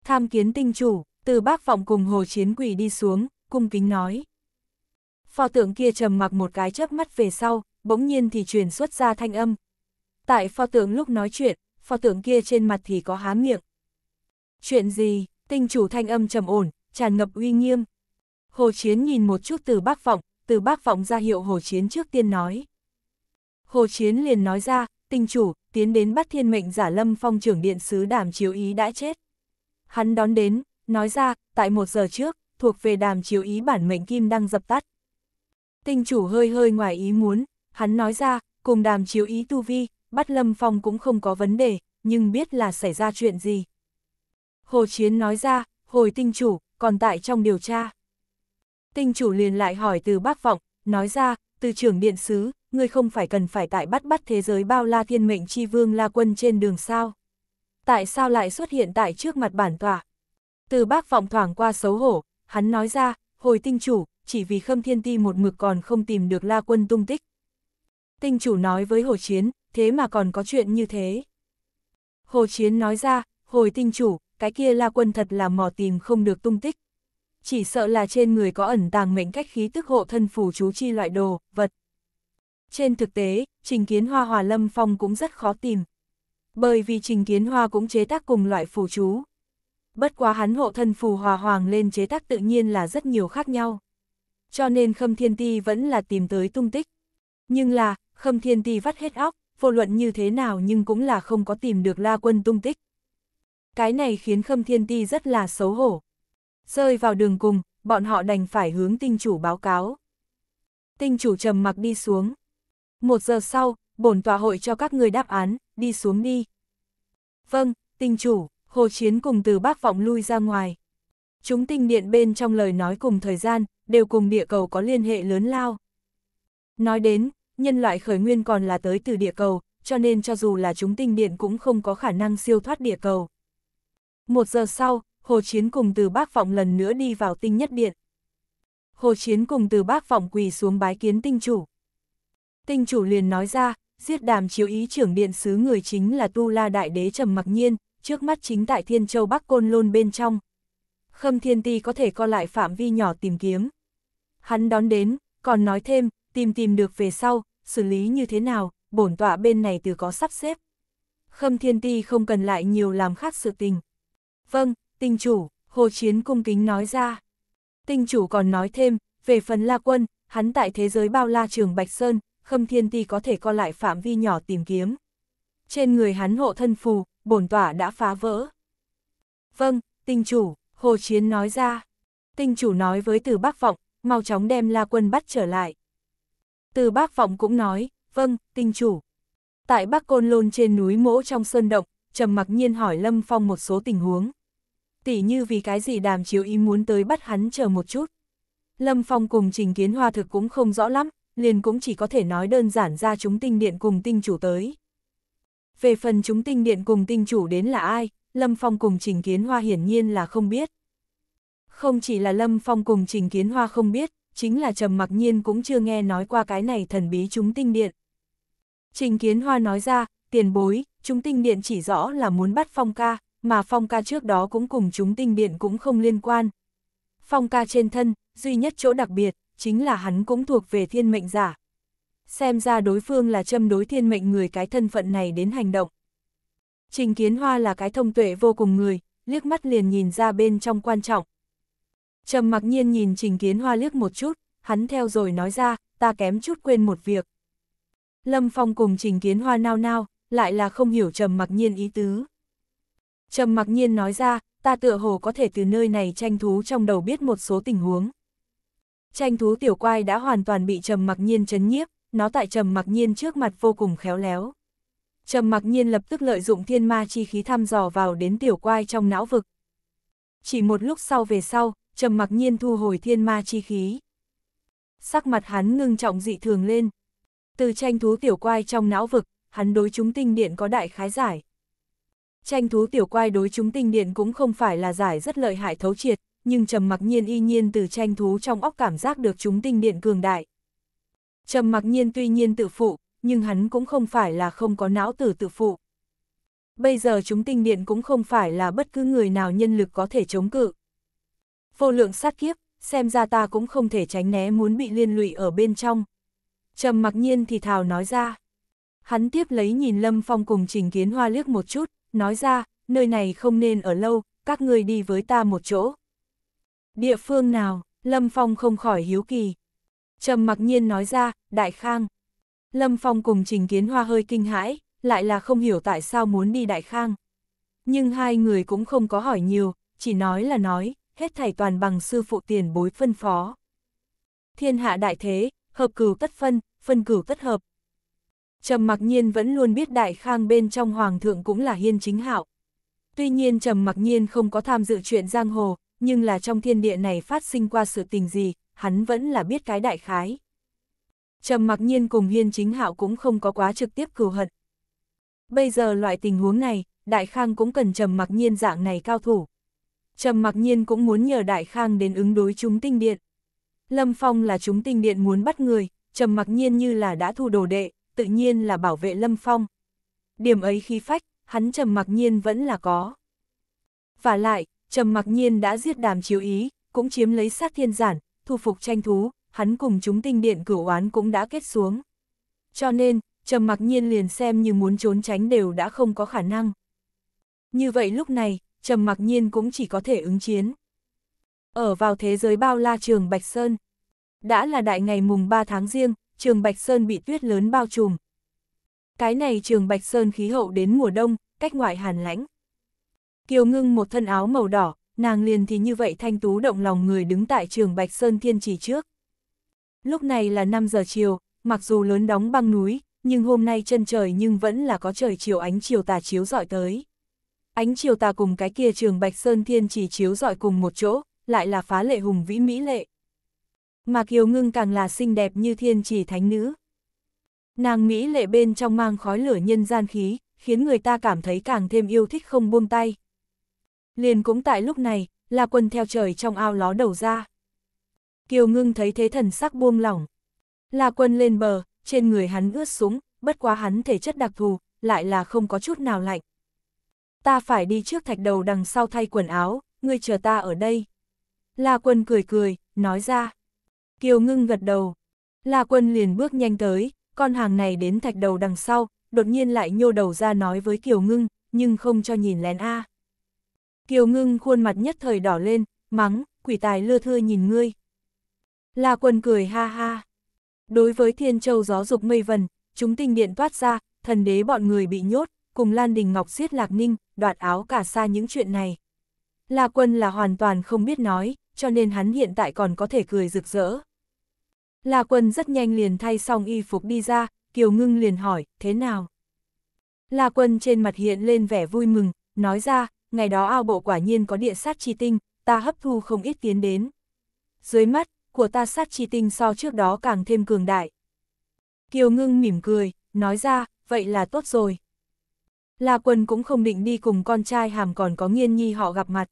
Tham kiến tinh chủ, từ bác vọng cùng Hồ Chiến quỷ đi xuống, cung kính nói. Pho tượng kia trầm mặc một cái chớp mắt về sau, bỗng nhiên thì truyền xuất ra thanh âm. Tại pho tượng lúc nói chuyện, pho tượng kia trên mặt thì có há miệng, Chuyện gì? Tinh chủ thanh âm trầm ổn, tràn ngập uy nghiêm. Hồ Chiến nhìn một chút từ bác vọng, từ bác vọng ra hiệu Hồ Chiến trước tiên nói. Hồ Chiến liền nói ra, tinh chủ, tiến đến bắt thiên mệnh giả lâm phong trưởng điện sứ đàm chiếu ý đã chết. Hắn đón đến, nói ra, tại một giờ trước, thuộc về đàm chiếu ý bản mệnh kim đang dập tắt. Tinh chủ hơi hơi ngoài ý muốn, hắn nói ra, cùng đàm chiếu ý tu vi, bắt lâm phong cũng không có vấn đề, nhưng biết là xảy ra chuyện gì, Hồ Chiến nói ra, hồi tinh chủ, còn tại trong điều tra. Tinh chủ liền lại hỏi từ bác vọng, nói ra, từ trưởng điện sứ, ngươi không phải cần phải tại bắt bắt thế giới bao la thiên mệnh chi vương la quân trên đường sao. Tại sao lại xuất hiện tại trước mặt bản tòa? Từ bác vọng thoảng qua xấu hổ, hắn nói ra, hồi tinh chủ, chỉ vì khâm thiên ti một mực còn không tìm được la quân tung tích. Tinh chủ nói với hồ chiến, thế mà còn có chuyện như thế. Hồ chiến nói ra, hồi tinh chủ, cái kia la quân thật là mò tìm không được tung tích. Chỉ sợ là trên người có ẩn tàng mệnh cách khí tức hộ thân phù chú chi loại đồ, vật. Trên thực tế, trình kiến hoa hòa lâm phong cũng rất khó tìm. Bởi vì trình kiến hoa cũng chế tác cùng loại phù chú. Bất quá hắn hộ thân phù hòa hoàng lên chế tác tự nhiên là rất nhiều khác nhau. Cho nên khâm thiên ti vẫn là tìm tới tung tích. Nhưng là, khâm thiên ti vắt hết óc, vô luận như thế nào nhưng cũng là không có tìm được la quân tung tích cái này khiến Khâm Thiên Ti rất là xấu hổ. Rơi vào đường cùng, bọn họ đành phải hướng tinh chủ báo cáo. Tinh chủ trầm mặc đi xuống. Một giờ sau, bổn tòa hội cho các người đáp án, đi xuống đi. Vâng, tinh chủ, hồ chiến cùng từ bác vọng lui ra ngoài. Chúng tinh điện bên trong lời nói cùng thời gian, đều cùng địa cầu có liên hệ lớn lao. Nói đến, nhân loại khởi nguyên còn là tới từ địa cầu, cho nên cho dù là chúng tinh điện cũng không có khả năng siêu thoát địa cầu. Một giờ sau, Hồ Chiến cùng từ bác vọng lần nữa đi vào tinh nhất điện. Hồ Chiến cùng từ bác vọng quỳ xuống bái kiến tinh chủ. Tinh chủ liền nói ra, giết đàm chiếu ý trưởng điện sứ người chính là Tu La Đại Đế Trầm Mặc Nhiên, trước mắt chính tại Thiên Châu Bắc Côn Lôn bên trong. Khâm Thiên Ti có thể co lại phạm vi nhỏ tìm kiếm. Hắn đón đến, còn nói thêm, tìm tìm được về sau, xử lý như thế nào, bổn tọa bên này từ có sắp xếp. Khâm Thiên Ti không cần lại nhiều làm khác sự tình, Vâng, tinh chủ, Hồ Chiến cung kính nói ra. Tinh chủ còn nói thêm, về phần La Quân, hắn tại thế giới bao la trường Bạch Sơn, Khâm Thiên Ti có thể co lại phạm vi nhỏ tìm kiếm. Trên người hắn hộ thân phù, bổn tỏa đã phá vỡ. Vâng, tinh chủ, Hồ Chiến nói ra. Tinh chủ nói với Từ Bác Vọng, mau chóng đem La Quân bắt trở lại. Từ Bác Vọng cũng nói, vâng, tinh chủ. Tại Bắc Côn Lôn trên núi mỗ trong sơn động, trầm mặc nhiên hỏi Lâm Phong một số tình huống. tỷ như vì cái gì đàm chiếu ý muốn tới bắt hắn chờ một chút. Lâm Phong cùng trình kiến hoa thực cũng không rõ lắm, liền cũng chỉ có thể nói đơn giản ra chúng tinh điện cùng tinh chủ tới. Về phần chúng tinh điện cùng tinh chủ đến là ai, Lâm Phong cùng trình kiến hoa hiển nhiên là không biết. Không chỉ là Lâm Phong cùng trình kiến hoa không biết, chính là Trầm mặc nhiên cũng chưa nghe nói qua cái này thần bí chúng tinh điện. Trình kiến hoa nói ra, tiền bối, chúng tinh điện chỉ rõ là muốn bắt Phong ca, mà Phong ca trước đó cũng cùng chúng tinh điện cũng không liên quan. Phong ca trên thân, duy nhất chỗ đặc biệt, chính là hắn cũng thuộc về thiên mệnh giả. Xem ra đối phương là châm đối thiên mệnh người cái thân phận này đến hành động. Trình Kiến Hoa là cái thông tuệ vô cùng người, liếc mắt liền nhìn ra bên trong quan trọng. Trầm mặc nhiên nhìn Trình Kiến Hoa liếc một chút, hắn theo rồi nói ra, ta kém chút quên một việc. Lâm Phong cùng Trình Kiến Hoa nao nao, lại là không hiểu Trầm Mặc Nhiên ý tứ. Trầm Mặc Nhiên nói ra, ta tựa hồ có thể từ nơi này tranh thú trong đầu biết một số tình huống. Tranh thú tiểu quai đã hoàn toàn bị Trầm Mặc Nhiên chấn nhiếp, nó tại Trầm Mặc Nhiên trước mặt vô cùng khéo léo. Trầm Mặc Nhiên lập tức lợi dụng thiên ma chi khí thăm dò vào đến tiểu quai trong não vực. Chỉ một lúc sau về sau, Trầm Mặc Nhiên thu hồi thiên ma chi khí. Sắc mặt hắn ngưng trọng dị thường lên. Từ tranh thú tiểu quai trong não vực, hắn đối chúng tinh điện có đại khái giải. Tranh thú tiểu quai đối chúng tinh điện cũng không phải là giải rất lợi hại thấu triệt, nhưng trầm mặc nhiên y nhiên từ tranh thú trong óc cảm giác được chúng tinh điện cường đại. Trầm mặc nhiên tuy nhiên tự phụ, nhưng hắn cũng không phải là không có não tử tự phụ. Bây giờ chúng tinh điện cũng không phải là bất cứ người nào nhân lực có thể chống cự. Vô lượng sát kiếp, xem ra ta cũng không thể tránh né muốn bị liên lụy ở bên trong. Trầm mặc nhiên thì thào nói ra. Hắn tiếp lấy nhìn Lâm Phong cùng Trình Kiến Hoa liếc một chút, nói ra, nơi này không nên ở lâu, các ngươi đi với ta một chỗ. Địa phương nào, Lâm Phong không khỏi hiếu kỳ. Trầm mặc nhiên nói ra, Đại Khang. Lâm Phong cùng Trình Kiến Hoa hơi kinh hãi, lại là không hiểu tại sao muốn đi Đại Khang. Nhưng hai người cũng không có hỏi nhiều, chỉ nói là nói, hết thảy toàn bằng sư phụ tiền bối phân phó. Thiên hạ đại thế, hợp cửu tất phân, phân cửu tất hợp, Trầm mặc nhiên vẫn luôn biết đại khang bên trong hoàng thượng cũng là hiên chính hạo. Tuy nhiên trầm mặc nhiên không có tham dự chuyện giang hồ, nhưng là trong thiên địa này phát sinh qua sự tình gì, hắn vẫn là biết cái đại khái. Trầm mặc nhiên cùng hiên chính hạo cũng không có quá trực tiếp cừu hận. Bây giờ loại tình huống này, đại khang cũng cần trầm mặc nhiên dạng này cao thủ. Trầm mặc nhiên cũng muốn nhờ đại khang đến ứng đối chúng tinh điện. Lâm Phong là chúng tinh điện muốn bắt người, trầm mặc nhiên như là đã thu đồ đệ, tự nhiên là bảo vệ Lâm Phong. Điểm ấy khí phách, hắn Trầm Mặc Nhiên vẫn là có. Và lại, Trầm Mặc Nhiên đã giết đàm chiếu ý, cũng chiếm lấy sát thiên giản, thu phục tranh thú, hắn cùng chúng tinh điện cửu oán cũng đã kết xuống. Cho nên, Trầm Mặc Nhiên liền xem như muốn trốn tránh đều đã không có khả năng. Như vậy lúc này, Trầm Mặc Nhiên cũng chỉ có thể ứng chiến. Ở vào thế giới bao la trường Bạch Sơn, đã là đại ngày mùng 3 tháng riêng, trường Bạch Sơn bị tuyết lớn bao trùm. Cái này trường Bạch Sơn khí hậu đến mùa đông, cách ngoại hàn lãnh. Kiều ngưng một thân áo màu đỏ, nàng liền thì như vậy thanh tú động lòng người đứng tại trường Bạch Sơn Thiên Trì trước. Lúc này là 5 giờ chiều, mặc dù lớn đóng băng núi, nhưng hôm nay chân trời nhưng vẫn là có trời chiều ánh chiều tà chiếu dọi tới. Ánh chiều tà cùng cái kia trường Bạch Sơn Thiên Trì chiếu dọi cùng một chỗ, lại là phá lệ hùng vĩ mỹ lệ mà Kiều Ngưng càng là xinh đẹp như thiên chỉ thánh nữ. Nàng Mỹ lệ bên trong mang khói lửa nhân gian khí, khiến người ta cảm thấy càng thêm yêu thích không buông tay. Liền cũng tại lúc này, là quân theo trời trong ao ló đầu ra. Kiều Ngưng thấy thế thần sắc buông lỏng. Là quân lên bờ, trên người hắn ướt súng, bất quá hắn thể chất đặc thù, lại là không có chút nào lạnh. Ta phải đi trước thạch đầu đằng sau thay quần áo, ngươi chờ ta ở đây. La quân cười cười, nói ra. Kiều ngưng gật đầu. La quân liền bước nhanh tới, con hàng này đến thạch đầu đằng sau, đột nhiên lại nhô đầu ra nói với Kiều ngưng, nhưng không cho nhìn lén A. Kiều ngưng khuôn mặt nhất thời đỏ lên, mắng, quỷ tài lơ thơ nhìn ngươi. La quân cười ha ha. Đối với thiên châu gió dục mây vần, chúng tinh điện toát ra, thần đế bọn người bị nhốt, cùng Lan Đình Ngọc giết Lạc Ninh, đoạt áo cả xa những chuyện này. La quân là hoàn toàn không biết nói, cho nên hắn hiện tại còn có thể cười rực rỡ. La Quân rất nhanh liền thay xong y phục đi ra, Kiều Ngưng liền hỏi, thế nào? La Quân trên mặt hiện lên vẻ vui mừng, nói ra, ngày đó ao bộ quả nhiên có địa sát chi tinh, ta hấp thu không ít tiến đến. Dưới mắt, của ta sát chi tinh so trước đó càng thêm cường đại. Kiều Ngưng mỉm cười, nói ra, vậy là tốt rồi. La Quân cũng không định đi cùng con trai hàm còn có nghiên nhi họ gặp mặt.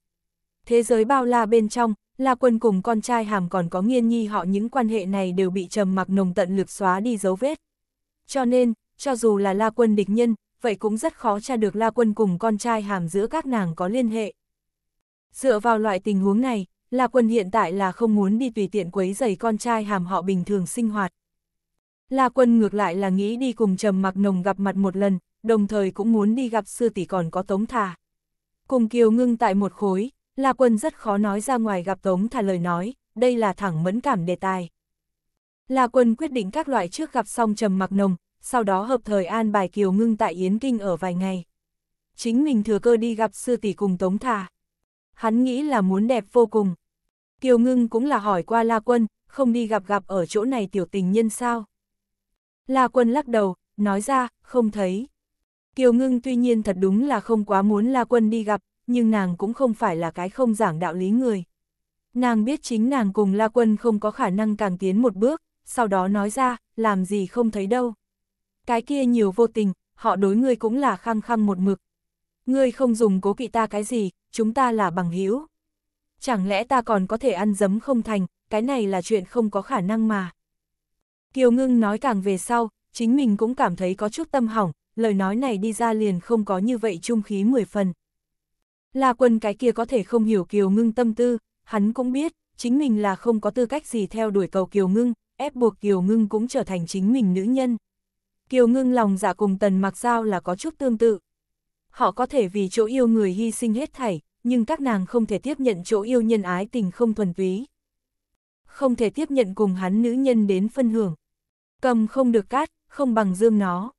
Thế giới bao la bên trong, La Quân cùng con trai hàm còn có nghiên nhi họ những quan hệ này đều bị trầm mặc nồng tận lực xóa đi dấu vết. Cho nên, cho dù là La Quân địch nhân, vậy cũng rất khó tra được La Quân cùng con trai hàm giữa các nàng có liên hệ. Dựa vào loại tình huống này, La Quân hiện tại là không muốn đi tùy tiện quấy giày con trai hàm họ bình thường sinh hoạt. La Quân ngược lại là nghĩ đi cùng Trầm Mặc Nồng gặp mặt một lần, đồng thời cũng muốn đi gặp sư tỷ còn có Tống Thà. Cùng Kiều Ngưng tại một khối, La Quân rất khó nói ra ngoài gặp Tống Thà lời nói, đây là thẳng mẫn cảm đề tài. La Quân quyết định các loại trước gặp xong Trầm Mặc Nồng, sau đó hợp thời an bài Kiều Ngưng tại Yến Kinh ở vài ngày. Chính mình thừa cơ đi gặp sư tỷ cùng Tống Thà, Hắn nghĩ là muốn đẹp vô cùng. Kiều Ngưng cũng là hỏi qua La Quân, không đi gặp gặp ở chỗ này tiểu tình nhân sao? La Quân lắc đầu, nói ra, không thấy. Kiều Ngưng tuy nhiên thật đúng là không quá muốn La Quân đi gặp, nhưng nàng cũng không phải là cái không giảng đạo lý người. Nàng biết chính nàng cùng La Quân không có khả năng càng tiến một bước, sau đó nói ra, làm gì không thấy đâu. Cái kia nhiều vô tình, họ đối ngươi cũng là khăng khăng một mực. Ngươi không dùng cố kỵ ta cái gì, chúng ta là bằng hữu. Chẳng lẽ ta còn có thể ăn dấm không thành, cái này là chuyện không có khả năng mà. Kiều Ngưng nói càng về sau, chính mình cũng cảm thấy có chút tâm hỏng, lời nói này đi ra liền không có như vậy trung khí mười phần. La Quân cái kia có thể không hiểu Kiều Ngưng tâm tư, hắn cũng biết, chính mình là không có tư cách gì theo đuổi cầu Kiều Ngưng, ép buộc Kiều Ngưng cũng trở thành chính mình nữ nhân. Kiều Ngưng lòng dạ cùng Tần Mặc Giao là có chút tương tự. Họ có thể vì chỗ yêu người hy sinh hết thảy, nhưng các nàng không thể tiếp nhận chỗ yêu nhân ái tình không thuần túy. Không thể tiếp nhận cùng hắn nữ nhân đến phân hưởng. Cầm không được cát, không bằng dương nó.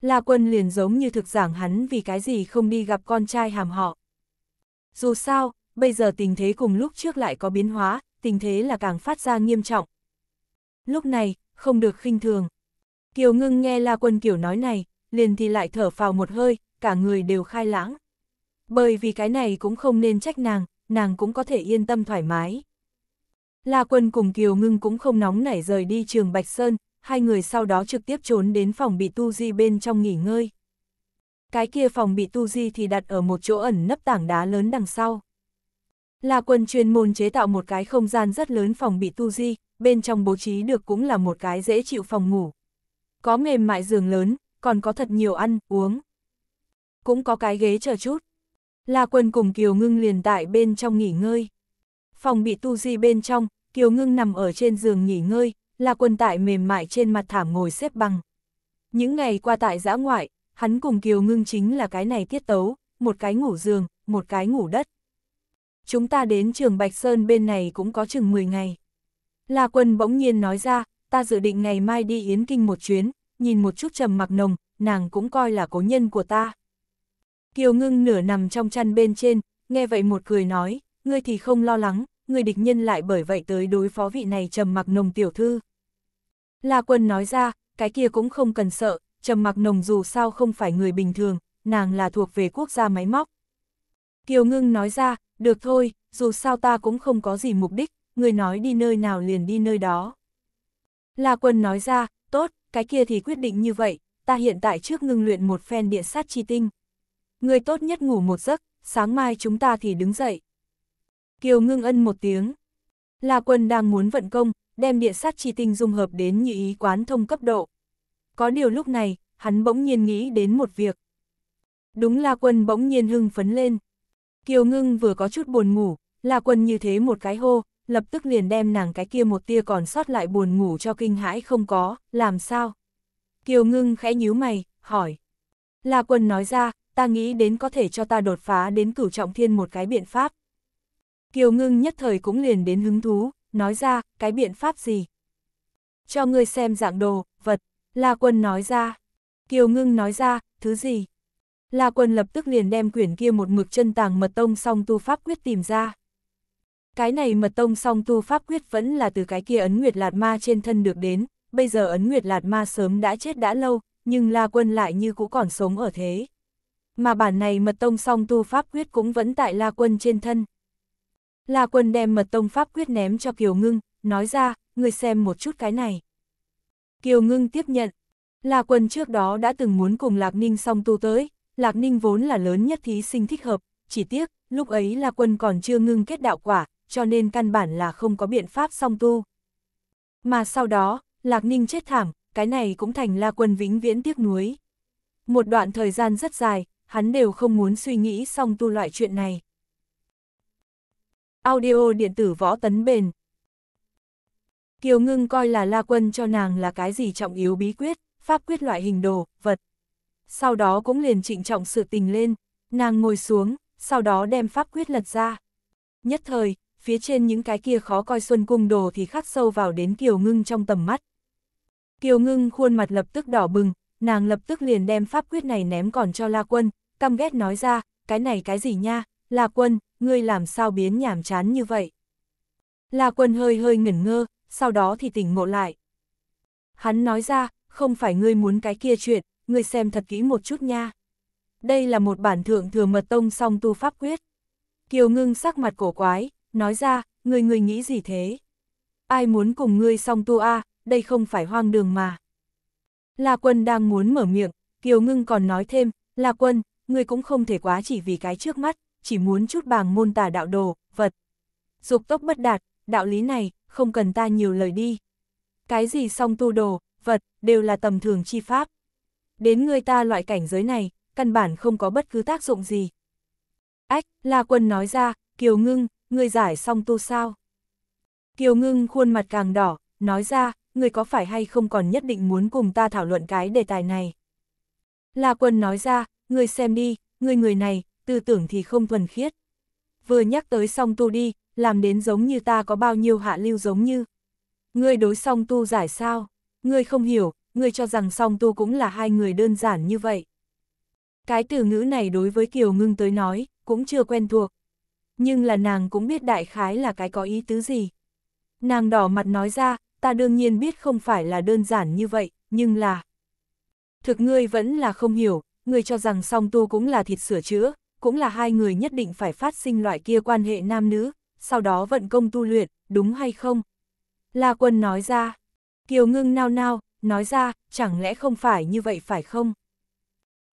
La Quân liền giống như thực giảng hắn vì cái gì không đi gặp con trai hàm họ, dù sao, bây giờ tình thế cùng lúc trước lại có biến hóa, tình thế là càng phát ra nghiêm trọng. Lúc này, không được khinh thường. Kiều ngưng nghe La Quân Kiều nói này, liền thì lại thở phào một hơi, cả người đều khai lãng. Bởi vì cái này cũng không nên trách nàng, nàng cũng có thể yên tâm thoải mái. La Quân cùng Kiều Ngưng cũng không nóng nảy rời đi trường Bạch Sơn, hai người sau đó trực tiếp trốn đến phòng bị tu di bên trong nghỉ ngơi cái kia phòng bị tu di thì đặt ở một chỗ ẩn nấp tảng đá lớn đằng sau. Là quân chuyên môn chế tạo một cái không gian rất lớn phòng bị tu di, bên trong bố trí được cũng là một cái dễ chịu phòng ngủ. Có mềm mại giường lớn, còn có thật nhiều ăn, uống. Cũng có cái ghế chờ chút. Là quân cùng Kiều Ngưng liền tại bên trong nghỉ ngơi. Phòng bị tu di bên trong, Kiều Ngưng nằm ở trên giường nghỉ ngơi, là quân tại mềm mại trên mặt thảm ngồi xếp bằng. Những ngày qua tại giã ngoại, hắn cùng Kiều Ngưng chính là cái này tiết tấu, một cái ngủ giường, một cái ngủ đất. Chúng ta đến trường Bạch Sơn bên này cũng có chừng 10 ngày. La Quân bỗng nhiên nói ra, ta dự định ngày mai đi Yến Kinh một chuyến, nhìn một chút trầm mặc nồng, nàng cũng coi là cố nhân của ta. Kiều Ngưng nửa nằm trong chăn bên trên, nghe vậy một cười nói, ngươi thì không lo lắng, người địch nhân lại bởi vậy tới đối phó vị này trầm mặc nồng tiểu thư. La Quân nói ra, cái kia cũng không cần sợ, Trầm mặc nồng dù sao không phải người bình thường, nàng là thuộc về quốc gia máy móc. Kiều ngưng nói ra, được thôi, dù sao ta cũng không có gì mục đích, người nói đi nơi nào liền đi nơi đó. La quân nói ra, tốt, cái kia thì quyết định như vậy, ta hiện tại trước ngưng luyện một phen địa sát chi tinh. Người tốt nhất ngủ một giấc, sáng mai chúng ta thì đứng dậy. Kiều ngưng ân một tiếng. La quân đang muốn vận công, đem địa sát chi tinh dung hợp đến như ý quán thông cấp độ có điều lúc này, hắn bỗng nhiên nghĩ đến một việc. Đúng là quân bỗng nhiên hưng phấn lên. Kiều ngưng vừa có chút buồn ngủ, la quân như thế một cái hô, lập tức liền đem nàng cái kia một tia còn sót lại buồn ngủ cho kinh hãi không có, làm sao? Kiều ngưng khẽ nhíu mày, hỏi. la quân nói ra, ta nghĩ đến có thể cho ta đột phá đến cửu trọng thiên một cái biện pháp. Kiều ngưng nhất thời cũng liền đến hứng thú, nói ra, cái biện pháp gì? Cho ngươi xem dạng đồ, La Quân nói ra. Kiều Ngưng nói ra, thứ gì? La Quân lập tức liền đem quyển kia một mực chân tàng mật tông song tu pháp quyết tìm ra. Cái này mật tông song tu pháp quyết vẫn là từ cái kia ấn nguyệt lạt ma trên thân được đến, bây giờ ấn nguyệt lạt ma sớm đã chết đã lâu, nhưng La Quân lại như cũ còn sống ở thế. Mà bản này mật tông song tu pháp quyết cũng vẫn tại La Quân trên thân. La Quân đem mật tông pháp quyết ném cho Kiều Ngưng, nói ra, người xem một chút cái này. Kiều Ngưng tiếp nhận. La quân trước đó đã từng muốn cùng Lạc Ninh song tu tới, Lạc Ninh vốn là lớn nhất thí sinh thích hợp, chỉ tiếc, lúc ấy La quân còn chưa ngưng kết đạo quả, cho nên căn bản là không có biện pháp song tu. Mà sau đó, Lạc Ninh chết thảm, cái này cũng thành La Quân vĩnh viễn tiếc nuối. Một đoạn thời gian rất dài, hắn đều không muốn suy nghĩ song tu loại chuyện này. Audio điện tử võ tấn bền Kiều Ngưng coi là La Quân cho nàng là cái gì trọng yếu bí quyết, pháp quyết loại hình đồ, vật. Sau đó cũng liền trịnh trọng sự tình lên, nàng ngồi xuống, sau đó đem pháp quyết lật ra. Nhất thời, phía trên những cái kia khó coi xuân cung đồ thì khắc sâu vào đến Kiều Ngưng trong tầm mắt. Kiều Ngưng khuôn mặt lập tức đỏ bừng, nàng lập tức liền đem pháp quyết này ném còn cho La Quân, căm ghét nói ra, cái này cái gì nha, La Quân, ngươi làm sao biến nhảm chán như vậy. La Quân hơi hơi ngẩn ngơ, sau đó thì tỉnh ngộ lại. Hắn nói ra, không phải ngươi muốn cái kia chuyện, ngươi xem thật kỹ một chút nha. Đây là một bản thượng thừa mật tông song tu pháp quyết. Kiều ngưng sắc mặt cổ quái, nói ra, ngươi ngươi nghĩ gì thế? Ai muốn cùng ngươi song tu a đây không phải hoang đường mà. La quân đang muốn mở miệng, Kiều ngưng còn nói thêm, La quân, ngươi cũng không thể quá chỉ vì cái trước mắt, chỉ muốn chút bàng môn tà đạo đồ, vật. Dục tốc bất đạt, đạo lý này, không cần ta nhiều lời đi. Cái gì song tu đồ, vật, đều là tầm thường chi pháp. Đến người ta loại cảnh giới này, căn bản không có bất cứ tác dụng gì. Ách, La Quân nói ra, Kiều Ngưng, người giải song tu sao? Kiều Ngưng khuôn mặt càng đỏ, nói ra, người có phải hay không còn nhất định muốn cùng ta thảo luận cái đề tài này? La Quân nói ra, người xem đi, người người này, tư tưởng thì không thuần khiết. Vừa nhắc tới song tu đi, làm đến giống như ta có bao nhiêu hạ lưu giống như. Ngươi đối song tu giải sao? Ngươi không hiểu, ngươi cho rằng song tu cũng là hai người đơn giản như vậy. Cái từ ngữ này đối với Kiều Ngưng tới nói, cũng chưa quen thuộc. Nhưng là nàng cũng biết đại khái là cái có ý tứ gì. Nàng đỏ mặt nói ra, ta đương nhiên biết không phải là đơn giản như vậy, nhưng là... Thực ngươi vẫn là không hiểu, ngươi cho rằng song tu cũng là thịt sửa chữa, cũng là hai người nhất định phải phát sinh loại kia quan hệ nam nữ, sau đó vận công tu luyện, đúng hay không? La Quân nói ra. Kiều Ngưng nao nao, nói ra, chẳng lẽ không phải như vậy phải không?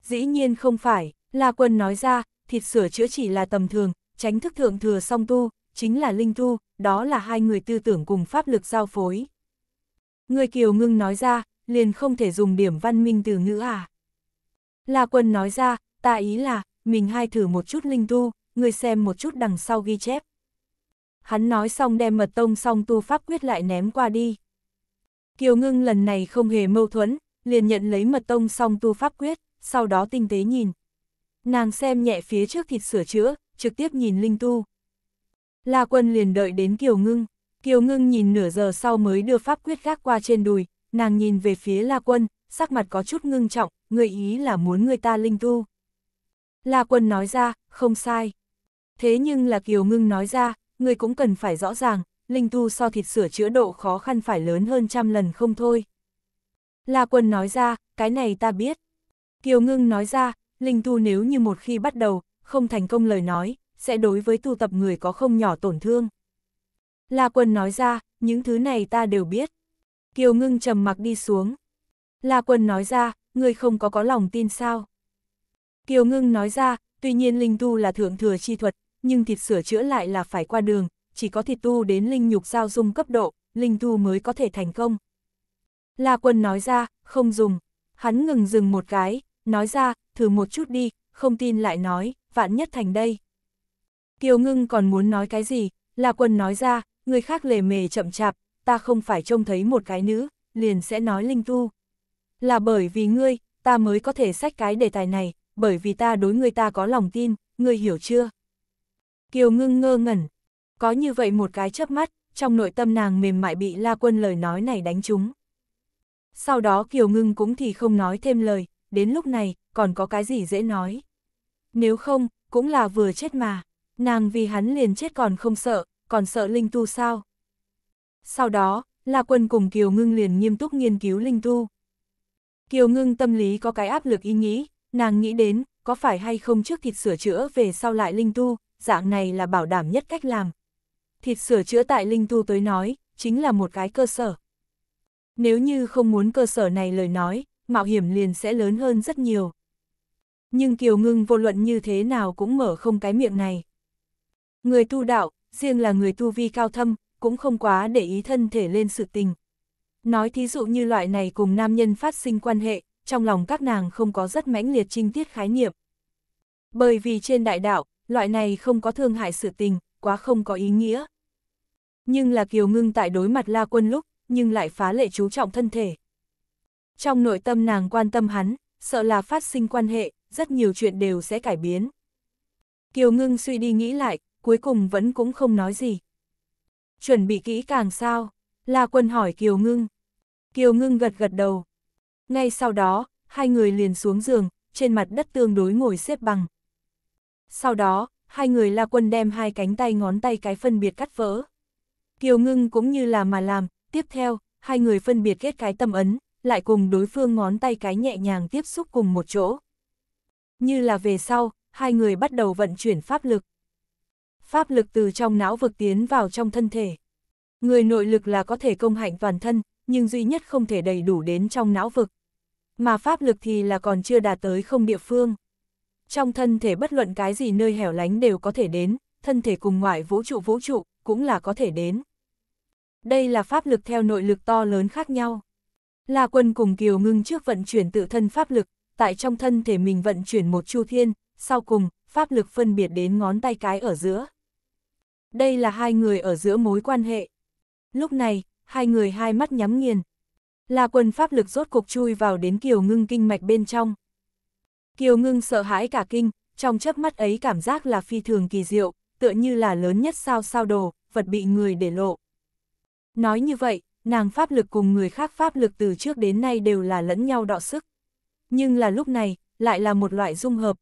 Dĩ nhiên không phải, La Quân nói ra, thịt sửa chữa chỉ là tầm thường, tránh thức thượng thừa song tu, chính là linh tu, đó là hai người tư tưởng cùng pháp lực giao phối. Người Kiều Ngưng nói ra, liền không thể dùng điểm văn minh từ ngữ à? La Quân nói ra, ta ý là, mình hai thử một chút linh tu, người xem một chút đằng sau ghi chép hắn nói xong đem mật tông song tu pháp quyết lại ném qua đi. Kiều ngưng lần này không hề mâu thuẫn, liền nhận lấy mật tông song tu pháp quyết, sau đó tinh tế nhìn. Nàng xem nhẹ phía trước thịt sửa chữa, trực tiếp nhìn linh tu. La quân liền đợi đến Kiều ngưng, Kiều ngưng nhìn nửa giờ sau mới đưa pháp quyết gác qua trên đùi, nàng nhìn về phía La quân, sắc mặt có chút ngưng trọng, người ý là muốn người ta linh tu. La quân nói ra, không sai. Thế nhưng là Kiều ngưng nói ra, người cũng cần phải rõ ràng, linh tu so thịt sửa chữa độ khó khăn phải lớn hơn trăm lần không thôi. La Quân nói ra, cái này ta biết. Kiều Ngưng nói ra, linh tu nếu như một khi bắt đầu, không thành công lời nói, sẽ đối với tu tập người có không nhỏ tổn thương. La Quân nói ra, những thứ này ta đều biết. Kiều Ngưng trầm mặc đi xuống. La Quân nói ra, ngươi không có có lòng tin sao? Kiều Ngưng nói ra, tuy nhiên linh tu là thượng thừa chi thuật, nhưng thịt sửa chữa lại là phải qua đường, chỉ có thịt tu đến linh nhục giao dung cấp độ, linh tu mới có thể thành công. La quân nói ra, không dùng, hắn ngừng dừng một cái, nói ra, thử một chút đi, không tin lại nói, vạn nhất thành đây. Kiều ngưng còn muốn nói cái gì, La quân nói ra, người khác lề mề chậm chạp, ta không phải trông thấy một cái nữ, liền sẽ nói linh tu. Là bởi vì ngươi, ta mới có thể sách cái đề tài này, bởi vì ta đối ngươi ta có lòng tin, ngươi hiểu chưa? Kiều ngưng ngơ ngẩn. Có như vậy một cái chớp mắt, trong nội tâm nàng mềm mại bị La Quân lời nói này đánh trúng. Sau đó Kiều ngưng cũng thì không nói thêm lời, đến lúc này, còn có cái gì dễ nói. Nếu không, cũng là vừa chết mà, nàng vì hắn liền chết còn không sợ, còn sợ Linh Tu sao. Sau đó, La Quân cùng Kiều Ngưng liền nghiêm túc nghiên cứu Linh Tu. Kiều Ngưng tâm lý có cái áp lực ý nghĩ, nàng nghĩ đến, có phải hay không trước thịt sửa chữa về sau lại Linh Tu, dạng này là bảo đảm nhất cách làm. Thịt sửa chữa tại Linh Tu tới nói, chính là một cái cơ sở. Nếu như không muốn cơ sở này lời nói, mạo hiểm liền sẽ lớn hơn rất nhiều. Nhưng Kiều Ngưng vô luận như thế nào cũng mở không cái miệng này. Người tu đạo, riêng là người tu vi cao thâm, cũng không quá để ý thân thể lên sự tình. Nói thí dụ như loại này cùng nam nhân phát sinh quan hệ, trong lòng các nàng không có rất mãnh liệt trinh tiết khái niệm. Bởi vì trên đại đạo, loại này không có thương hại sự tình, quá không có ý nghĩa. Nhưng là Kiều Ngưng tại đối mặt La Quân lúc, nhưng lại phá lệ chú trọng thân thể. Trong nội tâm nàng quan tâm hắn, sợ là phát sinh quan hệ, rất nhiều chuyện đều sẽ cải biến. Kiều Ngưng suy đi nghĩ lại, cuối cùng vẫn cũng không nói gì. Chuẩn bị kỹ càng sao? La Quân hỏi Kiều Ngưng. Kiều Ngưng gật gật đầu. Ngay sau đó, hai người liền xuống giường, trên mặt đất tương đối ngồi xếp bằng. Sau đó, hai người la quân đem hai cánh tay ngón tay cái phân biệt cắt vỡ. Kiều ngưng cũng như là mà làm, tiếp theo, hai người phân biệt kết cái tâm ấn, lại cùng đối phương ngón tay cái nhẹ nhàng tiếp xúc cùng một chỗ. Như là về sau, hai người bắt đầu vận chuyển pháp lực. Pháp lực từ trong não vực tiến vào trong thân thể. Người nội lực là có thể công hạnh toàn thân, nhưng duy nhất không thể đầy đủ đến trong não vực. Mà pháp lực thì là còn chưa đạt tới không địa phương. Trong thân thể bất luận cái gì nơi hẻo lánh đều có thể đến, thân thể cùng ngoại vũ trụ vũ trụ cũng là có thể đến. Đây là pháp lực theo nội lực to lớn khác nhau. La quân cùng Kiều ngưng trước vận chuyển tự thân pháp lực, tại trong thân thể mình vận chuyển một chu thiên, sau cùng, pháp lực phân biệt đến ngón tay cái ở giữa. Đây là hai người ở giữa mối quan hệ. Lúc này, hai người hai mắt nhắm nghiền. La quân pháp lực rốt cục chui vào đến Kiều ngưng kinh mạch bên trong. Kiều ngưng sợ hãi cả kinh, trong chớp mắt ấy cảm giác là phi thường kỳ diệu, tựa như là lớn nhất sao sao đồ, vật bị người để lộ. Nói như vậy, nàng pháp lực cùng người khác pháp lực từ trước đến nay đều là lẫn nhau đọ sức. Nhưng là lúc này, lại là một loại dung hợp.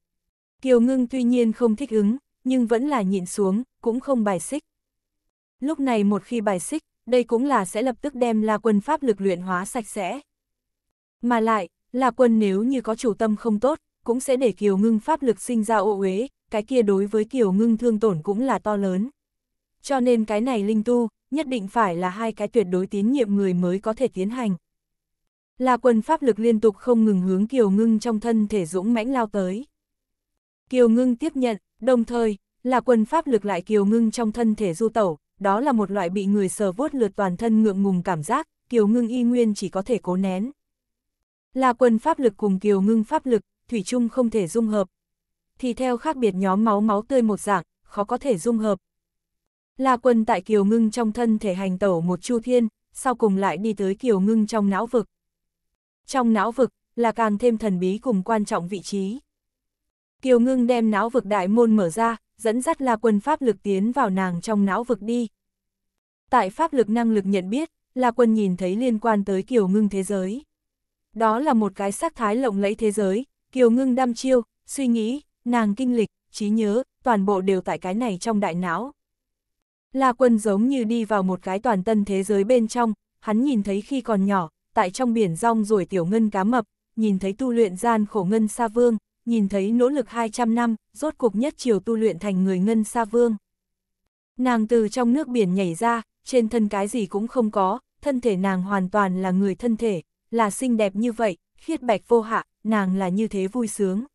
Kiều ngưng tuy nhiên không thích ứng, nhưng vẫn là nhịn xuống, cũng không bài xích. Lúc này một khi bài xích, đây cũng là sẽ lập tức đem La Quân pháp lực luyện hóa sạch sẽ. Mà lại, La Quân nếu như có chủ tâm không tốt, cũng sẽ để Kiều Ngưng pháp lực sinh ra ô uế, cái kia đối với Kiều Ngưng thương tổn cũng là to lớn. Cho nên cái này linh tu, nhất định phải là hai cái tuyệt đối tín nhiệm người mới có thể tiến hành. Là quần pháp lực liên tục không ngừng hướng Kiều Ngưng trong thân thể dũng mãnh lao tới. Kiều Ngưng tiếp nhận, đồng thời, là quần pháp lực lại Kiều Ngưng trong thân thể du tẩu, đó là một loại bị người sờ vuốt lượt toàn thân ngượng ngùng cảm giác, Kiều Ngưng y nguyên chỉ có thể cố nén. Là quần pháp lực cùng Kiều Ngưng pháp lực, thủy chung không thể dung hợp. Thì theo khác biệt nhóm máu máu tươi một dạng, khó có thể dung hợp. La quân tại kiều ngưng trong thân thể hành tẩu một chu thiên, sau cùng lại đi tới kiều ngưng trong não vực. Trong não vực, là càng thêm thần bí cùng quan trọng vị trí. Kiều ngưng đem não vực đại môn mở ra, dẫn dắt La quân pháp lực tiến vào nàng trong não vực đi. Tại pháp lực năng lực nhận biết, La quân nhìn thấy liên quan tới kiều ngưng thế giới. Đó là một cái sắc thái lộng lẫy thế giới, Kiều ngưng đăm chiêu, suy nghĩ, nàng kinh lịch, trí nhớ, toàn bộ đều tại cái này trong đại não. La quân giống như đi vào một cái toàn tân thế giới bên trong, hắn nhìn thấy khi còn nhỏ, tại trong biển rong rồi tiểu ngân cá mập, nhìn thấy tu luyện gian khổ ngân sa vương, nhìn thấy nỗ lực 200 năm, rốt cuộc nhất chiều tu luyện thành người ngân sa vương. Nàng từ trong nước biển nhảy ra, trên thân cái gì cũng không có, thân thể nàng hoàn toàn là người thân thể, là xinh đẹp như vậy, khiết bạch vô hạ, nàng là như thế vui sướng.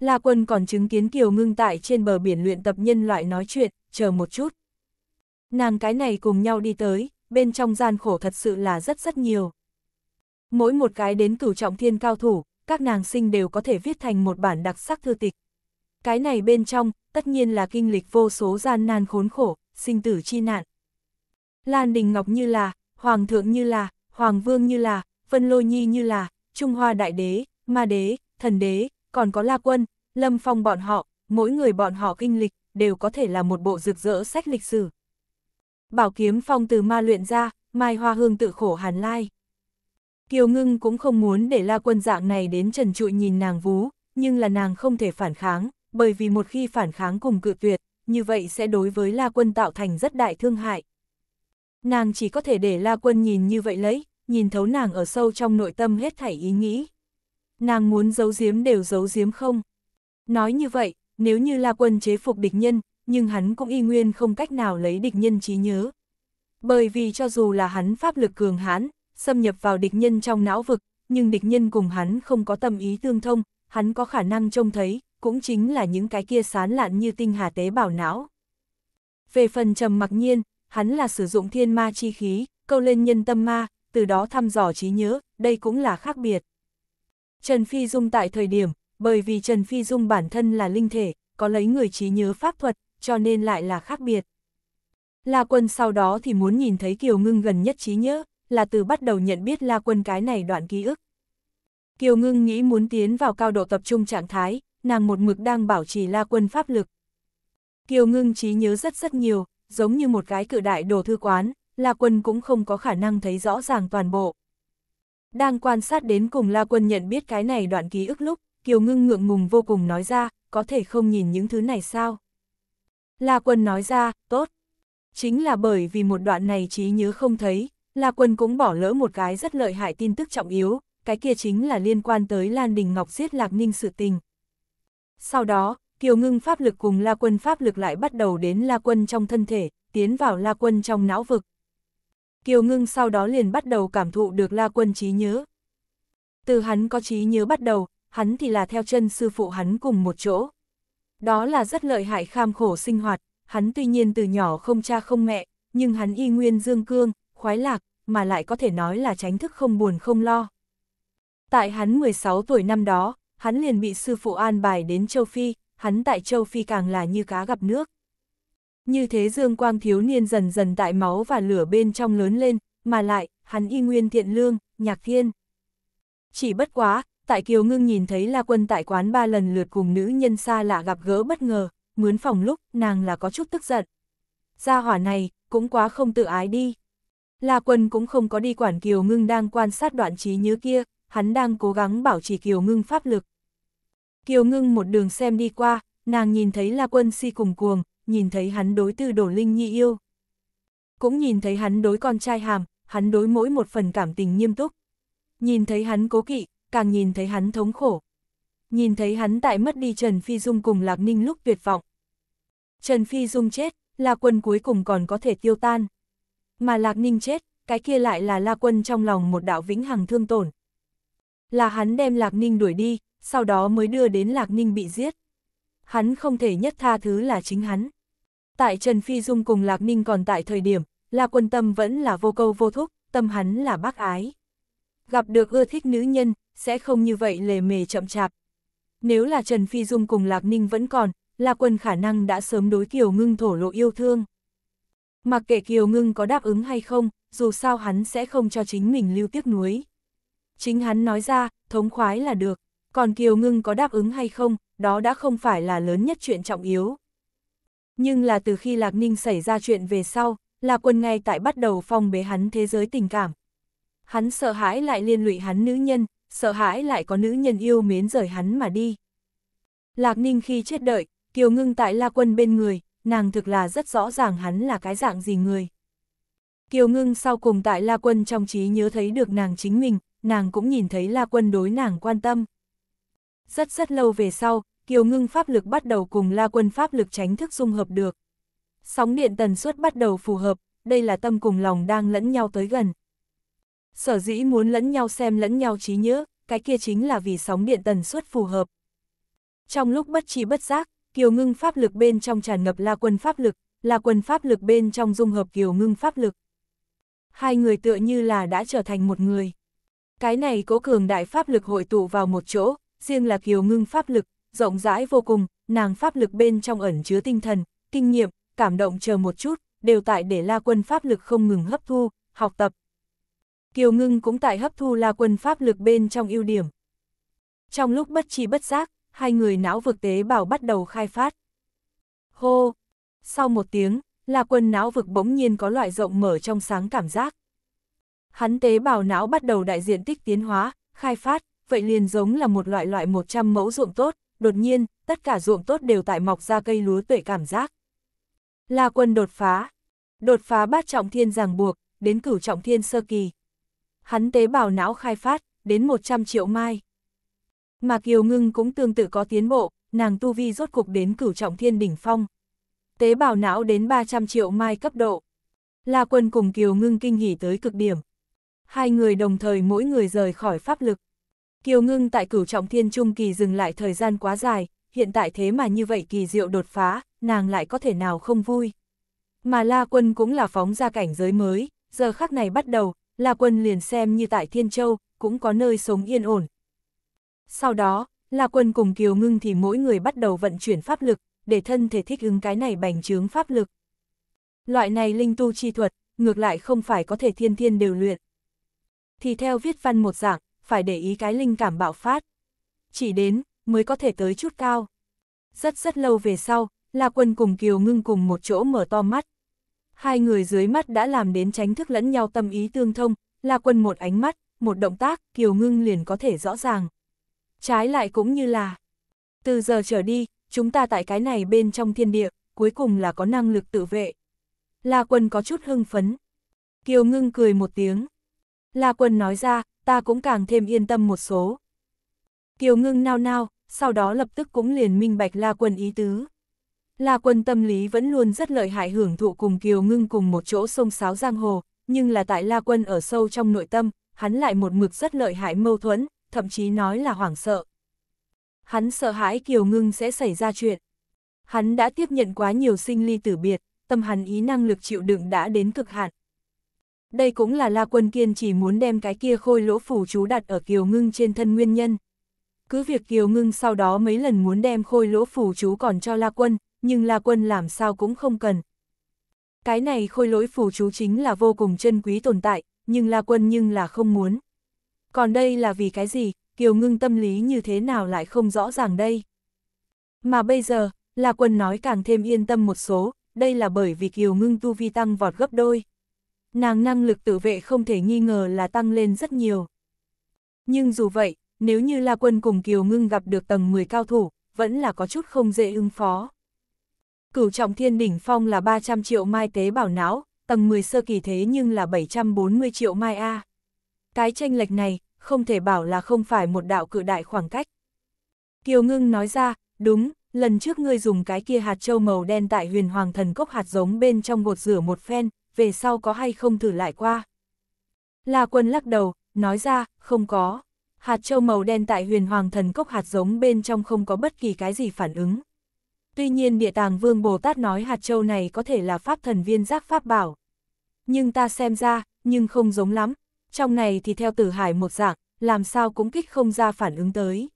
La Quân còn chứng kiến Kiều Ngưng tại trên bờ biển luyện tập nhân loại nói chuyện, chờ một chút. Nàng cái này cùng nhau đi tới, bên trong gian khổ thật sự là rất rất nhiều. Mỗi một cái đến cửu trọng thiên cao thủ, các nàng sinh đều có thể viết thành một bản đặc sắc thư tịch. Cái này bên trong, tất nhiên là kinh lịch vô số gian nan khốn khổ, sinh tử chi nạn. Lan Đình Ngọc như là, Hoàng thượng như là, Hoàng vương như là, Vân Lôi Nhi như là, Trung Hoa Đại Đế, Ma Đế, Thần Đế, còn có La Quân, Lâm Phong bọn họ, mỗi người bọn họ kinh lịch, đều có thể là một bộ rực rỡ sách lịch sử. Bảo kiếm phong từ ma luyện ra, mai hoa hương tự khổ hàn lai. Kiều ngưng cũng không muốn để la quân dạng này đến trần trụi nhìn nàng vú, nhưng là nàng không thể phản kháng, bởi vì một khi phản kháng cùng cự tuyệt, như vậy sẽ đối với la quân tạo thành rất đại thương hại. Nàng chỉ có thể để la quân nhìn như vậy lấy, nhìn thấu nàng ở sâu trong nội tâm hết thảy ý nghĩ. Nàng muốn giấu giếm đều giấu giếm không? Nói như vậy, nếu như La Quân chế phục địch nhân, nhưng hắn cũng y nguyên không cách nào lấy địch nhân trí nhớ. Bởi vì cho dù là hắn pháp lực cường hãn, xâm nhập vào địch nhân trong não vực, nhưng địch nhân cùng hắn không có tâm ý tương thông, hắn có khả năng trông thấy, cũng chính là những cái kia sán lạn như tinh hà tế bào não. Về phần trầm mặc nhiên, hắn là sử dụng thiên ma chi khí, câu lên nhân tâm ma, từ đó thăm dò trí nhớ, đây cũng là khác biệt. Trần Phi Dung tại thời điểm, bởi vì Trần Phi Dung bản thân là linh thể, có lấy người trí nhớ pháp thuật, cho nên lại là khác biệt. La Quân sau đó thì muốn nhìn thấy Kiều Ngưng gần nhất trí nhớ, là từ bắt đầu nhận biết La Quân cái này đoạn ký ức. Kiều Ngưng nghĩ muốn tiến vào cao độ tập trung trạng thái, nàng một mực đang bảo trì La Quân pháp lực. Kiều Ngưng trí nhớ rất rất nhiều, giống như một cái cự đại đồ thư quán, La Quân cũng không có khả năng thấy rõ ràng toàn bộ. Đang quan sát đến cùng La Quân nhận biết cái này đoạn ký ức lúc, Kiều Ngưng ngượng ngùng vô cùng nói ra, có thể không nhìn những thứ này sao? La Quân nói ra, tốt. Chính là bởi vì một đoạn này trí nhớ không thấy, La Quân cũng bỏ lỡ một cái rất lợi hại tin tức trọng yếu, cái kia chính là liên quan tới Lan Đình Ngọc giết Lạc Ninh sự tình. Sau đó, Kiều Ngưng pháp lực cùng La Quân pháp lực lại bắt đầu đến La Quân trong thân thể, tiến vào La Quân trong não vực. Kiều Ngưng sau đó liền bắt đầu cảm thụ được La Quân trí nhớ. Từ hắn có trí nhớ bắt đầu, hắn thì là theo chân sư phụ hắn cùng một chỗ. Đó là rất lợi hại kham khổ sinh hoạt, hắn tuy nhiên từ nhỏ không cha không mẹ, nhưng hắn y nguyên dương cương, khoái lạc, mà lại có thể nói là tránh thức không buồn không lo. Tại hắn 16 tuổi năm đó, hắn liền bị sư phụ an bài đến châu Phi, hắn tại châu Phi càng là như cá gặp nước. Như thế dương quang thiếu niên dần dần tại máu và lửa bên trong lớn lên, mà lại, hắn y nguyên thiện lương, nhạc thiên. Chỉ bất quá, tại Kiều Ngưng nhìn thấy La Quân tại quán ba lần lượt cùng nữ nhân xa lạ gặp gỡ bất ngờ, mướn phòng lúc, nàng là có chút tức giận. Gia hỏa này, cũng quá không tự ái đi. La Quân cũng không có đi quản Kiều Ngưng đang quan sát đoạn trí nhớ kia, hắn đang cố gắng bảo trì Kiều Ngưng pháp lực. Kiều Ngưng một đường xem đi qua, nàng nhìn thấy La Quân si cùng cuồng, nhìn thấy hắn đối tư đổ linh nhi yêu. Cũng nhìn thấy hắn đối con trai hàm, hắn đối mỗi một phần cảm tình nghiêm túc. Nhìn thấy hắn cố kỵ, càng nhìn thấy hắn thống khổ. Nhìn thấy hắn tại mất đi Trần Phi Dung cùng Lạc Ninh lúc tuyệt vọng. Trần Phi Dung chết, La Quân cuối cùng còn có thể tiêu tan. Mà Lạc Ninh chết, cái kia lại là La Quân trong lòng một đạo vĩnh hằng thương tổn. Là hắn đem Lạc Ninh đuổi đi, sau đó mới đưa đến Lạc Ninh bị giết hắn không thể nhất tha thứ là chính hắn. Tại Trần Phi Dung cùng Lạc Ninh còn tại thời điểm, La Quân Tâm vẫn là vô câu vô thúc, tâm hắn là bác ái. Gặp được ưa thích nữ nhân, sẽ không như vậy lề mề chậm chạp. Nếu là Trần Phi Dung cùng Lạc Ninh vẫn còn, La Quân khả năng đã sớm đối Kiều Ngưng thổ lộ yêu thương. Mặc kệ Kiều Ngưng có đáp ứng hay không, dù sao hắn sẽ không cho chính mình lưu tiếc nuối. Chính hắn nói ra, thống khoái là được, còn Kiều Ngưng có đáp ứng hay không, đó đã không phải là lớn nhất chuyện trọng yếu. Nhưng là từ khi Lạc Ninh xảy ra chuyện về sau, lạc Quân ngay tại bắt đầu phong bế hắn thế giới tình cảm. Hắn sợ hãi lại liên lụy hắn nữ nhân, sợ hãi lại có nữ nhân yêu mến rời hắn mà đi. Lạc Ninh khi chết đợi, Kiều Ngưng tại La Quân bên người, nàng thực là rất rõ ràng hắn là cái dạng gì người. Kiều Ngưng sau cùng tại La Quân trong trí nhớ thấy được nàng chính mình, nàng cũng nhìn thấy La Quân đối nàng quan tâm. Rất rất lâu về sau, Kiều Ngưng pháp lực bắt đầu cùng La Quân pháp lực tránh thức dung hợp được. Sóng điện tần suất bắt đầu phù hợp, đây là tâm cùng lòng đang lẫn nhau tới gần. Sở dĩ muốn lẫn nhau xem lẫn nhau trí nhớ, cái kia chính là vì sóng điện tần suất phù hợp. Trong lúc bất chi bất giác, Kiều Ngưng pháp lực bên trong tràn ngập La Quân pháp lực, La Quân pháp lực bên trong dung hợp Kiều Ngưng pháp lực. Hai người tựa như là đã trở thành một người. Cái này cố cường đại pháp lực hội tụ vào một chỗ, riêng là Kiều Ngưng pháp lực rộng rãi vô cùng, nàng pháp lực bên trong ẩn chứa tinh thần, kinh nghiệm, cảm động chờ một chút, đều tại để La Quân pháp lực không ngừng hấp thu, học tập. Kiều Ngưng cũng tại hấp thu La Quân pháp lực bên trong ưu điểm. Trong lúc bất chi bất giác, hai người não vực tế bào bắt đầu khai phát. Hô! Sau một tiếng, La Quân não vực bỗng nhiên có loại rộng mở trong sáng cảm giác. Hắn tế bào não bắt đầu đại diện tích tiến hóa, khai phát, vậy liền giống là một loại loại 100 mẫu ruộng tốt, đột nhiên, tất cả ruộng tốt đều tại mọc ra cây lúa tuệ cảm giác. La quân đột phá. Đột phá bát trọng thiên ràng buộc, đến cửu trọng thiên sơ kỳ. Hắn tế bào não khai phát, đến 100 triệu mai. Mà Kiều Ngưng cũng tương tự có tiến bộ, nàng tu vi rốt cục đến cửu trọng thiên đỉnh phong. Tế bào não đến 300 triệu mai cấp độ. La Quân cùng Kiều Ngưng kinh nghỉ tới cực điểm. Hai người đồng thời mỗi người rời khỏi pháp lực. Kiều ngưng tại cửu trọng thiên trung kỳ dừng lại thời gian quá dài, hiện tại thế mà như vậy kỳ diệu đột phá, nàng lại có thể nào không vui. Mà La Quân cũng là phóng ra cảnh giới mới, giờ khắc này bắt đầu, La Quân liền xem như tại Thiên Châu, cũng có nơi sống yên ổn. Sau đó, La Quân cùng Kiều Ngưng thì mỗi người bắt đầu vận chuyển pháp lực, để thân thể thích ứng cái này bành trướng pháp lực. Loại này linh tu chi thuật, ngược lại không phải có thể thiên thiên đều luyện. Thì theo viết văn một dạng, phải để ý cái linh cảm bạo phát. Chỉ đến, mới có thể tới chút cao. Rất rất lâu về sau, La Quân cùng Kiều Ngưng cùng một chỗ mở to mắt. Hai người dưới mắt đã làm đến tránh thức lẫn nhau tâm ý tương thông, La Quân một ánh mắt, một động tác, Kiều Ngưng liền có thể rõ ràng. Trái lại cũng như là, từ giờ trở đi, chúng ta tại cái này bên trong thiên địa, cuối cùng là có năng lực tự vệ. La Quân có chút hưng phấn. Kiều Ngưng cười một tiếng. La Quân nói ra, ta cũng càng thêm yên tâm một số. Kiều ngưng nao nao, sau đó lập tức cũng liền minh bạch La Quân ý tứ. La Quân tâm lý vẫn luôn rất lợi hại hưởng thụ cùng Kiều ngưng cùng một chỗ sông sáo giang hồ, nhưng là tại La Quân ở sâu trong nội tâm, hắn lại một mực rất lợi hại mâu thuẫn, thậm chí nói là hoảng sợ. Hắn sợ hãi Kiều ngưng sẽ xảy ra chuyện. Hắn đã tiếp nhận quá nhiều sinh ly tử biệt, tâm hắn ý năng lực chịu đựng đã đến cực hạn đây cũng là La Quân Kiên chỉ muốn đem cái kia khôi lỗ phủ chú đặt ở Kiều Ngưng trên thân nguyên nhân. Cứ việc Kiều Ngưng sau đó mấy lần muốn đem khôi lỗ phủ chú còn cho La Quân, nhưng La Quân làm sao cũng không cần. Cái này khôi lỗi phủ chú chính là vô cùng chân quý tồn tại, nhưng La Quân nhưng là không muốn. Còn đây là vì cái gì, Kiều Ngưng tâm lý như thế nào lại không rõ ràng đây. Mà bây giờ, La Quân nói càng thêm yên tâm một số, đây là bởi vì Kiều Ngưng tu vi tăng vọt gấp đôi nàng năng lực tự vệ không thể nghi ngờ là tăng lên rất nhiều. Nhưng dù vậy, nếu như La Quân cùng Kiều Ngưng gặp được tầng 10 cao thủ, vẫn là có chút không dễ ứng phó. Cửu trọng thiên đỉnh phong là 300 triệu mai tế bảo não, tầng 10 sơ kỳ thế nhưng là 740 triệu mai A. Cái tranh lệch này, không thể bảo là không phải một đạo cự đại khoảng cách. Kiều Ngưng nói ra, đúng, lần trước ngươi dùng cái kia hạt châu màu đen tại huyền hoàng thần cốc hạt giống bên trong bột rửa một phen, về sau có hay không thử lại qua. La quân lắc đầu, nói ra, không có. Hạt châu màu đen tại huyền hoàng thần cốc hạt giống bên trong không có bất kỳ cái gì phản ứng. Tuy nhiên địa tàng vương Bồ Tát nói hạt châu này có thể là pháp thần viên giác pháp bảo. Nhưng ta xem ra, nhưng không giống lắm. Trong này thì theo tử hải một dạng, làm sao cũng kích không ra phản ứng tới.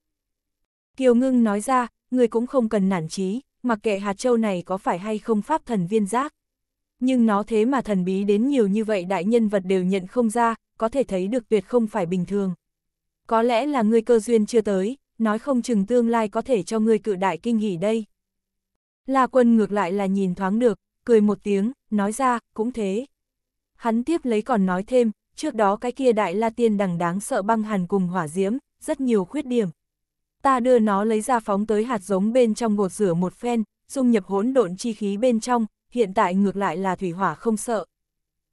Kiều ngưng nói ra, người cũng không cần nản trí, mặc kệ hạt châu này có phải hay không pháp thần viên giác nhưng nó thế mà thần bí đến nhiều như vậy đại nhân vật đều nhận không ra, có thể thấy được tuyệt không phải bình thường. Có lẽ là ngươi cơ duyên chưa tới, nói không chừng tương lai có thể cho ngươi cự đại kinh nghỉ đây. La quân ngược lại là nhìn thoáng được, cười một tiếng, nói ra, cũng thế. Hắn tiếp lấy còn nói thêm, trước đó cái kia đại la tiên đằng đáng sợ băng hàn cùng hỏa diễm, rất nhiều khuyết điểm. Ta đưa nó lấy ra phóng tới hạt giống bên trong gột rửa một phen, dung nhập hỗn độn chi khí bên trong, hiện tại ngược lại là thủy hỏa không sợ.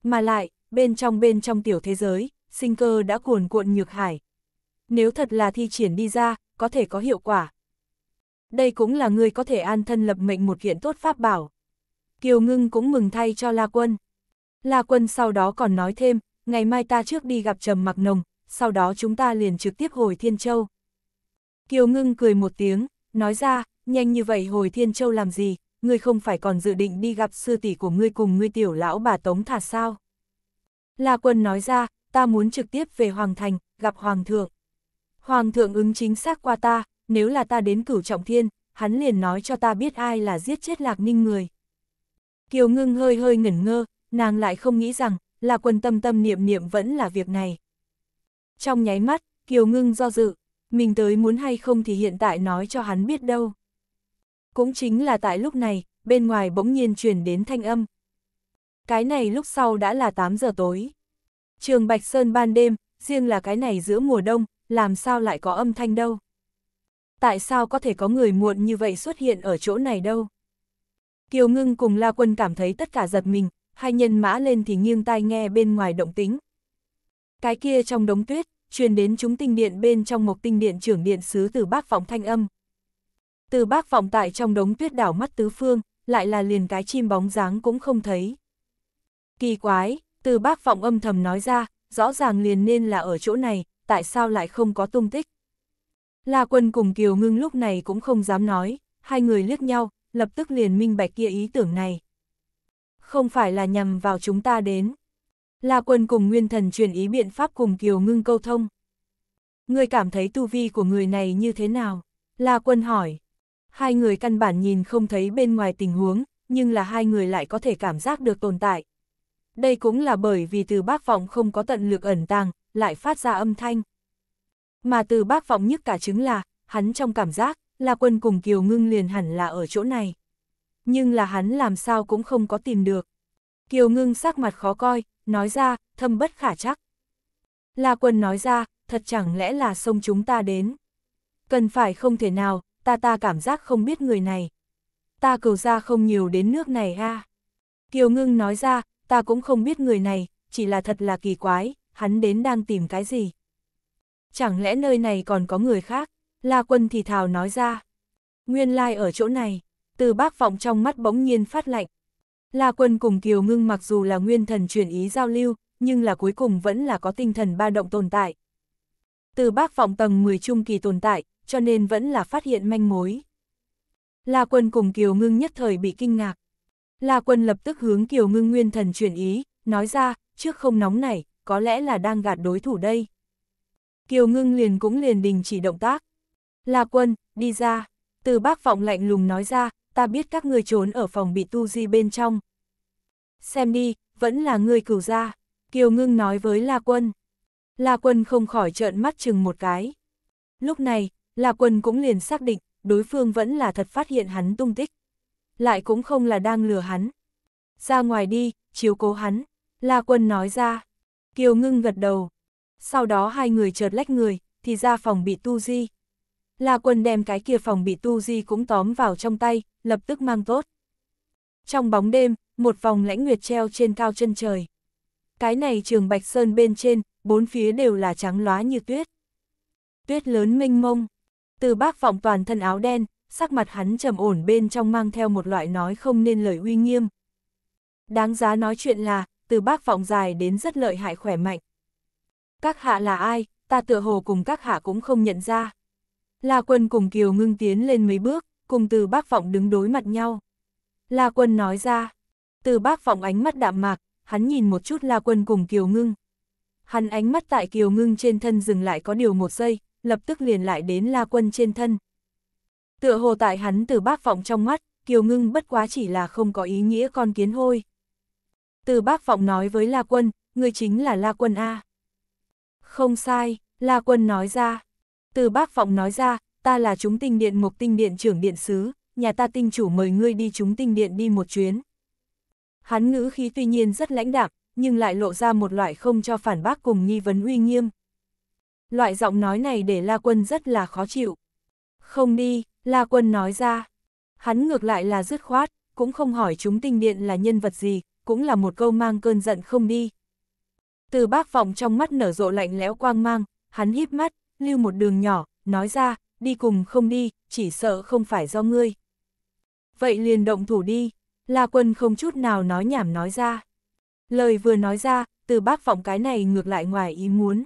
Mà lại, bên trong bên trong tiểu thế giới, sinh cơ đã cuồn cuộn nhược hải. Nếu thật là thi triển đi ra, có thể có hiệu quả. Đây cũng là người có thể an thân lập mệnh một kiện tốt pháp bảo. Kiều Ngưng cũng mừng thay cho La Quân. La Quân sau đó còn nói thêm, ngày mai ta trước đi gặp Trầm Mặc Nồng, sau đó chúng ta liền trực tiếp hồi Thiên Châu. Kiều Ngưng cười một tiếng, nói ra, nhanh như vậy hồi Thiên Châu làm gì? ngươi không phải còn dự định đi gặp sư tỷ của ngươi cùng ngươi tiểu lão bà Tống thả sao? La quân nói ra, ta muốn trực tiếp về Hoàng Thành, gặp Hoàng thượng. Hoàng thượng ứng chính xác qua ta, nếu là ta đến cửu trọng thiên, hắn liền nói cho ta biết ai là giết chết lạc ninh người. Kiều ngưng hơi hơi ngẩn ngơ, nàng lại không nghĩ rằng, La quân tâm tâm niệm niệm vẫn là việc này. Trong nháy mắt, Kiều ngưng do dự, mình tới muốn hay không thì hiện tại nói cho hắn biết đâu. Cũng chính là tại lúc này, bên ngoài bỗng nhiên truyền đến thanh âm. Cái này lúc sau đã là 8 giờ tối. Trường Bạch Sơn ban đêm, riêng là cái này giữa mùa đông, làm sao lại có âm thanh đâu. Tại sao có thể có người muộn như vậy xuất hiện ở chỗ này đâu? Kiều Ngưng cùng La Quân cảm thấy tất cả giật mình, hai nhân mã lên thì nghiêng tai nghe bên ngoài động tính. Cái kia trong đống tuyết, truyền đến chúng tinh điện bên trong một tinh điện trưởng điện sứ từ bác phóng thanh âm. Từ bác vọng tại trong đống tuyết đảo mắt tứ phương, lại là liền cái chim bóng dáng cũng không thấy. Kỳ quái, từ bác vọng âm thầm nói ra, rõ ràng liền nên là ở chỗ này, tại sao lại không có tung tích. La quân cùng Kiều ngưng lúc này cũng không dám nói, hai người liếc nhau, lập tức liền minh bạch kia ý tưởng này. Không phải là nhằm vào chúng ta đến. La quân cùng nguyên thần truyền ý biện pháp cùng Kiều ngưng câu thông. Người cảm thấy tu vi của người này như thế nào? La quân hỏi hai người căn bản nhìn không thấy bên ngoài tình huống, nhưng là hai người lại có thể cảm giác được tồn tại. Đây cũng là bởi vì từ bác vọng không có tận lực ẩn tàng, lại phát ra âm thanh. Mà từ bác vọng nhất cả chứng là, hắn trong cảm giác, là quân cùng Kiều Ngưng liền hẳn là ở chỗ này. Nhưng là hắn làm sao cũng không có tìm được. Kiều Ngưng sắc mặt khó coi, nói ra, thâm bất khả chắc. là quân nói ra, thật chẳng lẽ là sông chúng ta đến. Cần phải không thể nào, ta ta cảm giác không biết người này. Ta cầu ra không nhiều đến nước này a Kiều ngưng nói ra, ta cũng không biết người này, chỉ là thật là kỳ quái, hắn đến đang tìm cái gì. Chẳng lẽ nơi này còn có người khác? La quân thì thào nói ra. Nguyên lai like ở chỗ này, từ bác vọng trong mắt bỗng nhiên phát lạnh. La quân cùng Kiều ngưng mặc dù là nguyên thần chuyển ý giao lưu, nhưng là cuối cùng vẫn là có tinh thần ba động tồn tại. Từ bác vọng tầng 10 trung kỳ tồn tại, cho nên vẫn là phát hiện manh mối. La Quân cùng Kiều Ngưng nhất thời bị kinh ngạc. La Quân lập tức hướng Kiều Ngưng nguyên thần chuyển ý, nói ra, trước không nóng này, có lẽ là đang gạt đối thủ đây. Kiều Ngưng liền cũng liền đình chỉ động tác. La Quân, đi ra. Từ bác vọng lạnh lùng nói ra, ta biết các ngươi trốn ở phòng bị tu di bên trong. Xem đi, vẫn là ngươi cửu ra. Kiều Ngưng nói với La Quân. La Quân không khỏi trợn mắt chừng một cái. Lúc này, La Quân cũng liền xác định, đối phương vẫn là thật phát hiện hắn tung tích. Lại cũng không là đang lừa hắn. Ra ngoài đi, chiếu cố hắn. La Quân nói ra. Kiều ngưng gật đầu. Sau đó hai người chợt lách người, thì ra phòng bị tu di. La Quân đem cái kia phòng bị tu di cũng tóm vào trong tay, lập tức mang tốt. Trong bóng đêm, một vòng lãnh nguyệt treo trên cao chân trời. Cái này trường Bạch Sơn bên trên, bốn phía đều là trắng lóa như tuyết. Tuyết lớn mênh mông, từ bác vọng toàn thân áo đen, sắc mặt hắn trầm ổn bên trong mang theo một loại nói không nên lời uy nghiêm. Đáng giá nói chuyện là, từ bác vọng dài đến rất lợi hại khỏe mạnh. Các hạ là ai, ta tựa hồ cùng các hạ cũng không nhận ra. La quân cùng Kiều ngưng tiến lên mấy bước, cùng từ bác vọng đứng đối mặt nhau. La quân nói ra, từ bác vọng ánh mắt đạm mạc, hắn nhìn một chút La quân cùng Kiều ngưng. Hắn ánh mắt tại Kiều ngưng trên thân dừng lại có điều một giây, lập tức liền lại đến la quân trên thân. Tựa hồ tại hắn từ bác vọng trong mắt, kiều ngưng bất quá chỉ là không có ý nghĩa con kiến hôi. Từ bác vọng nói với la quân, người chính là la quân A. Không sai, la quân nói ra. Từ bác vọng nói ra, ta là chúng tinh điện mục tinh điện trưởng điện sứ, nhà ta tinh chủ mời ngươi đi chúng tinh điện đi một chuyến. Hắn ngữ khí tuy nhiên rất lãnh đạm, nhưng lại lộ ra một loại không cho phản bác cùng nghi vấn uy nghiêm loại giọng nói này để La Quân rất là khó chịu. Không đi, La Quân nói ra. Hắn ngược lại là dứt khoát, cũng không hỏi chúng tinh điện là nhân vật gì, cũng là một câu mang cơn giận không đi. Từ bác vọng trong mắt nở rộ lạnh lẽo quang mang, hắn híp mắt, lưu một đường nhỏ, nói ra, đi cùng không đi, chỉ sợ không phải do ngươi. Vậy liền động thủ đi, La Quân không chút nào nói nhảm nói ra. Lời vừa nói ra, từ bác vọng cái này ngược lại ngoài ý muốn.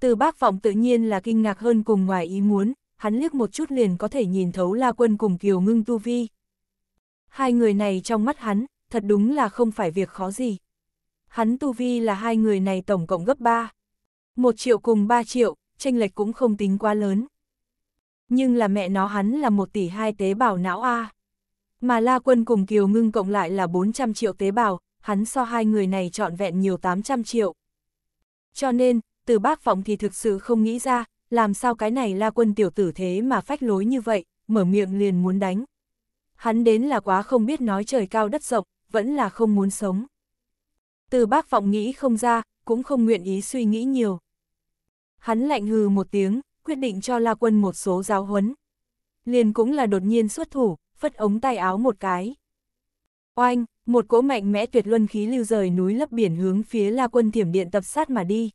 Từ bác vọng tự nhiên là kinh ngạc hơn cùng ngoài ý muốn, hắn liếc một chút liền có thể nhìn thấu La Quân cùng Kiều Ngưng Tu Vi. Hai người này trong mắt hắn, thật đúng là không phải việc khó gì. Hắn Tu Vi là hai người này tổng cộng gấp 3. Một triệu cùng 3 triệu, tranh lệch cũng không tính quá lớn. Nhưng là mẹ nó hắn là một tỷ hai tế bào não A. Mà La Quân cùng Kiều Ngưng cộng lại là 400 triệu tế bào, hắn so hai người này trọn vẹn nhiều 800 triệu. Cho nên, từ bác vọng thì thực sự không nghĩ ra, làm sao cái này la quân tiểu tử thế mà phách lối như vậy, mở miệng liền muốn đánh. Hắn đến là quá không biết nói trời cao đất rộng, vẫn là không muốn sống. Từ bác vọng nghĩ không ra, cũng không nguyện ý suy nghĩ nhiều. Hắn lạnh hừ một tiếng, quyết định cho La Quân một số giáo huấn. Liền cũng là đột nhiên xuất thủ, phất ống tay áo một cái. Oanh, một cỗ mạnh mẽ tuyệt luân khí lưu rời núi lấp biển hướng phía La Quân thiểm điện tập sát mà đi.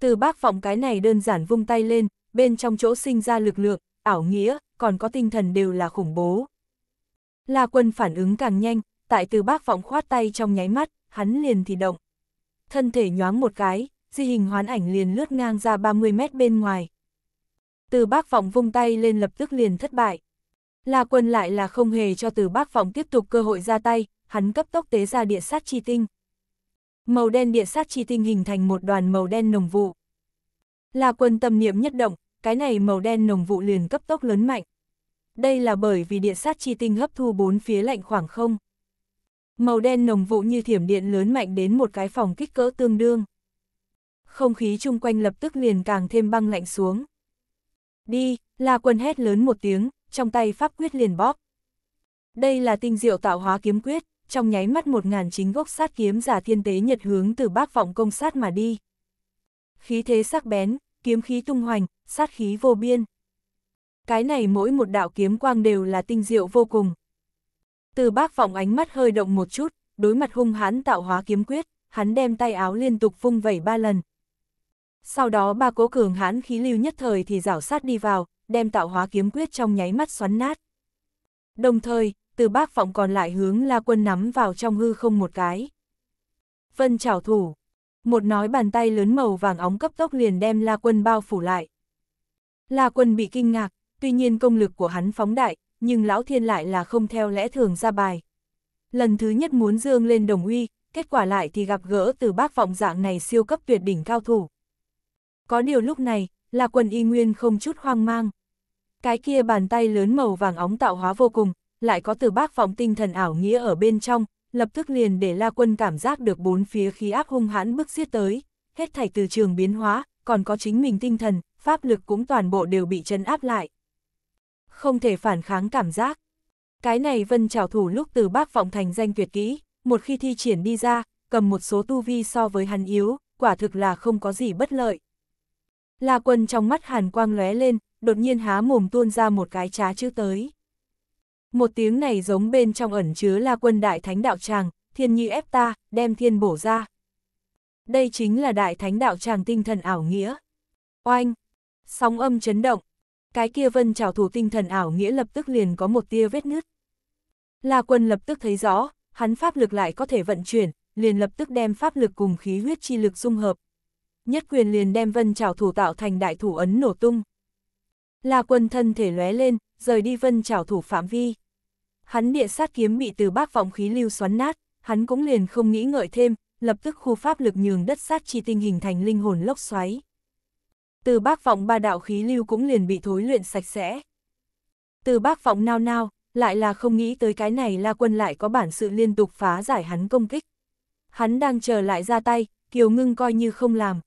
Từ bác vọng cái này đơn giản vung tay lên, bên trong chỗ sinh ra lực lượng, ảo nghĩa, còn có tinh thần đều là khủng bố. La quân phản ứng càng nhanh, tại từ bác vọng khoát tay trong nháy mắt, hắn liền thì động. Thân thể nhoáng một cái, di hình hoán ảnh liền lướt ngang ra 30 mét bên ngoài. Từ bác vọng vung tay lên lập tức liền thất bại. La quân lại là không hề cho từ bác vọng tiếp tục cơ hội ra tay, hắn cấp tốc tế ra địa sát chi tinh. Màu đen địa sát chi tinh hình thành một đoàn màu đen nồng vụ. Là quân tâm niệm nhất động, cái này màu đen nồng vụ liền cấp tốc lớn mạnh. Đây là bởi vì địa sát chi tinh hấp thu bốn phía lạnh khoảng không. Màu đen nồng vụ như thiểm điện lớn mạnh đến một cái phòng kích cỡ tương đương. Không khí chung quanh lập tức liền càng thêm băng lạnh xuống. Đi, La Quân hét lớn một tiếng, trong tay pháp quyết liền bóp. Đây là tinh diệu tạo hóa kiếm quyết trong nháy mắt một ngàn chính gốc sát kiếm giả thiên tế nhật hướng từ bác vọng công sát mà đi. Khí thế sắc bén, kiếm khí tung hoành, sát khí vô biên. Cái này mỗi một đạo kiếm quang đều là tinh diệu vô cùng. Từ bác vọng ánh mắt hơi động một chút, đối mặt hung hãn tạo hóa kiếm quyết, hắn đem tay áo liên tục vung vẩy ba lần. Sau đó ba cố cường hãn khí lưu nhất thời thì rảo sát đi vào, đem tạo hóa kiếm quyết trong nháy mắt xoắn nát. Đồng thời, từ bác vọng còn lại hướng la quân nắm vào trong hư không một cái. Vân trảo thủ, một nói bàn tay lớn màu vàng óng cấp tốc liền đem la quân bao phủ lại. La quân bị kinh ngạc, tuy nhiên công lực của hắn phóng đại, nhưng lão thiên lại là không theo lẽ thường ra bài. Lần thứ nhất muốn dương lên đồng uy, kết quả lại thì gặp gỡ từ bác vọng dạng này siêu cấp tuyệt đỉnh cao thủ. Có điều lúc này, la quân y nguyên không chút hoang mang. Cái kia bàn tay lớn màu vàng óng tạo hóa vô cùng, lại có từ bác vọng tinh thần ảo nghĩa ở bên trong, lập tức liền để La Quân cảm giác được bốn phía khí áp hung hãn bức xiết tới, hết thảy từ trường biến hóa, còn có chính mình tinh thần, pháp lực cũng toàn bộ đều bị chấn áp lại. Không thể phản kháng cảm giác. Cái này vân trào thủ lúc từ bác vọng thành danh tuyệt kỹ, một khi thi triển đi ra, cầm một số tu vi so với hắn yếu, quả thực là không có gì bất lợi. La quân trong mắt hàn quang lóe lên, đột nhiên há mồm tuôn ra một cái trá chữ tới một tiếng này giống bên trong ẩn chứa là quân đại thánh đạo tràng, thiên như ép ta, đem thiên bổ ra. Đây chính là đại thánh đạo tràng tinh thần ảo nghĩa. Oanh! Sóng âm chấn động. Cái kia vân trào thủ tinh thần ảo nghĩa lập tức liền có một tia vết nứt. La quân lập tức thấy rõ, hắn pháp lực lại có thể vận chuyển, liền lập tức đem pháp lực cùng khí huyết chi lực dung hợp. Nhất quyền liền đem vân trào thủ tạo thành đại thủ ấn nổ tung. La quân thân thể lóe lên, rời đi vân trào thủ phạm vi hắn địa sát kiếm bị từ bác vọng khí lưu xoắn nát, hắn cũng liền không nghĩ ngợi thêm, lập tức khu pháp lực nhường đất sát chi tinh hình thành linh hồn lốc xoáy. Từ bác vọng ba đạo khí lưu cũng liền bị thối luyện sạch sẽ. Từ bác vọng nao nao, lại là không nghĩ tới cái này La Quân lại có bản sự liên tục phá giải hắn công kích. Hắn đang chờ lại ra tay, Kiều Ngưng coi như không làm.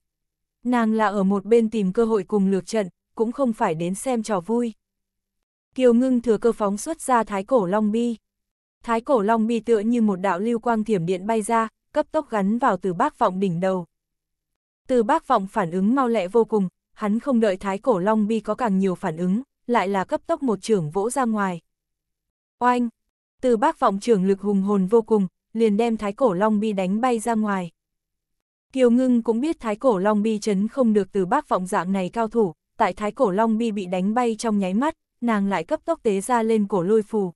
Nàng là ở một bên tìm cơ hội cùng lược trận, cũng không phải đến xem trò vui. Kiều Ngưng thừa cơ phóng xuất ra Thái Cổ Long Bi. Thái Cổ Long Bi tựa như một đạo lưu quang thiểm điện bay ra, cấp tốc gắn vào từ bác vọng đỉnh đầu. Từ bác vọng phản ứng mau lẹ vô cùng, hắn không đợi Thái Cổ Long Bi có càng nhiều phản ứng, lại là cấp tốc một trưởng vỗ ra ngoài. Oanh! Từ bác vọng trưởng lực hùng hồn vô cùng, liền đem Thái Cổ Long Bi đánh bay ra ngoài. Kiều Ngưng cũng biết Thái Cổ Long Bi chấn không được từ bác vọng dạng này cao thủ, tại Thái Cổ Long Bi bị đánh bay trong nháy mắt, nàng lại cấp tốc tế ra lên cổ lôi phù.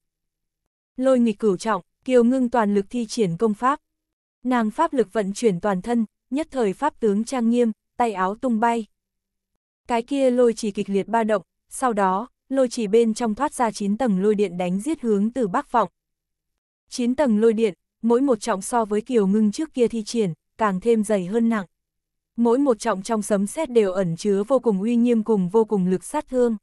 Lôi nghịch cửu trọng, kiều ngưng toàn lực thi triển công pháp. Nàng pháp lực vận chuyển toàn thân, nhất thời pháp tướng trang nghiêm, tay áo tung bay. Cái kia lôi chỉ kịch liệt ba động, sau đó, lôi chỉ bên trong thoát ra 9 tầng lôi điện đánh giết hướng từ bắc vọng. 9 tầng lôi điện, mỗi một trọng so với kiều ngưng trước kia thi triển, càng thêm dày hơn nặng. Mỗi một trọng trong sấm sét đều ẩn chứa vô cùng uy nghiêm cùng vô cùng lực sát thương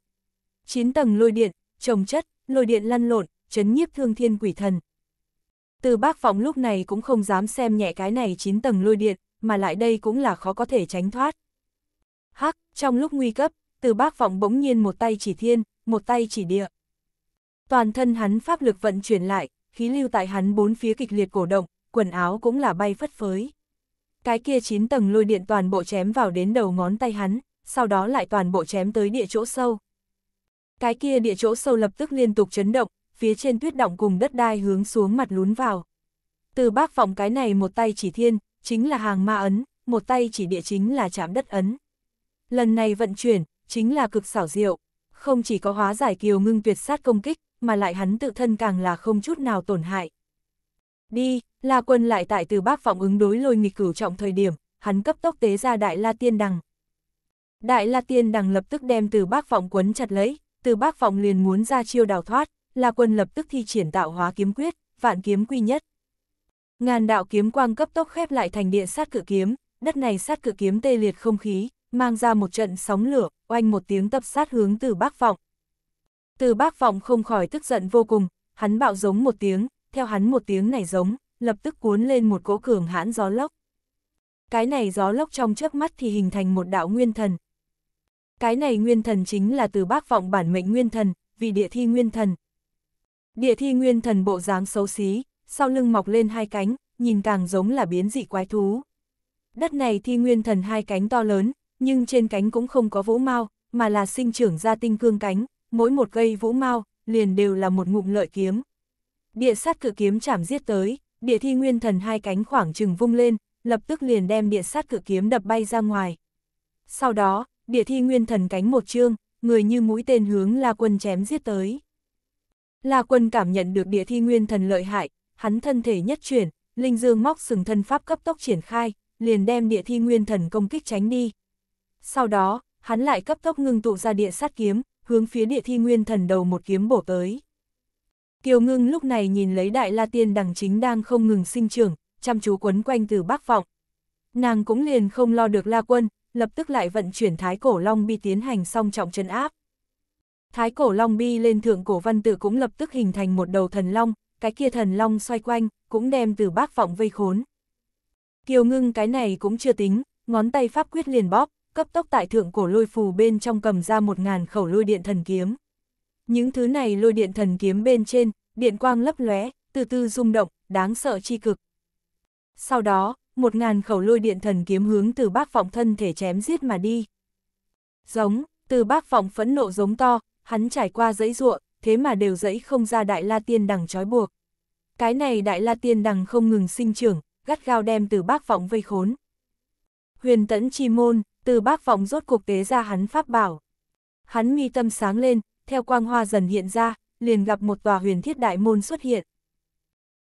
chín tầng lôi điện, trồng chất, lôi điện lăn lộn, chấn nhiếp thương thiên quỷ thần. Từ bác phóng lúc này cũng không dám xem nhẹ cái này chín tầng lôi điện, mà lại đây cũng là khó có thể tránh thoát. Hắc, trong lúc nguy cấp, từ bác vọng bỗng nhiên một tay chỉ thiên, một tay chỉ địa. Toàn thân hắn pháp lực vận chuyển lại, khí lưu tại hắn bốn phía kịch liệt cổ động, quần áo cũng là bay phất phới. Cái kia chín tầng lôi điện toàn bộ chém vào đến đầu ngón tay hắn, sau đó lại toàn bộ chém tới địa chỗ sâu, cái kia địa chỗ sâu lập tức liên tục chấn động, phía trên tuyết động cùng đất đai hướng xuống mặt lún vào. Từ bác vọng cái này một tay chỉ thiên, chính là hàng ma ấn, một tay chỉ địa chính là chạm đất ấn. Lần này vận chuyển, chính là cực xảo diệu, không chỉ có hóa giải kiều ngưng tuyệt sát công kích, mà lại hắn tự thân càng là không chút nào tổn hại. Đi, La Quân lại tại từ bác vọng ứng đối lôi nghịch cửu trọng thời điểm, hắn cấp tốc tế ra Đại La Tiên Đằng. Đại La Tiên Đằng lập tức đem từ bác vọng quấn chặt lấy, từ bác vọng liền muốn ra chiêu đào thoát, La quân lập tức thi triển tạo hóa kiếm quyết, vạn kiếm quy nhất. Ngàn đạo kiếm quang cấp tốc khép lại thành địa sát cự kiếm, đất này sát cự kiếm tê liệt không khí, mang ra một trận sóng lửa, oanh một tiếng tập sát hướng từ bác vọng. Từ bác vọng không khỏi tức giận vô cùng, hắn bạo giống một tiếng, theo hắn một tiếng này giống, lập tức cuốn lên một cỗ cường hãn gió lốc. Cái này gió lốc trong trước mắt thì hình thành một đạo nguyên thần, cái này nguyên thần chính là từ bác vọng bản mệnh nguyên thần, vì địa thi nguyên thần. Địa thi nguyên thần bộ dáng xấu xí, sau lưng mọc lên hai cánh, nhìn càng giống là biến dị quái thú. Đất này thi nguyên thần hai cánh to lớn, nhưng trên cánh cũng không có vũ mau, mà là sinh trưởng ra tinh cương cánh, mỗi một cây vũ mau, liền đều là một ngụm lợi kiếm. Địa sát cự kiếm chảm giết tới, địa thi nguyên thần hai cánh khoảng chừng vung lên, lập tức liền đem địa sát cự kiếm đập bay ra ngoài. Sau đó, địa thi nguyên thần cánh một chương, người như mũi tên hướng La Quân chém giết tới. La Quân cảm nhận được địa thi nguyên thần lợi hại, hắn thân thể nhất chuyển, linh dương móc sừng thân pháp cấp tốc triển khai, liền đem địa thi nguyên thần công kích tránh đi. Sau đó, hắn lại cấp tốc ngưng tụ ra địa sát kiếm, hướng phía địa thi nguyên thần đầu một kiếm bổ tới. Kiều ngưng lúc này nhìn lấy đại la tiên đằng chính đang không ngừng sinh trưởng, chăm chú quấn quanh từ bác vọng. Nàng cũng liền không lo được la quân, lập tức lại vận chuyển Thái Cổ Long Bi tiến hành song trọng chân áp. Thái Cổ Long Bi lên thượng cổ văn tự cũng lập tức hình thành một đầu thần long, cái kia thần long xoay quanh, cũng đem từ bác vọng vây khốn. Kiều ngưng cái này cũng chưa tính, ngón tay pháp quyết liền bóp, cấp tốc tại thượng cổ lôi phù bên trong cầm ra một ngàn khẩu lôi điện thần kiếm. Những thứ này lôi điện thần kiếm bên trên, điện quang lấp lóe, từ từ rung động, đáng sợ chi cực. Sau đó, một ngàn khẩu lôi điện thần kiếm hướng từ bác vọng thân thể chém giết mà đi. Giống, từ bác vọng phẫn nộ giống to, hắn trải qua dãy ruộng, thế mà đều dãy không ra đại la tiên đằng trói buộc. Cái này đại la tiên đằng không ngừng sinh trưởng, gắt gao đem từ bác vọng vây khốn. Huyền tẫn chi môn, từ bác vọng rốt cuộc tế ra hắn pháp bảo. Hắn mi tâm sáng lên, theo quang hoa dần hiện ra, liền gặp một tòa huyền thiết đại môn xuất hiện.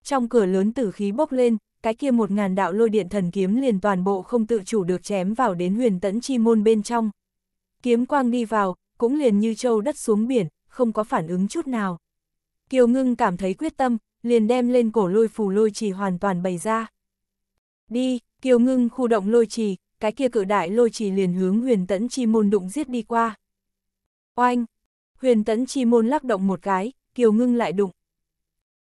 Trong cửa lớn tử khí bốc lên, cái kia một ngàn đạo lôi điện thần kiếm liền toàn bộ không tự chủ được chém vào đến huyền tẫn chi môn bên trong. Kiếm quang đi vào, cũng liền như châu đất xuống biển, không có phản ứng chút nào. Kiều ngưng cảm thấy quyết tâm, liền đem lên cổ lôi phù lôi trì hoàn toàn bày ra. Đi, kiều ngưng khu động lôi trì, cái kia cự đại lôi trì liền hướng huyền tẫn chi môn đụng giết đi qua. Oanh, huyền tấn chi môn lắc động một cái, kiều ngưng lại đụng.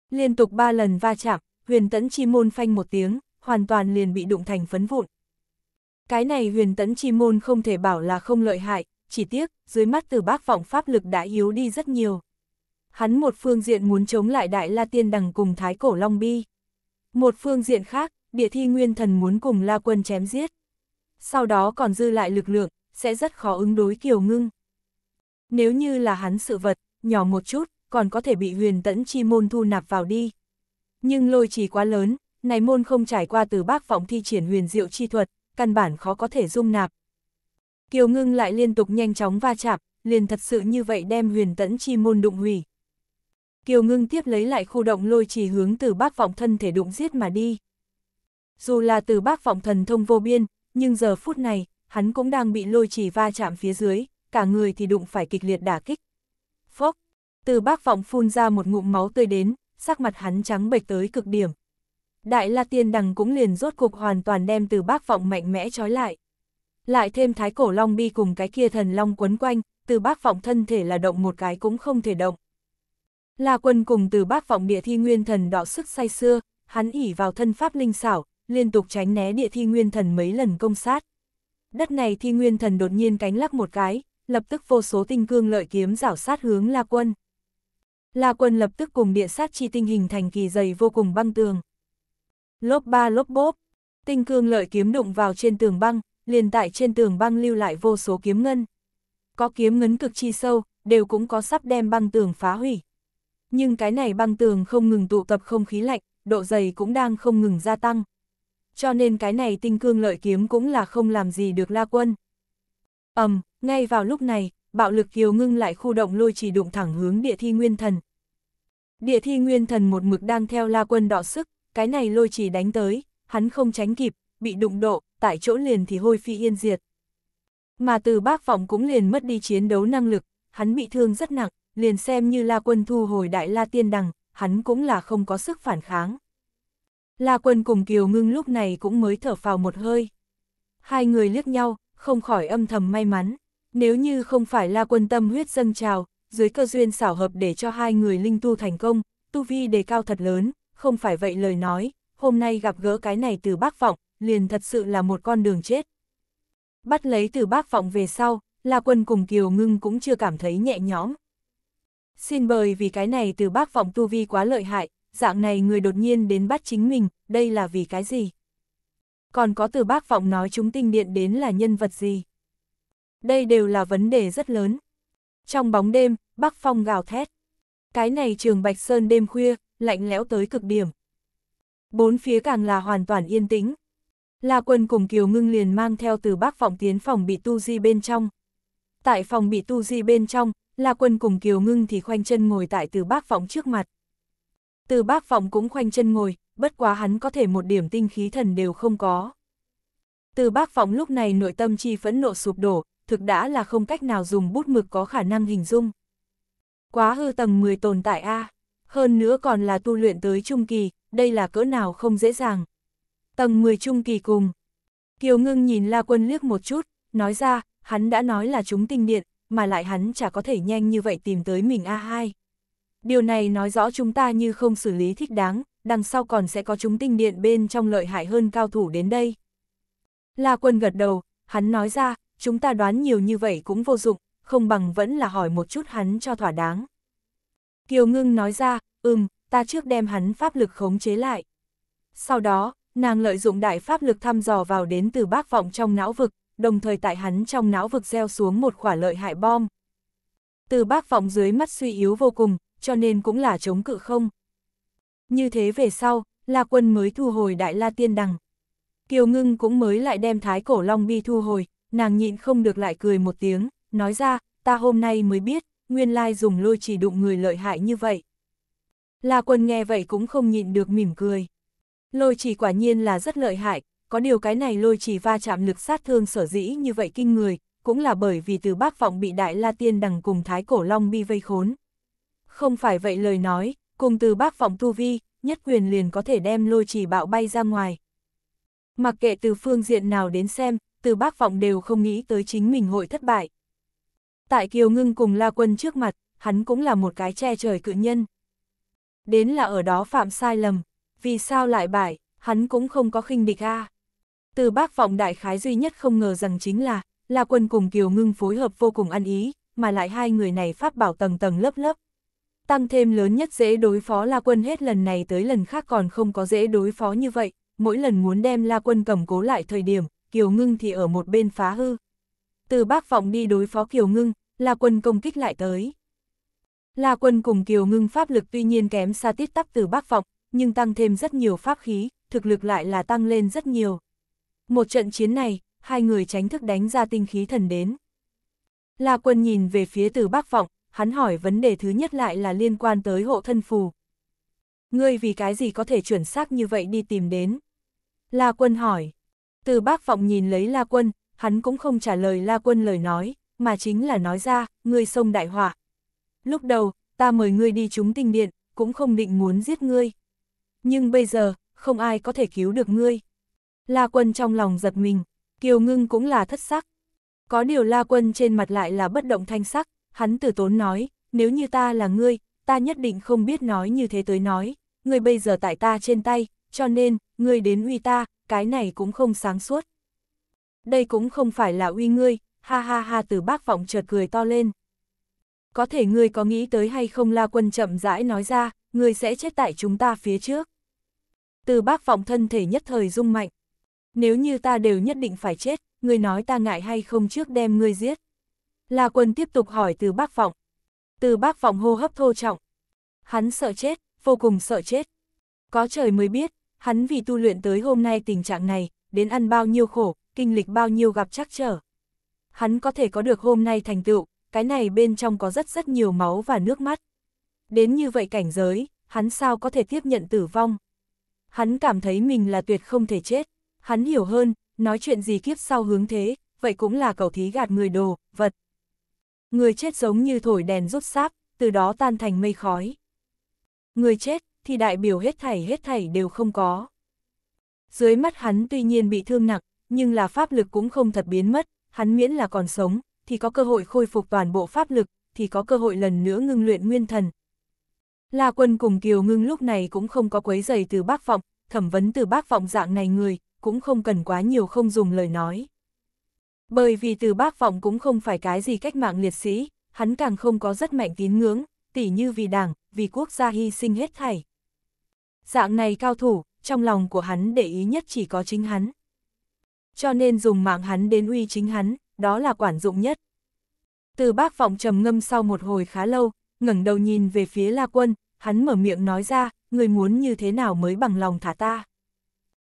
Liên tục ba lần va chạm, huyền Tấn chi môn phanh một tiếng, hoàn toàn liền bị đụng thành phấn vụn. Cái này huyền Tấn chi môn không thể bảo là không lợi hại, chỉ tiếc, dưới mắt từ bác vọng pháp lực đã yếu đi rất nhiều. Hắn một phương diện muốn chống lại Đại La Tiên Đằng cùng Thái Cổ Long Bi. Một phương diện khác, địa thi nguyên thần muốn cùng La Quân chém giết. Sau đó còn dư lại lực lượng, sẽ rất khó ứng đối kiều ngưng. Nếu như là hắn sự vật, nhỏ một chút, còn có thể bị huyền tẫn chi môn thu nạp vào đi. Nhưng lôi trì quá lớn, này môn không trải qua từ bác vọng thi triển huyền diệu chi thuật, căn bản khó có thể dung nạp. Kiều ngưng lại liên tục nhanh chóng va chạm, liền thật sự như vậy đem huyền tẫn chi môn đụng hủy. Kiều ngưng tiếp lấy lại khu động lôi trì hướng từ bác vọng thân thể đụng giết mà đi. Dù là từ bác vọng thần thông vô biên, nhưng giờ phút này, hắn cũng đang bị lôi trì va chạm phía dưới, cả người thì đụng phải kịch liệt đả kích. Phốc, từ bác vọng phun ra một ngụm máu tươi đến, sắc mặt hắn trắng bệch tới cực điểm. Đại La Tiên Đằng cũng liền rốt cục hoàn toàn đem từ bác vọng mạnh mẽ trói lại. Lại thêm thái cổ long bi cùng cái kia thần long quấn quanh, từ bác vọng thân thể là động một cái cũng không thể động. La quân cùng từ bác vọng địa thi nguyên thần đọ sức say xưa, hắn ỉ vào thân pháp linh xảo, liên tục tránh né địa thi nguyên thần mấy lần công sát. Đất này thi nguyên thần đột nhiên cánh lắc một cái, lập tức vô số tinh cương lợi kiếm rảo sát hướng La quân. La Quân lập tức cùng địa sát chi tinh hình thành kỳ dày vô cùng băng tường. Lốp ba lốp bốp, tinh cương lợi kiếm đụng vào trên tường băng, liền tại trên tường băng lưu lại vô số kiếm ngân. Có kiếm ngấn cực chi sâu, đều cũng có sắp đem băng tường phá hủy. Nhưng cái này băng tường không ngừng tụ tập không khí lạnh, độ dày cũng đang không ngừng gia tăng. Cho nên cái này tinh cương lợi kiếm cũng là không làm gì được La Quân. ầm, ngay vào lúc này, bạo lực kiều ngưng lại khu động lôi chỉ đụng thẳng hướng địa thi nguyên thần. Địa thi nguyên thần một mực đang theo la quân đọ sức, cái này lôi chỉ đánh tới, hắn không tránh kịp, bị đụng độ, tại chỗ liền thì hôi phi yên diệt. Mà từ bác vọng cũng liền mất đi chiến đấu năng lực, hắn bị thương rất nặng, liền xem như la quân thu hồi đại la tiên đằng, hắn cũng là không có sức phản kháng. La quân cùng kiều ngưng lúc này cũng mới thở phào một hơi. Hai người liếc nhau, không khỏi âm thầm may mắn. Nếu như không phải la quân tâm huyết dâng trào, dưới cơ duyên xảo hợp để cho hai người linh tu thành công, tu vi đề cao thật lớn, không phải vậy lời nói, hôm nay gặp gỡ cái này từ bác vọng, liền thật sự là một con đường chết. Bắt lấy từ bác vọng về sau, La Quân cùng Kiều Ngưng cũng chưa cảm thấy nhẹ nhõm. Xin bời vì cái này từ bác vọng tu vi quá lợi hại, dạng này người đột nhiên đến bắt chính mình, đây là vì cái gì? Còn có từ bác vọng nói chúng tinh điện đến là nhân vật gì? đây đều là vấn đề rất lớn. Trong bóng đêm, Bắc Phong gào thét. Cái này trường Bạch Sơn đêm khuya, lạnh lẽo tới cực điểm. Bốn phía càng là hoàn toàn yên tĩnh. La quân cùng Kiều Ngưng liền mang theo từ Bắc Vọng tiến phòng bị tu di bên trong. Tại phòng bị tu di bên trong, La quân cùng Kiều Ngưng thì khoanh chân ngồi tại từ Bắc Vọng trước mặt. Từ Bắc Vọng cũng khoanh chân ngồi, bất quá hắn có thể một điểm tinh khí thần đều không có. Từ Bắc Vọng lúc này nội tâm chi phẫn nộ sụp đổ, thực đã là không cách nào dùng bút mực có khả năng hình dung. Quá hư tầng 10 tồn tại A, hơn nữa còn là tu luyện tới trung kỳ, đây là cỡ nào không dễ dàng. Tầng 10 trung kỳ cùng. Kiều ngưng nhìn La Quân liếc một chút, nói ra, hắn đã nói là chúng tinh điện, mà lại hắn chả có thể nhanh như vậy tìm tới mình A2. Điều này nói rõ chúng ta như không xử lý thích đáng, đằng sau còn sẽ có chúng tinh điện bên trong lợi hại hơn cao thủ đến đây. La Quân gật đầu, hắn nói ra, chúng ta đoán nhiều như vậy cũng vô dụng, không bằng vẫn là hỏi một chút hắn cho thỏa đáng. Kiều Ngưng nói ra, ừm, ta trước đem hắn pháp lực khống chế lại. Sau đó, nàng lợi dụng đại pháp lực thăm dò vào đến từ bác vọng trong não vực, đồng thời tại hắn trong não vực gieo xuống một quả lợi hại bom. Từ bác vọng dưới mắt suy yếu vô cùng, cho nên cũng là chống cự không. Như thế về sau, La Quân mới thu hồi Đại La Tiên Đằng. Kiều Ngưng cũng mới lại đem Thái Cổ Long Bi thu hồi, nàng nhịn không được lại cười một tiếng, nói ra, ta hôm nay mới biết, nguyên lai dùng lôi chỉ đụng người lợi hại như vậy. La quân nghe vậy cũng không nhịn được mỉm cười. Lôi chỉ quả nhiên là rất lợi hại, có điều cái này lôi chỉ va chạm lực sát thương sở dĩ như vậy kinh người, cũng là bởi vì từ bác vọng bị đại la tiên đằng cùng thái cổ long bi vây khốn. Không phải vậy lời nói, cùng từ bác vọng tu vi, nhất quyền liền có thể đem lôi chỉ bạo bay ra ngoài. Mặc kệ từ phương diện nào đến xem, từ bác vọng đều không nghĩ tới chính mình hội thất bại. Tại Kiều Ngưng cùng La Quân trước mặt, hắn cũng là một cái che trời cự nhân. Đến là ở đó phạm sai lầm, vì sao lại bại, hắn cũng không có khinh địch a. À. Từ bác vọng đại khái duy nhất không ngờ rằng chính là, La Quân cùng Kiều Ngưng phối hợp vô cùng ăn ý, mà lại hai người này pháp bảo tầng tầng lớp lớp. Tăng thêm lớn nhất dễ đối phó La Quân hết lần này tới lần khác còn không có dễ đối phó như vậy, mỗi lần muốn đem La Quân cầm cố lại thời điểm, Kiều Ngưng thì ở một bên phá hư. Từ bác vọng đi đối phó Kiều Ngưng, La Quân công kích lại tới. La Quân cùng Kiều Ngưng pháp lực tuy nhiên kém xa tiết tắc từ bác vọng, nhưng tăng thêm rất nhiều pháp khí, thực lực lại là tăng lên rất nhiều. Một trận chiến này, hai người tránh thức đánh ra tinh khí thần đến. La Quân nhìn về phía từ bác vọng, hắn hỏi vấn đề thứ nhất lại là liên quan tới hộ thân phù. Ngươi vì cái gì có thể chuẩn xác như vậy đi tìm đến? La Quân hỏi, từ bác vọng nhìn lấy La Quân, hắn cũng không trả lời La Quân lời nói, mà chính là nói ra, ngươi sông đại hỏa. Lúc đầu, ta mời ngươi đi chúng tinh điện, cũng không định muốn giết ngươi. Nhưng bây giờ, không ai có thể cứu được ngươi. La Quân trong lòng giật mình, Kiều Ngưng cũng là thất sắc. Có điều La Quân trên mặt lại là bất động thanh sắc, hắn tử tốn nói, nếu như ta là ngươi, ta nhất định không biết nói như thế tới nói, ngươi bây giờ tại ta trên tay, cho nên, ngươi đến uy ta, cái này cũng không sáng suốt. Đây cũng không phải là uy ngươi, ha ha ha từ bác vọng chợt cười to lên. Có thể ngươi có nghĩ tới hay không la quân chậm rãi nói ra, ngươi sẽ chết tại chúng ta phía trước. Từ bác vọng thân thể nhất thời rung mạnh. Nếu như ta đều nhất định phải chết, ngươi nói ta ngại hay không trước đem ngươi giết. La quân tiếp tục hỏi từ bác vọng. Từ bác vọng hô hấp thô trọng. Hắn sợ chết, vô cùng sợ chết. Có trời mới biết, hắn vì tu luyện tới hôm nay tình trạng này, đến ăn bao nhiêu khổ, kinh lịch bao nhiêu gặp trắc trở. Hắn có thể có được hôm nay thành tựu, cái này bên trong có rất rất nhiều máu và nước mắt. Đến như vậy cảnh giới, hắn sao có thể tiếp nhận tử vong. Hắn cảm thấy mình là tuyệt không thể chết, hắn hiểu hơn, nói chuyện gì kiếp sau hướng thế, vậy cũng là cầu thí gạt người đồ, vật. Người chết giống như thổi đèn rút sáp, từ đó tan thành mây khói. Người chết, thì đại biểu hết thảy hết thảy đều không có. Dưới mắt hắn tuy nhiên bị thương nặng, nhưng là pháp lực cũng không thật biến mất, hắn miễn là còn sống, thì có cơ hội khôi phục toàn bộ pháp lực, thì có cơ hội lần nữa ngưng luyện nguyên thần. La quân cùng Kiều ngưng lúc này cũng không có quấy giày từ bác vọng, thẩm vấn từ bác vọng dạng này người, cũng không cần quá nhiều không dùng lời nói. Bởi vì từ bác vọng cũng không phải cái gì cách mạng liệt sĩ, hắn càng không có rất mạnh tín ngưỡng, tỉ như vì đảng, vì quốc gia hy sinh hết thảy dạng này cao thủ, trong lòng của hắn để ý nhất chỉ có chính hắn. Cho nên dùng mạng hắn đến uy chính hắn, đó là quản dụng nhất. Từ bác vọng trầm ngâm sau một hồi khá lâu, ngẩng đầu nhìn về phía La Quân, hắn mở miệng nói ra, người muốn như thế nào mới bằng lòng thả ta.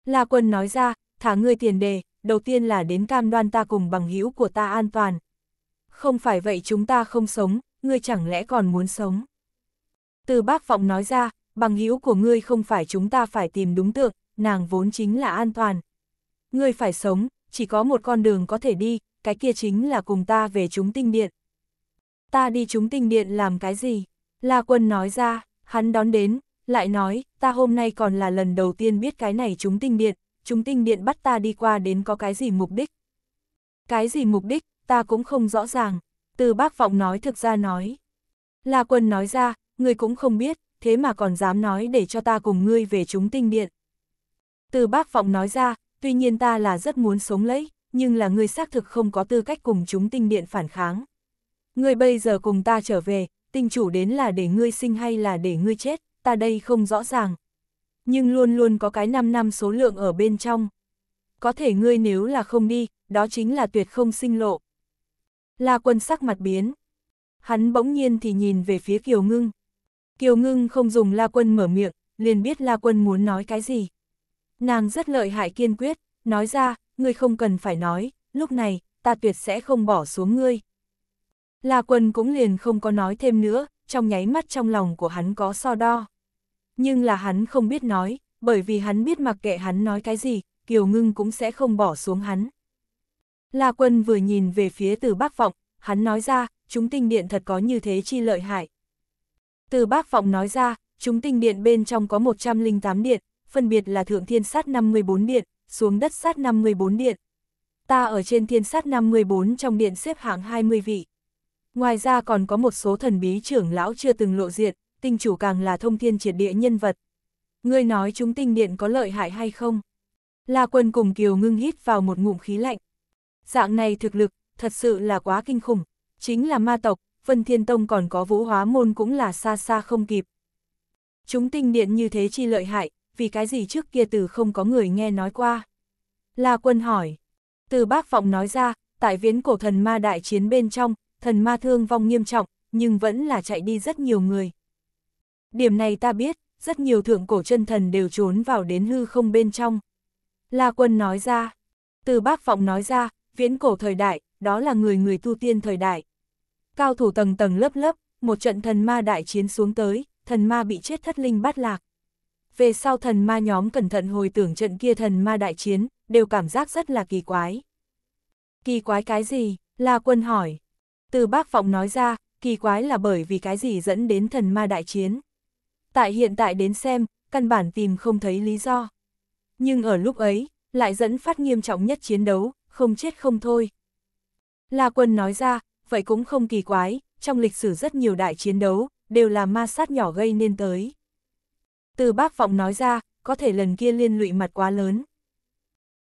La Quân nói ra, thả ngươi tiền đề, đầu tiên là đến cam đoan ta cùng bằng hữu của ta an toàn. Không phải vậy chúng ta không sống, ngươi chẳng lẽ còn muốn sống. Từ bác vọng nói ra, bằng hữu của ngươi không phải chúng ta phải tìm đúng tượng, nàng vốn chính là an toàn. Ngươi phải sống, chỉ có một con đường có thể đi, cái kia chính là cùng ta về chúng tinh điện. Ta đi chúng tinh điện làm cái gì? La quân nói ra, hắn đón đến, lại nói, ta hôm nay còn là lần đầu tiên biết cái này chúng tinh điện, chúng tinh điện bắt ta đi qua đến có cái gì mục đích. Cái gì mục đích, ta cũng không rõ ràng, từ bác vọng nói thực ra nói. La quân nói ra, người cũng không biết, thế mà còn dám nói để cho ta cùng ngươi về chúng tinh điện. Từ bác vọng nói ra, tuy nhiên ta là rất muốn sống lấy, nhưng là ngươi xác thực không có tư cách cùng chúng tinh điện phản kháng. Ngươi bây giờ cùng ta trở về, tinh chủ đến là để ngươi sinh hay là để ngươi chết, ta đây không rõ ràng. Nhưng luôn luôn có cái 5 năm số lượng ở bên trong. Có thể ngươi nếu là không đi, đó chính là tuyệt không sinh lộ. La quân sắc mặt biến. Hắn bỗng nhiên thì nhìn về phía Kiều Ngưng, Kiều Ngưng không dùng La Quân mở miệng, liền biết La Quân muốn nói cái gì. Nàng rất lợi hại kiên quyết, nói ra, ngươi không cần phải nói, lúc này, ta tuyệt sẽ không bỏ xuống ngươi. La Quân cũng liền không có nói thêm nữa, trong nháy mắt trong lòng của hắn có so đo. Nhưng là hắn không biết nói, bởi vì hắn biết mặc kệ hắn nói cái gì, Kiều Ngưng cũng sẽ không bỏ xuống hắn. La Quân vừa nhìn về phía từ bác vọng, hắn nói ra, chúng tinh điện thật có như thế chi lợi hại, từ bác vọng nói ra, chúng tinh điện bên trong có 108 điện, phân biệt là thượng thiên sát 54 điện, xuống đất sát 54 điện. Ta ở trên thiên sát 54 trong điện xếp hạng 20 vị. Ngoài ra còn có một số thần bí trưởng lão chưa từng lộ diện, tinh chủ càng là thông thiên triệt địa nhân vật. Ngươi nói chúng tinh điện có lợi hại hay không? La quân cùng Kiều ngưng hít vào một ngụm khí lạnh. Dạng này thực lực, thật sự là quá kinh khủng. Chính là ma tộc, Vân Thiên Tông còn có vũ hóa môn cũng là xa xa không kịp. Chúng tinh điện như thế chi lợi hại, vì cái gì trước kia từ không có người nghe nói qua. La quân hỏi. Từ bác vọng nói ra, tại viễn cổ thần ma đại chiến bên trong, thần ma thương vong nghiêm trọng, nhưng vẫn là chạy đi rất nhiều người. Điểm này ta biết, rất nhiều thượng cổ chân thần đều trốn vào đến hư không bên trong. La quân nói ra, từ bác vọng nói ra, viễn cổ thời đại, đó là người người tu tiên thời đại. Cao thủ tầng tầng lớp lớp, một trận thần ma đại chiến xuống tới, thần ma bị chết thất linh bát lạc. Về sau thần ma nhóm cẩn thận hồi tưởng trận kia thần ma đại chiến, đều cảm giác rất là kỳ quái. Kỳ quái cái gì? La quân hỏi. Từ bác vọng nói ra, kỳ quái là bởi vì cái gì dẫn đến thần ma đại chiến. Tại hiện tại đến xem, căn bản tìm không thấy lý do. Nhưng ở lúc ấy, lại dẫn phát nghiêm trọng nhất chiến đấu, không chết không thôi. La quân nói ra, vậy cũng không kỳ quái, trong lịch sử rất nhiều đại chiến đấu, đều là ma sát nhỏ gây nên tới. Từ bác vọng nói ra, có thể lần kia liên lụy mặt quá lớn.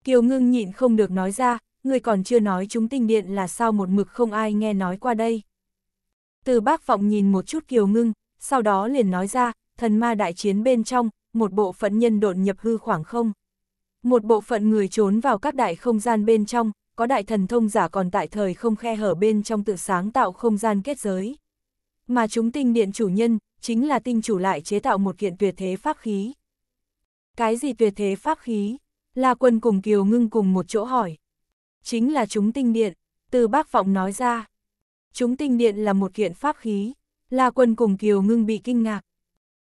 Kiều ngưng nhịn không được nói ra, người còn chưa nói chúng tinh điện là sao một mực không ai nghe nói qua đây. Từ bác vọng nhìn một chút kiều ngưng, sau đó liền nói ra, thần ma đại chiến bên trong, một bộ phận nhân độn nhập hư khoảng không. Một bộ phận người trốn vào các đại không gian bên trong, có đại thần thông giả còn tại thời không khe hở bên trong tự sáng tạo không gian kết giới. Mà chúng tinh điện chủ nhân, chính là tinh chủ lại chế tạo một kiện tuyệt thế pháp khí. Cái gì tuyệt thế pháp khí? La quân cùng Kiều ngưng cùng một chỗ hỏi. Chính là chúng tinh điện, từ bác vọng nói ra. Chúng tinh điện là một kiện pháp khí, La quân cùng Kiều ngưng bị kinh ngạc.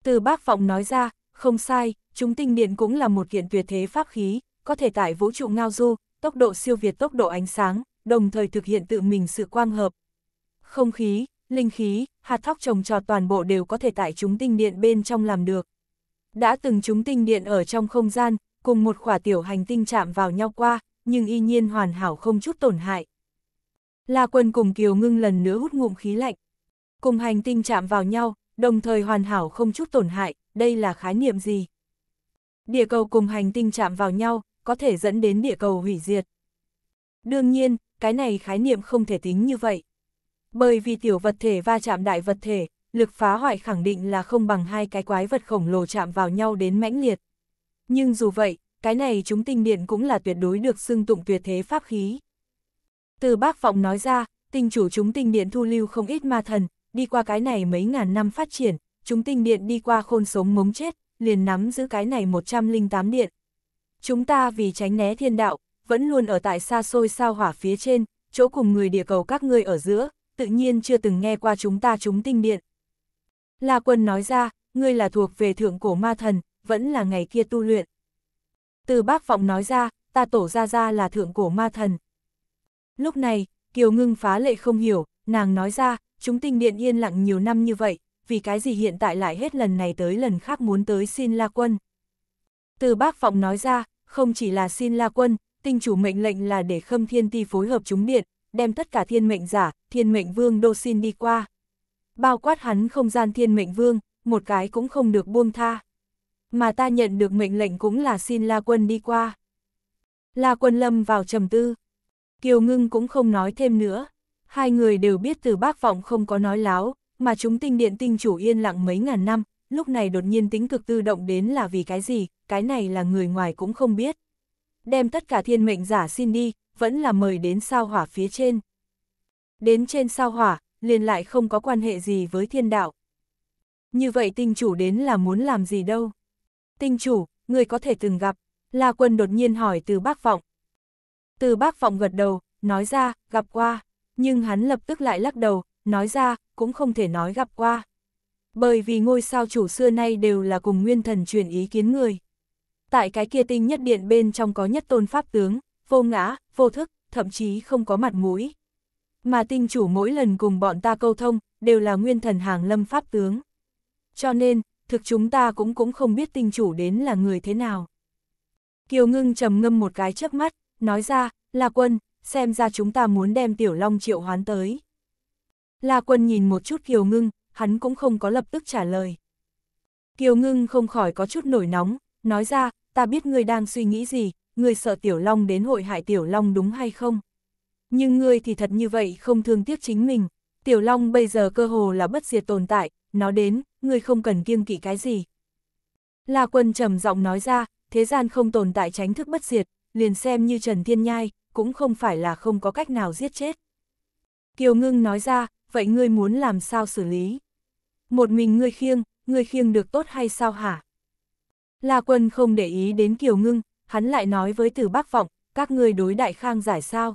Từ bác vọng nói ra, không sai, chúng tinh điện cũng là một kiện tuyệt thế pháp khí, có thể tại vũ trụ ngao du, tốc độ siêu việt tốc độ ánh sáng, đồng thời thực hiện tự mình sự quang hợp. Không khí, linh khí, hạt thóc trồng trọt toàn bộ đều có thể tại chúng tinh điện bên trong làm được. Đã từng chúng tinh điện ở trong không gian, cùng một quả tiểu hành tinh chạm vào nhau qua, nhưng y nhiên hoàn hảo không chút tổn hại. La quân cùng Kiều ngưng lần nữa hút ngụm khí lạnh. Cùng hành tinh chạm vào nhau, đồng thời hoàn hảo không chút tổn hại, đây là khái niệm gì? Địa cầu cùng hành tinh chạm vào nhau, có thể dẫn đến địa cầu hủy diệt. Đương nhiên, cái này khái niệm không thể tính như vậy. Bởi vì tiểu vật thể va chạm đại vật thể, lực phá hoại khẳng định là không bằng hai cái quái vật khổng lồ chạm vào nhau đến mãnh liệt. Nhưng dù vậy, cái này chúng tinh điện cũng là tuyệt đối được xưng tụng tuyệt thế pháp khí. Từ bác vọng nói ra, tinh chủ chúng tinh điện thu lưu không ít ma thần, đi qua cái này mấy ngàn năm phát triển, chúng tinh điện đi qua khôn sống mống chết, liền nắm giữ cái này 108 điện. Chúng ta vì tránh né thiên đạo, vẫn luôn ở tại xa xôi sao hỏa phía trên, chỗ cùng người địa cầu các ngươi ở giữa, tự nhiên chưa từng nghe qua chúng ta chúng tinh điện. La quân nói ra, ngươi là thuộc về thượng cổ ma thần, vẫn là ngày kia tu luyện. Từ bác vọng nói ra, ta tổ ra ra là thượng cổ ma thần. Lúc này, Kiều Ngưng phá lệ không hiểu, nàng nói ra, chúng tinh điện yên lặng nhiều năm như vậy, vì cái gì hiện tại lại hết lần này tới lần khác muốn tới xin La Quân. Từ bác vọng nói ra, không chỉ là xin la quân, tinh chủ mệnh lệnh là để khâm thiên ti phối hợp chúng điện, đem tất cả thiên mệnh giả, thiên mệnh vương đô xin đi qua. Bao quát hắn không gian thiên mệnh vương, một cái cũng không được buông tha. Mà ta nhận được mệnh lệnh cũng là xin la quân đi qua. La quân lâm vào trầm tư. Kiều ngưng cũng không nói thêm nữa. Hai người đều biết từ bác vọng không có nói láo, mà chúng tinh điện tinh chủ yên lặng mấy ngàn năm, lúc này đột nhiên tính cực tự động đến là vì cái gì, cái này là người ngoài cũng không biết. Đem tất cả thiên mệnh giả xin đi, vẫn là mời đến sao hỏa phía trên. Đến trên sao hỏa, liền lại không có quan hệ gì với thiên đạo. Như vậy tinh chủ đến là muốn làm gì đâu. Tinh chủ, người có thể từng gặp, La Quân đột nhiên hỏi từ bác vọng. Từ bác vọng gật đầu, nói ra, gặp qua, nhưng hắn lập tức lại lắc đầu, nói ra, cũng không thể nói gặp qua bởi vì ngôi sao chủ xưa nay đều là cùng nguyên thần truyền ý kiến người. Tại cái kia tinh nhất điện bên trong có nhất tôn pháp tướng, vô ngã, vô thức, thậm chí không có mặt mũi. Mà tinh chủ mỗi lần cùng bọn ta câu thông, đều là nguyên thần hàng lâm pháp tướng. Cho nên, thực chúng ta cũng cũng không biết tinh chủ đến là người thế nào. Kiều ngưng trầm ngâm một cái chớp mắt, nói ra, là quân, xem ra chúng ta muốn đem tiểu long triệu hoán tới. La quân nhìn một chút kiều ngưng, hắn cũng không có lập tức trả lời. Kiều ngưng không khỏi có chút nổi nóng, nói ra, ta biết ngươi đang suy nghĩ gì, ngươi sợ Tiểu Long đến hội hại Tiểu Long đúng hay không? Nhưng ngươi thì thật như vậy không thương tiếc chính mình, Tiểu Long bây giờ cơ hồ là bất diệt tồn tại, nó đến, ngươi không cần kiêng kỵ cái gì. La quân trầm giọng nói ra, thế gian không tồn tại tránh thức bất diệt, liền xem như Trần Thiên Nhai, cũng không phải là không có cách nào giết chết. Kiều Ngưng nói ra, vậy ngươi muốn làm sao xử lý? một mình ngươi khiêng, ngươi khiêng được tốt hay sao hả? La quân không để ý đến Kiều Ngưng, hắn lại nói với Từ Bác Vọng, các ngươi đối đại khang giải sao?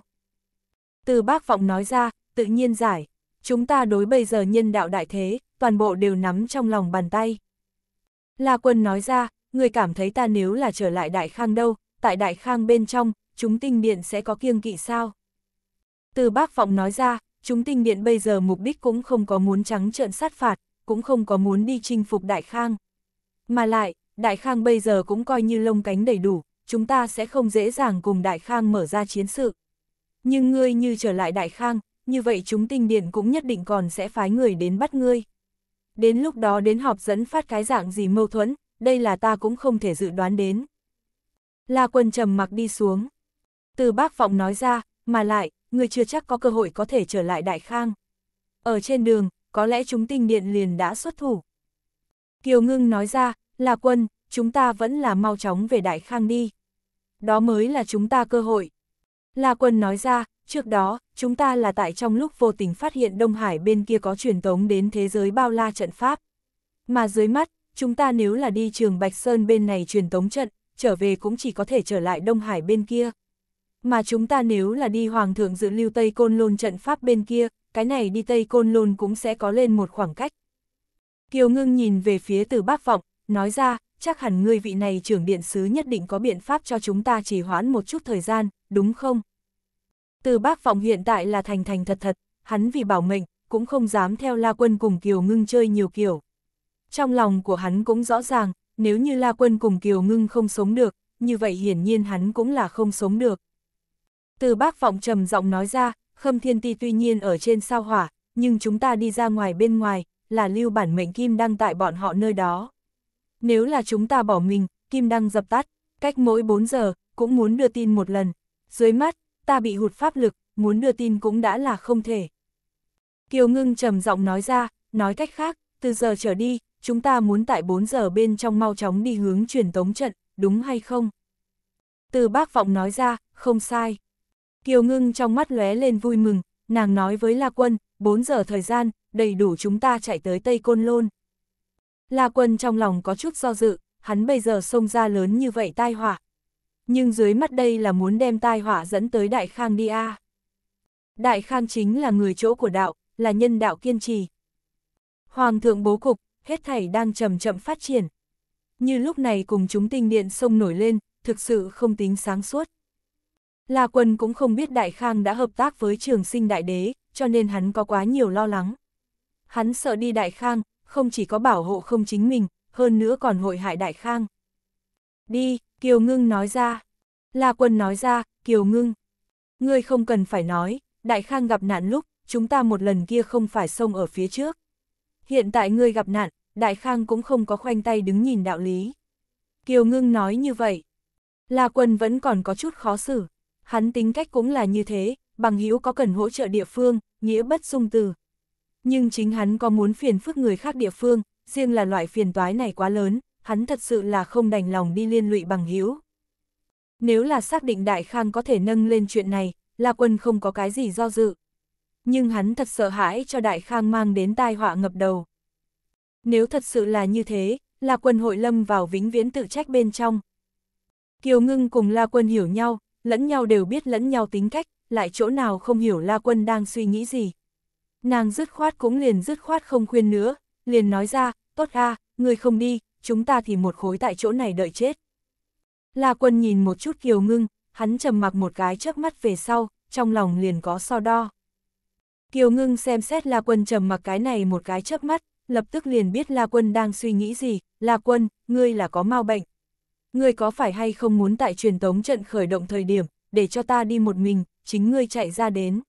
Từ Bác Vọng nói ra, tự nhiên giải, chúng ta đối bây giờ nhân đạo đại thế, toàn bộ đều nắm trong lòng bàn tay. La quân nói ra, ngươi cảm thấy ta nếu là trở lại đại khang đâu, tại đại khang bên trong, chúng tinh điện sẽ có kiêng kỵ sao? Từ Bác Vọng nói ra, chúng tinh điện bây giờ mục đích cũng không có muốn trắng trợn sát phạt, cũng không có muốn đi chinh phục Đại Khang. Mà lại, Đại Khang bây giờ cũng coi như lông cánh đầy đủ, chúng ta sẽ không dễ dàng cùng Đại Khang mở ra chiến sự. Nhưng ngươi như trở lại Đại Khang, như vậy chúng tinh điện cũng nhất định còn sẽ phái người đến bắt ngươi. Đến lúc đó đến họp dẫn phát cái dạng gì mâu thuẫn, đây là ta cũng không thể dự đoán đến. La quân trầm mặc đi xuống. Từ bác vọng nói ra, mà lại, người chưa chắc có cơ hội có thể trở lại Đại Khang. Ở trên đường, có lẽ chúng tinh điện liền đã xuất thủ. Kiều Ngưng nói ra, là quân, chúng ta vẫn là mau chóng về Đại Khang đi. Đó mới là chúng ta cơ hội. La quân nói ra, trước đó, chúng ta là tại trong lúc vô tình phát hiện Đông Hải bên kia có truyền tống đến thế giới bao la trận pháp. Mà dưới mắt, chúng ta nếu là đi trường Bạch Sơn bên này truyền tống trận, trở về cũng chỉ có thể trở lại Đông Hải bên kia. Mà chúng ta nếu là đi Hoàng thượng dự lưu Tây Côn Lôn trận pháp bên kia, cái này đi Tây Côn Lôn cũng sẽ có lên một khoảng cách. Kiều Ngưng nhìn về phía từ bác vọng, nói ra, chắc hẳn người vị này trưởng điện sứ nhất định có biện pháp cho chúng ta trì hoãn một chút thời gian, đúng không? Từ bác vọng hiện tại là thành thành thật thật, hắn vì bảo mệnh, cũng không dám theo La Quân cùng Kiều Ngưng chơi nhiều kiểu. Trong lòng của hắn cũng rõ ràng, nếu như La Quân cùng Kiều Ngưng không sống được, như vậy hiển nhiên hắn cũng là không sống được. Từ bác vọng trầm giọng nói ra, Khâm Thiên Ti tuy nhiên ở trên sao hỏa, nhưng chúng ta đi ra ngoài bên ngoài, là lưu bản mệnh kim đăng tại bọn họ nơi đó. Nếu là chúng ta bỏ mình, kim đăng dập tắt, cách mỗi 4 giờ, cũng muốn đưa tin một lần. Dưới mắt, ta bị hụt pháp lực, muốn đưa tin cũng đã là không thể. Kiều Ngưng trầm giọng nói ra, nói cách khác, từ giờ trở đi, chúng ta muốn tại 4 giờ bên trong mau chóng đi hướng truyền tống trận, đúng hay không? Từ bác vọng nói ra, không sai. Kiều Ngưng trong mắt lóe lên vui mừng, nàng nói với La Quân, 4 giờ thời gian, đầy đủ chúng ta chạy tới Tây Côn Lôn. La Quân trong lòng có chút do dự, hắn bây giờ xông ra lớn như vậy tai họa. Nhưng dưới mắt đây là muốn đem tai họa dẫn tới Đại Khang đi a. Đại Khang chính là người chỗ của đạo, là nhân đạo kiên trì. Hoàng thượng bố cục, hết thảy đang chậm chậm phát triển. Như lúc này cùng chúng tinh điện sông nổi lên, thực sự không tính sáng suốt. La Quân cũng không biết Đại Khang đã hợp tác với trường sinh đại đế, cho nên hắn có quá nhiều lo lắng. Hắn sợ đi Đại Khang, không chỉ có bảo hộ không chính mình, hơn nữa còn hội hại Đại Khang. Đi, Kiều Ngưng nói ra. La Quân nói ra, Kiều Ngưng. Ngươi không cần phải nói, Đại Khang gặp nạn lúc, chúng ta một lần kia không phải sông ở phía trước. Hiện tại ngươi gặp nạn, Đại Khang cũng không có khoanh tay đứng nhìn đạo lý. Kiều Ngưng nói như vậy. La Quân vẫn còn có chút khó xử. Hắn tính cách cũng là như thế, bằng hữu có cần hỗ trợ địa phương, nghĩa bất dung từ. Nhưng chính hắn có muốn phiền phức người khác địa phương, riêng là loại phiền toái này quá lớn, hắn thật sự là không đành lòng đi liên lụy bằng hữu. Nếu là xác định Đại Khang có thể nâng lên chuyện này, La Quân không có cái gì do dự. Nhưng hắn thật sợ hãi cho Đại Khang mang đến tai họa ngập đầu. Nếu thật sự là như thế, La Quân hội lâm vào vĩnh viễn tự trách bên trong. Kiều Ngưng cùng La Quân hiểu nhau, lẫn nhau đều biết lẫn nhau tính cách, lại chỗ nào không hiểu La Quân đang suy nghĩ gì. Nàng dứt khoát cũng liền dứt khoát không khuyên nữa, liền nói ra, tốt a, à, người không đi, chúng ta thì một khối tại chỗ này đợi chết. La Quân nhìn một chút Kiều Ngưng, hắn trầm mặc một cái chớp mắt về sau, trong lòng liền có so đo. Kiều Ngưng xem xét La Quân trầm mặc cái này một cái chớp mắt, lập tức liền biết La Quân đang suy nghĩ gì, La Quân, ngươi là có mau bệnh ngươi có phải hay không muốn tại truyền tống trận khởi động thời điểm, để cho ta đi một mình, chính ngươi chạy ra đến.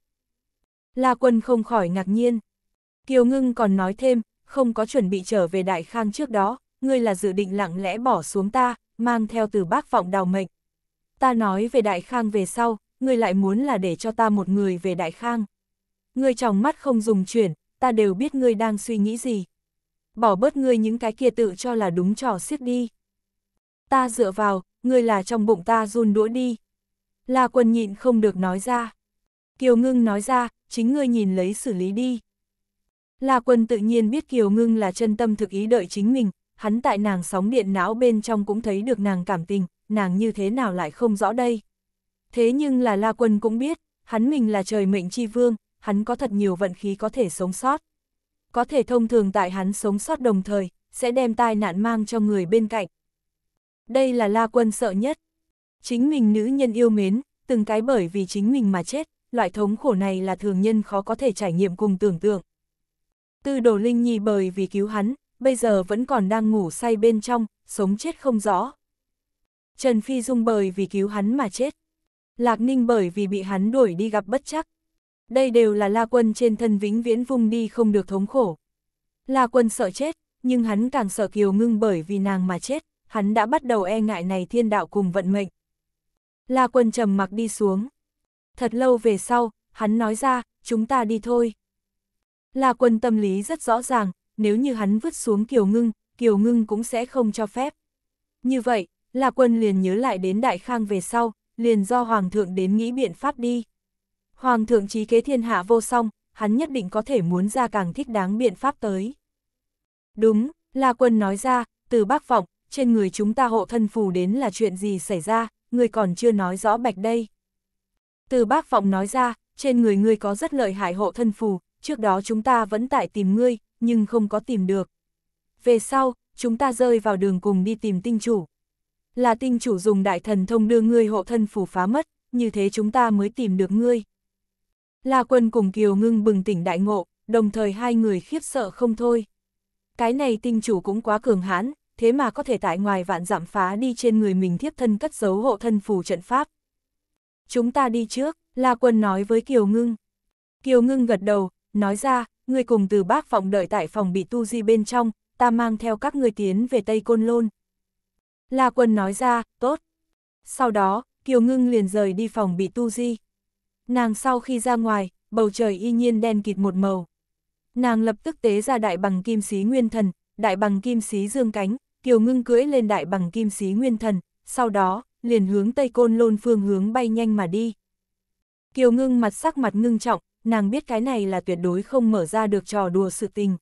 La quân không khỏi ngạc nhiên. Kiều ngưng còn nói thêm, không có chuẩn bị trở về Đại Khang trước đó, ngươi là dự định lặng lẽ bỏ xuống ta, mang theo từ bác vọng đào mệnh. Ta nói về Đại Khang về sau, ngươi lại muốn là để cho ta một người về Đại Khang. Ngươi trong mắt không dùng chuyển, ta đều biết ngươi đang suy nghĩ gì. Bỏ bớt ngươi những cái kia tự cho là đúng trò xiết đi. Ta dựa vào, ngươi là trong bụng ta run đũa đi. La quân nhịn không được nói ra. Kiều ngưng nói ra, chính ngươi nhìn lấy xử lý đi. La quân tự nhiên biết Kiều ngưng là chân tâm thực ý đợi chính mình, hắn tại nàng sóng điện não bên trong cũng thấy được nàng cảm tình, nàng như thế nào lại không rõ đây. Thế nhưng là La quân cũng biết, hắn mình là trời mệnh chi vương, hắn có thật nhiều vận khí có thể sống sót. Có thể thông thường tại hắn sống sót đồng thời, sẽ đem tai nạn mang cho người bên cạnh, đây là La Quân sợ nhất. Chính mình nữ nhân yêu mến, từng cái bởi vì chính mình mà chết, loại thống khổ này là thường nhân khó có thể trải nghiệm cùng tưởng tượng. Tư đồ Linh Nhi bởi vì cứu hắn, bây giờ vẫn còn đang ngủ say bên trong, sống chết không rõ. Trần Phi Dung bởi vì cứu hắn mà chết. Lạc Ninh bởi vì bị hắn đuổi đi gặp bất chắc. Đây đều là La Quân trên thân vĩnh viễn vung đi không được thống khổ. La Quân sợ chết, nhưng hắn càng sợ Kiều Ngưng bởi vì nàng mà chết hắn đã bắt đầu e ngại này thiên đạo cùng vận mệnh. La quân trầm mặc đi xuống. Thật lâu về sau, hắn nói ra, chúng ta đi thôi. La quân tâm lý rất rõ ràng, nếu như hắn vứt xuống kiều ngưng, kiều ngưng cũng sẽ không cho phép. Như vậy, La quân liền nhớ lại đến đại khang về sau, liền do hoàng thượng đến nghĩ biện pháp đi. Hoàng thượng trí kế thiên hạ vô song, hắn nhất định có thể muốn ra càng thích đáng biện pháp tới. Đúng, La Quân nói ra, từ bác vọng, trên người chúng ta hộ thân phù đến là chuyện gì xảy ra, người còn chưa nói rõ bạch đây. Từ bác vọng nói ra, trên người ngươi có rất lợi hại hộ thân phù, trước đó chúng ta vẫn tại tìm ngươi, nhưng không có tìm được. Về sau, chúng ta rơi vào đường cùng đi tìm tinh chủ. Là tinh chủ dùng đại thần thông đưa ngươi hộ thân phù phá mất, như thế chúng ta mới tìm được ngươi. là quân cùng Kiều ngưng bừng tỉnh đại ngộ, đồng thời hai người khiếp sợ không thôi. Cái này tinh chủ cũng quá cường hãn, thế mà có thể tại ngoài vạn giảm phá đi trên người mình thiếp thân cất giấu hộ thân phù trận pháp. Chúng ta đi trước, La Quân nói với Kiều Ngưng. Kiều Ngưng gật đầu, nói ra, người cùng từ bác phòng đợi tại phòng bị tu di bên trong, ta mang theo các người tiến về Tây Côn Lôn. La Quân nói ra, tốt. Sau đó, Kiều Ngưng liền rời đi phòng bị tu di. Nàng sau khi ra ngoài, bầu trời y nhiên đen kịt một màu. Nàng lập tức tế ra đại bằng kim sĩ nguyên thần, đại bằng kim sĩ dương cánh, Kiều Ngưng cưỡi lên đại bằng kim sĩ nguyên thần, sau đó, liền hướng Tây Côn Lôn phương hướng bay nhanh mà đi. Kiều Ngưng mặt sắc mặt ngưng trọng, nàng biết cái này là tuyệt đối không mở ra được trò đùa sự tình.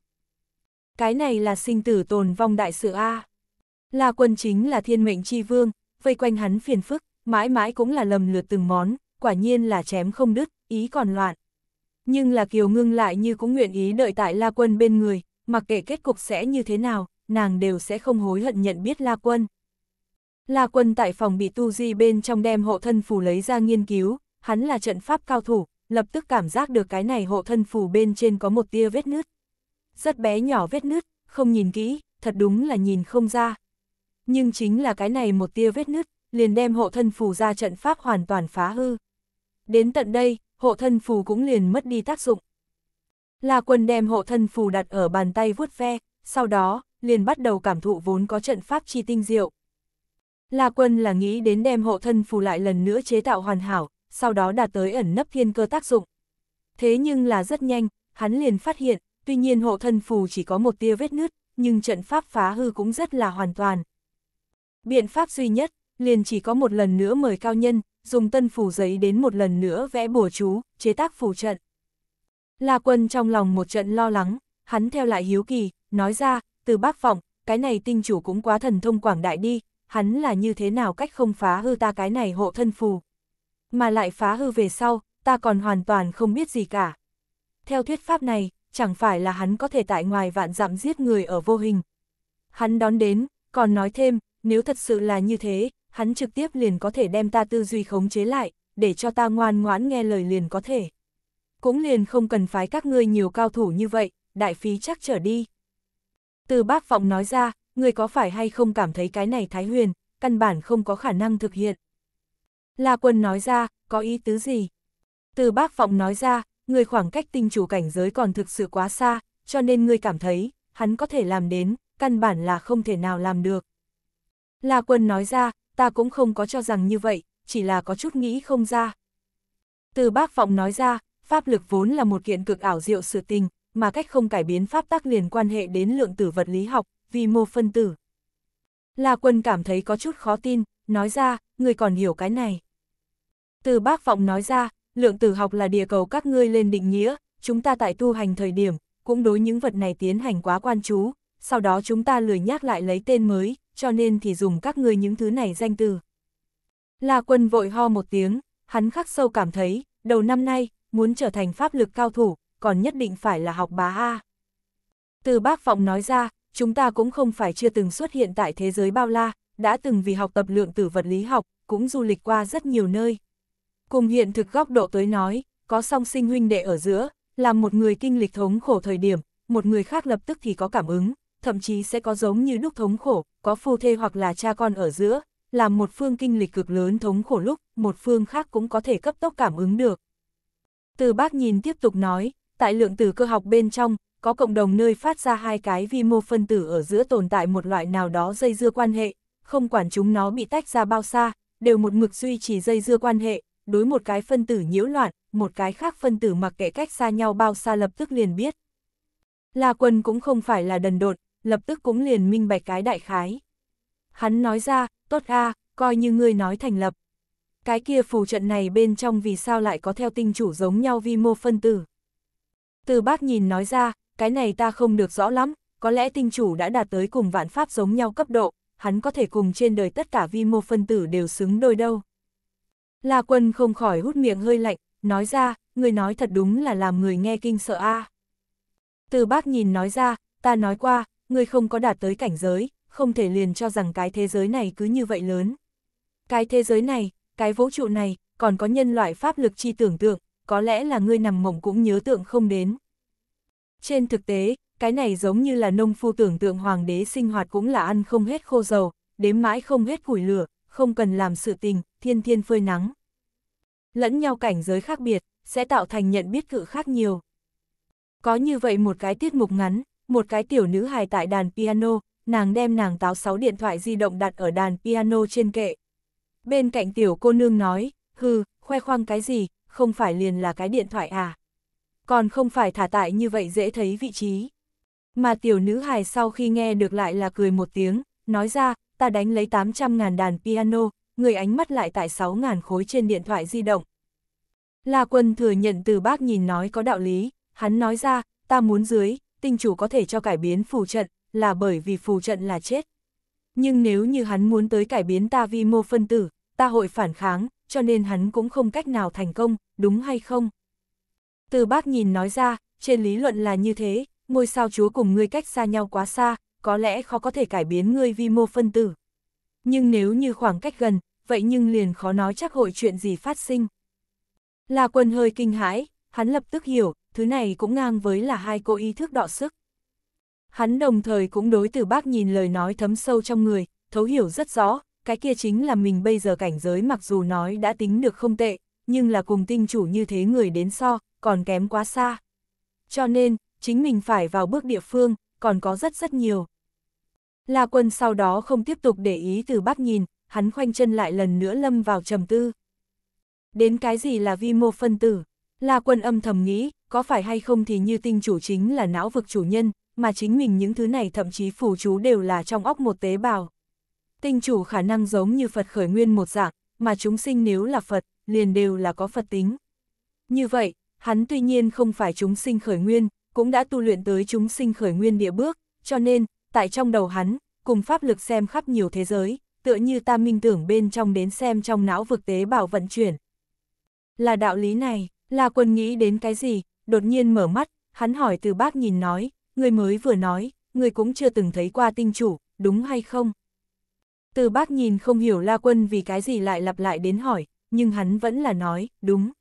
Cái này là sinh tử tồn vong đại sự A. Là quân chính là thiên mệnh chi vương, vây quanh hắn phiền phức, mãi mãi cũng là lầm lượt từng món, quả nhiên là chém không đứt, ý còn loạn. Nhưng là Kiều Ngưng lại như cũng nguyện ý đợi tại La Quân bên người, mặc kệ kết cục sẽ như thế nào, nàng đều sẽ không hối hận nhận biết La Quân. La Quân tại phòng bị tu di bên trong đem hộ thân phù lấy ra nghiên cứu, hắn là trận pháp cao thủ, lập tức cảm giác được cái này hộ thân phù bên trên có một tia vết nứt. Rất bé nhỏ vết nứt, không nhìn kỹ, thật đúng là nhìn không ra. Nhưng chính là cái này một tia vết nứt, liền đem hộ thân phù ra trận pháp hoàn toàn phá hư. Đến tận đây, hộ thân phù cũng liền mất đi tác dụng. La Quân đem hộ thân phù đặt ở bàn tay vuốt ve, sau đó, liền bắt đầu cảm thụ vốn có trận pháp chi tinh diệu. La Quân là nghĩ đến đem hộ thân phù lại lần nữa chế tạo hoàn hảo, sau đó đạt tới ẩn nấp thiên cơ tác dụng. Thế nhưng là rất nhanh, hắn liền phát hiện, tuy nhiên hộ thân phù chỉ có một tia vết nứt, nhưng trận pháp phá hư cũng rất là hoàn toàn. Biện pháp duy nhất, liền chỉ có một lần nữa mời cao nhân, dùng tân phù giấy đến một lần nữa vẽ bùa chú, chế tác phù trận. La Quân trong lòng một trận lo lắng, hắn theo lại hiếu kỳ, nói ra, từ bác vọng, cái này tinh chủ cũng quá thần thông quảng đại đi, hắn là như thế nào cách không phá hư ta cái này hộ thân phù. Mà lại phá hư về sau, ta còn hoàn toàn không biết gì cả. Theo thuyết pháp này, chẳng phải là hắn có thể tại ngoài vạn dặm giết người ở vô hình. Hắn đón đến, còn nói thêm, nếu thật sự là như thế, hắn trực tiếp liền có thể đem ta tư duy khống chế lại, để cho ta ngoan ngoãn nghe lời liền có thể. Cũng liền không cần phái các ngươi nhiều cao thủ như vậy, đại phí chắc trở đi. Từ bác vọng nói ra, người có phải hay không cảm thấy cái này thái huyền, căn bản không có khả năng thực hiện. La quân nói ra, có ý tứ gì? Từ bác vọng nói ra, người khoảng cách tinh chủ cảnh giới còn thực sự quá xa, cho nên người cảm thấy, hắn có thể làm đến, căn bản là không thể nào làm được. La quân nói ra, ta cũng không có cho rằng như vậy, chỉ là có chút nghĩ không ra. Từ bác vọng nói ra, pháp lực vốn là một kiện cực ảo diệu sự tình, mà cách không cải biến pháp tắc liền quan hệ đến lượng tử vật lý học, vi mô phân tử. La Quân cảm thấy có chút khó tin, nói ra, người còn hiểu cái này. Từ bác vọng nói ra, lượng tử học là địa cầu các ngươi lên định nghĩa, chúng ta tại tu hành thời điểm, cũng đối những vật này tiến hành quá quan chú, sau đó chúng ta lười nhắc lại lấy tên mới, cho nên thì dùng các ngươi những thứ này danh từ. La Quân vội ho một tiếng, hắn khắc sâu cảm thấy, đầu năm nay, muốn trở thành pháp lực cao thủ, còn nhất định phải là học bá A. Từ bác vọng nói ra, chúng ta cũng không phải chưa từng xuất hiện tại thế giới bao la, đã từng vì học tập lượng tử vật lý học, cũng du lịch qua rất nhiều nơi. Cùng hiện thực góc độ tới nói, có song sinh huynh đệ ở giữa, là một người kinh lịch thống khổ thời điểm, một người khác lập tức thì có cảm ứng, thậm chí sẽ có giống như đúc thống khổ, có phu thê hoặc là cha con ở giữa, làm một phương kinh lịch cực lớn thống khổ lúc, một phương khác cũng có thể cấp tốc cảm ứng được. Từ bác nhìn tiếp tục nói, tại lượng tử cơ học bên trong, có cộng đồng nơi phát ra hai cái vi mô phân tử ở giữa tồn tại một loại nào đó dây dưa quan hệ, không quản chúng nó bị tách ra bao xa, đều một mực duy trì dây dưa quan hệ, đối một cái phân tử nhiễu loạn, một cái khác phân tử mặc kệ cách xa nhau bao xa lập tức liền biết. La Quân cũng không phải là đần đột, lập tức cũng liền minh bạch cái đại khái. Hắn nói ra, tốt a, coi như ngươi nói thành lập. Cái kia phù trận này bên trong vì sao lại có theo tinh chủ giống nhau vi mô phân tử. Từ bác nhìn nói ra, cái này ta không được rõ lắm, có lẽ tinh chủ đã đạt tới cùng vạn pháp giống nhau cấp độ, hắn có thể cùng trên đời tất cả vi mô phân tử đều xứng đôi đâu. La quân không khỏi hút miệng hơi lạnh, nói ra, người nói thật đúng là làm người nghe kinh sợ a. Từ bác nhìn nói ra, ta nói qua, người không có đạt tới cảnh giới, không thể liền cho rằng cái thế giới này cứ như vậy lớn. Cái thế giới này, cái vũ trụ này, còn có nhân loại pháp lực chi tưởng tượng, có lẽ là ngươi nằm mộng cũng nhớ tượng không đến. Trên thực tế, cái này giống như là nông phu tưởng tượng hoàng đế sinh hoạt cũng là ăn không hết khô dầu, đếm mãi không hết củi lửa, không cần làm sự tình, thiên thiên phơi nắng. Lẫn nhau cảnh giới khác biệt, sẽ tạo thành nhận biết cự khác nhiều. Có như vậy một cái tiết mục ngắn, một cái tiểu nữ hài tại đàn piano, nàng đem nàng táo sáu điện thoại di động đặt ở đàn piano trên kệ. Bên cạnh tiểu cô nương nói, hừ, khoe khoang cái gì, không phải liền là cái điện thoại à. Còn không phải thả tại như vậy dễ thấy vị trí. Mà tiểu nữ hài sau khi nghe được lại là cười một tiếng, nói ra, ta đánh lấy 800.000 đàn piano, người ánh mắt lại tại 6.000 khối trên điện thoại di động. La quân thừa nhận từ bác nhìn nói có đạo lý, hắn nói ra, ta muốn dưới, tinh chủ có thể cho cải biến phù trận, là bởi vì phù trận là chết. Nhưng nếu như hắn muốn tới cải biến ta vi mô phân tử, ta hội phản kháng, cho nên hắn cũng không cách nào thành công, đúng hay không? Từ bác nhìn nói ra, trên lý luận là như thế, ngôi sao chúa cùng ngươi cách xa nhau quá xa, có lẽ khó có thể cải biến ngươi vi mô phân tử. Nhưng nếu như khoảng cách gần, vậy nhưng liền khó nói chắc hội chuyện gì phát sinh. Là quân hơi kinh hãi, hắn lập tức hiểu, thứ này cũng ngang với là hai cô ý thức đọ sức. Hắn đồng thời cũng đối từ bác nhìn lời nói thấm sâu trong người, thấu hiểu rất rõ, cái kia chính là mình bây giờ cảnh giới mặc dù nói đã tính được không tệ, nhưng là cùng tinh chủ như thế người đến so, còn kém quá xa. Cho nên, chính mình phải vào bước địa phương, còn có rất rất nhiều. La quân sau đó không tiếp tục để ý từ bắc nhìn, hắn khoanh chân lại lần nữa lâm vào trầm tư. Đến cái gì là vi mô phân tử? La quân âm thầm nghĩ, có phải hay không thì như tinh chủ chính là não vực chủ nhân, mà chính mình những thứ này thậm chí phù chú đều là trong óc một tế bào. Tinh chủ khả năng giống như Phật khởi nguyên một dạng, mà chúng sinh nếu là Phật, liền đều là có Phật tính. Như vậy, hắn tuy nhiên không phải chúng sinh khởi nguyên, cũng đã tu luyện tới chúng sinh khởi nguyên địa bước, cho nên, tại trong đầu hắn, cùng pháp lực xem khắp nhiều thế giới, tựa như ta minh tưởng bên trong đến xem trong não vực tế bào vận chuyển. Là đạo lý này, là quân nghĩ đến cái gì, đột nhiên mở mắt, hắn hỏi từ bác nhìn nói, người mới vừa nói, người cũng chưa từng thấy qua tinh chủ, đúng hay không? Từ bác nhìn không hiểu La Quân vì cái gì lại lặp lại đến hỏi, nhưng hắn vẫn là nói, đúng.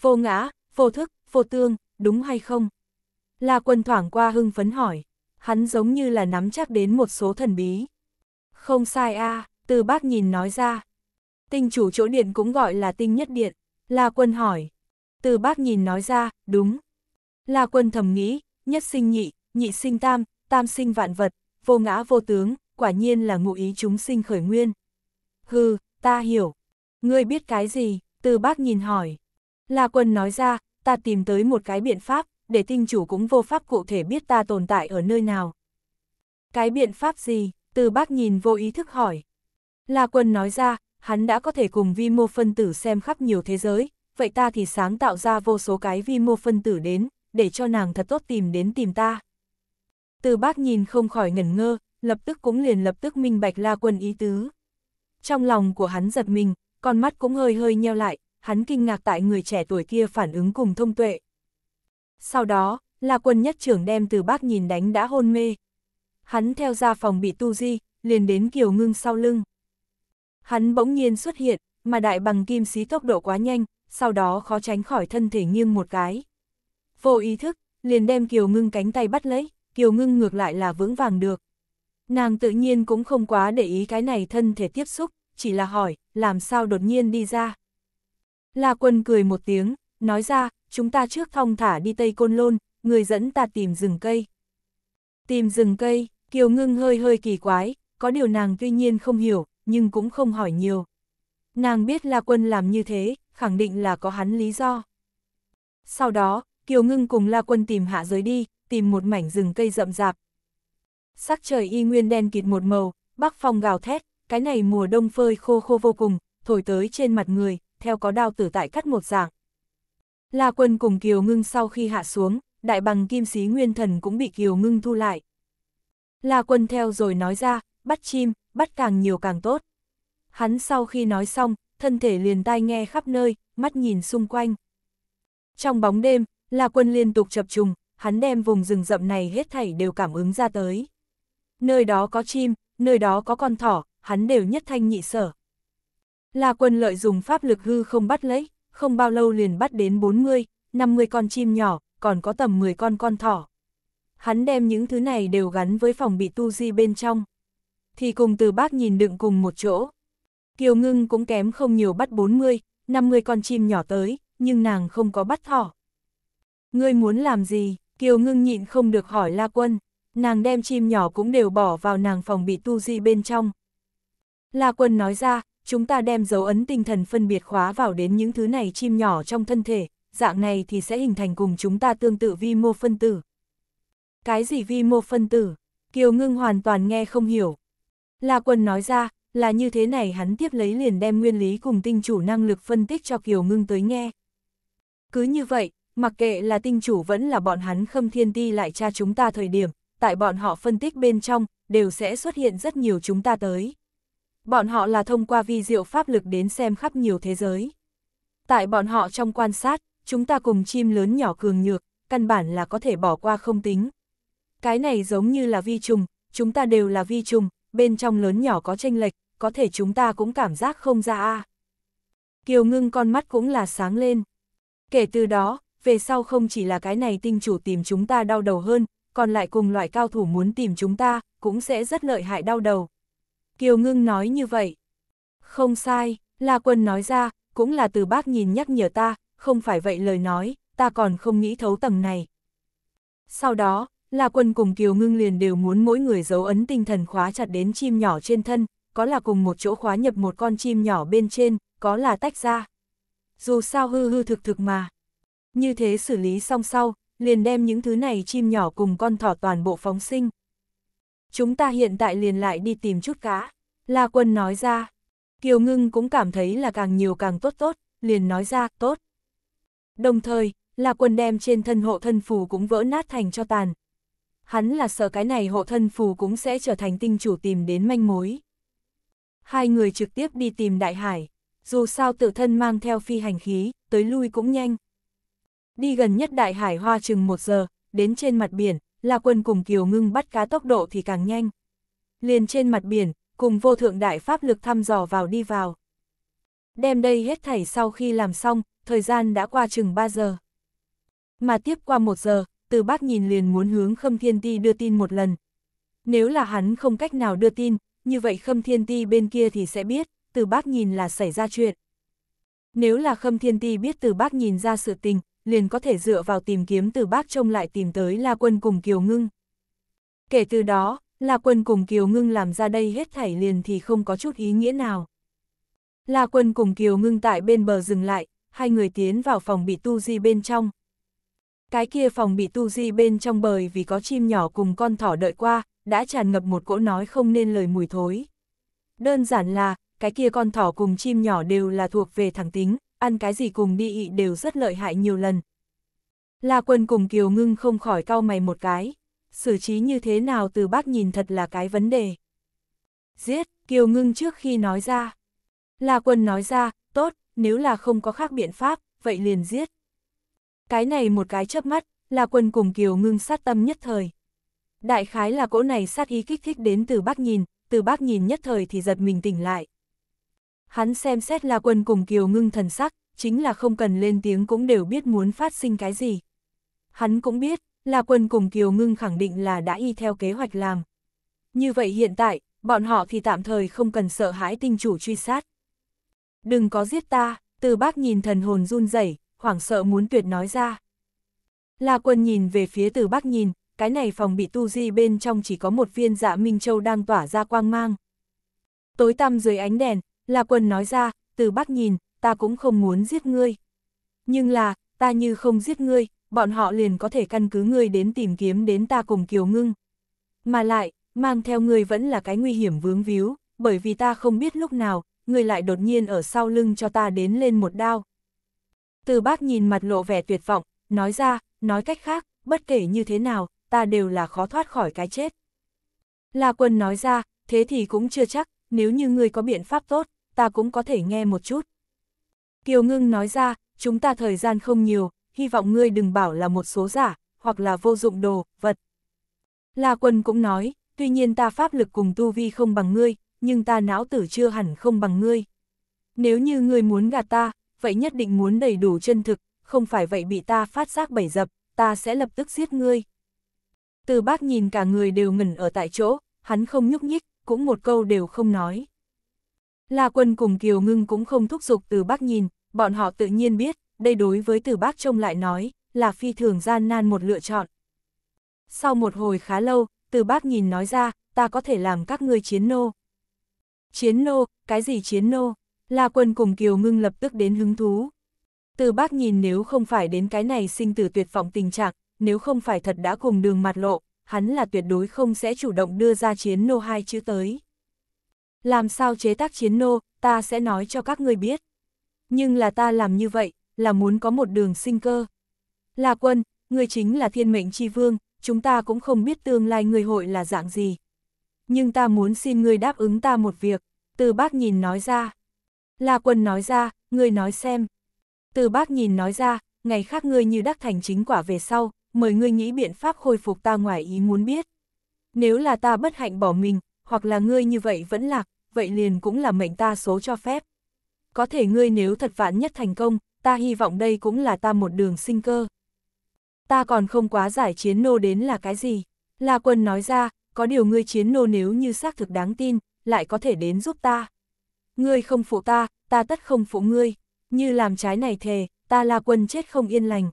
Vô ngã, vô thức, vô tương, đúng hay không? La Quân thoảng qua hưng phấn hỏi, hắn giống như là nắm chắc đến một số thần bí. Không sai a à, từ bác nhìn nói ra. Tinh chủ chỗ điện cũng gọi là tinh nhất điện, La Quân hỏi. Từ bác nhìn nói ra, đúng. La Quân thầm nghĩ, nhất sinh nhị, nhị sinh tam, tam sinh vạn vật, vô ngã vô tướng, quả nhiên là ngụ ý chúng sinh khởi nguyên. Hừ, ta hiểu. Ngươi biết cái gì? Từ bác nhìn hỏi. La quân nói ra, ta tìm tới một cái biện pháp, để tinh chủ cũng vô pháp cụ thể biết ta tồn tại ở nơi nào. Cái biện pháp gì? Từ bác nhìn vô ý thức hỏi. La quân nói ra, hắn đã có thể cùng vi mô phân tử xem khắp nhiều thế giới, vậy ta thì sáng tạo ra vô số cái vi mô phân tử đến, để cho nàng thật tốt tìm đến tìm ta. Từ bác nhìn không khỏi ngẩn ngơ, lập tức cũng liền lập tức minh bạch la quân ý tứ. Trong lòng của hắn giật mình, con mắt cũng hơi hơi nheo lại, hắn kinh ngạc tại người trẻ tuổi kia phản ứng cùng thông tuệ. Sau đó, la quân nhất trưởng đem từ bác nhìn đánh đã hôn mê. Hắn theo ra phòng bị tu di, liền đến kiều ngưng sau lưng. Hắn bỗng nhiên xuất hiện, mà đại bằng kim xí tốc độ quá nhanh, sau đó khó tránh khỏi thân thể nghiêng một cái. Vô ý thức, liền đem kiều ngưng cánh tay bắt lấy, kiều ngưng ngược lại là vững vàng được. Nàng tự nhiên cũng không quá để ý cái này thân thể tiếp xúc, chỉ là hỏi, làm sao đột nhiên đi ra. La quân cười một tiếng, nói ra, chúng ta trước thong thả đi Tây Côn Lôn, người dẫn ta tìm rừng cây. Tìm rừng cây, Kiều Ngưng hơi hơi kỳ quái, có điều nàng tuy nhiên không hiểu, nhưng cũng không hỏi nhiều. Nàng biết La Quân làm như thế, khẳng định là có hắn lý do. Sau đó, Kiều Ngưng cùng La Quân tìm hạ giới đi, tìm một mảnh rừng cây rậm rạp, Sắc trời y nguyên đen kịt một màu, bắc phong gào thét, cái này mùa đông phơi khô khô vô cùng, thổi tới trên mặt người, theo có đao tử tại cắt một dạng. La quân cùng Kiều Ngưng sau khi hạ xuống, đại bằng kim sĩ nguyên thần cũng bị Kiều Ngưng thu lại. La quân theo rồi nói ra, bắt chim, bắt càng nhiều càng tốt. Hắn sau khi nói xong, thân thể liền tai nghe khắp nơi, mắt nhìn xung quanh. Trong bóng đêm, La quân liên tục chập trùng, hắn đem vùng rừng rậm này hết thảy đều cảm ứng ra tới nơi đó có chim, nơi đó có con thỏ, hắn đều nhất thanh nhị sở. La quân lợi dùng pháp lực hư không bắt lấy, không bao lâu liền bắt đến 40, 50 con chim nhỏ, còn có tầm 10 con con thỏ. Hắn đem những thứ này đều gắn với phòng bị tu di bên trong. Thì cùng từ bác nhìn đựng cùng một chỗ. Kiều ngưng cũng kém không nhiều bắt 40, 50 con chim nhỏ tới, nhưng nàng không có bắt thỏ. Ngươi muốn làm gì? Kiều ngưng nhịn không được hỏi La Quân nàng đem chim nhỏ cũng đều bỏ vào nàng phòng bị tu di bên trong. La quân nói ra, chúng ta đem dấu ấn tinh thần phân biệt khóa vào đến những thứ này chim nhỏ trong thân thể, dạng này thì sẽ hình thành cùng chúng ta tương tự vi mô phân tử. Cái gì vi mô phân tử? Kiều ngưng hoàn toàn nghe không hiểu. La quân nói ra, là như thế này hắn tiếp lấy liền đem nguyên lý cùng tinh chủ năng lực phân tích cho Kiều ngưng tới nghe. Cứ như vậy, mặc kệ là tinh chủ vẫn là bọn hắn khâm thiên ti lại tra chúng ta thời điểm, tại bọn họ phân tích bên trong, đều sẽ xuất hiện rất nhiều chúng ta tới. Bọn họ là thông qua vi diệu pháp lực đến xem khắp nhiều thế giới. Tại bọn họ trong quan sát, chúng ta cùng chim lớn nhỏ cường nhược, căn bản là có thể bỏ qua không tính. Cái này giống như là vi trùng, chúng ta đều là vi trùng, bên trong lớn nhỏ có tranh lệch, có thể chúng ta cũng cảm giác không ra a. Kiều ngưng con mắt cũng là sáng lên. Kể từ đó, về sau không chỉ là cái này tinh chủ tìm chúng ta đau đầu hơn, còn lại cùng loại cao thủ muốn tìm chúng ta, cũng sẽ rất lợi hại đau đầu. Kiều Ngưng nói như vậy. Không sai, La Quân nói ra, cũng là từ bác nhìn nhắc nhở ta, không phải vậy lời nói, ta còn không nghĩ thấu tầng này. Sau đó, La Quân cùng Kiều Ngưng liền đều muốn mỗi người dấu ấn tinh thần khóa chặt đến chim nhỏ trên thân, có là cùng một chỗ khóa nhập một con chim nhỏ bên trên, có là tách ra. Dù sao hư hư thực thực mà. Như thế xử lý xong sau, liền đem những thứ này chim nhỏ cùng con thỏ toàn bộ phóng sinh. Chúng ta hiện tại liền lại đi tìm chút cá. La quân nói ra. Kiều ngưng cũng cảm thấy là càng nhiều càng tốt tốt, liền nói ra, tốt. Đồng thời, La quân đem trên thân hộ thân phù cũng vỡ nát thành cho tàn. Hắn là sợ cái này hộ thân phù cũng sẽ trở thành tinh chủ tìm đến manh mối. Hai người trực tiếp đi tìm đại hải, dù sao tự thân mang theo phi hành khí, tới lui cũng nhanh. Đi gần nhất đại hải hoa chừng một giờ, đến trên mặt biển, là quân cùng kiều ngưng bắt cá tốc độ thì càng nhanh. Liền trên mặt biển, cùng vô thượng đại pháp lực thăm dò vào đi vào. Đem đây hết thảy sau khi làm xong, thời gian đã qua chừng 3 giờ. Mà tiếp qua một giờ, từ bác nhìn liền muốn hướng Khâm Thiên Ti đưa tin một lần. Nếu là hắn không cách nào đưa tin, như vậy Khâm Thiên Ti bên kia thì sẽ biết, từ bác nhìn là xảy ra chuyện. Nếu là Khâm Thiên Ti biết từ bác nhìn ra sự tình, liền có thể dựa vào tìm kiếm từ bác trông lại tìm tới La Quân cùng Kiều Ngưng. Kể từ đó, La Quân cùng Kiều Ngưng làm ra đây hết thảy liền thì không có chút ý nghĩa nào. La Quân cùng Kiều Ngưng tại bên bờ dừng lại, hai người tiến vào phòng bị tu di bên trong. Cái kia phòng bị tu di bên trong bời vì có chim nhỏ cùng con thỏ đợi qua, đã tràn ngập một cỗ nói không nên lời mùi thối. Đơn giản là, cái kia con thỏ cùng chim nhỏ đều là thuộc về thẳng tính, ăn cái gì cùng đi ị đều rất lợi hại nhiều lần. La quân cùng Kiều Ngưng không khỏi cau mày một cái, xử trí như thế nào từ bác nhìn thật là cái vấn đề. Giết, Kiều Ngưng trước khi nói ra. La quân nói ra, tốt, nếu là không có khác biện pháp, vậy liền giết. Cái này một cái chớp mắt, La quân cùng Kiều Ngưng sát tâm nhất thời. Đại khái là cỗ này sát ý kích thích đến từ bác nhìn, từ bác nhìn nhất thời thì giật mình tỉnh lại. Hắn xem xét La Quân cùng Kiều Ngưng thần sắc, chính là không cần lên tiếng cũng đều biết muốn phát sinh cái gì. Hắn cũng biết, La Quân cùng Kiều Ngưng khẳng định là đã y theo kế hoạch làm. Như vậy hiện tại, bọn họ thì tạm thời không cần sợ hãi tinh chủ truy sát. Đừng có giết ta, từ bác nhìn thần hồn run rẩy, hoảng sợ muốn tuyệt nói ra. La Quân nhìn về phía từ bác nhìn, cái này phòng bị tu di bên trong chỉ có một viên dạ minh châu đang tỏa ra quang mang. Tối tăm dưới ánh đèn, La Quân nói ra, từ bắt nhìn, ta cũng không muốn giết ngươi. Nhưng là, ta như không giết ngươi, bọn họ liền có thể căn cứ ngươi đến tìm kiếm đến ta cùng Kiều Ngưng. Mà lại, mang theo ngươi vẫn là cái nguy hiểm vướng víu, bởi vì ta không biết lúc nào, ngươi lại đột nhiên ở sau lưng cho ta đến lên một đao. Từ bác nhìn mặt lộ vẻ tuyệt vọng, nói ra, nói cách khác, bất kể như thế nào, ta đều là khó thoát khỏi cái chết. La quân nói ra, thế thì cũng chưa chắc, nếu như ngươi có biện pháp tốt, ta cũng có thể nghe một chút. Kiều Ngưng nói ra, chúng ta thời gian không nhiều, hy vọng ngươi đừng bảo là một số giả, hoặc là vô dụng đồ, vật. La Quân cũng nói, tuy nhiên ta pháp lực cùng tu vi không bằng ngươi, nhưng ta não tử chưa hẳn không bằng ngươi. Nếu như ngươi muốn gạt ta, vậy nhất định muốn đầy đủ chân thực, không phải vậy bị ta phát giác bảy dập, ta sẽ lập tức giết ngươi. Từ bác nhìn cả người đều ngẩn ở tại chỗ, hắn không nhúc nhích, cũng một câu đều không nói. La Quân cùng Kiều Ngưng cũng không thúc giục từ bác nhìn, bọn họ tự nhiên biết, đây đối với từ bác trông lại nói, là phi thường gian nan một lựa chọn. Sau một hồi khá lâu, từ bác nhìn nói ra, ta có thể làm các ngươi chiến nô. Chiến nô, cái gì chiến nô? La Quân cùng Kiều Ngưng lập tức đến hứng thú. Từ bác nhìn nếu không phải đến cái này sinh tử tuyệt vọng tình trạng, nếu không phải thật đã cùng đường mặt lộ, hắn là tuyệt đối không sẽ chủ động đưa ra chiến nô hai chữ tới làm sao chế tác chiến nô, ta sẽ nói cho các ngươi biết. Nhưng là ta làm như vậy, là muốn có một đường sinh cơ. Là quân, ngươi chính là thiên mệnh chi vương, chúng ta cũng không biết tương lai người hội là dạng gì. Nhưng ta muốn xin ngươi đáp ứng ta một việc, từ bác nhìn nói ra. Là quân nói ra, ngươi nói xem. Từ bác nhìn nói ra, ngày khác ngươi như đắc thành chính quả về sau, mời ngươi nghĩ biện pháp khôi phục ta ngoài ý muốn biết. Nếu là ta bất hạnh bỏ mình, hoặc là ngươi như vậy vẫn lạc, vậy liền cũng là mệnh ta số cho phép. Có thể ngươi nếu thật vạn nhất thành công, ta hy vọng đây cũng là ta một đường sinh cơ. Ta còn không quá giải chiến nô đến là cái gì. La quân nói ra, có điều ngươi chiến nô nếu như xác thực đáng tin, lại có thể đến giúp ta. Ngươi không phụ ta, ta tất không phụ ngươi, như làm trái này thề, ta la quân chết không yên lành.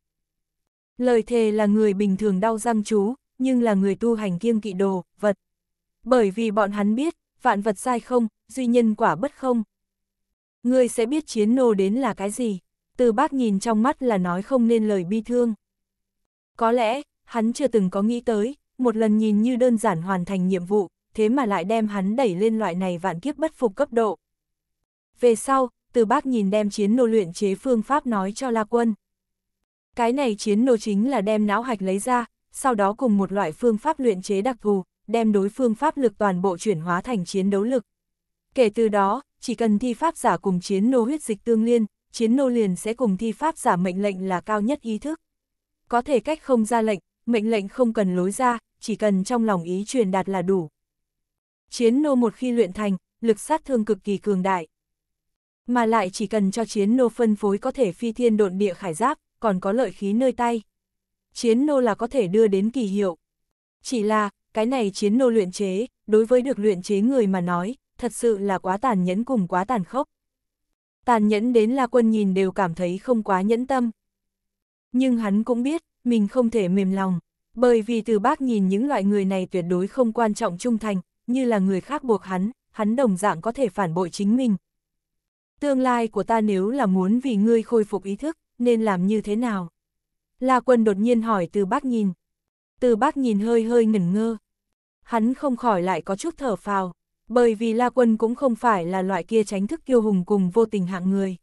Lời thề là người bình thường đau răng chú, nhưng là người tu hành kiêng kỵ đồ, vật. Bởi vì bọn hắn biết, vạn vật sai không, duy nhân quả bất không. Ngươi sẽ biết chiến nô đến là cái gì, từ bác nhìn trong mắt là nói không nên lời bi thương. Có lẽ, hắn chưa từng có nghĩ tới, một lần nhìn như đơn giản hoàn thành nhiệm vụ, thế mà lại đem hắn đẩy lên loại này vạn kiếp bất phục cấp độ. Về sau, từ bác nhìn đem chiến nô luyện chế phương pháp nói cho La Quân. Cái này chiến nô chính là đem não hạch lấy ra, sau đó cùng một loại phương pháp luyện chế đặc thù, đem đối phương pháp lực toàn bộ chuyển hóa thành chiến đấu lực. Kể từ đó, chỉ cần thi pháp giả cùng chiến nô huyết dịch tương liên, chiến nô liền sẽ cùng thi pháp giả mệnh lệnh là cao nhất ý thức. Có thể cách không ra lệnh, mệnh lệnh không cần lối ra, chỉ cần trong lòng ý truyền đạt là đủ. Chiến nô một khi luyện thành, lực sát thương cực kỳ cường đại. Mà lại chỉ cần cho chiến nô phân phối có thể phi thiên độn địa khải giáp, còn có lợi khí nơi tay. Chiến nô là có thể đưa đến kỳ hiệu. Chỉ là, cái này chiến nô luyện chế, đối với được luyện chế người mà nói, thật sự là quá tàn nhẫn cùng quá tàn khốc. Tàn nhẫn đến la quân nhìn đều cảm thấy không quá nhẫn tâm. Nhưng hắn cũng biết, mình không thể mềm lòng, bởi vì từ bác nhìn những loại người này tuyệt đối không quan trọng trung thành, như là người khác buộc hắn, hắn đồng dạng có thể phản bội chính mình. Tương lai của ta nếu là muốn vì ngươi khôi phục ý thức, nên làm như thế nào? La quân đột nhiên hỏi từ bác nhìn. Từ bác nhìn hơi hơi ngẩn ngơ. Hắn không khỏi lại có chút thở phào, bởi vì La Quân cũng không phải là loại kia tránh thức kiêu hùng cùng vô tình hạng người.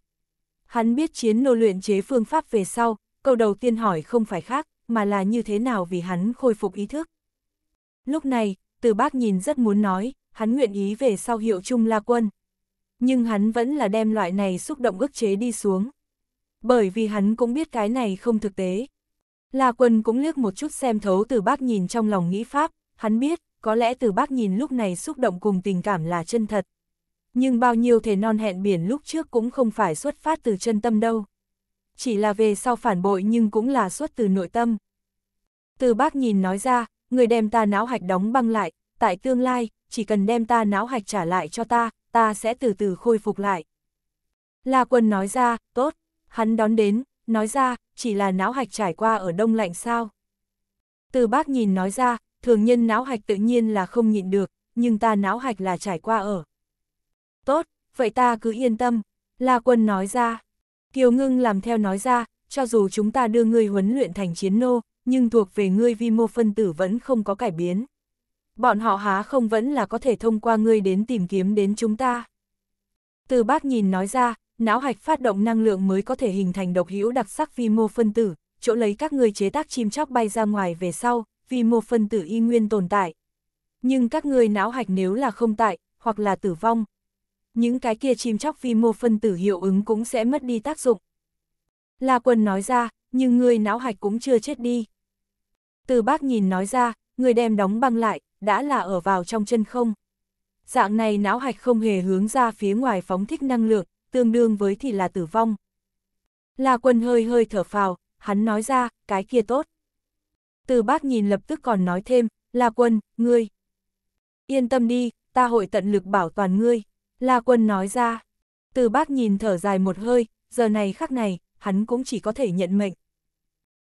Hắn biết chiến nô luyện chế phương pháp về sau, câu đầu tiên hỏi không phải khác, mà là như thế nào vì hắn khôi phục ý thức. Lúc này, từ bác nhìn rất muốn nói, hắn nguyện ý về sau hiệu chung La Quân. Nhưng hắn vẫn là đem loại này xúc động ức chế đi xuống. Bởi vì hắn cũng biết cái này không thực tế, La Quân cũng liếc một chút xem thấu từ bác nhìn trong lòng nghĩ pháp, hắn biết, có lẽ từ bác nhìn lúc này xúc động cùng tình cảm là chân thật. Nhưng bao nhiêu thể non hẹn biển lúc trước cũng không phải xuất phát từ chân tâm đâu. Chỉ là về sau phản bội nhưng cũng là xuất từ nội tâm. Từ bác nhìn nói ra, người đem ta não hạch đóng băng lại, tại tương lai, chỉ cần đem ta não hạch trả lại cho ta, ta sẽ từ từ khôi phục lại. La Quân nói ra, tốt, hắn đón đến, nói ra, chỉ là não hạch trải qua ở đông lạnh sao. Từ bác nhìn nói ra, thường nhân não hạch tự nhiên là không nhịn được, nhưng ta não hạch là trải qua ở. Tốt, vậy ta cứ yên tâm, La Quân nói ra. Kiều Ngưng làm theo nói ra, cho dù chúng ta đưa ngươi huấn luyện thành chiến nô, nhưng thuộc về ngươi vi mô phân tử vẫn không có cải biến. Bọn họ há không vẫn là có thể thông qua ngươi đến tìm kiếm đến chúng ta. Từ bác nhìn nói ra, não hạch phát động năng lượng mới có thể hình thành độc hữu đặc sắc vi mô phân tử, chỗ lấy các người chế tác chim chóc bay ra ngoài về sau, vi mô phân tử y nguyên tồn tại. Nhưng các người não hạch nếu là không tại, hoặc là tử vong, những cái kia chim chóc vi mô phân tử hiệu ứng cũng sẽ mất đi tác dụng. La Quân nói ra, nhưng người não hạch cũng chưa chết đi. Từ bác nhìn nói ra, người đem đóng băng lại, đã là ở vào trong chân không. Dạng này não hạch không hề hướng ra phía ngoài phóng thích năng lượng, tương đương với thì là tử vong. La quân hơi hơi thở phào, hắn nói ra, cái kia tốt. Từ bác nhìn lập tức còn nói thêm, La quân, ngươi. Yên tâm đi, ta hội tận lực bảo toàn ngươi. La quân nói ra. Từ bác nhìn thở dài một hơi, giờ này khắc này, hắn cũng chỉ có thể nhận mệnh.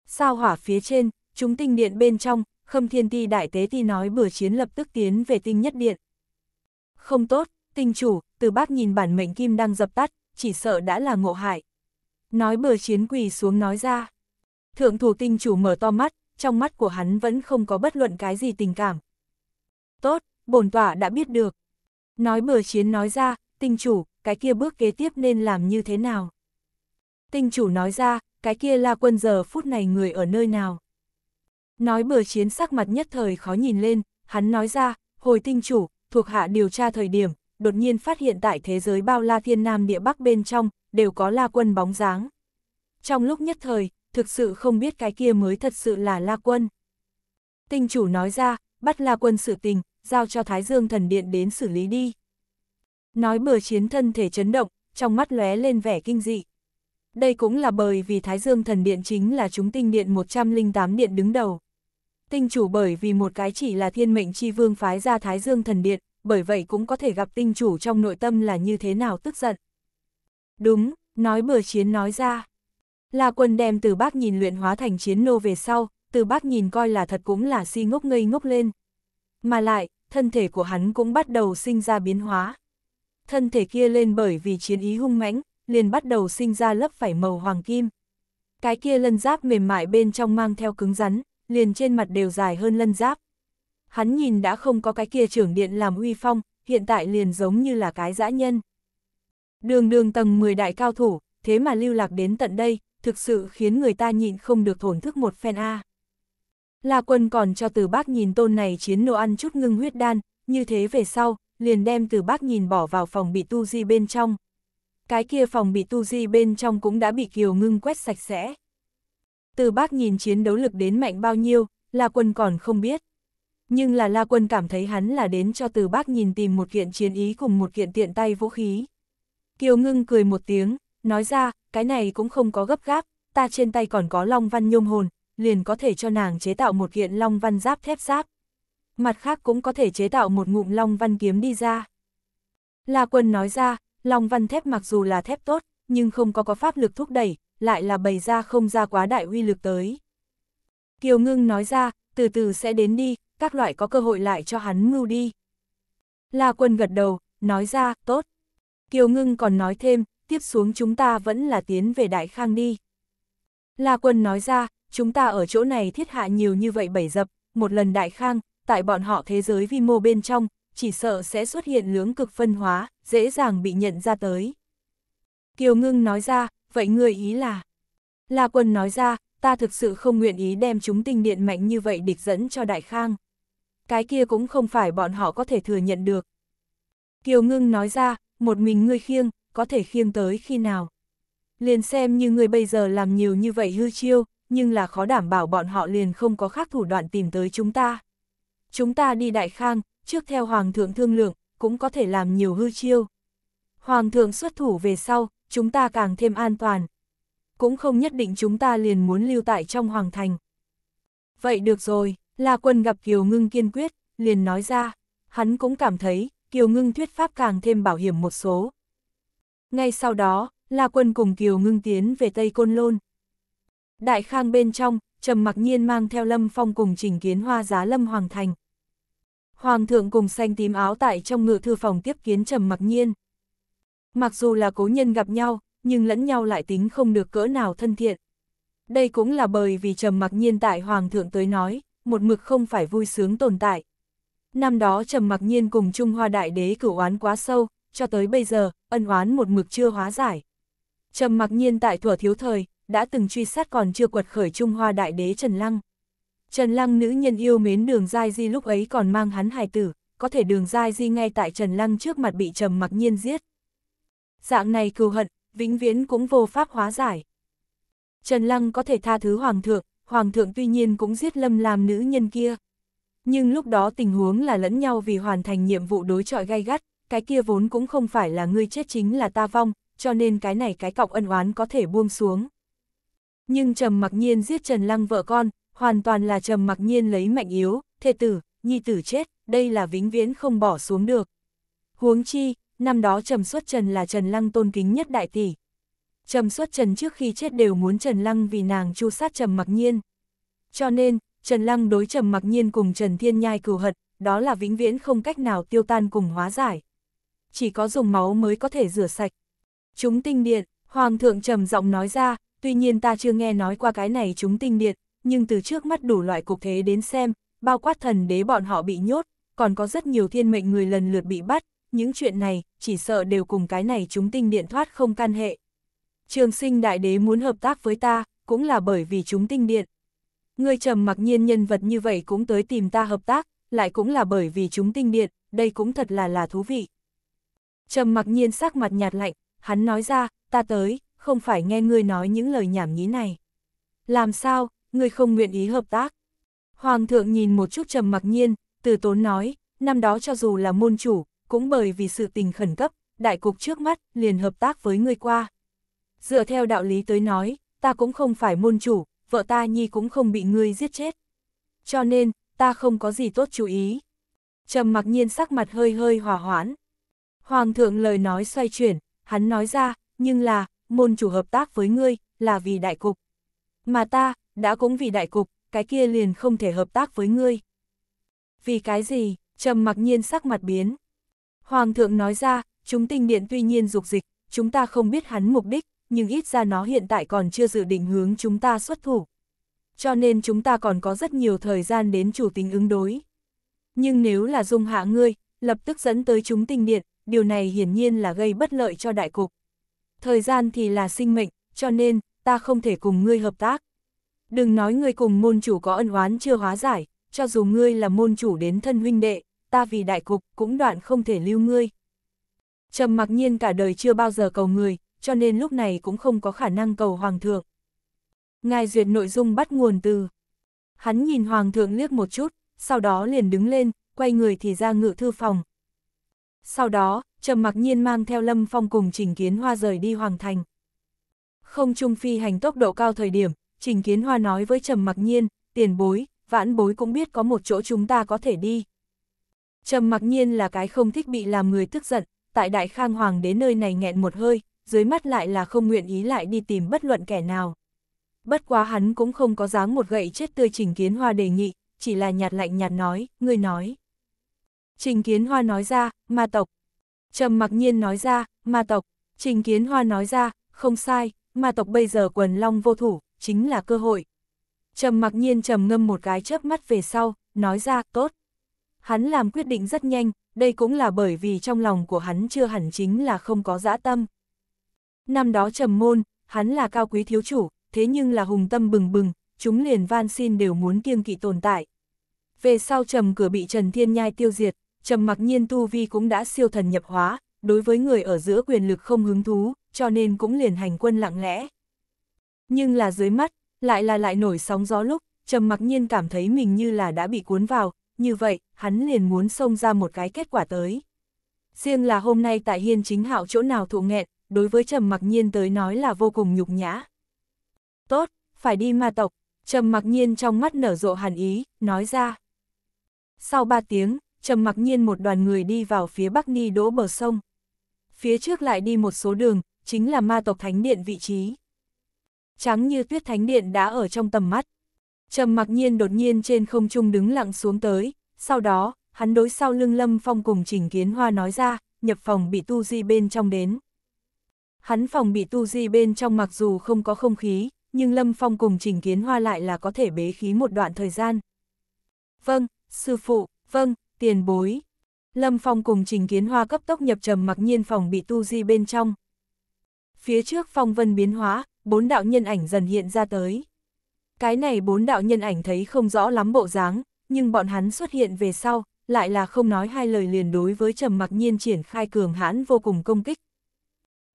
Sao hỏa phía trên, chúng tinh điện bên trong, khâm thiên ti đại tế ti nói bừa chiến lập tức tiến về tinh nhất điện. Không tốt, Tình chủ, từ bác nhìn bản mệnh kim đang dập tắt, chỉ sợ đã là ngộ hại. Nói bờ chiến quỳ xuống nói ra. Thượng thủ tinh chủ mở to mắt, trong mắt của hắn vẫn không có bất luận cái gì tình cảm. Tốt, bổn tỏa đã biết được. Nói bờ chiến nói ra, tinh chủ, cái kia bước kế tiếp nên làm như thế nào? Tinh chủ nói ra, cái kia là quân giờ phút này người ở nơi nào? Nói bờ chiến sắc mặt nhất thời khó nhìn lên, hắn nói ra, hồi tinh chủ, thuộc hạ điều tra thời điểm, đột nhiên phát hiện tại thế giới bao la thiên nam địa bắc bên trong, đều có la quân bóng dáng. Trong lúc nhất thời, thực sự không biết cái kia mới thật sự là la quân. Tinh chủ nói ra, bắt la quân sự tình, giao cho Thái Dương thần điện đến xử lý đi. Nói bờ chiến thân thể chấn động, trong mắt lóe lên vẻ kinh dị. Đây cũng là bởi vì Thái Dương thần điện chính là chúng tinh điện 108 điện đứng đầu. Tinh chủ bởi vì một cái chỉ là thiên mệnh chi vương phái ra Thái Dương thần điện, bởi vậy cũng có thể gặp tinh chủ trong nội tâm là như thế nào tức giận. Đúng, nói bừa chiến nói ra. Là quân đem từ bác nhìn luyện hóa thành chiến nô về sau, từ bác nhìn coi là thật cũng là si ngốc ngây ngốc lên. Mà lại, thân thể của hắn cũng bắt đầu sinh ra biến hóa. Thân thể kia lên bởi vì chiến ý hung mãnh, liền bắt đầu sinh ra lớp phải màu hoàng kim. Cái kia lân giáp mềm mại bên trong mang theo cứng rắn, liền trên mặt đều dài hơn lân giáp hắn nhìn đã không có cái kia trưởng điện làm uy phong, hiện tại liền giống như là cái dã nhân. Đường đường tầng 10 đại cao thủ, thế mà lưu lạc đến tận đây, thực sự khiến người ta nhịn không được thổn thức một phen A. À. La quân còn cho từ bác nhìn tôn này chiến nô ăn chút ngưng huyết đan, như thế về sau, liền đem từ bác nhìn bỏ vào phòng bị tu di bên trong. Cái kia phòng bị tu di bên trong cũng đã bị kiều ngưng quét sạch sẽ. Từ bác nhìn chiến đấu lực đến mạnh bao nhiêu, La quân còn không biết nhưng là La Quân cảm thấy hắn là đến cho từ bác nhìn tìm một kiện chiến ý cùng một kiện tiện tay vũ khí. Kiều ngưng cười một tiếng, nói ra, cái này cũng không có gấp gáp, ta trên tay còn có long văn nhôm hồn, liền có thể cho nàng chế tạo một kiện long văn giáp thép giáp. Mặt khác cũng có thể chế tạo một ngụm long văn kiếm đi ra. La Quân nói ra, long văn thép mặc dù là thép tốt, nhưng không có có pháp lực thúc đẩy, lại là bày ra không ra quá đại uy lực tới. Kiều Ngưng nói ra, từ từ sẽ đến đi, các loại có cơ hội lại cho hắn mưu đi. La quân gật đầu, nói ra, tốt. Kiều ngưng còn nói thêm, tiếp xuống chúng ta vẫn là tiến về Đại Khang đi. La quân nói ra, chúng ta ở chỗ này thiết hạ nhiều như vậy bảy dập, một lần Đại Khang, tại bọn họ thế giới vi mô bên trong, chỉ sợ sẽ xuất hiện lưỡng cực phân hóa, dễ dàng bị nhận ra tới. Kiều ngưng nói ra, vậy người ý là... La quân nói ra, ta thực sự không nguyện ý đem chúng tinh điện mạnh như vậy địch dẫn cho Đại Khang. Cái kia cũng không phải bọn họ có thể thừa nhận được. Kiều Ngưng nói ra, một mình ngươi khiêng, có thể khiêng tới khi nào. Liền xem như ngươi bây giờ làm nhiều như vậy hư chiêu, nhưng là khó đảm bảo bọn họ liền không có khác thủ đoạn tìm tới chúng ta. Chúng ta đi Đại Khang, trước theo Hoàng thượng thương lượng, cũng có thể làm nhiều hư chiêu. Hoàng thượng xuất thủ về sau, chúng ta càng thêm an toàn, cũng không nhất định chúng ta liền muốn lưu tại trong hoàng thành. Vậy được rồi, la quân gặp Kiều Ngưng kiên quyết, liền nói ra, hắn cũng cảm thấy, Kiều Ngưng thuyết pháp càng thêm bảo hiểm một số. Ngay sau đó, La Quân cùng Kiều Ngưng tiến về Tây Côn Lôn. Đại Khang bên trong, Trầm Mặc Nhiên mang theo Lâm Phong cùng Trình Kiến Hoa giá Lâm Hoàng Thành. Hoàng thượng cùng xanh tím áo tại trong ngự thư phòng tiếp kiến Trầm Mặc Nhiên. Mặc dù là cố nhân gặp nhau, nhưng lẫn nhau lại tính không được cỡ nào thân thiện. Đây cũng là bởi vì Trầm Mặc Nhiên tại Hoàng thượng tới nói, một mực không phải vui sướng tồn tại. Năm đó Trầm Mặc Nhiên cùng Trung Hoa Đại Đế cửu oán quá sâu, cho tới bây giờ, ân oán một mực chưa hóa giải. Trầm Mặc Nhiên tại thuở thiếu thời, đã từng truy sát còn chưa quật khởi Trung Hoa Đại Đế Trần Lăng. Trần Lăng nữ nhân yêu mến đường dai di lúc ấy còn mang hắn hài tử, có thể đường dai di ngay tại Trần Lăng trước mặt bị Trầm Mặc Nhiên giết. Dạng này cừu hận, vĩnh viễn cũng vô pháp hóa giải. Trần Lăng có thể tha thứ Hoàng thượng, Hoàng thượng tuy nhiên cũng giết lâm làm nữ nhân kia. Nhưng lúc đó tình huống là lẫn nhau vì hoàn thành nhiệm vụ đối trọi gay gắt, cái kia vốn cũng không phải là ngươi chết chính là ta vong, cho nên cái này cái cọc ân oán có thể buông xuống. Nhưng Trầm mặc nhiên giết Trần Lăng vợ con, hoàn toàn là Trầm mặc nhiên lấy mạnh yếu, thê tử, nhi tử chết, đây là vĩnh viễn không bỏ xuống được. Huống chi, năm đó Trầm Xuất Trần là Trần Lăng tôn kính nhất đại tỷ. Trầm Xuất Trần trước khi chết đều muốn Trần Lăng vì nàng chu sát Trầm Mặc Nhiên. Cho nên, Trần Lăng đối Trầm Mặc Nhiên cùng Trần Thiên Nhai cừu hận, đó là vĩnh viễn không cách nào tiêu tan cùng hóa giải. Chỉ có dùng máu mới có thể rửa sạch. Chúng tinh điện, Hoàng thượng trầm giọng nói ra, tuy nhiên ta chưa nghe nói qua cái này chúng tinh điện, nhưng từ trước mắt đủ loại cục thế đến xem, bao quát thần đế bọn họ bị nhốt, còn có rất nhiều thiên mệnh người lần lượt bị bắt, những chuyện này, chỉ sợ đều cùng cái này chúng tinh điện thoát không can hệ. Trường sinh đại đế muốn hợp tác với ta, cũng là bởi vì chúng tinh điện. Người trầm mặc nhiên nhân vật như vậy cũng tới tìm ta hợp tác, lại cũng là bởi vì chúng tinh điện, đây cũng thật là là thú vị. Trầm mặc nhiên sắc mặt nhạt lạnh, hắn nói ra, ta tới, không phải nghe ngươi nói những lời nhảm nhí này. Làm sao, ngươi không nguyện ý hợp tác? Hoàng thượng nhìn một chút trầm mặc nhiên, từ tốn nói, năm đó cho dù là môn chủ, cũng bởi vì sự tình khẩn cấp, đại cục trước mắt liền hợp tác với ngươi qua. Dựa theo đạo lý tới nói, ta cũng không phải môn chủ, vợ ta nhi cũng không bị ngươi giết chết. Cho nên, ta không có gì tốt chú ý. Trầm mặc nhiên sắc mặt hơi hơi hòa hoãn. Hoàng thượng lời nói xoay chuyển, hắn nói ra, nhưng là, môn chủ hợp tác với ngươi, là vì đại cục. Mà ta, đã cũng vì đại cục, cái kia liền không thể hợp tác với ngươi. Vì cái gì, trầm mặc nhiên sắc mặt biến, Hoàng thượng nói ra, chúng tinh điện tuy nhiên dục dịch, chúng ta không biết hắn mục đích, nhưng ít ra nó hiện tại còn chưa dự định hướng chúng ta xuất thủ. Cho nên chúng ta còn có rất nhiều thời gian đến chủ tính ứng đối. Nhưng nếu là dung hạ ngươi, lập tức dẫn tới chúng tinh điện, điều này hiển nhiên là gây bất lợi cho đại cục. Thời gian thì là sinh mệnh, cho nên, ta không thể cùng ngươi hợp tác. Đừng nói ngươi cùng môn chủ có ân oán chưa hóa giải, cho dù ngươi là môn chủ đến thân huynh đệ, ta vì đại cục cũng đoạn không thể lưu ngươi. Trầm mặc nhiên cả đời chưa bao giờ cầu người, cho nên lúc này cũng không có khả năng cầu hoàng thượng. Ngài duyệt nội dung bắt nguồn từ. Hắn nhìn hoàng thượng liếc một chút, sau đó liền đứng lên, quay người thì ra ngự thư phòng. Sau đó, Trầm mặc nhiên mang theo Lâm Phong cùng Trình Kiến Hoa rời đi hoàng thành. Không trung phi hành tốc độ cao thời điểm, Trình Kiến Hoa nói với Trầm mặc nhiên, tiền bối, vãn bối cũng biết có một chỗ chúng ta có thể đi. Trầm mặc nhiên là cái không thích bị làm người tức giận, tại đại khang hoàng đến nơi này nghẹn một hơi, dưới mắt lại là không nguyện ý lại đi tìm bất luận kẻ nào. Bất quá hắn cũng không có dáng một gậy chết tươi trình kiến hoa đề nghị, chỉ là nhạt lạnh nhạt nói, người nói. Trình kiến hoa nói ra, ma tộc. Trầm mặc nhiên nói ra, ma tộc. Trình kiến hoa nói ra, không sai, ma tộc bây giờ quần long vô thủ, chính là cơ hội. Trầm mặc nhiên trầm ngâm một cái chớp mắt về sau, nói ra, tốt. Hắn làm quyết định rất nhanh, đây cũng là bởi vì trong lòng của hắn chưa hẳn chính là không có dã tâm. Năm đó trầm môn, hắn là cao quý thiếu chủ, thế nhưng là hùng tâm bừng bừng, chúng liền van xin đều muốn kiêng kỵ tồn tại. Về sau trầm cửa bị Trần Thiên Nhai tiêu diệt, trầm mặc nhiên tu vi cũng đã siêu thần nhập hóa, đối với người ở giữa quyền lực không hứng thú, cho nên cũng liền hành quân lặng lẽ. Nhưng là dưới mắt, lại là lại nổi sóng gió lúc, trầm mặc nhiên cảm thấy mình như là đã bị cuốn vào, như vậy, hắn liền muốn xông ra một cái kết quả tới. Riêng là hôm nay tại hiên chính hạo chỗ nào thụ nghẹn, đối với Trầm Mặc Nhiên tới nói là vô cùng nhục nhã. Tốt, phải đi ma tộc, Trầm Mặc Nhiên trong mắt nở rộ hàn ý, nói ra. Sau ba tiếng, Trầm Mặc Nhiên một đoàn người đi vào phía Bắc Ni đỗ bờ sông. Phía trước lại đi một số đường, chính là ma tộc Thánh Điện vị trí. Trắng như tuyết Thánh Điện đã ở trong tầm mắt. Trầm Mặc Nhiên đột nhiên trên không trung đứng lặng xuống tới, sau đó, hắn đối sau lưng Lâm Phong cùng Trình Kiến Hoa nói ra, nhập phòng bị tu di bên trong đến. Hắn phòng bị tu di bên trong mặc dù không có không khí, nhưng Lâm Phong cùng Trình Kiến Hoa lại là có thể bế khí một đoạn thời gian. Vâng, sư phụ, vâng, tiền bối. Lâm Phong cùng Trình Kiến Hoa cấp tốc nhập trầm mặc nhiên phòng bị tu di bên trong. Phía trước phong vân biến hóa, bốn đạo nhân ảnh dần hiện ra tới. Cái này bốn đạo nhân ảnh thấy không rõ lắm bộ dáng, nhưng bọn hắn xuất hiện về sau, lại là không nói hai lời liền đối với Trầm Mặc Nhiên triển khai cường hãn vô cùng công kích.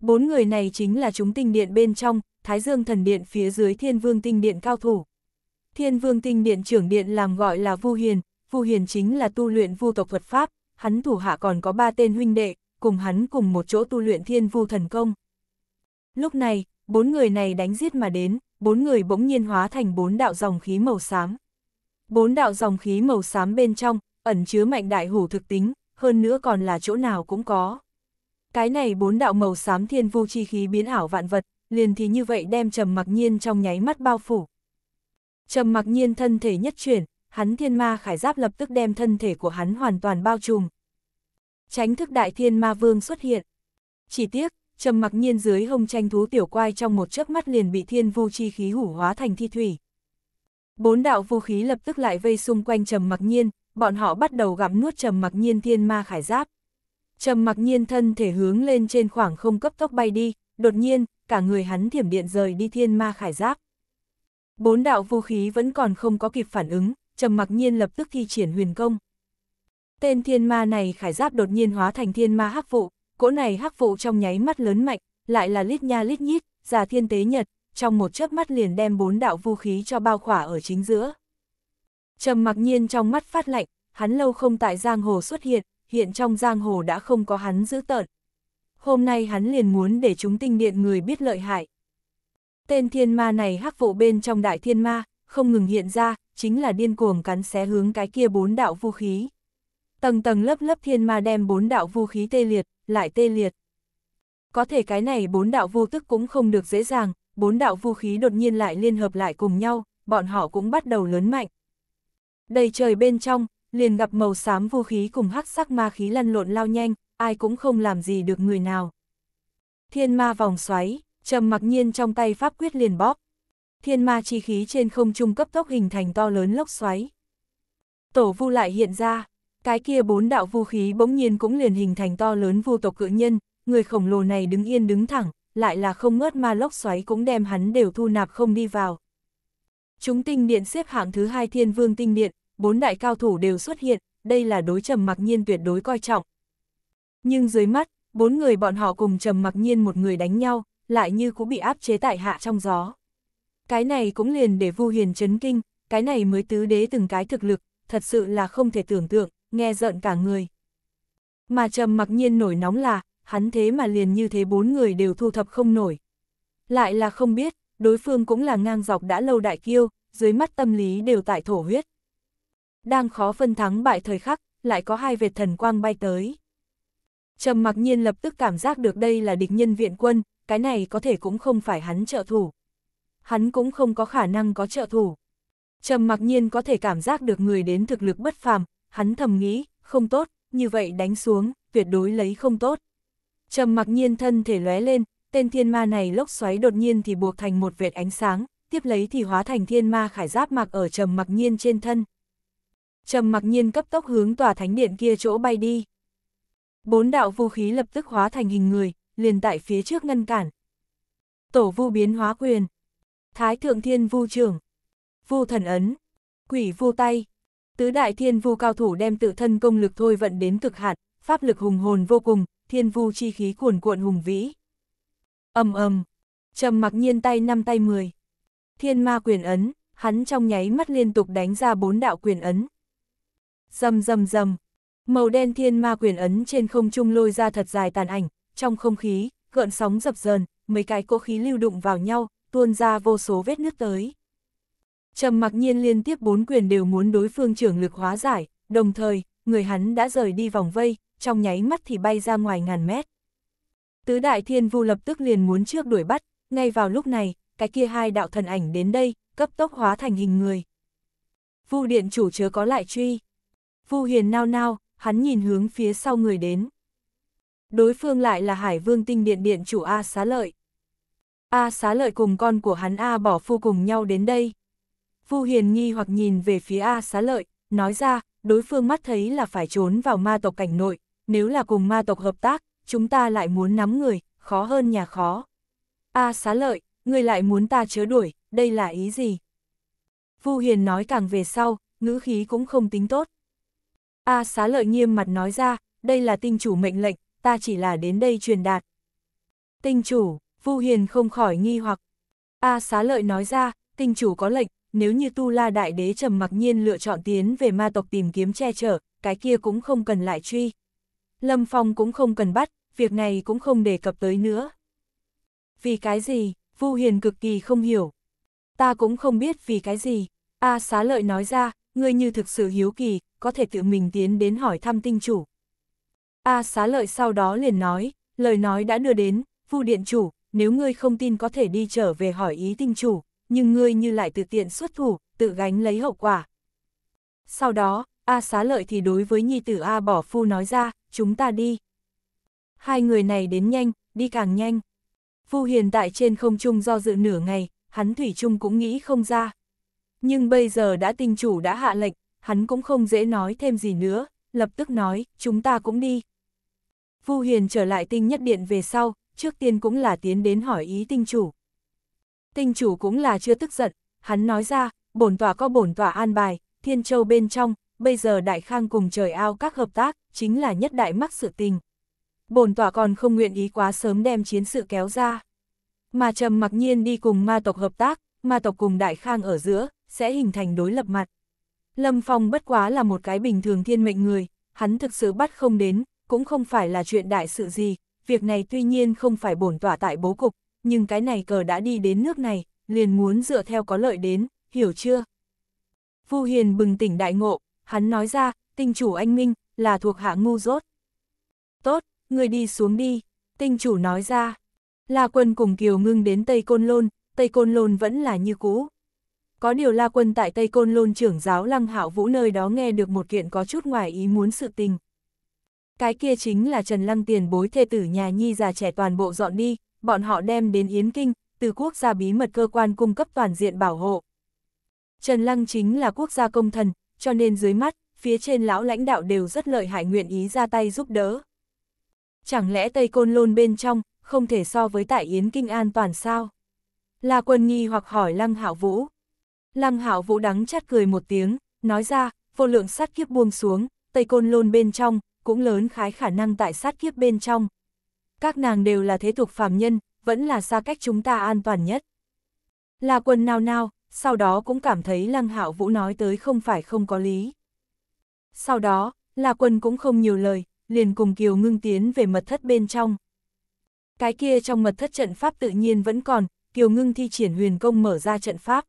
Bốn người này chính là chúng tinh điện bên trong, Thái Dương thần điện phía dưới Thiên Vương tinh điện cao thủ. Thiên Vương tinh điện trưởng điện làm gọi là Vu Hiền, Vu Hiền chính là tu luyện Vu tộc thuật pháp, hắn thủ hạ còn có ba tên huynh đệ, cùng hắn cùng một chỗ tu luyện Thiên Vu thần công. Lúc này, bốn người này đánh giết mà đến, bốn người bỗng nhiên hóa thành bốn đạo dòng khí màu xám. Bốn đạo dòng khí màu xám bên trong, ẩn chứa mạnh đại hủ thực tính, hơn nữa còn là chỗ nào cũng có. Cái này bốn đạo màu xám thiên vu chi khí biến ảo vạn vật, liền thì như vậy đem trầm mặc nhiên trong nháy mắt bao phủ. Trầm mặc nhiên thân thể nhất chuyển, hắn thiên ma khải giáp lập tức đem thân thể của hắn hoàn toàn bao trùm. Tránh thức đại thiên ma vương xuất hiện. Chỉ tiếc, trầm mặc nhiên dưới hông tranh thú tiểu quai trong một chớp mắt liền bị thiên vu chi khí hủ hóa thành thi thủy. Bốn đạo vũ khí lập tức lại vây xung quanh Trầm Mặc Nhiên, bọn họ bắt đầu gặm nuốt Trầm Mặc Nhiên thiên ma khải giáp. Trầm Mặc Nhiên thân thể hướng lên trên khoảng không cấp tốc bay đi, đột nhiên, cả người hắn thiểm điện rời đi thiên ma khải giáp. Bốn đạo vũ khí vẫn còn không có kịp phản ứng, Trầm Mặc Nhiên lập tức thi triển huyền công. Tên thiên ma này khải giáp đột nhiên hóa thành thiên ma hắc vụ, cỗ này hắc vụ trong nháy mắt lớn mạnh, lại là lít nha lít nhít, già thiên tế nhật, trong một chớp mắt liền đem bốn đạo vũ khí cho bao khỏa ở chính giữa. Trầm mặc nhiên trong mắt phát lạnh, hắn lâu không tại giang hồ xuất hiện, hiện trong giang hồ đã không có hắn giữ tợn. Hôm nay hắn liền muốn để chúng tinh điện người biết lợi hại. Tên thiên ma này hắc vụ bên trong đại thiên ma, không ngừng hiện ra, chính là điên cuồng cắn xé hướng cái kia bốn đạo vũ khí. Tầng tầng lớp lớp thiên ma đem bốn đạo vũ khí tê liệt, lại tê liệt. Có thể cái này bốn đạo vô tức cũng không được dễ dàng, bốn đạo vũ khí đột nhiên lại liên hợp lại cùng nhau, bọn họ cũng bắt đầu lớn mạnh. Đầy trời bên trong, liền gặp màu xám vũ khí cùng hắc sắc ma khí lăn lộn lao nhanh, ai cũng không làm gì được người nào. Thiên ma vòng xoáy, trầm mặc nhiên trong tay pháp quyết liền bóp. Thiên ma chi khí trên không trung cấp tốc hình thành to lớn lốc xoáy. Tổ vu lại hiện ra, cái kia bốn đạo vũ khí bỗng nhiên cũng liền hình thành to lớn vu tộc cự nhân, người khổng lồ này đứng yên đứng thẳng, lại là không ngớt ma lốc xoáy cũng đem hắn đều thu nạp không đi vào. Chúng tinh điện xếp hạng thứ hai thiên vương tinh điện, bốn đại cao thủ đều xuất hiện, đây là đối trầm mặc nhiên tuyệt đối coi trọng. Nhưng dưới mắt, bốn người bọn họ cùng trầm mặc nhiên một người đánh nhau, lại như cũng bị áp chế tại hạ trong gió. Cái này cũng liền để vu hiền chấn kinh, cái này mới tứ đế từng cái thực lực, thật sự là không thể tưởng tượng, nghe giận cả người. Mà trầm mặc nhiên nổi nóng là, hắn thế mà liền như thế bốn người đều thu thập không nổi. Lại là không biết, đối phương cũng là ngang dọc đã lâu đại kiêu, dưới mắt tâm lý đều tại thổ huyết. Đang khó phân thắng bại thời khắc, lại có hai vệt thần quang bay tới. Trầm mặc nhiên lập tức cảm giác được đây là địch nhân viện quân, cái này có thể cũng không phải hắn trợ thủ. Hắn cũng không có khả năng có trợ thủ. Trầm mặc nhiên có thể cảm giác được người đến thực lực bất phàm, hắn thầm nghĩ, không tốt, như vậy đánh xuống, tuyệt đối lấy không tốt. Trầm mặc nhiên thân thể lóe lên, tên thiên ma này lốc xoáy đột nhiên thì buộc thành một vệt ánh sáng, tiếp lấy thì hóa thành thiên ma khải giáp mặc ở trầm mặc nhiên trên thân. Trầm mặc nhiên cấp tốc hướng tòa thánh điện kia chỗ bay đi. Bốn đạo vũ khí lập tức hóa thành hình người, liền tại phía trước ngăn cản. Tổ vu biến hóa quyền, thái thượng thiên vu trưởng, vu thần ấn, quỷ vu tay, tứ đại thiên vu cao thủ đem tự thân công lực thôi vận đến cực hạn, pháp lực hùng hồn vô cùng, thiên vu chi khí cuồn cuộn hùng vĩ. ầm ầm, trầm mặc nhiên tay năm tay 10. Thiên ma quyền ấn, hắn trong nháy mắt liên tục đánh ra bốn đạo quyền ấn. Dầm dầm dầm, màu đen thiên ma quyền ấn trên không trung lôi ra thật dài tàn ảnh, trong không khí, gợn sóng dập dờn, mấy cái cỗ khí lưu đụng vào nhau, tuôn ra vô số vết nước tới. Trầm mặc nhiên liên tiếp bốn quyền đều muốn đối phương trưởng lực hóa giải, đồng thời, người hắn đã rời đi vòng vây, trong nháy mắt thì bay ra ngoài ngàn mét. Tứ đại thiên vu lập tức liền muốn trước đuổi bắt, ngay vào lúc này, cái kia hai đạo thần ảnh đến đây, cấp tốc hóa thành hình người. Vu điện chủ chớ có lại truy. Vu hiền nao nao, hắn nhìn hướng phía sau người đến. Đối phương lại là Hải Vương tinh điện điện chủ A Xá Lợi. A Xá Lợi cùng con của hắn A Bỏ Phu cùng nhau đến đây. Vu hiền nghi hoặc nhìn về phía A Xá Lợi, nói ra, đối phương mắt thấy là phải trốn vào ma tộc cảnh nội, nếu là cùng ma tộc hợp tác, chúng ta lại muốn nắm người, khó hơn nhà khó. A xá lợi, ngươi lại muốn ta chớ đuổi, đây là ý gì? Vu Hiền nói càng về sau, ngữ khí cũng không tính tốt. A xá lợi nghiêm mặt nói ra, đây là tinh chủ mệnh lệnh, ta chỉ là đến đây truyền đạt. Tinh chủ, Vu Hiền không khỏi nghi hoặc. A xá lợi nói ra, tinh chủ có lệnh, nếu như Tu La Đại Đế trầm mặc nhiên lựa chọn tiến về ma tộc tìm kiếm che chở, cái kia cũng không cần lại truy. Lâm Phong cũng không cần bắt, việc này cũng không đề cập tới nữa. Vì cái gì, Vu Hiền cực kỳ không hiểu. Ta cũng không biết vì cái gì. A xá lợi nói ra, ngươi như thực sự hiếu kỳ, có thể tự mình tiến đến hỏi thăm tinh chủ. A xá lợi sau đó liền nói, lời nói đã đưa đến, Vu Điện Chủ, nếu ngươi không tin có thể đi trở về hỏi ý tinh chủ, nhưng ngươi như lại tự tiện xuất thủ, tự gánh lấy hậu quả. Sau đó, A xá lợi thì đối với nhi tử A bỏ phu nói ra, chúng ta đi. Hai người này đến nhanh, đi càng nhanh. Vu Hiền tại trên không trung do dự nửa ngày, hắn Thủy chung cũng nghĩ không ra. Nhưng bây giờ đã tinh chủ đã hạ lệnh, hắn cũng không dễ nói thêm gì nữa, lập tức nói, chúng ta cũng đi. Vu Hiền trở lại tinh nhất điện về sau, trước tiên cũng là tiến đến hỏi ý tinh chủ. Tinh chủ cũng là chưa tức giận, hắn nói ra, bổn tỏa có bổn tỏa an bài, thiên châu bên trong, bây giờ Đại Khang cùng trời ao các hợp tác, chính là nhất đại mắc sự tình. Bồn tỏa còn không nguyện ý quá sớm đem chiến sự kéo ra. Mà Trầm mặc nhiên đi cùng ma tộc hợp tác, ma tộc cùng Đại Khang ở giữa, sẽ hình thành đối lập mặt. Lâm Phong bất quá là một cái bình thường thiên mệnh người, hắn thực sự bắt không đến, cũng không phải là chuyện đại sự gì, việc này tuy nhiên không phải bổn tỏa tại bố cục, nhưng cái này cờ đã đi đến nước này, liền muốn dựa theo có lợi đến, hiểu chưa? Vu Hiền bừng tỉnh đại ngộ, hắn nói ra, tinh chủ anh Minh, là thuộc hạ ngu dốt. Tốt, người đi xuống đi, tinh chủ nói ra. La quân cùng Kiều ngưng đến Tây Côn Lôn, Tây Côn Lôn vẫn là như cũ. Có điều La quân tại Tây Côn Lôn trưởng giáo Lăng Hạo Vũ nơi đó nghe được một kiện có chút ngoài ý muốn sự tình. Cái kia chính là Trần Lăng tiền bối thê tử nhà nhi già trẻ toàn bộ dọn đi, bọn họ đem đến Yến Kinh, từ quốc gia bí mật cơ quan cung cấp toàn diện bảo hộ. Trần Lăng chính là quốc gia công thần, cho nên dưới mắt, phía trên lão lãnh đạo đều rất lợi hại nguyện ý ra tay giúp đỡ. Chẳng lẽ Tây Côn Lôn bên trong, không thể so với tại Yến Kinh an toàn sao? La Quân nghi hoặc hỏi Lăng Hạo Vũ. Lăng Hạo Vũ đắng chát cười một tiếng, nói ra, vô lượng sát kiếp buông xuống, Tây Côn Lôn bên trong, cũng lớn khái khả năng tại sát kiếp bên trong. Các nàng đều là thế thuộc phàm nhân, vẫn là xa cách chúng ta an toàn nhất. La Quân nào nào sau đó cũng cảm thấy Lăng Hạo Vũ nói tới không phải không có lý. Sau đó, La Quân cũng không nhiều lời, liền cùng Kiều Ngưng tiến về mật thất bên trong. Cái kia trong mật thất trận pháp tự nhiên vẫn còn, Kiều Ngưng thi triển huyền công mở ra trận pháp.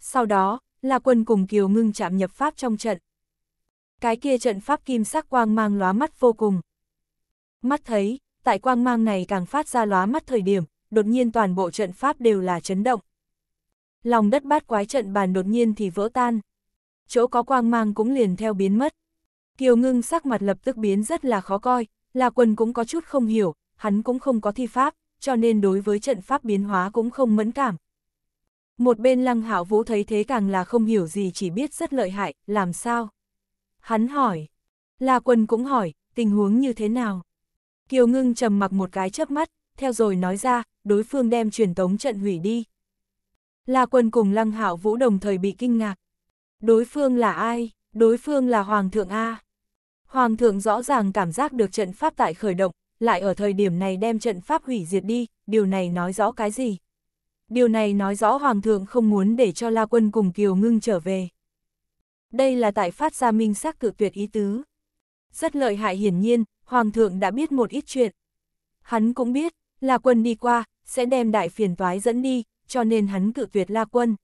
Sau đó, La Quân cùng Kiều Ngưng chạm nhập pháp trong trận. Cái kia trận pháp kim sắc quang mang lóa mắt vô cùng. Mắt thấy, tại quang mang này càng phát ra lóa mắt thời điểm, đột nhiên toàn bộ trận pháp đều là chấn động. Lòng đất bát quái trận bàn đột nhiên thì vỡ tan. Chỗ có quang mang cũng liền theo biến mất. Kiều ngưng sắc mặt lập tức biến rất là khó coi, là quần cũng có chút không hiểu, hắn cũng không có thi pháp, cho nên đối với trận pháp biến hóa cũng không mẫn cảm. Một bên lăng hạo vũ thấy thế càng là không hiểu gì chỉ biết rất lợi hại, làm sao? Hắn hỏi. La Quần cũng hỏi, tình huống như thế nào? Kiều ngưng trầm mặc một cái chớp mắt, theo rồi nói ra, đối phương đem truyền tống trận hủy đi. La Quân cùng Lăng Hạo Vũ đồng thời bị kinh ngạc. Đối phương là ai? Đối phương là Hoàng thượng A. Hoàng thượng rõ ràng cảm giác được trận pháp tại khởi động, lại ở thời điểm này đem trận pháp hủy diệt đi, điều này nói rõ cái gì? Điều này nói rõ Hoàng thượng không muốn để cho La Quân cùng Kiều Ngưng trở về. Đây là tại phát ra minh xác cự tuyệt ý tứ. Rất lợi hại hiển nhiên, Hoàng thượng đã biết một ít chuyện. Hắn cũng biết, La Quân đi qua, sẽ đem đại phiền toái dẫn đi, cho nên hắn cự tuyệt La Quân.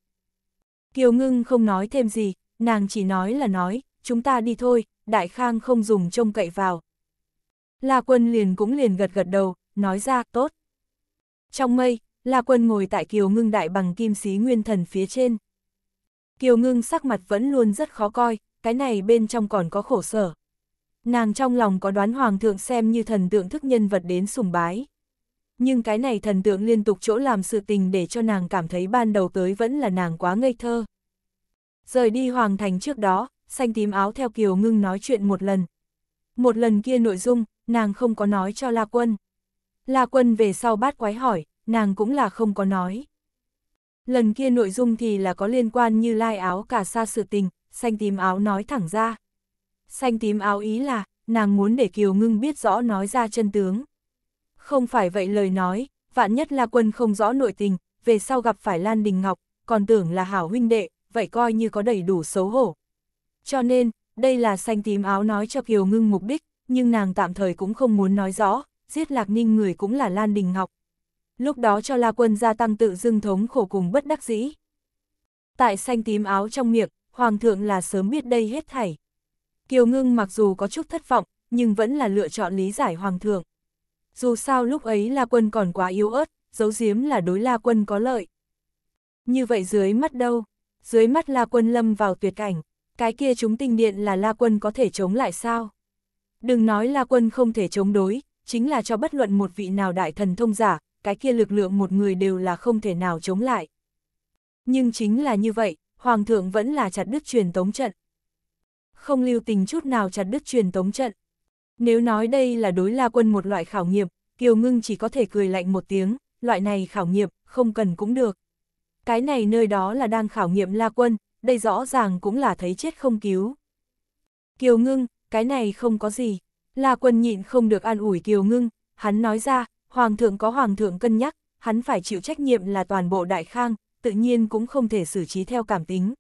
Kiều Ngưng không nói thêm gì, nàng chỉ nói là nói, chúng ta đi thôi, Đại Khang không dùng trông cậy vào. La Quân liền cũng liền gật gật đầu, nói ra, tốt. Trong mây, La Quân ngồi tại Kiều Ngưng đại bằng kim sĩ nguyên thần phía trên. Kiều Ngưng sắc mặt vẫn luôn rất khó coi, cái này bên trong còn có khổ sở. Nàng trong lòng có đoán hoàng thượng xem như thần tượng thức nhân vật đến sùng bái nhưng cái này thần tượng liên tục chỗ làm sự tình để cho nàng cảm thấy ban đầu tới vẫn là nàng quá ngây thơ. Rời đi hoàng thành trước đó, xanh tím áo theo kiều ngưng nói chuyện một lần. Một lần kia nội dung, nàng không có nói cho La Quân. La Quân về sau bát quái hỏi, nàng cũng là không có nói. Lần kia nội dung thì là có liên quan như lai áo cả xa sự tình, xanh tím áo nói thẳng ra. Xanh tím áo ý là, nàng muốn để Kiều Ngưng biết rõ nói ra chân tướng. Không phải vậy lời nói, vạn nhất La quân không rõ nội tình, về sau gặp phải Lan Đình Ngọc, còn tưởng là hảo huynh đệ, vậy coi như có đầy đủ xấu hổ. Cho nên, đây là xanh tím áo nói cho Kiều Ngưng mục đích, nhưng nàng tạm thời cũng không muốn nói rõ, giết Lạc Ninh người cũng là Lan Đình Ngọc. Lúc đó cho La Quân gia tăng tự dưng thống khổ cùng bất đắc dĩ. Tại xanh tím áo trong miệng, Hoàng thượng là sớm biết đây hết thảy. Kiều Ngưng mặc dù có chút thất vọng, nhưng vẫn là lựa chọn lý giải Hoàng thượng dù sao lúc ấy La Quân còn quá yếu ớt, giấu giếm là đối La Quân có lợi. Như vậy dưới mắt đâu, dưới mắt La Quân lâm vào tuyệt cảnh, cái kia chúng tinh điện là La Quân có thể chống lại sao? Đừng nói La Quân không thể chống đối, chính là cho bất luận một vị nào đại thần thông giả, cái kia lực lượng một người đều là không thể nào chống lại. Nhưng chính là như vậy, Hoàng thượng vẫn là chặt đứt truyền tống trận. Không lưu tình chút nào chặt đứt truyền tống trận. Nếu nói đây là đối la quân một loại khảo nghiệm, Kiều Ngưng chỉ có thể cười lạnh một tiếng, loại này khảo nghiệm, không cần cũng được. Cái này nơi đó là đang khảo nghiệm la quân, đây rõ ràng cũng là thấy chết không cứu. Kiều Ngưng, cái này không có gì. La quân nhịn không được an ủi Kiều Ngưng, hắn nói ra, Hoàng thượng có Hoàng thượng cân nhắc, hắn phải chịu trách nhiệm là toàn bộ đại khang, tự nhiên cũng không thể xử trí theo cảm tính.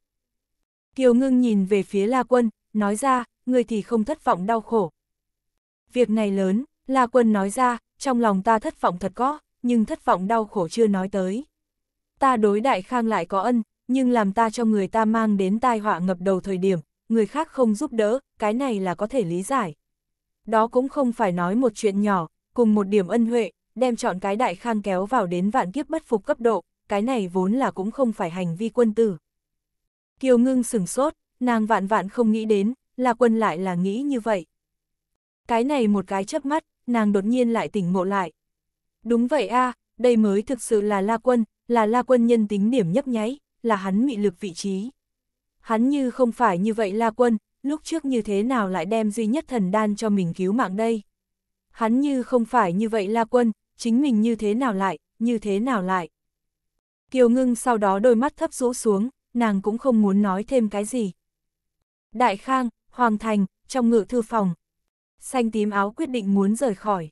Kiều Ngưng nhìn về phía La quân, nói ra, người thì không thất vọng đau khổ, Việc này lớn, La Quân nói ra, trong lòng ta thất vọng thật có, nhưng thất vọng đau khổ chưa nói tới. Ta đối đại khang lại có ân, nhưng làm ta cho người ta mang đến tai họa ngập đầu thời điểm, người khác không giúp đỡ, cái này là có thể lý giải. Đó cũng không phải nói một chuyện nhỏ, cùng một điểm ân huệ, đem chọn cái đại khang kéo vào đến vạn kiếp bất phục cấp độ, cái này vốn là cũng không phải hành vi quân tử. Kiều ngưng sửng sốt, nàng vạn vạn không nghĩ đến, là quân lại là nghĩ như vậy. Cái này một cái chớp mắt, nàng đột nhiên lại tỉnh ngộ lại. Đúng vậy a, đây mới thực sự là La Quân, là La Quân nhân tính điểm nhấp nháy, là hắn mị lực vị trí. Hắn như không phải như vậy La Quân, lúc trước như thế nào lại đem duy nhất thần đan cho mình cứu mạng đây. Hắn như không phải như vậy La Quân, chính mình như thế nào lại, như thế nào lại. Kiều ngưng sau đó đôi mắt thấp rũ xuống, nàng cũng không muốn nói thêm cái gì. Đại Khang, Hoàng Thành, trong ngự thư phòng, xanh tím áo quyết định muốn rời khỏi.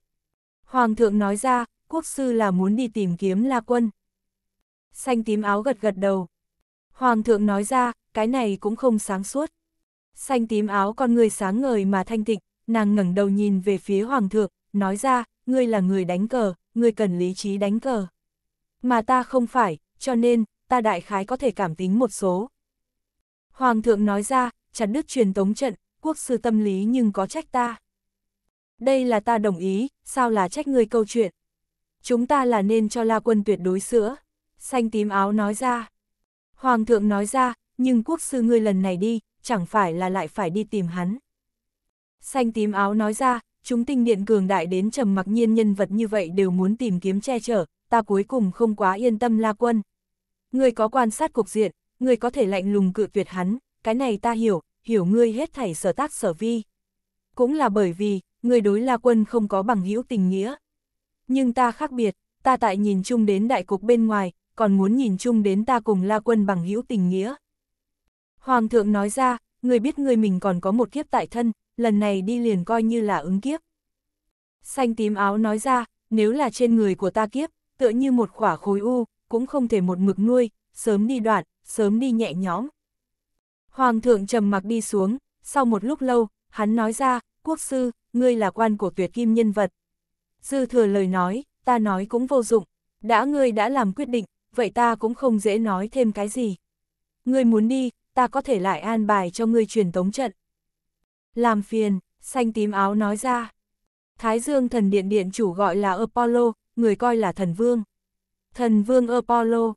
Hoàng thượng nói ra, quốc sư là muốn đi tìm kiếm La Quân. Xanh tím áo gật gật đầu. Hoàng thượng nói ra, cái này cũng không sáng suốt. Xanh tím áo con người sáng ngời mà thanh tịnh, nàng ngẩng đầu nhìn về phía hoàng thượng, nói ra, ngươi là người đánh cờ, ngươi cần lý trí đánh cờ. Mà ta không phải, cho nên, ta đại khái có thể cảm tính một số. Hoàng thượng nói ra, chặt đứt truyền tống trận, quốc sư tâm lý nhưng có trách ta đây là ta đồng ý, sao là trách ngươi câu chuyện. Chúng ta là nên cho La Quân tuyệt đối sữa. Xanh tím áo nói ra. Hoàng thượng nói ra, nhưng quốc sư ngươi lần này đi, chẳng phải là lại phải đi tìm hắn. Xanh tím áo nói ra, chúng tinh điện cường đại đến trầm mặc nhiên nhân vật như vậy đều muốn tìm kiếm che chở, ta cuối cùng không quá yên tâm La Quân. Ngươi có quan sát cục diện, ngươi có thể lạnh lùng cự tuyệt hắn, cái này ta hiểu, hiểu ngươi hết thảy sở tác sở vi cũng là bởi vì, người đối La Quân không có bằng hữu tình nghĩa. Nhưng ta khác biệt, ta tại nhìn chung đến đại cục bên ngoài, còn muốn nhìn chung đến ta cùng La Quân bằng hữu tình nghĩa. Hoàng thượng nói ra, người biết người mình còn có một kiếp tại thân, lần này đi liền coi như là ứng kiếp. Xanh tím áo nói ra, nếu là trên người của ta kiếp, tựa như một quả khối u, cũng không thể một mực nuôi, sớm đi đoạn, sớm đi nhẹ nhõm. Hoàng thượng trầm mặc đi xuống, sau một lúc lâu, hắn nói ra, quốc sư, ngươi là quan của tuyệt kim nhân vật. Dư thừa lời nói, ta nói cũng vô dụng, đã ngươi đã làm quyết định, vậy ta cũng không dễ nói thêm cái gì. Ngươi muốn đi, ta có thể lại an bài cho ngươi truyền tống trận. Làm phiền, xanh tím áo nói ra. Thái dương thần điện điện chủ gọi là Apollo, người coi là thần vương. Thần vương Apollo.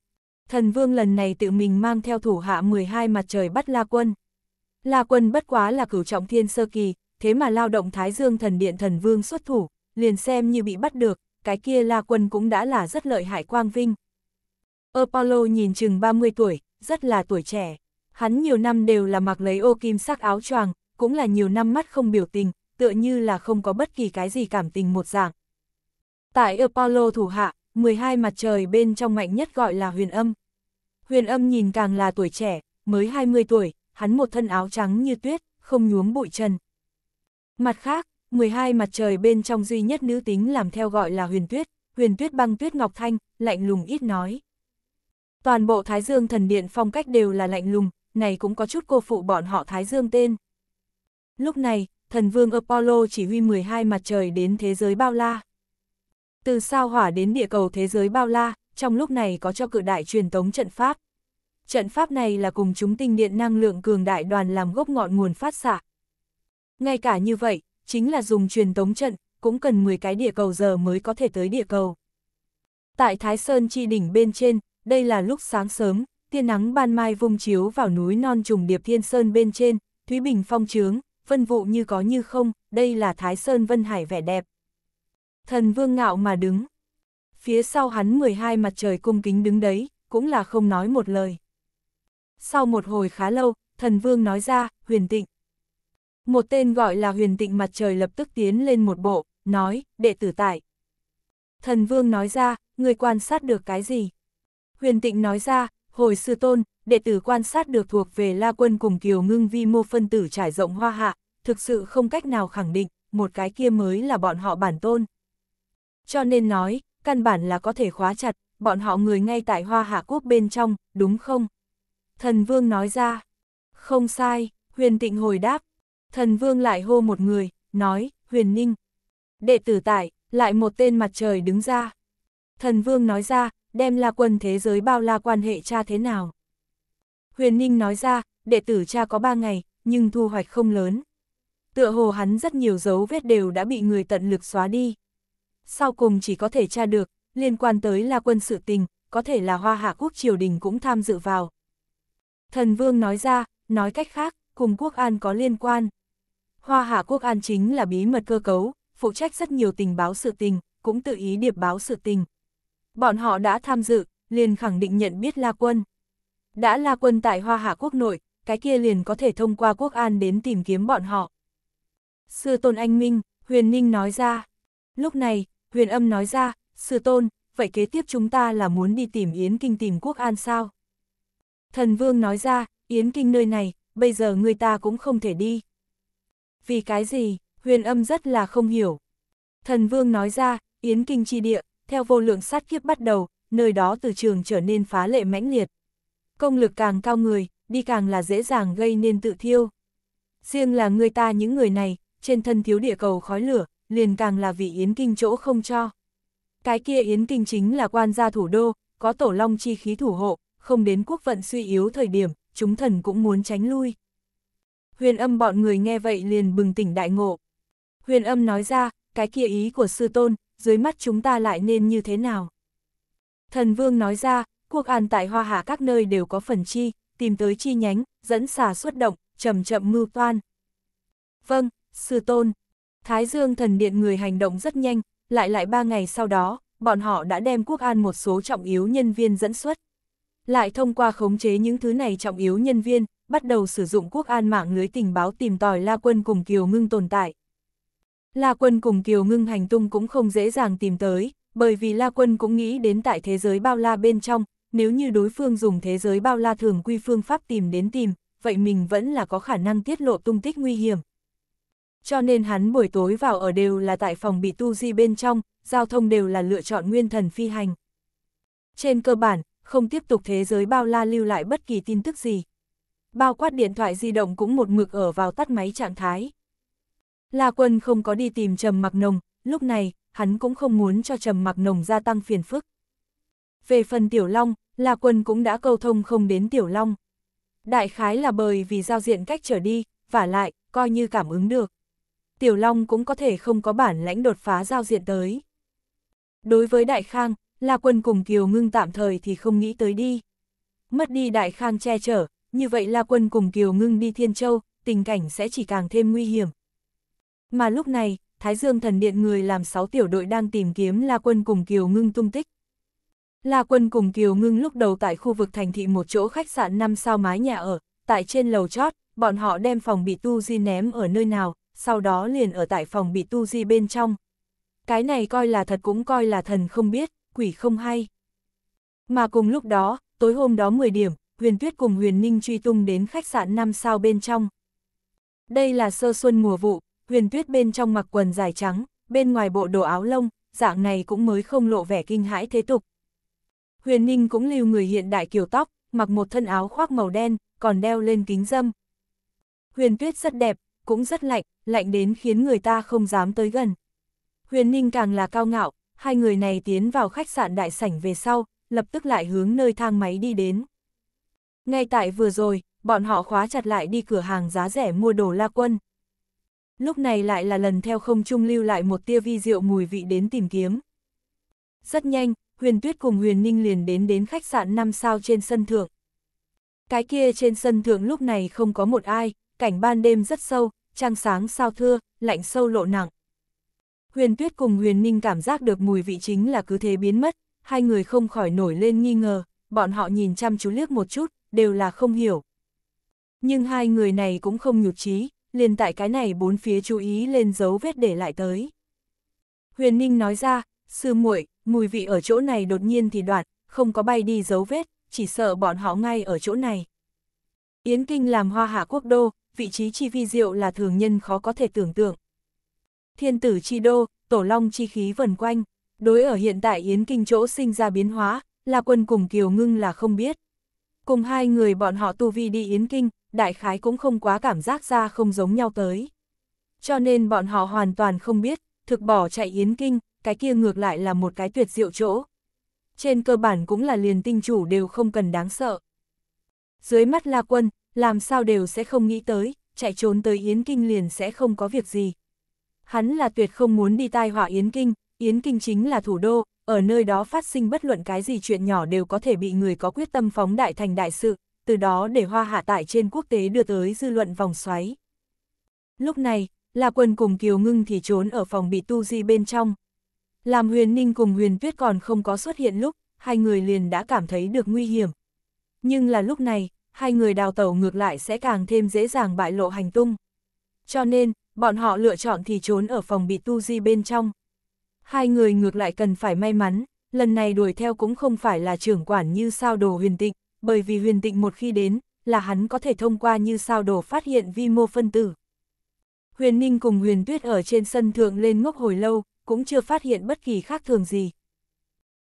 Thần vương lần này tự mình mang theo thủ hạ 12 mặt trời bắt la quân. La Quân bất quá là cửu trọng thiên sơ kỳ, thế mà lao động Thái Dương thần điện thần vương xuất thủ, liền xem như bị bắt được, cái kia La Quân cũng đã là rất lợi hại quang vinh. Apollo nhìn chừng 30 tuổi, rất là tuổi trẻ. Hắn nhiều năm đều là mặc lấy ô kim sắc áo choàng, cũng là nhiều năm mắt không biểu tình, tựa như là không có bất kỳ cái gì cảm tình một dạng. Tại Apollo thủ hạ, 12 mặt trời bên trong mạnh nhất gọi là huyền âm. Huyền âm nhìn càng là tuổi trẻ, mới 20 tuổi, hắn một thân áo trắng như tuyết, không nhuốm bụi trần. Mặt khác, 12 mặt trời bên trong duy nhất nữ tính làm theo gọi là huyền tuyết, huyền tuyết băng tuyết ngọc thanh, lạnh lùng ít nói. Toàn bộ Thái Dương thần điện phong cách đều là lạnh lùng, này cũng có chút cô phụ bọn họ Thái Dương tên. Lúc này, thần vương Apollo chỉ huy 12 mặt trời đến thế giới bao la. Từ sao hỏa đến địa cầu thế giới bao la, trong lúc này có cho cự đại truyền tống trận pháp trận pháp này là cùng chúng tinh điện năng lượng cường đại đoàn làm gốc ngọn nguồn phát xạ. Ngay cả như vậy, chính là dùng truyền tống trận, cũng cần 10 cái địa cầu giờ mới có thể tới địa cầu. Tại Thái Sơn chi đỉnh bên trên, đây là lúc sáng sớm, tia nắng ban mai vung chiếu vào núi non trùng điệp thiên sơn bên trên, Thúy Bình phong trướng, vân vụ như có như không, đây là Thái Sơn Vân Hải vẻ đẹp. Thần vương ngạo mà đứng. Phía sau hắn 12 mặt trời cung kính đứng đấy, cũng là không nói một lời. Sau một hồi khá lâu, thần vương nói ra, huyền tịnh. Một tên gọi là huyền tịnh mặt trời lập tức tiến lên một bộ, nói, đệ tử tại. Thần vương nói ra, người quan sát được cái gì? Huyền tịnh nói ra, hồi sư tôn, đệ tử quan sát được thuộc về La Quân cùng Kiều Ngưng Vi mô phân tử trải rộng hoa hạ, thực sự không cách nào khẳng định, một cái kia mới là bọn họ bản tôn. Cho nên nói, căn bản là có thể khóa chặt, bọn họ người ngay tại hoa hạ quốc bên trong, đúng không? Thần vương nói ra. Không sai, huyền tịnh hồi đáp. Thần vương lại hô một người, nói, huyền ninh. Đệ tử tại, lại một tên mặt trời đứng ra. Thần vương nói ra, đem la quân thế giới bao la quan hệ cha thế nào. Huyền ninh nói ra, đệ tử cha có ba ngày, nhưng thu hoạch không lớn. Tựa hồ hắn rất nhiều dấu vết đều đã bị người tận lực xóa đi. Sau cùng chỉ có thể tra được, liên quan tới la quân sự tình, có thể là hoa hạ quốc triều đình cũng tham dự vào, Thần Vương nói ra, nói cách khác, cùng quốc an có liên quan. Hoa hạ quốc an chính là bí mật cơ cấu, phụ trách rất nhiều tình báo sự tình, cũng tự ý điệp báo sự tình. Bọn họ đã tham dự, liền khẳng định nhận biết La Quân. Đã La Quân tại Hoa Hạ quốc nội, cái kia liền có thể thông qua quốc an đến tìm kiếm bọn họ. Sư Tôn Anh Minh, Huyền Ninh nói ra. Lúc này, Huyền Âm nói ra, Sư Tôn, vậy kế tiếp chúng ta là muốn đi tìm Yến Kinh tìm quốc an sao? Thần vương nói ra, Yến Kinh nơi này, bây giờ người ta cũng không thể đi. Vì cái gì, huyền âm rất là không hiểu. Thần vương nói ra, Yến Kinh chi địa, theo vô lượng sát kiếp bắt đầu, nơi đó từ trường trở nên phá lệ mãnh liệt. Công lực càng cao người, đi càng là dễ dàng gây nên tự thiêu. Riêng là người ta những người này, trên thân thiếu địa cầu khói lửa, liền càng là vị Yến Kinh chỗ không cho. Cái kia Yến Kinh chính là quan gia thủ đô, có tổ long chi khí thủ hộ, không đến quốc vận suy yếu thời điểm, chúng thần cũng muốn tránh lui. Huyền âm bọn người nghe vậy liền bừng tỉnh đại ngộ. Huyền âm nói ra, cái kia ý của sư tôn, dưới mắt chúng ta lại nên như thế nào? Thần vương nói ra, cuộc an tại hoa hạ các nơi đều có phần chi, tìm tới chi nhánh, dẫn xả xuất động, chậm chậm mưu toan. Vâng, sư tôn. Thái dương thần điện người hành động rất nhanh, lại lại ba ngày sau đó, bọn họ đã đem quốc an một số trọng yếu nhân viên dẫn xuất lại thông qua khống chế những thứ này trọng yếu nhân viên, bắt đầu sử dụng quốc an mạng lưới tình báo tìm tòi La Quân cùng Kiều Ngưng tồn tại. La Quân cùng Kiều Ngưng hành tung cũng không dễ dàng tìm tới, bởi vì La Quân cũng nghĩ đến tại thế giới bao la bên trong, nếu như đối phương dùng thế giới bao la thường quy phương pháp tìm đến tìm, vậy mình vẫn là có khả năng tiết lộ tung tích nguy hiểm. Cho nên hắn buổi tối vào ở đều là tại phòng bị tu di bên trong, giao thông đều là lựa chọn nguyên thần phi hành. Trên cơ bản, không tiếp tục thế giới bao la lưu lại bất kỳ tin tức gì. Bao quát điện thoại di động cũng một mực ở vào tắt máy trạng thái. La Quân không có đi tìm Trầm Mặc Nồng, lúc này, hắn cũng không muốn cho Trầm Mặc Nồng gia tăng phiền phức. Về phần Tiểu Long, La Quân cũng đã câu thông không đến Tiểu Long. Đại khái là bởi vì giao diện cách trở đi, và lại, coi như cảm ứng được. Tiểu Long cũng có thể không có bản lãnh đột phá giao diện tới. Đối với Đại Khang, La Quân cùng Kiều Ngưng tạm thời thì không nghĩ tới đi. Mất đi Đại Khang che chở, như vậy La Quân cùng Kiều Ngưng đi Thiên Châu, tình cảnh sẽ chỉ càng thêm nguy hiểm. Mà lúc này, Thái Dương Thần Điện người làm 6 tiểu đội đang tìm kiếm La Quân cùng Kiều Ngưng tung tích. La Quân cùng Kiều Ngưng lúc đầu tại khu vực thành thị một chỗ khách sạn 5 sao mái nhà ở, tại trên lầu chót, bọn họ đem phòng bị tu di ném ở nơi nào, sau đó liền ở tại phòng bị tu di bên trong. Cái này coi là thật cũng coi là thần không biết quỷ không hay. Mà cùng lúc đó, tối hôm đó 10 điểm, Huyền Tuyết cùng Huyền Ninh truy tung đến khách sạn 5 sao bên trong. Đây là sơ xuân mùa vụ, Huyền Tuyết bên trong mặc quần dài trắng, bên ngoài bộ đồ áo lông, dạng này cũng mới không lộ vẻ kinh hãi thế tục. Huyền Ninh cũng lưu người hiện đại kiểu tóc, mặc một thân áo khoác màu đen, còn đeo lên kính dâm. Huyền Tuyết rất đẹp, cũng rất lạnh, lạnh đến khiến người ta không dám tới gần. Huyền Ninh càng là cao ngạo, hai người này tiến vào khách sạn đại sảnh về sau, lập tức lại hướng nơi thang máy đi đến. Ngay tại vừa rồi, bọn họ khóa chặt lại đi cửa hàng giá rẻ mua đồ la quân. Lúc này lại là lần theo không trung lưu lại một tia vi rượu mùi vị đến tìm kiếm. Rất nhanh, Huyền Tuyết cùng Huyền Ninh liền đến đến khách sạn 5 sao trên sân thượng. Cái kia trên sân thượng lúc này không có một ai, cảnh ban đêm rất sâu, trăng sáng sao thưa, lạnh sâu lộ nặng. Huyền Tuyết cùng Huyền Ninh cảm giác được mùi vị chính là cứ thế biến mất, hai người không khỏi nổi lên nghi ngờ, bọn họ nhìn chăm chú liếc một chút, đều là không hiểu. Nhưng hai người này cũng không nhụt chí, liền tại cái này bốn phía chú ý lên dấu vết để lại tới. Huyền Ninh nói ra, sư muội, mùi vị ở chỗ này đột nhiên thì đoạn, không có bay đi dấu vết, chỉ sợ bọn họ ngay ở chỗ này. Yến Kinh làm hoa hạ quốc đô, vị trí chi vi diệu là thường nhân khó có thể tưởng tượng thiên tử chi đô, tổ long chi khí vần quanh, đối ở hiện tại Yến Kinh chỗ sinh ra biến hóa, là quân cùng Kiều Ngưng là không biết. Cùng hai người bọn họ tu vi đi Yến Kinh, đại khái cũng không quá cảm giác ra không giống nhau tới. Cho nên bọn họ hoàn toàn không biết, thực bỏ chạy Yến Kinh, cái kia ngược lại là một cái tuyệt diệu chỗ. Trên cơ bản cũng là liền tinh chủ đều không cần đáng sợ. Dưới mắt La Quân, làm sao đều sẽ không nghĩ tới, chạy trốn tới Yến Kinh liền sẽ không có việc gì, hắn là tuyệt không muốn đi tai họa Yến Kinh, Yến Kinh chính là thủ đô, ở nơi đó phát sinh bất luận cái gì chuyện nhỏ đều có thể bị người có quyết tâm phóng đại thành đại sự, từ đó để hoa hạ tại trên quốc tế đưa tới dư luận vòng xoáy. Lúc này, là Quân cùng Kiều Ngưng thì trốn ở phòng bị tu di bên trong. Làm Huyền Ninh cùng Huyền Tuyết còn không có xuất hiện lúc, hai người liền đã cảm thấy được nguy hiểm. Nhưng là lúc này, hai người đào tẩu ngược lại sẽ càng thêm dễ dàng bại lộ hành tung. Cho nên, bọn họ lựa chọn thì trốn ở phòng bị tu di bên trong. Hai người ngược lại cần phải may mắn, lần này đuổi theo cũng không phải là trưởng quản như sao đồ huyền tịnh, bởi vì huyền tịnh một khi đến, là hắn có thể thông qua như sao đồ phát hiện vi mô phân tử. Huyền Ninh cùng huyền tuyết ở trên sân thượng lên ngốc hồi lâu, cũng chưa phát hiện bất kỳ khác thường gì.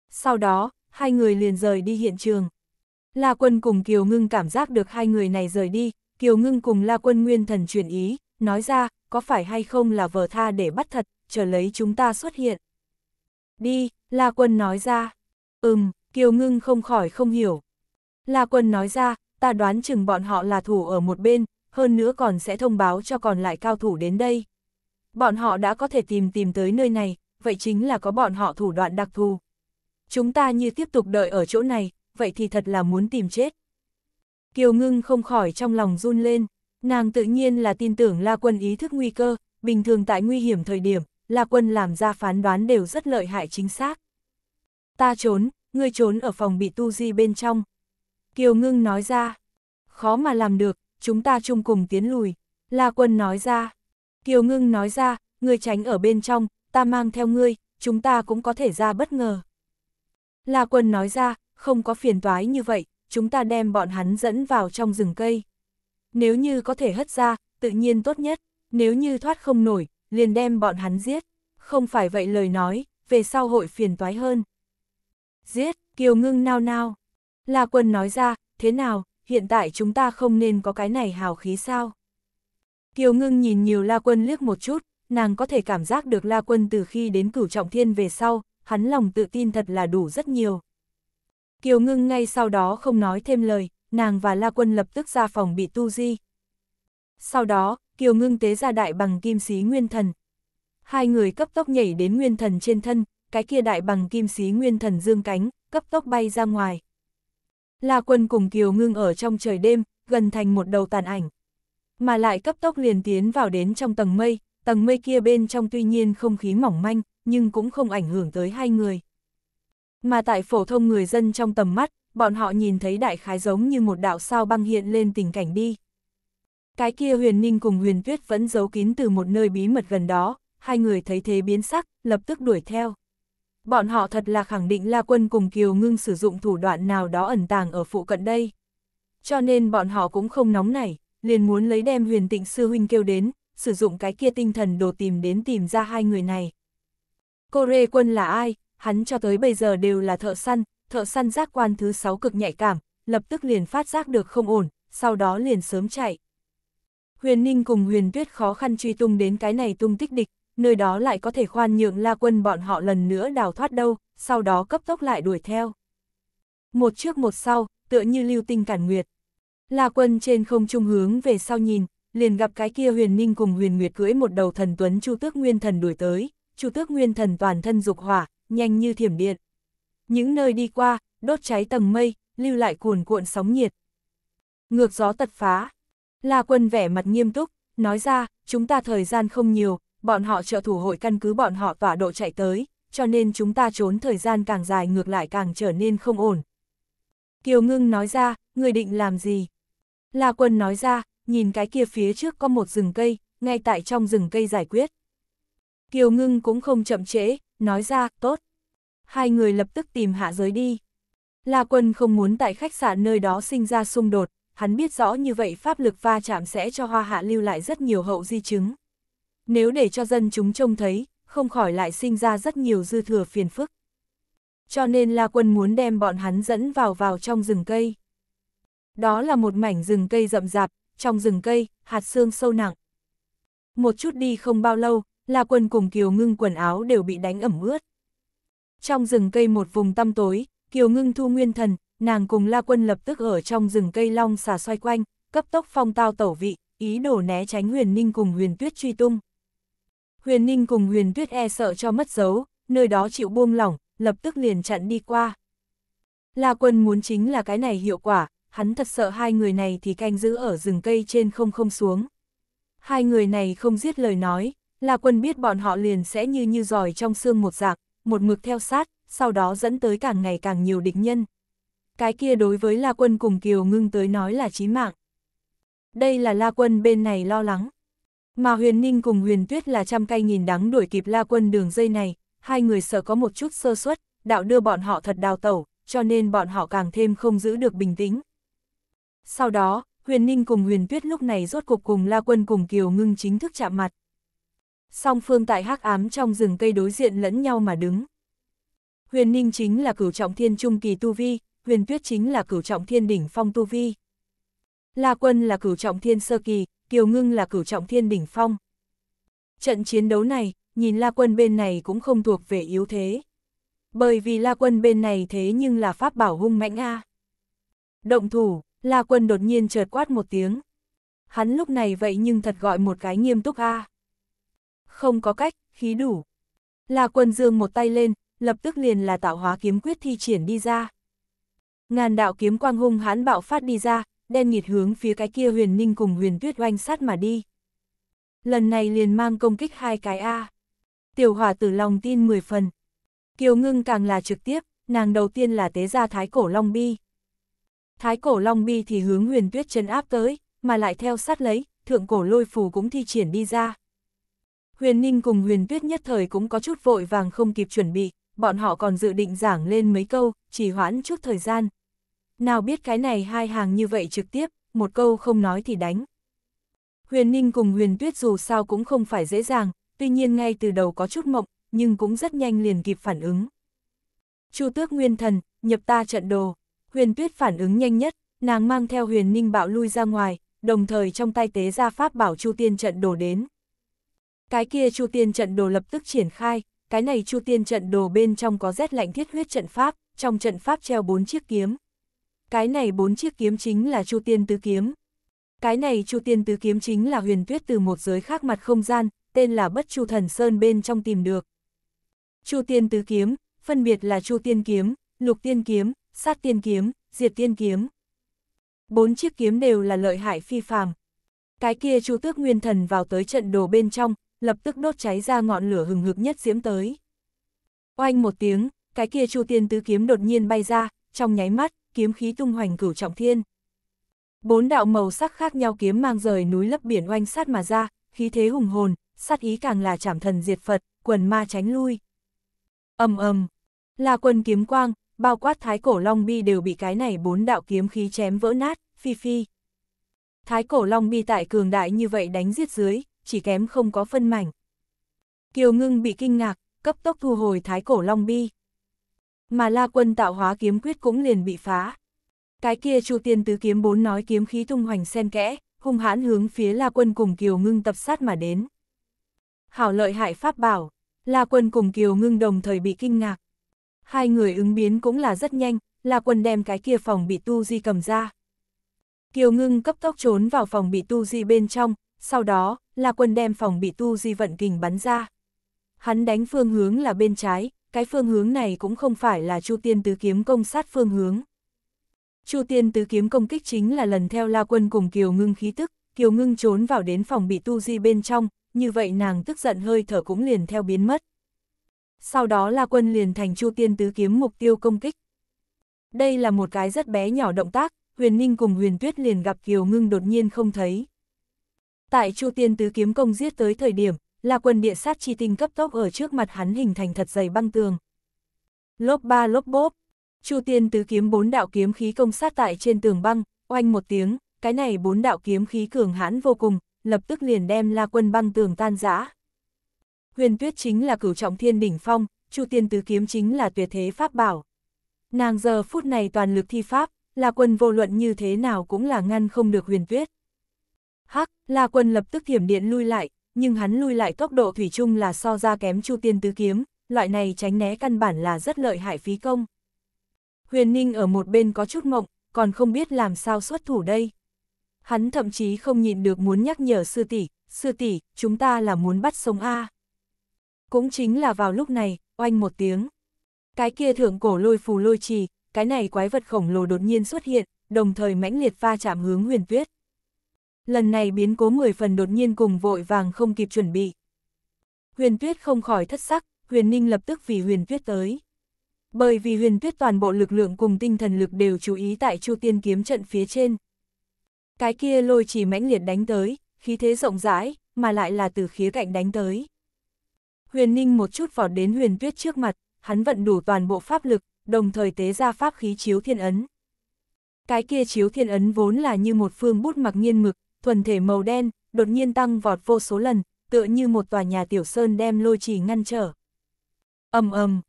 Sau đó, hai người liền rời đi hiện trường. La Quân cùng Kiều Ngưng cảm giác được hai người này rời đi, Kiều Ngưng cùng La Quân nguyên thần chuyển ý, nói ra, có phải hay không là vờ tha để bắt thật, chờ lấy chúng ta xuất hiện. Đi, La Quân nói ra. Ừm, Kiều Ngưng không khỏi không hiểu. La Quân nói ra, ta đoán chừng bọn họ là thủ ở một bên, hơn nữa còn sẽ thông báo cho còn lại cao thủ đến đây. Bọn họ đã có thể tìm tìm tới nơi này, vậy chính là có bọn họ thủ đoạn đặc thù. Chúng ta như tiếp tục đợi ở chỗ này, vậy thì thật là muốn tìm chết. Kiều Ngưng không khỏi trong lòng run lên. Nàng tự nhiên là tin tưởng La Quân ý thức nguy cơ, bình thường tại nguy hiểm thời điểm, La Quân làm ra phán đoán đều rất lợi hại chính xác. Ta trốn, ngươi trốn ở phòng bị tu di bên trong. Kiều Ngưng nói ra, khó mà làm được, chúng ta chung cùng tiến lùi. La Quân nói ra, Kiều Ngưng nói ra, ngươi tránh ở bên trong, ta mang theo ngươi, chúng ta cũng có thể ra bất ngờ. La Quân nói ra, không có phiền toái như vậy, chúng ta đem bọn hắn dẫn vào trong rừng cây nếu như có thể hất ra, tự nhiên tốt nhất, nếu như thoát không nổi, liền đem bọn hắn giết, không phải vậy lời nói, về sau hội phiền toái hơn. Giết, Kiều Ngưng nao nao. La Quân nói ra, thế nào, hiện tại chúng ta không nên có cái này hào khí sao? Kiều Ngưng nhìn nhiều La Quân liếc một chút, nàng có thể cảm giác được La Quân từ khi đến cửu trọng thiên về sau, hắn lòng tự tin thật là đủ rất nhiều. Kiều Ngưng ngay sau đó không nói thêm lời, nàng và La Quân lập tức ra phòng bị tu di. Sau đó, Kiều Ngưng tế ra đại bằng kim xí nguyên thần. Hai người cấp tốc nhảy đến nguyên thần trên thân, cái kia đại bằng kim xí nguyên thần dương cánh, cấp tốc bay ra ngoài. La Quân cùng Kiều Ngưng ở trong trời đêm, gần thành một đầu tàn ảnh. Mà lại cấp tốc liền tiến vào đến trong tầng mây, tầng mây kia bên trong tuy nhiên không khí mỏng manh, nhưng cũng không ảnh hưởng tới hai người. Mà tại phổ thông người dân trong tầm mắt, bọn họ nhìn thấy đại khái giống như một đạo sao băng hiện lên tình cảnh đi. Cái kia huyền ninh cùng huyền tuyết vẫn giấu kín từ một nơi bí mật gần đó, hai người thấy thế biến sắc, lập tức đuổi theo. Bọn họ thật là khẳng định La Quân cùng Kiều Ngưng sử dụng thủ đoạn nào đó ẩn tàng ở phụ cận đây. Cho nên bọn họ cũng không nóng nảy, liền muốn lấy đem huyền tịnh sư huynh kêu đến, sử dụng cái kia tinh thần đồ tìm đến tìm ra hai người này. Cô Rê Quân là ai? Hắn cho tới bây giờ đều là thợ săn, thợ săn giác quan thứ 6 cực nhạy cảm, lập tức liền phát giác được không ổn, sau đó liền sớm chạy. Huyền Ninh cùng Huyền Tuyết khó khăn truy tung đến cái này tung tích địch, nơi đó lại có thể khoan nhượng La Quân bọn họ lần nữa đào thoát đâu, sau đó cấp tốc lại đuổi theo. Một trước một sau, tựa như lưu tinh cản nguyệt. La Quân trên không trung hướng về sau nhìn, liền gặp cái kia Huyền Ninh cùng Huyền Nguyệt cưỡi một đầu thần tuấn Chu Tước Nguyên Thần đuổi tới, Chu Tước Nguyên Thần toàn thân dục hỏa, nhanh như thiểm điện những nơi đi qua, đốt cháy tầng mây, lưu lại cuồn cuộn sóng nhiệt. Ngược gió tật phá, La Quân vẻ mặt nghiêm túc, nói ra, chúng ta thời gian không nhiều, bọn họ trợ thủ hội căn cứ bọn họ tỏa độ chạy tới, cho nên chúng ta trốn thời gian càng dài ngược lại càng trở nên không ổn. Kiều Ngưng nói ra, người định làm gì? La Quân nói ra, nhìn cái kia phía trước có một rừng cây, ngay tại trong rừng cây giải quyết. Kiều Ngưng cũng không chậm trễ, nói ra, tốt hai người lập tức tìm hạ giới đi. La Quân không muốn tại khách sạn nơi đó sinh ra xung đột, hắn biết rõ như vậy pháp lực va chạm sẽ cho hoa hạ lưu lại rất nhiều hậu di chứng. Nếu để cho dân chúng trông thấy, không khỏi lại sinh ra rất nhiều dư thừa phiền phức. Cho nên La Quân muốn đem bọn hắn dẫn vào vào trong rừng cây. Đó là một mảnh rừng cây rậm rạp, trong rừng cây, hạt xương sâu nặng. Một chút đi không bao lâu, La Quân cùng Kiều Ngưng quần áo đều bị đánh ẩm ướt. Trong rừng cây một vùng tăm tối, Kiều Ngưng thu nguyên thần, nàng cùng La Quân lập tức ở trong rừng cây long xà xoay quanh, cấp tốc phong tao tẩu vị, ý đồ né tránh Huyền Ninh cùng Huyền Tuyết truy tung. Huyền Ninh cùng Huyền Tuyết e sợ cho mất dấu, nơi đó chịu buông lỏng, lập tức liền chặn đi qua. La Quân muốn chính là cái này hiệu quả, hắn thật sợ hai người này thì canh giữ ở rừng cây trên không không xuống. Hai người này không giết lời nói, La Quân biết bọn họ liền sẽ như như giỏi trong xương một giạc, một mực theo sát, sau đó dẫn tới càng ngày càng nhiều địch nhân. Cái kia đối với La Quân cùng Kiều Ngưng tới nói là chí mạng. Đây là La Quân bên này lo lắng. Mà Huyền Ninh cùng Huyền Tuyết là trăm cây nghìn đắng đuổi kịp La Quân đường dây này, hai người sợ có một chút sơ suất, đạo đưa bọn họ thật đào tẩu, cho nên bọn họ càng thêm không giữ được bình tĩnh. Sau đó, Huyền Ninh cùng Huyền Tuyết lúc này rốt cuộc cùng La Quân cùng Kiều Ngưng chính thức chạm mặt song phương tại hắc ám trong rừng cây đối diện lẫn nhau mà đứng. Huyền Ninh chính là cửu trọng thiên trung kỳ tu vi, Huyền Tuyết chính là cửu trọng thiên đỉnh phong tu vi. La Quân là cửu trọng thiên sơ kỳ, Kiều Ngưng là cửu trọng thiên đỉnh phong. Trận chiến đấu này, nhìn La Quân bên này cũng không thuộc về yếu thế. Bởi vì La Quân bên này thế nhưng là pháp bảo hung mạnh a. Động thủ, La Quân đột nhiên chợt quát một tiếng. Hắn lúc này vậy nhưng thật gọi một cái nghiêm túc a. À không có cách, khí đủ. Là quần dương một tay lên, lập tức liền là tạo hóa kiếm quyết thi triển đi ra. Ngàn đạo kiếm quang hung hãn bạo phát đi ra, đen nghịt hướng phía cái kia huyền ninh cùng huyền tuyết oanh sát mà đi. Lần này liền mang công kích hai cái A. Tiểu hỏa tử lòng tin 10 phần. Kiều ngưng càng là trực tiếp, nàng đầu tiên là tế ra thái cổ long bi. Thái cổ long bi thì hướng huyền tuyết chân áp tới, mà lại theo sát lấy, thượng cổ lôi phù cũng thi triển đi ra. Huyền Ninh cùng Huyền Tuyết nhất thời cũng có chút vội vàng không kịp chuẩn bị, bọn họ còn dự định giảng lên mấy câu, trì hoãn chút thời gian. Nào biết cái này hai hàng như vậy trực tiếp, một câu không nói thì đánh. Huyền Ninh cùng Huyền Tuyết dù sao cũng không phải dễ dàng, tuy nhiên ngay từ đầu có chút mộng, nhưng cũng rất nhanh liền kịp phản ứng. Chu Tước Nguyên Thần, nhập ta trận đồ, Huyền Tuyết phản ứng nhanh nhất, nàng mang theo Huyền Ninh bạo lui ra ngoài, đồng thời trong tay tế ra pháp bảo Chu Tiên trận đồ đến. Cái kia Chu Tiên trận đồ lập tức triển khai, cái này Chu Tiên trận đồ bên trong có rét lạnh thiết huyết trận pháp, trong trận pháp treo bốn chiếc kiếm. Cái này bốn chiếc kiếm chính là Chu Tiên tứ kiếm. Cái này Chu Tiên tứ kiếm chính là huyền tuyết từ một giới khác mặt không gian, tên là Bất Chu Thần Sơn bên trong tìm được. Chu Tiên tứ kiếm, phân biệt là Chu Tiên kiếm, Lục Tiên kiếm, Sát Tiên kiếm, Diệt Tiên kiếm. Bốn chiếc kiếm đều là lợi hại phi phàm. Cái kia Chu Tước Nguyên Thần vào tới trận đồ bên trong, lập tức đốt cháy ra ngọn lửa hừng hực nhất diễm tới. Oanh một tiếng, cái kia Chu Tiên tứ kiếm đột nhiên bay ra, trong nháy mắt, kiếm khí tung hoành cửu trọng thiên. Bốn đạo màu sắc khác nhau kiếm mang rời núi lấp biển oanh sát mà ra, khí thế hùng hồn, sát ý càng là chảm thần diệt Phật, quần ma tránh lui. Ầm ầm, là quần kiếm quang, bao quát thái cổ long bi đều bị cái này bốn đạo kiếm khí chém vỡ nát, phi phi. Thái cổ long bi tại cường đại như vậy đánh giết dưới, chỉ kém không có phân mảnh. Kiều ngưng bị kinh ngạc, cấp tốc thu hồi thái cổ long bi. Mà la quân tạo hóa kiếm quyết cũng liền bị phá. Cái kia chu tiên tứ kiếm bốn nói kiếm khí tung hoành sen kẽ, hung hãn hướng phía la quân cùng kiều ngưng tập sát mà đến. Hảo lợi hại pháp bảo, la quân cùng kiều ngưng đồng thời bị kinh ngạc. Hai người ứng biến cũng là rất nhanh, la quân đem cái kia phòng bị tu di cầm ra. Kiều ngưng cấp tốc trốn vào phòng bị tu di bên trong, sau đó, là quân đem phòng bị tu di vận kình bắn ra. Hắn đánh phương hướng là bên trái, cái phương hướng này cũng không phải là Chu Tiên Tứ Kiếm công sát phương hướng. Chu Tiên Tứ Kiếm công kích chính là lần theo La Quân cùng Kiều Ngưng khí tức, Kiều Ngưng trốn vào đến phòng bị tu di bên trong, như vậy nàng tức giận hơi thở cũng liền theo biến mất. Sau đó La Quân liền thành Chu Tiên Tứ Kiếm mục tiêu công kích. Đây là một cái rất bé nhỏ động tác, Huyền Ninh cùng Huyền Tuyết liền gặp Kiều Ngưng đột nhiên không thấy. Tại Chu Tiên Tứ Kiếm Công giết tới thời điểm, là quần địa sát chi tinh cấp tốc ở trước mặt hắn hình thành thật dày băng tường. Lốp ba lốp bốp, Chu Tiên Tứ Kiếm bốn đạo kiếm khí công sát tại trên tường băng, oanh một tiếng, cái này bốn đạo kiếm khí cường hãn vô cùng, lập tức liền đem La Quân băng tường tan rã. Huyền Tuyết chính là cửu trọng thiên đỉnh phong, Chu Tiên Tứ Kiếm chính là tuyệt thế pháp bảo. Nàng giờ phút này toàn lực thi pháp, La Quân vô luận như thế nào cũng là ngăn không được Huyền Tuyết. Hắc, La Quân lập tức thiểm điện lui lại, nhưng hắn lui lại tốc độ thủy chung là so ra kém Chu Tiên Tứ Kiếm, loại này tránh né căn bản là rất lợi hại phí công. Huyền Ninh ở một bên có chút mộng, còn không biết làm sao xuất thủ đây. Hắn thậm chí không nhịn được muốn nhắc nhở sư tỷ, sư tỷ, chúng ta là muốn bắt sống A. Cũng chính là vào lúc này, oanh một tiếng. Cái kia thượng cổ lôi phù lôi trì, cái này quái vật khổng lồ đột nhiên xuất hiện, đồng thời mãnh liệt va chạm hướng huyền tuyết. Lần này biến cố người phần đột nhiên cùng vội vàng không kịp chuẩn bị. Huyền Tuyết không khỏi thất sắc, Huyền Ninh lập tức vì Huyền Tuyết tới. Bởi vì Huyền Tuyết toàn bộ lực lượng cùng tinh thần lực đều chú ý tại Chu Tiên kiếm trận phía trên. Cái kia lôi chỉ mãnh liệt đánh tới, khí thế rộng rãi, mà lại là từ khía cạnh đánh tới. Huyền Ninh một chút vọt đến Huyền Tuyết trước mặt, hắn vận đủ toàn bộ pháp lực, đồng thời tế ra pháp khí chiếu thiên ấn. Cái kia chiếu thiên ấn vốn là như một phương bút mặc nghiên mực, thuần thể màu đen, đột nhiên tăng vọt vô số lần, tựa như một tòa nhà tiểu sơn đem lôi trì ngăn trở. ầm ầm,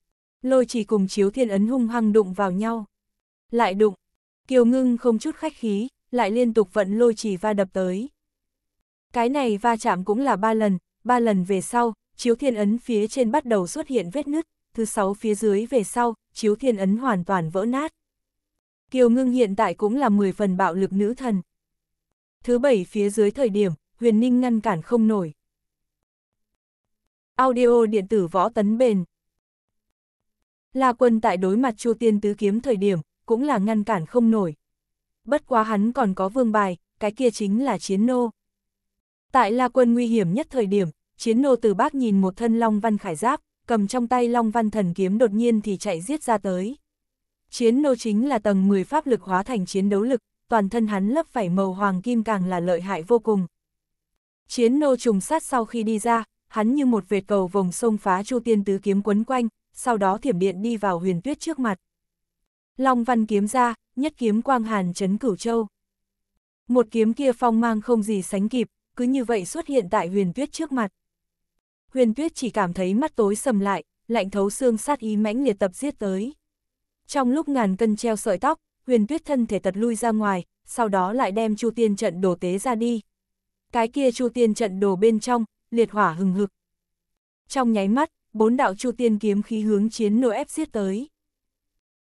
lôi trì cùng chiếu thiên ấn hung hăng đụng vào nhau. Lại đụng, kiều ngưng không chút khách khí, lại liên tục vận lôi trì va đập tới. Cái này va chạm cũng là ba lần, ba lần về sau, chiếu thiên ấn phía trên bắt đầu xuất hiện vết nứt, thứ sáu phía dưới về sau, chiếu thiên ấn hoàn toàn vỡ nát. Kiều ngưng hiện tại cũng là 10 phần bạo lực nữ thần, thứ bảy phía dưới thời điểm, huyền ninh ngăn cản không nổi. Audio điện tử võ tấn bền La quân tại đối mặt Chu Tiên Tứ Kiếm thời điểm, cũng là ngăn cản không nổi. Bất quá hắn còn có vương bài, cái kia chính là chiến nô. Tại La quân nguy hiểm nhất thời điểm, chiến nô từ bác nhìn một thân long văn khải giáp, cầm trong tay long văn thần kiếm đột nhiên thì chạy giết ra tới. Chiến nô chính là tầng 10 pháp lực hóa thành chiến đấu lực, toàn thân hắn lấp vảy màu hoàng kim càng là lợi hại vô cùng. Chiến nô trùng sát sau khi đi ra, hắn như một vệt cầu vòng sông phá chu tiên tứ kiếm quấn quanh, sau đó thiểm điện đi vào huyền tuyết trước mặt. Long văn kiếm ra, nhất kiếm quang hàn chấn cửu châu. Một kiếm kia phong mang không gì sánh kịp, cứ như vậy xuất hiện tại huyền tuyết trước mặt. Huyền tuyết chỉ cảm thấy mắt tối sầm lại, lạnh thấu xương sát ý mãnh liệt tập giết tới. Trong lúc ngàn cân treo sợi tóc, huyền tuyết thân thể tật lui ra ngoài, sau đó lại đem chu tiên trận đồ tế ra đi. Cái kia chu tiên trận đồ bên trong, liệt hỏa hừng hực. Trong nháy mắt, bốn đạo chu tiên kiếm khí hướng chiến nô ép giết tới.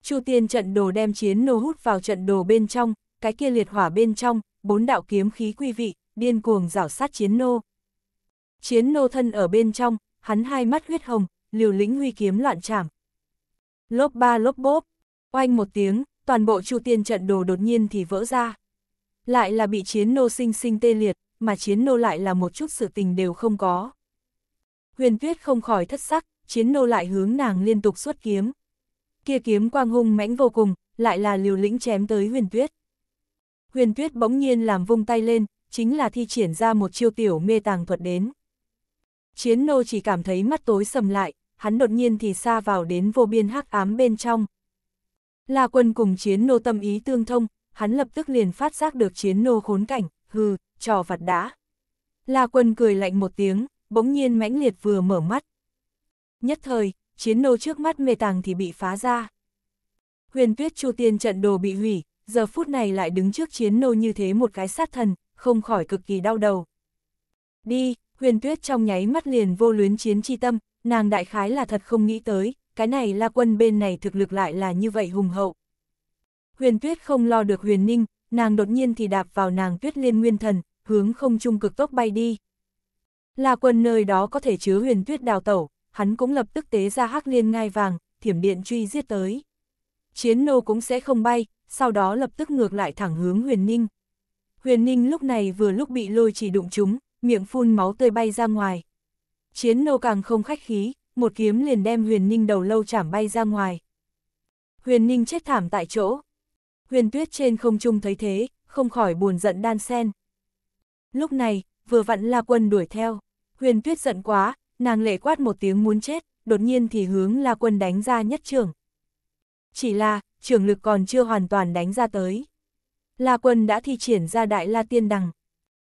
Chu tiên trận đồ đem chiến nô hút vào trận đồ bên trong, cái kia liệt hỏa bên trong, bốn đạo kiếm khí quy vị, điên cuồng rảo sát chiến nô. Chiến nô thân ở bên trong, hắn hai mắt huyết hồng, liều lĩnh huy kiếm loạn chảm. Lốp ba lốp bốp, oanh một tiếng, toàn bộ Chu Tiên trận đồ đột nhiên thì vỡ ra. Lại là bị chiến nô sinh sinh tê liệt, mà chiến nô lại là một chút sự tình đều không có. Huyền Tuyết không khỏi thất sắc, chiến nô lại hướng nàng liên tục xuất kiếm. Kia kiếm quang hung mãnh vô cùng, lại là liều lĩnh chém tới Huyền Tuyết. Huyền Tuyết bỗng nhiên làm vung tay lên, chính là thi triển ra một chiêu tiểu mê tàng thuật đến. Chiến nô chỉ cảm thấy mắt tối sầm lại, hắn đột nhiên thì xa vào đến vô biên hắc ám bên trong, La quân cùng chiến nô tâm ý tương thông, hắn lập tức liền phát giác được chiến nô khốn cảnh, hừ, trò vặt đã. La quân cười lạnh một tiếng, bỗng nhiên mãnh liệt vừa mở mắt. Nhất thời, chiến nô trước mắt mê tàng thì bị phá ra. Huyền tuyết chu tiên trận đồ bị hủy, giờ phút này lại đứng trước chiến nô như thế một cái sát thần, không khỏi cực kỳ đau đầu. Đi, huyền tuyết trong nháy mắt liền vô luyến chiến chi tâm, nàng đại khái là thật không nghĩ tới, cái này là quân bên này thực lực lại là như vậy hùng hậu. Huyền tuyết không lo được huyền ninh, nàng đột nhiên thì đạp vào nàng tuyết liên nguyên thần, hướng không trung cực tốc bay đi. Là quân nơi đó có thể chứa huyền tuyết đào tẩu, hắn cũng lập tức tế ra hắc liên ngai vàng, thiểm điện truy giết tới. Chiến nô cũng sẽ không bay, sau đó lập tức ngược lại thẳng hướng huyền ninh. Huyền ninh lúc này vừa lúc bị lôi chỉ đụng chúng, miệng phun máu tươi bay ra ngoài. Chiến nô càng không khách khí, một kiếm liền đem huyền ninh đầu lâu chảm bay ra ngoài. Huyền ninh chết thảm tại chỗ. Huyền tuyết trên không trung thấy thế, không khỏi buồn giận đan sen. Lúc này, vừa vặn la quân đuổi theo. Huyền tuyết giận quá, nàng lệ quát một tiếng muốn chết, đột nhiên thì hướng la quân đánh ra nhất trưởng. Chỉ là, trường lực còn chưa hoàn toàn đánh ra tới. La quân đã thi triển ra đại la tiên đằng.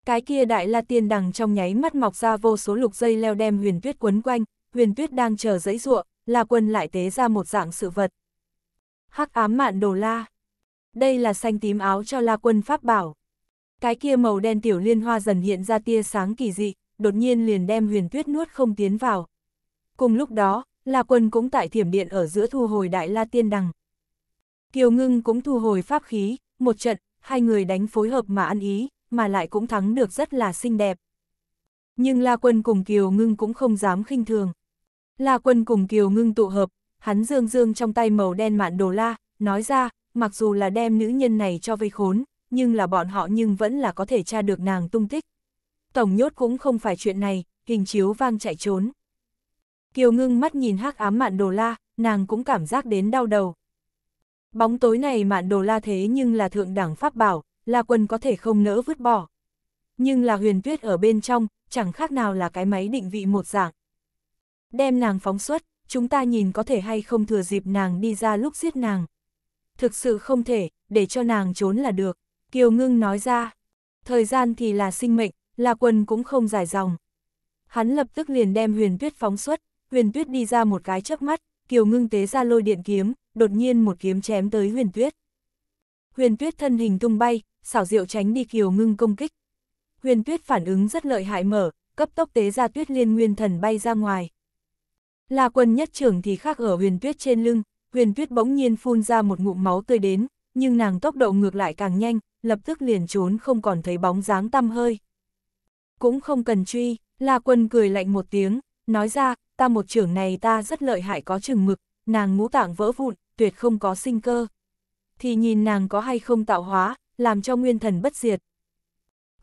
Cái kia đại la tiên đằng trong nháy mắt mọc ra vô số lục dây leo đem huyền tuyết quấn quanh, huyền tuyết đang chờ dãy ruộng, La quân lại tế ra một dạng sự vật. Hắc ám mạn đồ la. Đây là xanh tím áo cho la quân pháp bảo. Cái kia màu đen tiểu liên hoa dần hiện ra tia sáng kỳ dị, đột nhiên liền đem huyền tuyết nuốt không tiến vào. Cùng lúc đó, la quân cũng tại thiểm điện ở giữa thu hồi đại la tiên đằng. Kiều ngưng cũng thu hồi pháp khí, một trận, hai người đánh phối hợp mà ăn ý, mà lại cũng thắng được rất là xinh đẹp. Nhưng La Quân cùng Kiều Ngưng cũng không dám khinh thường, La Quân cùng Kiều Ngưng tụ hợp, hắn dương dương trong tay màu đen mạn đồ la, nói ra, mặc dù là đem nữ nhân này cho vây khốn, nhưng là bọn họ nhưng vẫn là có thể tra được nàng tung tích. Tổng nhốt cũng không phải chuyện này, hình chiếu vang chạy trốn. Kiều Ngưng mắt nhìn hắc ám mạn đồ la, nàng cũng cảm giác đến đau đầu. Bóng tối này mạn đồ la thế nhưng là thượng đẳng pháp bảo, La Quân có thể không nỡ vứt bỏ. Nhưng là huyền tuyết ở bên trong, chẳng khác nào là cái máy định vị một dạng đem nàng phóng xuất, chúng ta nhìn có thể hay không thừa dịp nàng đi ra lúc giết nàng. Thực sự không thể, để cho nàng trốn là được, Kiều Ngưng nói ra. Thời gian thì là sinh mệnh, là quần cũng không dài dòng. Hắn lập tức liền đem huyền tuyết phóng xuất, huyền tuyết đi ra một cái chớp mắt, Kiều Ngưng tế ra lôi điện kiếm, đột nhiên một kiếm chém tới huyền tuyết. Huyền tuyết thân hình tung bay, xảo diệu tránh đi Kiều Ngưng công kích. Huyền tuyết phản ứng rất lợi hại mở, cấp tốc tế ra tuyết liên nguyên thần bay ra ngoài. La quân nhất trưởng thì khác ở huyền tuyết trên lưng, huyền tuyết bỗng nhiên phun ra một ngụm máu tươi đến, nhưng nàng tốc độ ngược lại càng nhanh, lập tức liền trốn không còn thấy bóng dáng tăm hơi. Cũng không cần truy, La quân cười lạnh một tiếng, nói ra, ta một trưởng này ta rất lợi hại có chừng mực, nàng ngũ tạng vỡ vụn, tuyệt không có sinh cơ. Thì nhìn nàng có hay không tạo hóa, làm cho nguyên thần bất diệt.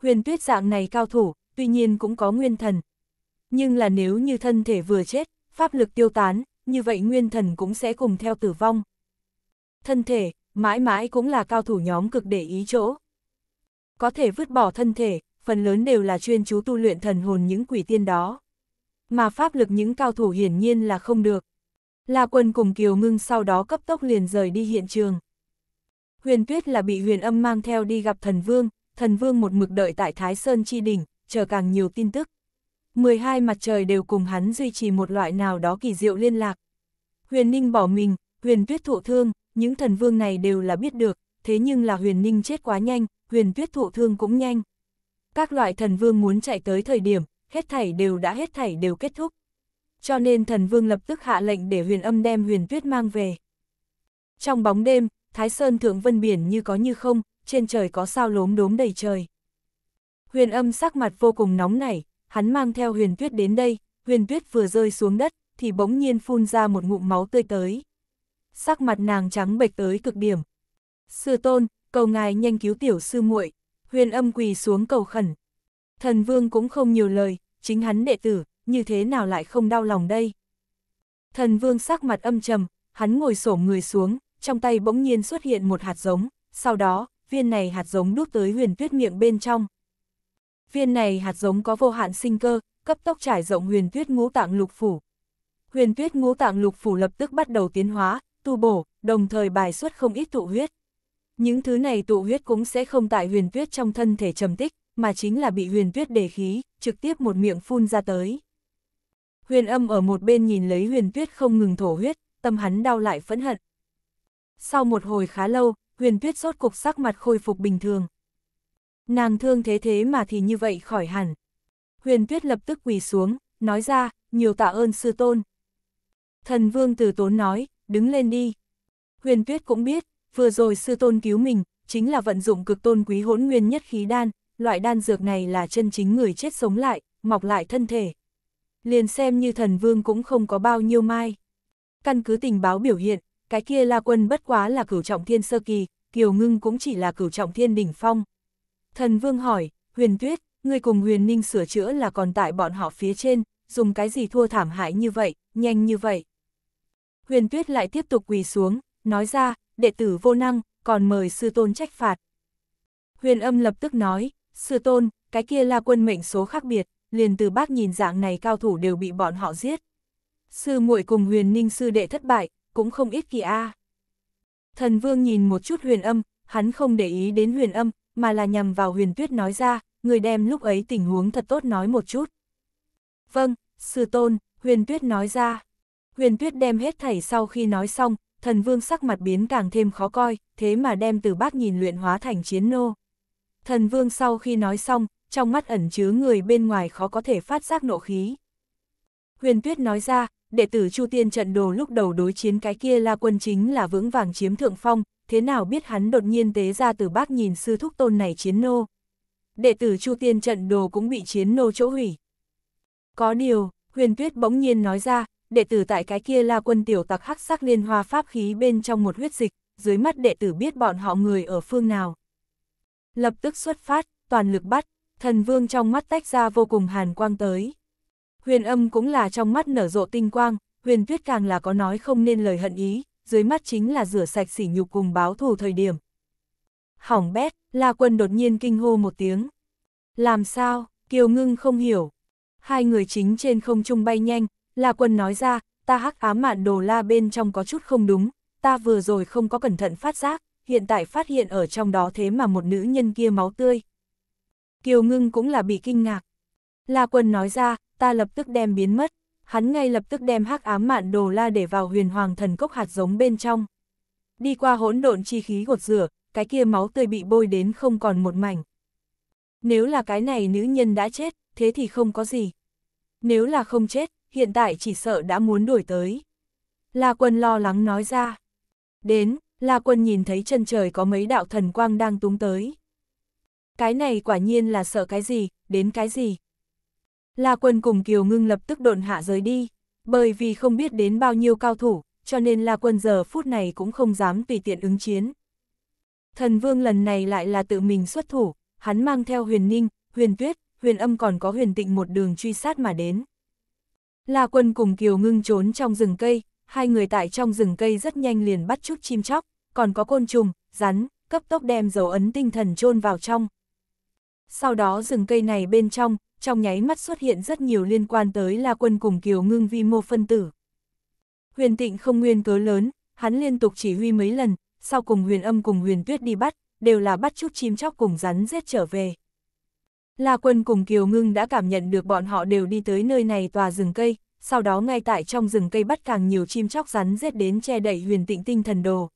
Huyền tuyết dạng này cao thủ, tuy nhiên cũng có nguyên thần. Nhưng là nếu như thân thể vừa chết, pháp lực tiêu tán, như vậy nguyên thần cũng sẽ cùng theo tử vong. Thân thể, mãi mãi cũng là cao thủ nhóm cực để ý chỗ. Có thể vứt bỏ thân thể, phần lớn đều là chuyên chú tu luyện thần hồn những quỷ tiên đó. Mà pháp lực những cao thủ hiển nhiên là không được. La quân cùng Kiều Ngưng sau đó cấp tốc liền rời đi hiện trường. Huyền Tuyết là bị huyền âm mang theo đi gặp thần vương, thần vương một mực đợi tại Thái Sơn Chi Đỉnh, chờ càng nhiều tin tức. 12 mặt trời đều cùng hắn duy trì một loại nào đó kỳ diệu liên lạc. Huyền Ninh bỏ mình, Huyền Tuyết thụ thương, những thần vương này đều là biết được, thế nhưng là Huyền Ninh chết quá nhanh, Huyền Tuyết thụ thương cũng nhanh. Các loại thần vương muốn chạy tới thời điểm, hết thảy đều đã hết thảy đều kết thúc. Cho nên thần vương lập tức hạ lệnh để huyền âm đem huyền tuyết mang về. Trong bóng đêm, Thái Sơn thượng vân biển như có như không, trên trời có sao lốm đốm đầy trời. Huyền âm sắc mặt vô cùng nóng nảy, hắn mang theo huyền tuyết đến đây, huyền tuyết vừa rơi xuống đất, thì bỗng nhiên phun ra một ngụm máu tươi tới. Sắc mặt nàng trắng bệch tới cực điểm. Sư tôn, cầu ngài nhanh cứu tiểu sư muội, huyền âm quỳ xuống cầu khẩn. Thần vương cũng không nhiều lời, chính hắn đệ tử, như thế nào lại không đau lòng đây. Thần vương sắc mặt âm trầm, hắn ngồi xổm người xuống, trong tay bỗng nhiên xuất hiện một hạt giống, sau đó, viên này hạt giống đút tới huyền tuyết miệng bên trong, Viên này hạt giống có vô hạn sinh cơ, cấp tốc trải rộng huyền tuyết ngũ tạng lục phủ. Huyền tuyết ngũ tạng lục phủ lập tức bắt đầu tiến hóa, tu bổ, đồng thời bài xuất không ít tụ huyết. Những thứ này tụ huyết cũng sẽ không tại huyền tuyết trong thân thể trầm tích, mà chính là bị huyền tuyết đề khí, trực tiếp một miệng phun ra tới. Huyền âm ở một bên nhìn lấy huyền tuyết không ngừng thổ huyết, tâm hắn đau lại phẫn hận. Sau một hồi khá lâu, huyền tuyết rốt cục sắc mặt khôi phục bình thường, Nàng thương thế thế mà thì như vậy khỏi hẳn. Huyền tuyết lập tức quỳ xuống, nói ra, nhiều tạ ơn sư tôn. Thần vương từ tốn nói, đứng lên đi. Huyền tuyết cũng biết, vừa rồi sư tôn cứu mình, chính là vận dụng cực tôn quý hỗn nguyên nhất khí đan, loại đan dược này là chân chính người chết sống lại, mọc lại thân thể. Liền xem như thần vương cũng không có bao nhiêu mai. Căn cứ tình báo biểu hiện, cái kia La Quân bất quá là cửu trọng thiên sơ kỳ, Kiều Ngưng cũng chỉ là cửu trọng thiên đỉnh phong, Thần Vương hỏi, Huyền Tuyết, người cùng Huyền Ninh sửa chữa là còn tại bọn họ phía trên, dùng cái gì thua thảm hại như vậy, nhanh như vậy. Huyền Tuyết lại tiếp tục quỳ xuống, nói ra, đệ tử vô năng, còn mời sư tôn trách phạt. Huyền âm lập tức nói, sư tôn, cái kia là quân mệnh số khác biệt, liền từ bác nhìn dạng này cao thủ đều bị bọn họ giết. Sư muội cùng huyền ninh sư đệ thất bại, cũng không ít kỳ a. Thần vương nhìn một chút huyền âm, hắn không để ý đến huyền âm, mà là nhằm vào huyền tuyết nói ra, người đem lúc ấy tình huống thật tốt nói một chút. Vâng, sư tôn, huyền tuyết nói ra. Huyền tuyết đem hết thảy sau khi nói xong, thần vương sắc mặt biến càng thêm khó coi, thế mà đem từ bát nhìn luyện hóa thành chiến nô. Thần vương sau khi nói xong, trong mắt ẩn chứa người bên ngoài khó có thể phát giác nộ khí. Huyền tuyết nói ra, đệ tử Chu Tiên trận đồ lúc đầu đối chiến cái kia là quân chính là vững vàng chiếm thượng phong, thế nào biết hắn đột nhiên tế ra từ bác nhìn sư thúc tôn này chiến nô. Đệ tử Chu Tiên trận đồ cũng bị chiến nô chỗ hủy. Có điều, huyền tuyết bỗng nhiên nói ra, đệ tử tại cái kia là quân tiểu tặc hắc sắc liên hoa pháp khí bên trong một huyết dịch, dưới mắt đệ tử biết bọn họ người ở phương nào. Lập tức xuất phát, toàn lực bắt, thần vương trong mắt tách ra vô cùng hàn quang tới. Huyền âm cũng là trong mắt nở rộ tinh quang, huyền tuyết càng là có nói không nên lời hận ý, dưới mắt chính là rửa sạch sỉ nhục cùng báo thù thời điểm. Hỏng bét, La Quân đột nhiên kinh hô một tiếng. Làm sao, Kiều Ngưng không hiểu. Hai người chính trên không trung bay nhanh, La Quân nói ra, ta hắc ám mạn đồ la bên trong có chút không đúng, ta vừa rồi không có cẩn thận phát giác, hiện tại phát hiện ở trong đó thế mà một nữ nhân kia máu tươi. Kiều Ngưng cũng là bị kinh ngạc. La Quân nói ra, ta lập tức đem biến mất hắn ngay lập tức đem hắc ám mạn đồ la để vào huyền hoàng thần cốc hạt giống bên trong. Đi qua hỗn độn chi khí gột rửa, cái kia máu tươi bị bôi đến không còn một mảnh. Nếu là cái này nữ nhân đã chết, thế thì không có gì. Nếu là không chết, hiện tại chỉ sợ đã muốn đuổi tới. La quân lo lắng nói ra. Đến, La quân nhìn thấy chân trời có mấy đạo thần quang đang túng tới. Cái này quả nhiên là sợ cái gì, đến cái gì. La Quân cùng Kiều Ngưng lập tức độn hạ giới đi, bởi vì không biết đến bao nhiêu cao thủ, cho nên La Quân giờ phút này cũng không dám tùy tiện ứng chiến. Thần Vương lần này lại là tự mình xuất thủ, hắn mang theo huyền ninh, huyền tuyết, huyền âm còn có huyền tịnh một đường truy sát mà đến. La Quân cùng Kiều Ngưng trốn trong rừng cây, hai người tại trong rừng cây rất nhanh liền bắt chút chim chóc, còn có côn trùng, rắn, cấp tốc đem dấu ấn tinh thần chôn vào trong. Sau đó rừng cây này bên trong, trong nháy mắt xuất hiện rất nhiều liên quan tới La Quân cùng Kiều Ngưng Vi mô phân tử. Huyền Tịnh không nguyên cớ lớn, hắn liên tục chỉ huy mấy lần, sau cùng Huyền Âm cùng Huyền Tuyết đi bắt, đều là bắt chút chim chóc cùng rắn giết trở về. La Quân cùng Kiều Ngưng đã cảm nhận được bọn họ đều đi tới nơi này tòa rừng cây, sau đó ngay tại trong rừng cây bắt càng nhiều chim chóc rắn giết đến che đẩy Huyền Tịnh tinh thần đồ.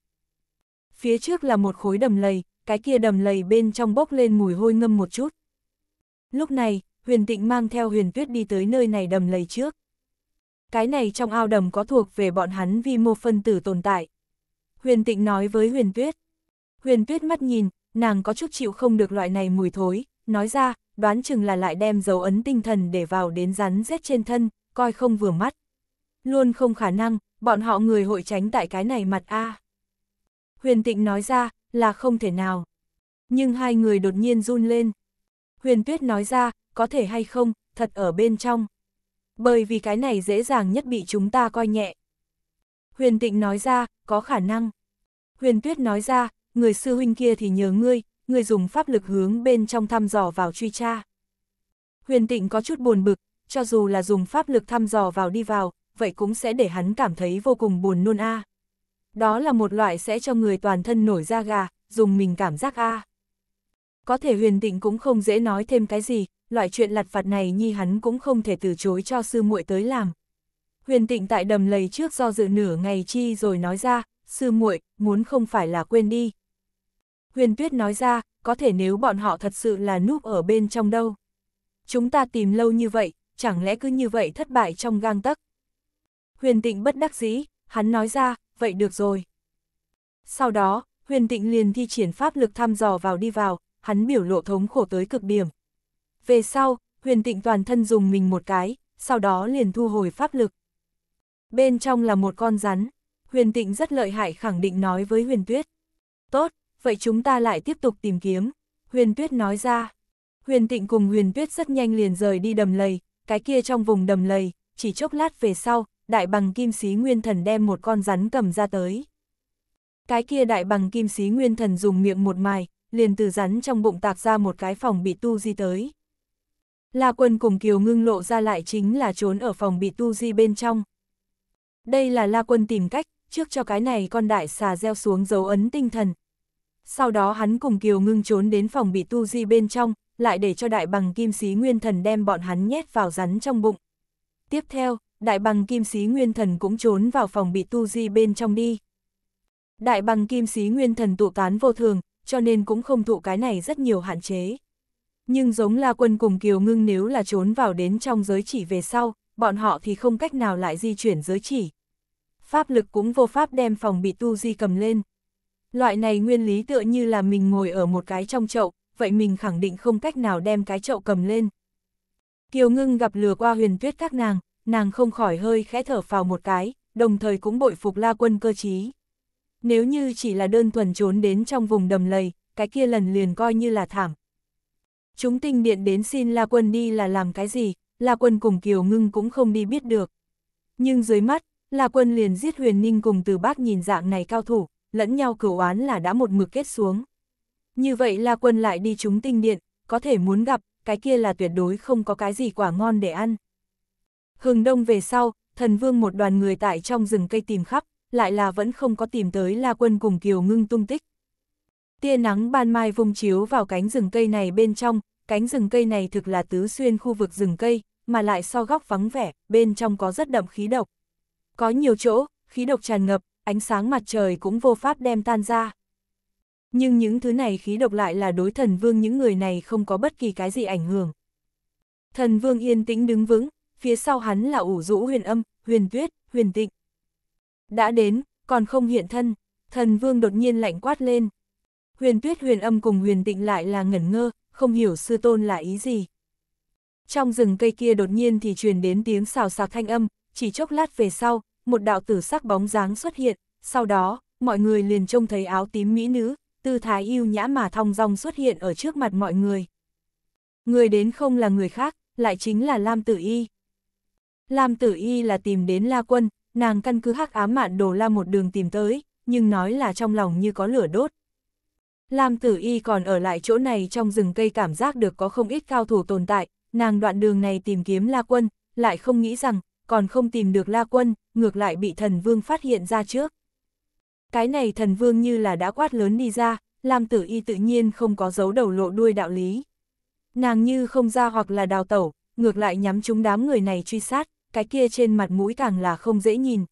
Phía trước là một khối đầm lầy, cái kia đầm lầy bên trong bốc lên mùi hôi ngâm một chút. Lúc này, huyền tịnh mang theo huyền tuyết đi tới nơi này đầm lầy trước. Cái này trong ao đầm có thuộc về bọn hắn vì một phân tử tồn tại. Huyền tịnh nói với huyền tuyết. Huyền tuyết mắt nhìn, nàng có chút chịu không được loại này mùi thối, nói ra, đoán chừng là lại đem dấu ấn tinh thần để vào đến rắn rết trên thân, coi không vừa mắt. Luôn không khả năng, bọn họ người hội tránh tại cái này mặt a. Huyền tịnh nói ra, là không thể nào. Nhưng hai người đột nhiên run lên. Huyền tuyết nói ra, có thể hay không, thật ở bên trong. Bởi vì cái này dễ dàng nhất bị chúng ta coi nhẹ. Huyền Tịnh nói ra, có khả năng. Huyền Tuyết nói ra, người sư huynh kia thì nhờ ngươi, ngươi dùng pháp lực hướng bên trong thăm dò vào truy tra. Huyền Tịnh có chút buồn bực, cho dù là dùng pháp lực thăm dò vào đi vào, vậy cũng sẽ để hắn cảm thấy vô cùng buồn nôn a. Đó là một loại sẽ cho người toàn thân nổi da gà, dùng mình cảm giác a. Có thể huyền tịnh cũng không dễ nói thêm cái gì, loại chuyện lặt vặt này nhi hắn cũng không thể từ chối cho sư muội tới làm. Huyền tịnh tại đầm lầy trước do dự nửa ngày chi rồi nói ra, sư muội muốn không phải là quên đi. Huyền tuyết nói ra, có thể nếu bọn họ thật sự là núp ở bên trong đâu. Chúng ta tìm lâu như vậy, chẳng lẽ cứ như vậy thất bại trong gang tấc. Huyền tịnh bất đắc dĩ, hắn nói ra, vậy được rồi. Sau đó, huyền tịnh liền thi triển pháp lực thăm dò vào đi vào, hắn biểu lộ thống khổ tới cực điểm, về sau, huyền tịnh toàn thân dùng mình một cái, sau đó liền thu hồi pháp lực. Bên trong là một con rắn, huyền tịnh rất lợi hại khẳng định nói với huyền tuyết. Tốt, vậy chúng ta lại tiếp tục tìm kiếm, huyền tuyết nói ra. Huyền tịnh cùng huyền tuyết rất nhanh liền rời đi đầm lầy, cái kia trong vùng đầm lầy, chỉ chốc lát về sau, đại bằng kim sĩ nguyên thần đem một con rắn cầm ra tới. Cái kia đại bằng kim sĩ nguyên thần dùng miệng một mài, liền từ rắn trong bụng tạc ra một cái phòng bị tu di tới. La Quân cùng Kiều Ngưng lộ ra lại chính là trốn ở phòng bị tu di bên trong. Đây là La Quân tìm cách, trước cho cái này con đại xà gieo xuống dấu ấn tinh thần. Sau đó hắn cùng Kiều Ngưng trốn đến phòng bị tu di bên trong, lại để cho đại bằng kim sĩ nguyên thần đem bọn hắn nhét vào rắn trong bụng. Tiếp theo, đại bằng kim sĩ nguyên thần cũng trốn vào phòng bị tu di bên trong đi. Đại bằng kim sĩ nguyên thần tụ tán vô thường, cho nên cũng không thụ cái này rất nhiều hạn chế. Nhưng giống La Quân cùng Kiều Ngưng nếu là trốn vào đến trong giới chỉ về sau, bọn họ thì không cách nào lại di chuyển giới chỉ. Pháp lực cũng vô pháp đem phòng bị tu di cầm lên. Loại này nguyên lý tựa như là mình ngồi ở một cái trong chậu, vậy mình khẳng định không cách nào đem cái chậu cầm lên. Kiều Ngưng gặp lừa qua huyền tuyết các nàng, nàng không khỏi hơi khẽ thở vào một cái, đồng thời cũng bội phục La Quân cơ trí. Nếu như chỉ là đơn thuần trốn đến trong vùng đầm lầy, cái kia lần liền coi như là thảm, Chúng tinh điện đến xin La Quân đi là làm cái gì, La Quân cùng Kiều Ngưng cũng không đi biết được. Nhưng dưới mắt, La Quân liền giết Huyền Ninh cùng từ bác nhìn dạng này cao thủ, lẫn nhau cửu oán là đã một mực kết xuống. Như vậy La Quân lại đi chúng tinh điện, có thể muốn gặp, cái kia là tuyệt đối không có cái gì quả ngon để ăn. Hừng đông về sau, thần vương một đoàn người tại trong rừng cây tìm khắp, lại là vẫn không có tìm tới La Quân cùng Kiều Ngưng tung tích. Tia nắng ban mai vung chiếu vào cánh rừng cây này bên trong, cánh rừng cây này thực là tứ xuyên khu vực rừng cây, mà lại so góc vắng vẻ, bên trong có rất đậm khí độc. Có nhiều chỗ, khí độc tràn ngập, ánh sáng mặt trời cũng vô pháp đem tan ra. Nhưng những thứ này khí độc lại là đối thần vương những người này không có bất kỳ cái gì ảnh hưởng. Thần vương yên tĩnh đứng vững, phía sau hắn là ủ rũ huyền âm, huyền tuyết, huyền tịnh. Đã đến, còn không hiện thân, thần vương đột nhiên lạnh quát lên huyền tuyết huyền âm cùng huyền tịnh lại là ngẩn ngơ, không hiểu sư tôn là ý gì. Trong rừng cây kia đột nhiên thì truyền đến tiếng xào xạc thanh âm, chỉ chốc lát về sau, một đạo tử sắc bóng dáng xuất hiện, sau đó, mọi người liền trông thấy áo tím mỹ nữ, tư thái yêu nhã mà thong dong xuất hiện ở trước mặt mọi người. Người đến không là người khác, lại chính là Lam Tử Y. Lam Tử Y là tìm đến La Quân, nàng căn cứ hắc ám mạn đồ la một đường tìm tới, nhưng nói là trong lòng như có lửa đốt, Lam tử y còn ở lại chỗ này trong rừng cây cảm giác được có không ít cao thủ tồn tại, nàng đoạn đường này tìm kiếm La Quân, lại không nghĩ rằng, còn không tìm được La Quân, ngược lại bị thần vương phát hiện ra trước. Cái này thần vương như là đã quát lớn đi ra, Lam tử y tự nhiên không có dấu đầu lộ đuôi đạo lý. Nàng như không ra hoặc là đào tẩu, ngược lại nhắm chúng đám người này truy sát, cái kia trên mặt mũi càng là không dễ nhìn.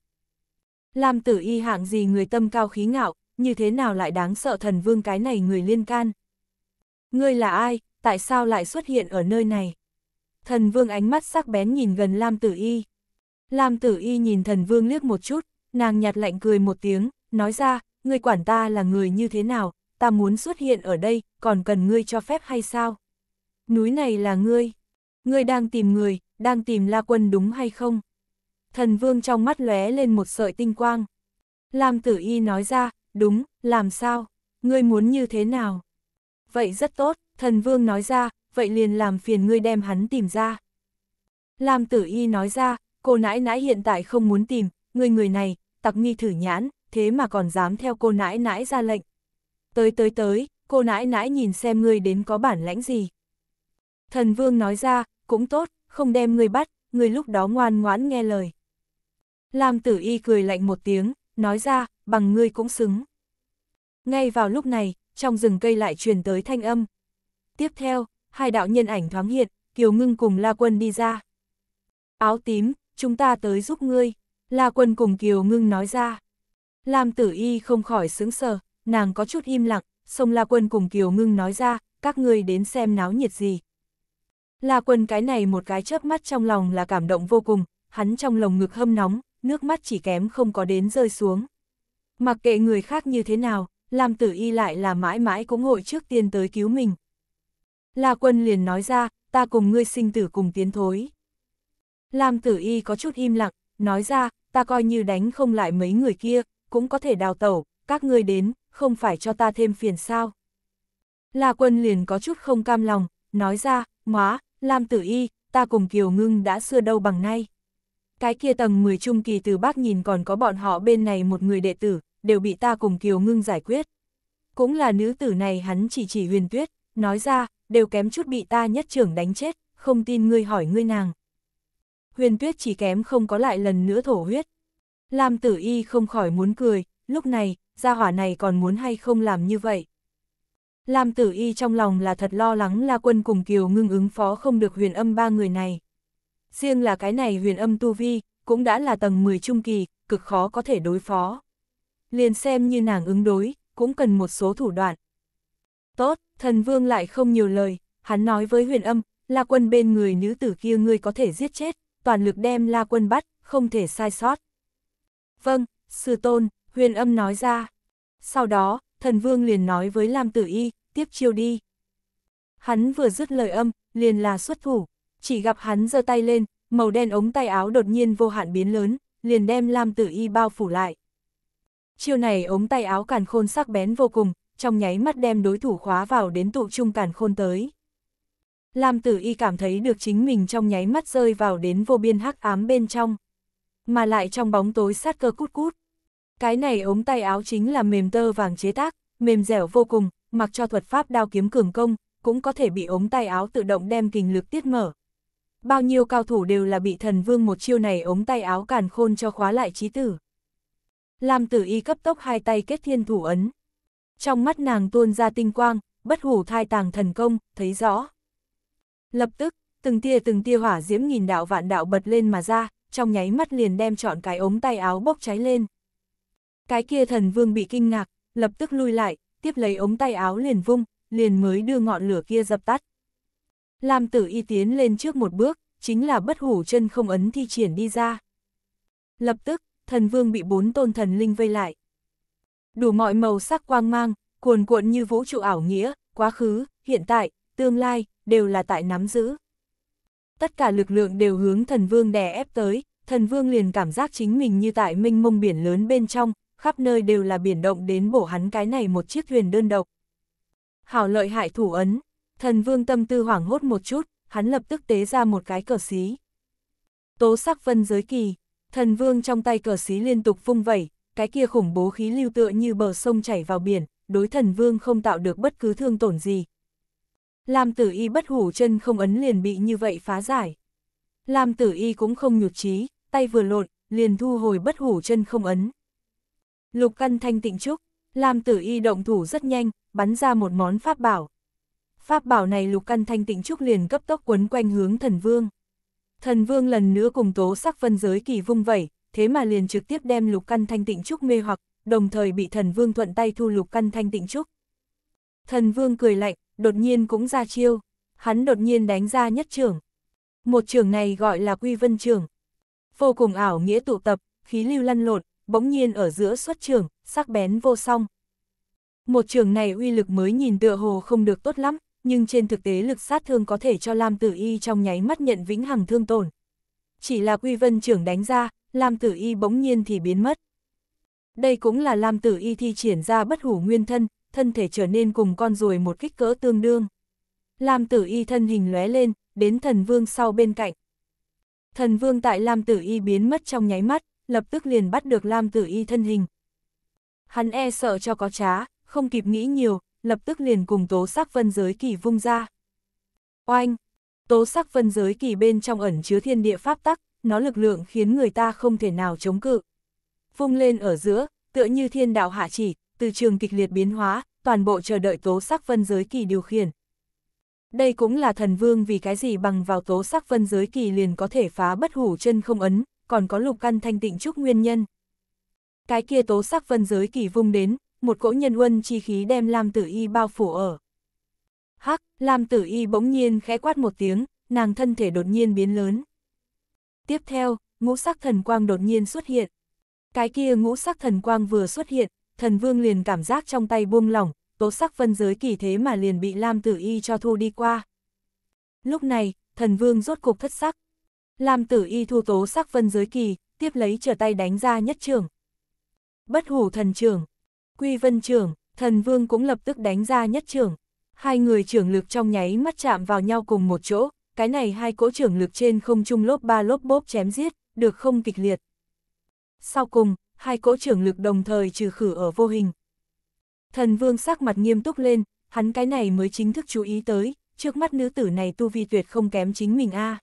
Lam tử y hạng gì người tâm cao khí ngạo, như thế nào lại đáng sợ thần vương cái này người liên can. Ngươi là ai, tại sao lại xuất hiện ở nơi này? Thần vương ánh mắt sắc bén nhìn gần Lam Tử Y. Lam Tử Y nhìn thần vương liếc một chút, nàng nhạt lạnh cười một tiếng, nói ra, ngươi quản ta là người như thế nào, ta muốn xuất hiện ở đây, còn cần ngươi cho phép hay sao? Núi này là ngươi, ngươi đang tìm người, đang tìm La Quân đúng hay không? Thần vương trong mắt lóe lên một sợi tinh quang. Lam Tử Y nói ra, Đúng, làm sao? Ngươi muốn như thế nào? Vậy rất tốt, thần vương nói ra, vậy liền làm phiền ngươi đem hắn tìm ra. Lam tử y nói ra, cô nãi nãi hiện tại không muốn tìm, người người này, tặc nghi thử nhãn, thế mà còn dám theo cô nãi nãi ra lệnh. Tới tới tới, cô nãi nãi nhìn xem ngươi đến có bản lãnh gì. Thần vương nói ra, cũng tốt, không đem ngươi bắt, ngươi lúc đó ngoan ngoãn nghe lời. Lam tử y cười lạnh một tiếng, nói ra, bằng ngươi cũng xứng. Ngay vào lúc này, trong rừng cây lại truyền tới thanh âm. Tiếp theo, hai đạo nhân ảnh thoáng hiện, Kiều Ngưng cùng La Quân đi ra. Áo tím, chúng ta tới giúp ngươi, La Quân cùng Kiều Ngưng nói ra. Lam Tử Y không khỏi sững sờ, nàng có chút im lặng, xong La Quân cùng Kiều Ngưng nói ra, các ngươi đến xem náo nhiệt gì. La Quân cái này một cái chớp mắt trong lòng là cảm động vô cùng, hắn trong lồng ngực hâm nóng, nước mắt chỉ kém không có đến rơi xuống. Mặc kệ người khác như thế nào, làm Tử Y lại là mãi mãi cũng hội trước tiên tới cứu mình. La Quân liền nói ra, ta cùng ngươi sinh tử cùng tiến thối. Làm Tử Y có chút im lặng, nói ra, ta coi như đánh không lại mấy người kia, cũng có thể đào tẩu, các ngươi đến, không phải cho ta thêm phiền sao. La Quân liền có chút không cam lòng, nói ra, má, làm Tử Y, ta cùng Kiều Ngưng đã xưa đâu bằng nay cái kia tầng 10 trung kỳ từ bác nhìn còn có bọn họ bên này một người đệ tử, đều bị ta cùng Kiều Ngưng giải quyết. Cũng là nữ tử này hắn chỉ chỉ huyền tuyết, nói ra, đều kém chút bị ta nhất trưởng đánh chết, không tin ngươi hỏi ngươi nàng. Huyền tuyết chỉ kém không có lại lần nữa thổ huyết. Lam tử y không khỏi muốn cười, lúc này, gia hỏa này còn muốn hay không làm như vậy. Lam tử y trong lòng là thật lo lắng la quân cùng Kiều Ngưng ứng phó không được huyền âm ba người này riêng là cái này huyền âm tu vi, cũng đã là tầng 10 trung kỳ, cực khó có thể đối phó. Liền xem như nàng ứng đối, cũng cần một số thủ đoạn. Tốt, thần vương lại không nhiều lời, hắn nói với huyền âm, la quân bên người nữ tử kia ngươi có thể giết chết, toàn lực đem la quân bắt, không thể sai sót. Vâng, sư tôn, huyền âm nói ra. Sau đó, thần vương liền nói với Lam Tử Y, tiếp chiêu đi. Hắn vừa dứt lời âm, liền là xuất thủ chỉ gặp hắn giơ tay lên, màu đen ống tay áo đột nhiên vô hạn biến lớn, liền đem Lam Tử Y bao phủ lại. Chiêu này ống tay áo càn khôn sắc bén vô cùng, trong nháy mắt đem đối thủ khóa vào đến tụ trung càn khôn tới. Lam Tử Y cảm thấy được chính mình trong nháy mắt rơi vào đến vô biên hắc ám bên trong, mà lại trong bóng tối sát cơ cút cút. Cái này ống tay áo chính là mềm tơ vàng chế tác, mềm dẻo vô cùng, mặc cho thuật pháp đao kiếm cường công, cũng có thể bị ống tay áo tự động đem kình lực tiết mở, bao nhiêu cao thủ đều là bị thần vương một chiêu này ống tay áo càn khôn cho khóa lại trí tử. Lam tử y cấp tốc hai tay kết thiên thủ ấn. Trong mắt nàng tuôn ra tinh quang, bất hủ thai tàng thần công, thấy rõ. Lập tức, từng tia từng tia hỏa diễm nghìn đạo vạn đạo bật lên mà ra, trong nháy mắt liền đem chọn cái ống tay áo bốc cháy lên. Cái kia thần vương bị kinh ngạc, lập tức lui lại, tiếp lấy ống tay áo liền vung, liền mới đưa ngọn lửa kia dập tắt. Lam tử y tiến lên trước một bước, chính là bất hủ chân không ấn thi triển đi ra. Lập tức, thần vương bị bốn tôn thần linh vây lại. Đủ mọi màu sắc quang mang, cuồn cuộn như vũ trụ ảo nghĩa, quá khứ, hiện tại, tương lai, đều là tại nắm giữ. Tất cả lực lượng đều hướng thần vương đè ép tới, thần vương liền cảm giác chính mình như tại minh mông biển lớn bên trong, khắp nơi đều là biển động đến bổ hắn cái này một chiếc thuyền đơn độc. Hảo lợi hại thủ ấn, Thần vương tâm tư hoảng hốt một chút, hắn lập tức tế ra một cái cờ xí. Tố sắc vân giới kỳ, thần vương trong tay cờ xí liên tục vung vẩy, cái kia khủng bố khí lưu tựa như bờ sông chảy vào biển, đối thần vương không tạo được bất cứ thương tổn gì. Lam tử y bất hủ chân không ấn liền bị như vậy phá giải. Lam tử y cũng không nhụt chí, tay vừa lộn, liền thu hồi bất hủ chân không ấn. Lục căn thanh tịnh trúc, Lam tử y động thủ rất nhanh, bắn ra một món pháp bảo. Pháp bảo này lục căn thanh tịnh trúc liền cấp tốc quấn quanh hướng thần vương. Thần vương lần nữa cùng tố sắc vân giới kỳ vung vẩy, thế mà liền trực tiếp đem lục căn thanh tịnh trúc mê hoặc, đồng thời bị thần vương thuận tay thu lục căn thanh tịnh trúc. Thần vương cười lạnh, đột nhiên cũng ra chiêu, hắn đột nhiên đánh ra nhất trưởng. Một trưởng này gọi là quy vân trưởng. Vô cùng ảo nghĩa tụ tập, khí lưu lăn lộn, bỗng nhiên ở giữa xuất trưởng, sắc bén vô song. Một trưởng này uy lực mới nhìn tựa hồ không được tốt lắm, nhưng trên thực tế lực sát thương có thể cho Lam Tử Y trong nháy mắt nhận vĩnh hằng thương tổn. Chỉ là Quy Vân trưởng đánh ra, Lam Tử Y bỗng nhiên thì biến mất. Đây cũng là Lam Tử Y thi triển ra bất hủ nguyên thân, thân thể trở nên cùng con ruồi một kích cỡ tương đương. Lam Tử Y thân hình lóe lên, đến thần vương sau bên cạnh. Thần vương tại Lam Tử Y biến mất trong nháy mắt, lập tức liền bắt được Lam Tử Y thân hình. Hắn e sợ cho có trá, không kịp nghĩ nhiều, lập tức liền cùng tố sắc vân giới kỳ vung ra. Oanh! Tố sắc vân giới kỳ bên trong ẩn chứa thiên địa pháp tắc, nó lực lượng khiến người ta không thể nào chống cự. Vung lên ở giữa, tựa như thiên đạo hạ chỉ, từ trường kịch liệt biến hóa, toàn bộ chờ đợi tố sắc vân giới kỳ điều khiển. Đây cũng là thần vương vì cái gì bằng vào tố sắc vân giới kỳ liền có thể phá bất hủ chân không ấn, còn có lục căn thanh tịnh trúc nguyên nhân. Cái kia tố sắc vân giới kỳ vung đến, một cỗ nhân quân chi khí đem Lam Tử Y bao phủ ở. Hắc, Lam Tử Y bỗng nhiên khẽ quát một tiếng, nàng thân thể đột nhiên biến lớn. Tiếp theo, ngũ sắc thần quang đột nhiên xuất hiện. Cái kia ngũ sắc thần quang vừa xuất hiện, thần vương liền cảm giác trong tay buông lỏng, tố sắc vân giới kỳ thế mà liền bị Lam Tử Y cho thu đi qua. Lúc này, thần vương rốt cục thất sắc. Lam Tử Y thu tố sắc vân giới kỳ, tiếp lấy trở tay đánh ra nhất trường. Bất hủ thần trưởng. Quy Vân trưởng, thần vương cũng lập tức đánh ra nhất trưởng. Hai người trưởng lực trong nháy mắt chạm vào nhau cùng một chỗ, cái này hai cỗ trưởng lực trên không trung lốp ba lốp bốp chém giết, được không kịch liệt. Sau cùng, hai cỗ trưởng lực đồng thời trừ khử ở vô hình. Thần vương sắc mặt nghiêm túc lên, hắn cái này mới chính thức chú ý tới, trước mắt nữ tử này tu vi tuyệt không kém chính mình a.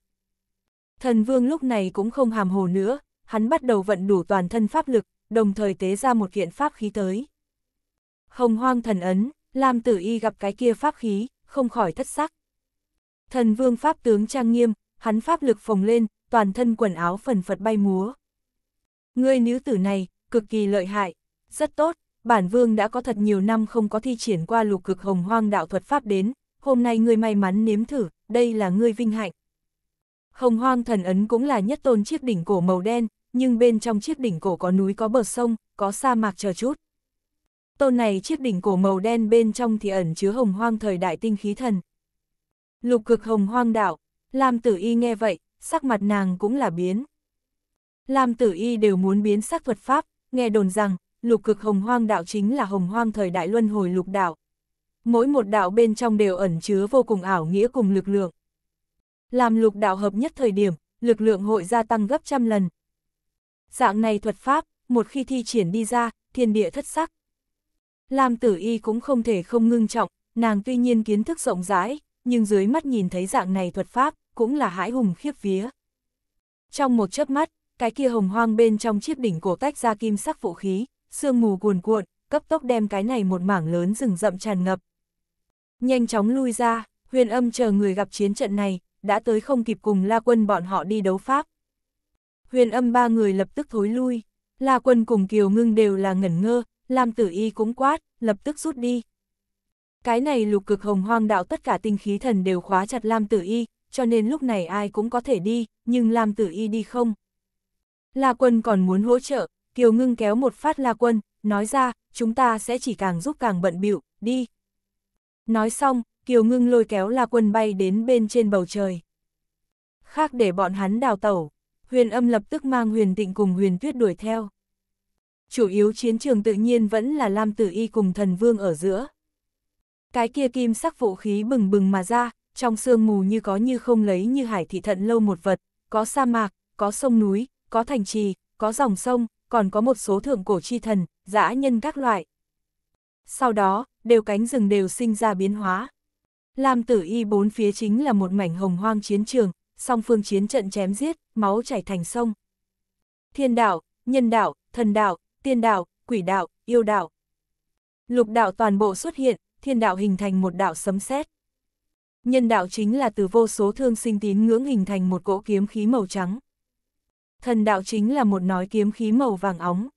Thần vương lúc này cũng không hàm hồ nữa, hắn bắt đầu vận đủ toàn thân pháp lực, đồng thời tế ra một kiện pháp khí tới hồng hoang thần ấn, Lam Tử Y gặp cái kia pháp khí, không khỏi thất sắc. Thần vương pháp tướng trang nghiêm, hắn pháp lực phồng lên, toàn thân quần áo phần phật bay múa. Ngươi nữ tử này, cực kỳ lợi hại, rất tốt, bản vương đã có thật nhiều năm không có thi triển qua lục cực hồng hoang đạo thuật pháp đến, hôm nay ngươi may mắn nếm thử, đây là ngươi vinh hạnh. Hồng hoang thần ấn cũng là nhất tôn chiếc đỉnh cổ màu đen, nhưng bên trong chiếc đỉnh cổ có núi có bờ sông, có sa mạc chờ chút tôn này chiếc đỉnh cổ màu đen bên trong thì ẩn chứa hồng hoang thời đại tinh khí thần. Lục cực hồng hoang đạo, Lam Tử Y nghe vậy, sắc mặt nàng cũng là biến. Lam Tử Y đều muốn biến sắc thuật pháp, nghe đồn rằng, lục cực hồng hoang đạo chính là hồng hoang thời đại luân hồi lục đạo. Mỗi một đạo bên trong đều ẩn chứa vô cùng ảo nghĩa cùng lực lượng. Làm lục đạo hợp nhất thời điểm, lực lượng hội gia tăng gấp trăm lần. Dạng này thuật pháp, một khi thi triển đi ra, thiên địa thất sắc. Lam tử y cũng không thể không ngưng trọng, nàng tuy nhiên kiến thức rộng rãi, nhưng dưới mắt nhìn thấy dạng này thuật pháp, cũng là hãi hùng khiếp vía. Trong một chớp mắt, cái kia hồng hoang bên trong chiếc đỉnh cổ tách ra kim sắc vũ khí, sương mù cuồn cuộn, cấp tốc đem cái này một mảng lớn rừng rậm tràn ngập. Nhanh chóng lui ra, huyền âm chờ người gặp chiến trận này, đã tới không kịp cùng La Quân bọn họ đi đấu pháp. Huyền âm ba người lập tức thối lui, La Quân cùng Kiều Ngưng đều là ngẩn ngơ, Lam tử y cũng quát, lập tức rút đi. Cái này lục cực hồng hoang đạo tất cả tinh khí thần đều khóa chặt Lam tử y, cho nên lúc này ai cũng có thể đi, nhưng Lam tử y đi không. La quân còn muốn hỗ trợ, Kiều ngưng kéo một phát La quân, nói ra, chúng ta sẽ chỉ càng giúp càng bận bịu đi. Nói xong, Kiều ngưng lôi kéo La quân bay đến bên trên bầu trời. Khác để bọn hắn đào tẩu, huyền âm lập tức mang huyền tịnh cùng huyền tuyết đuổi theo chủ yếu chiến trường tự nhiên vẫn là Lam Tử Y cùng thần vương ở giữa. Cái kia kim sắc vũ khí bừng bừng mà ra, trong sương mù như có như không lấy như hải thị thận lâu một vật, có sa mạc, có sông núi, có thành trì, có dòng sông, còn có một số thượng cổ chi thần, dã nhân các loại. Sau đó, đều cánh rừng đều sinh ra biến hóa. Lam tử y bốn phía chính là một mảnh hồng hoang chiến trường, song phương chiến trận chém giết, máu chảy thành sông. Thiên đạo, nhân đạo, thần đạo, tiên đạo, quỷ đạo, yêu đạo. Lục đạo toàn bộ xuất hiện, thiên đạo hình thành một đạo sấm sét. Nhân đạo chính là từ vô số thương sinh tín ngưỡng hình thành một cỗ kiếm khí màu trắng. Thần đạo chính là một nói kiếm khí màu vàng óng.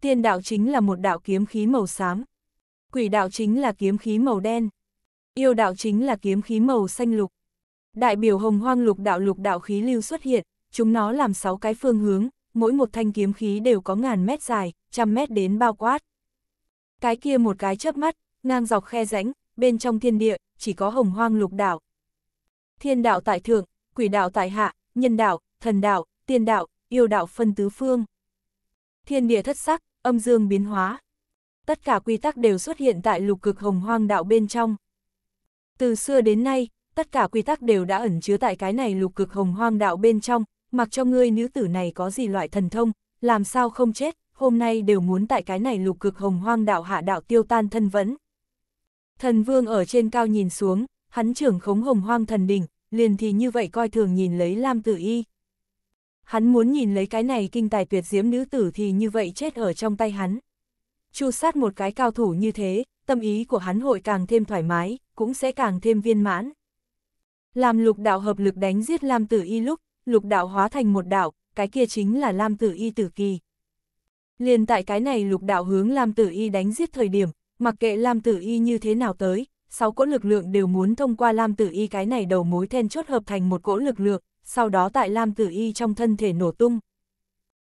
Tiên đạo chính là một đạo kiếm khí màu xám. Quỷ đạo chính là kiếm khí màu đen. Yêu đạo chính là kiếm khí màu xanh lục. Đại biểu hồng hoang lục đạo lục đạo khí lưu xuất hiện, chúng nó làm sáu cái phương hướng, mỗi một thanh kiếm khí đều có ngàn mét dài, trăm mét đến bao quát. Cái kia một cái chớp mắt, ngang dọc khe rãnh, bên trong thiên địa, chỉ có hồng hoang lục đảo. Thiên đạo tại thượng, quỷ đạo tại hạ, nhân đạo, thần đạo, tiên đạo, yêu đạo phân tứ phương. Thiên địa thất sắc, âm dương biến hóa. Tất cả quy tắc đều xuất hiện tại lục cực hồng hoang đạo bên trong. Từ xưa đến nay, tất cả quy tắc đều đã ẩn chứa tại cái này lục cực hồng hoang đạo bên trong, mặc cho ngươi nữ tử này có gì loại thần thông, làm sao không chết, hôm nay đều muốn tại cái này lục cực hồng hoang đạo hạ đạo tiêu tan thân vẫn. Thần vương ở trên cao nhìn xuống, hắn trưởng khống hồng hoang thần đỉnh, liền thì như vậy coi thường nhìn lấy Lam Tử Y. Hắn muốn nhìn lấy cái này kinh tài tuyệt diễm nữ tử thì như vậy chết ở trong tay hắn. Chu sát một cái cao thủ như thế, tâm ý của hắn hội càng thêm thoải mái, cũng sẽ càng thêm viên mãn. Làm lục đạo hợp lực đánh giết Lam Tử Y lúc, lục đạo hóa thành một đạo, cái kia chính là Lam Tử Y Tử Kỳ. Liên tại cái này lục đạo hướng Lam Tử Y đánh giết thời điểm, mặc kệ Lam Tử Y như thế nào tới, sáu cỗ lực lượng đều muốn thông qua Lam Tử Y cái này đầu mối then chốt hợp thành một cỗ lực lượng, sau đó tại Lam Tử Y trong thân thể nổ tung.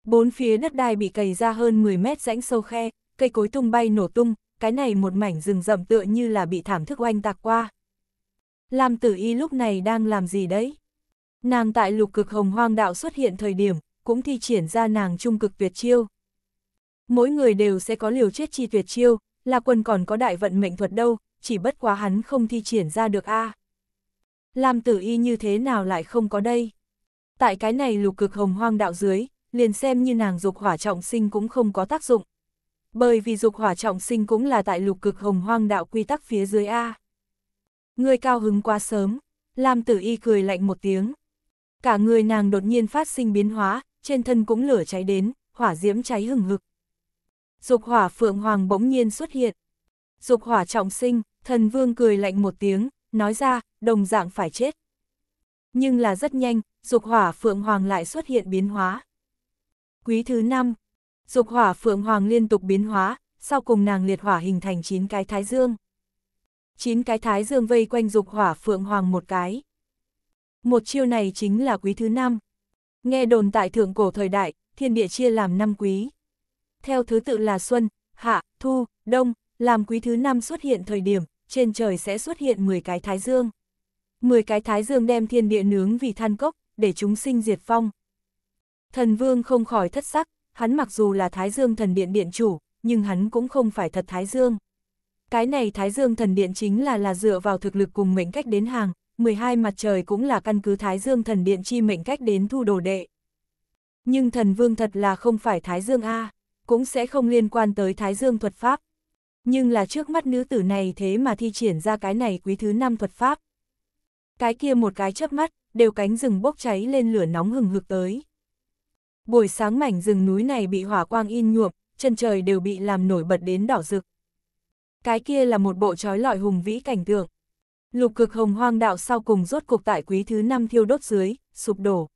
Bốn phía đất đai bị cày ra hơn 10 mét rãnh sâu khe, cây cối tung bay nổ tung, cái này một mảnh rừng rậm tựa như là bị thảm thức oanh tạc qua. Lam Tử Y lúc này đang làm gì đấy? Nàng tại lục cực hồng hoang đạo xuất hiện thời điểm, cũng thi triển ra nàng trung cực tuyệt chiêu. Mỗi người đều sẽ có liều chết chi tuyệt chiêu, là quân còn có đại vận mệnh thuật đâu, chỉ bất quá hắn không thi triển ra được a. À. Làm tử y như thế nào lại không có đây? Tại cái này lục cực hồng hoang đạo dưới, liền xem như nàng dục hỏa trọng sinh cũng không có tác dụng. Bởi vì dục hỏa trọng sinh cũng là tại lục cực hồng hoang đạo quy tắc phía dưới A. Người cao hứng quá sớm, làm tử y cười lạnh một tiếng. Cả người nàng đột nhiên phát sinh biến hóa, trên thân cũng lửa cháy đến, hỏa diễm cháy hừng hực. Dục hỏa phượng hoàng bỗng nhiên xuất hiện. Dục hỏa trọng sinh, thần vương cười lạnh một tiếng, nói ra, đồng dạng phải chết. Nhưng là rất nhanh, dục hỏa phượng hoàng lại xuất hiện biến hóa. Quý thứ năm, dục hỏa phượng hoàng liên tục biến hóa, sau cùng nàng liệt hỏa hình thành 9 cái thái dương. 9 cái thái dương vây quanh dục hỏa phượng hoàng một cái. Một chiêu này chính là quý thứ năm. Nghe đồn tại thượng cổ thời đại, thiên địa chia làm năm quý. Theo thứ tự là xuân, hạ, thu, đông, làm quý thứ năm xuất hiện thời điểm, trên trời sẽ xuất hiện 10 cái thái dương. 10 cái thái dương đem thiên địa nướng vì than cốc, để chúng sinh diệt phong. Thần vương không khỏi thất sắc, hắn mặc dù là thái dương thần điện điện chủ, nhưng hắn cũng không phải thật thái dương. Cái này thái dương thần điện chính là là dựa vào thực lực cùng mệnh cách đến hàng, 12 mặt trời cũng là căn cứ Thái Dương thần điện chi mệnh cách đến thu đồ đệ. Nhưng thần vương thật là không phải Thái Dương A, cũng sẽ không liên quan tới Thái Dương thuật pháp. Nhưng là trước mắt nữ tử này thế mà thi triển ra cái này quý thứ năm thuật pháp. Cái kia một cái chớp mắt, đều cánh rừng bốc cháy lên lửa nóng hừng hực tới. Buổi sáng mảnh rừng núi này bị hỏa quang in nhuộm, chân trời đều bị làm nổi bật đến đỏ rực. Cái kia là một bộ trói lọi hùng vĩ cảnh tượng. Lục cực hồng hoang đạo sau cùng rốt cục tại quý thứ năm thiêu đốt dưới, sụp đổ.